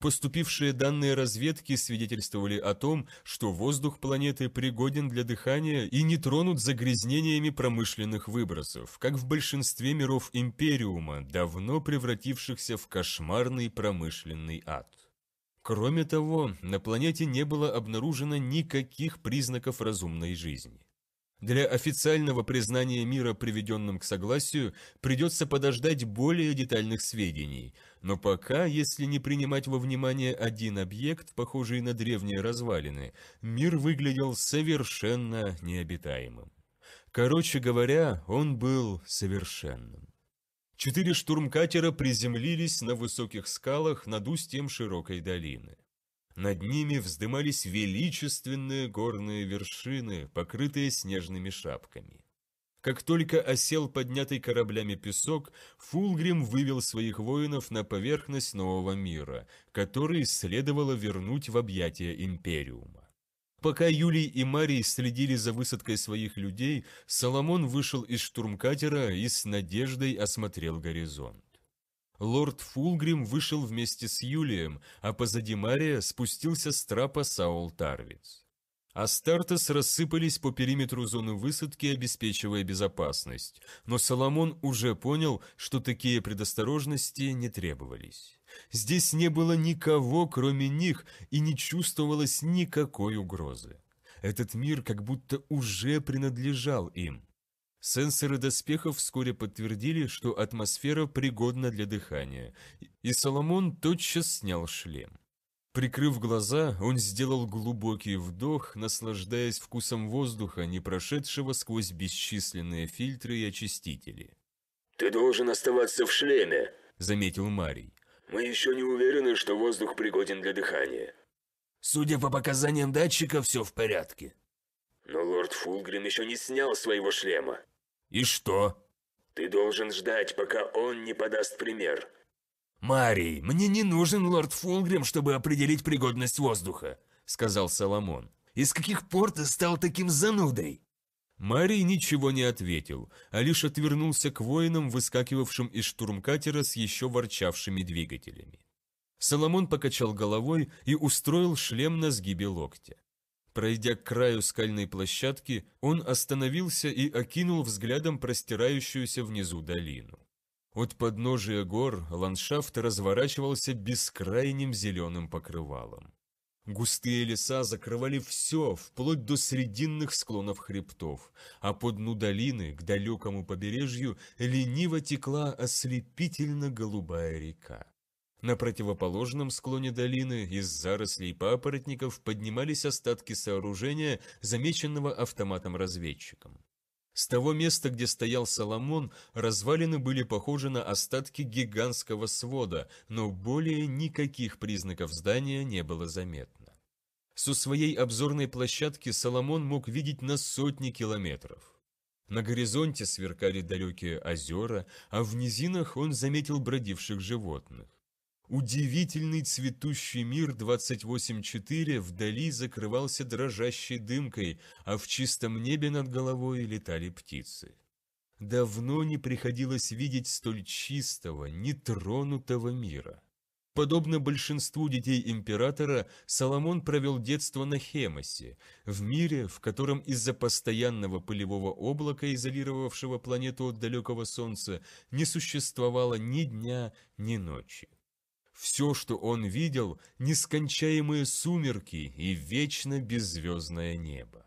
Поступившие данные разведки свидетельствовали о том, что воздух планеты пригоден для дыхания и не тронут загрязнениями промышленных выбросов, как в большинстве миров Империума, давно превратившихся в кошмарный промышленный ад. Кроме того, на планете не было обнаружено никаких признаков разумной жизни. Для официального признания мира, приведенным к согласию, придется подождать более детальных сведений, но пока, если не принимать во внимание один объект, похожий на древние развалины, мир выглядел совершенно необитаемым. Короче говоря, он был совершенным. Четыре штурмкатера приземлились на высоких скалах над устьем широкой долины. Над ними вздымались величественные горные вершины, покрытые снежными шапками. Как только осел поднятый кораблями песок, Фулгрим вывел своих воинов на поверхность нового мира, который следовало вернуть в объятия Империума. Пока Юлий и Марий следили за высадкой своих людей, Соломон вышел из штурмкатера и с надеждой осмотрел горизонт. Лорд Фулгрим вышел вместе с Юлием, а позади Мария спустился с трапа Саул Тарвиц. Астартес рассыпались по периметру зоны высадки, обеспечивая безопасность, но Соломон уже понял, что такие предосторожности не требовались. Здесь не было никого, кроме них, и не чувствовалось никакой угрозы. Этот мир как будто уже принадлежал им. Сенсоры доспехов вскоре подтвердили, что атмосфера пригодна для дыхания, и Соломон тотчас снял шлем. Прикрыв глаза, он сделал глубокий вдох, наслаждаясь вкусом воздуха, не прошедшего сквозь бесчисленные фильтры и очистители. «Ты должен оставаться в шлеме», — заметил Марий. «Мы еще не уверены, что воздух пригоден для дыхания». «Судя по показаниям датчика, все в порядке», но лорд Фулгрим еще не снял своего шлема. И что? Ты должен ждать, пока он не подаст пример. Марий, мне не нужен лорд Фулгрим, чтобы определить пригодность воздуха, сказал Соломон. Из каких пор ты стал таким занудой? Марий ничего не ответил, а лишь отвернулся к воинам, выскакивавшим из штурмкатера с еще ворчавшими двигателями. Соломон покачал головой и устроил шлем на сгибе локтя. Пройдя к краю скальной площадки, он остановился и окинул взглядом простирающуюся внизу долину. От подножия гор ландшафт разворачивался бескрайним зеленым покрывалом. Густые леса закрывали все, вплоть до срединных склонов хребтов, а по дну долины, к далекому побережью, лениво текла ослепительно голубая река. На противоположном склоне долины из зарослей папоротников поднимались остатки сооружения, замеченного автоматом-разведчиком. С того места, где стоял Соломон, развалины были похожи на остатки гигантского свода, но более никаких признаков здания не было заметно. Со своей обзорной площадки Соломон мог видеть на сотни километров. На горизонте сверкали далекие озера, а в низинах он заметил бродивших животных. Удивительный цветущий мир 28-4 вдали закрывался дрожащей дымкой, а в чистом небе над головой летали птицы. Давно не приходилось видеть столь чистого, нетронутого мира. Подобно большинству детей императора, Соломон провел детство на Хемосе, в мире, в котором из-за постоянного пылевого облака, изолировавшего планету от далекого Солнца, не существовало ни дня, ни ночи. Все, что он видел, нескончаемые сумерки и вечно беззвездное небо.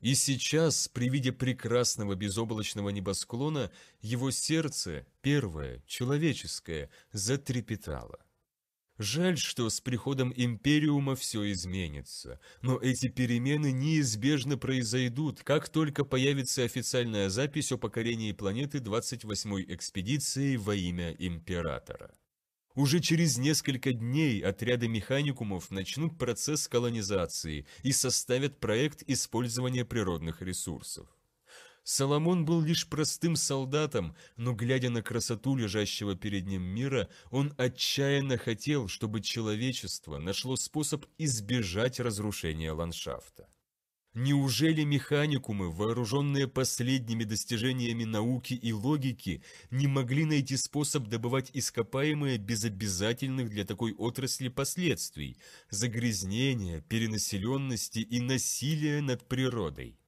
И сейчас, при виде прекрасного безоблачного небосклона, его сердце, первое, человеческое, затрепетало. Жаль, что с приходом Империума все изменится, но эти перемены неизбежно произойдут, как только появится официальная запись о покорении планеты 28-й экспедиции во имя Императора. Уже через несколько дней отряды механикумов начнут процесс колонизации и составят проект использования природных ресурсов. Соломон был лишь простым солдатом, но, глядя на красоту лежащего перед ним мира, он отчаянно хотел, чтобы человечество нашло способ избежать разрушения ландшафта. Неужели механикумы, вооруженные последними достижениями науки и логики, не могли найти способ добывать ископаемые без обязательных для такой отрасли последствий – загрязнения, перенаселенности и насилия над природой?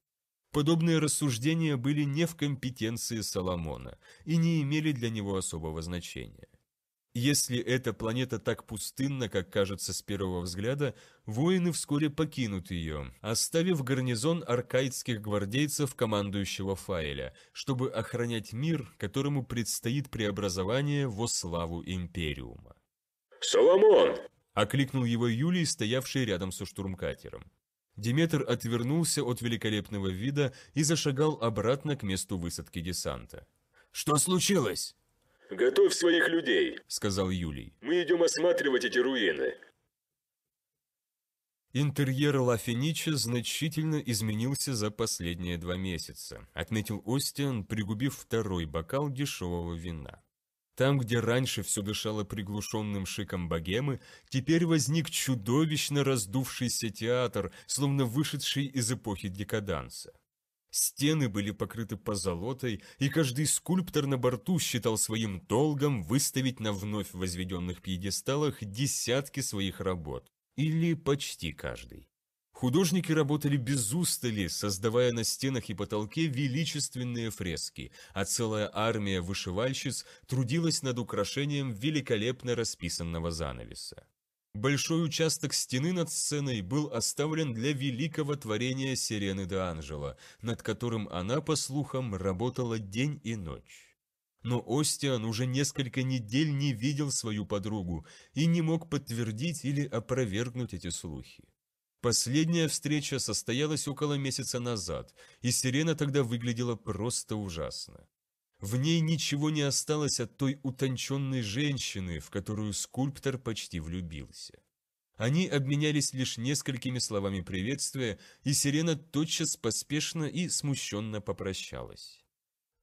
Подобные рассуждения были не в компетенции Соломона и не имели для него особого значения. Если эта планета так пустынна, как кажется с первого взгляда, воины вскоре покинут ее, оставив гарнизон аркаидских гвардейцев командующего Фаэля, чтобы охранять мир, которому предстоит преобразование во славу Империума. «Соломон!» – окликнул его Юлий, стоявший рядом со штурмкатером. Диметр отвернулся от великолепного вида и зашагал обратно к месту высадки десанта. «Что случилось?» «Готовь своих людей», — сказал Юлий. «Мы идем осматривать эти руины». Интерьер Ла Фенича значительно изменился за последние два месяца, отметил Остиан, пригубив второй бокал дешевого вина. Там, где раньше все дышало приглушенным шиком богемы, теперь возник чудовищно раздувшийся театр, словно вышедший из эпохи декаданса. Стены были покрыты позолотой, и каждый скульптор на борту считал своим долгом выставить на вновь возведенных пьедесталах десятки своих работ. Или почти каждый. Художники работали без устали, создавая на стенах и потолке величественные фрески, а целая армия вышивальщиц трудилась над украшением великолепно расписанного занавеса. Большой участок стены над сценой был оставлен для великого творения Сирены Де Анжела, над которым она, по слухам, работала день и ночь. Но Остиан уже несколько недель не видел свою подругу и не мог подтвердить или опровергнуть эти слухи. Последняя встреча состоялась около месяца назад, и Сирена тогда выглядела просто ужасно. В ней ничего не осталось от той утонченной женщины, в которую скульптор почти влюбился. Они обменялись лишь несколькими словами приветствия, и Сирена тотчас поспешно и смущенно попрощалась.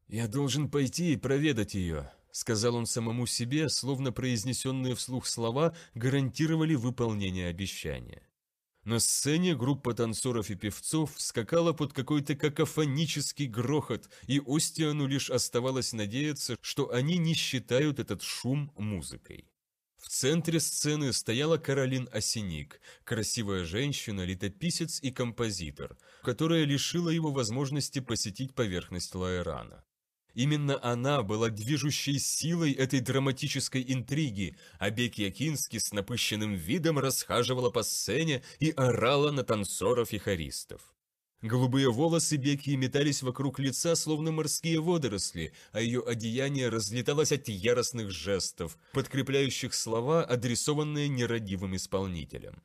«Я должен пойти и проведать ее», — сказал он самому себе, словно произнесенные вслух слова гарантировали выполнение обещания. На сцене группа танцоров и певцов скакала под какой-то какофонический грохот, и Остиану лишь оставалось надеяться, что они не считают этот шум музыкой. В центре сцены стояла Каролин Осиник, красивая женщина, летописец и композитор, которая лишила его возможности посетить поверхность Лаэрана. Именно она была движущей силой этой драматической интриги, а Бекки Акински с напыщенным видом расхаживала по сцене и орала на танцоров и хористов. Голубые волосы Бекки метались вокруг лица, словно морские водоросли, а ее одеяние разлеталось от яростных жестов, подкрепляющих слова, адресованные нерадивым исполнителем.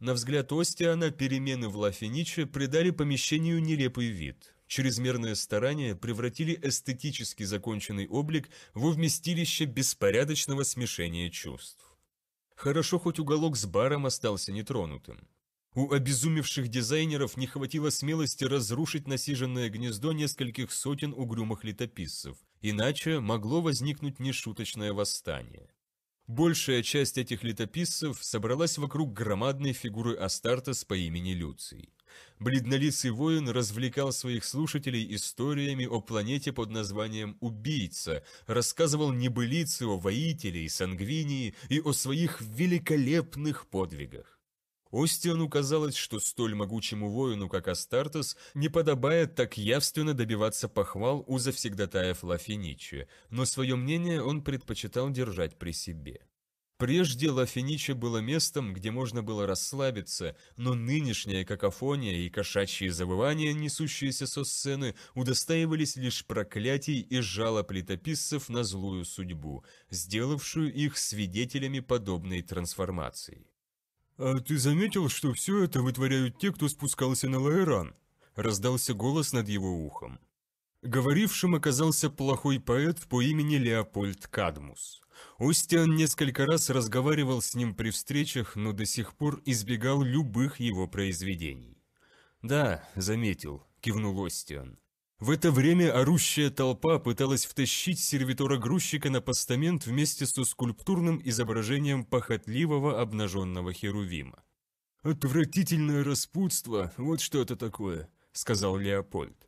На взгляд Остиана перемены в Ла Финиче придали помещению нелепый вид. Чрезмерные старания превратили эстетически законченный облик в вместилище беспорядочного смешения чувств. Хорошо, хоть уголок с баром остался нетронутым. У обезумевших дизайнеров не хватило смелости разрушить насиженное гнездо нескольких сотен угрюмых летописцев, иначе могло возникнуть нешуточное восстание. Большая часть этих летописцев собралась вокруг громадной фигуры Астарта с по имени Люций бледнолицый воин развлекал своих слушателей историями о планете под названием «Убийца», рассказывал небылицы о воителе и сангвинии и о своих великолепных подвигах. Остиону казалось, что столь могучему воину, как Астартес, не подобает так явственно добиваться похвал у завсегдатаев Лафиничи, но свое мнение он предпочитал держать при себе. Прежде Лафинича было местом, где можно было расслабиться, но нынешняя какофония и кошачьи завывания, несущиеся со сцены, удостаивались лишь проклятий и жалоб летописцев на злую судьбу, сделавшую их свидетелями подобной трансформации. «А ты заметил, что все это вытворяют те, кто спускался на Лаэран?» – раздался голос над его ухом. Говорившим оказался плохой поэт по имени Леопольд Кадмус. Устиан несколько раз разговаривал с ним при встречах, но до сих пор избегал любых его произведений. «Да, заметил», — кивнул Остиан. В это время орущая толпа пыталась втащить сервитора-грузчика на постамент вместе со скульптурным изображением похотливого обнаженного Херувима. «Отвратительное распутство, вот что это такое», — сказал Леопольд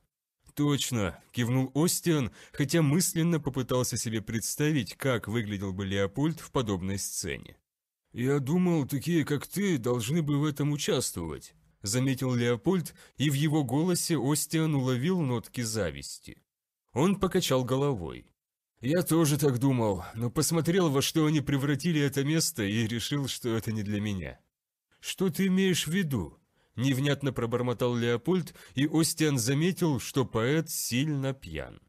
точно!» – кивнул Остиан, хотя мысленно попытался себе представить, как выглядел бы Леопольд в подобной сцене. «Я думал, такие, как ты, должны бы в этом участвовать», – заметил Леопольд, и в его голосе Остиан уловил нотки зависти. Он покачал головой. «Я тоже так думал, но посмотрел, во что они превратили это место, и решил, что это не для меня». «Что ты имеешь в виду?» Невнятно пробормотал Леопольд, и Остиан заметил, что поэт сильно пьян.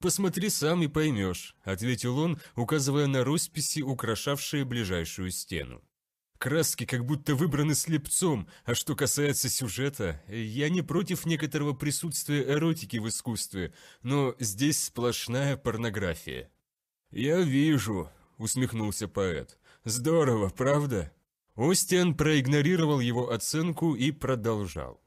«Посмотри сам и поймешь», – ответил он, указывая на росписи, украшавшие ближайшую стену. Краски как будто выбраны слепцом, а что касается сюжета, я не против некоторого присутствия эротики в искусстве, но здесь сплошная порнография». «Я вижу», — усмехнулся поэт. «Здорово, правда?» Остин проигнорировал его оценку и продолжал.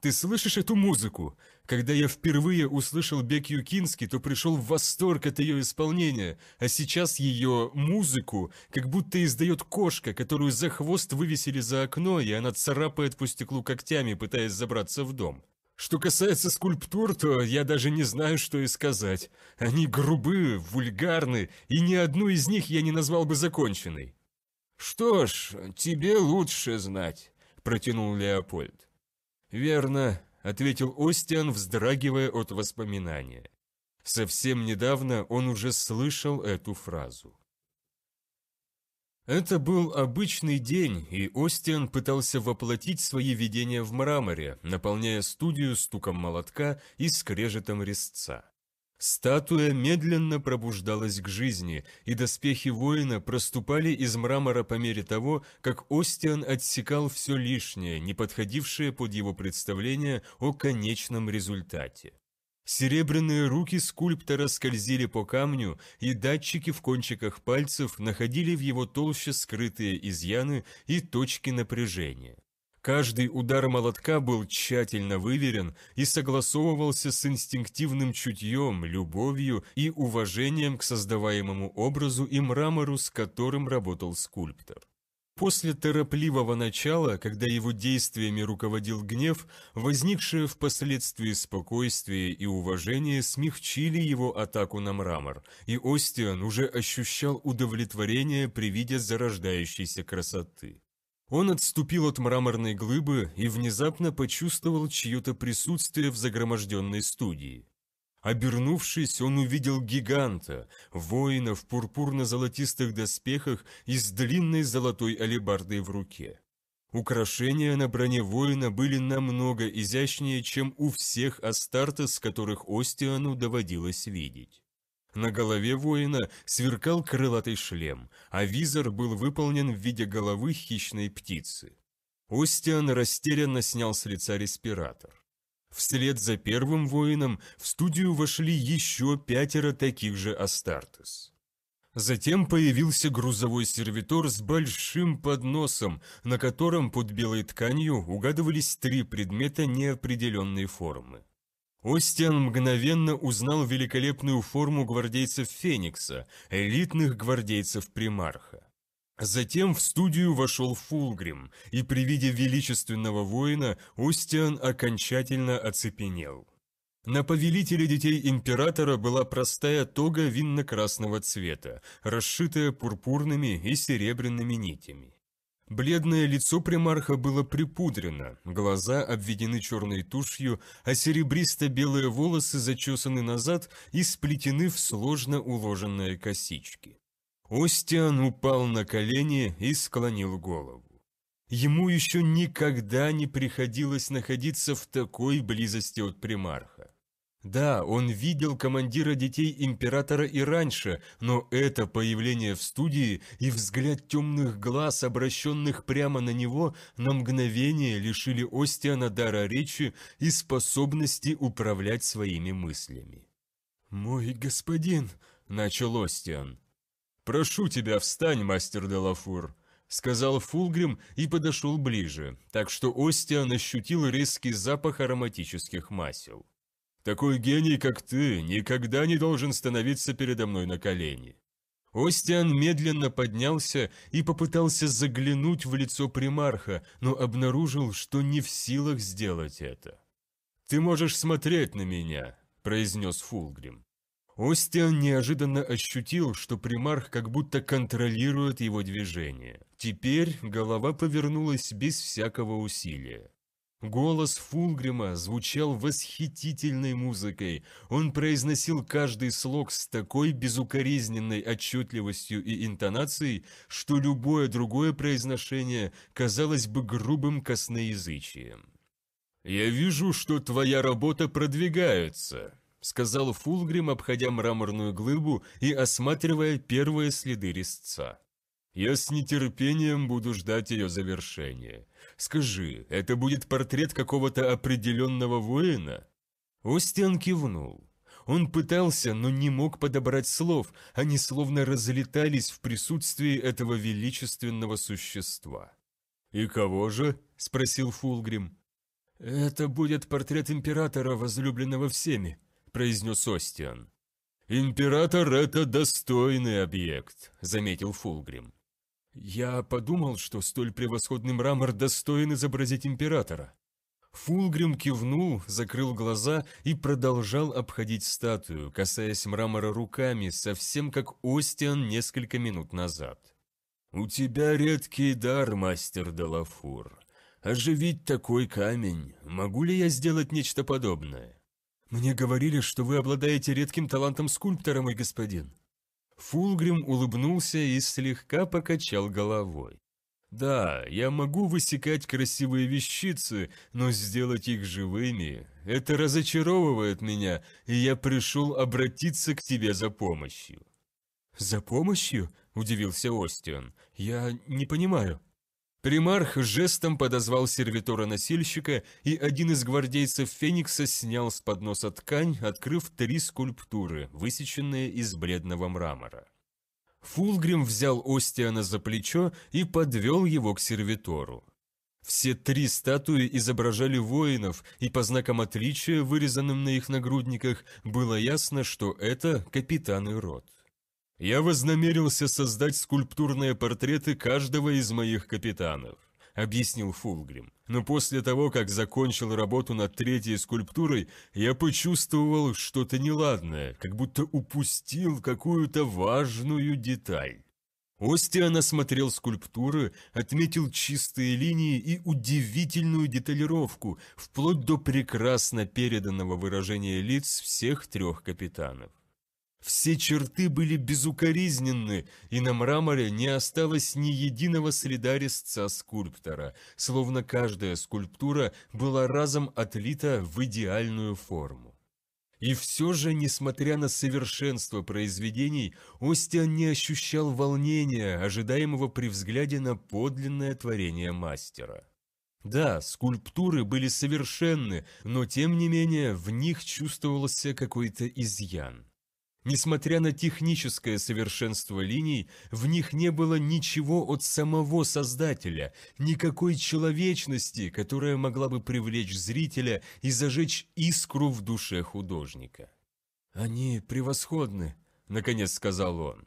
«Ты слышишь эту музыку? Когда я впервые услышал Бек Юкинский, то пришел в восторг от ее исполнения, а сейчас ее музыку как будто издает кошка, которую за хвост вывесили за окно, и она царапает по стеклу когтями, пытаясь забраться в дом». Что касается скульптур, то я даже не знаю, что и сказать. Они грубые, вульгарны, и ни одну из них я не назвал бы законченной. «Что ж, тебе лучше знать», – протянул Леопольд. «Верно», – ответил Остиан, вздрагивая от воспоминания. Совсем недавно он уже слышал эту фразу. Это был обычный день, и Остиан пытался воплотить свои видения в мраморе, наполняя студию стуком молотка и скрежетом резца. Статуя медленно пробуждалась к жизни, и доспехи воина проступали из мрамора по мере того, как Остиан отсекал все лишнее, не подходившее под его представление о конечном результате. Серебряные руки скульптора скользили по камню, и датчики в кончиках пальцев находили в его толще скрытые изъяны и точки напряжения. Каждый удар молотка был тщательно выверен и согласовывался с инстинктивным чутьем, любовью и уважением к создаваемому образу и мрамору, с которым работал скульптор. После торопливого начала, когда его действиями руководил гнев, возникшее впоследствии спокойствие и уважение смягчили его атаку на мрамор, и Остиан уже ощущал удовлетворение при виде зарождающейся красоты. Он отступил от мраморной глыбы и внезапно почувствовал чье-то присутствие в загроможденной студии. Обернувшись, он увидел гиганта, воина в пурпурно-золотистых доспехах и с длинной золотой алебардой в руке. Украшения на броне воина были намного изящнее, чем у всех Астартес, которых Остиану доводилось видеть. На голове воина сверкал крылатый шлем, а визор был выполнен в виде головы хищной птицы. Остиан растерянно снял с лица респиратор. Вслед за первым воином в студию вошли еще пятеро таких же Астартес. Затем появился грузовой сервитор с большим подносом, на котором под белой тканью угадывались три предмета неопределенной формы. Остиан мгновенно узнал великолепную форму гвардейцев Феникса, элитных гвардейцев Примарха. Затем в студию вошел Фулгрим, и при виде величественного воина Остиан окончательно оцепенел. На повелителе детей императора была простая тога винно-красного цвета, расшитая пурпурными и серебряными нитями. Бледное лицо примарха было припудрено, глаза обведены черной тушью, а серебристо-белые волосы зачесаны назад и сплетены в сложно уложенные косички. Остиан упал на колени и склонил голову. Ему еще никогда не приходилось находиться в такой близости от примарха. Да, он видел командира детей императора и раньше, но это появление в студии и взгляд темных глаз, обращенных прямо на него, на мгновение лишили Остиана дара речи и способности управлять своими мыслями. «Мой господин!» – начал Остиан. «Прошу тебя, встань, мастер Делафур!» — сказал Фулгрим и подошел ближе, так что Остиан ощутил резкий запах ароматических масел. Такой гений, как ты, никогда не должен становиться передо мной на колени». Остиан медленно поднялся и попытался заглянуть в лицо примарха, но обнаружил, что не в силах сделать это. «Ты можешь смотреть на меня», – произнес Фулгрим. Остиан неожиданно ощутил, что примарх как будто контролирует его движение. Теперь голова повернулась без всякого усилия. Голос Фулгрима звучал восхитительной музыкой. Он произносил каждый слог с такой безукоризненной отчетливостью и интонацией, что любое другое произношение казалось бы грубым косноязычием. «Я вижу, что твоя работа продвигается», — сказал Фулгрим, обходя мраморную глыбу и осматривая первые следы резца. Я с нетерпением буду ждать ее завершения. Скажи, это будет портрет какого-то определенного воина?» Остиан кивнул. Он пытался, но не мог подобрать слов, они словно разлетались в присутствии этого величественного существа. «И кого же?» – спросил Фулгрим. «Это будет портрет императора, возлюбленного всеми», – произнес Остиан. «Император – это достойный объект», – заметил Фулгрим. Я подумал, что столь превосходный мрамор достоин изобразить императора. Фулгрим кивнул, закрыл глаза и продолжал обходить статую, касаясь мрамора руками, совсем как Остиан несколько минут назад. «У тебя редкий дар, мастер Далафур. Оживить такой камень. Могу ли я сделать нечто подобное?» «Мне говорили, что вы обладаете редким талантом скульптора, мой господин», Фулгрим улыбнулся и слегка покачал головой. «Да, я могу высекать красивые вещицы, но сделать их живыми – это разочаровывает меня, и я пришел обратиться к тебе за помощью». «За помощью?» – удивился Остин. «Я не понимаю». Примарх жестом подозвал сервитора-носильщика, и один из гвардейцев Феникса снял с подноса ткань, открыв три скульптуры, высеченные из бледного мрамора. Фулгрим взял Остиана за плечо и подвел его к сервитору. Все три статуи изображали воинов, и по знакам отличия, вырезанным на их нагрудниках, было ясно, что это капитаны рот. Я вознамерился создать скульптурные портреты каждого из моих капитанов, объяснил Фулгрим. Но после того, как закончил работу над третьей скульптурой, я почувствовал что-то неладное, как будто упустил какую-то важную деталь. Остиан осмотрел скульптуры, отметил чистые линии и удивительную деталировку, вплоть до прекрасно переданного выражения лиц всех трех капитанов. Все черты были безукоризненны, и на мраморе не осталось ни единого следа резца скульптора, словно каждая скульптура была разом отлита в идеальную форму. И все же, несмотря на совершенство произведений, Остиан не ощущал волнения, ожидаемого при взгляде на подлинное творение мастера. Да, скульптуры были совершенны, но тем не менее в них чувствовался какой-то изъян. Несмотря на техническое совершенство линий, в них не было ничего от самого Создателя, никакой человечности, которая могла бы привлечь зрителя и зажечь искру в душе художника. «Они превосходны», — наконец сказал он.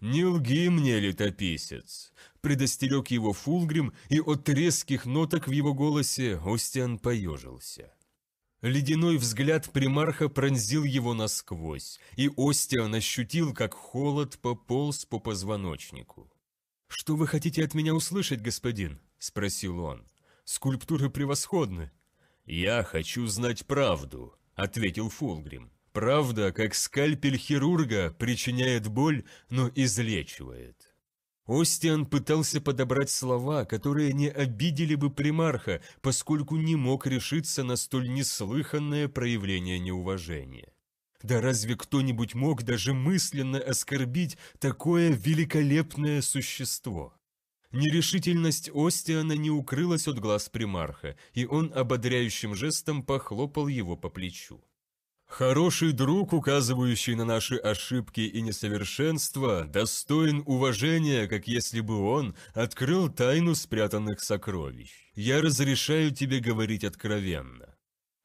«Не лги мне, летописец!» — предостерег его Фулгрим, и от резких ноток в его голосе Остиан поежился. Ледяной взгляд примарха пронзил его насквозь, и Остиан ощутил, как холод пополз по позвоночнику. «Что вы хотите от меня услышать, господин?» – спросил он. «Скульптуры превосходны». «Я хочу знать правду», – ответил Фулгрим. «Правда, как скальпель хирурга, причиняет боль, но излечивает». Остиан пытался подобрать слова, которые не обидели бы примарха, поскольку не мог решиться на столь неслыханное проявление неуважения. Да разве кто-нибудь мог даже мысленно оскорбить такое великолепное существо? Нерешительность Остиана не укрылась от глаз примарха, и он ободряющим жестом похлопал его по плечу. Хороший друг, указывающий на наши ошибки и несовершенства, достоин уважения, как если бы он открыл тайну спрятанных сокровищ. Я разрешаю тебе говорить откровенно.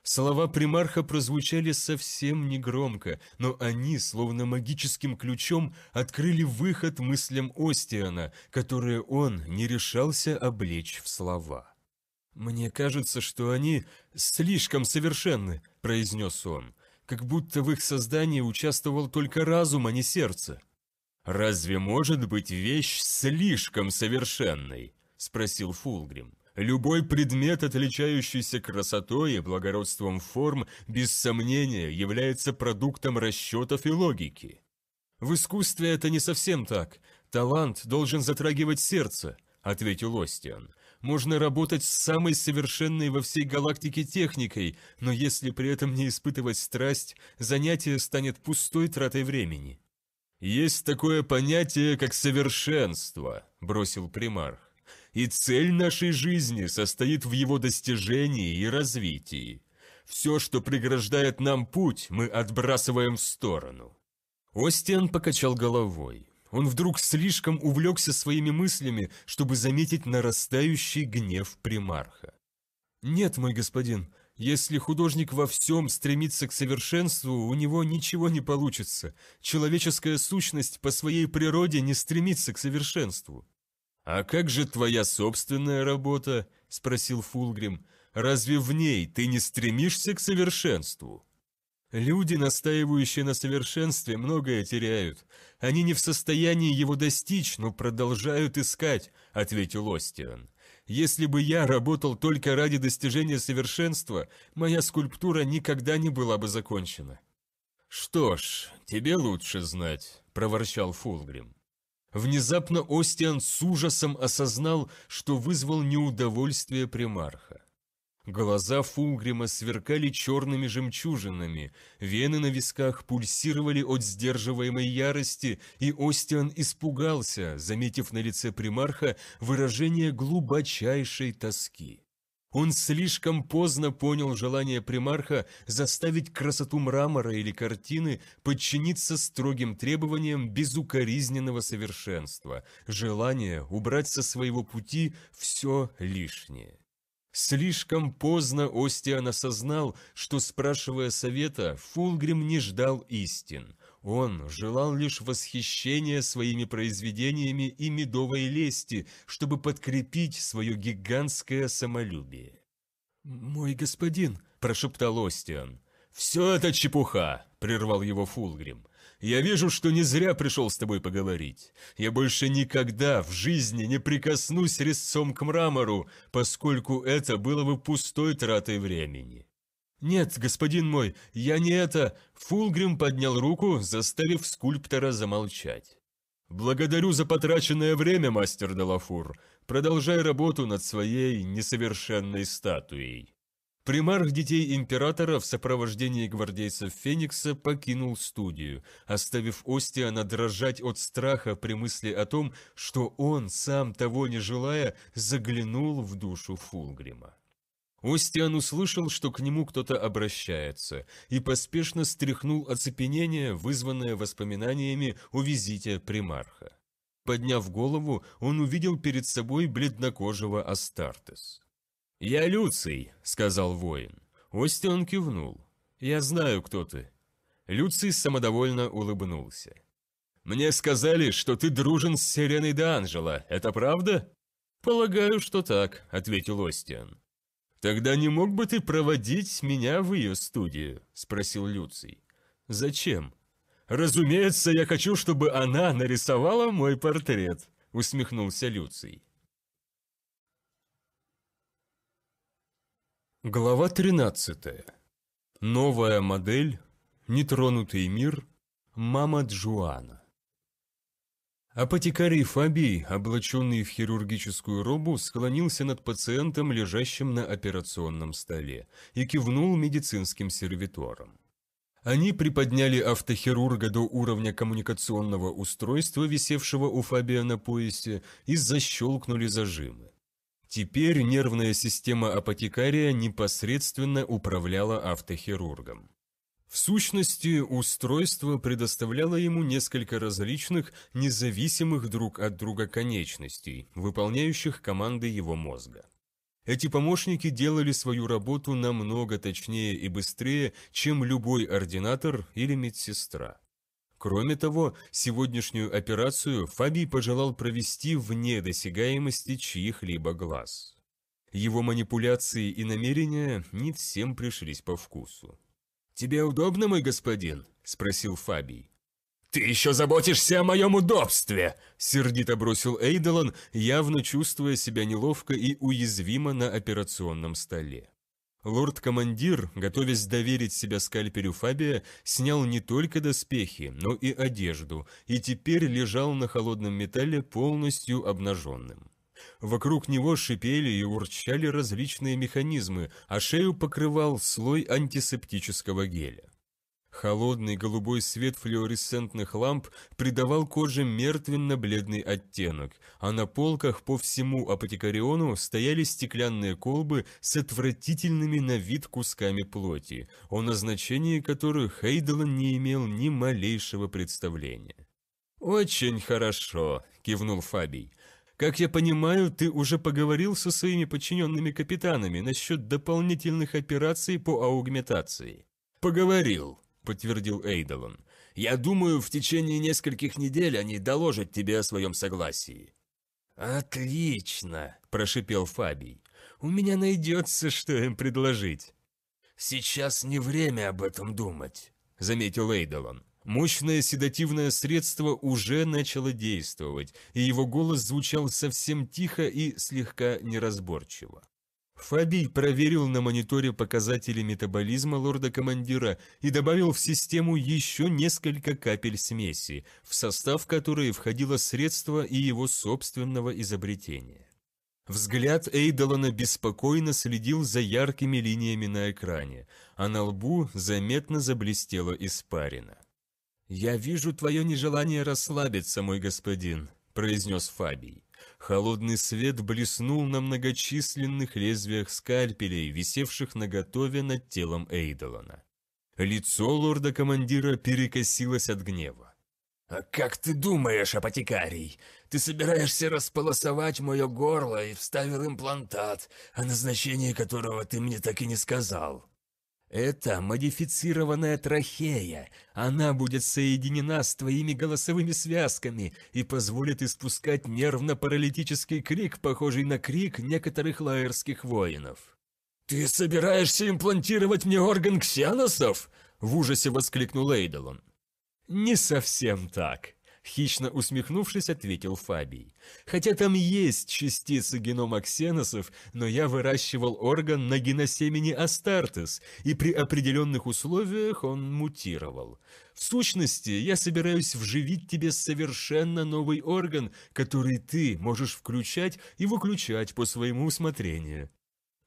Слова примарха прозвучали совсем негромко, но они, словно магическим ключом, открыли выход мыслям Остиана, которые он не решался облечь в слова. «Мне кажется, что они слишком совершенны», – произнес он как будто в их создании участвовал только разум, а не сердце. «Разве может быть вещь слишком совершенной?» – спросил Фулгрим. «Любой предмет, отличающийся красотой и благородством форм, без сомнения является продуктом расчетов и логики». «В искусстве это не совсем так. Талант должен затрагивать сердце», – ответил Остиан. Можно работать с самой совершенной во всей галактике техникой, но если при этом не испытывать страсть, занятие станет пустой тратой времени. «Есть такое понятие, как совершенство», – бросил примарх. «И цель нашей жизни состоит в его достижении и развитии. Все, что преграждает нам путь, мы отбрасываем в сторону». Остиан покачал головой. Он вдруг слишком увлекся своими мыслями, чтобы заметить нарастающий гнев примарха. «Нет, мой господин, если художник во всем стремится к совершенству, у него ничего не получится. Человеческая сущность по своей природе не стремится к совершенству». «А как же твоя собственная работа?» – спросил Фулгрим. «Разве в ней ты не стремишься к совершенству?» Люди, настаивающие на совершенстве, многое теряют. Они не в состоянии его достичь, но продолжают искать», — ответил Остиан. «Если бы я работал только ради достижения совершенства, моя скульптура никогда не была бы закончена». «Что ж, тебе лучше знать», — проворчал Фулгрим. Внезапно Остиан с ужасом осознал, что вызвал неудовольствие примарха. Глаза Фулгрима сверкали черными жемчужинами, вены на висках пульсировали от сдерживаемой ярости, и Остиан испугался, заметив на лице примарха выражение глубочайшей тоски. Он слишком поздно понял желание примарха заставить красоту мрамора или картины подчиниться строгим требованиям безукоризненного совершенства, желание убрать со своего пути все лишнее. Слишком поздно Остиан осознал, что, спрашивая совета, Фулгрим не ждал истин. Он желал лишь восхищения своими произведениями и медовой лести, чтобы подкрепить свое гигантское самолюбие. «Мой господин», – прошептал Остиан. «Все это чепуха», – прервал его Фулгрим. Я вижу, что не зря пришел с тобой поговорить. Я больше никогда в жизни не прикоснусь резцом к мрамору, поскольку это было бы пустой тратой времени». «Нет, господин мой, я не это...» Фулгрим поднял руку, заставив скульптора замолчать. «Благодарю за потраченное время, мастер Делафур. Продолжай работу над своей несовершенной статуей». Примарх детей императора в сопровождении гвардейцев Феникса покинул студию, оставив Остиана дрожать от страха при мысли о том, что он, сам того не желая, заглянул в душу Фулгрима. Остиан услышал, что к нему кто-то обращается, и поспешно стряхнул оцепенение, вызванное воспоминаниями о визите примарха. Подняв голову, он увидел перед собой бледнокожего Астартес. «Я Люций», — сказал воин. Остион кивнул. «Я знаю, кто ты». Люций самодовольно улыбнулся. «Мне сказали, что ты дружен с Сиреной де Анжело, это правда?» «Полагаю, что так», — ответил Остиан. «Тогда не мог бы ты проводить меня в ее студию?» – спросил Люций. «Зачем?» «Разумеется, я хочу, чтобы она нарисовала мой портрет», – усмехнулся Люций. Глава 13. Новая модель, нетронутый мир, мама Джоана. Апотекарий Фабий, облаченный в хирургическую робу, склонился над пациентом, лежащим на операционном столе, и кивнул медицинским сервиторам. Они приподняли автохирурга до уровня коммуникационного устройства, висевшего у Фабия на поясе, и защелкнули зажимы. Теперь нервная система апотекария непосредственно управляла автохирургом. В сущности, устройство предоставляло ему несколько различных, независимых друг от друга конечностей, выполняющих команды его мозга. Эти помощники делали свою работу намного точнее и быстрее, чем любой ординатор или медсестра. Кроме того, сегодняшнюю операцию Фабий пожелал провести вне досягаемости чьих-либо глаз. Его манипуляции и намерения не всем пришлись по вкусу. «Тебе удобно, мой господин?» – спросил Фабий. «Ты еще заботишься о моем удобстве!» – сердито бросил Эйдолан, явно чувствуя себя неловко и уязвимо на операционном столе. Лорд-командир, готовясь доверить себя скальперю Фабия, снял не только доспехи, но и одежду, и теперь лежал на холодном металле полностью обнаженным. Вокруг него шипели и урчали различные механизмы, а шею покрывал слой антисептического геля. Холодный голубой свет флуоресцентных ламп придавал коже мертвенно-бледный оттенок, а на полках по всему апотекариону стояли стеклянные колбы с отвратительными на вид кусками плоти, о назначении которых Хейдолан не имел ни малейшего представления. «Очень хорошо», – кивнул Фабий. «Как я понимаю, ты уже поговорил со своими подчиненными капитанами насчет дополнительных операций по аугментации». «Поговорил», — подтвердил Эйдолон. «Я думаю, в течение нескольких недель они доложат тебе о своем согласии». «Отлично!» – прошипел Фабий. «У меня найдется, что им предложить». «Сейчас не время об этом думать», – заметил Эйдолон. Мощное седативное средство уже начало действовать, и его голос звучал совсем тихо и слегка неразборчиво. Фабий проверил на мониторе показатели метаболизма лорда-командира и добавил в систему еще несколько капель смеси, в состав которой входило средство и его собственного изобретения. Взгляд Эйдолана беспокойно следил за яркими линиями на экране, а на лбу заметно заблестела испарина. «Я вижу твое нежелание расслабиться, мой господин», – произнес Фабий. Холодный свет блеснул на многочисленных лезвиях скальпелей, висевших наготове над телом Эйдолона. Лицо лорда-командира перекосилось от гнева. «А как ты думаешь, апотекарий? Ты собираешься располосовать мое горло и вставил имплантат, о назначении которого ты мне так и не сказал». Это модифицированная трахея. Она будет соединена с твоими голосовыми связками и позволит испускать нервно-паралитический крик, похожий на крик некоторых лаэрских воинов. «Ты собираешься имплантировать мне орган ксеносов?» – в ужасе воскликнул Эйдолон. «Не совсем так», Хищно усмехнувшись, ответил Фабий. «Хотя там есть частицы генома ксеносов, но я выращивал орган на геносемени Астартес, и при определенных условиях он мутировал. В сущности, я собираюсь вживить тебе совершенно новый орган, который ты можешь включать и выключать по своему усмотрению».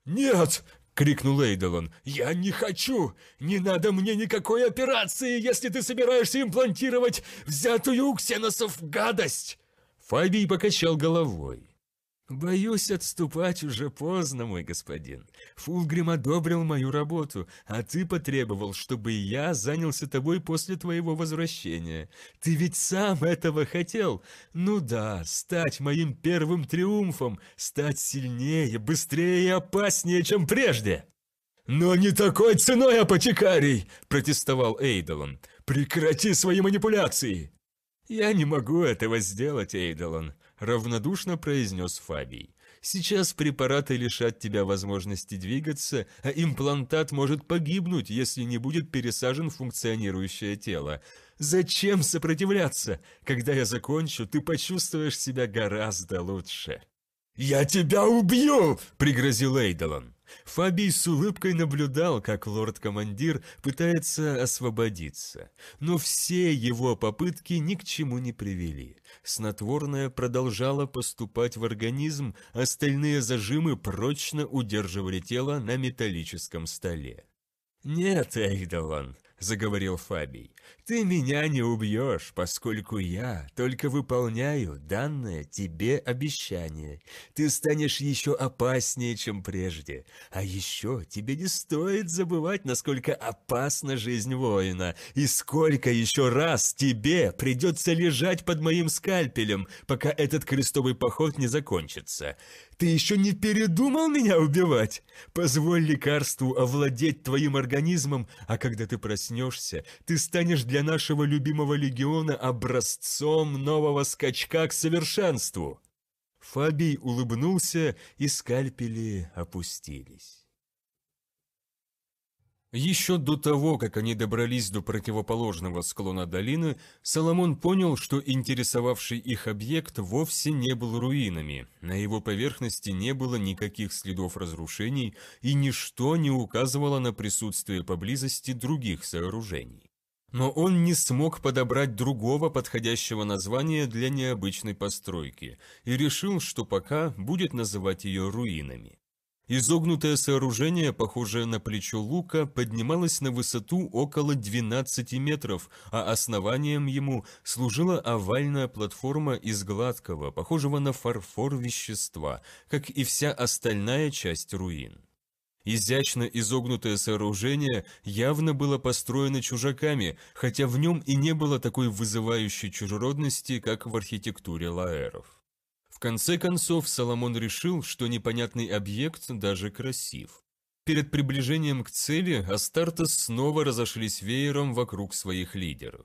«Нет!» — крикнул Эйдолон. «Я не хочу! Не надо мне никакой операции, если ты собираешься имплантировать взятую у ксеносов гадость!» Фабий покачал головой. «Боюсь, отступать уже поздно, мой господин. Фулгрим одобрил мою работу, а ты потребовал, чтобы я занялся тобой после твоего возвращения. Ты ведь сам этого хотел? Ну да, стать моим первым триумфом, стать сильнее, быстрее и опаснее, чем прежде!» «Но не такой ценой, апотекарий!» – протестовал Эйдолон. «Прекрати свои манипуляции!» «Я не могу этого сделать, Эйдолон», равнодушно произнес Фабий. «Сейчас препараты лишат тебя возможности двигаться, а имплантат может погибнуть, если не будет пересажен функционирующее тело. Зачем сопротивляться? Когда я закончу, ты почувствуешь себя гораздо лучше». «Я тебя убью!» – пригрозил Эйдолан. Фабий с улыбкой наблюдал, как лорд-командир пытается освободиться, но все его попытки ни к чему не привели. Снотворное продолжало поступать в организм, остальные зажимы прочно удерживали тело на металлическом столе. «Нет, Эйдолан», — заговорил Фабий, ты меня не убьешь, поскольку я только выполняю данное тебе обещание. Ты станешь еще опаснее, чем прежде. А еще тебе не стоит забывать, насколько опасна жизнь воина, и сколько еще раз тебе придется лежать под моим скальпелем, пока этот крестовый поход не закончится. Ты еще не передумал меня убивать? Позволь лекарству овладеть твоим организмом, а когда ты проснешься, ты станешь станешь для нашего любимого легиона образцом нового скачка к совершенству!» Фабий улыбнулся, и скальпели опустились. Еще до того, как они добрались до противоположного склона долины, Соломон понял, что интересовавший их объект вовсе не был руинами. На его поверхности не было никаких следов разрушений, и ничто не указывало на присутствие поблизости других сооружений. Но он не смог подобрать другого подходящего названия для необычной постройки и решил, что пока будет называть ее руинами. Изогнутое сооружение, похожее на плечо лука, поднималось на высоту около 12 метров, а основанием ему служила овальная платформа из гладкого, похожего на фарфор вещества, как и вся остальная часть руин. Изящно изогнутое сооружение явно было построено чужаками, хотя в нем и не было такой вызывающей чужеродности, как в архитектуре лаэров. В конце концов, Соломон решил, что непонятный объект даже красив. Перед приближением к цели Астартес снова разошлись веером вокруг своих лидеров.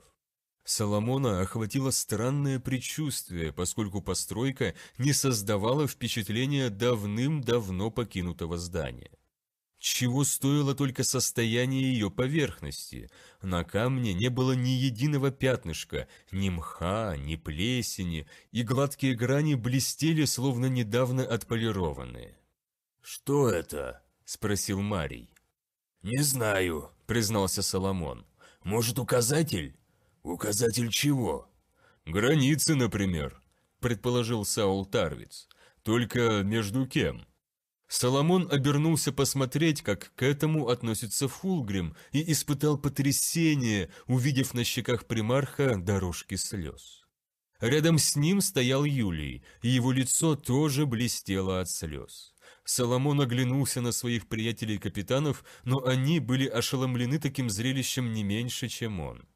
Соломона охватило странное предчувствие, поскольку постройка не создавала впечатления давным-давно покинутого здания. Чего стоило только состояние ее поверхности? На камне не было ни единого пятнышка, ни мха, ни плесени, и гладкие грани блестели, словно недавно отполированные. «Что это?» – спросил Марий. «Не знаю», – признался Соломон. «Может, указатель?» «Указатель чего?» «Границы, например», – предположил Саул Тарвиц. «Только между кем?» Соломон обернулся посмотреть, как к этому относится Фулгрим, и испытал потрясение, увидев на щеках примарха дорожки слез. Рядом с ним стоял Юлий, и его лицо тоже блестело от слез. Соломон оглянулся на своих приятелей-капитанов, но они были ошеломлены таким зрелищем не меньше, чем он.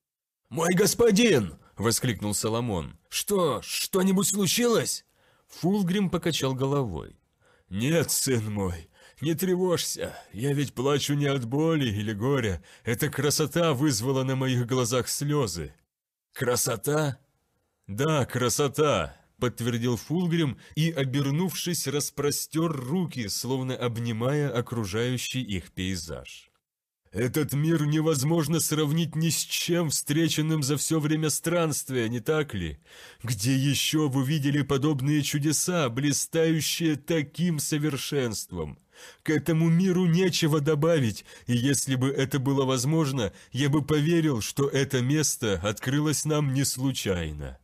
«Мой господин!» – воскликнул Соломон. «Что, что-нибудь случилось?» Фулгрим покачал головой. «Нет, сын мой, не тревожься, я ведь плачу не от боли или горя, эта красота вызвала на моих глазах слезы». «Красота?» «Да, красота», — подтвердил Фулгрим и, обернувшись, распростер руки, словно обнимая окружающий их пейзаж. Этот мир невозможно сравнить ни с чем встреченным за все время странствия, не так ли? Где еще вы видели подобные чудеса, блистающие таким совершенством? К этому миру нечего добавить, и если бы это было возможно, я бы поверил, что это место открылось нам не случайно.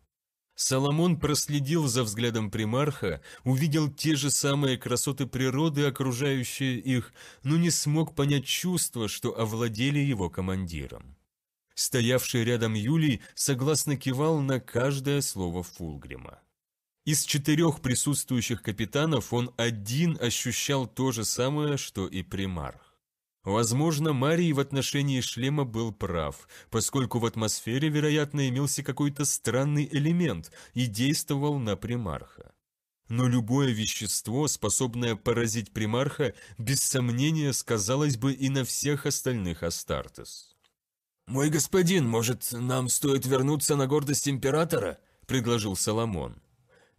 Соломон проследил за взглядом примарха, увидел те же самые красоты природы, окружающие их, но не смог понять чувства, что овладели его командиром. Стоявший рядом Юлий согласно кивал на каждое слово Фулгрима. Из четырех присутствующих капитанов он один ощущал то же самое, что и примарх. Возможно, Марий в отношении шлема был прав, поскольку в атмосфере, вероятно, имелся какой-то странный элемент и действовал на примарха. Но любое вещество, способное поразить примарха, без сомнения сказалось бы и на всех остальных Астартес. «Мой господин, может, нам стоит вернуться на гордость императора?» – предложил Соломон.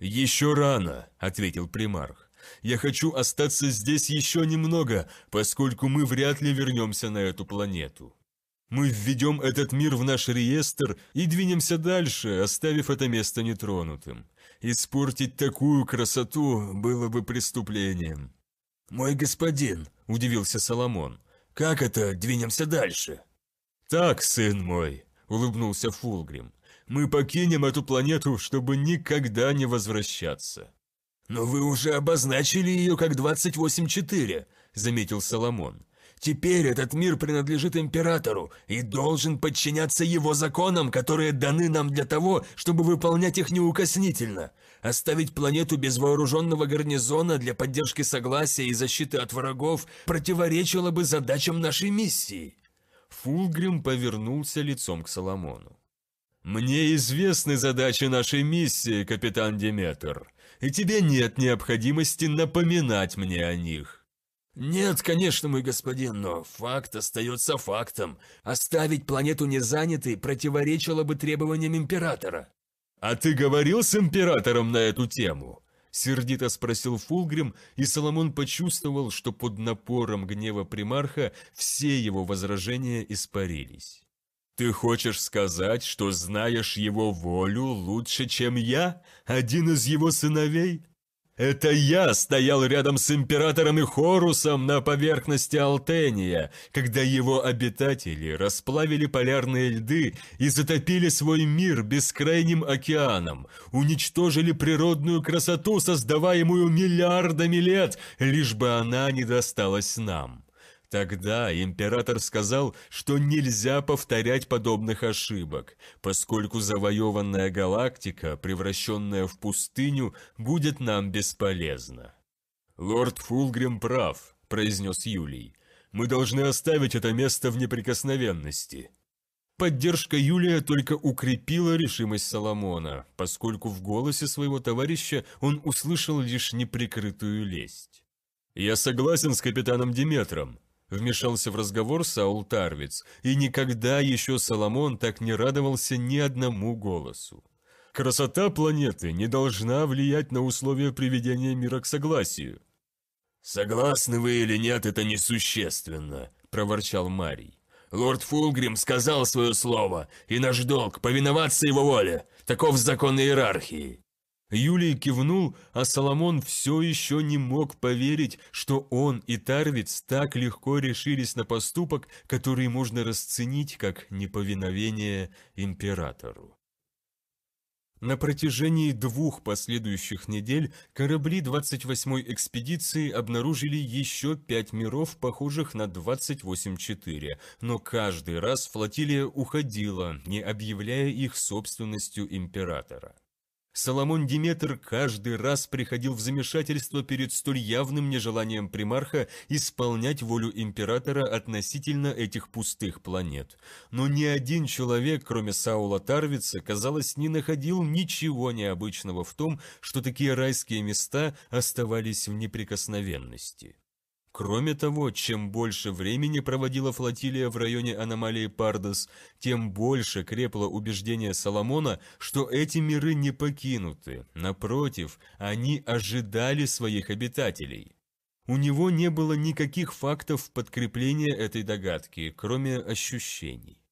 «Еще рано», – ответил примарх. Я хочу остаться здесь еще немного, поскольку мы вряд ли вернемся на эту планету. Мы введем этот мир в наш реестр и двинемся дальше, оставив это место нетронутым. Испортить такую красоту было бы преступлением». «Мой господин», – удивился Соломон, – «как это двинемся дальше?» «Так, сын мой», – улыбнулся Фулгрим, – «мы покинем эту планету, чтобы никогда не возвращаться». «Но вы уже обозначили ее как 28-4», — заметил Соломон. «Теперь этот мир принадлежит императору и должен подчиняться его законам, которые даны нам для того, чтобы выполнять их неукоснительно. Оставить планету без вооруженного гарнизона для поддержки согласия и защиты от врагов противоречило бы задачам нашей миссии». Фулгрим повернулся лицом к Соломону. «Мне известны задачи нашей миссии, капитан Деметр», и тебе нет необходимости напоминать мне о них». «Нет, конечно, мой господин, но факт остается фактом. Оставить планету незанятой противоречило бы требованиям Императора». «А ты говорил с Императором на эту тему?» Сердито спросил Фулгрим, и Соломон почувствовал, что под напором гнева примарха все его возражения испарились. Ты хочешь сказать, что знаешь его волю лучше, чем я, один из его сыновей? Это я стоял рядом с императором и Хорусом на поверхности Алтения, когда его обитатели расплавили полярные льды и затопили свой мир бескрайним океаном, уничтожили природную красоту, создаваемую миллиардами лет, лишь бы она не досталась нам. Тогда император сказал, что нельзя повторять подобных ошибок, поскольку завоеванная галактика, превращенная в пустыню, будет нам бесполезна. «Лорд Фулгрим прав», – произнес Юлий. «Мы должны оставить это место в неприкосновенности». Поддержка Юлия только укрепила решимость Соломона, поскольку в голосе своего товарища он услышал лишь неприкрытую лесть. «Я согласен с капитаном Диметром», Вмешался в разговор Саул Тарвиц, и никогда еще Соломон так не радовался ни одному голосу. «Красота планеты не должна влиять на условия приведения мира к согласию». «Согласны вы или нет, это несущественно», – проворчал Марий. «Лорд Фулгрим сказал свое слово, и наш долг – повиноваться его воле. Таков закон иерархии». Юлий кивнул, а Соломон все еще не мог поверить, что он и Тарвиц так легко решились на поступок, который можно расценить как неповиновение императору. На протяжении двух последующих недель корабли 28-й экспедиции обнаружили еще пять миров, похожих на 28-4, но каждый раз флотилия уходила, не объявляя их собственностью императора. Соломон Диметр каждый раз приходил в замешательство перед столь явным нежеланием примарха исполнять волю императора относительно этих пустых планет. Но ни один человек, кроме Саула Тарвица, казалось, не находил ничего необычного в том, что такие райские места оставались в неприкосновенности. Кроме того, чем больше времени проводила флотилия в районе аномалии Пардос, тем больше крепло убеждение Соломона, что эти миры не покинуты. Напротив, они ожидали своих обитателей. У него не было никаких фактов подкрепления этой догадки, кроме ощущений.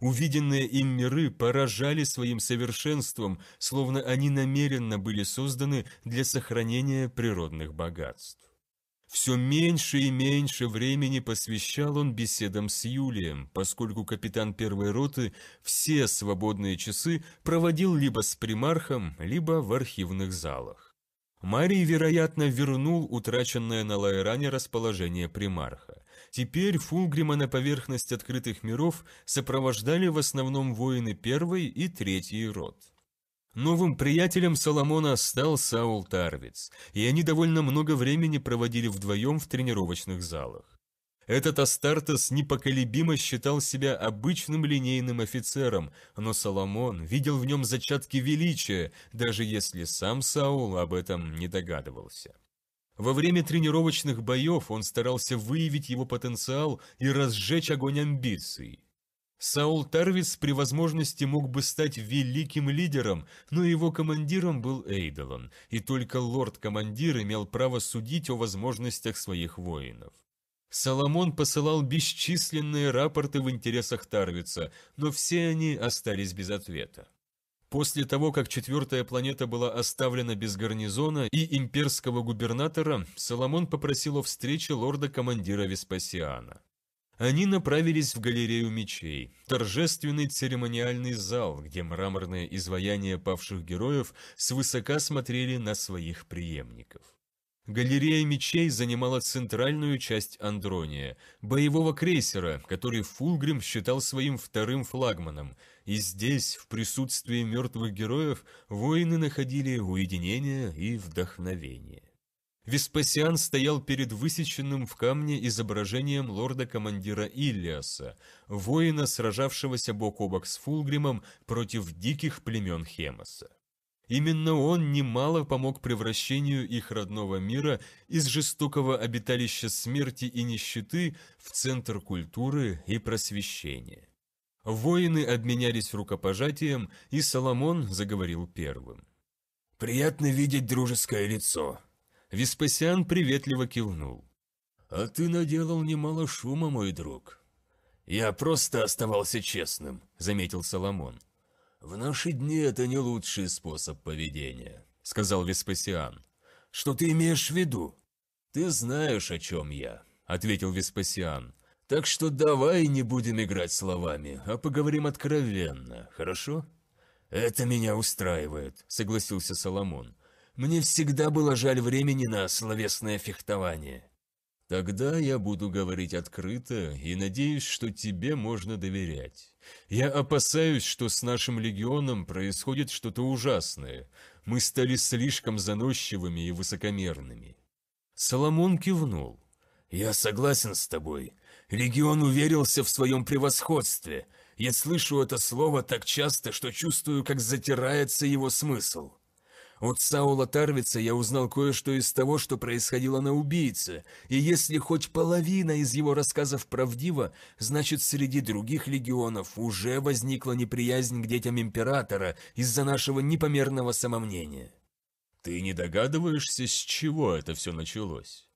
Увиденные им миры поражали своим совершенством, словно они намеренно были созданы для сохранения природных богатств. Все меньше и меньше времени посвящал он беседам с Юлием, поскольку капитан первой роты все свободные часы проводил либо с примархом, либо в архивных залах. Марий, вероятно, вернул утраченное на Лайране расположение примарха. Теперь Фулгрима на поверхность открытых миров сопровождали в основном воины первой и третьей рот. Новым приятелем Соломона стал Саул Тарвиц, и они довольно много времени проводили вдвоем в тренировочных залах. Этот Астартес непоколебимо считал себя обычным линейным офицером, но Соломон видел в нем зачатки величия, даже если сам Саул об этом не догадывался. Во время тренировочных боев он старался выявить его потенциал и разжечь огонь амбиций. Саул Тарвис при возможности мог бы стать великим лидером, но его командиром был Эйдолон, и только лорд-командир имел право судить о возможностях своих воинов. Соломон посылал бесчисленные рапорты в интересах Тарвица, но все они остались без ответа. После того, как четвертая планета была оставлена без гарнизона и имперского губернатора, Соломон попросил о встрече лорда-командира Веспасиана. Они направились в галерею мечей, торжественный церемониальный зал, где мраморные изваяния павших героев свысока смотрели на своих преемников. Галерея мечей занимала центральную часть Андрония, боевого крейсера, который Фулгрим считал своим вторым флагманом, и здесь, в присутствии мертвых героев, воины находили уединение и вдохновение. Веспасиан стоял перед высеченным в камне изображением лорда-командира Иллиаса, воина, сражавшегося бок о бок с Фулгримом против диких племен Хемоса. Именно он немало помог превращению их родного мира из жестокого обиталища смерти и нищеты в центр культуры и просвещения. Воины обменялись рукопожатием, и Соломон заговорил первым. «Приятно видеть дружеское лицо», Веспасиан приветливо кивнул. «А ты наделал немало шума, мой друг». «Я просто оставался честным», — заметил Соломон. «В наши дни это не лучший способ поведения», — сказал Веспасиан. «Что ты имеешь в виду?» «Ты знаешь, о чем я», — ответил Веспасиан. «Так что давай не будем играть словами, а поговорим откровенно, хорошо?» «Это меня устраивает», — согласился Соломон. Мне всегда было жаль времени на словесное фехтование. Тогда я буду говорить открыто и надеюсь, что тебе можно доверять. Я опасаюсь, что с нашим легионом происходит что-то ужасное. Мы стали слишком заносчивыми и высокомерными. Соломон кивнул. «Я согласен с тобой. Легион уверился в своем превосходстве. Я слышу это слово так часто, что чувствую, как затирается его смысл. От Саула Тарвица я узнал кое-что из того, что происходило на убийце, и если хоть половина из его рассказов правдива, значит среди других легионов уже возникла неприязнь к детям Императора из-за нашего непомерного самомнения. Ты не догадываешься, с чего это все началось?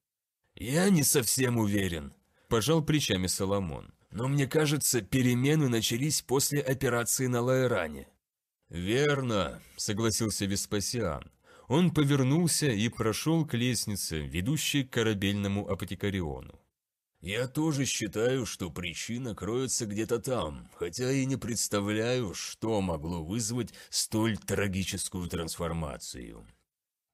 Я не совсем уверен, пожал плечами Соломон, но мне кажется, перемены начались после операции на Лаэране. «Верно», — согласился Веспасиан. Он повернулся и прошел к лестнице, ведущей к корабельному апотекариону. «Я тоже считаю, что причина кроется где-то там, хотя и не представляю, что могло вызвать столь трагическую трансформацию».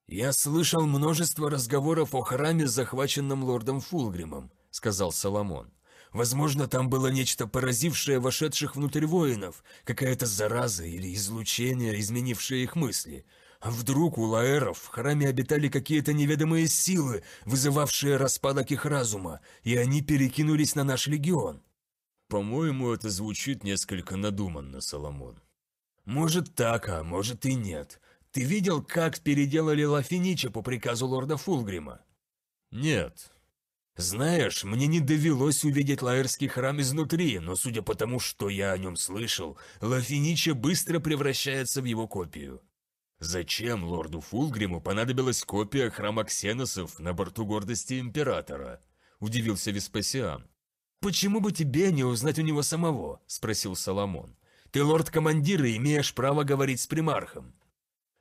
«Я слышал множество разговоров о храме, захваченном лордом Фулгримом», — сказал Соломон. Возможно, там было нечто поразившее вошедших внутрь воинов, какая-то зараза или излучение, изменившее их мысли. А вдруг у лаэров в храме обитали какие-то неведомые силы, вызывавшие распадок их разума, и они перекинулись на наш легион? По-моему, это звучит несколько надуманно, Соломон. Может так, а может и нет. Ты видел, как переделали Лафинича по приказу лорда Фулгрима? Нет, «Знаешь, мне не довелось увидеть Лаэрский храм изнутри, но судя по тому, что я о нем слышал, Лафинича быстро превращается в его копию». Зачем лорду Фулгриму понадобилась копия храма Ксеносов на борту гордости императора? Удивился Веспасиан. «Почему бы тебе не узнать у него самого?» – спросил Соломон. «Ты лорд-командир и имеешь право говорить с примархом.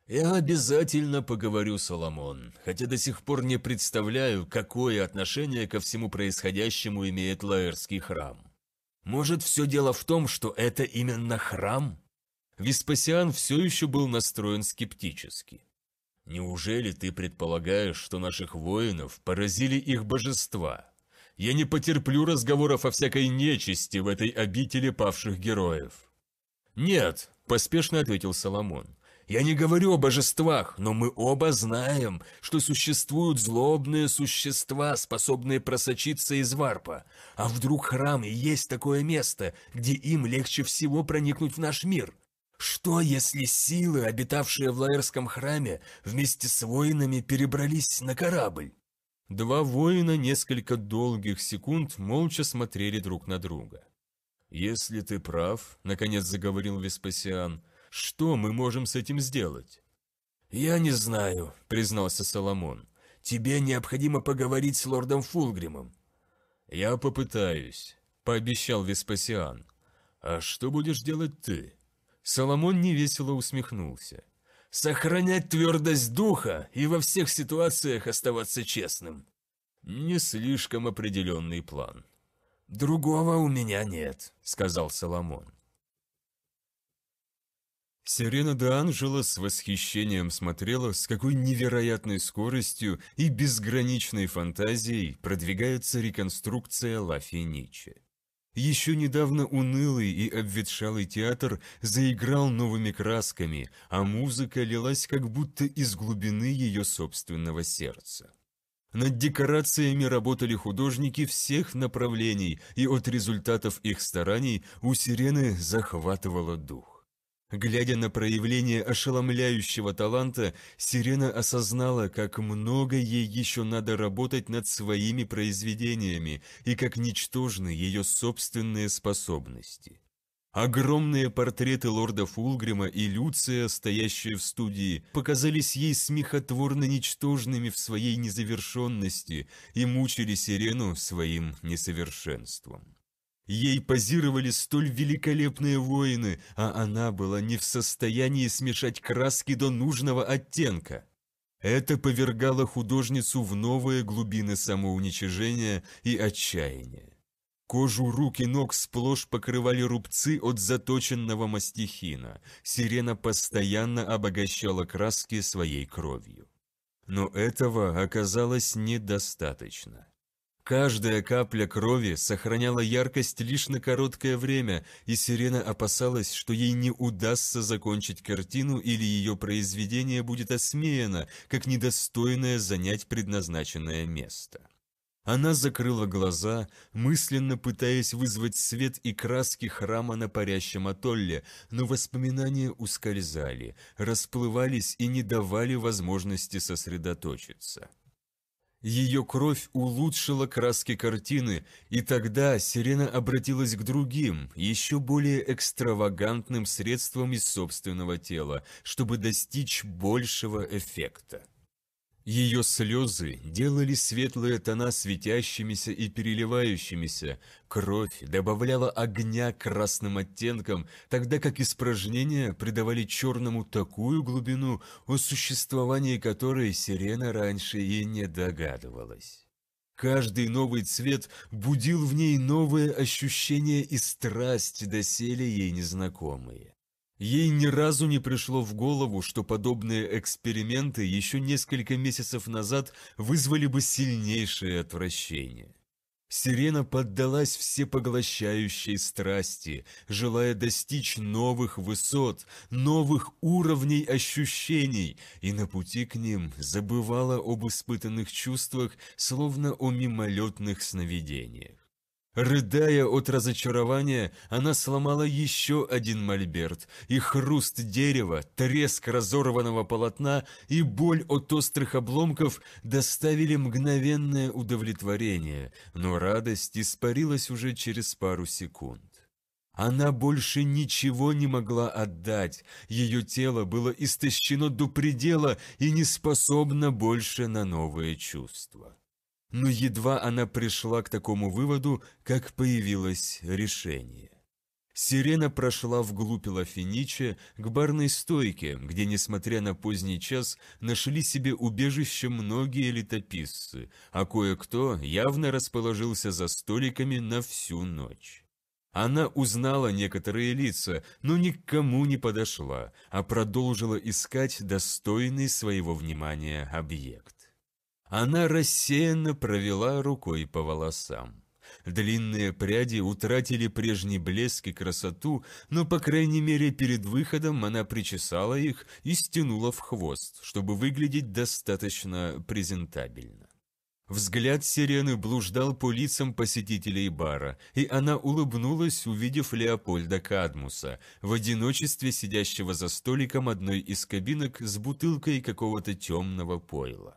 «Я обязательно поговорю, с Соломон, хотя до сих пор не представляю, какое отношение ко всему происходящему имеет Лаэрский храм. Может, все дело в том, что это именно храм?» Веспасиан все еще был настроен скептически. «Неужели ты предполагаешь, что наших воинов поразили их божества? Я не потерплю разговоров о всякой нечисти в этой обители павших героев». «Нет», – поспешно ответил Соломон. Я не говорю о божествах, но мы оба знаем, что существуют злобные существа, способные просочиться из варпа. А вдруг храм и есть такое место, где им легче всего проникнуть в наш мир? Что, если силы, обитавшие в Лаэрском храме, вместе с воинами перебрались на корабль? Два воина несколько долгих секунд молча смотрели друг на друга. «Если ты прав», — наконец заговорил Веспасиан, что мы можем с этим сделать?» «Я не знаю», — признался Соломон. «Тебе необходимо поговорить с лордом Фулгримом». «Я попытаюсь», — пообещал Веспасиан. «А что будешь делать ты?» Соломон невесело усмехнулся. «Сохранять твердость духа и во всех ситуациях оставаться честным». «Не слишком определенный план». «Другого у меня нет», — сказал Соломон. Сирена Д'Анджело с восхищением смотрела, с какой невероятной скоростью и безграничной фантазией продвигается реконструкция Ла Феничи. Еще недавно унылый и обветшалый театр заиграл новыми красками, а музыка лилась как будто из глубины ее собственного сердца. Над декорациями работали художники всех направлений, и от результатов их стараний у Сирены захватывало дух. Глядя на проявление ошеломляющего таланта, Сирена осознала, как много ей еще надо работать над своими произведениями и как ничтожны ее собственные способности. Огромные портреты лорда Фулгрима и Люция, стоящие в студии, показались ей смехотворно ничтожными в своей незавершенности и мучили Сирену своим несовершенством. Ей позировали столь великолепные воины, а она была не в состоянии смешать краски до нужного оттенка. Это повергало художницу в новые глубины самоуничижения и отчаяния. Кожу рук и ног сплошь покрывали рубцы от заточенного мастихина. Сирена постоянно обогащала краски своей кровью. Но этого оказалось недостаточно. Каждая капля крови сохраняла яркость лишь на короткое время, и Сирена опасалась, что ей не удастся закончить картину или ее произведение будет осмеяно, как недостойное занять предназначенное место. Она закрыла глаза, мысленно пытаясь вызвать свет и краски храма на парящем атолле, но воспоминания ускользали, расплывались и не давали возможности сосредоточиться. Ее кровь улучшила краски картины, и тогда Сирена обратилась к другим, еще более экстравагантным средствам из собственного тела, чтобы достичь большего эффекта. Ее слезы делали светлые тона светящимися и переливающимися, кровь добавляла огня красным оттенкам, тогда как испражнения придавали черному такую глубину, о существовании которой сирена раньше и не догадывалась. Каждый новый цвет будил в ней новые ощущения и страсть, доселе ей незнакомые. Ей ни разу не пришло в голову, что подобные эксперименты еще несколько месяцев назад вызвали бы сильнейшее отвращение. Сирена поддалась всепоглощающей страсти, желая достичь новых высот, новых уровней ощущений, и на пути к ним забывала об испытанных чувствах, словно о мимолетных сновидениях. Рыдая от разочарования, она сломала еще один мольберт, и хруст дерева, треск разорванного полотна и боль от острых обломков доставили мгновенное удовлетворение, но радость испарилась уже через пару секунд. Она больше ничего не могла отдать, ее тело было истощено до предела и не способно больше на новые чувства но едва она пришла к такому выводу, как появилось решение. Сирена прошла вглубь Лафинича к барной стойке, где, несмотря на поздний час, нашли себе убежище многие летописцы, а кое-кто явно расположился за столиками на всю ночь. Она узнала некоторые лица, но никому не подошла, а продолжила искать достойный своего внимания объект. Она рассеянно провела рукой по волосам. Длинные пряди утратили прежний блеск и красоту, но, по крайней мере, перед выходом она причесала их и стянула в хвост, чтобы выглядеть достаточно презентабельно. Взгляд сирены блуждал по лицам посетителей бара, и она улыбнулась, увидев Леопольда Кадмуса, в одиночестве сидящего за столиком одной из кабинок с бутылкой какого-то темного пойла.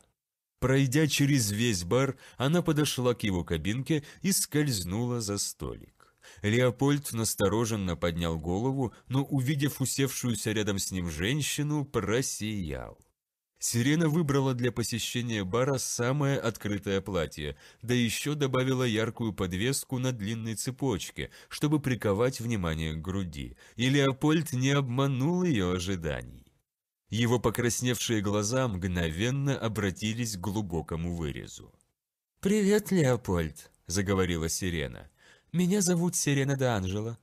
Пройдя через весь бар, она подошла к его кабинке и скользнула за столик. Леопольд настороженно поднял голову, но, увидев усевшуюся рядом с ним женщину, просиял. Сирена выбрала для посещения бара самое открытое платье, да еще добавила яркую подвеску на длинной цепочке, чтобы приковать внимание к груди, и Леопольд не обманул ее ожиданий. Его покрасневшие глаза мгновенно обратились к глубокому вырезу. «Привет, Леопольд», – заговорила Сирена. «Меня зовут Сирена Д'Анджело».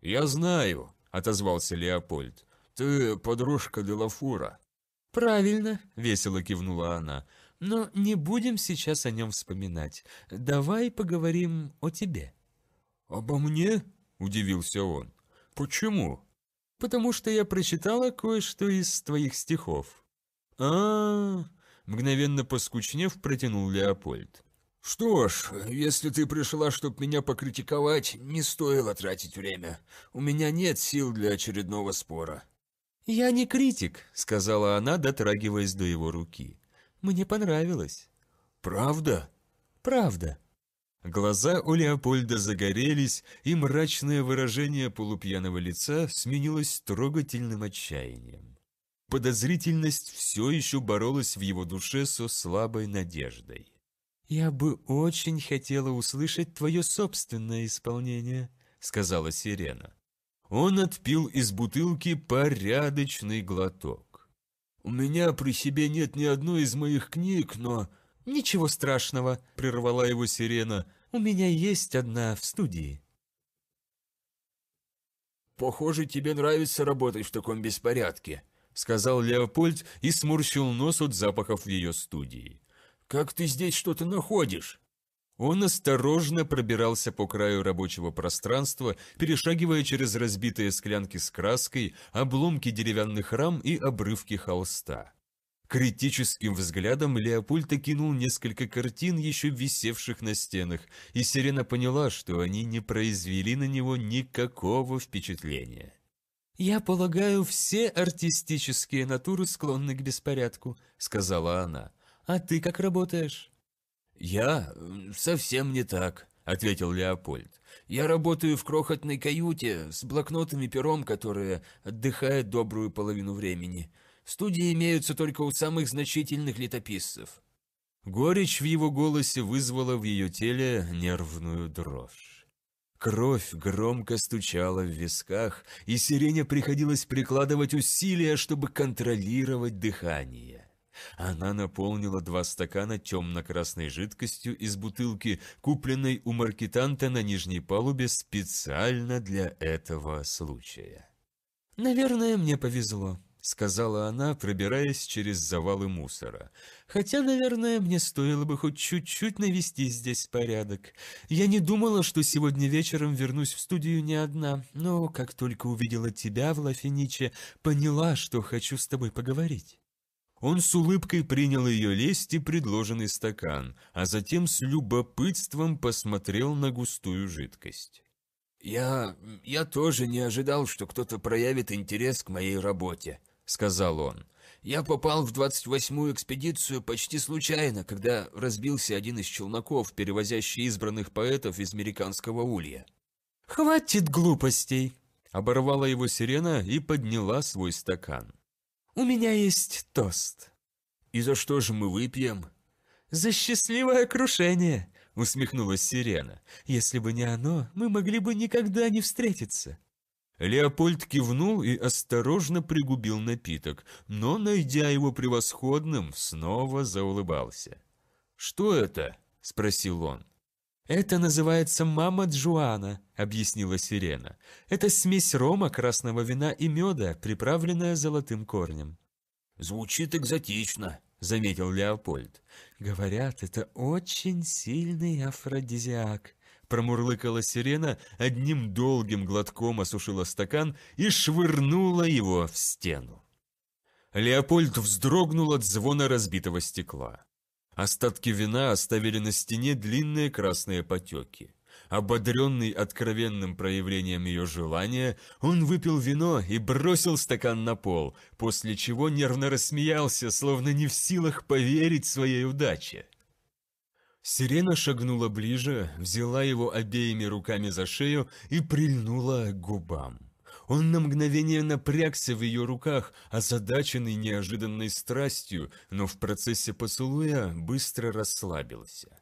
«Я знаю», – отозвался Леопольд. «Ты подружка Делафура». «Правильно», – весело кивнула она. «Но не будем сейчас о нем вспоминать. Давай поговорим о тебе». «Обо мне?» – удивился он. «Почему?» потому что я прочитала кое-что из твоих стихов». А -а -а, мгновенно поскучнев, протянул Леопольд. «Что ж, если ты пришла, чтобы меня покритиковать, не стоило тратить время. У меня нет сил для очередного спора». «Я не критик», — сказала она, дотрагиваясь до его руки. «Мне понравилось». «Правда?» «Правда». Глаза у Леопольда загорелись, и мрачное выражение полупьяного лица сменилось трогательным отчаянием. Подозрительность все еще боролась в его душе со слабой надеждой. «Я бы очень хотела услышать твое собственное исполнение», — сказала Сирена. Он отпил из бутылки порядочный глоток. «У меня при себе нет ни одной из моих книг, но «Ничего страшного», — прервала его сирена. «У меня есть одна в студии». «Похоже, тебе нравится работать в таком беспорядке», — сказал Леопольд и сморщил нос от запахов в ее студии. «Как ты здесь что-то находишь?» Он осторожно пробирался по краю рабочего пространства, перешагивая через разбитые склянки с краской, обломки деревянных рам и обрывки холста. Критическим взглядом Леопольд окинул несколько картин, еще висевших на стенах, и Сирена поняла, что они не произвели на него никакого впечатления. «Я полагаю, все артистические натуры склонны к беспорядку», — сказала она. «А ты как работаешь?» «Я? Совсем не так», — ответил Леопольд. «Я работаю в крохотной каюте с блокнотами и пером, которые отдыхает добрую половину времени. Студии имеются только у самых значительных летописцев. Горечь в его голосе вызвала в ее теле нервную дрожь. Кровь громко стучала в висках, и сирене приходилось прикладывать усилия, чтобы контролировать дыхание. Она наполнила два стакана темно-красной жидкостью из бутылки, купленной у маркетанта на нижней палубе специально для этого случая. «Наверное, мне повезло», — сказала она, пробираясь через завалы мусора. «Хотя, наверное, мне стоило бы хоть чуть-чуть навести здесь порядок. Я не думала, что сегодня вечером вернусь в студию не одна, но как только увидела тебя в Лафиниче, поняла, что хочу с тобой поговорить». Он с улыбкой принял ее лесть и предложенный стакан, а затем с любопытством посмотрел на густую жидкость. «Я... я тоже не ожидал, что кто-то проявит интерес к моей работе», сказал он. «Я попал в 28-ю экспедицию почти случайно, когда разбился один из челноков, перевозящий избранных поэтов из Американского улья». «Хватит глупостей!» Оборвала его сирена и подняла свой стакан. «У меня есть тост». «И за что же мы выпьем?» «За счастливое крушение!» — усмехнулась сирена. «Если бы не оно, мы могли бы никогда не встретиться». Леопольд кивнул и осторожно пригубил напиток, но, найдя его превосходным, снова заулыбался. «Что это?» – спросил он. «Это называется мама Джоана», – объяснила сирена. «Это смесь рома, красного вина и меда, приправленная золотым корнем». «Звучит экзотично», – заметил Леопольд. «Говорят, это очень сильный афродизиак», Промурлыкала сирена, одним долгим глотком осушила стакан и швырнула его в стену. Леопольд вздрогнул от звона разбитого стекла. Остатки вина оставили на стене длинные красные потеки. Ободренный откровенным проявлением ее желания, он выпил вино и бросил стакан на пол, после чего нервно рассмеялся, словно не в силах поверить своей удаче. Сирена шагнула ближе, взяла его обеими руками за шею и прильнула к губам. Он на мгновение напрягся в ее руках, озадаченный неожиданной страстью, но в процессе поцелуя быстро расслабился.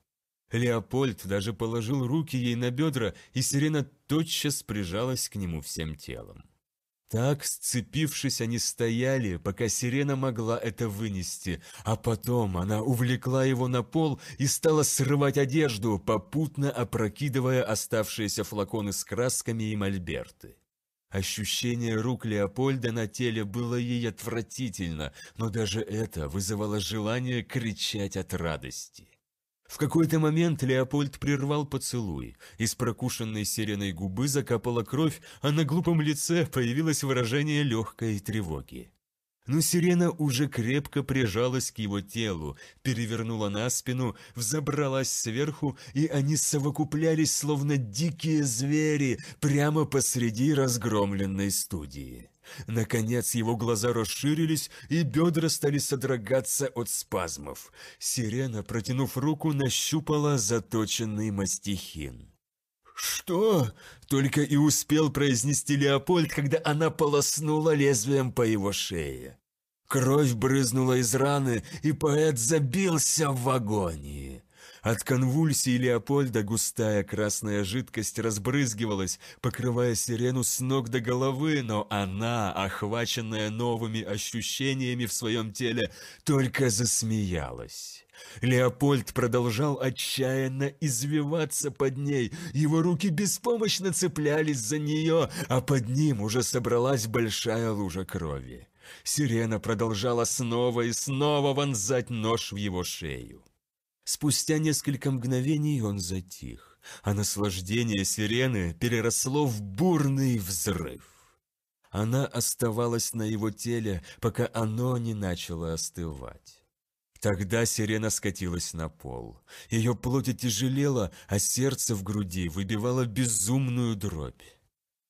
Леопольд даже положил руки ей на бедра, и сирена тотчас прижалась к нему всем телом. Так, сцепившись, они стояли, пока сирена могла это вынести, а потом она увлекла его на пол и стала срывать одежду, попутно опрокидывая оставшиеся флаконы с красками и мольберты. Ощущение рук Леопольда на теле было ей отвратительно, но даже это вызывало желание кричать от радости. В какой-то момент Леопольд прервал поцелуй. Из прокушенной сереной губы закапала кровь, а на глупом лице появилось выражение легкой тревоги. Но сирена уже крепко прижалась к его телу, перевернула на спину, взобралась сверху, и они совокуплялись, словно дикие звери, прямо посреди разгромленной студии. Наконец его глаза расширились, и бедра стали содрогаться от спазмов. Сирена, протянув руку, нащупала заточенный мастихин. «Что?» – только и успел произнести Леопольд, когда она полоснула лезвием по его шее. Кровь брызнула из раны, и поэт забился в агонии. От конвульсии Леопольда густая красная жидкость разбрызгивалась, покрывая сирену с ног до головы, но она, охваченная новыми ощущениями в своем теле, только засмеялась. Леопольд продолжал отчаянно извиваться под ней, его руки беспомощно цеплялись за нее, а под ним уже собралась большая лужа крови. Сирена продолжала снова и снова вонзать нож в его шею. Спустя несколько мгновений он затих, а наслаждение сирены переросло в бурный взрыв. Она оставалась на его теле, пока оно не начало остывать. Тогда сирена скатилась на пол. Ее плоть тяжелела, а сердце в груди выбивало безумную дробь.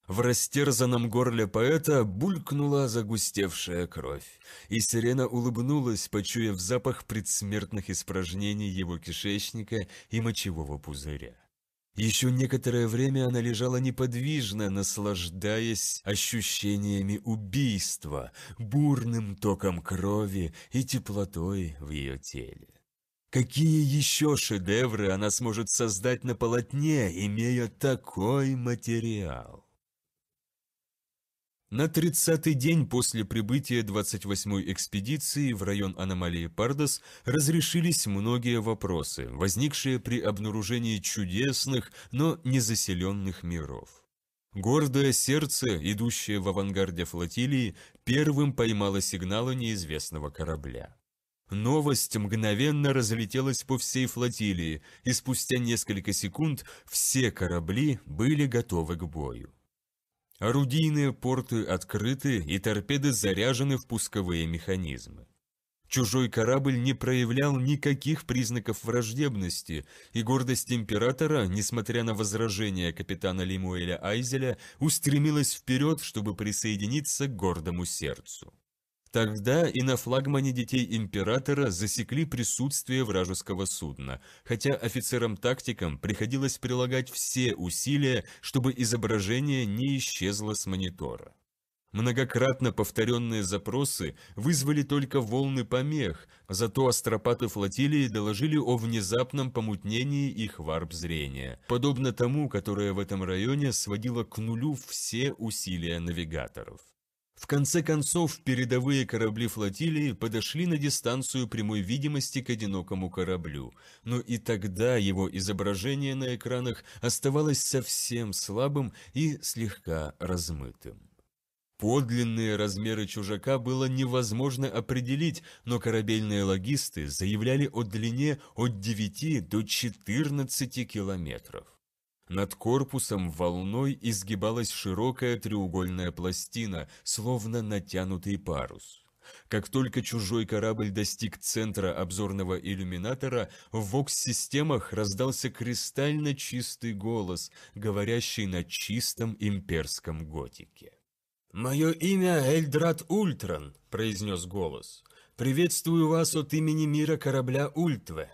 В растерзанном горле поэта булькнула загустевшая кровь, и сирена улыбнулась, почуяв запах предсмертных испражнений его кишечника и мочевого пузыря. Еще некоторое время она лежала неподвижно, наслаждаясь ощущениями убийства, бурным током крови и теплотой в ее теле. Какие еще шедевры она сможет создать на полотне, имея такой материал? На 30-й день после прибытия 28-й экспедиции в район аномалии Пардос разрешились многие вопросы, возникшие при обнаружении чудесных, но незаселенных миров. Гордое сердце, идущее в авангарде флотилии, первым поймало сигналы неизвестного корабля. Новость мгновенно разлетелась по всей флотилии, и спустя несколько секунд все корабли были готовы к бою. Орудийные порты открыты и торпеды заряжены в пусковые механизмы. Чужой корабль не проявлял никаких признаков враждебности, и гордость императора, несмотря на возражения капитана Лимуэля Айзеля, устремилась вперед, чтобы присоединиться к гордому сердцу. Тогда и на флагмане детей императора засекли присутствие вражеского судна, хотя офицерам-тактикам приходилось прилагать все усилия, чтобы изображение не исчезло с монитора. Многократно повторенные запросы вызвали только волны помех, зато астропаты флотилии доложили о внезапном помутнении их варп-зрения, подобно тому, которое в этом районе сводило к нулю все усилия навигаторов. В конце концов, передовые корабли флотилии подошли на дистанцию прямой видимости к одинокому кораблю, но и тогда его изображение на экранах оставалось совсем слабым и слегка размытым. Подлинные размеры чужака было невозможно определить, но корабельные логисты заявляли о длине от 9 до 14 километров. Над корпусом волной изгибалась широкая треугольная пластина, словно натянутый парус. Как только чужой корабль достиг центра обзорного иллюминатора, в вокс-системах раздался кристально чистый голос, говорящий на чистом имперском готике. «Мое имя Эльдрат Ультран», — произнес голос. «Приветствую вас от имени мира корабля Ультве».